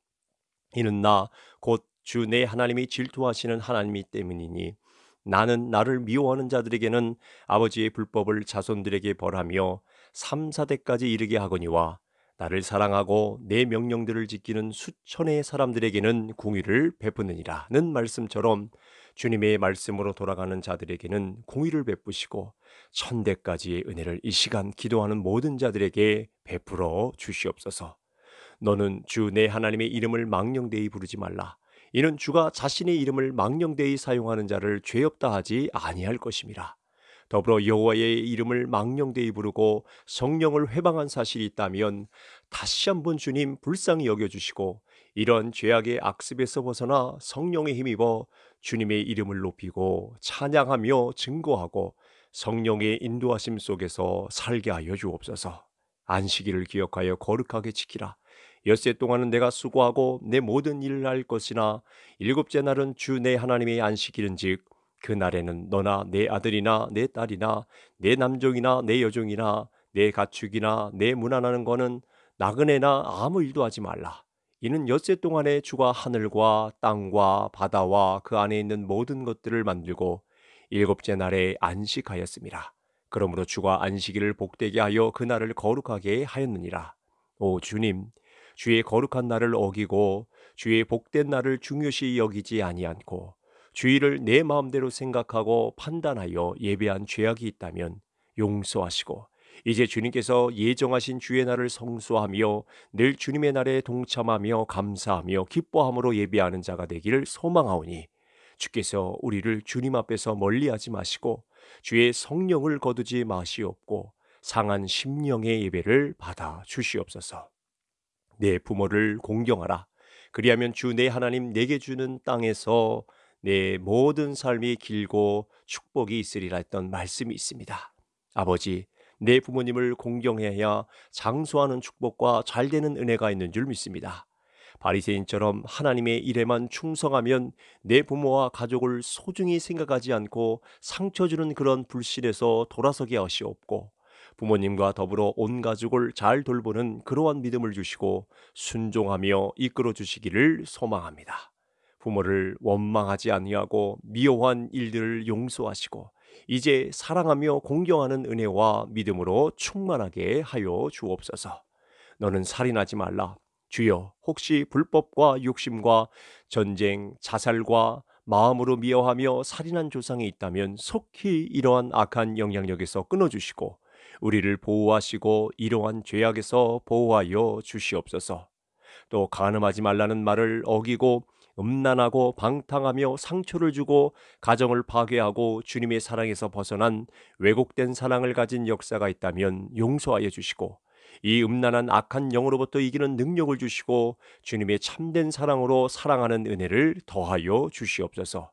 이는 나 곧 주 내 하나님이 질투하시는 하나님이 때문이니 나는 나를 미워하는 자들에게는 아버지의 불법을 자손들에게 벌하며 삼사대까지 이르게 하거니와 나를 사랑하고 내 명령들을 지키는 수천의 사람들에게는 공의를 베푸느니라는 말씀처럼 주님의 말씀으로 돌아가는 자들에게는 공의를 베푸시고 천대까지의 은혜를 이 시간 기도하는 모든 자들에게 베풀어 주시옵소서. 너는 주 내 하나님의 이름을 망령되이 부르지 말라. 이는 주가 자신의 이름을 망령되이 사용하는 자를 죄 없다 하지 아니할 것임이라. 더불어 여호와의 이름을 망령되이 부르고 성령을 회방한 사실이 있다면 다시 한번 주님 불쌍히 여겨주시고 이런 죄악의 악습에서 벗어나 성령의 힘입어 주님의 이름을 높이고 찬양하며 증거하고 성령의 인도하심 속에서 살게 하여 주옵소서. 안식일을 기억하여 거룩하게 지키라. 엿세 동안은 내가 수고하고 내 모든 일을 할 것이나 일곱째 날은 주 내 하나님의 안식일은즉 그날에는 너나 내 아들이나 내 딸이나 내 남종이나 내 여종이나 내 가축이나 내 무난하는 거는 나그네나 아무 일도 하지 말라. 이는 엿새 동안에 주가 하늘과 땅과 바다와 그 안에 있는 모든 것들을 만들고 일곱째 날에 안식하였습니다. 그러므로 주가 안식일을 복되게 하여 그날을 거룩하게 하였느니라. 오 주님, 주의 거룩한 날을 어기고 주의 복된 날을 중요시 여기지 아니않고 주의를 내 마음대로 생각하고 판단하여 예배한 죄악이 있다면 용서하시고 이제 주님께서 예정하신 주의 날을 성수하며 늘 주님의 날에 동참하며 감사하며 기뻐함으로 예배하는 자가 되기를 소망하오니 주께서 우리를 주님 앞에서 멀리하지 마시고 주의 성령을 거두지 마시옵고 상한 심령의 예배를 받아 주시옵소서. 내 부모를 공경하라. 그리하면 주 내 하나님 내게 주는 땅에서 내 모든 삶이 길고 축복이 있으리라 했던 말씀이 있습니다. 아버지, 내 부모님을 공경해야 장수하는 축복과 잘 되는 은혜가 있는 줄 믿습니다. 바리새인처럼 하나님의 일에만 충성하면 내 부모와 가족을 소중히 생각하지 않고 상처 주는 그런 불신에서 돌아서게 하시옵고 부모님과 더불어 온 가족을 잘 돌보는 그러한 믿음을 주시고 순종하며 이끌어 주시기를 소망합니다. 부모를 원망하지 아니하고 미워한 일들을 용서하시고 이제 사랑하며 공경하는 은혜와 믿음으로 충만하게 하여 주옵소서. 너는 살인하지 말라. 주여, 혹시 불법과 욕심과 전쟁, 자살과 마음으로 미워하며 살인한 조상이 있다면 속히 이러한 악한 영향력에서 끊어주시고 우리를 보호하시고 이러한 죄악에서 보호하여 주시옵소서. 또 간음하지 말라는 말을 어기고 음란하고 방탕하며 상처를 주고 가정을 파괴하고 주님의 사랑에서 벗어난 왜곡된 사랑을 가진 역사가 있다면 용서하여 주시고 이 음란한 악한 영으로부터 이기는 능력을 주시고 주님의 참된 사랑으로 사랑하는 은혜를 더하여 주시옵소서.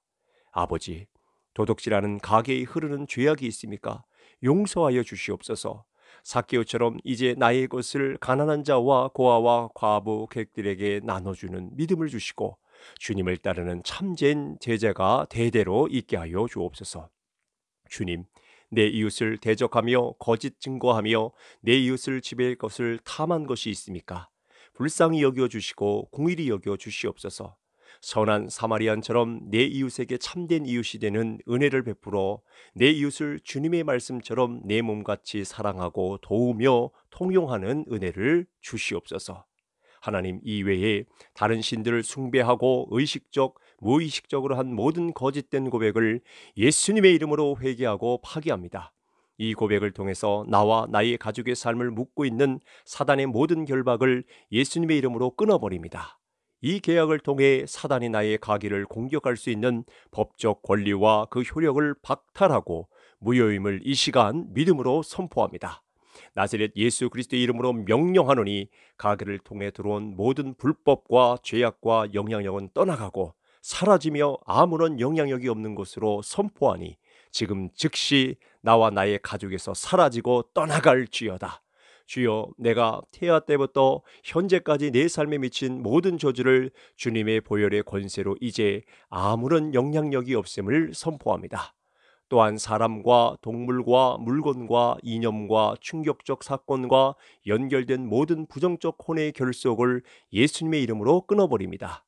아버지, 도둑질하는 가게에 흐르는 죄악이 있습니까? 용서하여 주시옵소서. 사케오처럼 이제 나의 것을 가난한 자와 고아와 과부 객들에게 나눠주는 믿음을 주시고 주님을 따르는 참된 제자가 대대로 있게 하여 주옵소서. 주님, 내 이웃을 대적하며 거짓 증거하며 내 이웃을 지배할 것을 탐한 것이 있습니까? 불쌍히 여겨 주시고 공일히 여겨 주시옵소서. 선한 사마리안처럼 내 이웃에게 참된 이웃이 되는 은혜를 베풀어 내 이웃을 주님의 말씀처럼 내 몸같이 사랑하고 도우며 통용하는 은혜를 주시옵소서. 하나님 이외에 다른 신들을 숭배하고 의식적 무의식적으로 한 모든 거짓된 고백을 예수님의 이름으로 회개하고 파기합니다. 이 고백을 통해서 나와 나의 가족의 삶을 묶고 있는 사단의 모든 결박을 예수님의 이름으로 끊어버립니다. 이 계약을 통해 사단이 나의 가기를 공격할 수 있는 법적 권리와 그 효력을 박탈하고 무효임을 이 시간 믿음으로 선포합니다. 나세렛 예수 그리스도의 이름으로 명령하노니 가게를 통해 들어온 모든 불법과 죄악과 영향력은 떠나가고 사라지며 아무런 영향력이 없는 것으로 선포하니 지금 즉시 나와 나의 가족에서 사라지고 떠나갈지어다. 주여 내가 태아 때부터 현재까지 내 삶에 미친 모든 저주를 주님의 보혈의 권세로 이제 아무런 영향력이 없음을 선포합니다. 또한 사람과 동물과 물건과 이념과 충격적 사건과 연결된 모든 부정적 혼의 결속을 예수님의 이름으로 끊어버립니다.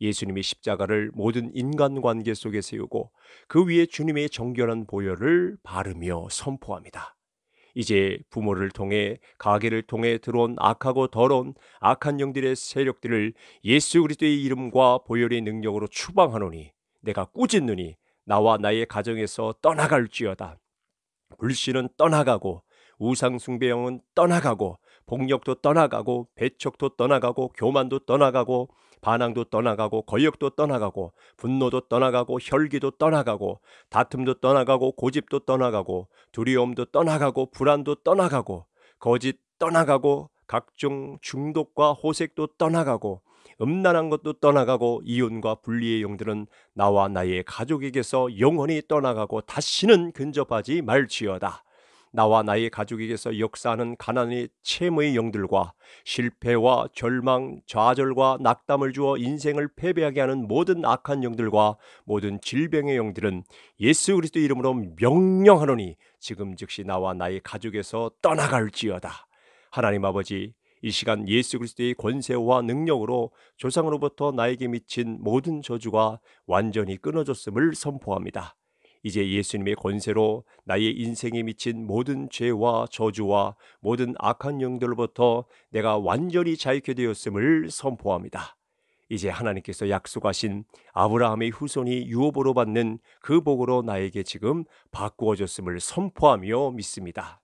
예수님의 십자가를 모든 인간관계 속에 세우고 그 위에 주님의 정결한 보혈을 바르며 선포합니다. 이제 부모를 통해 가게를 통해 들어온 악하고 더러운 악한 영들의 세력들을 예수 그리스도의 이름과 보혈의 능력으로 추방하노니 내가 꾸짖느니 나와 나의 가정에서 떠나갈지어다. 불신은 떠나가고 우상숭배형은 떠나가고 폭력도 떠나가고 배척도 떠나가고 교만도 떠나가고 반항도 떠나가고 거역도 떠나가고 분노도 떠나가고 혈기도 떠나가고 다툼도 떠나가고 고집도 떠나가고 두려움도 떠나가고 불안도 떠나가고 거짓 떠나가고 각종 중독과 호색도 떠나가고 음란한 것도 떠나가고 이혼과 분리의 영들은 나와 나의 가족에게서 영원히 떠나가고 다시는 근접하지 말지어다. 나와 나의 가족에게서 역사하는 가난의 체험의 영들과 실패와 절망, 좌절과 낙담을 주어 인생을 패배하게 하는 모든 악한 영들과 모든 질병의 영들은 예수 그리스도 이름으로 명령하노니 지금 즉시 나와 나의 가족에서 떠나갈지어다. 하나님 아버지 이 시간 예수 그리스도의 권세와 능력으로 조상으로부터 나에게 미친 모든 저주가 완전히 끊어졌음을 선포합니다. 이제 예수님의 권세로 나의 인생에 미친 모든 죄와 저주와 모든 악한 영들로부터 내가 완전히 자유케 되었음을 선포합니다. 이제 하나님께서 약속하신 아브라함의 후손이 유업으로 받는 그 복으로 나에게 지금 바꾸어졌음을 선포하며 믿습니다.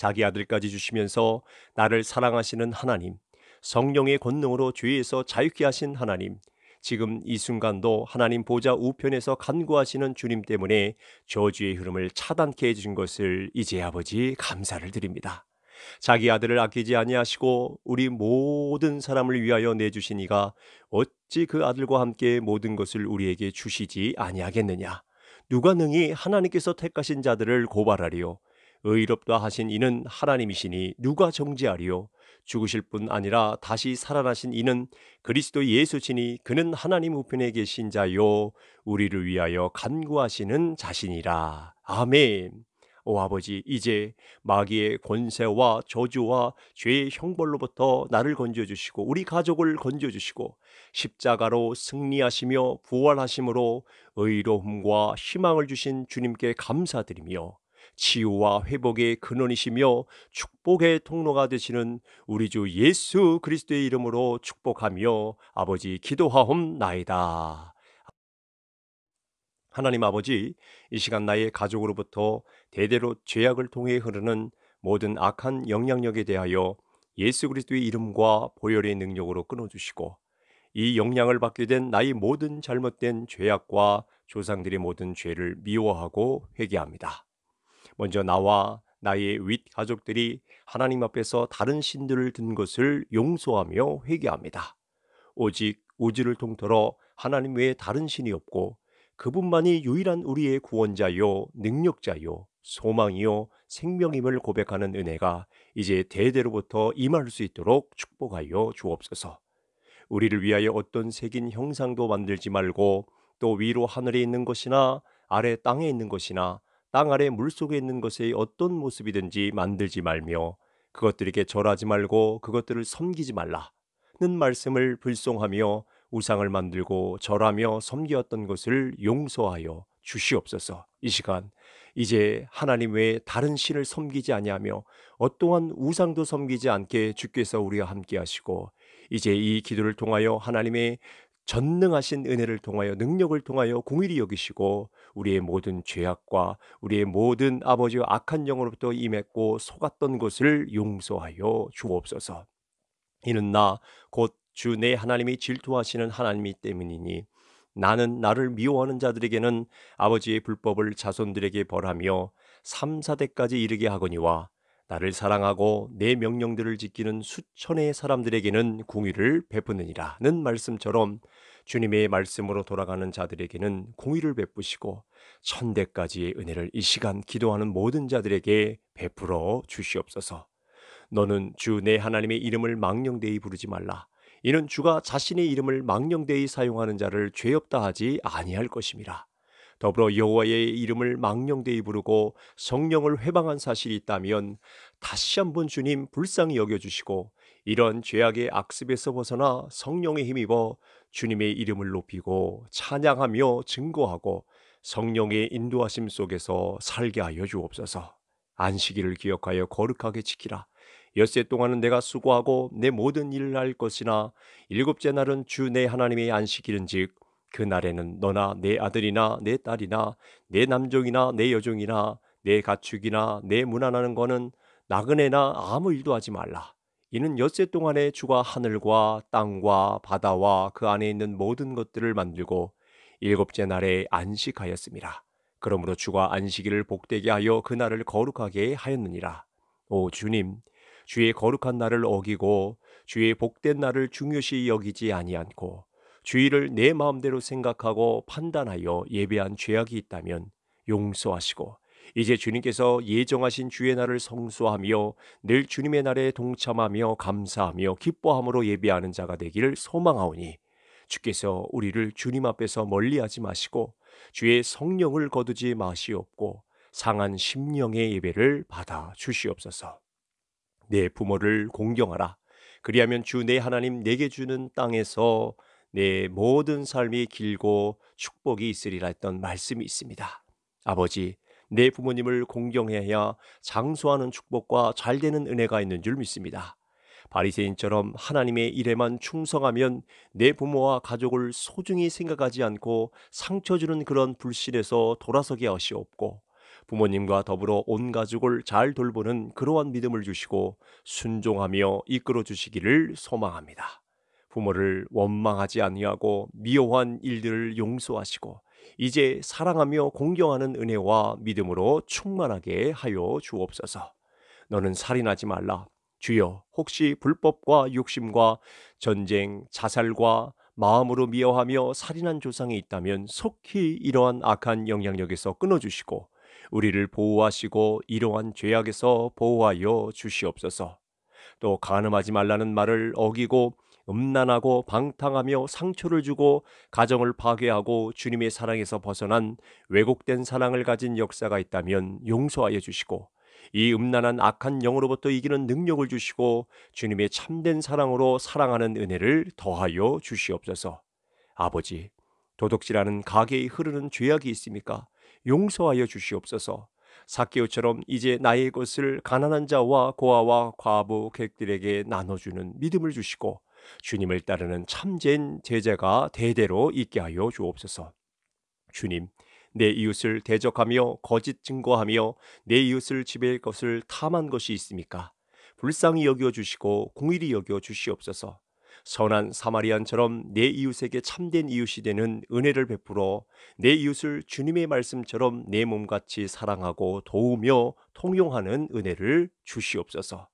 자기 아들까지 주시면서 나를 사랑하시는 하나님, 성령의 권능으로 죄에서 자유케 하신 하나님, 지금 이 순간도 하나님 보좌 우편에서 간구하시는 주님 때문에 저주의 흐름을 차단케 해주신 것을 이제 아버지 감사를 드립니다. 자기 아들을 아끼지 아니하시고 우리 모든 사람을 위하여 내주시니가 어찌 그 아들과 함께 모든 것을 우리에게 주시지 아니하겠느냐. 누가 능히 하나님께서 택하신 자들을 고발하리요. 의롭다 하신 이는 하나님이시니 누가 정지하리요 죽으실 뿐 아니라 다시 살아나신 이는 그리스도 예수시니 그는 하나님 우편에 계신 자요 우리를 위하여 간구하시는 자신이라 아멘 오 아버지 이제 마귀의 권세와 저주와 죄의 형벌로부터 나를 건져 주시고 우리 가족을 건져 주시고 십자가로 승리하시며 부활하심으로 의로움과 희망을 주신 주님께 감사드리며 치유와 회복의 근원이시며 축복의 통로가 되시는 우리 주 예수 그리스도의 이름으로 축복하며 아버지 기도하옵나이다. 하나님 아버지, 이 시간 나의 가족으로부터 대대로 죄악을 통해 흐르는 모든 악한 영향력에 대하여 예수 그리스도의 이름과 보혈의 능력으로 끊어주시고 이 영향을 받게 된 나의 모든 잘못된 죄악과 조상들의 모든 죄를 미워하고 회개합니다. 먼저 나와 나의 윗 가족들이 하나님 앞에서 다른 신들을 든 것을 용서하며 회개합니다. 오직 우주를 통틀어 하나님 외에 다른 신이 없고 그분만이 유일한 우리의 구원자요, 능력자요, 소망이요, 생명임을 고백하는 은혜가 이제 대대로부터 임할 수 있도록 축복하여 주옵소서. 우리를 위하여 어떤 색인 형상도 만들지 말고 또 위로 하늘에 있는 것이나 아래 땅에 있는 것이나 땅 아래 물속에 있는 것의 어떤 모습이든지 만들지 말며 그것들에게 절하지 말고 그것들을 섬기지 말라는 말씀을 불송하며 우상을 만들고 절하며 섬기었던 것을 용서하여 주시옵소서. 이 시간 이제 하나님 외에 다른 신을 섬기지 아니하며 어떠한 우상도 섬기지 않게 주께서 우리와 함께 하시고 이제 이 기도를 통하여 하나님의 전능하신 은혜를 통하여 능력을 통하여 공일히 여기시고 우리의 모든 죄악과 우리의 모든 아버지의 악한 영으로부터 임했고 속았던 것을 용서하여 주옵소서. 이는 나 곧 주 내 하나님이 질투하시는 하나님이 때문이니 나는 나를 미워하는 자들에게는 아버지의 불법을 자손들에게 벌하며 삼사대까지 이르게 하거니와 나를 사랑하고 내 명령들을 지키는 수천의 사람들에게는 공의를 베푸느니라는 말씀처럼 주님의 말씀으로 돌아가는 자들에게는 공의를 베푸시고 천대까지의 은혜를 이 시간 기도하는 모든 자들에게 베풀어 주시옵소서. 너는 주 내 하나님의 이름을 망령되이 부르지 말라. 이는 주가 자신의 이름을 망령되이 사용하는 자를 죄 없다 하지 아니할 것임이라. 더불어 여호와의 이름을 망령되이 부르고 성령을 회방한 사실이 있다면 다시 한번 주님 불쌍히 여겨주시고 이런 죄악의 악습에서 벗어나 성령의 힘입어 주님의 이름을 높이고 찬양하며 증거하고 성령의 인도하심 속에서 살게 하여 주옵소서. 안식일을 기억하여 거룩하게 지키라. 엿세 동안은 내가 수고하고 내 모든 일을 할 것이나 일곱째 날은 주 내 하나님의 안식일인즉 그 날에는 너나 내 아들이나 내 딸이나 내 남종이나 내 여종이나 내 가축이나 내 무난하는 거는 나그네나 아무 일도 하지 말라. 이는 엿새 동안에 주가 하늘과 땅과 바다와 그 안에 있는 모든 것들을 만들고 일곱째 날에 안식하였습니다. 그러므로 주가 안식일을 복되게 하여 그 날을 거룩하게 하였느니라. 오 주님, 주의 거룩한 날을 어기고 주의 복된 날을 중요시 여기지 아니않고 주의를 내 마음대로 생각하고 판단하여 예배한 죄악이 있다면 용서하시고 이제 주님께서 예정하신 주의 날을 성수하며 늘 주님의 날에 동참하며 감사하며 기뻐함으로 예배하는 자가 되기를 소망하오니 주께서 우리를 주님 앞에서 멀리하지 마시고 주의 성령을 거두지 마시옵고 상한 심령의 예배를 받아 주시옵소서. 내 부모를 공경하라. 그리하면 주 내 하나님 내게 주는 땅에서 내 모든 삶이 길고 축복이 있으리라 했던 말씀이 있습니다. 아버지, 내 부모님을 공경해야 장수하는 축복과 잘되는 은혜가 있는 줄 믿습니다. 바리새인처럼 하나님의 일에만 충성하면 내 부모와 가족을 소중히 생각하지 않고 상처 주는 그런 불신에서 돌아서게 하시옵고 부모님과 더불어 온 가족을 잘 돌보는 그러한 믿음을 주시고 순종하며 이끌어 주시기를 소망합니다. 부모를 원망하지 아니하고 미워한 일들을 용서하시고 이제 사랑하며 공경하는 은혜와 믿음으로 충만하게 하여 주옵소서. 너는 살인하지 말라. 주여, 혹시 불법과 욕심과 전쟁, 자살과 마음으로 미워하며 살인한 조상이 있다면 속히 이러한 악한 영향력에서 끊어주시고 우리를 보호하시고 이러한 죄악에서 보호하여 주시옵소서. 또 간음하지 말라는 말을 어기고 음란하고 방탕하며 상처를 주고 가정을 파괴하고 주님의 사랑에서 벗어난 왜곡된 사랑을 가진 역사가 있다면 용서하여 주시고 이 음란한 악한 영으로부터 이기는 능력을 주시고 주님의 참된 사랑으로 사랑하는 은혜를 더하여 주시옵소서. 아버지, 도둑질하는 가게에 흐르는 죄악이 있습니까? 용서하여 주시옵소서. 사케오처럼 이제 나의 것을 가난한 자와 고아와 과부 객들에게 나눠주는 믿음을 주시고 주님을 따르는 참된 제자가 대대로 있게 하여 주옵소서. 주님, 내 이웃을 대적하며 거짓 증거하며 내 이웃을 지배할 것을 탐한 것이 있습니까? 불쌍히 여겨 주시고 공일히 여겨 주시옵소서. 선한 사마리안처럼 내 이웃에게 참된 이웃이 되는 은혜를 베풀어 내 이웃을 주님의 말씀처럼 내 몸같이 사랑하고 도우며 통용하는 은혜를 주시옵소서.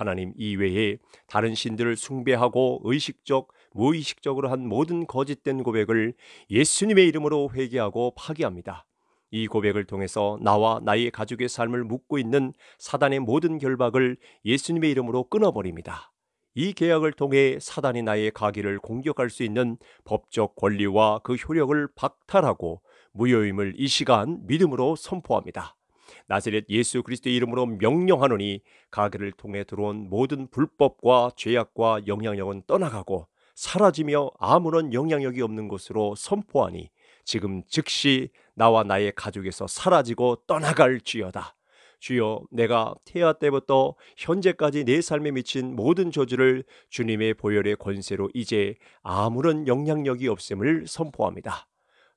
하나님 이외에 다른 신들을 숭배하고 의식적 무의식적으로 한 모든 거짓된 고백을 예수님의 이름으로 회개하고 파기합니다. 이 고백을 통해서 나와 나의 가족의 삶을 묻고 있는 사단의 모든 결박을 예수님의 이름으로 끊어버립니다. 이 계약을 통해 사단이 나의 가기를 공격할 수 있는 법적 권리와 그 효력을 박탈하고 무효임을 이 시간 믿음으로 선포합니다. 나세렛 예수 그리스도의 이름으로 명령하노니 가게를 통해 들어온 모든 불법과 죄악과 영향력은 떠나가고 사라지며 아무런 영향력이 없는 것으로 선포하니 지금 즉시 나와 나의 가족에서 사라지고 떠나갈지어다. 주여 내가 태아 때부터 현재까지 내 삶에 미친 모든 저주를 주님의 보혈의 권세로 이제 아무런 영향력이 없음을 선포합니다.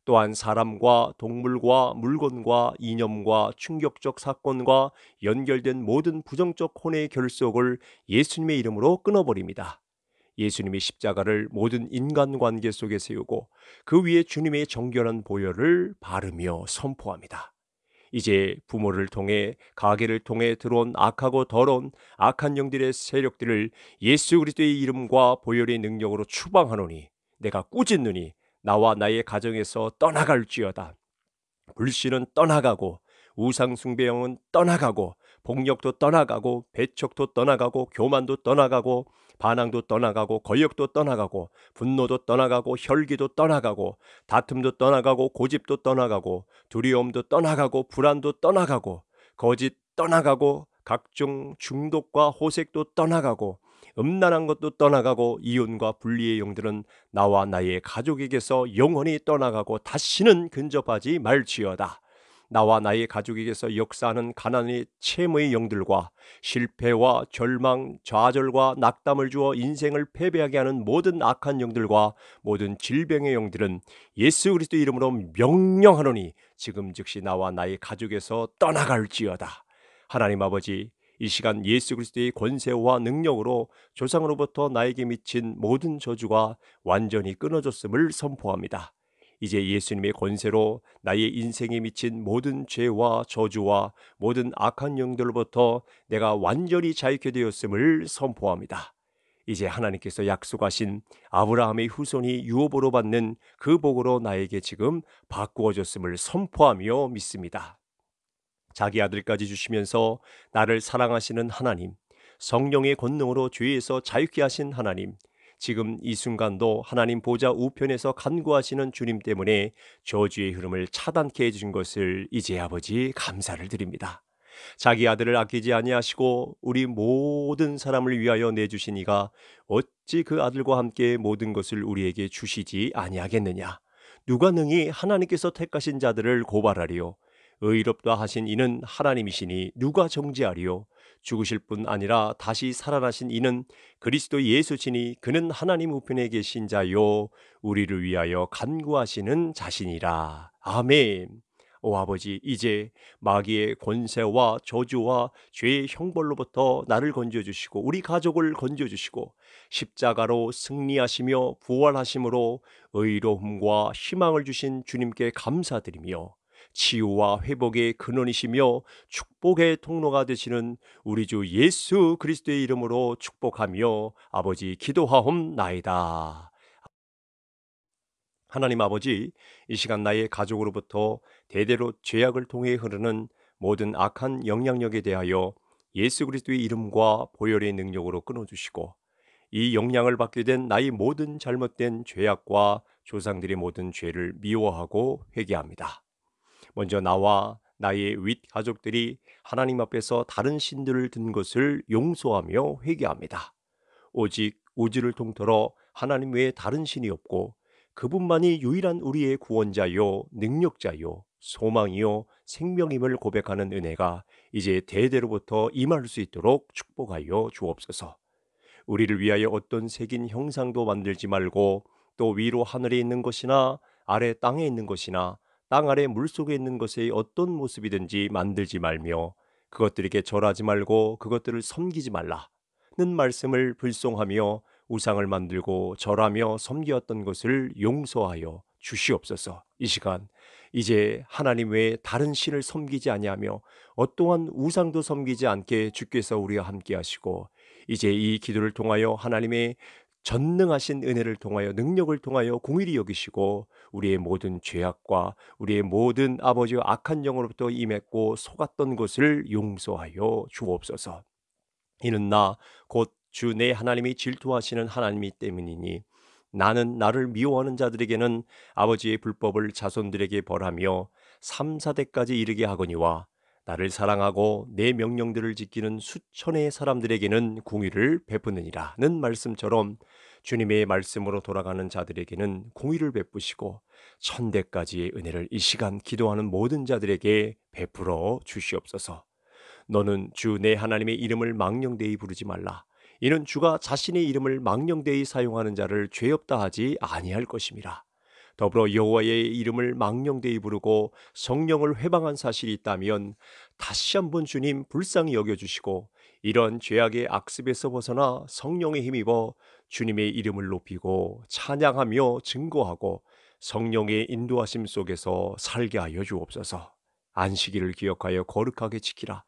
또한 사람과 동물과 물건과 이념과 충격적 사건과 연결된 모든 부정적 혼의 결속을 예수님의 이름으로 끊어버립니다. 예수님의 십자가를 모든 인간관계 속에 세우고 그 위에 주님의 정결한 보혈을 바르며 선포합니다. 이제 부모를 통해 가게를 통해 들어온 악하고 더러운 악한 영들의 세력들을 예수 그리스도의 이름과 보혈의 능력으로 추방하노니 내가 꾸짖느니 나와 나의 가정에서 떠나갈지어다. 불신은 떠나가고 우상숭배형은 떠나가고 폭력도 떠나가고 배척도 떠나가고 교만도 떠나가고 반항도 떠나가고 거역도 떠나가고 분노도 떠나가고 혈기도 떠나가고 다툼도 떠나가고 고집도 떠나가고 두려움도 떠나가고 불안도 떠나가고 거짓 떠나가고 각종 중독과 호색도 떠나가고 음란한 것도 떠나가고 이혼과 분리의 영들은 나와 나의 가족에게서 영원히 떠나가고 다시는 근접하지 말지어다. 나와 나의 가족에게서 역사하는 가난의 채무의 영들과 실패와 절망, 좌절과 낙담을 주어 인생을 패배하게 하는 모든 악한 영들과 모든 질병의 영들은 예수 그리스도 이름으로 명령하노니 지금 즉시 나와 나의 가족에서 떠나갈지어다. 하나님 아버지 이 시간 예수 그리스도의 권세와 능력으로 조상으로부터 나에게 미친 모든 저주가 완전히 끊어졌음을 선포합니다. 이제 예수님의 권세로 나의 인생에 미친 모든 죄와 저주와 모든 악한 영들로부터 내가 완전히 자유케 되었음을 선포합니다. 이제 하나님께서 약속하신 아브라함의 후손이 유업으로 받는 그 복으로 나에게 지금 바꾸어졌음을 선포하며 믿습니다. 자기 아들까지 주시면서 나를 사랑하시는 하나님, 성령의 권능으로 죄에서 자유케 하신 하나님, 지금 이 순간도 하나님 보좌 우편에서 간구하시는 주님 때문에 저주의 흐름을 차단케 해주신 것을 이제 아버지 감사를 드립니다. 자기 아들을 아끼지 아니하시고 우리 모든 사람을 위하여 내주시니가 어찌 그 아들과 함께 모든 것을 우리에게 주시지 아니하겠느냐. 누가 능히 하나님께서 택하신 자들을 고발하리요. 의롭다 하신 이는 하나님이시니 누가 정지하리요 죽으실 뿐 아니라 다시 살아나신 이는 그리스도 예수시니 그는 하나님 우편에 계신 자요 우리를 위하여 간구하시는 자신이라. 아멘. 오 아버지 이제 마귀의 권세와 저주와 죄의 형벌로부터 나를 건져 주시고 우리 가족을 건져 주시고 십자가로 승리하시며 부활하심으로 의로움과 희망을 주신 주님께 감사드리며 치유와 회복의 근원이시며 축복의 통로가 되시는 우리 주 예수 그리스도의 이름으로 축복하며 아버지 기도하옵나이다. 하나님 아버지, 이 시간 나의 가족으로부터 대대로 죄악을 통해 흐르는 모든 악한 영향력에 대하여 예수 그리스도의 이름과 보혈의 능력으로 끊어주시고 이 영향을 받게 된 나의 모든 잘못된 죄악과 조상들의 모든 죄를 미워하고 회개합니다. 먼저 나와 나의 윗 가족들이 하나님 앞에서 다른 신들을 든 것을 용서하며 회개합니다. 오직 우주를 통틀어 하나님 외에 다른 신이 없고 그분만이 유일한 우리의 구원자요, 능력자요, 소망이요, 생명임을 고백하는 은혜가 이제 대대로부터 임할 수 있도록 축복하여 주옵소서. 우리를 위하여 어떤 색인 형상도 만들지 말고 또 위로 하늘에 있는 것이나 아래 땅에 있는 것이나 땅 아래 물속에 있는 것의 어떤 모습이든지 만들지 말며 그것들에게 절하지 말고 그것들을 섬기지 말라는 말씀을 불송하며 우상을 만들고 절하며 섬기었던 것을 용서하여 주시옵소서. 이 시간 이제 하나님 외에 다른 신을 섬기지 아니하며 어떠한 우상도 섬기지 않게 주께서 우리와 함께 하시고 이제 이 기도를 통하여 하나님의 전능하신 은혜를 통하여 능력을 통하여 공일히 여기시고 우리의 모든 죄악과 우리의 모든 아버지 악한 영으로부터 임했고 속았던 것을 용서하여 주옵소서. 이는 나 곧 주 내 하나님이 질투하시는 하나님이 때문이니 나는 나를 미워하는 자들에게는 아버지의 불법을 자손들에게 벌하며 삼사대까지 이르게 하거니와 나를 사랑하고 내 명령들을 지키는 수천의 사람들에게는 공의를 베푸느니라는 말씀처럼 주님의 말씀으로 돌아가는 자들에게는 공의를 베푸시고 천대까지의 은혜를 이 시간 기도하는 모든 자들에게 베풀어 주시옵소서. 너는 주 내 하나님의 이름을 망령되이 부르지 말라. 이는 주가 자신의 이름을 망령되이 사용하는 자를 죄 없다 하지 아니할 것임이라. 더불어 여호와의 이름을 망령되이 부르고 성령을 회방한 사실이 있다면 다시 한번 주님 불쌍히 여겨주시고 이런 죄악의 악습에서 벗어나 성령의 힘입어 주님의 이름을 높이고 찬양하며 증거하고 성령의 인도하심 속에서 살게 하여 주옵소서. 안식일을 기억하여 거룩하게 지키라.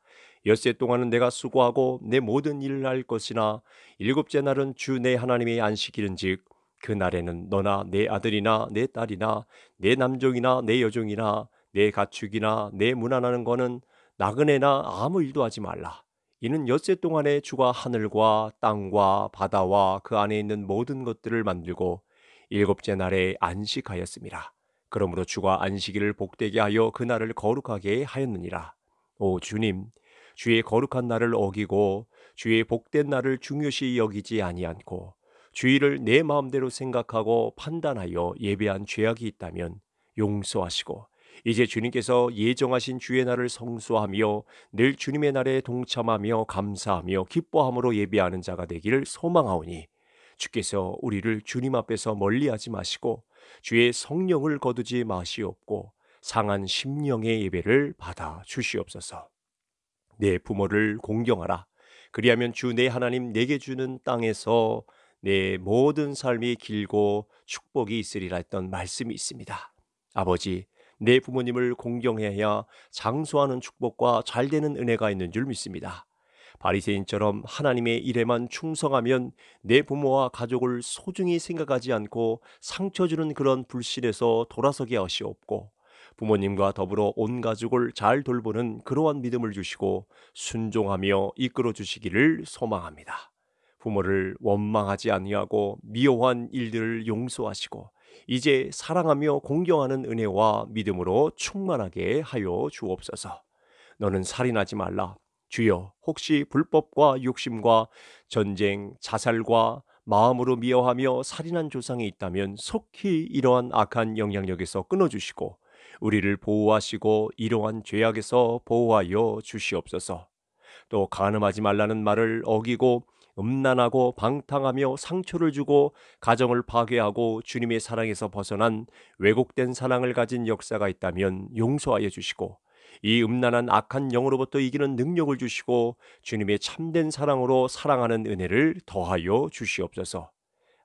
엿세 동안은 내가 수고하고 내 모든 일을 할 것이나 일곱째 날은 주 내 하나님의 안식일은즉 그 날에는 너나 내 아들이나 내 딸이나 내 남종이나 내 여종이나 내 가축이나 내 무난하는 거는 나그네나 아무 일도 하지 말라. 이는 엿새 동안에 주가 하늘과 땅과 바다와 그 안에 있는 모든 것들을 만들고 일곱째 날에 안식하였습니다. 그러므로 주가 안식일을 복되게 하여 그 날을 거룩하게 하였느니라. 오 주님, 주의 거룩한 날을 어기고 주의 복된 날을 중요시 여기지 아니않고 주의를 내 마음대로 생각하고 판단하여 예배한 죄악이 있다면 용서하시고 이제 주님께서 예정하신 주의 날을 성수하며 늘 주님의 날에 동참하며 감사하며 기뻐함으로 예비하는 자가 되기를 소망하오니 주께서 우리를 주님 앞에서 멀리하지 마시고 주의 성령을 거두지 마시옵고 상한 심령의 예배를 받아 주시옵소서. 내 부모를 공경하라. 그리하면 주 내 하나님 내게 주는 땅에서 내 모든 삶이 길고 축복이 있으리라 했던 말씀이 있습니다. 아버지, 내 부모님을 공경해야 장수하는 축복과 잘되는 은혜가 있는 줄 믿습니다. 바리새인처럼 하나님의 일에만 충성하면 내 부모와 가족을 소중히 생각하지 않고 상처 주는 그런 불신에서 돌아서게 하시옵고 부모님과 더불어 온 가족을 잘 돌보는 그러한 믿음을 주시고 순종하며 이끌어 주시기를 소망합니다. 부모를 원망하지 아니하고 미워한 일들을 용서하시고 이제 사랑하며 공경하는 은혜와 믿음으로 충만하게 하여 주옵소서. 너는 살인하지 말라. 주여, 혹시 불법과 욕심과 전쟁, 자살과 마음으로 미워하며 살인한 조상이 있다면 속히 이러한 악한 영향력에서 끊어주시고 우리를 보호하시고 이러한 죄악에서 보호하여 주시옵소서. 또가늠하지 말라는 말을 어기고 음란하고 방탕하며 상처를 주고 가정을 파괴하고 주님의 사랑에서 벗어난 왜곡된 사랑을 가진 역사가 있다면 용서하여 주시고 이 음란한 악한 영으로부터 이기는 능력을 주시고 주님의 참된 사랑으로 사랑하는 은혜를 더하여 주시옵소서.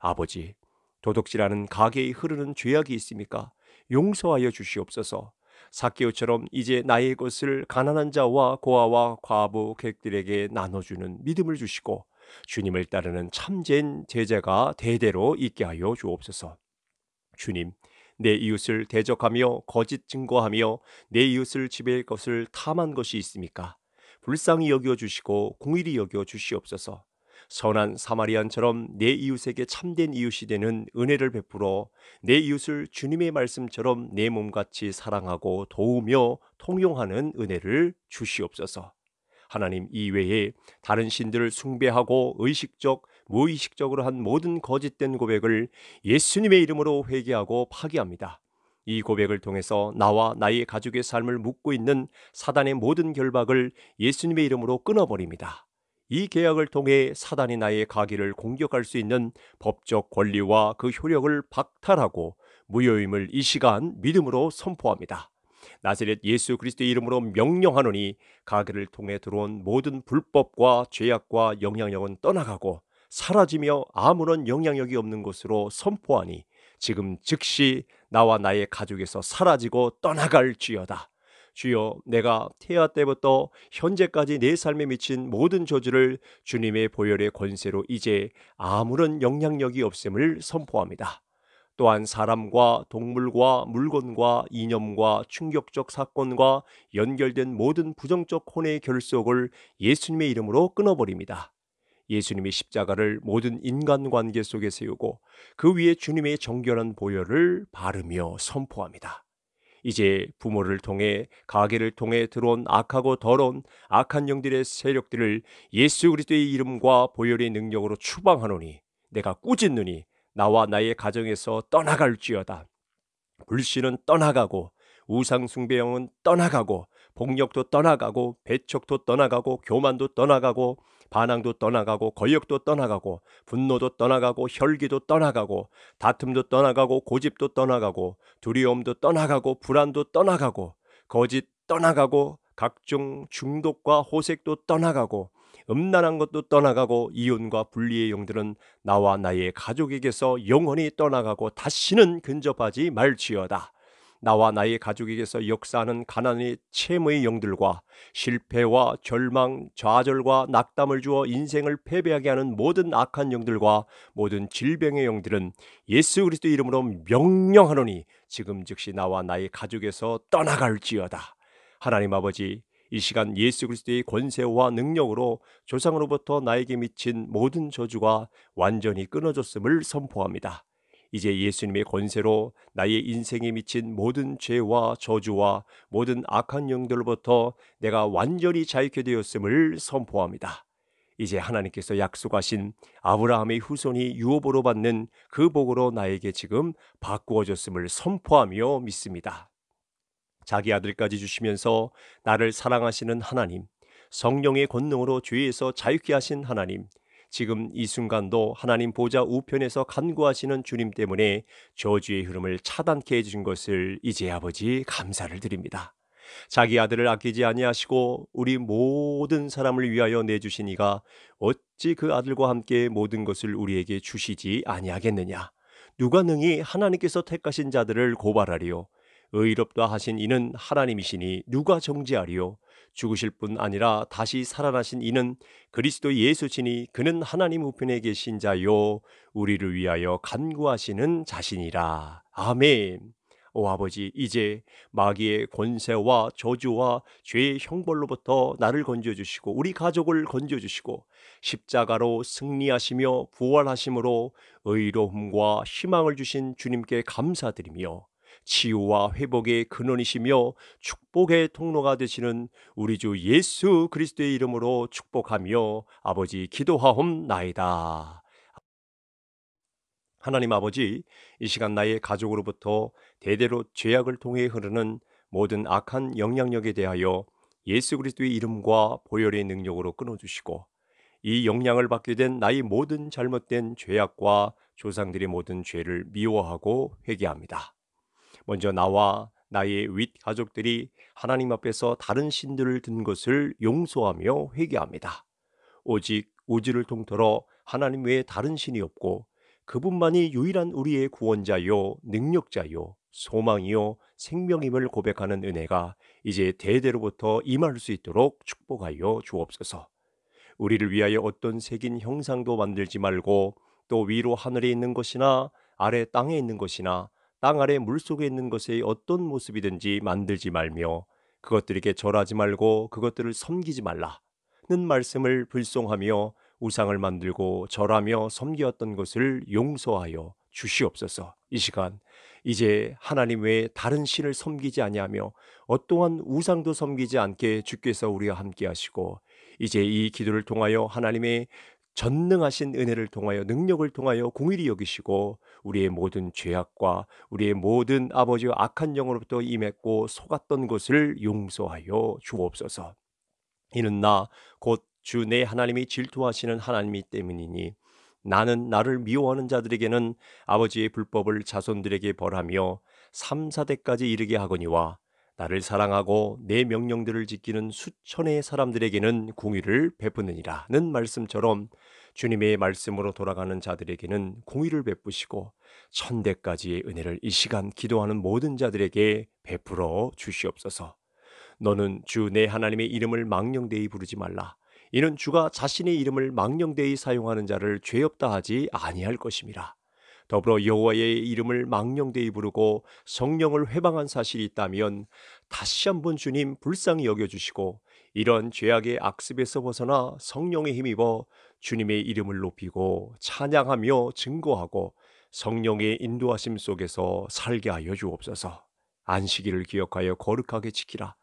아버지, 도둑질하는 가게에 흐르는 죄악이 있습니까? 용서하여 주시옵소서. 사케오처럼 이제 나의 것을 가난한 자와 고아와 과부 객들에게 나눠주는 믿음을 주시고 주님을 따르는 참된 제자가 대대로 있게 하여 주옵소서. 주님, 내 이웃을 대적하며 거짓 증거하며 내 이웃을 지배할 것을 탐한 것이 있습니까? 불쌍히 여겨 주시고 공일히 여겨 주시옵소서. 선한 사마리안처럼 내 이웃에게 참된 이웃이 되는 은혜를 베풀어 내 이웃을 주님의 말씀처럼 내 몸같이 사랑하고 도우며 통용하는 은혜를 주시옵소서. 하나님 이외에 다른 신들을 숭배하고 의식적 무의식적으로 한 모든 거짓된 고백을 예수님의 이름으로 회개하고 파기합니다. 이 고백을 통해서 나와 나의 가족의 삶을 묻고 있는 사단의 모든 결박을 예수님의 이름으로 끊어버립니다. 이 계약을 통해 사단이 나의 가기를 공격할 수 있는 법적 권리와 그 효력을 박탈하고 무효임을 이 시간 믿음으로 선포합니다. 나세렛 예수 그리스도의 이름으로 명령하노니 가게를 통해 들어온 모든 불법과 죄악과 영향력은 떠나가고 사라지며 아무런 영향력이 없는 것으로 선포하니 지금 즉시 나와 나의 가족에서 사라지고 떠나갈지어다. 주여 내가 태아 때부터 현재까지 내 삶에 미친 모든 저주를 주님의 보혈의 권세로 이제 아무런 영향력이 없음을 선포합니다. 또한 사람과 동물과 물건과 이념과 충격적 사건과 연결된 모든 부정적 혼의 결속을 예수님의 이름으로 끊어버립니다. 예수님의 십자가를 모든 인간관계 속에 세우고 그 위에 주님의 정결한 보혈을 바르며 선포합니다. 이제 부모를 통해 가게를 통해 들어온 악하고 더러운 악한 영들의 세력들을 예수 그리스도의 이름과 보혈의 능력으로 추방하노니 내가 꾸짖느니 나와 나의 가정에서 떠나갈지어다. 불신은 떠나가고 우상숭배형은 떠나가고 폭력도 떠나가고 배척도 떠나가고 교만도 떠나가고 반항도 떠나가고 권력도 떠나가고 분노도 떠나가고 혈기도 떠나가고 다툼도 떠나가고 고집도 떠나가고 두려움도 떠나가고 불안도 떠나가고 거짓 떠나가고 각종 중독과 호색도 떠나가고 음란한 것도 떠나가고 이혼과 분리의 영들은 나와 나의 가족에게서 영원히 떠나가고 다시는 근접하지 말지어다. 나와 나의 가족에게서 역사하는 가난의 채무의 영들과 실패와 절망, 좌절과 낙담을 주어 인생을 패배하게 하는 모든 악한 영들과 모든 질병의 영들은 예수 그리스도 이름으로 명령하노니 지금 즉시 나와 나의 가족에서 떠나갈지어다. 하나님 아버지 이 시간 예수 그리스도의 권세와 능력으로 조상으로부터 나에게 미친 모든 저주가 완전히 끊어졌음을 선포합니다. 이제 예수님의 권세로 나의 인생에 미친 모든 죄와 저주와 모든 악한 영들로부터 내가 완전히 자유케 되었음을 선포합니다. 이제 하나님께서 약속하신 아브라함의 후손이 유업으로 받는 그 복으로 나에게 지금 바꾸어졌음을 선포하며 믿습니다. 자기 아들까지 주시면서 나를 사랑하시는 하나님, 성령의 권능으로 죄에서 자유케 하신 하나님, 지금 이 순간도 하나님 보좌 우편에서 간구하시는 주님 때문에 저주의 흐름을 차단케 해주신 것을 이제 아버지 감사를 드립니다. 자기 아들을 아끼지 아니하시고 우리 모든 사람을 위하여 내주시니가 어찌 그 아들과 함께 모든 것을 우리에게 주시지 아니하겠느냐. 누가 능히 하나님께서 택하신 자들을 고발하리요. 의롭다 하신 이는 하나님이시니 누가 정지하리요 죽으실 뿐 아니라 다시 살아나신 이는 그리스도 예수시니 그는 하나님 우편에 계신 자요 우리를 위하여 간구하시는 자신이라. 아멘. 오 아버지 이제 마귀의 권세와 저주와 죄의 형벌로부터 나를 건져 주시고 우리 가족을 건져 주시고 십자가로 승리하시며 부활하심으로 의로움과 희망을 주신 주님께 감사드리며 치유와 회복의 근원이시며 축복의 통로가 되시는 우리 주 예수 그리스도의 이름으로 축복하며 아버지 기도하옵나이다. 하나님 아버지, 이 시간 나의 가족으로부터 대대로 죄악을 통해 흐르는 모든 악한 영향력에 대하여 예수 그리스도의 이름과 보혈의 능력으로 끊어주시고 이 영향을 받게 된 나의 모든 잘못된 죄악과 조상들의 모든 죄를 미워하고 회개합니다. 먼저 나와 나의 윗 가족들이 하나님 앞에서 다른 신들을 든 것을 용서하며 회개합니다. 오직 우주를 통틀어 하나님 외에 다른 신이 없고 그분만이 유일한 우리의 구원자요, 능력자요, 소망이요, 생명임을 고백하는 은혜가 이제 대대로부터 임할 수 있도록 축복하여 주옵소서. 우리를 위하여 어떤 색인 형상도 만들지 말고 또 위로 하늘에 있는 것이나 아래 땅에 있는 것이나 땅 아래 물속에 있는 것의 어떤 모습이든지 만들지 말며 그것들에게 절하지 말고 그것들을 섬기지 말라는 말씀을 불송하며 우상을 만들고 절하며 섬기었던 것을 용서하여 주시옵소서. 이 시간 이제 하나님 외에 다른 신을 섬기지 아니하며 어떠한 우상도 섬기지 않게 주께서 우리와 함께 하시고 이제 이 기도를 통하여 하나님의 전능하신 은혜를 통하여 능력을 통하여 공일히 여기시고 우리의 모든 죄악과 우리의 모든 아버지의 악한 영으로부터 임했고 속았던 것을 용서하여 주옵소서. 이는 나 곧 주 내 하나님이 질투하시는 하나님이 때문이니 나는 나를 미워하는 자들에게는 아버지의 불법을 자손들에게 벌하며 삼사대까지 이르게 하거니와 나를 사랑하고 내 명령들을 지키는 수천의 사람들에게는 공의를 베푸느니라는 말씀처럼 주님의 말씀으로 돌아가는 자들에게는 공의를 베푸시고 천대까지의 은혜를 이 시간 기도하는 모든 자들에게 베풀어 주시옵소서. 너는 주 내 하나님의 이름을 망령되이 부르지 말라. 이는 주가 자신의 이름을 망령되이 사용하는 자를 죄 없다 하지 아니할 것임이라. 더불어 여호와의 이름을 망령되이 부르고 성령을 회방한 사실이 있다면 다시 한번 주님 불쌍히 여겨주시고 이런 죄악의 악습에서 벗어나 성령의 힘입어 주님의 이름을 높이고 찬양하며 증거하고 성령의 인도하심 속에서 살게 하여 주옵소서. 안식일을 기억하여 거룩하게 지키라.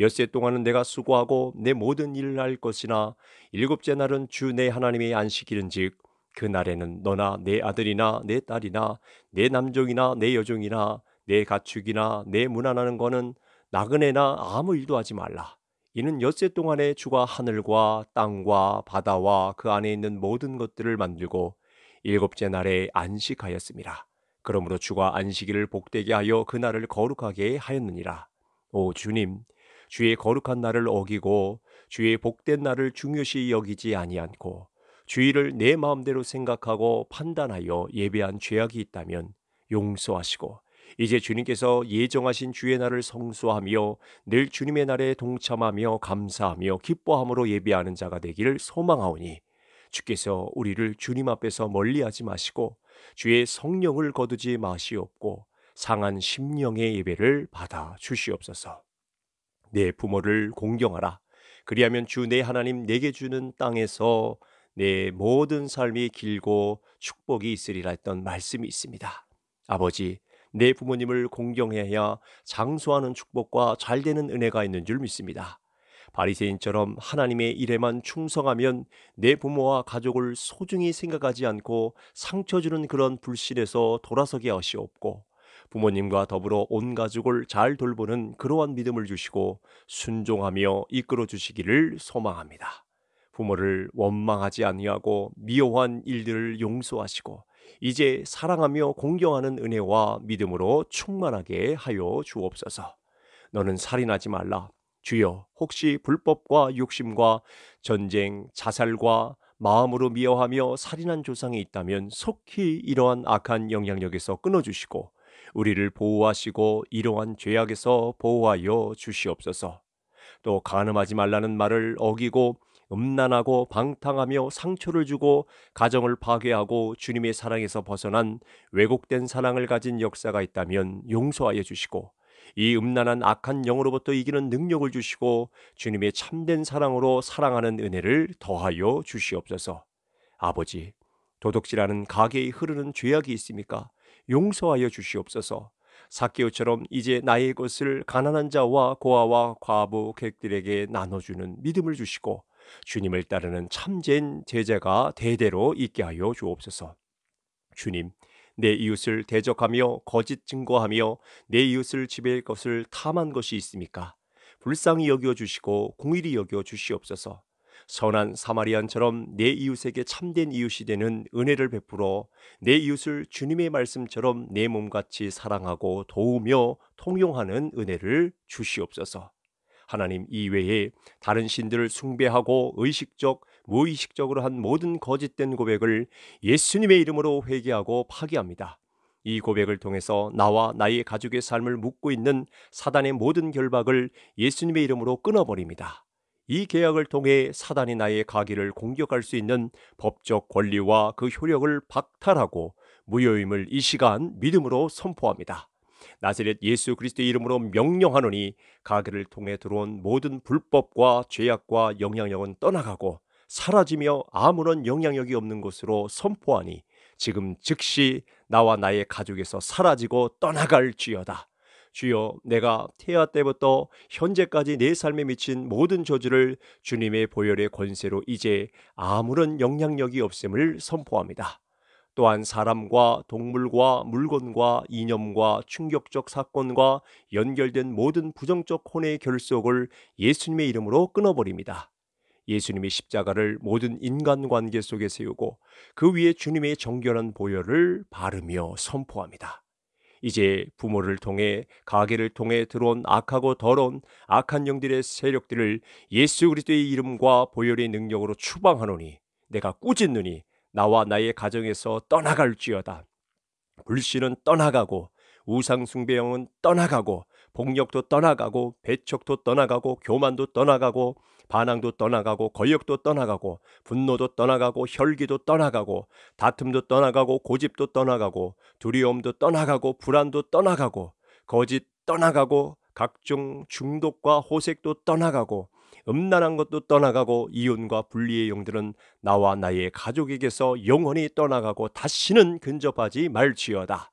엿새 동안은 내가 수고하고 내 모든 일을 할 것이나 일곱째 날은 주 내 하나님의 안식일인즉 그날에는 너나 내 아들이나 내 딸이나 내 남종이나 내 여종이나 내 가축이나 내문난하는 거는 나그네나 아무 일도 하지 말라. 이는 엿새 동안에 주가 하늘과 땅과 바다와 그 안에 있는 모든 것들을 만들고 일곱째 날에 안식하였습니다. 그러므로 주가 안식일을 복되게 하여 그 날을 거룩하게 하였느니라. 오 주님, 주의 거룩한 날을 어기고 주의 복된 날을 중요시 여기지 아니않고 주의를 내 마음대로 생각하고 판단하여 예배한 죄악이 있다면 용서하시고 이제 주님께서 예정하신 주의 날을 성수하며 늘 주님의 날에 동참하며 감사하며 기뻐함으로 예배하는 자가 되기를 소망하오니 주께서 우리를 주님 앞에서 멀리하지 마시고 주의 성령을 거두지 마시옵고 상한 심령의 예배를 받아 주시옵소서. 내 부모를 공경하라. 그리하면 주 내 하나님 내게 주는 땅에서 내 모든 삶이 길고 축복이 있으리라 했던 말씀이 있습니다. 아버지, 내 부모님을 공경해야 장수하는 축복과 잘되는 은혜가 있는 줄 믿습니다. 바리새인처럼 하나님의 일에만 충성하면 내 부모와 가족을 소중히 생각하지 않고 상처 주는 그런 불신에서 돌아서게 하시옵고 부모님과 더불어 온 가족을 잘 돌보는 그러한 믿음을 주시고 순종하며 이끌어 주시기를 소망합니다. 부모를 원망하지 아니하고 미워한 일들을 용서하시고 이제 사랑하며 공경하는 은혜와 믿음으로 충만하게 하여 주옵소서. 너는 살인하지 말라. 주여, 혹시 불법과 욕심과 전쟁, 자살과 마음으로 미워하며 살인한 조상이 있다면 속히 이러한 악한 영향력에서 끊어주시고 우리를 보호하시고 이러한 죄악에서 보호하여 주시옵소서. 또 간음하지 말라는 말을 어기고 음란하고 방탕하며 상처를 주고 가정을 파괴하고 주님의 사랑에서 벗어난 왜곡된 사랑을 가진 역사가 있다면 용서하여 주시고 이 음란한 악한 영으로부터 이기는 능력을 주시고 주님의 참된 사랑으로 사랑하는 은혜를 더하여 주시옵소서. 아버지, 도둑질하는 가게에 흐르는 죄악이 있습니까? 용서하여 주시옵소서. 사케오처럼 이제 나의 것을 가난한 자와 고아와 과부 객들에게 나눠주는 믿음을 주시고 주님을 따르는 참된 제자가 대대로 있게 하여 주옵소서. 주님, 내 이웃을 대적하며 거짓 증거하며 내 이웃을 지배할 것을 탐한 것이 있습니까? 불쌍히 여겨 주시고 공일히 여겨 주시옵소서. 선한 사마리안처럼 내 이웃에게 참된 이웃이 되는 은혜를 베풀어 내 이웃을 주님의 말씀처럼 내 몸같이 사랑하고 도우며 통용하는 은혜를 주시옵소서. 하나님 이외에 다른 신들을 숭배하고 의식적 무의식적으로 한 모든 거짓된 고백을 예수님의 이름으로 회개하고 파기합니다. 이 고백을 통해서 나와 나의 가족의 삶을 묶고 있는 사단의 모든 결박을 예수님의 이름으로 끊어버립니다. 이 계약을 통해 사단이 나의 가기를 공격할 수 있는 법적 권리와 그 효력을 박탈하고 무효임을 이 시간 믿음으로 선포합니다. 나세렛 예수 그리스도의 이름으로 명령하노니 가게를 통해 들어온 모든 불법과 죄악과 영향력은 떠나가고 사라지며 아무런 영향력이 없는 것으로 선포하니 지금 즉시 나와 나의 가족에서 사라지고 떠나갈지어다. 주여 내가 태아 때부터 현재까지 내 삶에 미친 모든 저주를 주님의 보혈의 권세로 이제 아무런 영향력이 없음을 선포합니다. 또한 사람과 동물과 물건과 이념과 충격적 사건과 연결된 모든 부정적 혼의 결속을 예수님의 이름으로 끊어버립니다. 예수님의 십자가를 모든 인간관계 속에 세우고 그 위에 주님의 정결한 보혈을 바르며 선포합니다. 이제 부모를 통해 가게를 통해 들어온 악하고 더러운 악한 영들의 세력들을 예수 그리스도의 이름과 보혈의 능력으로 추방하노니 내가 꾸짖느니 나와 나의 가정에서 떠나갈지어다. 불신은 떠나가고 우상숭배형은 떠나가고 폭력도 떠나가고 배척도 떠나가고 교만도 떠나가고 반항도 떠나가고 거역도 떠나가고 분노도 떠나가고 혈기도 떠나가고 다툼도 떠나가고 고집도 떠나가고 두려움도 떠나가고 불안도 떠나가고 거짓 떠나가고 각종 중독과 호색도 떠나가고 음란한 것도 떠나가고 이혼과 분리의 영들은 나와 나의 가족에게서 영원히 떠나가고 다시는 근접하지 말지어다.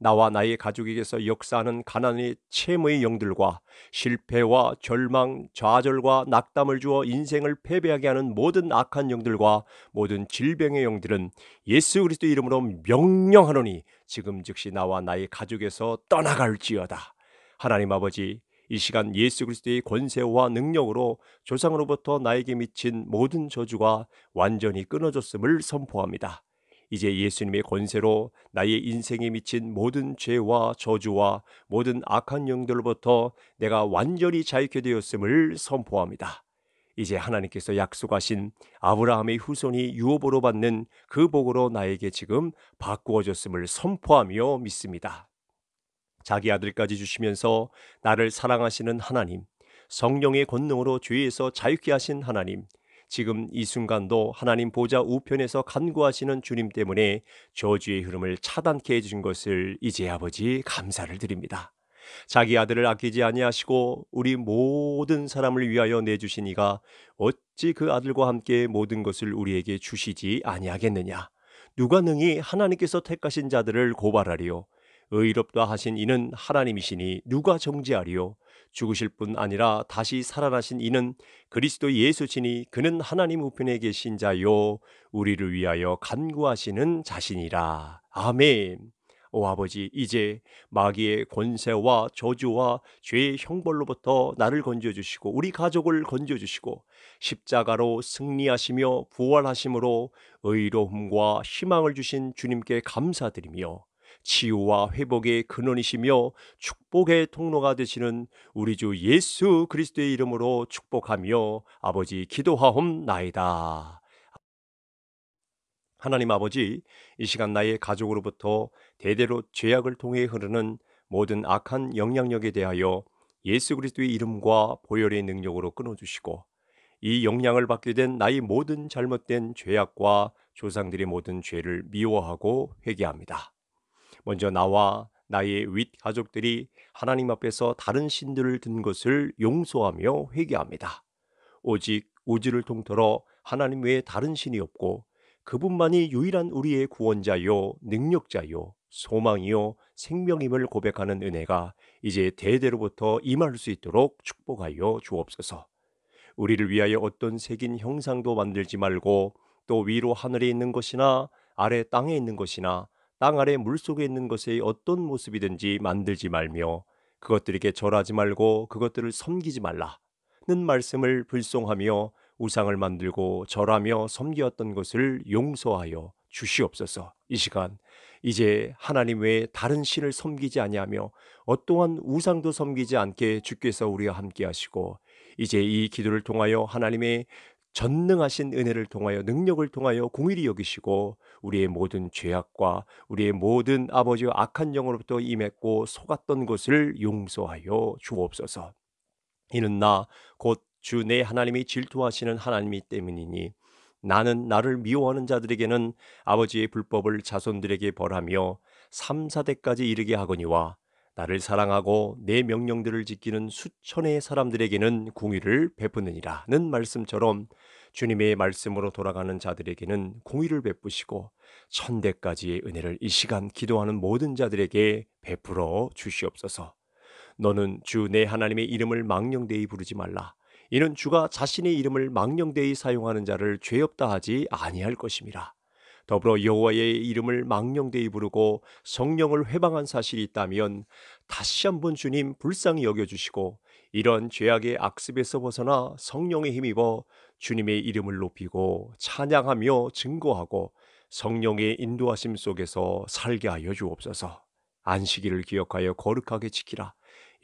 나와 나의 가족에게서 역사하는 가난의 채무의 영들과 실패와 절망, 좌절과 낙담을 주어 인생을 패배하게 하는 모든 악한 영들과 모든 질병의 영들은 예수 그리스도 이름으로 명령하노니 지금 즉시 나와 나의 가족에서 떠나갈지어다. 하나님 아버지 이 시간 예수 그리스도의 권세와 능력으로 조상으로부터 나에게 미친 모든 저주가 완전히 끊어졌음을 선포합니다. 이제 예수님의 권세로 나의 인생에 미친 모든 죄와 저주와 모든 악한 영들로부터 내가 완전히 자유케 되었음을 선포합니다. 이제 하나님께서 약속하신 아브라함의 후손이 유업으로 받는 그 복으로 나에게 지금 바꾸어졌음을 선포하며 믿습니다. 자기 아들까지 주시면서 나를 사랑하시는 하나님, 성령의 권능으로 죄에서 자유케 하신 하나님, 지금 이 순간도 하나님 보좌 우편에서 간구하시는 주님 때문에 저주의 흐름을 차단케 해주신 것을 이제 아버지 감사를 드립니다. 자기 아들을 아끼지 아니하시고 우리 모든 사람을 위하여 내주시니가 어찌 그 아들과 함께 모든 것을 우리에게 주시지 아니하겠느냐. 누가 능히 하나님께서 택하신 자들을 고발하리요. 의롭다 하신 이는 하나님이시니 누가 정지하리요 죽으실 뿐 아니라 다시 살아나신 이는 그리스도 예수시니 그는 하나님 우편에 계신 자요 우리를 위하여 간구하시는 자신이라 아멘 오 아버지 이제 마귀의 권세와 저주와 죄의 형벌로부터 나를 건져주시고 우리 가족을 건져주시고 십자가로 승리하시며 부활하심으로 의로움과 희망을 주신 주님께 감사드리며 치유와 회복의 근원이시며 축복의 통로가 되시는 우리 주 예수 그리스도의 이름으로 축복하며 아버지 기도하옵나이다. 하나님 아버지, 이 시간 나의 가족으로부터 대대로 죄악을 통해 흐르는 모든 악한 영향력에 대하여 예수 그리스도의 이름과 보혈의 능력으로 끊어주시고 이 영향을 받게 된 나의 모든 잘못된 죄악과 조상들의 모든 죄를 미워하고 회개합니다. 먼저 나와 나의 윗 가족들이 하나님 앞에서 다른 신들을 든 것을 용서하며 회개합니다. 오직 우주를 통틀어 하나님 외에 다른 신이 없고 그분만이 유일한 우리의 구원자요, 능력자요, 소망이요, 생명임을 고백하는 은혜가 이제 대대로부터 임할 수 있도록 축복하여 주옵소서. 우리를 위하여 어떤 색인 형상도 만들지 말고 또 위로 하늘에 있는 것이나 아래 땅에 있는 것이나 땅 아래 물속에 있는 것의 어떤 모습이든지 만들지 말며 그것들에게 절하지 말고 그것들을 섬기지 말라는 말씀을 불송하며 우상을 만들고 절하며 섬기었던 것을 용서하여 주시옵소서. 이 시간 이제 하나님 외에 다른 신을 섬기지 아니하며 어떠한 우상도 섬기지 않게 주께서 우리와 함께 하시고 이제 이 기도를 통하여 하나님의 전능하신 은혜를 통하여 능력을 통하여 공일히 여기시고 우리의 모든 죄악과 우리의 모든 아버지의 악한 영으로부터 임했고 속았던 것을 용서하여 주옵소서. 이는 나 곧 주 내 하나님이 질투하시는 하나님이 때문이니 나는 나를 미워하는 자들에게는 아버지의 불법을 자손들에게 벌하며 삼사대까지 이르게 하거니와 나를 사랑하고 내 명령들을 지키는 수천의 사람들에게는 공의를 베푸느니라는 말씀처럼 주님의 말씀으로 돌아가는 자들에게는 공의를 베푸시고 천대까지의 은혜를 이 시간 기도하는 모든 자들에게 베풀어 주시옵소서. 너는 주 내 하나님의 이름을 망령되이 부르지 말라. 이는 주가 자신의 이름을 망령되이 사용하는 자를 죄 없다 하지 아니할 것임이라. 더불어 여호와의 이름을 망령되이 부르고 성령을 회방한 사실이 있다면 다시 한번 주님 불쌍히 여겨 주시고 이런 죄악의 악습에서 벗어나 성령의 힘입어 주님의 이름을 높이고 찬양하며 증거하고 성령의 인도하심 속에서 살게 하여 주옵소서. 안식일을 기억하여 거룩하게 지키라.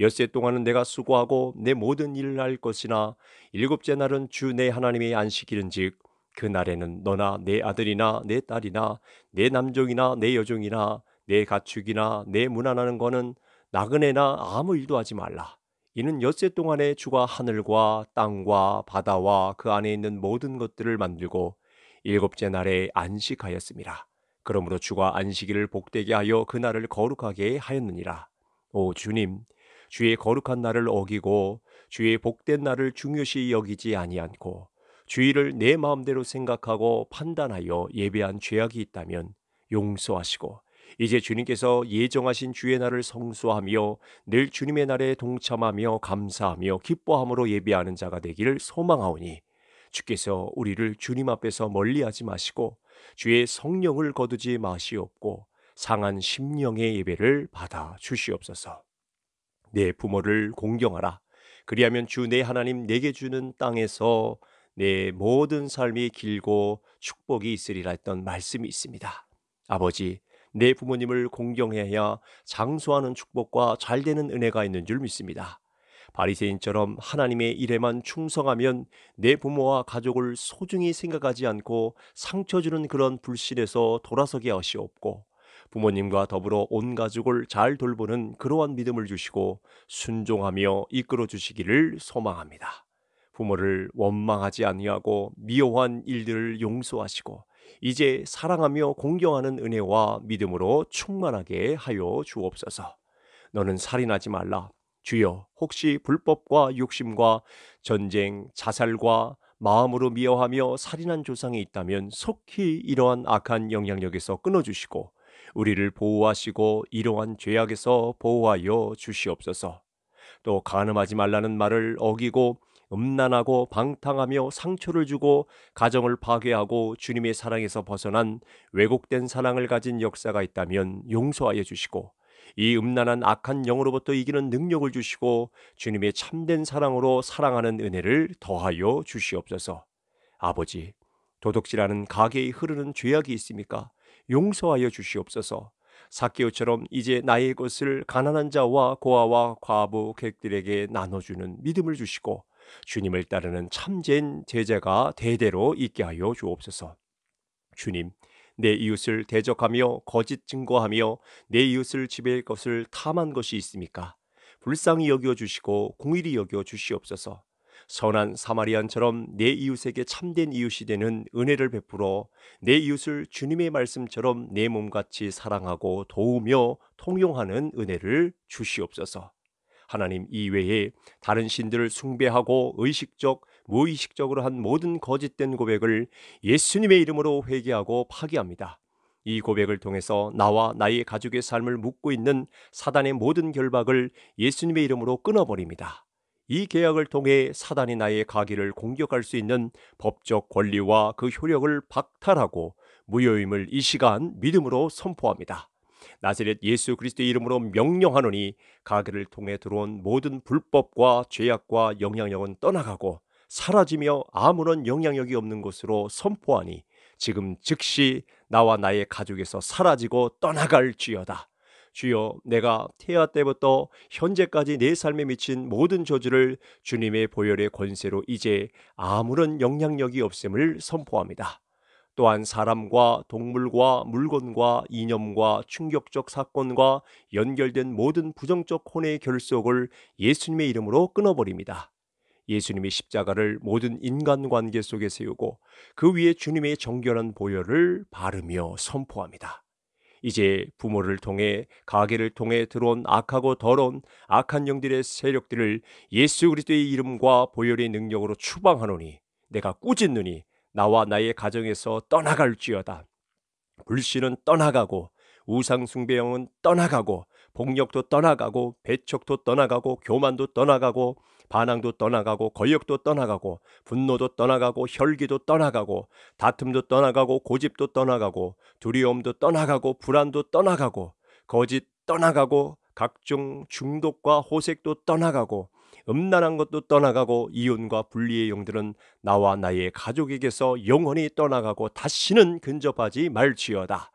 엿세 동안은 내가 수고하고 내 모든 일을 할 것이나 일곱째 날은 주 내 하나님의 안식일은즉 그 날에는 너나 내 아들이나 내 딸이나 내 남종이나 내 여종이나 내 가축이나 내 무난하는 거는 나그네나 아무 일도 하지 말라. 이는 엿새 동안에 주가 하늘과 땅과 바다와 그 안에 있는 모든 것들을 만들고 일곱째 날에 안식하였습니다. 그러므로 주가 안식일을 복되게 하여 그 날을 거룩하게 하였느니라. 오 주님, 주의 거룩한 날을 어기고 주의 복된 날을 중요시 여기지 아니않고 주의를 내 마음대로 생각하고 판단하여 예배한 죄악이 있다면 용서하시고 이제 주님께서 예정하신 주의 날을 성수하며 늘 주님의 날에 동참하며 감사하며 기뻐함으로 예비하는 자가 되기를 소망하오니 주께서 우리를 주님 앞에서 멀리하지 마시고 주의 성령을 거두지 마시옵고 상한 심령의 예배를 받아 주시옵소서. 내 부모를 공경하라. 그리하면 주 내 하나님 내게 주는 땅에서 내 모든 삶이 길고 축복이 있으리라 했던 말씀이 있습니다. 아버지, 내 부모님을 공경해야 장수하는 축복과 잘되는 은혜가 있는 줄 믿습니다. 바리새인처럼 하나님의 일에만 충성하면 내 부모와 가족을 소중히 생각하지 않고 상처 주는 그런 불신에서 돌아서게 하시옵고 부모님과 더불어 온 가족을 잘 돌보는 그러한 믿음을 주시고 순종하며 이끌어 주시기를 소망합니다. 부모를 원망하지 아니하고 미워한 일들을 용서하시고 이제 사랑하며 공경하는 은혜와 믿음으로 충만하게 하여 주옵소서. 너는 살인하지 말라. 주여, 혹시 불법과 욕심과 전쟁, 자살과 마음으로 미워하며 살인한 조상이 있다면 속히 이러한 악한 영향력에서 끊어주시고 우리를 보호하시고 이러한 죄악에서 보호하여 주시옵소서. 또 간음하지 말라는 말을 어기고 음란하고 방탕하며 상처를 주고 가정을 파괴하고 주님의 사랑에서 벗어난 왜곡된 사랑을 가진 역사가 있다면 용서하여 주시고 이 음란한 악한 영으로부터 이기는 능력을 주시고 주님의 참된 사랑으로 사랑하는 은혜를 더하여 주시옵소서. 아버지, 도둑질하는 가게에 흐르는 죄악이 있습니까? 용서하여 주시옵소서. 사케오처럼 이제 나의 것을 가난한 자와 고아와 과부 객들에게 나눠주는 믿음을 주시고 주님을 따르는 참된 제자가 대대로 있게 하여 주옵소서. 주님, 내 이웃을 대적하며 거짓 증거하며 내 이웃을 지배할 것을 탐한 것이 있습니까? 불쌍히 여겨 주시고 공일히 여겨 주시옵소서. 선한 사마리안처럼 내 이웃에게 참된 이웃이 되는 은혜를 베풀어 내 이웃을 주님의 말씀처럼 내 몸같이 사랑하고 도우며 통용하는 은혜를 주시옵소서. 하나님 이외에 다른 신들을 숭배하고 의식적, 무의식적으로 한 모든 거짓된 고백을 예수님의 이름으로 회개하고 파기합니다. 이 고백을 통해서 나와 나의 가족의 삶을 묻고 있는 사단의 모든 결박을 예수님의 이름으로 끊어버립니다. 이 계약을 통해 사단이 나의 가기를 공격할 수 있는 법적 권리와 그 효력을 박탈하고 무효임을 이 시간 믿음으로 선포합니다. 나세렛 예수 그리스도의 이름으로 명령하노니 가게를 통해 들어온 모든 불법과 죄악과 영향력은 떠나가고 사라지며 아무런 영향력이 없는 것으로 선포하니 지금 즉시 나와 나의 가족에서 사라지고 떠나갈지어다. 주여 내가 태아 때부터 현재까지 내 삶에 미친 모든 저주를 주님의 보혈의 권세로 이제 아무런 영향력이 없음을 선포합니다. 또한 사람과 동물과 물건과 이념과 충격적 사건과 연결된 모든 부정적 혼의 결속을 예수님의 이름으로 끊어버립니다. 예수님의 십자가를 모든 인간관계 속에 세우고 그 위에 주님의 정결한 보혈을 바르며 선포합니다. 이제 부모를 통해 가게를 통해 들어온 악하고 더러운 악한 영들의 세력들을 예수 그리스도의 이름과 보혈의 능력으로 추방하노니 내가 꾸짖느니 나와 나의 가정에서 떠나갈지어다. 불신은 떠나가고 우상숭배형은 떠나가고 폭력도 떠나가고 배척도 떠나가고 교만도 떠나가고 반항도 떠나가고 거역도 떠나가고 분노도 떠나가고 혈기도 떠나가고 다툼도 떠나가고 고집도 떠나가고 두려움도 떠나가고 불안도 떠나가고 거짓 떠나가고 각종 중독과 호색도 떠나가고 음란한 것도 떠나가고 이혼과 분리의 영들은 나와 나의 가족에게서 영원히 떠나가고 다시는 근접하지 말지어다.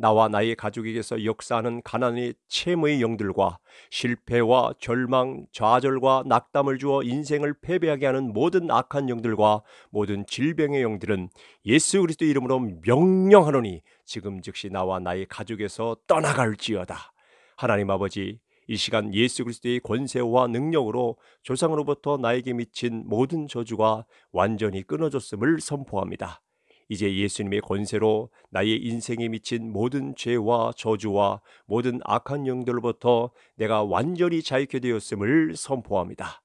나와 나의 가족에게서 역사하는 가난의 채무의 영들과 실패와 절망, 좌절과 낙담을 주어 인생을 패배하게 하는 모든 악한 영들과 모든 질병의 영들은 예수 그리스도 이름으로 명령하노니 지금 즉시 나와 나의 가족에서 떠나갈지어다. 하나님 아버지, 이 시간 예수 그리스도의 권세와 능력으로 조상으로부터 나에게 미친 모든 저주가 완전히 끊어졌음을 선포합니다. 이제 예수님의 권세로 나의 인생에 미친 모든 죄와 저주와 모든 악한 영들로부터 내가 완전히 자유케 되었음을 선포합니다.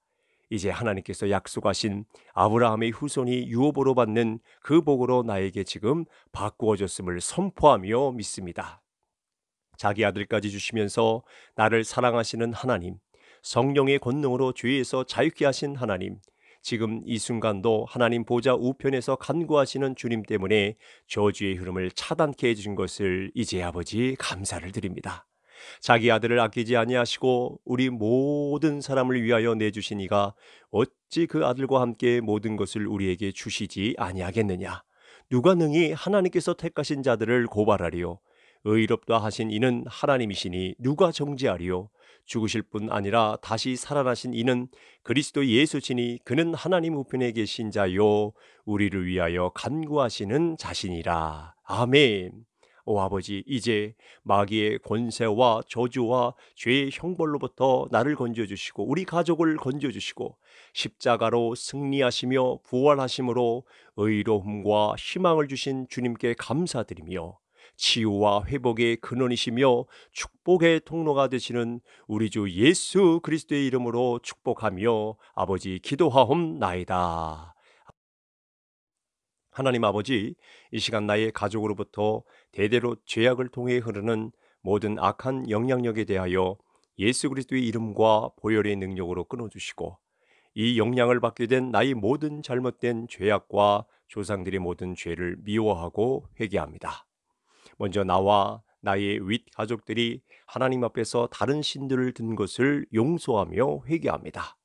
이제 하나님께서 약속하신 아브라함의 후손이 유업으로 받는 그 복으로 나에게 지금 바꾸어졌음을 선포하며 믿습니다. 자기 아들까지 주시면서 나를 사랑하시는 하나님, 성령의 권능으로 죄에서 자유케 하신 하나님, 지금 이 순간도 하나님 보좌 우편에서 간구하시는 주님 때문에 저주의 흐름을 차단케 해주신 것을 이제 아버지 감사를 드립니다. 자기 아들을 아끼지 아니하시고 우리 모든 사람을 위하여 내주시니가 어찌 그 아들과 함께 모든 것을 우리에게 주시지 아니하겠느냐. 누가 능히 하나님께서 택하신 자들을 고발하리요. 의롭다 하신 이는 하나님이시니 누가 정지하리요 죽으실 뿐 아니라 다시 살아나신 이는 그리스도 예수시니 그는 하나님 우편에 계신 자요 우리를 위하여 간구하시는 자신이라. 아멘. 오 아버지 이제 마귀의 권세와 저주와 죄의 형벌로부터 나를 건져 주시고 우리 가족을 건져 주시고 십자가로 승리하시며 부활하심으로 의로움과 희망을 주신 주님께 감사드리며 치유와 회복의 근원이시며 축복의 통로가 되시는 우리 주 예수 그리스도의 이름으로 축복하며 아버지 기도하옵나이다. 하나님 아버지, 이 시간 나의 가족으로부터 대대로 죄악을 통해 흐르는 모든 악한 영향력에 대하여 예수 그리스도의 이름과 보혈의 능력으로 끊어주시고 이 영향을 받게 된 나의 모든 잘못된 죄악과 조상들의 모든 죄를 미워하고 회개합니다. 먼저 나와 나의 윗 가족들이 하나님 앞에서 다른 신들을 든 것을 용서하며 회개합니다.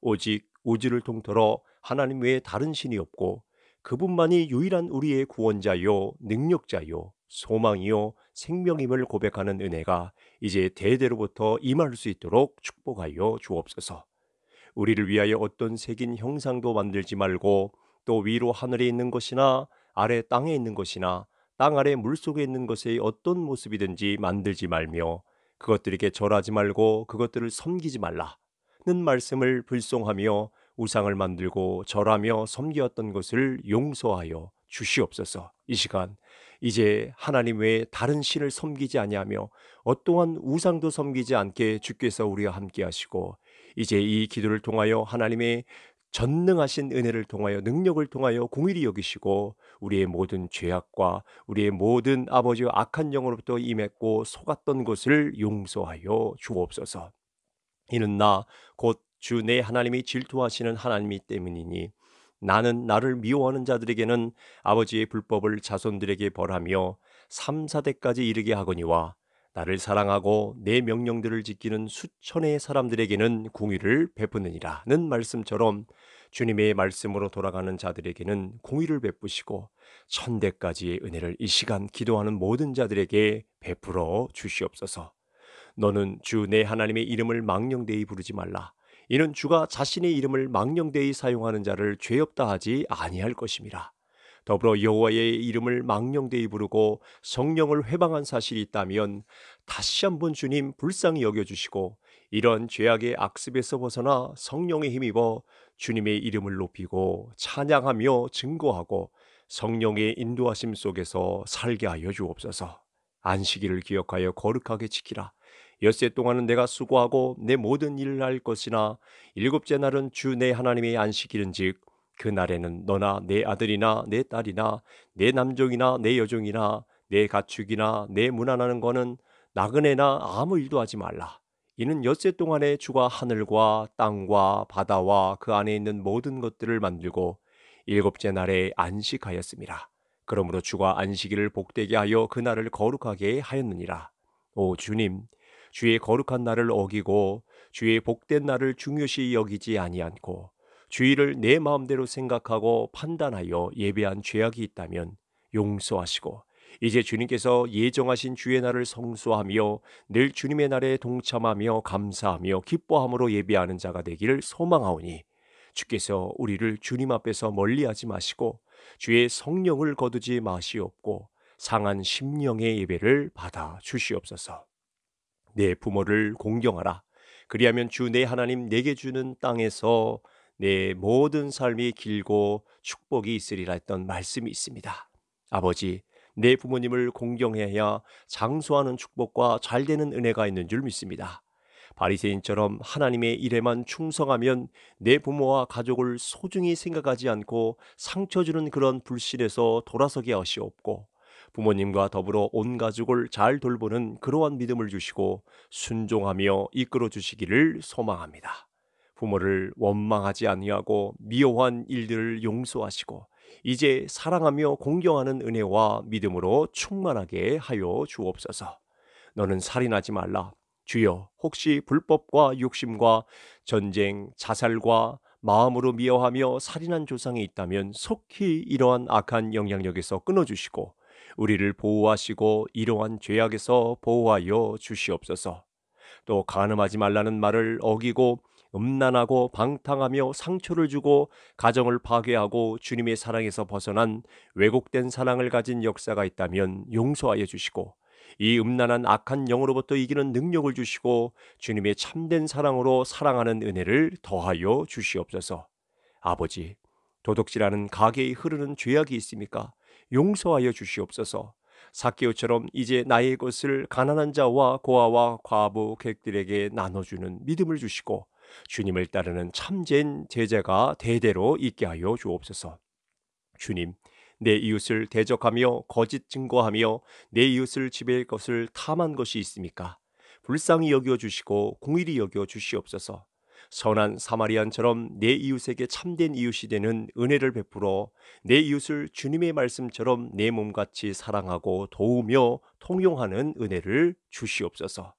오직 우주를 통틀어 하나님 외에 다른 신이 없고 그분만이 유일한 우리의 구원자요, 능력자요, 소망이요, 생명임을 고백하는 은혜가 이제 대대로부터 임할 수 있도록 축복하여 주옵소서. 우리를 위하여 어떤 색인 형상도 만들지 말고 또 위로 하늘에 있는 것이나 아래 땅에 있는 것이나 땅 아래 물속에 있는 것의 어떤 모습이든지 만들지 말며 그것들에게 절하지 말고 그것들을 섬기지 말라는 말씀을 불송하며 우상을 만들고 절하며 섬기었던 것을 용서하여 주시옵소서. 이 시간 이제 하나님 외에 다른 신을 섬기지 아니하며 어떠한 우상도 섬기지 않게 주께서 우리와 함께 하시고 이제 이 기도를 통하여 하나님의 전능하신 은혜를 통하여 능력을 통하여 공일히 여기시고 우리의 모든 죄악과 우리의 모든 아버지의 악한 영으로부터 임했고 속았던 것을 용서하여 주옵소서. 이는 나 곧 주 내 하나님이 질투하시는 하나님이 때문이니 나는 나를 미워하는 자들에게는 아버지의 불법을 자손들에게 벌하며 삼사대까지 이르게 하거니와 나를 사랑하고 내 명령들을 지키는 수천의 사람들에게는 공의를 베푸느니라는 말씀처럼 주님의 말씀으로 돌아가는 자들에게는 공의를 베푸시고 천대까지의 은혜를 이 시간 기도하는 모든 자들에게 베풀어 주시옵소서. 너는 주 내 하나님의 이름을 망령되이 부르지 말라. 이는 주가 자신의 이름을 망령되이 사용하는 자를 죄 없다 하지 아니할 것임이라. 더불어 여호와의 이름을 망령되이 부르고 성령을 회방한 사실이 있다면 다시 한번 주님 불쌍히 여겨주시고 이런 죄악의 악습에서 벗어나 성령의 힘입어 주님의 이름을 높이고 찬양하며 증거하고 성령의 인도하심 속에서 살게 하여 주옵소서. 안식일을 기억하여 거룩하게 지키라. 엿새 동안은 내가 수고하고 내 모든 일을 할 것이나 일곱째 날은 주 내 하나님의 안식일은즉 그날에는 너나 내 아들이나 내 딸이나 내 남종이나 내 여종이나 내 가축이나 내 무난하는 거는 나그네나 아무 일도 하지 말라. 이는 엿새 동안에 주가 하늘과 땅과 바다와 그 안에 있는 모든 것들을 만들고 일곱째 날에 안식하였습니다. 그러므로 주가 안식일을 복되게 하여 그 날을 거룩하게 하였느니라. 오 주님, 주의 거룩한 날을 어기고 주의 복된 날을 중요시 여기지 아니않고 주의를 내 마음대로 생각하고 판단하여 예배한 죄악이 있다면 용서하시고 이제 주님께서 예정하신 주의 날을 성수하며 늘 주님의 날에 동참하며 감사하며 기뻐함으로 예배하는 자가 되기를 소망하오니 주께서 우리를 주님 앞에서 멀리하지 마시고 주의 성령을 거두지 마시옵고 상한 심령의 예배를 받아 주시옵소서. 내 부모를 공경하라. 그리하면 주 내 하나님 내게 주는 땅에서 내 모든 삶이 길고 축복이 있으리라 했던 말씀이 있습니다. 아버지, 내 부모님을 공경해야 장수하는 축복과 잘되는 은혜가 있는 줄 믿습니다. 바리새인처럼 하나님의 일에만 충성하면 내 부모와 가족을 소중히 생각하지 않고 상처 주는 그런 불신에서 돌아서게 하시옵고 부모님과 더불어 온 가족을 잘 돌보는 그러한 믿음을 주시고 순종하며 이끌어 주시기를 소망합니다. 부모를 원망하지 아니하고 미워한 일들을 용서하시고 이제 사랑하며 공경하는 은혜와 믿음으로 충만하게 하여 주옵소서. 너는 살인하지 말라. 주여, 혹시 불법과 욕심과 전쟁, 자살과 마음으로 미워하며 살인한 조상이 있다면 속히 이러한 악한 영향력에서 끊어주시고 우리를 보호하시고 이러한 죄악에서 보호하여 주시옵소서. 또 간음하지 말라는 말을 어기고 음란하고 방탕하며 상처를 주고 가정을 파괴하고 주님의 사랑에서 벗어난 왜곡된 사랑을 가진 역사가 있다면 용서하여 주시고 이 음란한 악한 영으로부터 이기는 능력을 주시고 주님의 참된 사랑으로 사랑하는 은혜를 더하여 주시옵소서. 아버지, 도둑질하는 가게에 흐르는 죄악이 있습니까? 용서하여 주시옵소서. 사케오처럼 이제 나의 것을 가난한 자와 고아와 과부 객들에게 나눠주는 믿음을 주시고 주님을 따르는 참된 제자가 대대로 있게 하여 주옵소서. 주님, 내 이웃을 대적하며 거짓 증거하며 내 이웃을 지배할 것을 탐한 것이 있습니까? 불쌍히 여겨 주시고 공일히 여겨 주시옵소서. 선한 사마리안처럼 내 이웃에게 참된 이웃이 되는 은혜를 베풀어 내 이웃을 주님의 말씀처럼 내 몸같이 사랑하고 도우며 통용하는 은혜를 주시옵소서.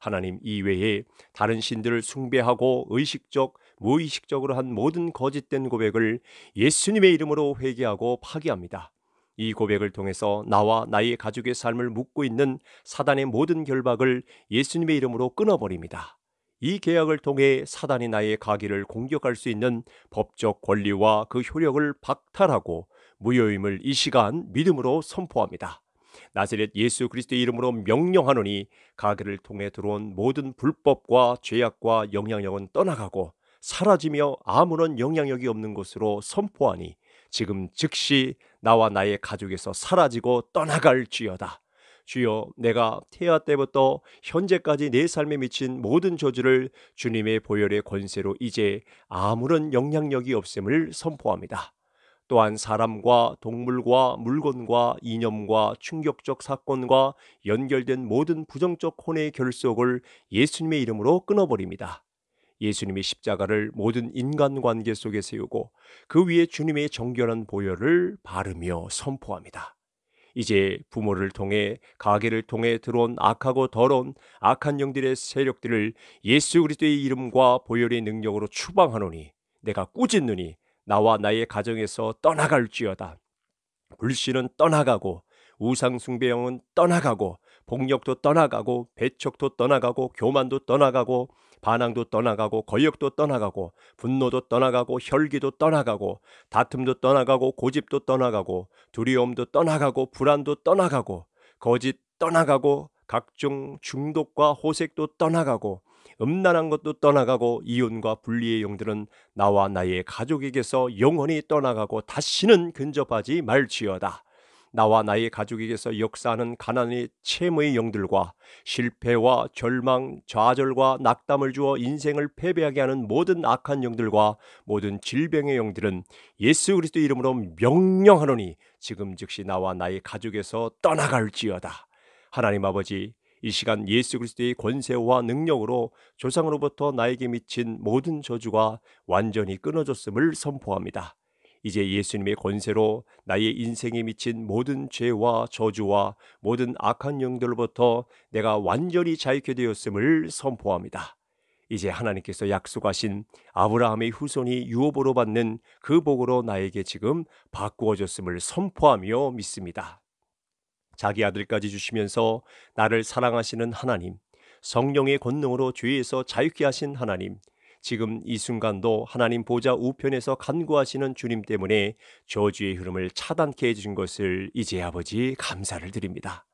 하나님 이외에 다른 신들을 숭배하고 의식적, 무의식적으로 한 모든 거짓된 고백을 예수님의 이름으로 회개하고 파기합니다. 이 고백을 통해서 나와 나의 가족의 삶을 묶고 있는 사단의 모든 결박을 예수님의 이름으로 끊어버립니다. 이 계약을 통해 사단이 나의 가기를 공격할 수 있는 법적 권리와 그 효력을 박탈하고 무효임을 이 시간 믿음으로 선포합니다. 나세렛 예수 그리스도의 이름으로 명령하노니 가게를 통해 들어온 모든 불법과 죄악과 영향력은 떠나가고 사라지며 아무런 영향력이 없는 것으로 선포하니 지금 즉시 나와 나의 가족에서 사라지고 떠나갈지어다. 주여 내가 태아 때부터 현재까지 내 삶에 미친 모든 저주를 주님의 보혈의 권세로 이제 아무런 영향력이 없음을 선포합니다. 또한 사람과 동물과 물건과 이념과 충격적 사건과 연결된 모든 부정적 혼의 결속을 예수님의 이름으로 끊어버립니다. 예수님의 십자가를 모든 인간관계 속에 세우고 그 위에 주님의 정결한 보혈을 바르며 선포합니다. 이제 부모를 통해 가게를 통해 들어온 악하고 더러운 악한 영들의 세력들을 예수 그리스도의 이름과 보혈의 능력으로 추방하노니 내가 꾸짖느니 나와 나의 가정에서 떠나갈지어다. 불신은 떠나가고 우상숭배형은 떠나가고 폭력도 떠나가고 배척도 떠나가고 교만도 떠나가고 반항도 떠나가고 거역도 떠나가고 분노도 떠나가고 혈기도 떠나가고 다툼도 떠나가고 고집도 떠나가고 두려움도 떠나가고 불안도 떠나가고 거짓 떠나가고 각종 중독과 호색도 떠나가고 음란한 것도 떠나가고 이혼과 분리의 영들은 나와 나의 가족에게서 영원히 떠나가고 다시는 근접하지 말지어다. 나와 나의 가족에게서 역사하는 가난의 체험의 영들과 실패와 절망, 좌절과 낙담을 주어 인생을 패배하게 하는 모든 악한 영들과 모든 질병의 영들은 예수 그리스도 이름으로 명령하노니 지금 즉시 나와 나의 가족에서 떠나갈지어다. 하나님 아버지 이 시간 예수 그리스도의 권세와 능력으로 조상으로부터 나에게 미친 모든 저주가 완전히 끊어졌음을 선포합니다. 이제 예수님의 권세로 나의 인생에 미친 모든 죄와 저주와 모든 악한 영들로부터 내가 완전히 자유케 되었음을 선포합니다. 이제 하나님께서 약속하신 아브라함의 후손이 유업으로 받는 그 복으로 나에게 지금 바꾸어졌음을 선포하며 믿습니다. 자기 아들까지 주시면서 나를 사랑하시는 하나님, 성령의 권능으로 죄에서 자유케 하신 하나님, 지금 이 순간도 하나님 보좌 우편에서 간구하시는 주님 때문에 저주의 흐름을 차단케 해주신 것을 이제 아버지 감사를 드립니다.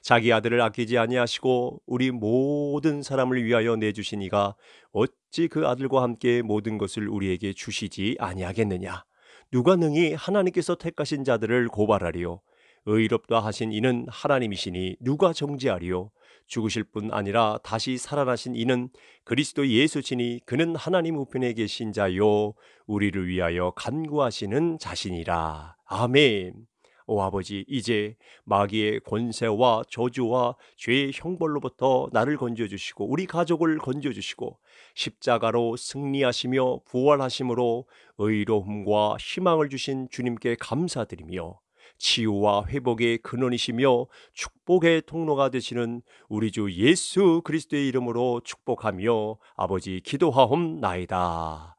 자기 아들을 아끼지 아니하시고 우리 모든 사람을 위하여 내주시니가 어찌 그 아들과 함께 모든 것을 우리에게 주시지 아니하겠느냐. 누가 능히 하나님께서 택하신 자들을 고발하리요. 의롭다 하신 이는 하나님이시니 누가 정지하리요 죽으실 뿐 아니라 다시 살아나신 이는 그리스도 예수시니 그는 하나님 우편에 계신 자요 우리를 위하여 간구하시는 자신이라 아멘 오 아버지 이제 마귀의 권세와 저주와 죄의 형벌로부터 나를 건져 주시고 우리 가족을 건져 주시고 십자가로 승리하시며 부활하심으로 의로움과 희망을 주신 주님께 감사드리며 치유와 회복의 근원이시며 축복의 통로가 되시는 우리 주 예수 그리스도의 이름으로 축복하며 아버지 기도하옵나이다.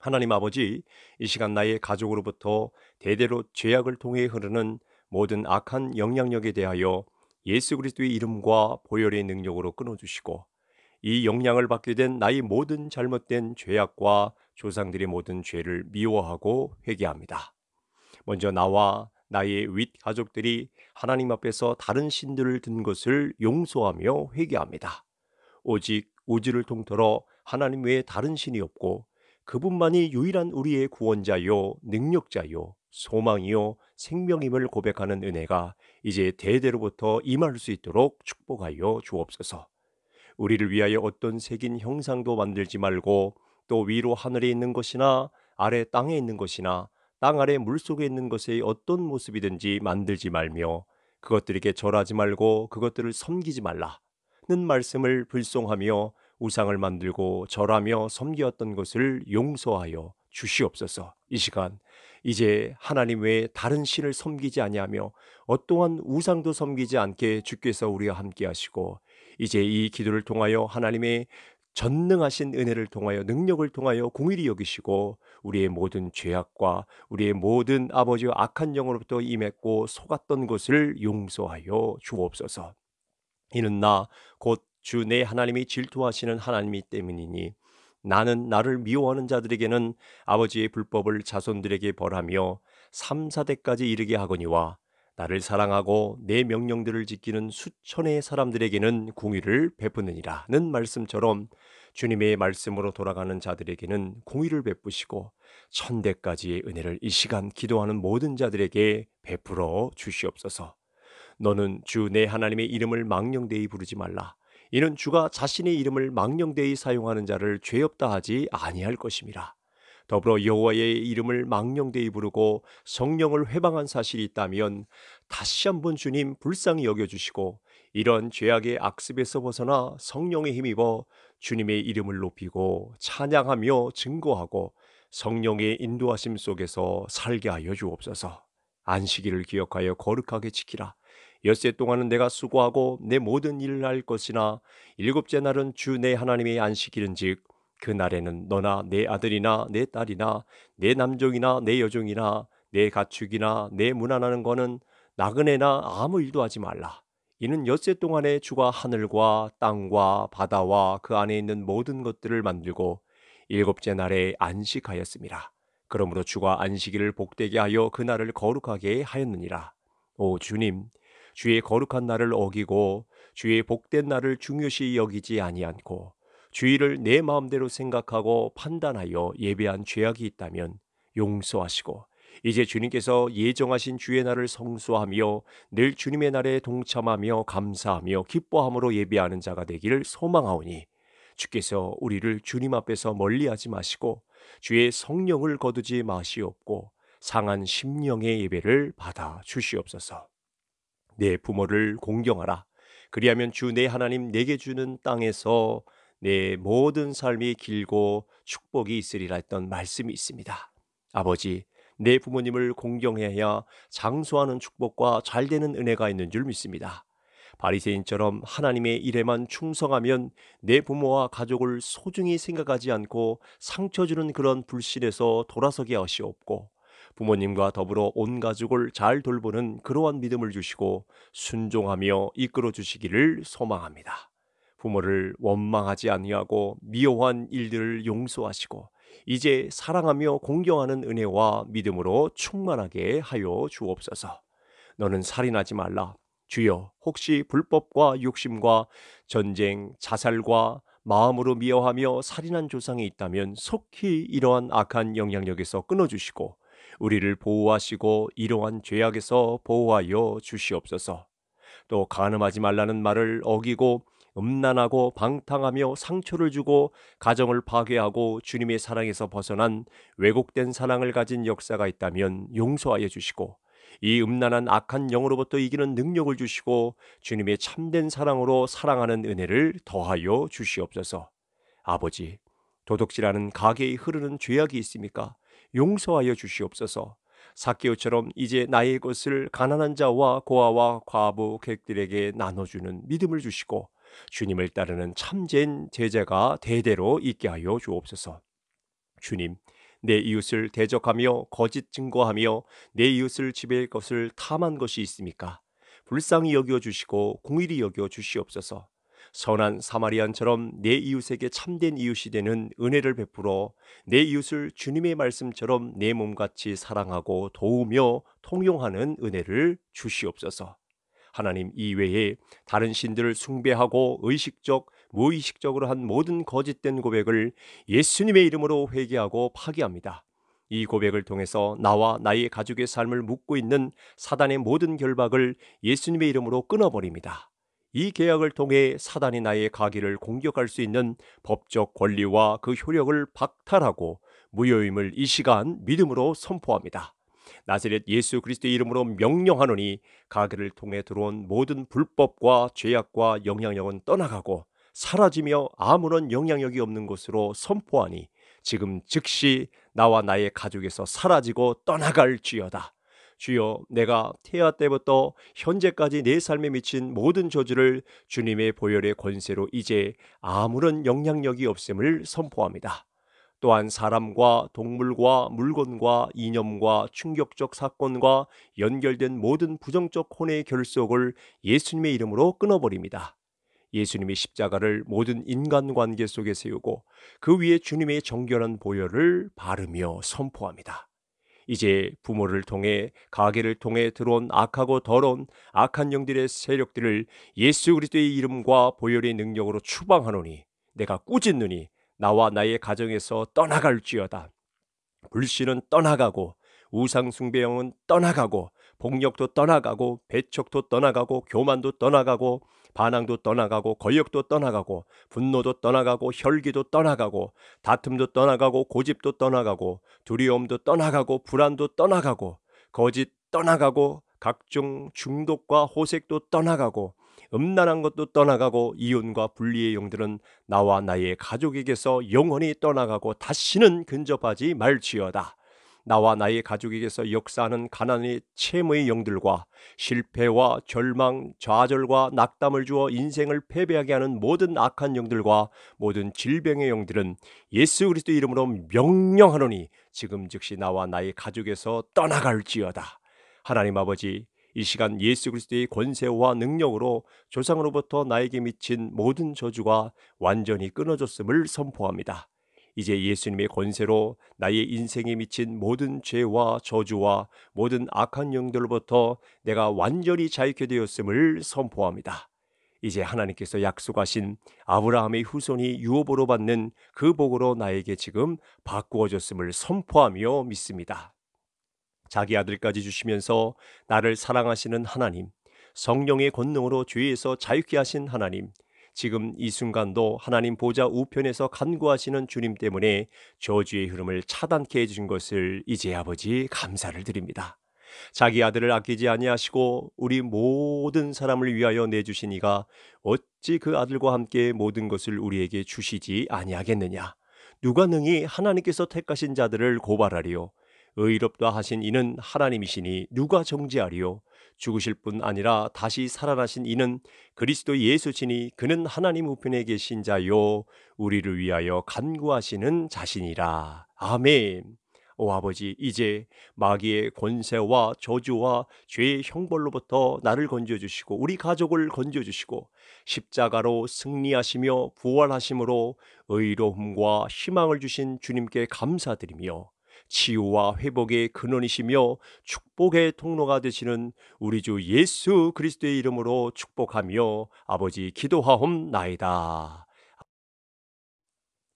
하나님 아버지, 이 시간 나의 가족으로부터 대대로 죄악을 통해 흐르는 모든 악한 영향력에 대하여 예수 그리스도의 이름과 보혈의 능력으로 끊어주시고 이 영향을 받게 된 나의 모든 잘못된 죄악과 조상들의 모든 죄를 미워하고 회개합니다. 먼저 나와 나의 윗 가족들이 하나님 앞에서 다른 신들을 든 것을 용서하며 회개합니다. 오직 우주를 통틀어 하나님 외에 다른 신이 없고 그분만이 유일한 우리의 구원자요, 능력자요, 소망이요, 생명임을 고백하는 은혜가 이제 대대로부터 임할 수 있도록 축복하여 주옵소서. 우리를 위하여 어떤 색인 형상도 만들지 말고 또 위로 하늘에 있는 것이나 아래 땅에 있는 것이나 땅 아래 물속에 있는 것의 어떤 모습이든지 만들지 말며 그것들에게 절하지 말고 그것들을 섬기지 말라는 말씀을 불송하며 우상을 만들고 절하며 섬기었던 것을 용서하여 주시옵소서. 이 시간 이제 하나님 외에 다른 신을 섬기지 아니하며 어떠한 우상도 섬기지 않게 주께서 우리와 함께 하시고 이제 이 기도를 통하여 하나님의 전능하신 은혜를 통하여 능력을 통하여 공일히 여기시고 우리의 모든 죄악과 우리의 모든 아버지 의 악한 영으로부터 임했고 속았던 것을 용서하여 주옵소서. 이는 나 곧 주 내 하나님이 질투하시는 하나님이 때문이니 나는 나를 미워하는 자들에게는 아버지의 불법을 자손들에게 벌하며 삼사대까지 이르게 하거니와 나를 사랑하고 내 명령들을 지키는 수천의 사람들에게는 공의를 베푸느니라는 말씀처럼 주님의 말씀으로 돌아가는 자들에게는 공의를 베푸시고 천대까지의 은혜를 이 시간 기도하는 모든 자들에게 베풀어 주시옵소서. 너는 주 내 하나님의 이름을 망령되이 부르지 말라. 이는 주가 자신의 이름을 망령되이 사용하는 자를 죄 없다 하지 아니할 것임이라. 더불어 여호와의 이름을 망령되이 부르고 성령을 회방한 사실이 있다면 다시 한번 주님 불쌍히 여겨주시고 이런 죄악의 악습에서 벗어나 성령의 힘입어 주님의 이름을 높이고 찬양하며 증거하고 성령의 인도하심 속에서 살게 하여 주옵소서. 안식일을 기억하여 거룩하게 지키라. 엿세 동안은 내가 수고하고 내 모든 일을 할 것이나 일곱째 날은 주 내 하나님의 안식일은즉 그 날에는 너나 내 아들이나 내 딸이나 내 남종이나 내 여종이나 내 가축이나 내 무난하는 거는 나그네나 아무 일도 하지 말라. 이는 엿새 동안에 주가 하늘과 땅과 바다와 그 안에 있는 모든 것들을 만들고 일곱째 날에 안식하였습니다. 그러므로 주가 안식일을 복되게 하여 그 날을 거룩하게 하였느니라. 오 주님, 주의 거룩한 날을 어기고 주의 복된 날을 중요시 여기지 아니않고 주의를 내 마음대로 생각하고 판단하여 예배한 죄악이 있다면 용서하시고 이제 주님께서 예정하신 주의 날을 성수하며 늘 주님의 날에 동참하며 감사하며 기뻐함으로 예배하는 자가 되기를 소망하오니 주께서 우리를 주님 앞에서 멀리하지 마시고 주의 성령을 거두지 마시옵고 상한 심령의 예배를 받아 주시옵소서. 내 부모를 공경하라. 그리하면 주 내 하나님 내게 주는 땅에서 내 모든 삶이 길고 축복이 있으리라 했던 말씀이 있습니다. 아버지, 내 부모님을 공경해야 장수하는 축복과 잘 되는 은혜가 있는 줄 믿습니다. 바리새인처럼 하나님의 일에만 충성하면 내 부모와 가족을 소중히 생각하지 않고 상처 주는 그런 불신에서 돌아서게 하시옵고 부모님과 더불어 온 가족을 잘 돌보는 그러한 믿음을 주시고 순종하며 이끌어 주시기를 소망합니다. 부모를 원망하지 아니하고 미워한 일들을 용서하시고 이제 사랑하며 공경하는 은혜와 믿음으로 충만하게 하여 주옵소서. 너는 살인하지 말라. 주여, 혹시 불법과 욕심과 전쟁, 자살과 마음으로 미워하며 살인한 조상이 있다면 속히 이러한 악한 영향력에서 끊어주시고 우리를 보호하시고 이러한 죄악에서 보호하여 주시옵소서. 또 간음하지 말라는 말을 어기고 음란하고 방탕하며 상처를 주고 가정을 파괴하고 주님의 사랑에서 벗어난 왜곡된 사랑을 가진 역사가 있다면 용서하여 주시고 이 음란한 악한 영으로부터 이기는 능력을 주시고 주님의 참된 사랑으로 사랑하는 은혜를 더하여 주시옵소서. 아버지, 도둑질하는 가게에 흐르는 죄악이 있습니까? 용서하여 주시옵소서. 사케오처럼 이제 나의 것을 가난한 자와 고아와 과부 객들에게 나눠주는 믿음을 주시고 주님을 따르는 참된 제자가 대대로 있게 하여 주옵소서. 주님, 내 이웃을 대적하며 거짓 증거하며 내 이웃을 지배할 것을 탐한 것이 있습니까? 불쌍히 여겨 주시고 공일히 여겨 주시옵소서. 선한 사마리안처럼 내 이웃에게 참된 이웃이 되는 은혜를 베풀어 내 이웃을 주님의 말씀처럼 내 몸같이 사랑하고 도우며 통용하는 은혜를 주시옵소서. 하나님 이외에 다른 신들을 숭배하고 의식적, 무의식적으로 한 모든 거짓된 고백을 예수님의 이름으로 회개하고 파기합니다. 이 고백을 통해서 나와 나의 가족의 삶을 묶고 있는 사단의 모든 결박을 예수님의 이름으로 끊어버립니다. 이 계약을 통해 사단이 나의 가기를 공격할 수 있는 법적 권리와 그 효력을 박탈하고 무효임을 이 시간 믿음으로 선포합니다. 나세렛 예수 그리스도의 이름으로 명령하노니 가게를 통해 들어온 모든 불법과 죄악과 영향력은 떠나가고 사라지며 아무런 영향력이 없는 것으로 선포하니 지금 즉시 나와 나의 가족에서 사라지고 떠나갈지어다. 주여 내가 태아 때부터 현재까지 내 삶에 미친 모든 저주를 주님의 보혈의 권세로 이제 아무런 영향력이 없음을 선포합니다. 또한 사람과 동물과 물건과 이념과 충격적 사건과 연결된 모든 부정적 혼의 결속을 예수님의 이름으로 끊어버립니다. 예수님의 십자가를 모든 인간관계 속에 세우고 그 위에 주님의 정결한 보혈을 바르며 선포합니다. 이제 부모를 통해 가게를 통해 들어온 악하고 더러운 악한 영들의 세력들을 예수 그리스도의 이름과 보혈의 능력으로 추방하노니 내가 꾸짖느니 나와 나의 가정에서 떠나갈지어다. 불신은 떠나가고 우상숭배형은 떠나가고 폭력도 떠나가고 배척도 떠나가고 교만도 떠나가고 반항도 떠나가고 거역도 떠나가고 분노도 떠나가고 혈기도 떠나가고 다툼도 떠나가고 고집도 떠나가고 두려움도 떠나가고 불안도 떠나가고 거짓 떠나가고 각종 중독과 호색도 떠나가고 음란한 것도 떠나가고 이혼과 분리의 영들은 나와 나의 가족에게서 영원히 떠나가고 다시는 근접하지 말지어다. 나와 나의 가족에게서 역사하는 가난의 채무의 영들과 실패와 절망, 좌절과 낙담을 주어 인생을 패배하게 하는 모든 악한 영들과 모든 질병의 영들은 예수 그리스도 이름으로 명령하노니 지금 즉시 나와 나의 가족에서 떠나갈지어다. 하나님 아버지 이 시간 예수 그리스도의 권세와 능력으로 조상으로부터 나에게 미친 모든 저주가 완전히 끊어졌음을 선포합니다. 이제 예수님의 권세로 나의 인생에 미친 모든 죄와 저주와 모든 악한 영들로부터 내가 완전히 자유케 되었음을 선포합니다. 이제 하나님께서 약속하신 아브라함의 후손이 유업으로 받는 그 복으로 나에게 지금 바꾸어졌음을 선포하며 믿습니다. 자기 아들까지 주시면서 나를 사랑하시는 하나님, 성령의 권능으로 죄에서 자유케 하신 하나님, 지금 이 순간도 하나님 보좌 우편에서 간구하시는 주님 때문에 저주의 흐름을 차단케 해주신 것을 이제 아버지 감사를 드립니다. 자기 아들을 아끼지 아니하시고 우리 모든 사람을 위하여 내주시니가 어찌 그 아들과 함께 모든 것을 우리에게 주시지 아니하겠느냐. 누가 능히 하나님께서 택하신 자들을 고발하리요. 의롭다 하신 이는 하나님이시니 누가 정지하리요 죽으실 뿐 아니라 다시 살아나신 이는 그리스도 예수시니 그는 하나님 우편에 계신 자요 우리를 위하여 간구하시는 자신이라. 아멘. 오 아버지 이제 마귀의 권세와 저주와 죄의 형벌로부터 나를 건져 주시고 우리 가족을 건져 주시고 십자가로 승리하시며 부활하심으로 의로움과 희망을 주신 주님께 감사드리며 치유와 회복의 근원이시며 축복의 통로가 되시는 우리 주 예수 그리스도의 이름으로 축복하며 아버지 기도하옵나이다.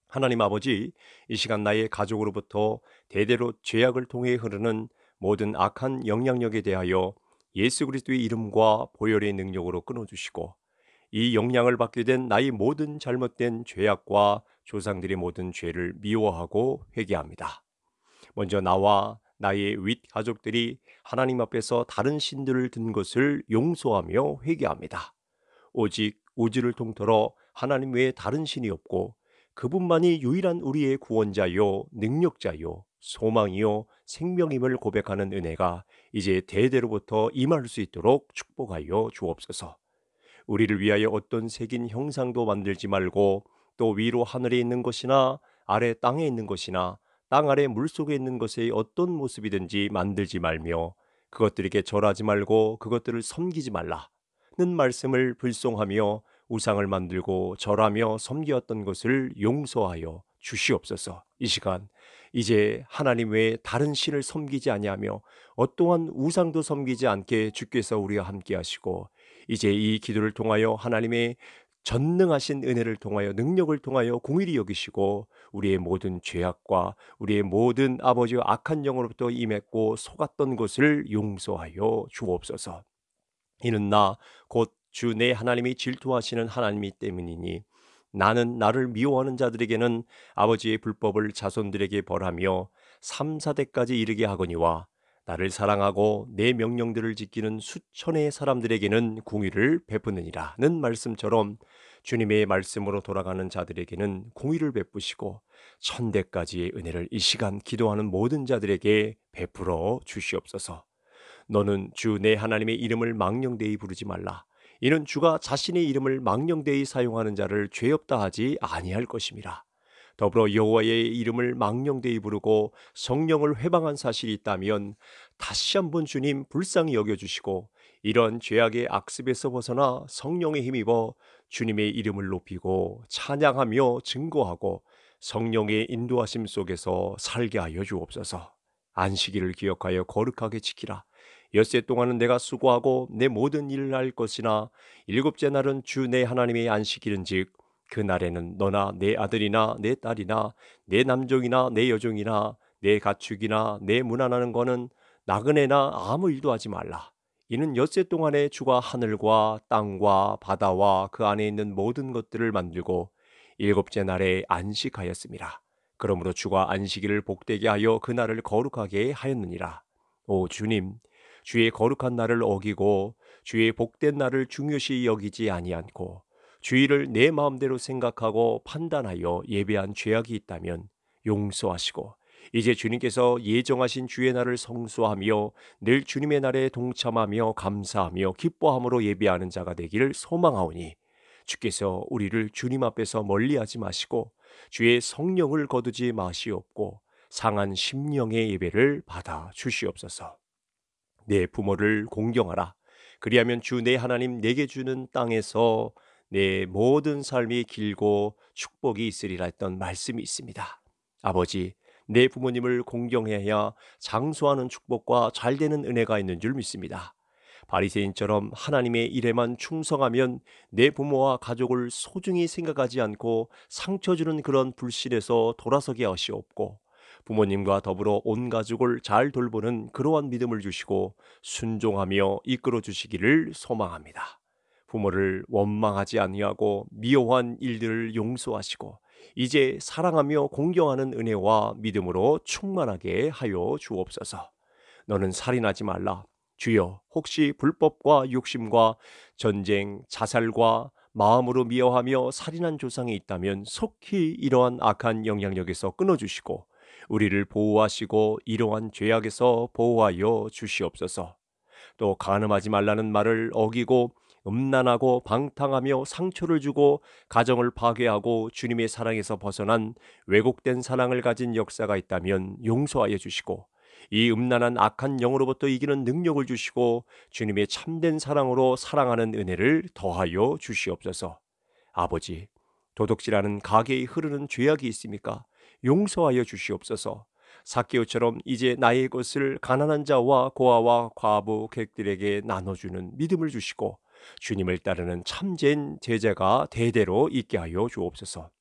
하나님 아버지, 이 시간 나의 가족으로부터 대대로 죄악을 통해 흐르는 모든 악한 영향력에 대하여 예수 그리스도의 이름과 보혈의 능력으로 끊어주시고 이 영향을 받게 된 나의 모든 잘못된 죄악과 조상들의 모든 죄를 미워하고 회개합니다. 먼저 나와 나의 윗 가족들이 하나님 앞에서 다른 신들을 든 것을 용서하며 회개합니다. 오직 우주를 통틀어 하나님 외에 다른 신이 없고 그분만이 유일한 우리의 구원자요, 능력자요, 소망이요, 생명임을 고백하는 은혜가 이제 대대로부터 임할 수 있도록 축복하여 주옵소서. 우리를 위하여 어떤 색인 형상도 만들지 말고 또 위로 하늘에 있는 것이나 아래 땅에 있는 것이나 땅 아래 물속에 있는 것의 어떤 모습이든지 만들지 말며 그것들에게 절하지 말고 그것들을 섬기지 말라는 말씀을 불송하며 우상을 만들고 절하며 섬기었던 것을 용서하여 주시옵소서. 이 시간 이제 하나님 외에 다른 신을 섬기지 아니하며 어떠한 우상도 섬기지 않게 주께서 우리와 함께 하시고 이제 이 기도를 통하여 하나님의 전능하신 은혜를 통하여 능력을 통하여 공일히 여기시고 우리의 모든 죄악과 우리의 모든 아버지 악한 영으로부터 임했고 속았던 것을 용서하여 주옵소서. 이는 나 곧 주 내 하나님이 질투하시는 하나님이 때문이니 나는 나를 미워하는 자들에게는 아버지의 불법을 자손들에게 벌하며 삼사대까지 이르게 하거니와 나를 사랑하고 내 명령들을 지키는 수천의 사람들에게는 공의를 베푸느니라는 말씀처럼 주님의 말씀으로 돌아가는 자들에게는 공의를 베푸시고 천대까지의 은혜를 이 시간 기도하는 모든 자들에게 베풀어 주시옵소서. 너는 주 내 하나님의 이름을 망령되이 부르지 말라. 이는 주가 자신의 이름을 망령되이 사용하는 자를 죄 없다 하지 아니할 것임이라. 더불어 여호와의 이름을 망령되이 부르고 성령을 회방한 사실이 있다면 다시 한번 주님 불쌍히 여겨 주시고 이런 죄악의 악습에서 벗어나 성령의 힘입어 주님의 이름을 높이고 찬양하며 증거하고 성령의 인도하심 속에서 살게 하여 주옵소서. 안식일을 기억하여 거룩하게 지키라. 엿세 동안은 내가 수고하고 내 모든 일을 할 것이나 일곱째 날은 주 내 하나님의 안식일은즉 그 날에는 너나 내 아들이나 내 딸이나 내 남종이나 내 여종이나 내 가축이나 내 무난하는 거는 나그네나 아무 일도 하지 말라. 이는 엿새 동안에 주가 하늘과 땅과 바다와 그 안에 있는 모든 것들을 만들고 일곱째 날에 안식하였습니다. 그러므로 주가 안식일을 복되게 하여 그 날을 거룩하게 하였느니라. 오 주님, 주의 거룩한 날을 어기고 주의 복된 날을 중요시 여기지 아니않고 주의를 내 마음대로 생각하고 판단하여 예배한 죄악이 있다면 용서하시고 이제 주님께서 예정하신 주의 날을 성수하며 늘 주님의 날에 동참하며 감사하며 기뻐함으로 예배하는 자가 되기를 소망하오니 주께서 우리를 주님 앞에서 멀리하지 마시고 주의 성령을 거두지 마시옵고 상한 심령의 예배를 받아 주시옵소서. 내 부모를 공경하라. 그리하면 주 내 하나님 내게 주는 땅에서 내 모든 삶이 길고 축복이 있으리라 했던 말씀이 있습니다. 아버지, 내 부모님을 공경해야 장수하는 축복과 잘되는 은혜가 있는 줄 믿습니다. 바리새인처럼 하나님의 일에만 충성하면 내 부모와 가족을 소중히 생각하지 않고 상처 주는 그런 불신에서 돌아서게 하시옵고 부모님과 더불어 온 가족을 잘 돌보는 그러한 믿음을 주시고 순종하며 이끌어 주시기를 소망합니다. 부모를 원망하지 아니하고 미워한 일들을 용서하시고 이제 사랑하며 공경하는 은혜와 믿음으로 충만하게 하여 주옵소서. 너는 살인하지 말라. 주여, 혹시 불법과 욕심과 전쟁, 자살과 마음으로 미워하며 살인한 조상이 있다면 속히 이러한 악한 영향력에서 끊어주시고 우리를 보호하시고 이러한 죄악에서 보호하여 주시옵소서. 또 간음하지 말라는 말을 어기고 음란하고 방탕하며 상처를 주고 가정을 파괴하고 주님의 사랑에서 벗어난 왜곡된 사랑을 가진 역사가 있다면 용서하여 주시고 이 음란한 악한 영으로부터 이기는 능력을 주시고 주님의 참된 사랑으로 사랑하는 은혜를 더하여 주시옵소서. 아버지, 도둑질하는 가게에 흐르는 죄악이 있습니까? 용서하여 주시옵소서. 사케오처럼 이제 나의 것을 가난한 자와 고아와 과부 객들에게 나눠주는 믿음을 주시고 주님을 따르는 참된 제자가 대대로 있게 하여 주옵소서.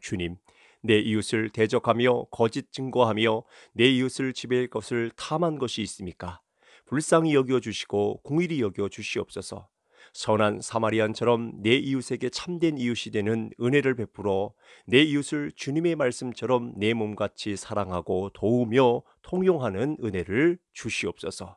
주님, 내 이웃을 대적하며 거짓 증거하며 내 이웃을 지배할 것을 탐한 것이 있습니까? 불쌍히 여겨 주시고 공일히 여겨 주시옵소서. 선한 사마리안처럼 내 이웃에게 참된 이웃이 되는 은혜를 베풀어 내 이웃을 주님의 말씀처럼 내 몸같이 사랑하고 도우며 통용하는 은혜를 주시옵소서.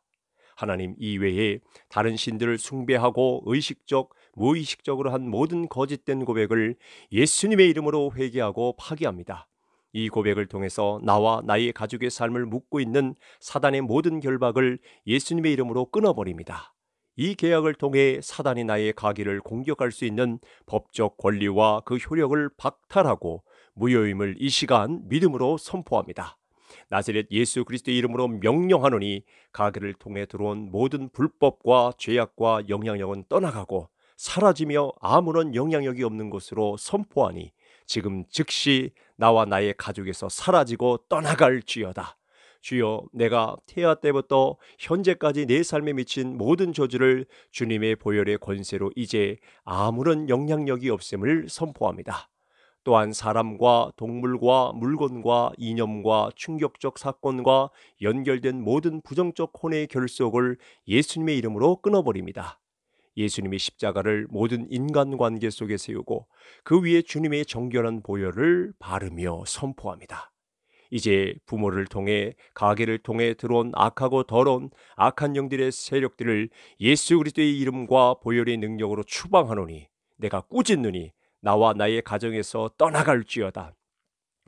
하나님 이외에 다른 신들을 숭배하고 의식적 무의식적으로 한 모든 거짓된 고백을 예수님의 이름으로 회개하고 파기합니다. 이 고백을 통해서 나와 나의 가족의 삶을 묻고 있는 사단의 모든 결박을 예수님의 이름으로 끊어버립니다. 이 계약을 통해 사단이 나의 가기를 공격할 수 있는 법적 권리와 그 효력을 박탈하고 무효임을 이 시간 믿음으로 선포합니다. 나세렛 예수 그리스도의 이름으로 명령하노니 가게를 통해 들어온 모든 불법과 죄악과 영향력은 떠나가고 사라지며 아무런 영향력이 없는 것으로 선포하니 지금 즉시 나와 나의 가족에서 사라지고 떠나갈지어다. 주여 내가 태아 때부터 현재까지 내 삶에 미친 모든 저주를 주님의 보혈의 권세로 이제 아무런 영향력이 없음을 선포합니다. 또한 사람과 동물과 물건과 이념과 충격적 사건과 연결된 모든 부정적 혼의 결속을 예수님의 이름으로 끊어버립니다. 예수님의 십자가를 모든 인간관계 속에 세우고 그 위에 주님의 정결한 보혈을 바르며 선포합니다. 이제 부모를 통해 가게를 통해 들어온 악하고 더러운 악한 영들의 세력들을 예수 그리스도의 이름과 보혈의 능력으로 추방하노니 내가 꾸짖느니 나와 나의 가정에서 떠나갈지어다.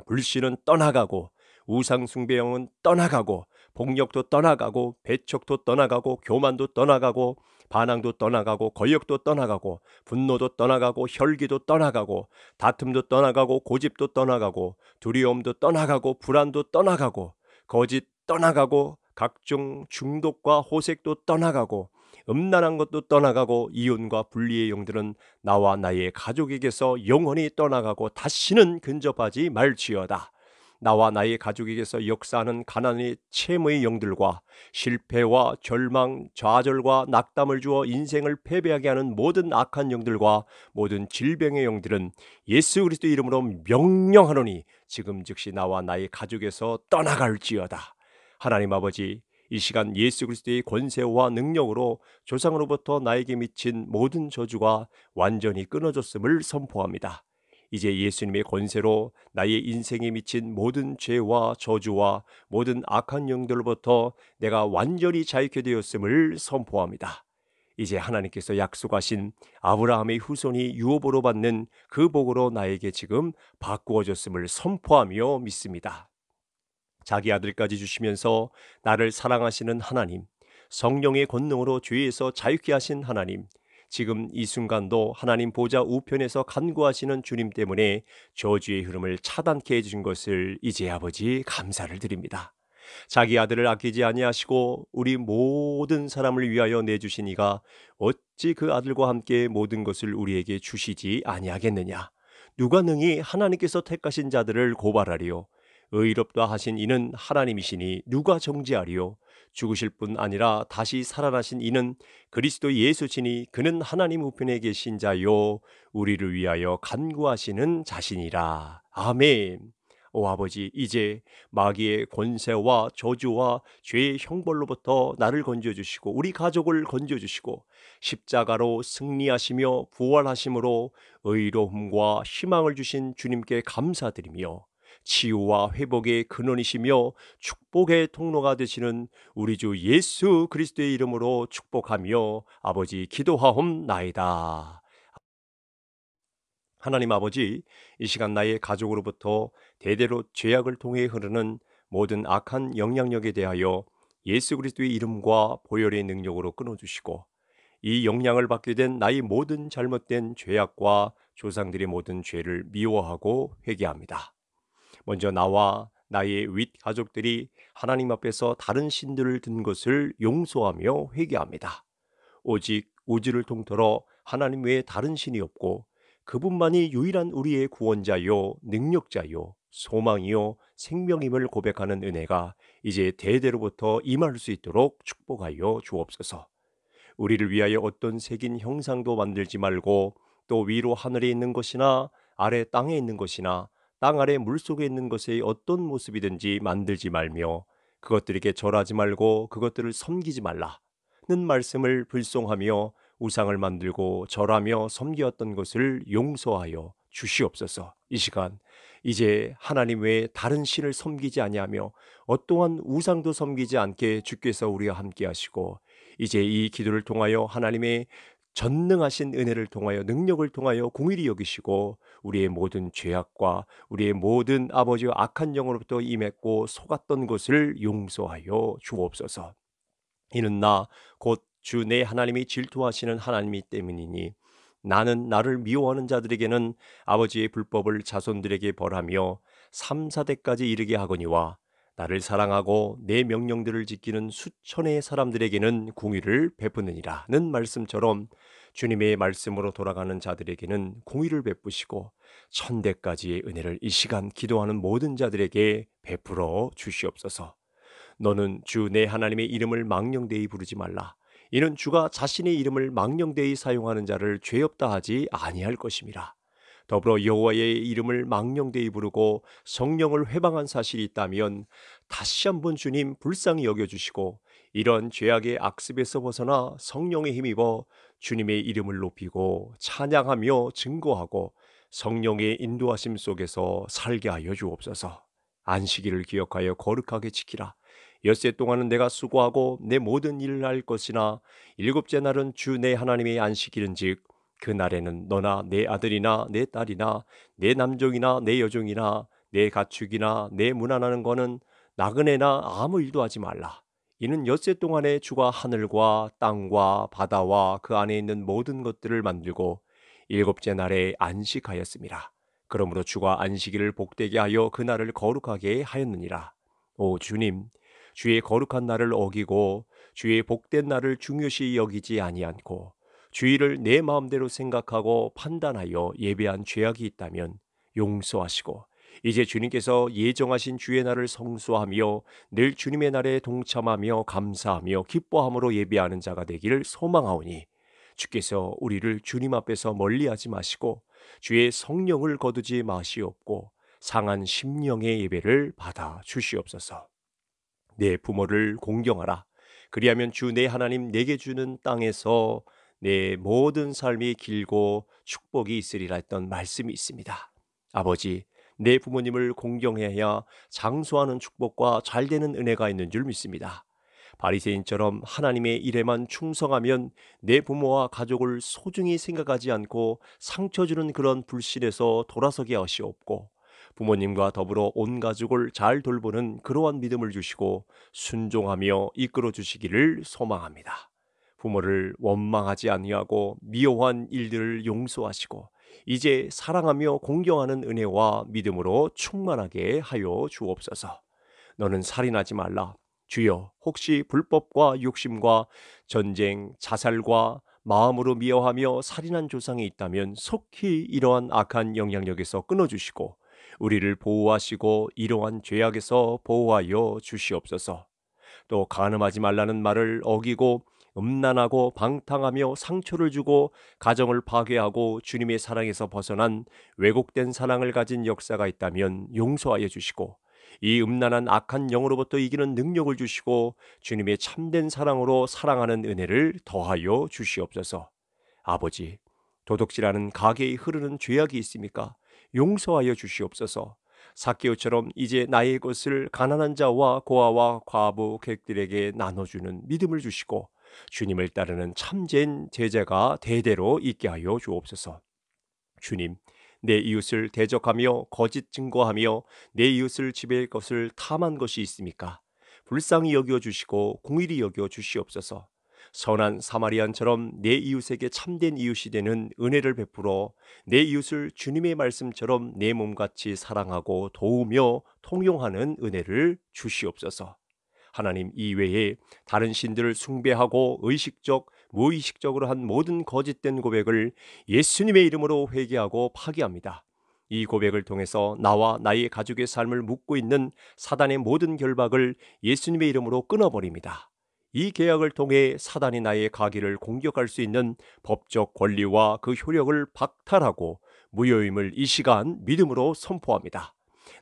불신은 떠나가고 우상숭배형은 떠나가고 폭력도 떠나가고 배척도 떠나가고 교만도 떠나가고 반항도 떠나가고 거역도 떠나가고 분노도 떠나가고 혈기도 떠나가고 다툼도 떠나가고 고집도 떠나가고 두려움도 떠나가고 불안도 떠나가고 거짓 떠나가고 각종 중독과 호색도 떠나가고 음란한 것도 떠나가고 이혼과 분리의 영들은 나와 나의 가족에게서 영원히 떠나가고 다시는 근접하지 말지어다. 나와 나의 가족에게서 역사하는 가난의 챔의 영들과 실패와 절망, 좌절과 낙담을 주어 인생을 패배하게 하는 모든 악한 영들과 모든 질병의 영들은 예수 그리스도 이름으로 명령하노니 지금 즉시 나와 나의 가족에서 떠나갈지어다. 하나님 아버지 이 시간 예수 그리스도의 권세와 능력으로 조상으로부터 나에게 미친 모든 저주가 완전히 끊어졌음을 선포합니다. 이제 예수님의 권세로 나의 인생에 미친 모든 죄와 저주와 모든 악한 영들로부터 내가 완전히 자유케 되었음을 선포합니다. 이제 하나님께서 약속하신 아브라함의 후손이 유업으로 받는 그 복으로 나에게 지금 바꾸어졌음을 선포하며 믿습니다. 자기 아들까지 주시면서 나를 사랑하시는 하나님, 성령의 권능으로 죄에서 자유케 하신 하나님, 지금 이 순간도 하나님 보좌 우편에서 간구하시는 주님 때문에 저주의 흐름을 차단케 해주신 것을 이제 아버지 감사를 드립니다. 자기 아들을 아끼지 아니하시고 우리 모든 사람을 위하여 내주시니가 어찌 그 아들과 함께 모든 것을 우리에게 주시지 아니하겠느냐. 누가 능히 하나님께서 택하신 자들을 고발하리요. 의롭다 하신 이는 하나님이시니 누가 정지하리요 죽으실 뿐 아니라 다시 살아나신 이는 그리스도 예수시니 그는 하나님 우편에 계신 자요 우리를 위하여 간구하시는 자신이라 아멘 오 아버지 이제 마귀의 권세와 저주와 죄의 형벌로부터 나를 건져 주시고 우리 가족을 건져 주시고 십자가로 승리하시며 부활하심으로 의로움과 희망을 주신 주님께 감사드리며 치유와 회복의 근원이시며 축복의 통로가 되시는 우리 주 예수 그리스도의 이름으로 축복하며 아버지 기도하옵나이다. 하나님 아버지, 이 시간 나의 가족으로부터 대대로 죄악을 통해 흐르는 모든 악한 영향력에 대하여 예수 그리스도의 이름과 보혈의 능력으로 끊어주시고 이 영향을 받게 된 나의 모든 잘못된 죄악과 조상들의 모든 죄를 미워하고 회개합니다. 먼저 나와 나의 윗 가족들이 하나님 앞에서 다른 신들을 든 것을 용서하며 회개합니다. 오직 우주를 통틀어 하나님 외에 다른 신이 없고 그분만이 유일한 우리의 구원자요, 능력자요, 소망이요, 생명임을 고백하는 은혜가 이제 대대로부터 임할 수 있도록 축복하여 주옵소서. 우리를 위하여 어떤 색인 형상도 만들지 말고 또 위로 하늘에 있는 것이나 아래 땅에 있는 것이나 땅 아래 물속에 있는 것의 어떤 모습이든지 만들지 말며 그것들에게 절하지 말고 그것들을 섬기지 말라는 말씀을 불송하며 우상을 만들고 절하며 섬기었던 것을 용서하여 주시옵소서. 이 시간 이제 하나님 외에 다른 신을 섬기지 아니하며 어떠한 우상도 섬기지 않게 주께서 우리와 함께 하시고 이제 이 기도를 통하여 하나님의 전능하신 은혜를 통하여 능력을 통하여 공일히 여기시고 우리의 모든 죄악과 우리의 모든 아버지의 악한 영으로부터 임했고 속았던 것을 용서하여 주옵소서. 이는 나 곧 주 내 하나님이 질투하시는 하나님이 때문이니 나는 나를 미워하는 자들에게는 아버지의 불법을 자손들에게 벌하며 삼사대까지 이르게 하거니와 나를 사랑하고 내 명령들을 지키는 수천의 사람들에게는 공의를 베푸느니라는 말씀처럼 주님의 말씀으로 돌아가는 자들에게는 공의를 베푸시고 천대까지의 은혜를 이 시간 기도하는 모든 자들에게 베풀어 주시옵소서. 너는 주 내 하나님의 이름을 망령되이 부르지 말라. 이는 주가 자신의 이름을 망령되이 사용하는 자를 죄 없다 하지 아니할 것임이라. 더불어 여호와의 이름을 망령되이 부르고 성령을 회방한 사실이 있다면 다시 한번 주님 불쌍히 여겨주시고 이런 죄악의 악습에서 벗어나 성령의 힘입어 주님의 이름을 높이고 찬양하며 증거하고 성령의 인도하심 속에서 살게 하여 주옵소서. 안식일을 기억하여 거룩하게 지키라. 엿새 동안은 내가 수고하고 내 모든 일을 할 것이나 일곱째 날은 주 내 하나님의 안식일인즉 그 날에는 너나 내 아들이나 내 딸이나 내 남종이나 내 여종이나 내 가축이나 내 무난하는 거는 나그네나 아무 일도 하지 말라. 이는 엿새 동안에 주가 하늘과 땅과 바다와 그 안에 있는 모든 것들을 만들고 일곱째 날에 안식하였습니다. 그러므로 주가 안식일을 복되게 하여 그 날을 거룩하게 하였느니라. 오 주님, 주의 거룩한 날을 어기고 주의 복된 날을 중요시 여기지 아니않고 주의를 내 마음대로 생각하고 판단하여 예배한 죄악이 있다면 용서하시고 이제 주님께서 예정하신 주의 날을 성수하며 늘 주님의 날에 동참하며 감사하며 기뻐함으로 예배하는 자가 되기를 소망하오니 주께서 우리를 주님 앞에서 멀리하지 마시고 주의 성령을 거두지 마시옵고 상한 심령의 예배를 받아 주시옵소서. 내 부모를 공경하라. 그리하면 주 내 하나님 내게 주는 땅에서 내 모든 삶이 길고 축복이 있으리라 했던 말씀이 있습니다. 아버지, 내 부모님을 공경해야 장수하는 축복과 잘되는 은혜가 있는 줄 믿습니다. 바리새인처럼 하나님의 일에만 충성하면 내 부모와 가족을 소중히 생각하지 않고 상처 주는 그런 불신에서 돌아서게 하시옵고 부모님과 더불어 온 가족을 잘 돌보는 그러한 믿음을 주시고 순종하며 이끌어 주시기를 소망합니다. 부모를 원망하지 아니하고 미워한 일들을 용서하시고 이제 사랑하며 공경하는 은혜와 믿음으로 충만하게 하여 주옵소서. 너는 살인하지 말라. 주여, 혹시 불법과 욕심과 전쟁, 자살과 마음으로 미워하며 살인한 조상이 있다면 속히 이러한 악한 영향력에서 끊어주시고 우리를 보호하시고 이러한 죄악에서 보호하여 주시옵소서. 또 간음하지 말라는 말을 어기고 음란하고 방탕하며 상처를 주고 가정을 파괴하고 주님의 사랑에서 벗어난 왜곡된 사랑을 가진 역사가 있다면 용서하여 주시고 이 음란한 악한 영으로부터 이기는 능력을 주시고 주님의 참된 사랑으로 사랑하는 은혜를 더하여 주시옵소서. 아버지, 도둑질하는 가게에 흐르는 죄악이 있습니까? 용서하여 주시옵소서. 사케오처럼 이제 나의 것을 가난한 자와 고아와 과부 객들에게 나눠주는 믿음을 주시고 주님을 따르는 참된 제자가 대대로 있게 하여 주옵소서. 주님, 내 이웃을 대적하며 거짓 증거하며 내 이웃을 지배할 것을 탐한 것이 있습니까? 불쌍히 여겨 주시고 공일히 여겨 주시옵소서. 선한 사마리안처럼 내 이웃에게 참된 이웃이 되는 은혜를 베풀어 내 이웃을 주님의 말씀처럼 내 몸같이 사랑하고 도우며 통용하는 은혜를 주시옵소서. 하나님 이외에 다른 신들을 숭배하고 의식적, 무의식적으로 한 모든 거짓된 고백을 예수님의 이름으로 회개하고 파기합니다. 이 고백을 통해서 나와 나의 가족의 삶을 묻고 있는 사단의 모든 결박을 예수님의 이름으로 끊어버립니다. 이 계약을 통해 사단이 나의 가기를 공격할 수 있는 법적 권리와 그 효력을 박탈하고 무효임을 이 시간 믿음으로 선포합니다.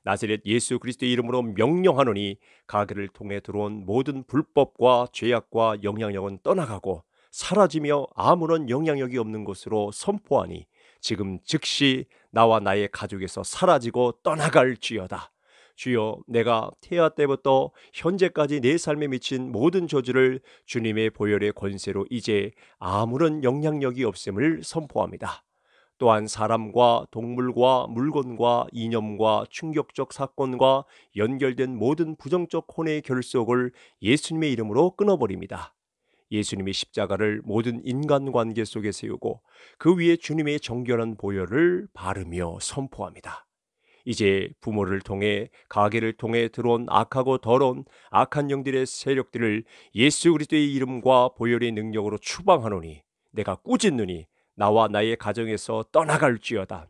나세렛 예수 그리스도의 이름으로 명령하노니 가게를 통해 들어온 모든 불법과 죄악과 영향력은 떠나가고 사라지며 아무런 영향력이 없는 것으로 선포하니 지금 즉시 나와 나의 가족에서 사라지고 떠나갈지어다. 주여 내가 태아 때부터 현재까지 내 삶에 미친 모든 저주를 주님의 보혈의 권세로 이제 아무런 영향력이 없음을 선포합니다. 또한 사람과 동물과 물건과 이념과 충격적 사건과 연결된 모든 부정적 혼의 결속을 예수님의 이름으로 끊어버립니다. 예수님의 십자가를 모든 인간관계 속에 세우고 그 위에 주님의 정결한 보혈을 바르며 선포합니다. 이제 부모를 통해 가게를 통해 들어온 악하고 더러운 악한 영들의 세력들을 예수 그리스도의 이름과 보혈의 능력으로 추방하노니 내가 꾸짖느니 나와 나의 가정에서 떠나갈지어다.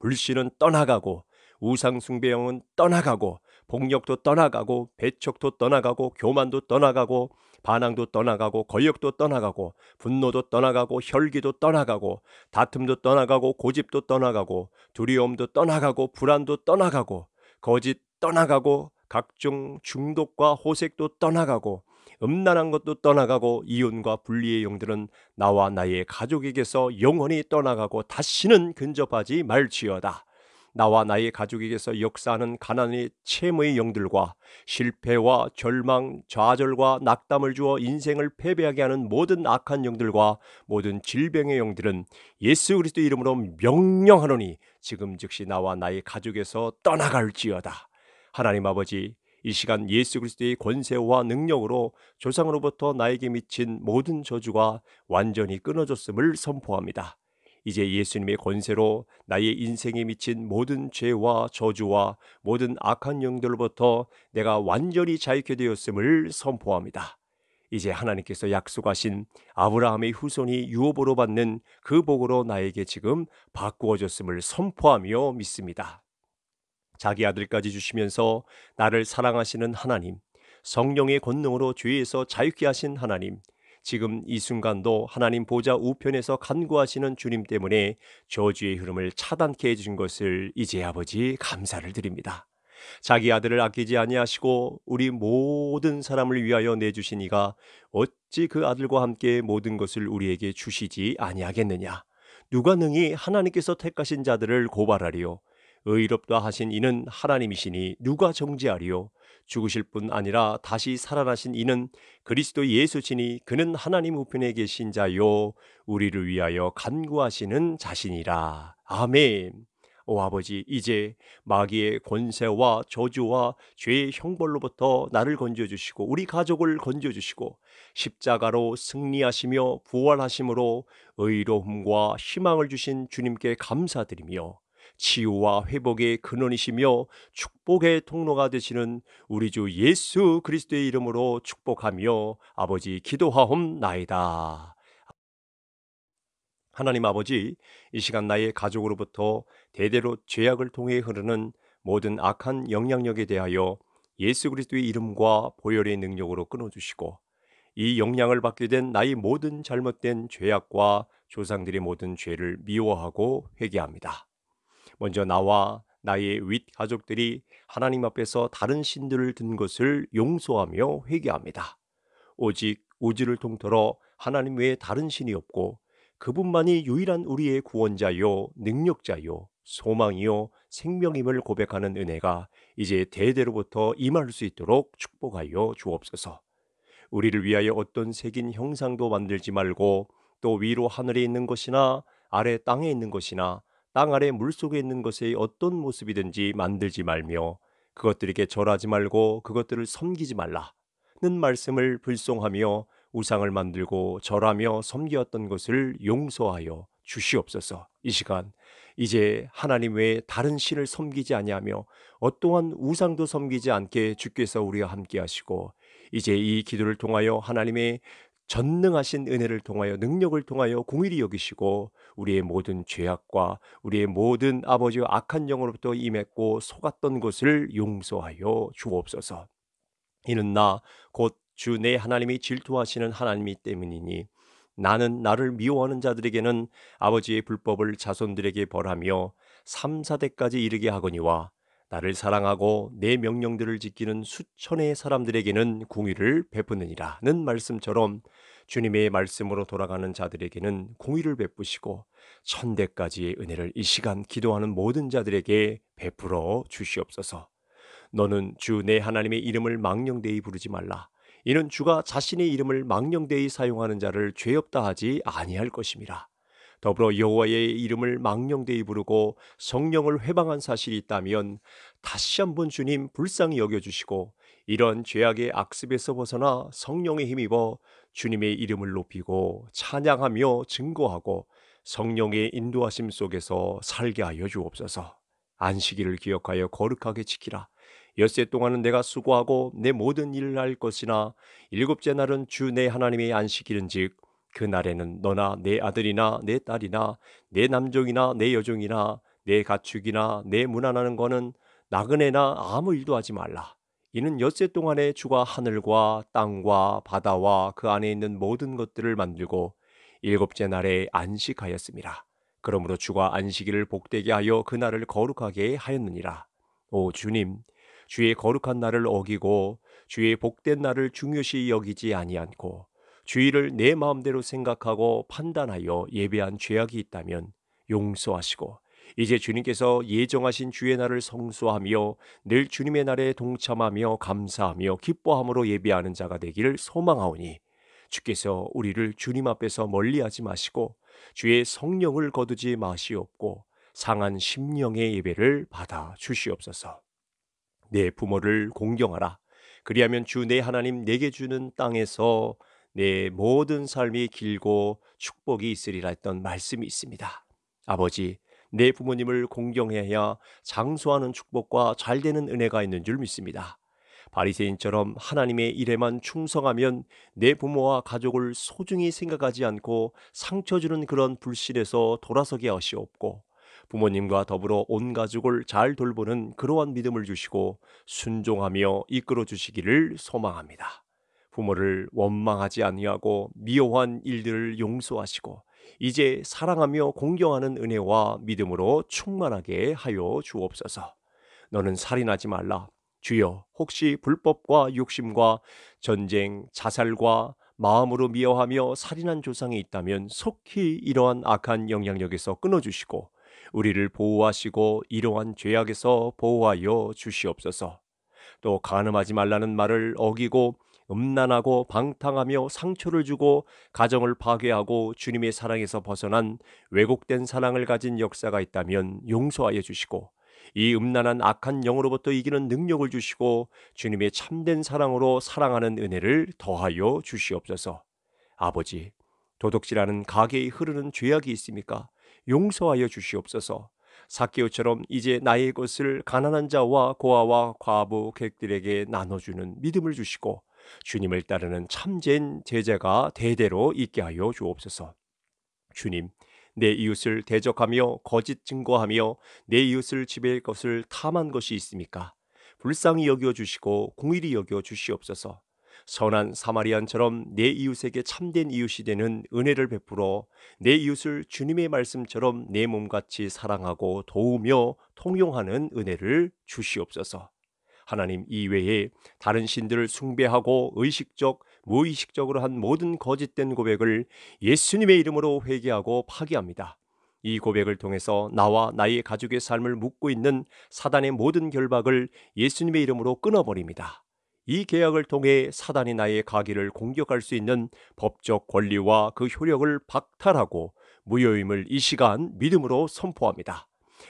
불신은 떠나가고 우상숭배형은 떠나가고 폭력도 떠나가고 배척도 떠나가고 교만도 떠나가고 반항도 떠나가고 거역도 떠나가고 분노도 떠나가고 혈기도 떠나가고 다툼도 떠나가고 고집도 떠나가고 두려움도 떠나가고 불안도 떠나가고 거짓 떠나가고 각종 중독과 호색도 떠나가고 음란한 것도 떠나가고 이혼과 분리의 용들은 나와 나의 가족에게서 영원히 떠나가고 다시는 근접하지 말지어다. 나와 나의 가족에게서 역사하는 가난의 채무의 영들과 실패와 절망, 좌절과 낙담을 주어 인생을 패배하게 하는 모든 악한 영들과 모든 질병의 영들은 예수 그리스도 이름으로 명령하노니 지금 즉시 나와 나의 가족에서 떠나갈지어다. 하나님 아버지 이 시간 예수 그리스도의 권세와 능력으로 조상으로부터 나에게 미친 모든 저주가 완전히 끊어졌음을 선포합니다. 이제 예수님의 권세로 나의 인생에 미친 모든 죄와 저주와 모든 악한 영들로부터 내가 완전히 자유케 되었음을 선포합니다. 이제 하나님께서 약속하신 아브라함의 후손이 유업으로 받는 그 복으로 나에게 지금 바꾸어졌음을 선포하며 믿습니다. 자기 아들까지 주시면서 나를 사랑하시는 하나님, 성령의 권능으로 죄에서 자유케 하신 하나님, 지금 이 순간도 하나님 보좌 우편에서 간구하시는 주님 때문에 저주의 흐름을 차단케 해주신 것을 이제 아버지 감사를 드립니다. 자기 아들을 아끼지 아니하시고 우리 모든 사람을 위하여 내주신 이가 어찌 그 아들과 함께 모든 것을 우리에게 주시지 아니하겠느냐. 누가 능히 하나님께서 택하신 자들을 고발하리요. 의롭다 하신 이는 하나님이시니 누가 정지하리요 죽으실 뿐 아니라 다시 살아나신 이는 그리스도 예수시니 그는 하나님 우편에 계신 자요 우리를 위하여 간구하시는 자신이라. 아멘. 오 아버지 이제 마귀의 권세와 저주와 죄의 형벌로부터 나를 건져 주시고 우리 가족을 건져 주시고 십자가로 승리하시며 부활하심으로 의로움과 희망을 주신 주님께 감사드리며 치유와 회복의 근원이시며 축복의 통로가 되시는 우리 주 예수 그리스도의 이름으로 축복하며 아버지 기도하옵나이다. 하나님 아버지, 이 시간 나의 가족으로부터 대대로 죄악을 통해 흐르는 모든 악한 영향력에 대하여 예수 그리스도의 이름과 보혈의 능력으로 끊어주시고 이 영향을 받게 된 나의 모든 잘못된 죄악과 조상들의 모든 죄를 미워하고 회개합니다. 먼저 나와 나의 윗 가족들이 하나님 앞에서 다른 신들을 든 것을 용서하며 회개합니다. 오직 우주를 통틀어 하나님 외에 다른 신이 없고 그분만이 유일한 우리의 구원자요, 능력자요, 소망이요, 생명임을 고백하는 은혜가 이제 대대로부터 임할 수 있도록 축복하여 주옵소서. 우리를 위하여 어떤 색인 형상도 만들지 말고 또 위로 하늘에 있는 것이나 아래 땅에 있는 것이나 땅 아래 물속에 있는 것의 어떤 모습이든지 만들지 말며 그것들에게 절하지 말고 그것들을 섬기지 말라는 말씀을 불송하며 우상을 만들고 절하며 섬기었던 것을 용서하여 주시옵소서. 이 시간 이제 하나님 외에 다른 신을 섬기지 아니하며 어떠한 우상도 섬기지 않게 주께서 우리와 함께 하시고 이제 이 기도를 통하여 하나님의 전능하신 은혜를 통하여 능력을 통하여 공일히 여기시고 우리의 모든 죄악과 우리의 모든 아버지 악한 영으로부터 임했고 속았던 것을 용서하여 주옵소서. 이는 나 곧 주 내 하나님이 질투하시는 하나님이 때문이니 나는 나를 미워하는 자들에게는 아버지의 불법을 자손들에게 벌하며 삼사대까지 이르게 하거니와 나를 사랑하고 내 명령들을 지키는 수천의 사람들에게는 공의를 베푸느니라는 말씀처럼 주님의 말씀으로 돌아가는 자들에게는 공의를 베푸시고 천대까지의 은혜를 이 시간 기도하는 모든 자들에게 베풀어 주시옵소서. 너는 주 내 하나님의 이름을 망령되이 부르지 말라. 이는 주가 자신의 이름을 망령되이 사용하는 자를 죄 없다 하지 아니할 것임이라. 더불어 여호와의 이름을 망령되이 부르고 성령을 회방한 사실이 있다면 다시 한번 주님 불쌍히 여겨주시고 이런 죄악의 악습에서 벗어나 성령의 힘입어 주님의 이름을 높이고 찬양하며 증거하고 성령의 인도하심 속에서 살게 하여 주옵소서. 안식일을 기억하여 거룩하게 지키라. 엿세 동안은 내가 수고하고 내 모든 일을 할 것이나 일곱째 날은 주 내 하나님의 안식일은즉 그 날에는 너나 내 아들이나 내 딸이나 내 남종이나 내 여종이나 내 가축이나 내 무난하는 거는 나그네나 아무 일도 하지 말라. 이는 엿새 동안에 주가 하늘과 땅과 바다와 그 안에 있는 모든 것들을 만들고 일곱째 날에 안식하였습니다. 그러므로 주가 안식일을 복되게 하여 그 날을 거룩하게 하였느니라. 오 주님, 주의 거룩한 날을 어기고 주의 복된 날을 중요시 여기지 아니않고 주의를 내 마음대로 생각하고 판단하여 예배한 죄악이 있다면 용서하시고 이제 주님께서 예정하신 주의 날을 성수하며 늘 주님의 날에 동참하며 감사하며 기뻐함으로 예배하는 자가 되기를 소망하오니 주께서 우리를 주님 앞에서 멀리하지 마시고 주의 성령을 거두지 마시옵고 상한 심령의 예배를 받아 주시옵소서. 내 부모를 공경하라. 그리하면 주 내 하나님 내게 주는 땅에서 내 모든 삶이 길고 축복이 있으리라 했던 말씀이 있습니다. 아버지, 내 부모님을 공경해야 장수하는 축복과 잘되는 은혜가 있는 줄 믿습니다. 바리새인처럼 하나님의 일에만 충성하면 내 부모와 가족을 소중히 생각하지 않고 상처 주는 그런 불신에서 돌아서게 하시옵고 부모님과 더불어 온 가족을 잘 돌보는 그러한 믿음을 주시고 순종하며 이끌어 주시기를 소망합니다. 부모를 원망하지 아니하고 미워한 일들을 용서하시고 이제 사랑하며 공경하는 은혜와 믿음으로 충만하게 하여 주옵소서. 너는 살인하지 말라. 주여, 혹시 불법과 욕심과 전쟁, 자살과 마음으로 미워하며 살인한 조상이 있다면 속히 이러한 악한 영향력에서 끊어주시고 우리를 보호하시고 이러한 죄악에서 보호하여 주시옵소서. 또가늠하지 말라는 말을 어기고 음란하고 방탕하며 상처를 주고 가정을 파괴하고 주님의 사랑에서 벗어난 왜곡된 사랑을 가진 역사가 있다면 용서하여 주시고 이 음란한 악한 영으로부터 이기는 능력을 주시고 주님의 참된 사랑으로 사랑하는 은혜를 더하여 주시옵소서. 아버지, 도둑질하는 가게에 흐르는 죄악이 있습니까? 용서하여 주시옵소서. 사케오처럼 이제 나의 것을 가난한 자와 고아와 과부 객들에게 나눠주는 믿음을 주시고 주님을 따르는 참된 제자가 대대로 있게 하여 주옵소서. 주님, 내 이웃을 대적하며 거짓 증거하며 내 이웃을 지배할 것을 탐한 것이 있습니까? 불쌍히 여겨 주시고 공일히 여겨 주시옵소서. 선한 사마리안처럼 내 이웃에게 참된 이웃이 되는 은혜를 베풀어 내 이웃을 주님의 말씀처럼 내 몸같이 사랑하고 도우며 통용하는 은혜를 주시옵소서. 하나님 이외에 다른 신들을 숭배하고 의식적 무의식적으로 한 모든 거짓된 고백을 예수님의 이름으로 회개하고 파기합니다. 이 고백을 통해서 나와 나의 가족의 삶을 묶고 있는 사단의 모든 결박을 예수님의 이름으로 끊어버립니다. 이 계약을 통해 사단이 나의 가기를 공격할 수 있는 법적 권리와 그 효력을 박탈하고 무효임을 이 시간 믿음으로 선포합니다.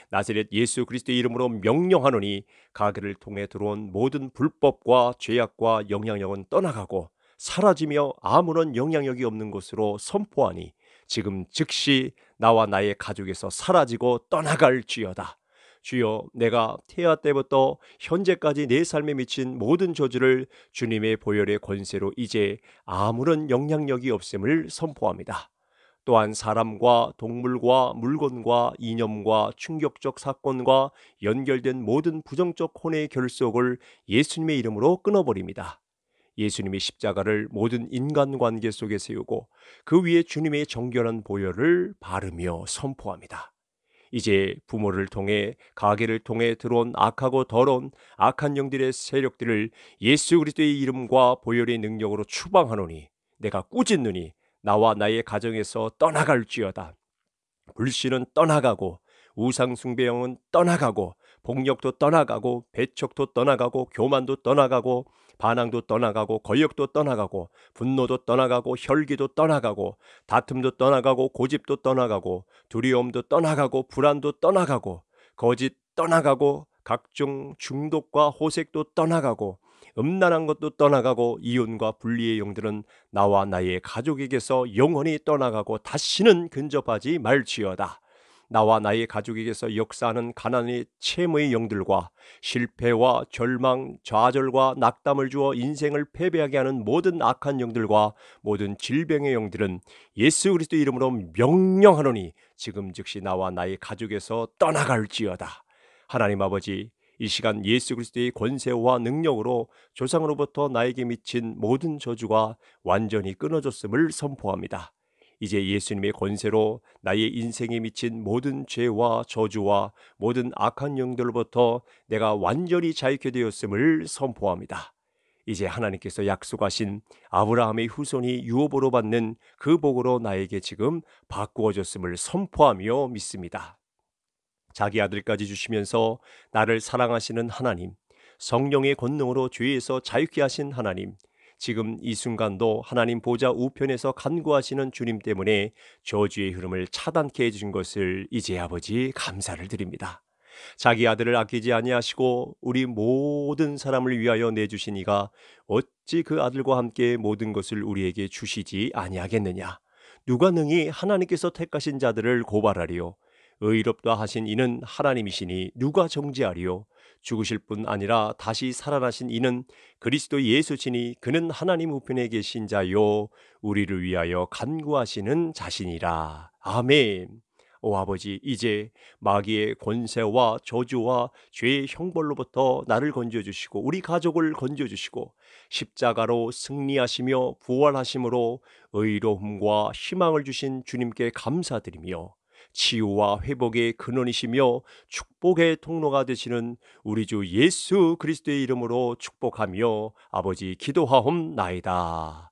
나세렛 예수 그리스도의 이름으로 명령하노니 가게를 통해 들어온 모든 불법과 죄악과 영향력은 떠나가고 사라지며 아무런 영향력이 없는 것으로 선포하니 지금 즉시 나와 나의 가족에서 사라지고 떠나갈지어다. 주여 내가 태아 때부터 현재까지 내 삶에 미친 모든 저주를 주님의 보혈의 권세로 이제 아무런 영향력이 없음을 선포합니다. 또한 사람과 동물과 물건과 이념과 충격적 사건과 연결된 모든 부정적 혼의 결속을 예수님의 이름으로 끊어버립니다. 예수님의 십자가를 모든 인간관계 속에 세우고 그 위에 주님의 정결한 보혈을 바르며 선포합니다. 이제 부모를 통해 가게를 통해 들어온 악하고 더러운 악한 영들의 세력들을 예수 그리스도의 이름과 보혈의 능력으로 추방하노니 내가 꾸짖느니 나와 나의 가정에서 떠나갈지어다. 불신은 떠나가고 우상숭배형은 떠나가고 폭력도 떠나가고 배척도 떠나가고 교만도 떠나가고 반항도 떠나가고 거역도 떠나가고 분노도 떠나가고 혈기도 떠나가고 다툼도 떠나가고 고집도 떠나가고 두려움도 떠나가고 불안도 떠나가고 거짓 떠나가고 각종 중독과 호색도 떠나가고 음란한 것도 떠나가고 이혼과 분리의 영들은 나와 나의 가족에게서 영원히 떠나가고 다시는 근접하지 말지어다. 나와 나의 가족에게서 역사하는 가난의 체험의 영들과 실패와 절망, 좌절과 낙담을 주어 인생을 패배하게 하는 모든 악한 영들과 모든 질병의 영들은 예수 그리스도 이름으로 명령하노니 지금 즉시 나와 나의 가족에서 떠나갈지어다. 하나님 아버지 이 시간 예수 그리스도의 권세와 능력으로 조상으로부터 나에게 미친 모든 저주가 완전히 끊어졌음을 선포합니다. 이제 예수님의 권세로 나의 인생에 미친 모든 죄와 저주와 모든 악한 영들로부터 내가 완전히 자유케 되었음을 선포합니다. 이제 하나님께서 약속하신 아브라함의 후손이 유업으로 받는 그 복으로 나에게 지금 바꾸어졌음을 선포하며 믿습니다. 자기 아들까지 주시면서 나를 사랑하시는 하나님, 성령의 권능으로 죄에서 자유케 하신 하나님, 지금 이 순간도 하나님 보좌 우편에서 간구하시는 주님 때문에 저주의 흐름을 차단케 해주신 것을 이제 아버지 감사를 드립니다. 자기 아들을 아끼지 아니하시고 우리 모든 사람을 위하여 내주시니가 어찌 그 아들과 함께 모든 것을 우리에게 주시지 아니하겠느냐. 누가 능히 하나님께서 택하신 자들을 고발하리요. 의롭다 하신 이는 하나님이시니 누가 정지하리요 죽으실 뿐 아니라 다시 살아나신 이는 그리스도 예수시니 그는 하나님 우편에 계신 자요 우리를 위하여 간구하시는 자신이라 아멘 오 아버지 이제 마귀의 권세와 저주와 죄의 형벌로부터 나를 건져 주시고 우리 가족을 건져 주시고 십자가로 승리하시며 부활하심으로 의로움과 희망을 주신 주님께 감사드리며 치유와 회복의 근원이시며 축복의 통로가 되시는 우리 주 예수 그리스도의 이름으로 축복하며 아버지 기도하옵나이다.